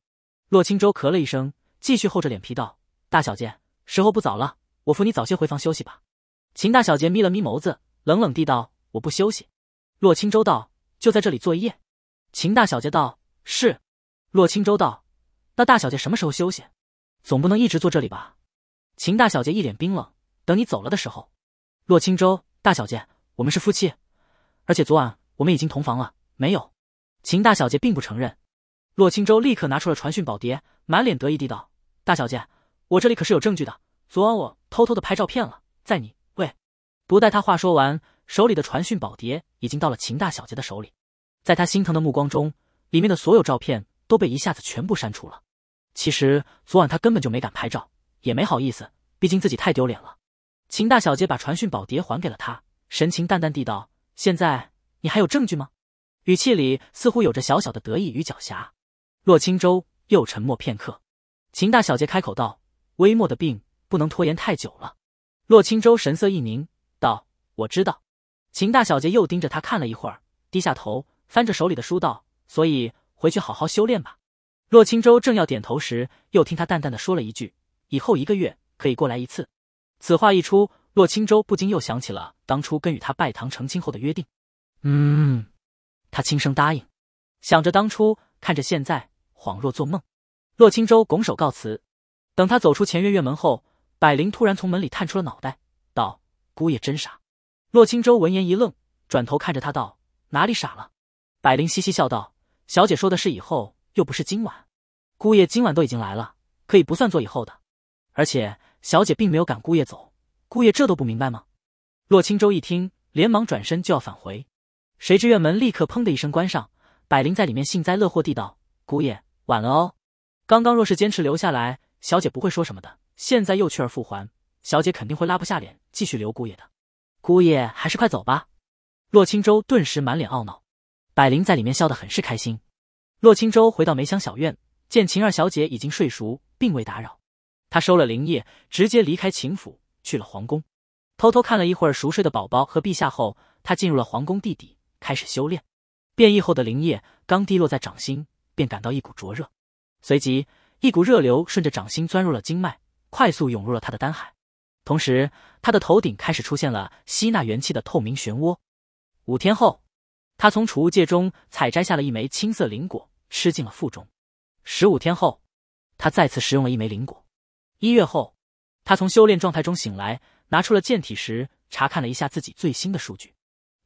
S1: 洛青舟咳了一声，继续厚着脸皮道：“大小姐，时候不早了，我扶你早些回房休息吧。”秦大小姐眯了眯眸子，冷冷地道：“我不休息。”洛青州道：“就在这里坐一夜。”秦大小姐道：“是。”洛青州道：“那大小姐什么时候休息？总不能一直坐这里吧？”秦大小姐一脸冰冷：“等你走了的时候。”洛青州：“大小姐，我们是夫妻，而且昨晚我们已经同房了，没有。”秦大小姐并不承认。洛青州立刻拿出了传讯宝碟，满脸得意地道：“大小姐，我这里可是有证据的。昨晚我偷偷的拍照片了，在你……喂！”不待他话说完。手里的传讯宝碟已经到了秦大小姐的手里，在她心疼的目光中，里面的所有照片都被一下子全部删除了。其实昨晚她根本就没敢拍照，也没好意思，毕竟自己太丢脸了。秦大小姐把传讯宝碟还给了他，神情淡淡地道：“现在你还有证据吗？”语气里似乎有着小小的得意与狡黠。洛青舟又沉默片刻，秦大小姐开口道：“微末的病不能拖延太久了。”洛青舟神色一凝，道：“我知道。”秦大小姐又盯着他看了一会儿，低下头，翻着手里的书道：“所以回去好好修炼吧。”洛青舟正要点头时，又听他淡淡的说了一句：“以后一个月可以过来一次。”此话一出，洛青舟不禁又想起了当初跟与他拜堂成亲后的约定。
S2: 嗯，
S1: 他轻声答应，想着当初，看着现在，恍若做梦。洛青舟拱手告辞，等他走出前院院门后，百灵突然从门里探出了脑袋，道：“姑爷真傻。”洛青州闻言一愣，转头看着他道：“哪里傻了？”百灵嘻嘻笑道：“小姐说的是以后，又不是今晚。姑爷今晚都已经来了，可以不算做以后的。而且小姐并没有赶姑爷走，姑爷这都不明白吗？”洛青州一听，连忙转身就要返回，谁知院门立刻砰的一声关上。百灵在里面幸灾乐祸地道：“姑爷晚了哦，刚刚若是坚持留下来，小姐不会说什么的。现在又去而复还，小姐肯定会拉不下脸继续留姑爷的。”姑爷还是快走吧，洛青州顿时满脸懊恼。百灵在里面笑得很是开心。洛青州回到梅香小院，见晴儿小姐已经睡熟，并未打扰。他收了灵液，直接离开秦府，去了皇宫。偷偷看了一会儿熟睡的宝宝和陛下后，他进入了皇宫地底，开始修炼。变异后的灵液刚滴落在掌心，便感到一股灼热，随即一股热流顺着掌心钻入了经脉，快速涌入了他的丹海。同时，他的头顶开始出现了吸纳元气的透明漩涡。五天后，他从储物戒中采摘下了一枚青色灵果，吃进了腹中。十五天后，他再次食用了一枚灵果。一月后，他从修炼状态中醒来，拿出了剑体石，查看了一下自己最新的数据：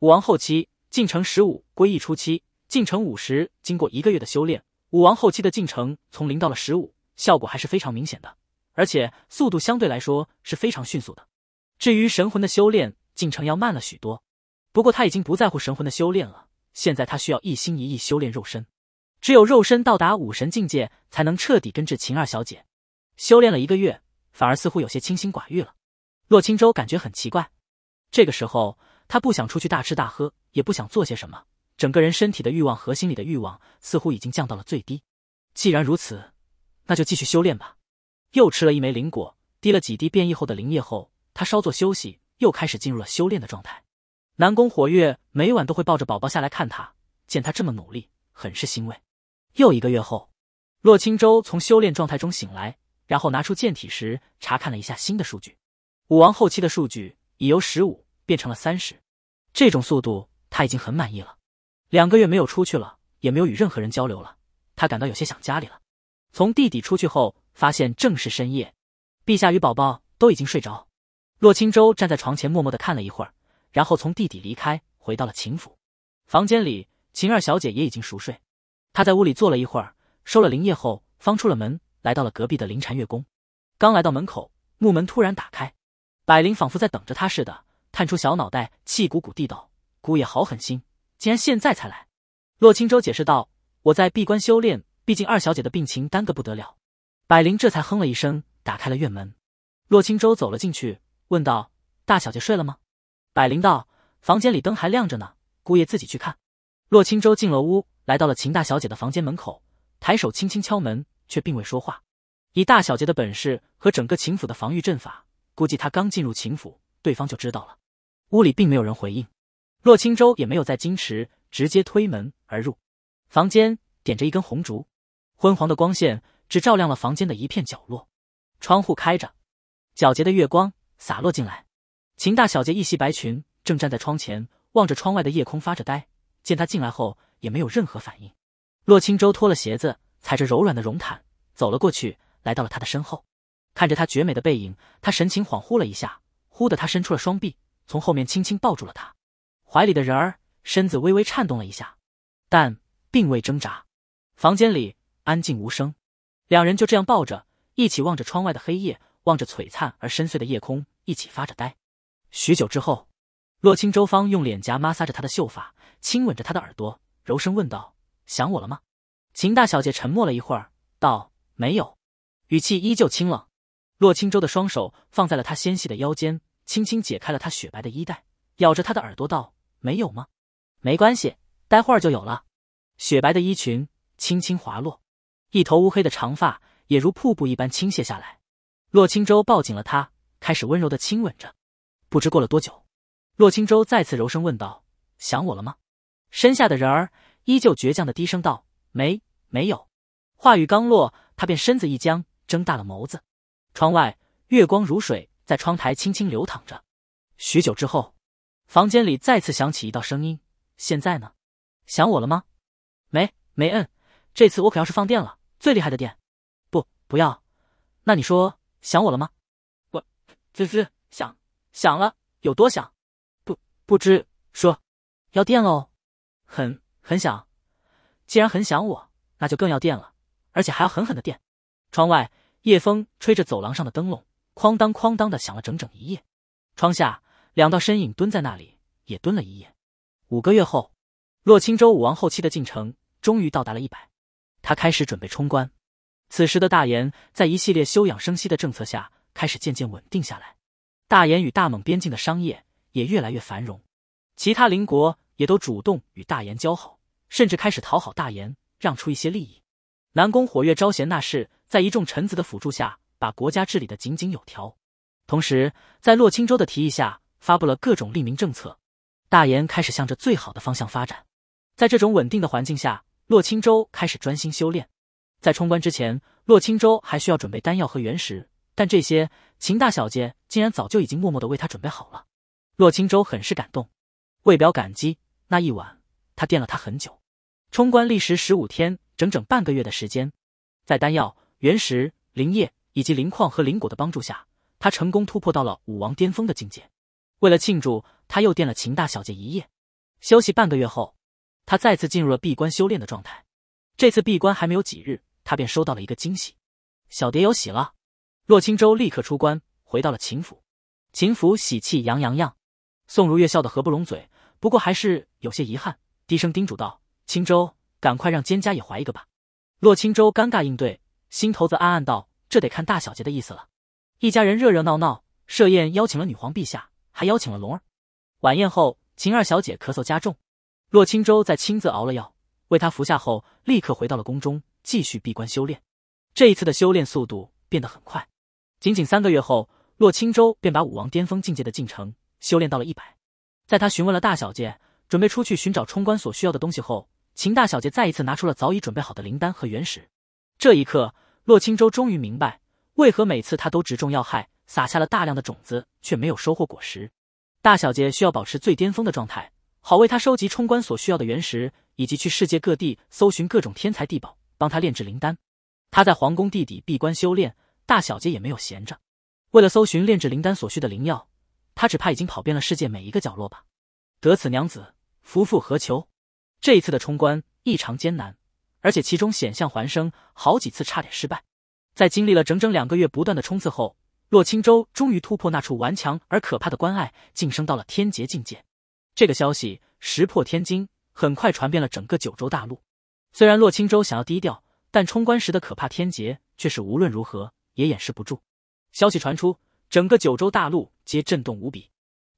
S1: 武王后期进程十五，归一初期进程五十。经过一个月的修炼，武王后期的进程从零到了十五，效果还是非常明显的。而且速度相对来说是非常迅速的，至于神魂的修炼进程要慢了许多。不过他已经不在乎神魂的修炼了，现在他需要一心一意修炼肉身，只有肉身到达武神境界，才能彻底根治秦二小姐。修炼了一个月，反而似乎有些清心寡欲了。洛青州感觉很奇怪，这个时候他不想出去大吃大喝，也不想做些什么，整个人身体的欲望和心里的欲望似乎已经降到了最低。既然如此，那就继续修炼吧。又吃了一枚灵果，滴了几滴变异后的灵液后，他稍作休息，又开始进入了修炼的状态。南宫火月每晚都会抱着宝宝下来看他，见他这么努力，很是欣慰。又一个月后，洛青州从修炼状态中醒来，然后拿出剑体时查看了一下新的数据，武王后期的数据已由十五变成了三十，这种速度他已经很满意了。两个月没有出去了，也没有与任何人交流了，他感到有些想家里了。从地底出去后。发现正是深夜，陛下与宝宝都已经睡着。洛青周站在床前，默默的看了一会儿，然后从地底离开，回到了秦府。房间里，秦二小姐也已经熟睡。他在屋里坐了一会儿，收了灵液后，方出了门，来到了隔壁的灵禅月宫。刚来到门口，木门突然打开，百灵仿佛在等着他似的，探出小脑袋，气鼓鼓地道：“姑爷好狠心，竟然现在才来。”洛青周解释道：“我在闭关修炼，毕竟二小姐的病情耽搁不得了。”百灵这才哼了一声，打开了院门。洛青舟走了进去，问道：“大小姐睡了吗？”百灵道：“房间里灯还亮着呢，姑爷自己去看。”洛青舟进了屋，来到了秦大小姐的房间门口，抬手轻轻敲门，却并未说话。以大小姐的本事和整个秦府的防御阵法，估计她刚进入秦府，对方就知道了。屋里并没有人回应，洛青舟也没有再矜持，直接推门而入。房间点着一根红烛，昏黄的光线。只照亮了房间的一片角落，窗户开着，皎洁的月光洒落进来。秦大小姐一袭白裙，正站在窗前，望着窗外的夜空发着呆。见她进来后，也没有任何反应。洛青舟脱了鞋子，踩着柔软的绒毯走了过去，来到了她的身后，看着她绝美的背影，他神情恍惚了一下，忽的他伸出了双臂，从后面轻轻抱住了她。怀里的人儿身子微微颤动了一下，但并未挣扎。房间里安静无声。两人就这样抱着，一起望着窗外的黑夜，望着璀璨而深邃的夜空，一起发着呆。许久之后，洛青周方用脸颊摩挲着她的秀发，亲吻着她的耳朵，柔声问道：“想我了吗？”秦大小姐沉默了一会儿，道：“没有。”语气依旧清冷。洛青周的双手放在了她纤细的腰间，轻轻解开了她雪白的衣带，咬着她的耳朵道：“没有吗？没关系，待会儿就有了。”雪白的衣裙轻轻滑落。一头乌黑的长发也如瀑布一般倾泻下来，洛青舟抱紧了他，开始温柔的亲吻着。不知过了多久，洛青舟再次柔声问道：“想我了吗？”身下的人儿依旧倔强的低声道：“没，没有。”话语刚落，他便身子一僵，睁大了眸子。窗外月光如水，在窗台轻轻流淌着。许久之后，房间里再次响起一道声音：“现在呢？想我了吗？”“没，没嗯。”这次我可要是放电了，最厉害的电，不不要。那你说想我了吗？我滋滋想想了，有多想？不不知说，要电喽，很很想。既然很想我，那就更要电了，而且还要狠狠的电。窗外夜风吹着走廊上的灯笼，哐当哐当的响了整整一夜。窗下两道身影蹲在那里，也蹲了一夜。五个月后，洛青州武王后期的进程终于到达了一百。他开始准备冲关。此时的大延在一系列休养生息的政策下，开始渐渐稳定下来。大延与大蒙边境的商业也越来越繁荣，其他邻国也都主动与大延交好，甚至开始讨好大延，让出一些利益。南宫火月招贤纳士，在一众臣子的辅助下，把国家治理的井井有条。同时，在洛青州的提议下，发布了各种利民政策。大延开始向着最好的方向发展。在这种稳定的环境下。洛青州开始专心修炼，在冲关之前，洛青州还需要准备丹药和原石，但这些秦大小姐竟然早就已经默默的为他准备好了。洛青州很是感动，为表感激，那一晚他垫了他很久。冲关历时十五天，整整半个月的时间，在丹药、原石、灵液以及灵矿和灵果的帮助下，他成功突破到了武王巅峰的境界。为了庆祝，他又垫了秦大小姐一夜。休息半个月后。他再次进入了闭关修炼的状态，这次闭关还没有几日，他便收到了一个惊喜：小蝶有喜了。洛青州立刻出关，回到了秦府。秦府喜气洋洋样，宋如月笑得合不拢嘴，不过还是有些遗憾，低声叮嘱道：“青舟，赶快让蒹葭也怀一个吧。”洛青州尴尬应对，心头则暗暗道：“这得看大小姐的意思了。”一家人热热闹闹，设宴邀请了女皇陛下，还邀请了龙儿。晚宴后，秦二小姐咳嗽加重。洛青舟在亲自熬了药，为他服下后，立刻回到了宫中，继续闭关修炼。这一次的修炼速度变得很快，仅仅三个月后，洛青舟便把武王巅峰境界的进程修炼到了一百。在他询问了大小姐，准备出去寻找冲关所需要的东西后，秦大小姐再一次拿出了早已准备好的灵丹和原石。这一刻，洛青舟终于明白，为何每次他都直中要害，撒下了大量的种子，却没有收获果实。大小姐需要保持最巅峰的状态。好为他收集冲关所需要的原石，以及去世界各地搜寻各种天才地宝，帮他炼制灵丹。他在皇宫地底闭关修炼，大小姐也没有闲着。为了搜寻炼制灵丹所需的灵药，他只怕已经跑遍了世界每一个角落吧。得此娘子，夫复何求？这一次的冲关异常艰难，而且其中险象环生，好几次差点失败。在经历了整整两个月不断的冲刺后，洛青州终于突破那处顽强而可怕的关隘，晋升到了天劫境界。这个消息石破天惊，很快传遍了整个九州大陆。虽然洛青州想要低调，但冲关时的可怕天劫却是无论如何也掩饰不住。消息传出，整个九州大陆皆震动无比。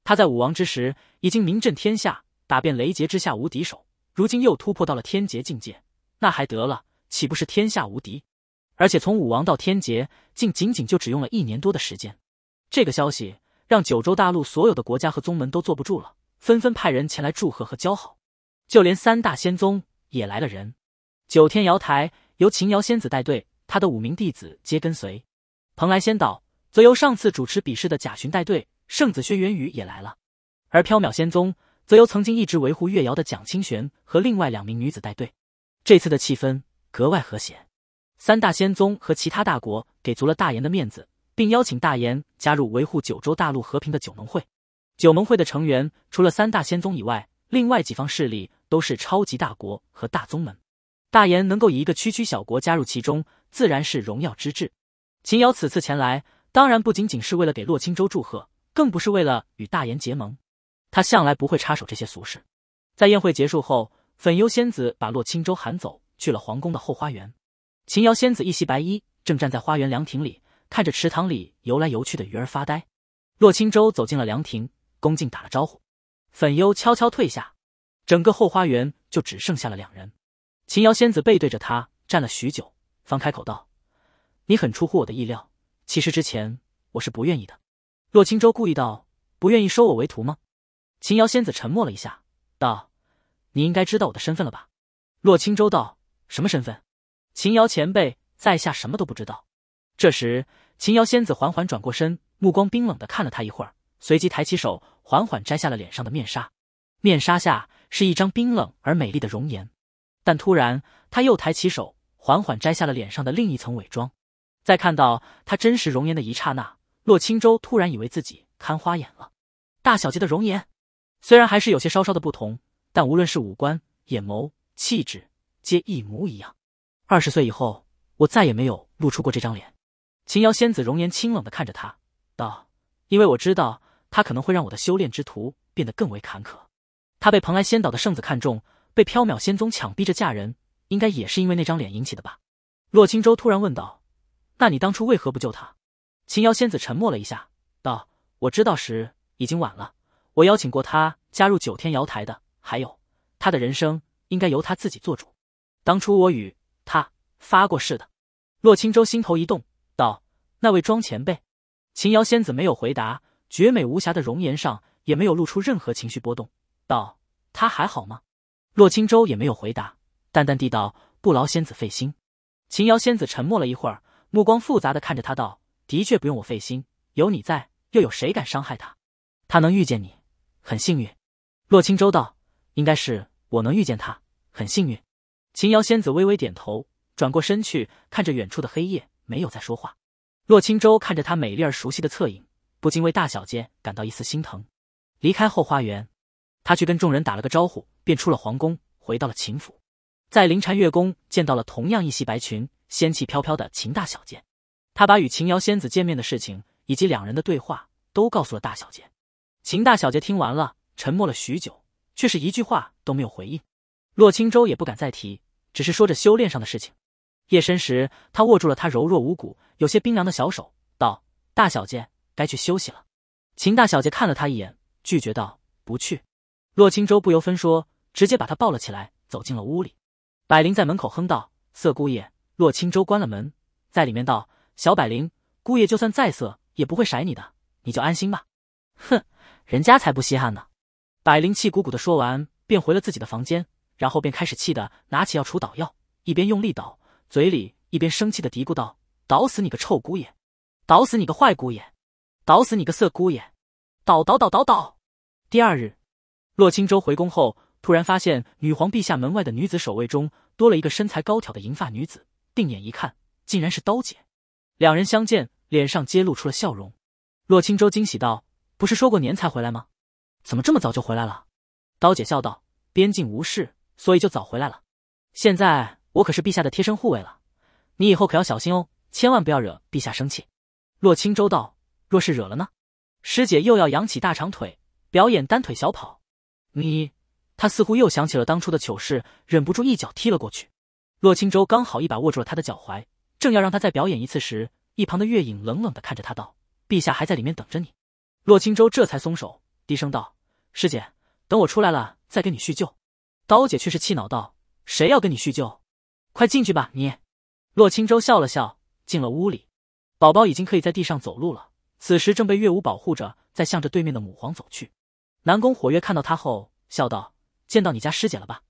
S1: 他在武王之时已经名震天下，打遍雷劫之下无敌手。如今又突破到了天劫境界，那还得了？岂不是天下无敌？而且从武王到天劫，竟仅仅就只用了一年多的时间。这个消息让九州大陆所有的国家和宗门都坐不住了。纷纷派人前来祝贺和交好，就连三大仙宗也来了人。九天瑶台由秦瑶仙子带队，她的五名弟子皆跟随。蓬莱仙岛则由上次主持比试的贾寻带队，圣子轩辕羽也来了。而缥缈仙宗则由曾经一直维护月瑶的蒋清玄和另外两名女子带队。这次的气氛格外和谐，三大仙宗和其他大国给足了大炎的面子，并邀请大炎加入维护九州大陆和平的九盟会。九盟会的成员除了三大仙宗以外，另外几方势力都是超级大国和大宗门。大炎能够以一个区区小国加入其中，自然是荣耀之至。秦瑶此次前来，当然不仅仅是为了给洛青州祝贺，更不是为了与大炎结盟。他向来不会插手这些俗事。在宴会结束后，粉幽仙子把洛青州喊走，去了皇宫的后花园。秦瑶仙子一袭白衣，正站在花园凉亭里，看着池塘里游来游去的鱼儿发呆。洛青州走进了凉亭。恭敬打了招呼，粉幽悄悄退下，整个后花园就只剩下了两人。秦瑶仙子背对着他站了许久，方开口道：“你很出乎我的意料，其实之前我是不愿意的。”洛青舟故意道：“不愿意收我为徒吗？”秦瑶仙子沉默了一下，道：“你应该知道我的身份了吧？”洛青舟道：“什么身份？”秦瑶前辈，在下什么都不知道。这时，秦瑶仙子缓缓转过身，目光冰冷的看了他一会儿。随即抬起手，缓缓摘下了脸上的面纱。面纱下是一张冰冷而美丽的容颜。但突然，他又抬起手，缓缓摘下了脸上的另一层伪装。在看到他真实容颜的一刹那，洛青州突然以为自己看花眼了。大小姐的容颜，虽然还是有些稍稍的不同，但无论是五官、眼眸、气质，皆一模一样。二十岁以后，我再也没有露出过这张脸。秦瑶仙子容颜清冷的看着他，道：“因为我知道。”他可能会让我的修炼之途变得更为坎坷。他被蓬莱仙岛的圣子看中，被缥缈仙宗强逼着嫁人，应该也是因为那张脸引起的吧？洛青舟突然问道：“那你当初为何不救他？”秦瑶仙子沉默了一下，道：“我知道时已经晚了。我邀请过他加入九天瑶台的，还有他的人生应该由他自己做主。当初我与他发过誓的。”洛青舟心头一动，道：“那位庄前辈？”秦瑶仙子没有回答。绝美无瑕的容颜上也没有露出任何情绪波动，道：“他还好吗？”洛青舟也没有回答，淡淡地道：“不劳仙子费心。”秦瑶仙子沉默了一会儿，目光复杂的看着他，道：“的确不用我费心，有你在，又有谁敢伤害他？他能遇见你，很幸运。”洛青舟道：“应该是我能遇见他，很幸运。”秦瑶仙子微微点头，转过身去，看着远处的黑夜，没有再说话。洛青舟看着她美丽而熟悉的侧影。不禁为大小姐感到一丝心疼。离开后花园，他去跟众人打了个招呼，便出了皇宫，回到了秦府。在临禅月宫见到了同样一袭白裙、仙气飘飘的秦大小姐。他把与秦瑶仙子见面的事情以及两人的对话都告诉了大小姐。秦大小姐听完了，沉默了许久，却是一句话都没有回应。洛青州也不敢再提，只是说着修炼上的事情。夜深时，他握住了她柔弱无骨、有些冰凉的小手，道：“大小姐。”该去休息了，秦大小姐看了他一眼，拒绝道：“不去。”洛青州不由分说，直接把他抱了起来，走进了屋里。百灵在门口哼道：“色姑爷。”洛青州关了门，在里面道：“小百灵，姑爷就算再色，也不会甩你的，你就安心吧。”哼，人家才不稀罕呢！百灵气鼓鼓的说完，便回了自己的房间，然后便开始气的拿起药杵捣药，一边用力捣，嘴里一边生气的嘀咕道：“捣死你个臭姑爷，捣死你个坏姑爷！”倒死你个色姑爷！倒倒倒倒倒！第二日，洛青州回宫后，突然发现女皇陛下门外的女子守卫中多了一个身材高挑的银发女子。定眼一看，竟然是刀姐。两人相见，脸上皆露出了笑容。洛青州惊喜道：“不是说过年才回来吗？怎么这么早就回来了？”刀姐笑道：“边境无事，所以就早回来了。现在我可是陛下的贴身护卫了，你以后可要小心哦，千万不要惹陛下生气。”洛青州道。若是惹了呢，师姐又要扬起大长腿表演单腿小跑。你，她似乎又想起了当初的糗事，忍不住一脚踢了过去。洛青州刚好一把握住了他的脚踝，正要让他再表演一次时，一旁的月影冷冷的看着他道：“陛下还在里面等着你。”洛青州这才松手，低声道：“师姐，等我出来了再跟你叙旧。”刀姐却是气恼道：“谁要跟你叙旧？快进去吧你。”洛青州笑了笑，进了屋里。宝宝已经可以在地上走路了。此时正被月舞保护着，在向着对面的母皇走去。南宫火月看到他后，笑道：“见到你家师姐了吧？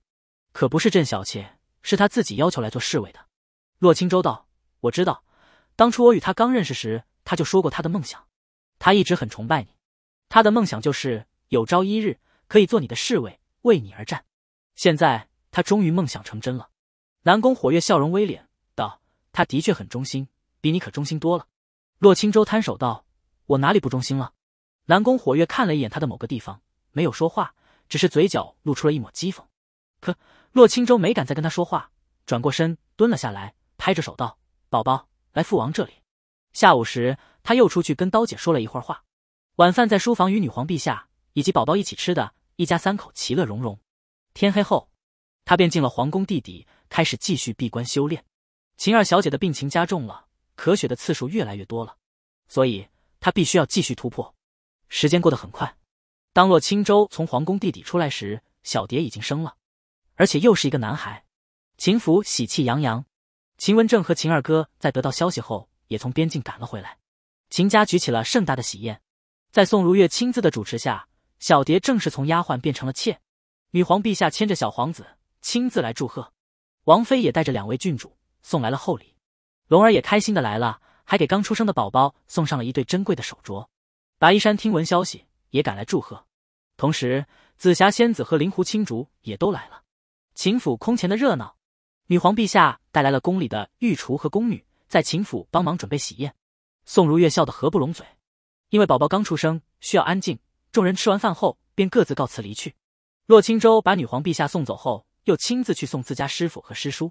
S1: 可不是朕小妾，是她自己要求来做侍卫的。”洛青州道：“我知道，当初我与他刚认识时，他就说过他的梦想。他一直很崇拜你，他的梦想就是有朝一日可以做你的侍卫，为你而战。现在他终于梦想成真了。”南宫火月笑容微敛道：“他的确很忠心，比你可忠心多了。”洛青州摊手道。我哪里不忠心了？南宫火月看了一眼他的某个地方，没有说话，只是嘴角露出了一抹讥讽。可洛青舟没敢再跟他说话，转过身蹲了下来，拍着手道：“宝宝，来父王这里。”下午时，他又出去跟刀姐说了一会儿话。晚饭在书房与女皇陛下以及宝宝一起吃的一家三口其乐融融。天黑后，他便进了皇宫地底，开始继续闭关修炼。秦二小姐的病情加重了，咳血的次数越来越多了，所以。他必须要继续突破。时间过得很快，当洛青州从皇宫地底出来时，小蝶已经生了，而且又是一个男孩。秦福喜气洋洋。秦文正和秦二哥在得到消息后，也从边境赶了回来。秦家举起了盛大的喜宴，在宋如月亲自的主持下，小蝶正式从丫鬟变成了妾。女皇陛下牵着小皇子亲自来祝贺，王妃也带着两位郡主送来了厚礼，龙儿也开心的来了。还给刚出生的宝宝送上了一对珍贵的手镯。白衣山听闻消息，也赶来祝贺。同时，紫霞仙子和灵狐青竹也都来了。秦府空前的热闹。女皇陛下带来了宫里的御厨和宫女，在秦府帮忙准备喜宴。宋如月笑得合不拢嘴，因为宝宝刚出生，需要安静。众人吃完饭后，便各自告辞离去。洛青州把女皇陛下送走后，又亲自去送自家师傅和师叔。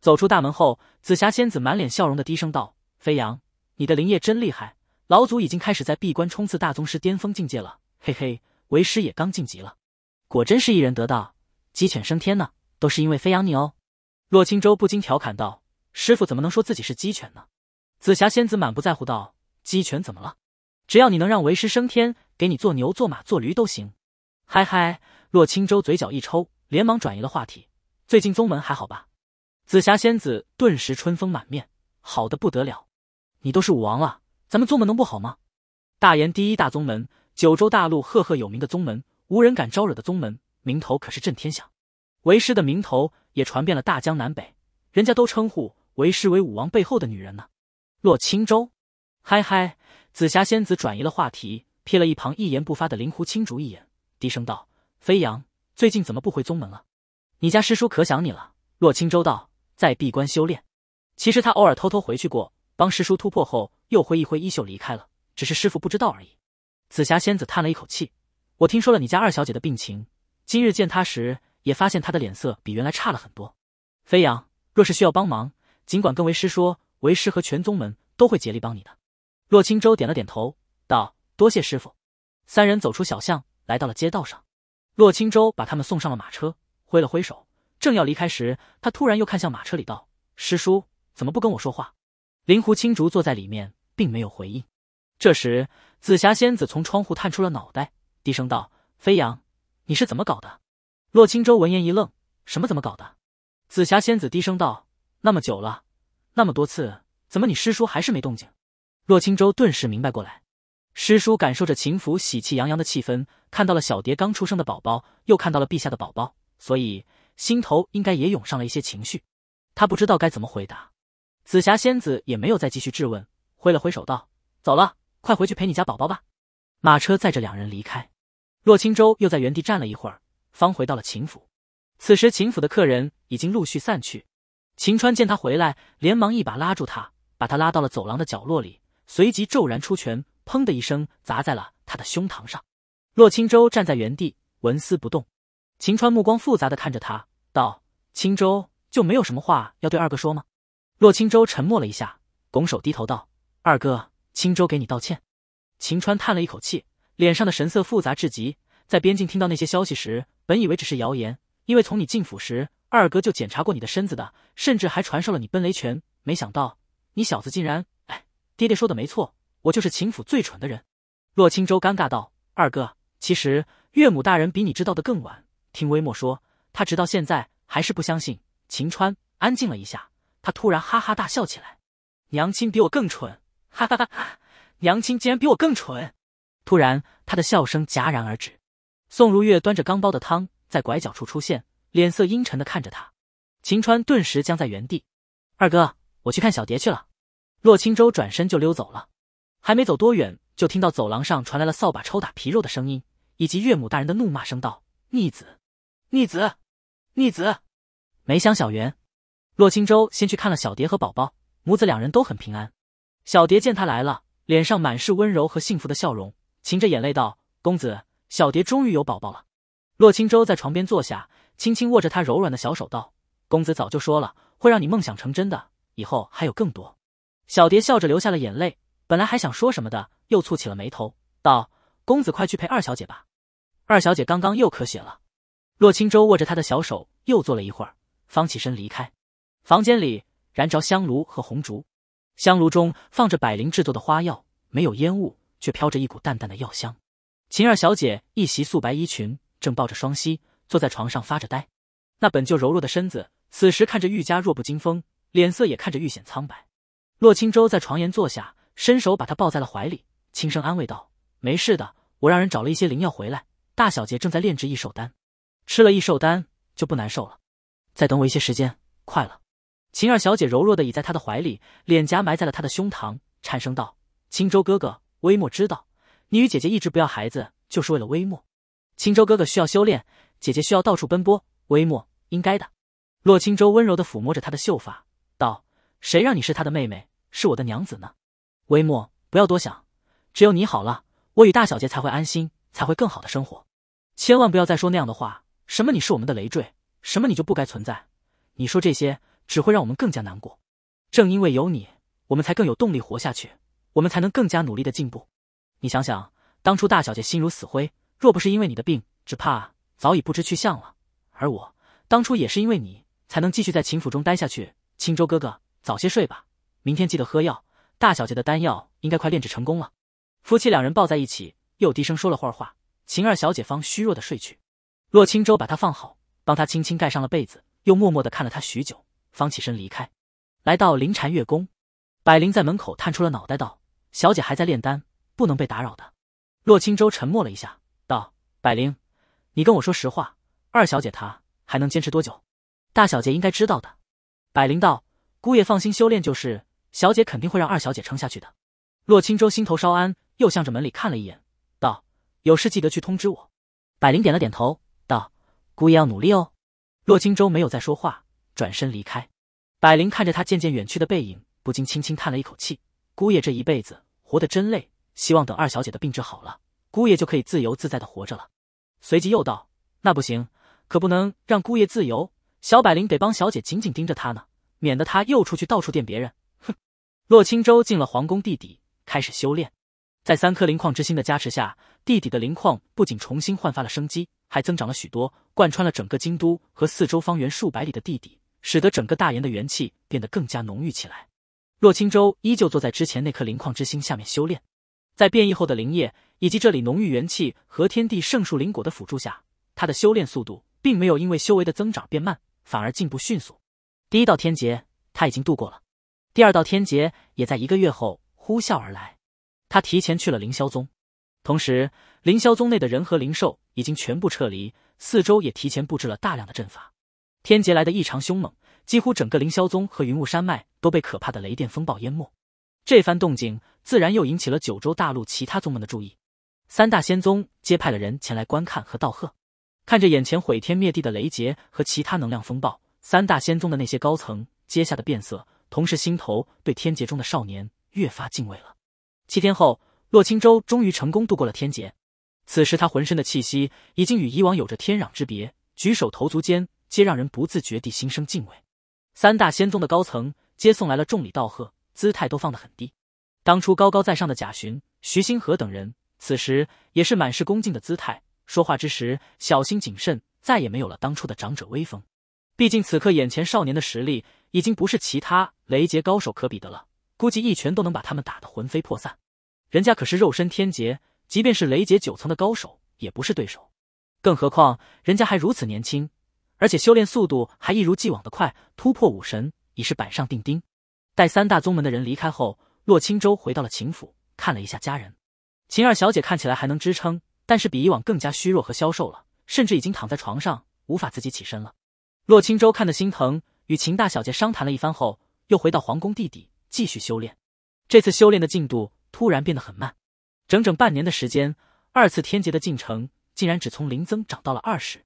S1: 走出大门后，紫霞仙子满脸笑容的低声道。飞扬，你的灵液真厉害！老祖已经开始在闭关冲刺大宗师巅峰境界了。嘿嘿，为师也刚晋级了，果真是一人得道，鸡犬升天呢，都是因为飞扬你哦。洛青舟不禁调侃道：“师傅怎么能说自己是鸡犬呢？”紫霞仙子满不在乎道：“鸡犬怎么了？只要你能让为师升天，给你做牛、做马、做驴都行。”嗨嗨，洛青舟嘴角一抽，连忙转移了话题：“最近宗门还好吧？”紫霞仙子顿时春风满面，好的不得了。你都是武王了，咱们宗门能不好吗？大炎第一大宗门，九州大陆赫赫有名的宗门，无人敢招惹的宗门，名头可是震天响。为师的名头也传遍了大江南北，人家都称呼为师为武王背后的女人呢。洛青州，嗨嗨，紫霞仙子转移了话题，瞥了一旁一言不发的灵狐青竹一眼，低声道：“飞扬，最近怎么不回宗门了？你家师叔可想你了？”洛青州道：“在闭关修炼，其实他偶尔偷偷回去过。”帮师叔突破后，又挥一挥衣袖离开了。只是师傅不知道而已。紫霞仙子叹了一口气：“我听说了你家二小姐的病情，今日见她时，也发现她的脸色比原来差了很多。飞扬，若是需要帮忙，尽管跟为师说，为师和全宗门都会竭力帮你的。”洛青州点了点头，道：“多谢师傅。”三人走出小巷，来到了街道上。洛青州把他们送上了马车，挥了挥手，正要离开时，他突然又看向马车里，道：“师叔怎么不跟我说话？”灵狐青竹坐在里面，并没有回应。这时，紫霞仙子从窗户探出了脑袋，低声道：“飞扬，你是怎么搞的？”洛青舟闻言一愣：“什么？怎么搞的？”紫霞仙子低声道：“那么久了，那么多次，怎么你师叔还是没动静？”洛青舟顿时明白过来：师叔感受着琴府喜气洋洋的气氛，看到了小蝶刚出生的宝宝，又看到了陛下的宝宝，所以心头应该也涌上了一些情绪。他不知道该怎么回答。紫霞仙子也没有再继续质问，挥了挥手道：“走了，快回去陪你家宝宝吧。”马车载着两人离开。洛青州又在原地站了一会儿，方回到了秦府。此时，秦府的客人已经陆续散去。秦川见他回来，连忙一把拉住他，把他拉到了走廊的角落里，随即骤然出拳，砰的一声砸在了他的胸膛上。洛青州站在原地纹丝不动。秦川目光复杂的看着他，道：“青州就没有什么话要对二哥说吗？”洛青州沉默了一下，拱手低头道：“二哥，青州给你道歉。”秦川叹了一口气，脸上的神色复杂至极。在边境听到那些消息时，本以为只是谣言，因为从你进府时，二哥就检查过你的身子的，甚至还传授了你奔雷拳。没想到你小子竟然……哎，爹爹说的没错，我就是秦府最蠢的人。”洛青州尴尬道：“二哥，其实岳母大人比你知道的更晚。听微末说，他直到现在还是不相信。”秦川安静了一下。他突然哈哈大笑起来，娘亲比我更蠢，哈哈哈哈！娘亲竟然比我更蠢！突然，他的笑声戛然而止。宋如月端着刚煲的汤，在拐角处出现，脸色阴沉的看着他。秦川顿时僵在原地。二哥，我去看小蝶去了。洛青舟转身就溜走了。还没走多远，就听到走廊上传来了扫把抽打皮肉的声音，以及岳母大人的怒骂声：“道逆子，逆子，逆子！梅香，小圆。”洛青舟先去看了小蝶和宝宝，母子两人都很平安。小蝶见他来了，脸上满是温柔和幸福的笑容，噙着眼泪道：“公子，小蝶终于有宝宝了。”洛青舟在床边坐下，轻轻握着她柔软的小手，道：“公子早就说了，会让你梦想成真的，以后还有更多。”小蝶笑着流下了眼泪，本来还想说什么的，又蹙起了眉头，道：“公子快去陪二小姐吧，二小姐刚刚又咳血了。”洛青舟握着她的小手，又坐了一会儿，方起身离开。房间里燃着香炉和红烛，香炉中放着百灵制作的花药，没有烟雾，却飘着一股淡淡的药香。秦二小姐一袭素白衣裙，正抱着双膝坐在床上发着呆。那本就柔弱的身子，此时看着愈加弱不禁风，脸色也看着愈显苍白。洛青舟在床沿坐下，伸手把她抱在了怀里，轻声安慰道：“没事的，我让人找了一些灵药回来，大小姐正在炼制异兽丹，吃了异兽丹就不难受了。再等我一些时间，快了。”秦二小姐柔弱的倚在他的怀里，脸颊埋在了他的胸膛，颤声道：“青州哥哥，微末知道你与姐姐一直不要孩子，就是为了微末。青州哥哥需要修炼，姐姐需要到处奔波，微末应该的。”洛青州温柔的抚摸着她的秀发，道：“谁让你是他的妹妹，是我的娘子呢？微末不要多想，只有你好了，我与大小姐才会安心，才会更好的生活。千万不要再说那样的话，什么你是我们的累赘，什么你就不该存在，你说这些。”只会让我们更加难过。正因为有你，我们才更有动力活下去，我们才能更加努力的进步。你想想，当初大小姐心如死灰，若不是因为你的病，只怕早已不知去向了。而我当初也是因为你，才能继续在秦府中待下去。青州哥哥，早些睡吧，明天记得喝药。大小姐的丹药应该快炼制成功了。夫妻两人抱在一起，又低声说了会儿话。秦二小姐方虚弱的睡去，洛青州把她放好，帮她轻轻盖上了被子，又默默的看了她许久。方起身离开，来到灵禅月宫，百灵在门口探出了脑袋，道：“小姐还在炼丹，不能被打扰的。”洛青舟沉默了一下，道：“百灵，你跟我说实话，二小姐她还能坚持多久？”大小姐应该知道的。百灵道：“姑爷放心修炼就是，小姐肯定会让二小姐撑下去的。”洛青舟心头稍安，又向着门里看了一眼，道：“有事记得去通知我。”百灵点了点头，道：“姑爷要努力哦。”洛青舟没有再说话。转身离开，百灵看着他渐渐远去的背影，不禁轻轻叹了一口气。姑爷这一辈子活得真累，希望等二小姐的病治好了，姑爷就可以自由自在的活着了。随即又道：“那不行，可不能让姑爷自由。小百灵得帮小姐紧紧盯着他呢，免得他又出去到处电别人。”哼。洛青舟进了皇宫地底，开始修炼。在三颗灵矿之心的加持下，地底的灵矿不仅重新焕发了生机，还增长了许多，贯穿了整个京都和四周方圆数百里的地底。使得整个大炎的元气变得更加浓郁起来。洛青舟依旧坐在之前那颗灵矿之心下面修炼，在变异后的灵液以及这里浓郁元气和天地圣树灵果的辅助下，他的修炼速度并没有因为修为的增长变慢，反而进步迅速。第一道天劫他已经度过了，第二道天劫也在一个月后呼啸而来。他提前去了凌霄宗，同时凌霄宗内的人和灵兽已经全部撤离，四周也提前布置了大量的阵法。天劫来的异常凶猛，几乎整个凌霄宗和云雾山脉都被可怕的雷电风暴淹没。这番动静自然又引起了九州大陆其他宗门的注意，三大仙宗皆派了人前来观看和道贺。看着眼前毁天灭地的雷劫和其他能量风暴，三大仙宗的那些高层皆吓得变色，同时心头对天劫中的少年越发敬畏了。七天后，洛青舟终于成功度过了天劫，此时他浑身的气息已经与以往有着天壤之别，举手投足间。皆让人不自觉地心生敬畏。三大仙宗的高层皆送来了重礼道贺，姿态都放得很低。当初高高在上的贾巡、徐星河等人，此时也是满是恭敬的姿态，说话之时小心谨慎，再也没有了当初的长者威风。毕竟此刻眼前少年的实力，已经不是其他雷劫高手可比的了，估计一拳都能把他们打得魂飞魄散。人家可是肉身天劫，即便是雷劫九层的高手也不是对手，更何况人家还如此年轻。而且修炼速度还一如既往的快，突破武神已是板上钉钉。待三大宗门的人离开后，洛青州回到了秦府，看了一下家人。秦二小姐看起来还能支撑，但是比以往更加虚弱和消瘦了，甚至已经躺在床上，无法自己起身了。洛青州看得心疼，与秦大小姐商谈了一番后，又回到皇宫地底继续修炼。这次修炼的进度突然变得很慢，整整半年的时间，二次天劫的进程竟然只从零增长到了二十。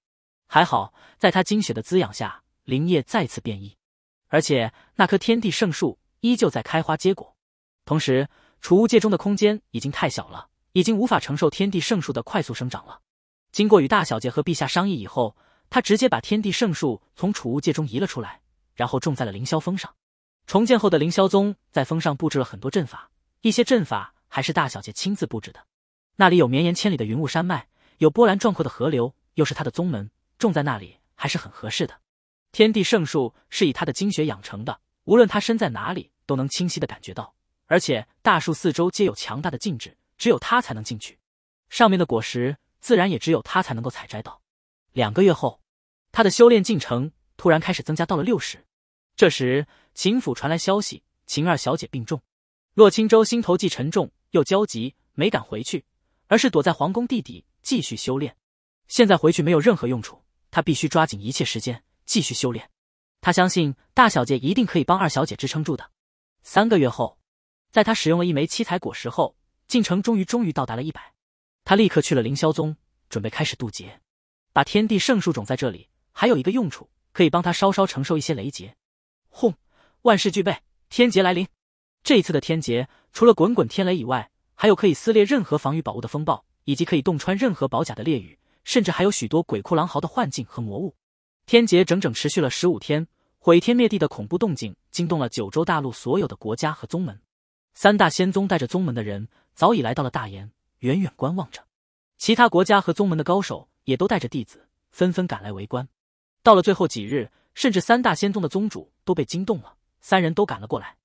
S1: 还好，在他精血的滋养下，灵液再次变异，而且那棵天地圣树依旧在开花结果。同时，储物界中的空间已经太小了，已经无法承受天地圣树的快速生长了。经过与大小姐和陛下商议以后，他直接把天地圣树从储物界中移了出来，然后种在了凌霄峰上。重建后的凌霄宗在峰上布置了很多阵法，一些阵法还是大小姐亲自布置的。那里有绵延千里的云雾山脉，有波澜壮阔的河流，又是他的宗门。种在那里还是很合适的。天地圣树是以他的精血养成的，无论他身在哪里，都能清晰的感觉到。而且大树四周皆有强大的禁制，只有他才能进去，上面的果实自然也只有他才能够采摘到。两个月后，他的修炼进程突然开始增加到了六十。这时，秦府传来消息，秦二小姐病重，洛青州心头既沉重又焦急，没敢回去，而是躲在皇宫地底继续修炼。现在回去没有任何用处。他必须抓紧一切时间继续修炼。他相信大小姐一定可以帮二小姐支撑住的。三个月后，在他使用了一枚七彩果实后，进程终于终于到达了一百。他立刻去了凌霄宗，准备开始渡劫。把天地圣树种在这里，还有一个用处，可以帮他稍稍承受一些雷劫。轰！万事俱备，天劫来临。这一次的天劫，除了滚滚天雷以外，还有可以撕裂任何防御宝物的风暴，以及可以洞穿任何宝甲的烈雨。甚至还有许多鬼哭狼嚎的幻境和魔物，天劫整整持续了十五天，毁天灭地的恐怖动静惊动了九州大陆所有的国家和宗门。三大仙宗带着宗门的人早已来到了大炎，远远观望着。其他国家和宗门的高手也都带着弟子纷纷赶来围观。到了最后几日，甚至三大仙宗的宗主都被惊动了，三人都赶了过来，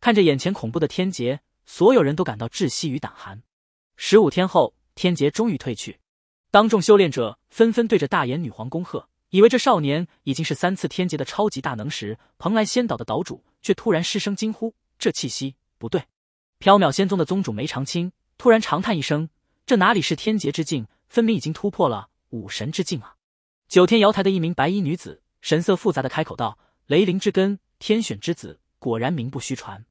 S1: 看着眼前恐怖的天劫，所有人都感到窒息与胆寒。十五天后，天劫终于退去。当众修炼者纷纷对着大眼女皇恭贺，以为这少年已经是三次天劫的超级大能时，蓬莱仙岛的岛主却突然失声惊呼：“这气息不对！”缥缈仙宗的宗主梅长青突然长叹一声：“这哪里是天劫之境，分明已经突破了武神之境啊！”九天瑶台的一名白衣女子神色复杂的开口道：“雷灵之根，天选之子，果然名不虚传。”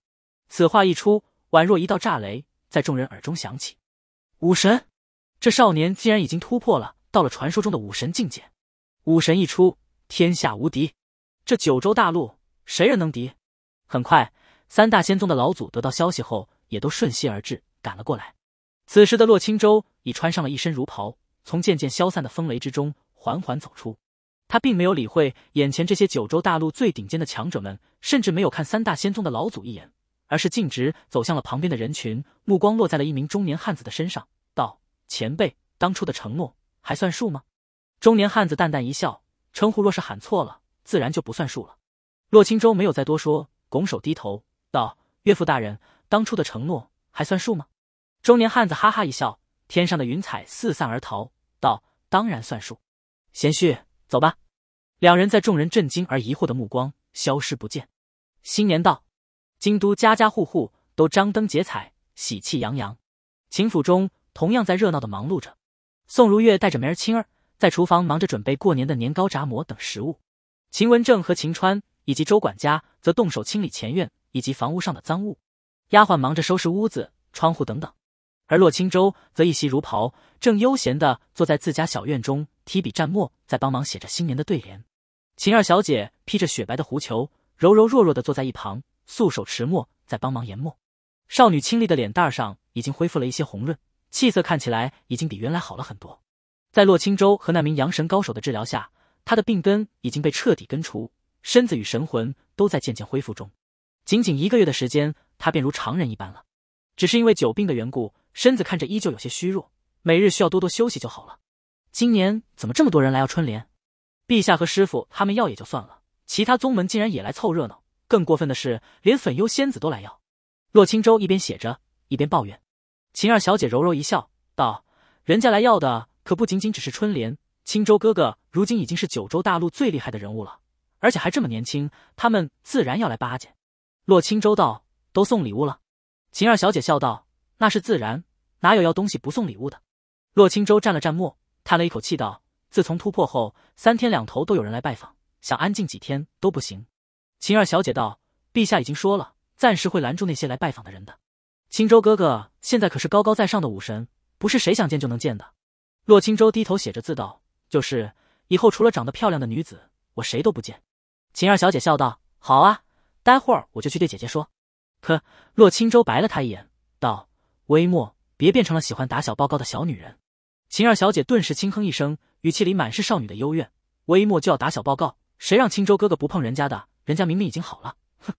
S1: 此话一出，宛若一道炸雷在众人耳中响起：“武神。”这少年竟然已经突破了，到了传说中的武神境界。武神一出，天下无敌。这九州大陆，谁人能敌？很快，三大仙宗的老祖得到消息后，也都瞬息而至，赶了过来。此时的洛青州已穿上了一身儒袍，从渐渐消散的风雷之中缓缓走出。他并没有理会眼前这些九州大陆最顶尖的强者们，甚至没有看三大仙宗的老祖一眼，而是径直走向了旁边的人群，目光落在了一名中年汉子的身上。前辈当初的承诺还算数吗？中年汉子淡淡一笑，称呼若是喊错了，自然就不算数了。洛青舟没有再多说，拱手低头道：“岳父大人，当初的承诺还算数吗？”中年汉子哈哈一笑，天上的云彩四散而逃，道：“当然算数，贤婿，走吧。”两人在众人震惊而疑惑的目光消失不见。新年到，京都家家户户都张灯结彩，喜气洋洋。秦府中。同样在热闹的忙碌着，宋如月带着梅儿、青儿在厨房忙着准备过年的年糕、炸馍等食物。秦文正和秦川以及周管家则动手清理前院以及房屋上的脏物，丫鬟忙着收拾屋子、窗户等等。而洛青州则一袭如袍，正悠闲的坐在自家小院中，提笔蘸墨，在帮忙写着新年的对联。秦二小姐披着雪白的狐裘，柔柔弱弱的坐在一旁，素手持墨在帮忙研墨。少女清丽的脸蛋上已经恢复了一些红润。气色看起来已经比原来好了很多，在洛青州和那名阳神高手的治疗下，他的病根已经被彻底根除，身子与神魂都在渐渐恢复中。仅仅一个月的时间，他便如常人一般了。只是因为久病的缘故，身子看着依旧有些虚弱，每日需要多多休息就好了。今年怎么这么多人来要春联？陛下和师傅他们要也就算了，其他宗门竟然也来凑热闹。更过分的是，连粉幽仙子都来要。洛青州一边写着，一边抱怨。秦二小姐柔柔一笑，道：“人家来要的可不仅仅只是春联。青州哥哥如今已经是九州大陆最厉害的人物了，而且还这么年轻，他们自然要来巴结。”洛青州道：“都送礼物了。”秦二小姐笑道：“那是自然，哪有要东西不送礼物的？”洛青州蘸了蘸墨，叹了一口气道：“自从突破后，三天两头都有人来拜访，想安静几天都不行。”秦二小姐道：“陛下已经说了，暂时会拦住那些来拜访的人的。”青州哥哥现在可是高高在上的武神，不是谁想见就能见的。洛青州低头写着字道：“就是，以后除了长得漂亮的女子，我谁都不见。”秦二小姐笑道：“好啊，待会儿我就去对姐姐说。”可洛青州白了她一眼，道：“微末，别变成了喜欢打小报告的小女人。”秦二小姐顿时轻哼一声，语气里满是少女的幽怨：“微末就要打小报告，谁让青州哥哥不碰人家的，人家明明已经好了。”哼。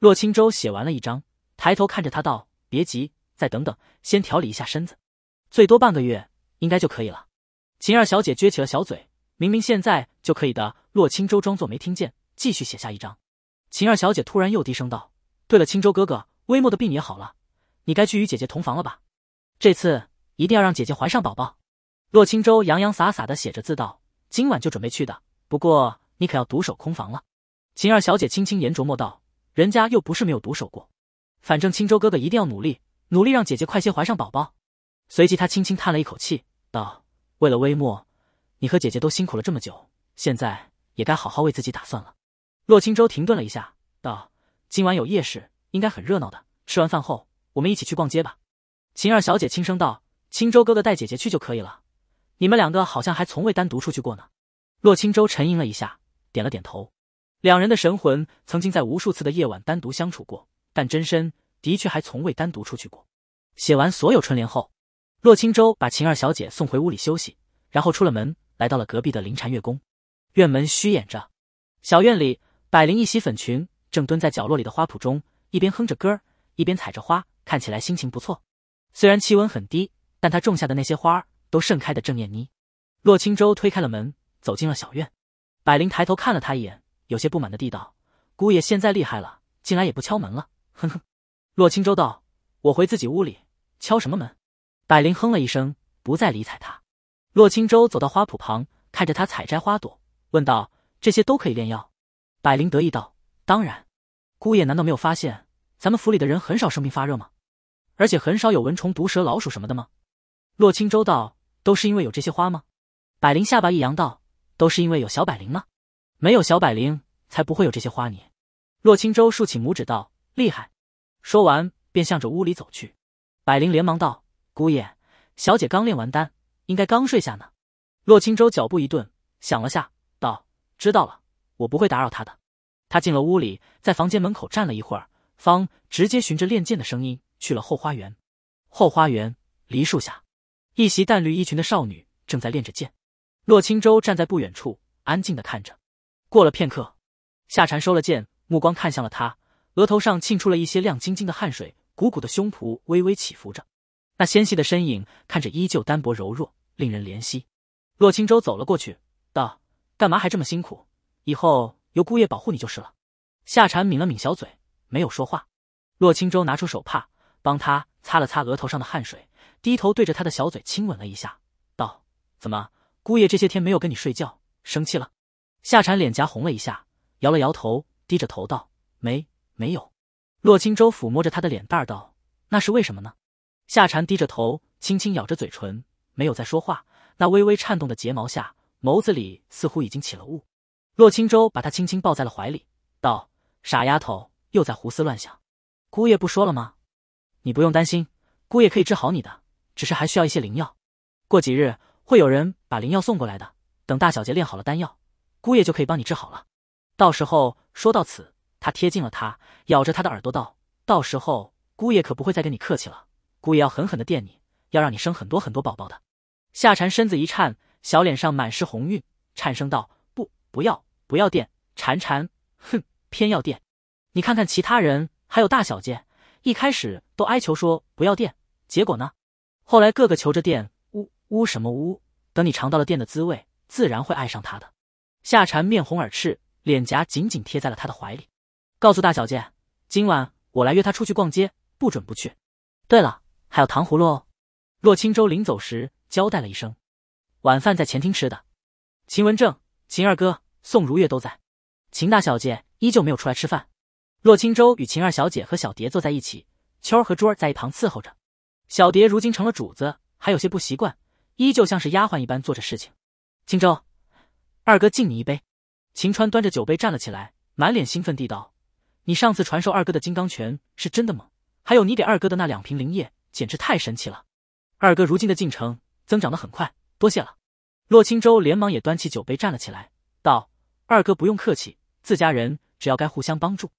S1: 洛青州写完了一张，抬头看着她道。别急，再等等，先调理一下身子，最多半个月应该就可以了。秦二小姐撅起了小嘴，明明现在就可以的。洛青舟装作没听见，继续写下一张。秦二小姐突然又低声道：“对了，青舟哥哥，微末的病也好了，你该去与姐姐同房了吧？这次一定要让姐姐怀上宝宝。”洛青舟洋洋洒洒的写着字道：“今晚就准备去的，不过你可要独守空房了。”秦二小姐轻轻研琢磨道：“人家又不是没有独守过。”反正青州哥哥一定要努力，努力让姐姐快些怀上宝宝。随即，他轻轻叹了一口气，道：“为了微末，你和姐姐都辛苦了这么久，现在也该好好为自己打算了。”洛青州停顿了一下，道：“今晚有夜市，应该很热闹的。吃完饭后，我们一起去逛街吧。”秦二小姐轻声道：“青州哥哥带姐姐去就可以了。你们两个好像还从未单独出去过呢。”洛青州沉吟了一下，点了点头。两人的神魂曾经在无数次的夜晚单独相处过。但真身的确还从未单独出去过。写完所有春联后，洛青州把秦二小姐送回屋里休息，然后出了门，来到了隔壁的灵禅月宫。院门虚掩着，小院里，百灵一袭粉裙，正蹲在角落里的花圃中，一边哼着歌儿，一边踩着花，看起来心情不错。虽然气温很低，但她种下的那些花都盛开的正艳妮。洛青州推开了门，走进了小院。百灵抬头看了他一眼，有些不满的地道：“姑爷现在厉害了，进来也不敲门了。”哼哼，洛青州道：“我回自己屋里敲什么门？”百灵哼了一声，不再理睬他。洛青州走到花圃旁，看着他采摘花朵，问道：“这些都可以炼药？”百灵得意道：“当然，姑爷难道没有发现咱们府里的人很少生病发热吗？而且很少有蚊虫、毒蛇、老鼠什么的吗？”洛青州道：“都是因为有这些花吗？”百灵下巴一扬道：“都是因为有小百灵吗？没有小百灵，才不会有这些花呢。”洛青州竖起拇指道。厉害！说完，便向着屋里走去。百灵连忙道：“姑爷，小姐刚练完丹，应该刚睡下呢。”洛青舟脚步一顿，想了下，道：“知道了，我不会打扰她的。”他进了屋里，在房间门口站了一会儿，方直接循着练剑的声音去了后花园。后花园梨树下，一袭淡绿衣裙的少女正在练着剑。洛青舟站在不远处，安静的看着。过了片刻，夏蝉收了剑，目光看向了他。额头上沁出了一些亮晶晶的汗水，鼓鼓的胸脯微微起伏着，那纤细的身影看着依旧单薄柔弱，令人怜惜。洛青舟走了过去，道：“干嘛还这么辛苦？以后由姑爷保护你就是了。”夏蝉抿了抿小嘴，没有说话。洛青舟拿出手帕，帮他擦了擦额头上的汗水，低头对着他的小嘴亲吻了一下，道：“怎么，姑爷这些天没有跟你睡觉，生气了？”夏蝉脸颊红了一下，摇了摇头，低着头道：“没。”没有，洛青州抚摸着他的脸蛋儿道：“那是为什么呢？”夏蝉低着头，轻轻咬着嘴唇，没有再说话。那微微颤动的睫毛下，眸子里似乎已经起了雾。洛青州把他轻轻抱在了怀里，道：“傻丫头，又在胡思乱想。姑爷不说了吗？你不用担心，姑爷可以治好你的，只是还需要一些灵药。过几日会有人把灵药送过来的。等大小姐炼好了丹药，姑爷就可以帮你治好了。到时候说到此。”他贴近了他，咬着他的耳朵道：“到时候姑爷可不会再跟你客气了，姑爷要狠狠的电你，要让你生很多很多宝宝的。”夏蝉身子一颤，小脸上满是红晕，颤声道：“不，不要，不要电，蝉蝉，哼，偏要电！你看看其他人，还有大小姐，一开始都哀求说不要电，结果呢？后来个个求着电，呜呜什么呜！等你尝到了电的滋味，自然会爱上他的。”夏蝉面红耳赤，脸颊紧紧贴在了他的怀里。告诉大小姐，今晚我来约她出去逛街，不准不去。对了，还有糖葫芦哦。洛青周临走时交代了一声。晚饭在前厅吃的，秦文正、秦二哥、宋如月都在。秦大小姐依旧没有出来吃饭。洛青周与秦二小姐和小蝶坐在一起，秋儿和珠儿在一旁伺候着。小蝶如今成了主子，还有些不习惯，依旧像是丫鬟一般做着事情。青舟，二哥敬你一杯。秦川端着酒杯站了起来，满脸兴奋地道。你上次传授二哥的金刚拳是真的猛，还有你给二哥的那两瓶灵液，简直太神奇了。二哥如今的进程增长的很快，多谢了。洛青州连忙也端起酒杯站了起来，道：“二哥不用客气，自家人只要该互相帮助。”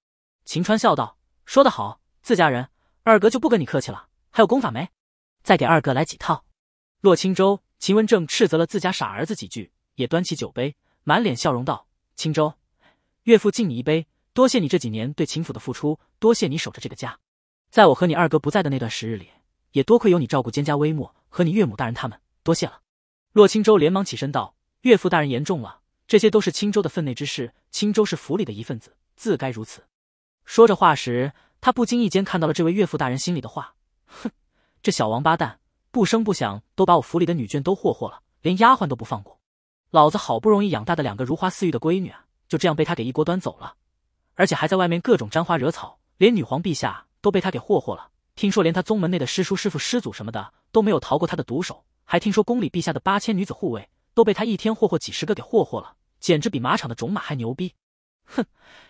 S1: 秦川笑道：“说得好，自家人，二哥就不跟你客气了。还有功法没？再给二哥来几套。”洛青州、秦文正斥责了自家傻儿子几句，也端起酒杯，满脸笑容道：“青州，岳父敬你一杯。”多谢你这几年对秦府的付出，多谢你守着这个家，在我和你二哥不在的那段时日里，也多亏有你照顾蒹葭微末和你岳母大人他们，多谢了。洛青州连忙起身道：“岳父大人言重了，这些都是青州的分内之事，青州是府里的一份子，自该如此。”说着话时，他不经意间看到了这位岳父大人心里的话：“哼，这小王八蛋不声不响都把我府里的女眷都霍霍了，连丫鬟都不放过，老子好不容易养大的两个如花似玉的闺女啊，就这样被他给一锅端走了。”而且还在外面各种沾花惹草，连女皇陛下都被他给霍霍了。听说连他宗门内的师叔、师傅、师祖什么的都没有逃过他的毒手，还听说宫里陛下的八千女子护卫都被他一天霍霍几十个给霍霍了，简直比马场的种马还牛逼！哼，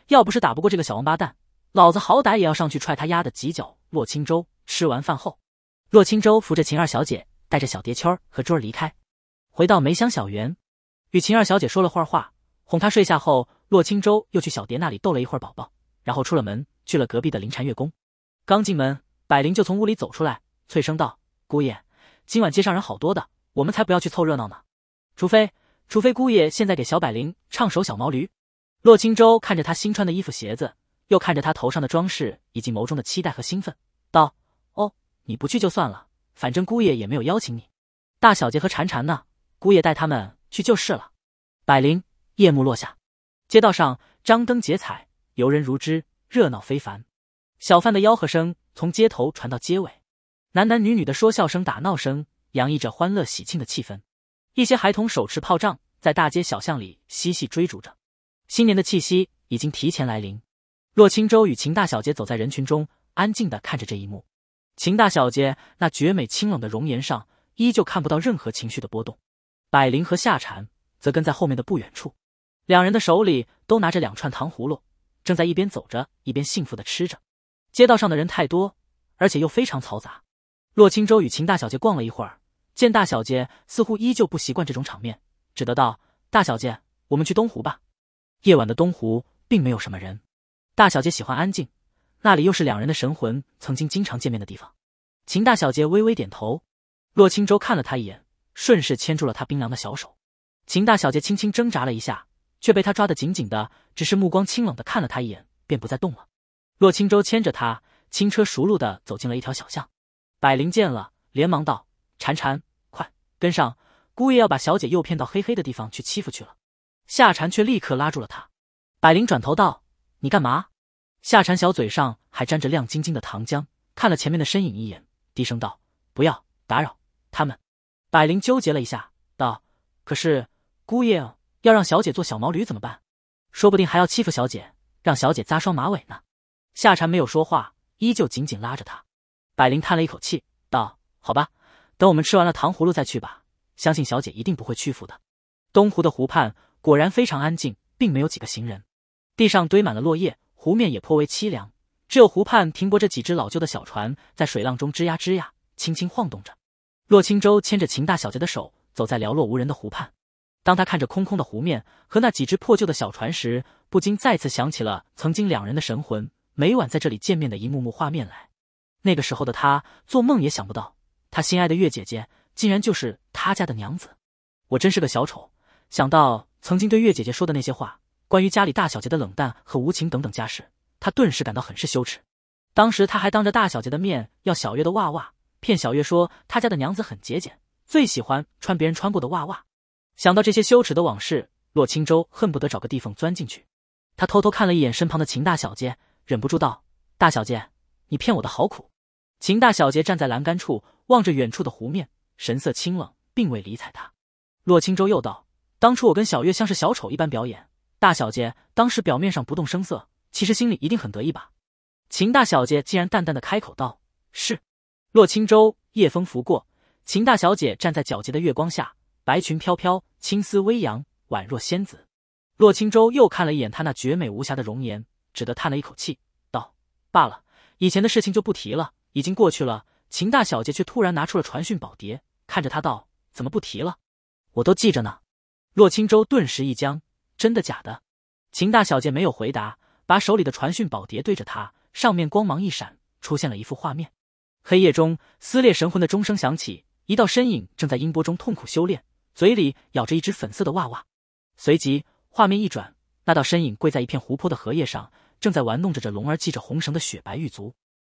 S1: 要不是打不过这个小王八蛋，老子好歹也要上去踹他丫的几脚。洛青州吃完饭后，洛青州扶着秦二小姐，带着小蝶圈儿和珠儿离开，回到梅香小园，与秦二小姐说了会儿话，哄她睡下后。洛青舟又去小蝶那里逗了一会儿宝宝，然后出了门，去了隔壁的灵禅月宫。刚进门，百灵就从屋里走出来，脆声道：“姑爷，今晚街上人好多的，我们才不要去凑热闹呢。除非，除非姑爷现在给小百灵唱首小毛驴。”洛青舟看着他新穿的衣服、鞋子，又看着他头上的装饰，以及眸中的期待和兴奋，道：“哦，你不去就算了，反正姑爷也没有邀请你。大小姐和婵婵呢？姑爷带他们去就是了。”百灵，夜幕落下。街道上张灯结彩，游人如织，热闹非凡。小贩的吆喝声从街头传到街尾，男男女女的说笑声、打闹声，洋溢着欢乐喜庆的气氛。一些孩童手持炮仗，在大街小巷里嬉戏追逐着。新年的气息已经提前来临。洛青舟与秦大小姐走在人群中，安静的看着这一幕。秦大小姐那绝美清冷的容颜上，依旧看不到任何情绪的波动。百灵和夏蝉则跟在后面的不远处。两人的手里都拿着两串糖葫芦，正在一边走着一边幸福的吃着。街道上的人太多，而且又非常嘈杂。洛青州与秦大小姐逛了一会儿，见大小姐似乎依旧不习惯这种场面，只得道：“大小姐，我们去东湖吧。”夜晚的东湖并没有什么人，大小姐喜欢安静，那里又是两人的神魂曾经经常见面的地方。秦大小姐微微点头，洛青州看了她一眼，顺势牵住了她冰凉的小手。秦大小姐轻轻挣扎了一下。却被他抓得紧紧的，只是目光清冷的看了他一眼，便不再动了。洛青舟牵着他，轻车熟路的走进了一条小巷。百灵见了，连忙道：“婵婵，快跟上，姑爷要把小姐诱骗到黑黑的地方去欺负去了。”夏蝉却立刻拉住了他。百灵转头道：“你干嘛？”夏蝉小嘴上还沾着亮晶晶的糖浆，看了前面的身影一眼，低声道：“不要打扰他们。”百灵纠结了一下，道：“可是姑爷……”要让小姐坐小毛驴怎么办？说不定还要欺负小姐，让小姐扎双马尾呢。夏蝉没有说话，依旧紧紧拉着他。百灵叹了一口气，道：“好吧，等我们吃完了糖葫芦再去吧。相信小姐一定不会屈服的。”东湖的湖畔果然非常安静，并没有几个行人，地上堆满了落叶，湖面也颇为凄凉。只有湖畔停泊着几只老旧的小船，在水浪中吱呀吱呀，轻轻晃动着。洛青舟牵着秦大小姐的手，走在寥落无人的湖畔。当他看着空空的湖面和那几只破旧的小船时，不禁再次想起了曾经两人的神魂每晚在这里见面的一幕幕画面来。那个时候的他做梦也想不到，他心爱的月姐姐竟然就是他家的娘子。我真是个小丑！想到曾经对月姐姐说的那些话，关于家里大小姐的冷淡和无情等等家事，他顿时感到很是羞耻。当时他还当着大小姐的面要小月的袜袜，骗小月说他家的娘子很节俭，最喜欢穿别人穿过的袜袜。想到这些羞耻的往事，洛青州恨不得找个地缝钻进去。他偷偷看了一眼身旁的秦大小姐，忍不住道：“大小姐，你骗我的好苦。”秦大小姐站在栏杆处，望着远处的湖面，神色清冷，并未理睬他。洛青州又道：“当初我跟小月像是小丑一般表演，大小姐当时表面上不动声色，其实心里一定很得意吧？”秦大小姐竟然淡淡的开口道：“是。”洛青州夜风拂过，秦大小姐站在皎洁的月光下。白裙飘飘，青丝微扬，宛若仙子。洛青舟又看了一眼她那绝美无瑕的容颜，只得叹了一口气，道：“罢了，以前的事情就不提了，已经过去了。”秦大小姐却突然拿出了传讯宝碟，看着他道：“怎么不提了？我都记着呢。”洛青舟顿时一僵：“真的假的？”秦大小姐没有回答，把手里的传讯宝碟对着他，上面光芒一闪，出现了一幅画面：黑夜中，撕裂神魂的钟声响起，一道身影正在音波中痛苦修炼。嘴里咬着一只粉色的娃娃，随即画面一转，那道身影跪在一片湖泊的荷叶上，正在玩弄着这龙儿系着红绳的雪白玉足。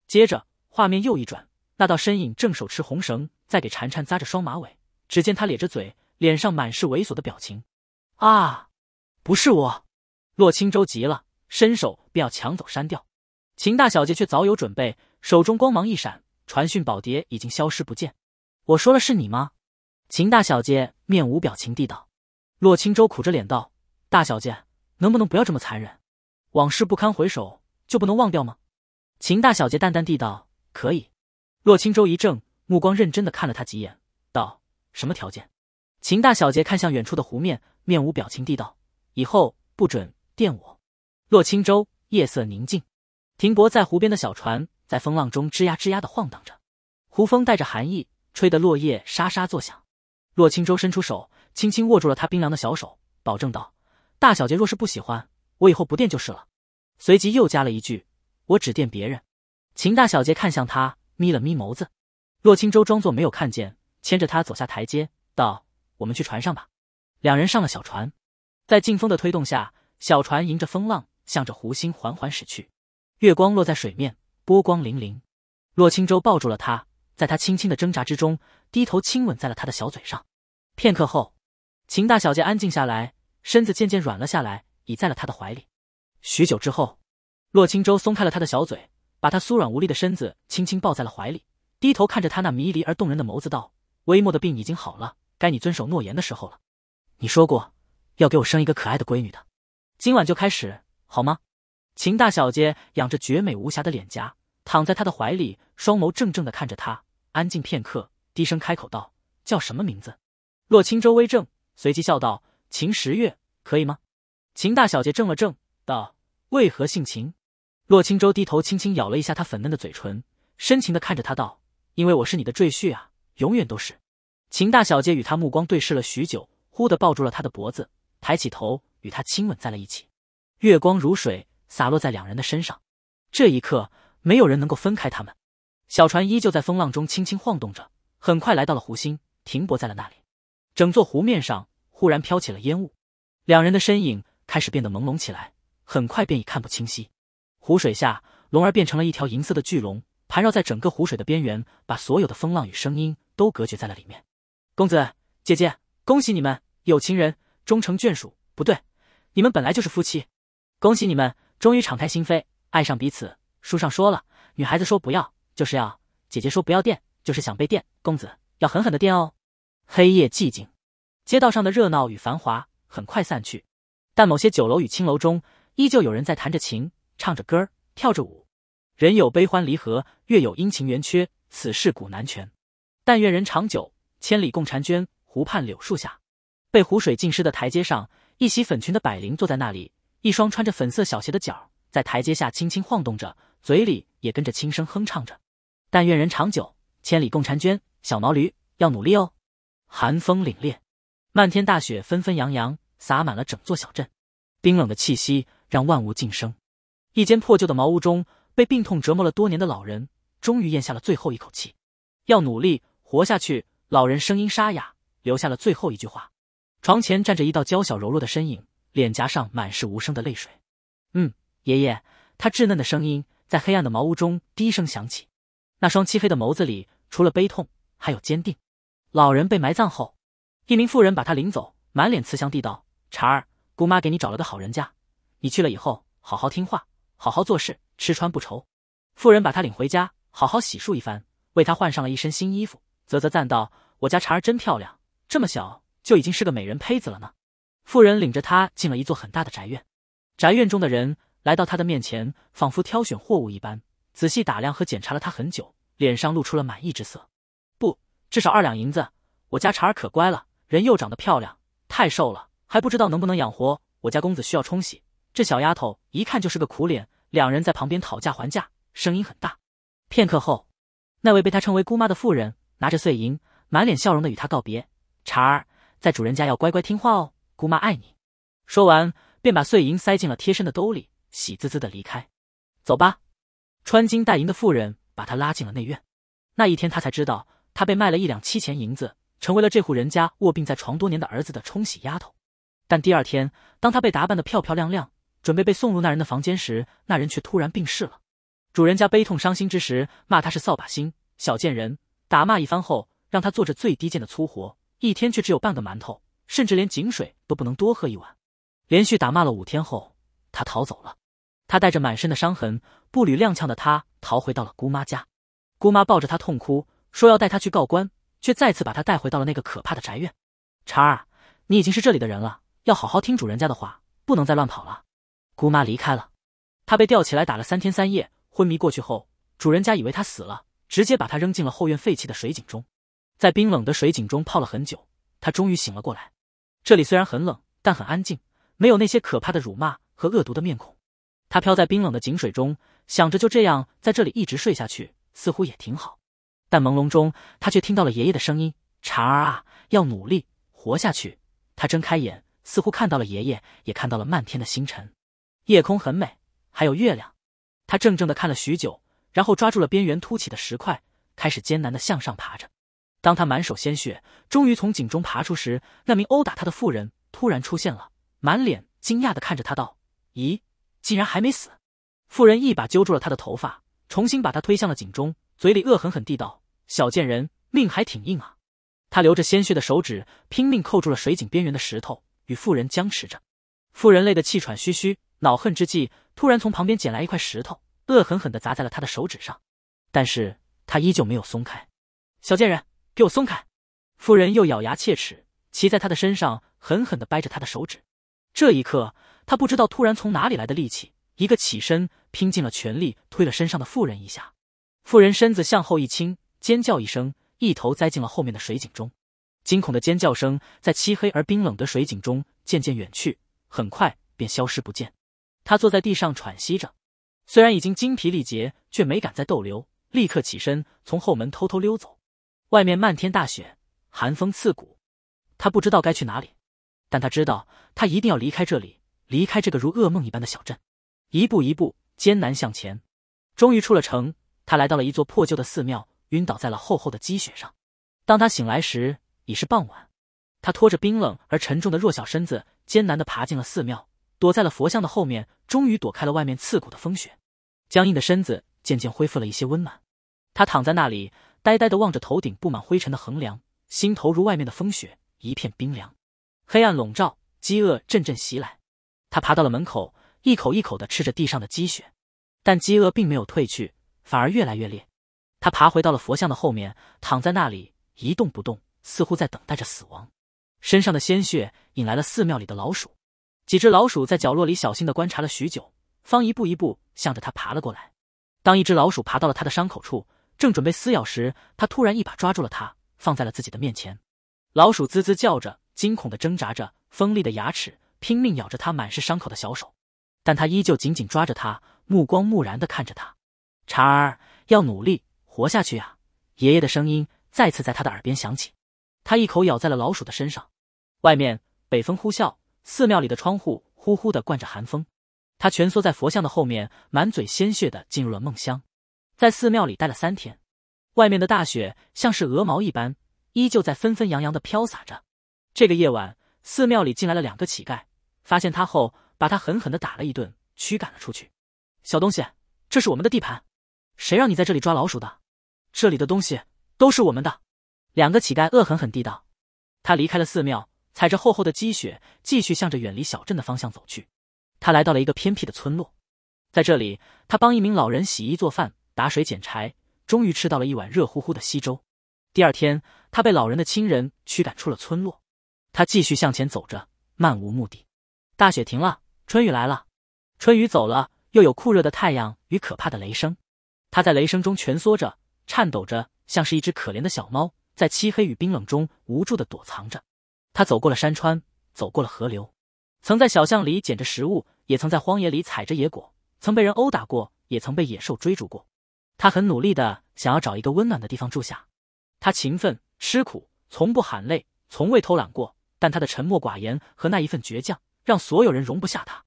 S1: 接着画面又一转，那道身影正手持红绳在给婵婵扎着双马尾。只见他咧着嘴，脸上满是猥琐的表情。啊！不是我，洛青舟急了，伸手便要抢走删掉。秦大小姐却早有准备，手中光芒一闪，传讯宝蝶已经消失不见。我说了是你吗？秦大小姐。面无表情地道，洛青舟苦着脸道：“大小姐，能不能不要这么残忍？往事不堪回首，就不能忘掉吗？”秦大小姐淡淡地道：“可以。”洛青舟一怔，目光认真的看了他几眼，道：“什么条件？”秦大小姐看向远处的湖面，面无表情地道：“以后不准电我。”洛青舟。夜色宁静，停泊在湖边的小船在风浪中吱呀吱呀的晃荡着，湖风带着寒意，吹得落叶沙沙作响。洛青舟伸出手，轻轻握住了她冰凉的小手，保证道：“大小姐若是不喜欢，我以后不垫就是了。”随即又加了一句：“我只垫别人。”秦大小姐看向他，眯了眯眸子。洛青舟装作没有看见，牵着他走下台阶，道：“我们去船上吧。”两人上了小船，在劲风的推动下，小船迎着风浪，向着湖心缓缓驶去。月光落在水面，波光粼粼。洛青舟抱住了她。在他轻轻的挣扎之中，低头亲吻在了他的小嘴上。片刻后，秦大小姐安静下来，身子渐渐软了下来，倚在了他的怀里。许久之后，洛青舟松开了他的小嘴，把他酥软无力的身子轻轻抱在了怀里，低头看着他那迷离而动人的眸子，道：“微末的病已经好了，该你遵守诺言的时候了。你说过要给我生一个可爱的闺女的，今晚就开始，好吗？”秦大小姐仰着绝美无瑕的脸颊，躺在他的怀里，双眸怔怔的看着他。安静片刻，低声开口道：“叫什么名字？”洛青舟微怔，随即笑道：“秦十月，可以吗？”秦大小姐怔了怔，道：“为何姓秦？”洛青舟低头轻轻咬了一下她粉嫩的嘴唇，深情的看着她道：“因为我是你的赘婿啊，永远都是。”秦大小姐与他目光对视了许久，忽的抱住了他的脖子，抬起头与他亲吻在了一起。月光如水，洒落在两人的身上，这一刻，没有人能够分开他们。小船依旧在风浪中轻轻晃动着，很快来到了湖心，停泊在了那里。整座湖面上忽然飘起了烟雾，两人的身影开始变得朦胧起来，很快便已看不清晰。湖水下，龙儿变成了一条银色的巨龙，盘绕在整个湖水的边缘，把所有的风浪与声音都隔绝在了里面。公子，姐姐，恭喜你们，有情人终成眷属。不对，你们本来就是夫妻。恭喜你们，终于敞开心扉，爱上彼此。书上说了，女孩子说不要。就是要姐姐说不要电，就是想被电。公子要狠狠的电哦。黑夜寂静，街道上的热闹与繁华很快散去，但某些酒楼与青楼中，依旧有人在弹着琴、唱着歌儿、跳着舞。人有悲欢离合，月有阴晴圆缺，此事古难全。但愿人长久，千里共婵娟。湖畔柳树下，被湖水浸湿的台阶上，一袭粉裙的百灵坐在那里，一双穿着粉色小鞋的脚在台阶下轻轻晃动着，嘴里也跟着轻声哼唱着。但愿人长久，千里共婵娟。小毛驴要努力哦！寒风凛冽，漫天大雪纷纷扬扬，洒满了整座小镇。冰冷的气息让万物晋升。一间破旧的茅屋中，被病痛折磨了多年的老人，终于咽下了最后一口气。要努力活下去。老人声音沙哑，留下了最后一句话。床前站着一道娇小柔弱的身影，脸颊上满是无声的泪水。嗯，爷爷，他稚嫩的声音在黑暗的茅屋中低声响起。那双漆黑的眸子里，除了悲痛，还有坚定。老人被埋葬后，一名妇人把他领走，满脸慈祥地道：“茶儿，姑妈给你找了个好人家，你去了以后，好好听话，好好做事，吃穿不愁。”妇人把他领回家，好好洗漱一番，为他换上了一身新衣服，啧啧赞道：“我家茶儿真漂亮，这么小就已经是个美人胚子了呢。”妇人领着他进了一座很大的宅院，宅院中的人来到他的面前，仿佛挑选货物一般。仔细打量和检查了他很久，脸上露出了满意之色。不，至少二两银子。我家茶儿可乖了，人又长得漂亮，太瘦了，还不知道能不能养活我家公子。需要冲洗，这小丫头一看就是个苦脸。两人在旁边讨价还价，声音很大。片刻后，那位被他称为姑妈的妇人拿着碎银，满脸笑容的与他告别：“茶儿，在主人家要乖乖听话哦，姑妈爱你。”说完，便把碎银塞进了贴身的兜里，喜滋滋的离开。走吧。穿金戴银的妇人把他拉进了内院。那一天，他才知道他被卖了一两七钱银子，成为了这户人家卧病在床多年的儿子的冲喜丫头。但第二天，当他被打扮得漂漂亮亮，准备被送入那人的房间时，那人却突然病逝了。主人家悲痛伤心之时，骂他是扫把星、小贱人，打骂一番后，让他做着最低贱的粗活，一天却只有半个馒头，甚至连井水都不能多喝一碗。连续打骂了五天后，他逃走了。他带着满身的伤痕。步履踉跄的他逃回到了姑妈家，姑妈抱着他痛哭，说要带他去告官，却再次把他带回到了那个可怕的宅院。查儿，你已经是这里的人了，要好好听主人家的话，不能再乱跑了。姑妈离开了，他被吊起来打了三天三夜，昏迷过去后，主人家以为他死了，直接把他扔进了后院废弃的水井中，在冰冷的水井中泡了很久，他终于醒了过来。这里虽然很冷，但很安静，没有那些可怕的辱骂和恶毒的面孔。他飘在冰冷的井水中，想着就这样在这里一直睡下去，似乎也挺好。但朦胧中，他却听到了爷爷的声音：“婵啊，要努力活下去。”他睁开眼，似乎看到了爷爷，也看到了漫天的星辰。夜空很美，还有月亮。他怔怔的看了许久，然后抓住了边缘凸起的石块，开始艰难的向上爬着。当他满手鲜血，终于从井中爬出时，那名殴打他的妇人突然出现了，满脸惊讶的看着他道：“咦。”竟然还没死！妇人一把揪住了他的头发，重新把他推向了井中，嘴里恶狠狠地道：“小贱人，命还挺硬啊！”他流着鲜血的手指拼命扣住了水井边缘的石头，与妇人僵持着。妇人累得气喘吁吁，恼恨之际，突然从旁边捡来一块石头，恶狠狠地砸在了他的手指上。但是他依旧没有松开。小贱人，给我松开！妇人又咬牙切齿，骑在他的身上，狠狠地掰着他的手指。这一刻。他不知道突然从哪里来的力气，一个起身，拼尽了全力推了身上的妇人一下，妇人身子向后一倾，尖叫一声，一头栽进了后面的水井中。惊恐的尖叫声在漆黑而冰冷的水井中渐渐远去，很快便消失不见。他坐在地上喘息着，虽然已经精疲力竭，却没敢再逗留，立刻起身从后门偷偷溜走。外面漫天大雪，寒风刺骨，他不知道该去哪里，但他知道他一定要离开这里。离开这个如噩梦一般的小镇，一步一步艰难向前，终于出了城。他来到了一座破旧的寺庙，晕倒在了厚厚的积雪上。当他醒来时，已是傍晚。他拖着冰冷而沉重的弱小身子，艰难地爬进了寺庙，躲在了佛像的后面，终于躲开了外面刺骨的风雪。僵硬的身子渐渐恢复了一些温暖。他躺在那里，呆呆地望着头顶布满灰尘的横梁，心头如外面的风雪一片冰凉。黑暗笼罩，饥饿阵阵袭来。他爬到了门口，一口一口的吃着地上的积雪，但饥饿并没有退去，反而越来越烈。他爬回到了佛像的后面，躺在那里一动不动，似乎在等待着死亡。身上的鲜血引来了寺庙里的老鼠，几只老鼠在角落里小心的观察了许久，方一步一步向着他爬了过来。当一只老鼠爬到了他的伤口处，正准备撕咬时，他突然一把抓住了它，放在了自己的面前。老鼠滋滋叫着，惊恐的挣扎着，锋利的牙齿。拼命咬着他满是伤口的小手，但他依旧紧紧抓着他，目光木然的看着他。婵儿，要努力活下去啊！爷爷的声音再次在他的耳边响起。他一口咬在了老鼠的身上。外面北风呼啸，寺庙里的窗户呼呼的灌着寒风。他蜷缩在佛像的后面，满嘴鲜血的进入了梦乡。在寺庙里待了三天，外面的大雪像是鹅毛一般，依旧在纷纷扬扬的飘洒着。这个夜晚，寺庙里进来了两个乞丐。发现他后，把他狠狠地打了一顿，驱赶了出去。小东西，这是我们的地盘，谁让你在这里抓老鼠的？这里的东西都是我们的。两个乞丐恶狠狠地道。他离开了寺庙，踩着厚厚的积雪，继续向着远离小镇的方向走去。他来到了一个偏僻的村落，在这里，他帮一名老人洗衣做饭、打水捡柴，终于吃到了一碗热乎乎的稀粥。第二天，他被老人的亲人驱赶出了村落。他继续向前走着，漫无目的。大雪停了，春雨来了，春雨走了，又有酷热的太阳与可怕的雷声。它在雷声中蜷缩着，颤抖着，像是一只可怜的小猫，在漆黑与冰冷中无助地躲藏着。它走过了山川，走过了河流，曾在小巷里捡着食物，也曾在荒野里采着野果，曾被人殴打过，也曾被野兽追逐过。它很努力的想要找一个温暖的地方住下。它勤奋吃苦，从不喊累，从未偷懒过。但它的沉默寡言和那一份倔强。让所有人容不下他，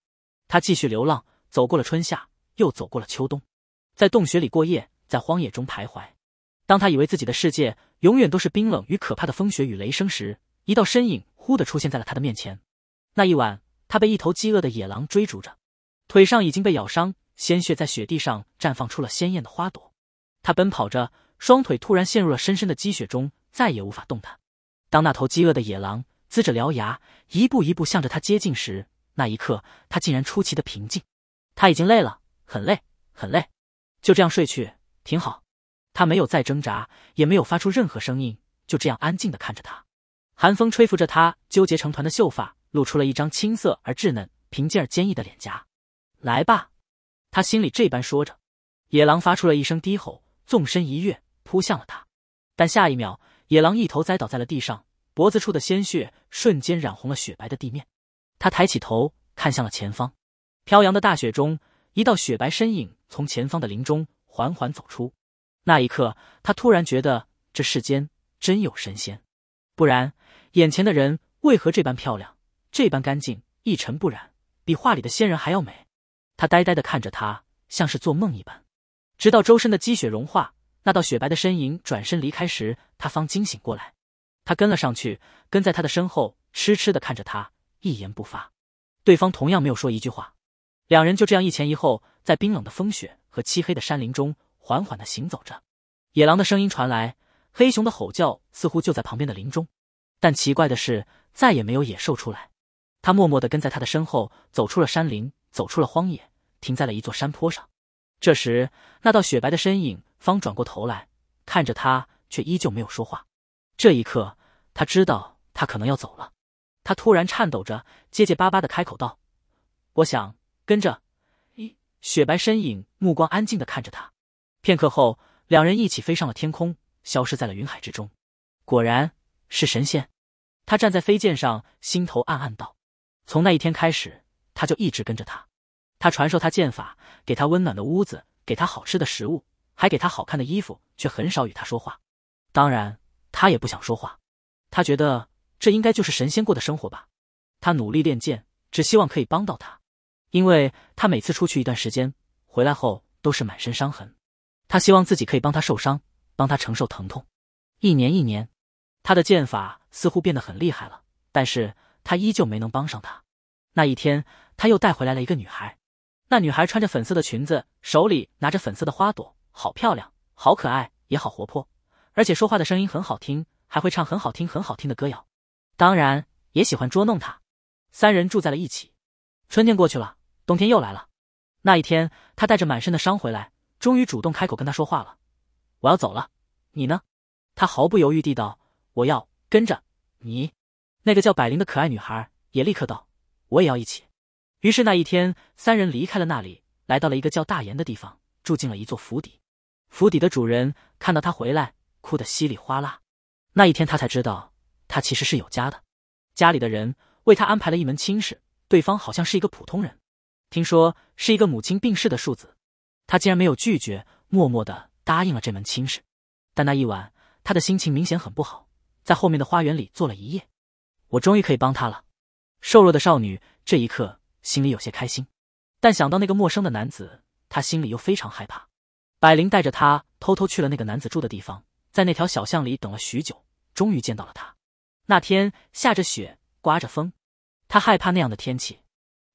S1: 他继续流浪，走过了春夏，又走过了秋冬，在洞穴里过夜，在荒野中徘徊。当他以为自己的世界永远都是冰冷与可怕的风雪与雷声时，一道身影忽地出现在了他的面前。那一晚，他被一头饥饿的野狼追逐着，腿上已经被咬伤，鲜血在雪地上绽放出了鲜艳的花朵。他奔跑着，双腿突然陷入了深深的积雪中，再也无法动弹。当那头饥饿的野狼。呲着獠牙，一步一步向着他接近时，那一刻他竟然出奇的平静。他已经累了，很累，很累，就这样睡去挺好。他没有再挣扎，也没有发出任何声音，就这样安静的看着他。寒风吹拂着他纠结成团的秀发，露出了一张青涩而稚嫩、平静而坚毅的脸颊。来吧，他心里这般说着。野狼发出了一声低吼，纵身一跃，扑向了他。但下一秒，野狼一头栽倒在了地上。脖子处的鲜血瞬间染红了雪白的地面，他抬起头看向了前方，飘扬的大雪中，一道雪白身影从前方的林中缓缓走出。那一刻，他突然觉得这世间真有神仙，不然眼前的人为何这般漂亮、这般干净、一尘不染，比画里的仙人还要美？他呆呆的看着他，像是做梦一般，直到周身的积雪融化，那道雪白的身影转身离开时，他方惊醒过来。他跟了上去，跟在他的身后，痴痴的看着他，一言不发。对方同样没有说一句话。两人就这样一前一后，在冰冷的风雪和漆黑的山林中缓缓的行走着。野狼的声音传来，黑熊的吼叫似乎就在旁边的林中，但奇怪的是，再也没有野兽出来。他默默的跟在他的身后，走出了山林，走出了荒野，停在了一座山坡上。这时，那道雪白的身影方转过头来，看着他，却依旧没有说话。这一刻，他知道他可能要走了。他突然颤抖着，结结巴巴的开口道：“我想跟着。”一雪白身影目光安静的看着他。片刻后，两人一起飞上了天空，消失在了云海之中。果然是神仙。他站在飞剑上，心头暗暗道：“从那一天开始，他就一直跟着他。他传授他剑法，给他温暖的屋子，给他好吃的食物，还给他好看的衣服，却很少与他说话。当然。”他也不想说话，他觉得这应该就是神仙过的生活吧。他努力练剑，只希望可以帮到他，因为他每次出去一段时间，回来后都是满身伤痕。他希望自己可以帮他受伤，帮他承受疼痛。一年一年，他的剑法似乎变得很厉害了，但是他依旧没能帮上他。那一天，他又带回来了一个女孩，那女孩穿着粉色的裙子，手里拿着粉色的花朵，好漂亮，好可爱，也好活泼。而且说话的声音很好听，还会唱很好听、很好听的歌谣，当然也喜欢捉弄他。三人住在了一起。春天过去了，冬天又来了。那一天，他带着满身的伤回来，终于主动开口跟他说话了：“我要走了，你呢？”他毫不犹豫地道：“我要跟着你。”那个叫百灵的可爱女孩也立刻道：“我也要一起。”于是那一天，三人离开了那里，来到了一个叫大岩的地方，住进了一座府邸。府邸的主人看到他回来。哭得稀里哗啦，那一天他才知道，他其实是有家的，家里的人为他安排了一门亲事，对方好像是一个普通人，听说是一个母亲病逝的庶子，他竟然没有拒绝，默默的答应了这门亲事，但那一晚他的心情明显很不好，在后面的花园里坐了一夜。我终于可以帮他了，瘦弱的少女这一刻心里有些开心，但想到那个陌生的男子，她心里又非常害怕。百灵带着他偷偷去了那个男子住的地方。在那条小巷里等了许久，终于见到了他。那天下着雪，刮着风，他害怕那样的天气。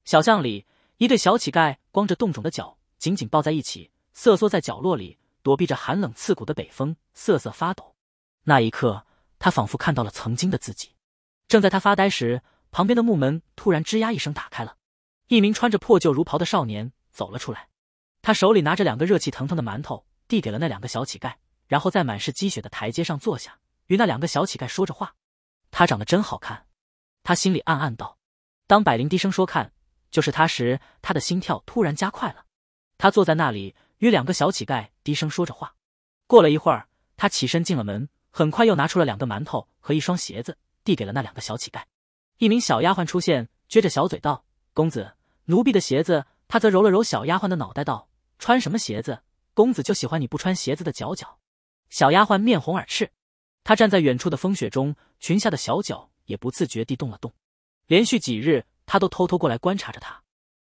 S1: 小巷里，一对小乞丐光着冻肿的脚，紧紧抱在一起，瑟缩在角落里，躲避着寒冷刺骨的北风，瑟瑟发抖。那一刻，他仿佛看到了曾经的自己。正在他发呆时，旁边的木门突然吱呀一声打开了，一名穿着破旧如袍的少年走了出来，他手里拿着两个热气腾腾的馒头，递给了那两个小乞丐。然后在满是积雪的台阶上坐下，与那两个小乞丐说着话。他长得真好看，他心里暗暗道。当百灵低声说“看，就是他”时，他的心跳突然加快了。他坐在那里，与两个小乞丐低声说着话。过了一会儿，他起身进了门，很快又拿出了两个馒头和一双鞋子，递给了那两个小乞丐。一名小丫鬟出现，撅着小嘴道：“公子，奴婢的鞋子。”他则揉了揉小丫鬟的脑袋，道：“穿什么鞋子？公子就喜欢你不穿鞋子的脚脚。”小丫鬟面红耳赤，她站在远处的风雪中，裙下的小脚也不自觉地动了动。连续几日，她都偷偷过来观察着她，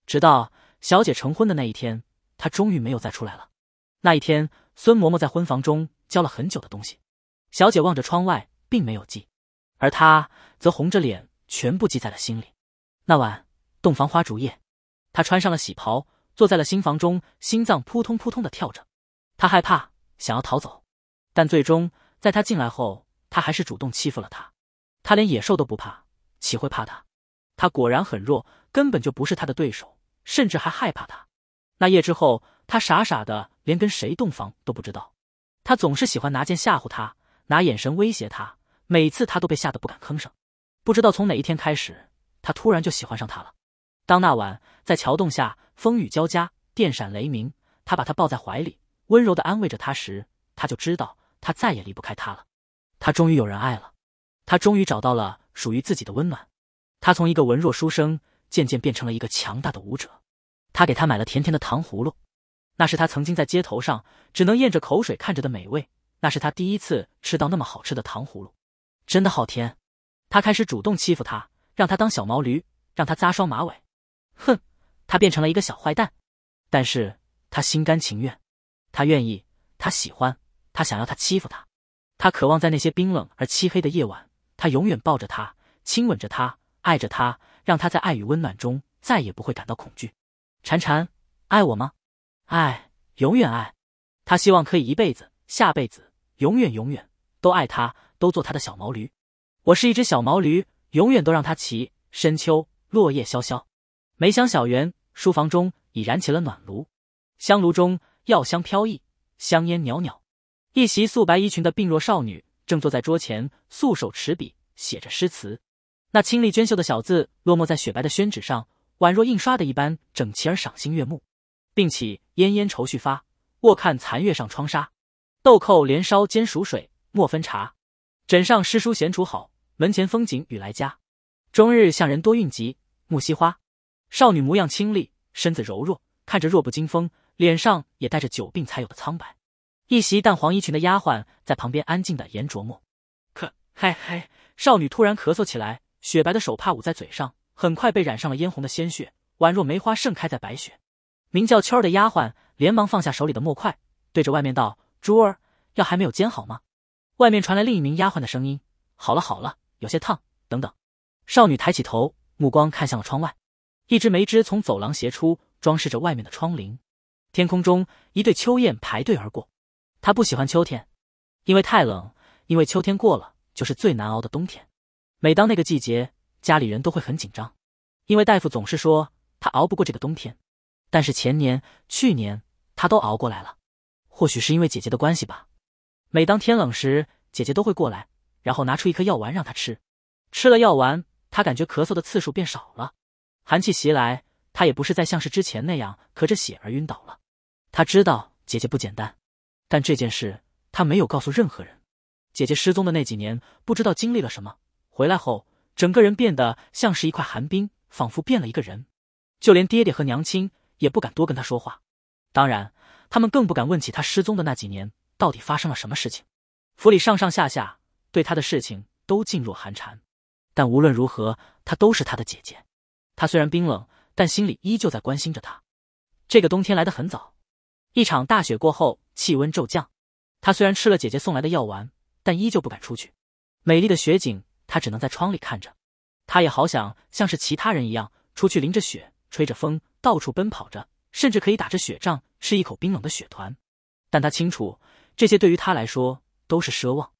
S1: 直到小姐成婚的那一天，她终于没有再出来了。那一天，孙嬷嬷在婚房中教了很久的东西，小姐望着窗外，并没有记，而她则红着脸，全部记在了心里。那晚，洞房花烛夜，她穿上了喜袍，坐在了新房中，心脏扑通扑通的跳着，她害怕，想要逃走。但最终，在他进来后，他还是主动欺负了他。他连野兽都不怕，岂会怕他？他果然很弱，根本就不是他的对手，甚至还害怕他。那夜之后，他傻傻的，连跟谁洞房都不知道。他总是喜欢拿剑吓唬他，拿眼神威胁他，每次他都被吓得不敢吭声。不知道从哪一天开始，他突然就喜欢上他了。当那晚在桥洞下，风雨交加，电闪雷鸣，他把他抱在怀里，温柔的安慰着他时，他就知道。他再也离不开他了，他终于有人爱了，他终于找到了属于自己的温暖。他从一个文弱书生，渐渐变成了一个强大的舞者。他给他买了甜甜的糖葫芦，那是他曾经在街头上只能咽着口水看着的美味，那是他第一次吃到那么好吃的糖葫芦，真的好甜。他开始主动欺负他，让他当小毛驴，让他扎双马尾。哼，他变成了一个小坏蛋，但是他心甘情愿，他愿意，他喜欢。他想要他欺负他，他渴望在那些冰冷而漆黑的夜晚，他永远抱着他，亲吻着他，爱着他，让他在爱与温暖中再也不会感到恐惧。婵婵，爱我吗？爱，永远爱。他希望可以一辈子，下辈子，永远永远都爱他，都做他的小毛驴。我是一只小毛驴，永远都让他骑。深秋，落叶萧萧，梅香小园，书房中已燃起了暖炉，香炉中药香飘逸，香烟袅袅。一袭素白衣裙的病弱少女，正坐在桌前，素手持笔写着诗词。那清丽娟秀的小字，落墨在雪白的宣纸上，宛若印刷的一般整齐而赏心悦目。并起烟烟愁绪发，卧看残月上窗纱。豆蔻连梢煎熟水，莫分茶。枕上诗书闲处好，门前风景雨来佳。终日向人多韵藉。木樨花。少女模样清丽，身子柔弱，看着弱不禁风，脸上也带着久病才有的苍白。一袭淡黄衣裙的丫鬟在旁边安静的研琢磨。咳，嘿嘿，少女突然咳嗽起来，雪白的手帕捂在嘴上，很快被染上了嫣红的鲜血，宛若梅花盛开在白雪。名叫秋儿的丫鬟连忙放下手里的墨块，对着外面道：“珠儿，药还没有煎好吗？”外面传来另一名丫鬟的声音：“好了好了，有些烫，等等。”少女抬起头，目光看向了窗外，一只梅枝从走廊斜出，装饰着外面的窗棂。天空中，一对秋雁排队而过。他不喜欢秋天，因为太冷，因为秋天过了就是最难熬的冬天。每当那个季节，家里人都会很紧张，因为大夫总是说他熬不过这个冬天。但是前年、去年他都熬过来了。或许是因为姐姐的关系吧。每当天冷时，姐姐都会过来，然后拿出一颗药丸让他吃。吃了药丸，他感觉咳嗽的次数变少了。寒气袭来，他也不是再像是之前那样咳着血而晕倒了。他知道姐姐不简单。但这件事，他没有告诉任何人。姐姐失踪的那几年，不知道经历了什么，回来后整个人变得像是一块寒冰，仿佛变了一个人。就连爹爹和娘亲也不敢多跟她说话，当然，他们更不敢问起她失踪的那几年到底发生了什么事情。府里上上下下对他的事情都噤若寒蝉，但无论如何，她都是他的姐姐。他虽然冰冷，但心里依旧在关心着他。这个冬天来得很早。一场大雪过后，气温骤降。他虽然吃了姐姐送来的药丸，但依旧不敢出去。美丽的雪景，他只能在窗里看着。他也好想像是其他人一样，出去淋着雪，吹着风，到处奔跑着，甚至可以打着雪仗，吃一口冰冷的雪团。但他清楚，这些对于他来说都是奢望。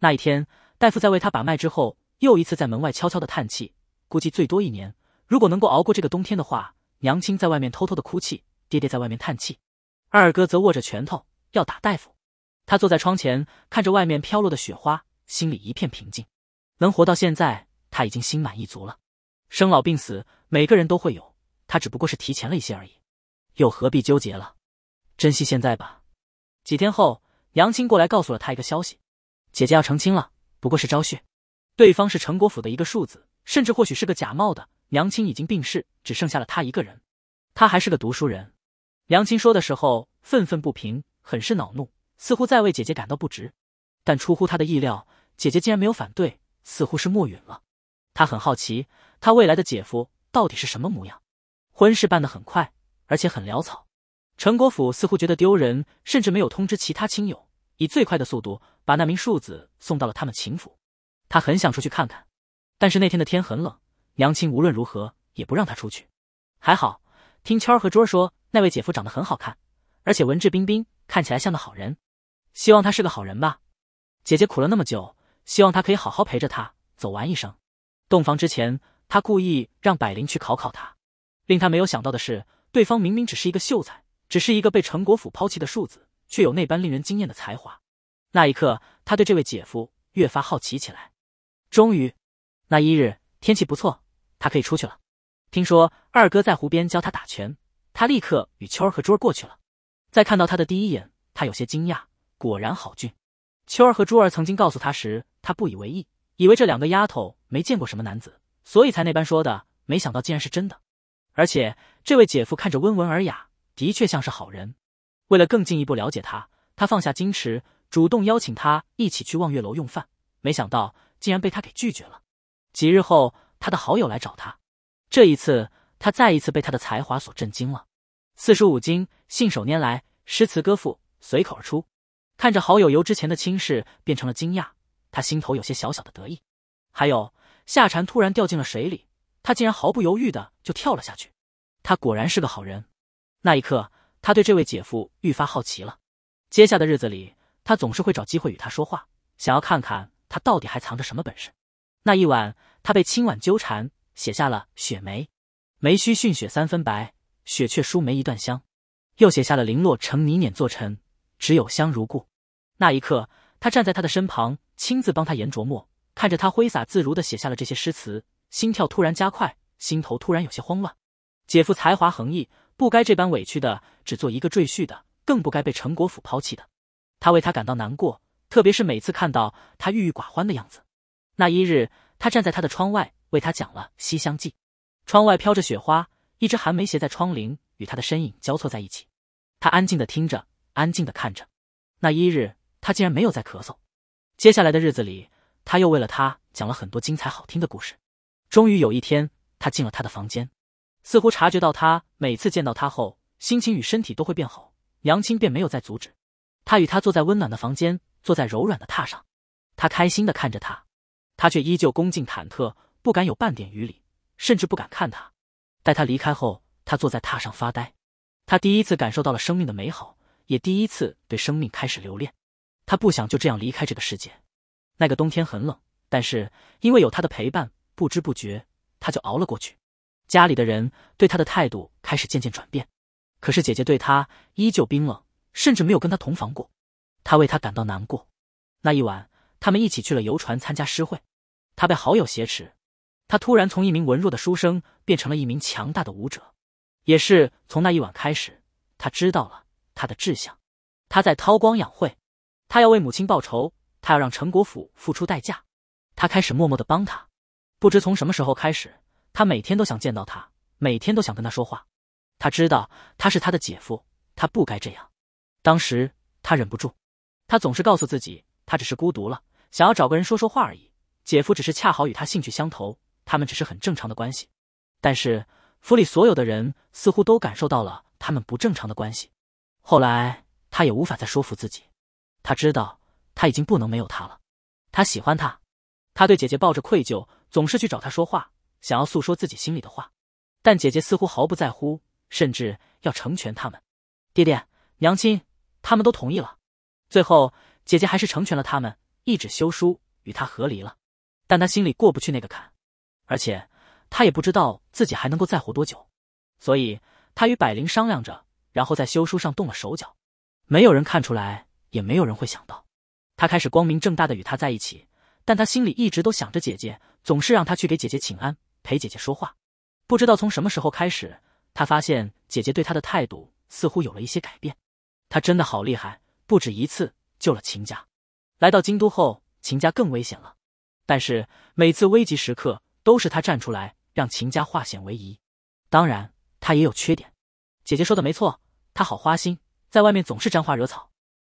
S1: 那一天，大夫在为他把脉之后，又一次在门外悄悄的叹气。估计最多一年，如果能够熬过这个冬天的话，娘亲在外面偷偷的哭泣，爹爹在外面叹气。二哥则握着拳头要打大夫，他坐在窗前看着外面飘落的雪花，心里一片平静。能活到现在，他已经心满意足了。生老病死，每个人都会有，他只不过是提前了一些而已，又何必纠结了？珍惜现在吧。几天后，娘亲过来告诉了他一个消息：姐姐要成亲了，不过是招婿，对方是陈国府的一个庶子，甚至或许是个假冒的。娘亲已经病逝，只剩下了他一个人。他还是个读书人。娘亲说的时候，愤愤不平，很是恼怒，似乎在为姐姐感到不值。但出乎他的意料，姐姐竟然没有反对，似乎是默允了。他很好奇，他未来的姐夫到底是什么模样。婚事办得很快，而且很潦草。陈国府似乎觉得丢人，甚至没有通知其他亲友，以最快的速度把那名庶子送到了他们秦府。他很想出去看看，但是那天的天很冷，娘亲无论如何也不让他出去。还好。听圈儿和桌儿说，那位姐夫长得很好看，而且文质彬彬，看起来像个好人。希望他是个好人吧。姐姐苦了那么久，希望他可以好好陪着她走完一生。洞房之前，他故意让百灵去考考他。令他没有想到的是，对方明明只是一个秀才，只是一个被陈国府抛弃的庶子，却有那般令人惊艳的才华。那一刻，他对这位姐夫越发好奇起来。终于，那一日天气不错，他可以出去了。听说二哥在湖边教他打拳，他立刻与秋儿和珠儿过去了。在看到他的第一眼，他有些惊讶，果然好俊。秋儿和珠儿曾经告诉他时，他不以为意，以为这两个丫头没见过什么男子，所以才那般说的。没想到竟然是真的。而且这位姐夫看着温文尔雅，的确像是好人。为了更进一步了解他，他放下矜持，主动邀请他一起去望月楼用饭。没想到竟然被他给拒绝了。几日后，他的好友来找他。这一次，他再一次被他的才华所震惊了。四书五经信手拈来，诗词歌赋随口而出。看着好友由之前的轻视变成了惊讶，他心头有些小小的得意。还有夏蝉突然掉进了水里，他竟然毫不犹豫的就跳了下去。他果然是个好人。那一刻，他对这位姐夫愈发好奇了。接下的日子里，他总是会找机会与他说话，想要看看他到底还藏着什么本事。那一晚，他被清婉纠缠。写下了“雪梅，梅须逊雪三分白，雪却输梅一段香。”又写下了“零落成泥碾作尘，只有香如故。”那一刻，他站在他的身旁，亲自帮他研琢墨，看着他挥洒自如的写下了这些诗词，心跳突然加快，心头突然有些慌乱。姐夫才华横溢，不该这般委屈的，只做一个赘婿的，更不该被陈国府抛弃的。他为他感到难过，特别是每次看到他郁郁寡欢的样子。那一日，他站在他的窗外。为他讲了《西厢记》，窗外飘着雪花，一只寒梅斜在窗棂，与他的身影交错在一起。他安静的听着，安静的看着。那一日，他竟然没有在咳嗽。接下来的日子里，他又为了他讲了很多精彩好听的故事。终于有一天，他进了他的房间。似乎察觉到他每次见到他后，心情与身体都会变好，娘亲便没有再阻止。他与他坐在温暖的房间，坐在柔软的榻上。他开心的看着他，他却依旧恭敬忐忑。不敢有半点余理，甚至不敢看他。待他离开后，他坐在榻上发呆。他第一次感受到了生命的美好，也第一次对生命开始留恋。他不想就这样离开这个世界。那个冬天很冷，但是因为有他的陪伴，不知不觉他就熬了过去。家里的人对他的态度开始渐渐转变，可是姐姐对他依旧冰冷，甚至没有跟他同房过。他为他感到难过。那一晚，他们一起去了游船参加诗会，他被好友挟持。他突然从一名文弱的书生变成了一名强大的武者，也是从那一晚开始，他知道了他的志向。他在韬光养晦，他要为母亲报仇，他要让陈国府付出代价。他开始默默的帮他，不知从什么时候开始，他每天都想见到他，每天都想跟他说话。他知道他是他的姐夫，他不该这样。当时他忍不住，他总是告诉自己，他只是孤独了，想要找个人说说话而已。姐夫只是恰好与他兴趣相投。他们只是很正常的关系，但是府里所有的人似乎都感受到了他们不正常的关系。后来，他也无法再说服自己，他知道他已经不能没有他了。他喜欢他，他对姐姐抱着愧疚，总是去找他说话，想要诉说自己心里的话。但姐姐似乎毫不在乎，甚至要成全他们。爹爹、娘亲他们都同意了，最后姐姐还是成全了他们，一纸休书与他和离了。但他心里过不去那个坎。而且他也不知道自己还能够再活多久，所以他与百灵商量着，然后在休书上动了手脚，没有人看出来，也没有人会想到。他开始光明正大的与她在一起，但他心里一直都想着姐姐，总是让他去给姐姐请安，陪姐姐说话。不知道从什么时候开始，他发现姐姐对他的态度似乎有了一些改变。他真的好厉害，不止一次救了秦家。来到京都后，秦家更危险了，但是每次危急时刻。都是他站出来让秦家化险为夷，当然他也有缺点。姐姐说的没错，他好花心，在外面总是沾花惹草。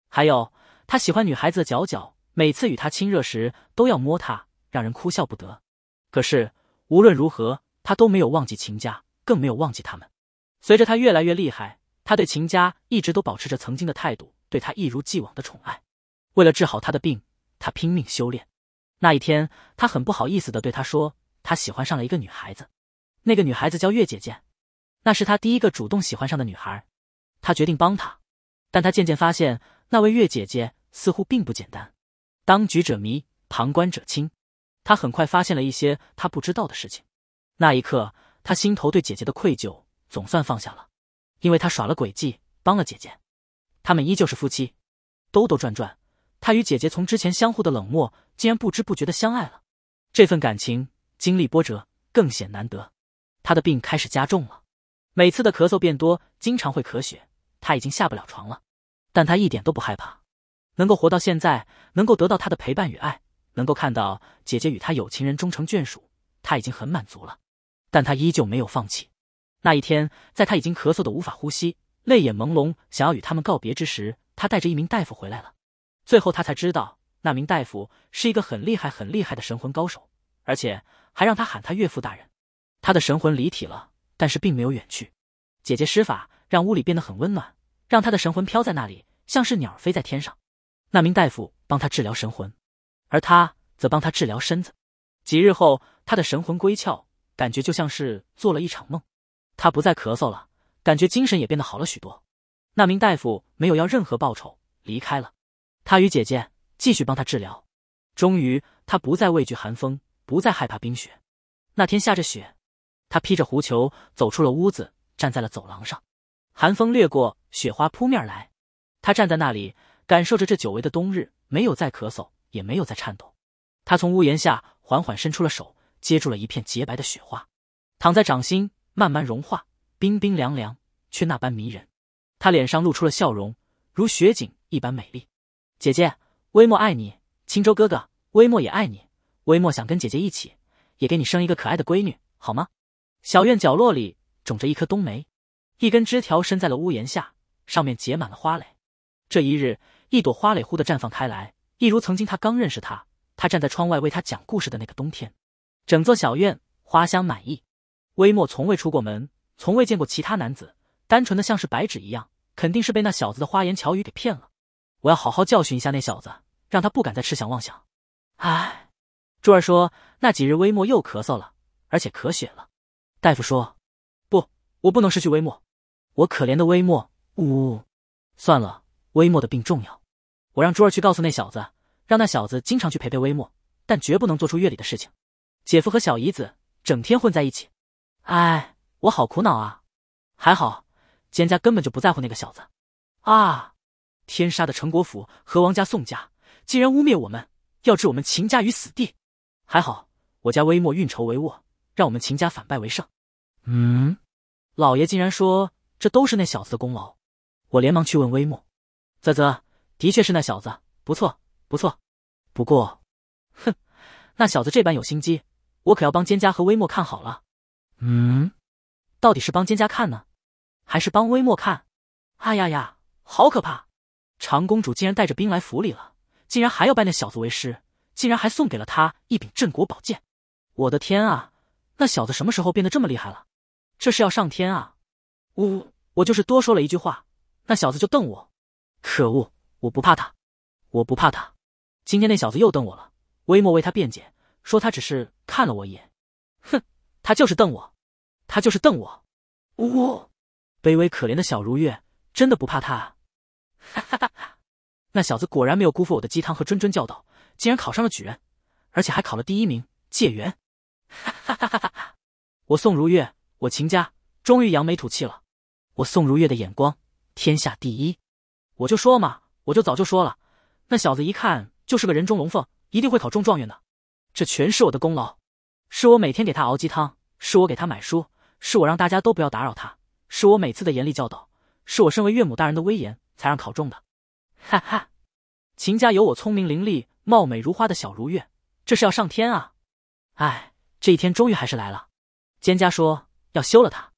S1: 还有他喜欢女孩子的脚脚，每次与他亲热时都要摸她，让人哭笑不得。可是无论如何，他都没有忘记秦家，更没有忘记他们。随着他越来越厉害，他对秦家一直都保持着曾经的态度，对他一如既往的宠爱。为了治好他的病，他拼命修炼。那一天，他很不好意思的对他说。他喜欢上了一个女孩子，那个女孩子叫月姐姐，那是他第一个主动喜欢上的女孩。他决定帮她，但他渐渐发现那位月姐姐似乎并不简单。当局者迷，旁观者清，他很快发现了一些他不知道的事情。那一刻，他心头对姐姐的愧疚总算放下了，因为他耍了诡计帮了姐姐。他们依旧是夫妻。兜兜转转，他与姐姐从之前相互的冷漠，竟然不知不觉的相爱了。这份感情。经历波折更显难得，他的病开始加重了，每次的咳嗽变多，经常会咳血。他已经下不了床了，但他一点都不害怕，能够活到现在，能够得到他的陪伴与爱，能够看到姐姐与他有情人终成眷属，他已经很满足了。但他依旧没有放弃。那一天，在他已经咳嗽的无法呼吸，泪眼朦胧，想要与他们告别之时，他带着一名大夫回来了。最后，他才知道那名大夫是一个很厉害、很厉害的神魂高手，而且。还让他喊他岳父大人，他的神魂离体了，但是并没有远去。姐姐施法让屋里变得很温暖，让他的神魂飘在那里，像是鸟飞在天上。那名大夫帮他治疗神魂，而他则帮他治疗身子。几日后，他的神魂归窍，感觉就像是做了一场梦。他不再咳嗽了，感觉精神也变得好了许多。那名大夫没有要任何报酬，离开了。他与姐姐继续帮他治疗，终于他不再畏惧寒风。不再害怕冰雪。那天下着雪，他披着狐裘走出了屋子，站在了走廊上。寒风掠过，雪花扑面而来。他站在那里，感受着这久违的冬日，没有再咳嗽，也没有再颤抖。他从屋檐下缓缓伸出了手，接住了一片洁白的雪花，躺在掌心慢慢融化，冰冰凉凉，却那般迷人。他脸上露出了笑容，如雪景一般美丽。姐姐，微末爱你，青州哥哥，微末也爱你。微莫想跟姐姐一起，也给你生一个可爱的闺女，好吗？小院角落里种着一棵冬梅，一根枝条伸在了屋檐下，上面结满了花蕾。这一日，一朵花蕾忽的绽放开来，一如曾经他刚认识他，他站在窗外为他讲故事的那个冬天。整座小院花香满溢。微莫从未出过门，从未见过其他男子，单纯的像是白纸一样，肯定是被那小子的花言巧语给骗了。我要好好教训一下那小子，让他不敢再痴想妄想。唉。珠儿说：“那几日微末又咳嗽了，而且咳血了。大夫说，不，我不能失去微末，我可怜的微末。呜呜，算了，微末的病重要。我让珠儿去告诉那小子，让那小子经常去陪陪微末，但绝不能做出月里的事情。姐夫和小姨子整天混在一起，哎，我好苦恼啊！还好，简家根本就不在乎那个小子。啊，天杀的！陈国府和王家、宋家竟然污蔑我们，要置我们秦家于死地。”还好，我家微末运筹帷幄，让我们秦家反败为胜。嗯，老爷竟然说这都是那小子的功劳，我连忙去问微末，啧啧，的确是那小子，不错不错。不过，哼，那小子这般有心机，我可要帮蒹葭和微末看好了。嗯，到底是帮蒹葭看呢，还是帮微末看？哎呀呀，好可怕！长公主竟然带着兵来府里了，竟然还要拜那小子为师。竟然还送给了他一柄镇国宝剑！我的天啊，那小子什么时候变得这么厉害了？这是要上天啊！呜，我就是多说了一句话，那小子就瞪我。可恶，我不怕他，我不怕他。今天那小子又瞪我了，微末为他辩解，说他只是看了我一眼。哼，他就是瞪我，他就是瞪我。呜，卑微可怜的小如月真的不怕他。啊！哈哈哈，那小子果然没有辜负我的鸡汤和谆谆教导。竟然考上了举人，而且还考了第一名，解元！哈哈哈哈哈哈！我宋如月，我秦家终于扬眉吐气了！我宋如月的眼光天下第一！我就说嘛，我就早就说了，那小子一看就是个人中龙凤，一定会考中状元的！这全是我的功劳，是我每天给他熬鸡汤，是我给他买书，是我让大家都不要打扰他，是我每次的严厉教导，是我身为岳母大人的威严才让考中的！哈哈！秦家有我聪明伶俐。貌美如花的小如月，这是要上天啊！哎，这一天终于还是来了。蒹葭说要休了他，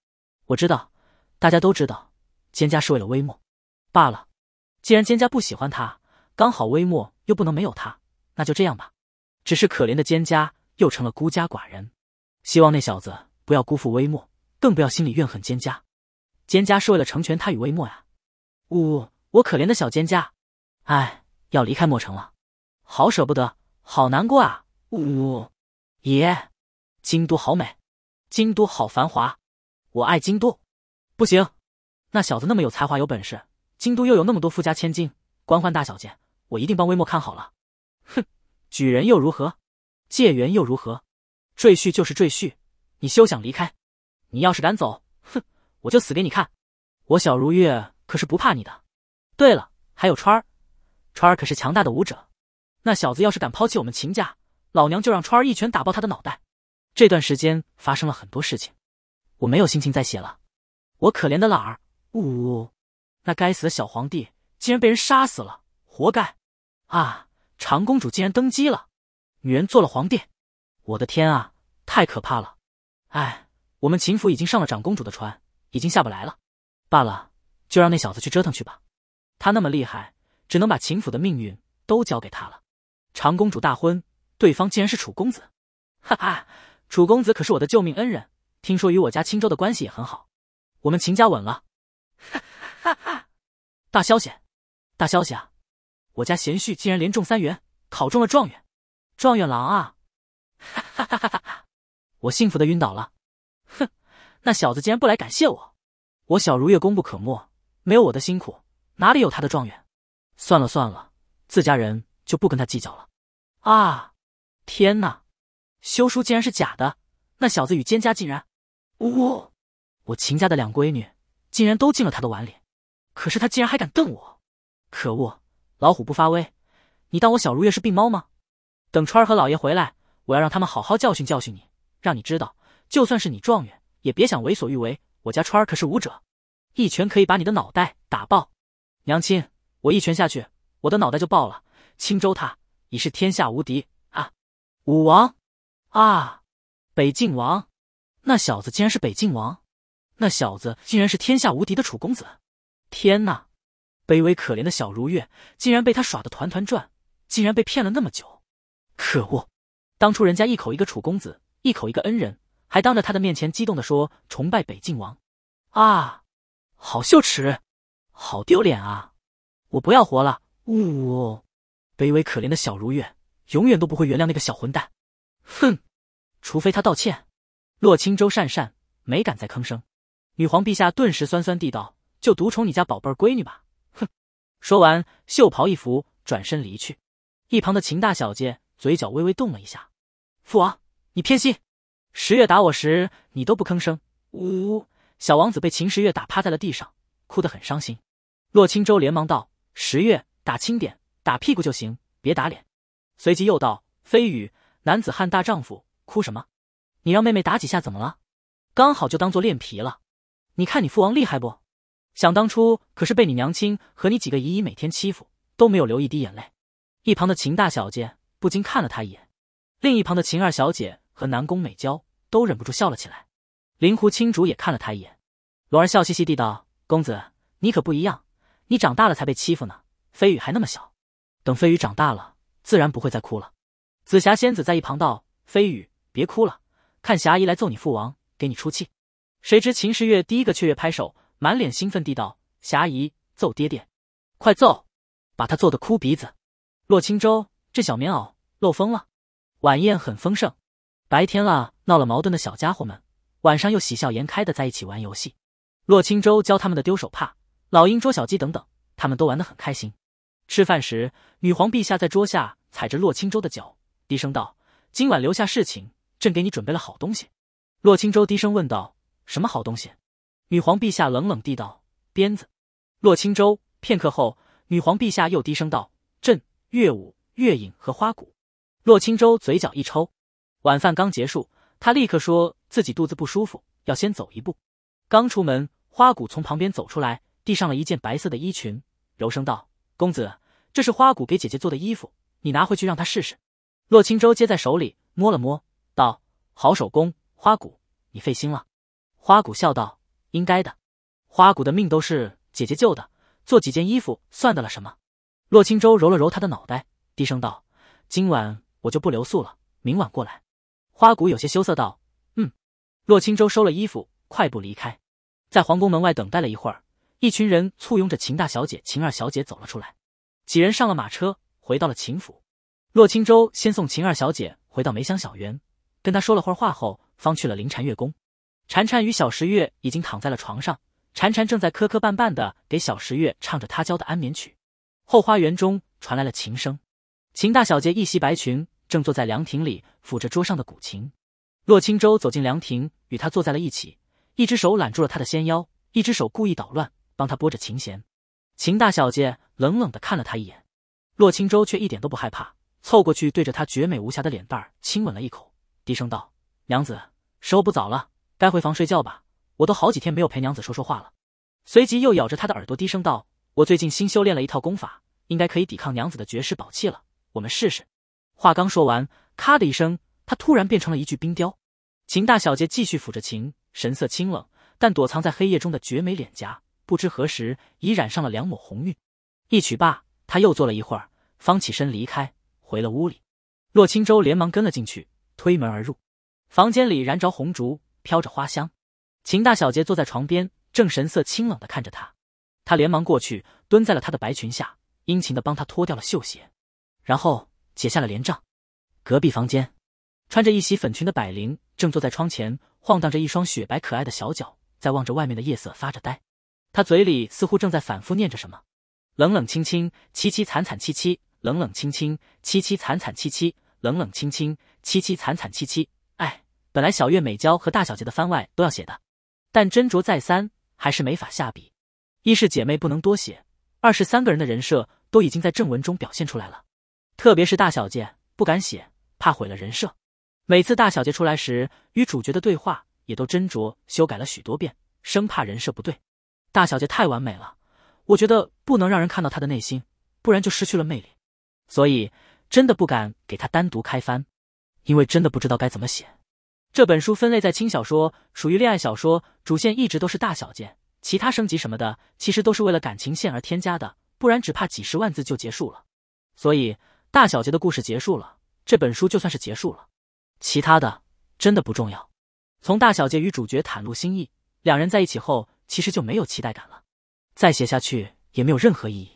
S1: 我知道，大家都知道，蒹葭是为了微末。罢了，既然蒹葭不喜欢他，刚好微末又不能没有他，那就这样吧。只是可怜的蒹葭又成了孤家寡人。希望那小子不要辜负微末，更不要心里怨恨蒹葭。蒹葭是为了成全他与微末呀。呜，我可怜的小蒹葭，哎，要离开墨城了。好舍不得，好难过啊！呜，爷，京都好美，京都好繁华，我爱京都。不行，那小子那么有才华有本事，京都又有那么多富家千金、官宦大小姐，我一定帮微末看好了。哼，举人又如何，借缘又如何，赘婿就是赘婿，你休想离开！你要是敢走，哼，我就死给你看！我小如月可是不怕你的。对了，还有川儿，川儿可是强大的武者。那小子要是敢抛弃我们秦家，老娘就让川儿一拳打爆他的脑袋！这段时间发生了很多事情，我没有心情再写了。我可怜的懒儿，呜呜！那该死的小皇帝竟然被人杀死了，活该！啊，长公主竟然登基了，女人做了皇帝，我的天啊，太可怕了！哎，我们秦府已经上了长公主的船，已经下不来了。罢了，就让那小子去折腾去吧，他那么厉害，只能把秦府的命运都交给他了。长公主大婚，对方竟然是楚公子，哈哈，楚公子可是我的救命恩人，听说与我家青州的关系也很好，我们秦家稳了，哈哈哈大消息，大消息啊！我家贤婿竟然连中三元，考中了状元，状元郎啊，哈哈哈哈哈哈，我幸福的晕倒了，哼，那小子竟然不来感谢我，我小如月功不可没，没有我的辛苦，哪里有他的状元？算了算了，自家人。就不跟他计较了，啊！天哪，休书竟然是假的，那小子与蒹葭竟然，呜！我秦家的两闺女竟然都进了他的碗里，可是他竟然还敢瞪我，可恶！老虎不发威，你当我小如月是病猫吗？等川儿和老爷回来，我要让他们好好教训教训你，让你知道，就算是你状元，也别想为所欲为。我家川儿可是武者，一拳可以把你的脑袋打爆。娘亲，我一拳下去，我的脑袋就爆了。青州，他已是天下无敌啊！武王，啊，北境王，那小子竟然是北境王，那小子竟然是天下无敌的楚公子！天呐，卑微可怜的小如月竟然被他耍得团团转，竟然被骗了那么久！可恶，当初人家一口一个楚公子，一口一个恩人，还当着他的面前激动的说崇拜北境王啊！好羞耻，好丢脸啊！我不要活了，呜。卑微可怜的小如月，永远都不会原谅那个小混蛋。哼，除非他道歉。洛青舟讪讪，没敢再吭声。女皇陛下顿时酸酸地道：“就独宠你家宝贝儿闺女吧。”哼。说完，袖袍一拂，转身离去。一旁的秦大小姐嘴角微微动了一下。父王，你偏心！十月打我时，你都不吭声。呜呜。小王子被秦十月打趴在了地上，哭得很伤心。洛青舟连忙道：“十月，打轻点。”打屁股就行，别打脸。随即又道：“飞羽，男子汉大丈夫，哭什么？你让妹妹打几下怎么了？刚好就当做练皮了。你看你父王厉害不？想当初可是被你娘亲和你几个姨姨每天欺负，都没有流一滴眼泪。”一旁的秦大小姐不禁看了他一眼，另一旁的秦二小姐和南宫美娇都忍不住笑了起来。灵狐青竹也看了他一眼。罗儿笑嘻嘻地道：“公子，你可不一样，你长大了才被欺负呢。飞羽还那么小。”等飞羽长大了，自然不会再哭了。紫霞仙子在一旁道：“飞羽，别哭了，看霞姨来揍你父王，给你出气。”谁知秦时月第一个雀跃拍手，满脸兴奋地道：“霞姨揍爹爹，快揍，把他揍得哭鼻子。”洛青州，这小棉袄漏风了。晚宴很丰盛，白天了闹了矛盾的小家伙们，晚上又喜笑颜开的在一起玩游戏。洛青州教他们的丢手帕、老鹰捉小鸡等等，他们都玩得很开心。吃饭时，女皇陛下在桌下踩着洛青州的脚，低声道：“今晚留下侍寝，朕给你准备了好东西。”洛青州低声问道：“什么好东西？”女皇陛下冷冷地道：“鞭子。”洛青州片刻后，女皇陛下又低声道：“朕、乐舞、月影和花鼓。”洛青州嘴角一抽。晚饭刚结束，他立刻说自己肚子不舒服，要先走一步。刚出门，花鼓从旁边走出来，递上了一件白色的衣裙，柔声道。公子，这是花谷给姐姐做的衣服，你拿回去让她试试。洛青舟接在手里，摸了摸，道：好手工，花谷，你费心了。花谷笑道：应该的。花谷的命都是姐姐救的，做几件衣服算得了什么？洛青舟揉了揉他的脑袋，低声道：今晚我就不留宿了，明晚过来。花谷有些羞涩道：嗯。洛青舟收了衣服，快步离开，在皇宫门外等待了一会儿。一群人簇拥着秦大小姐、秦二小姐走了出来，几人上了马车，回到了秦府。洛青舟先送秦二小姐回到梅香小园，跟她说了会话后，方去了灵禅月宫。婵婵与小十月已经躺在了床上，婵婵正在磕磕绊绊的给小十月唱着她教的安眠曲。后花园中传来了琴声，秦大小姐一袭白裙，正坐在凉亭里抚着桌上的古琴。洛青舟走进凉亭，与她坐在了一起，一只手揽住了她的纤腰，一只手故意捣乱。帮他拨着琴弦，秦大小姐冷冷的看了他一眼，洛青州却一点都不害怕，凑过去对着他绝美无瑕的脸蛋亲吻了一口，低声道：“娘子，时候不早了，该回房睡觉吧？我都好几天没有陪娘子说说话了。”随即又咬着她的耳朵低声道：“我最近新修炼了一套功法，应该可以抵抗娘子的绝世宝器了，我们试试。”话刚说完，咔的一声，他突然变成了一具冰雕。秦大小姐继续抚着琴，神色清冷，但躲藏在黑夜中的绝美脸颊。不知何时已染上了两抹红晕，一曲罢，他又坐了一会儿，方起身离开，回了屋里。洛青舟连忙跟了进去，推门而入。房间里燃着红烛，飘着花香。秦大小姐坐在床边，正神色清冷的看着他。他连忙过去，蹲在了他的白裙下，殷勤的帮他脱掉了绣鞋，然后解下了帘帐。隔壁房间，穿着一袭粉裙的百灵正坐在窗前，晃荡着一双雪白可爱的小脚，在望着外面的夜色发着呆。他嘴里似乎正在反复念着什么，冷冷清清，凄凄惨惨戚戚，冷冷清清，凄凄惨惨戚戚，冷冷清清，凄凄惨惨戚戚。哎，本来小月美娇和大小姐的番外都要写的，但斟酌再三，还是没法下笔。一是姐妹不能多写，二是三个人的人设都已经在正文中表现出来了，特别是大小姐不敢写，怕毁了人设。每次大小姐出来时与主角的对话也都斟酌修改了许多遍，生怕人设不对。大小姐太完美了，我觉得不能让人看到她的内心，不然就失去了魅力。所以真的不敢给她单独开翻，因为真的不知道该怎么写。这本书分类在轻小说，属于恋爱小说，主线一直都是大小姐，其他升级什么的其实都是为了感情线而添加的，不然只怕几十万字就结束了。所以大小姐的故事结束了，这本书就算是结束了，其他的真的不重要。从大小姐与主角袒露心意，两人在一起后。其实就没有期待感了，再写下去也没有任何意义。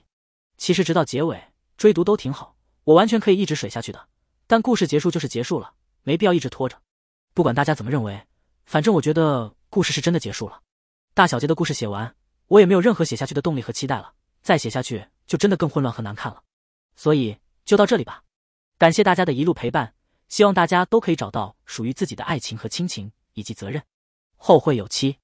S1: 其实直到结尾追读都挺好，我完全可以一直水下去的。但故事结束就是结束了，没必要一直拖着。不管大家怎么认为，反正我觉得故事是真的结束了。大小姐的故事写完，我也没有任何写下去的动力和期待了。再写下去就真的更混乱和难看了。所以就到这里吧，感谢大家的一路陪伴，希望大家都可以找到属于自己的爱情和亲情以及责任。后会有期。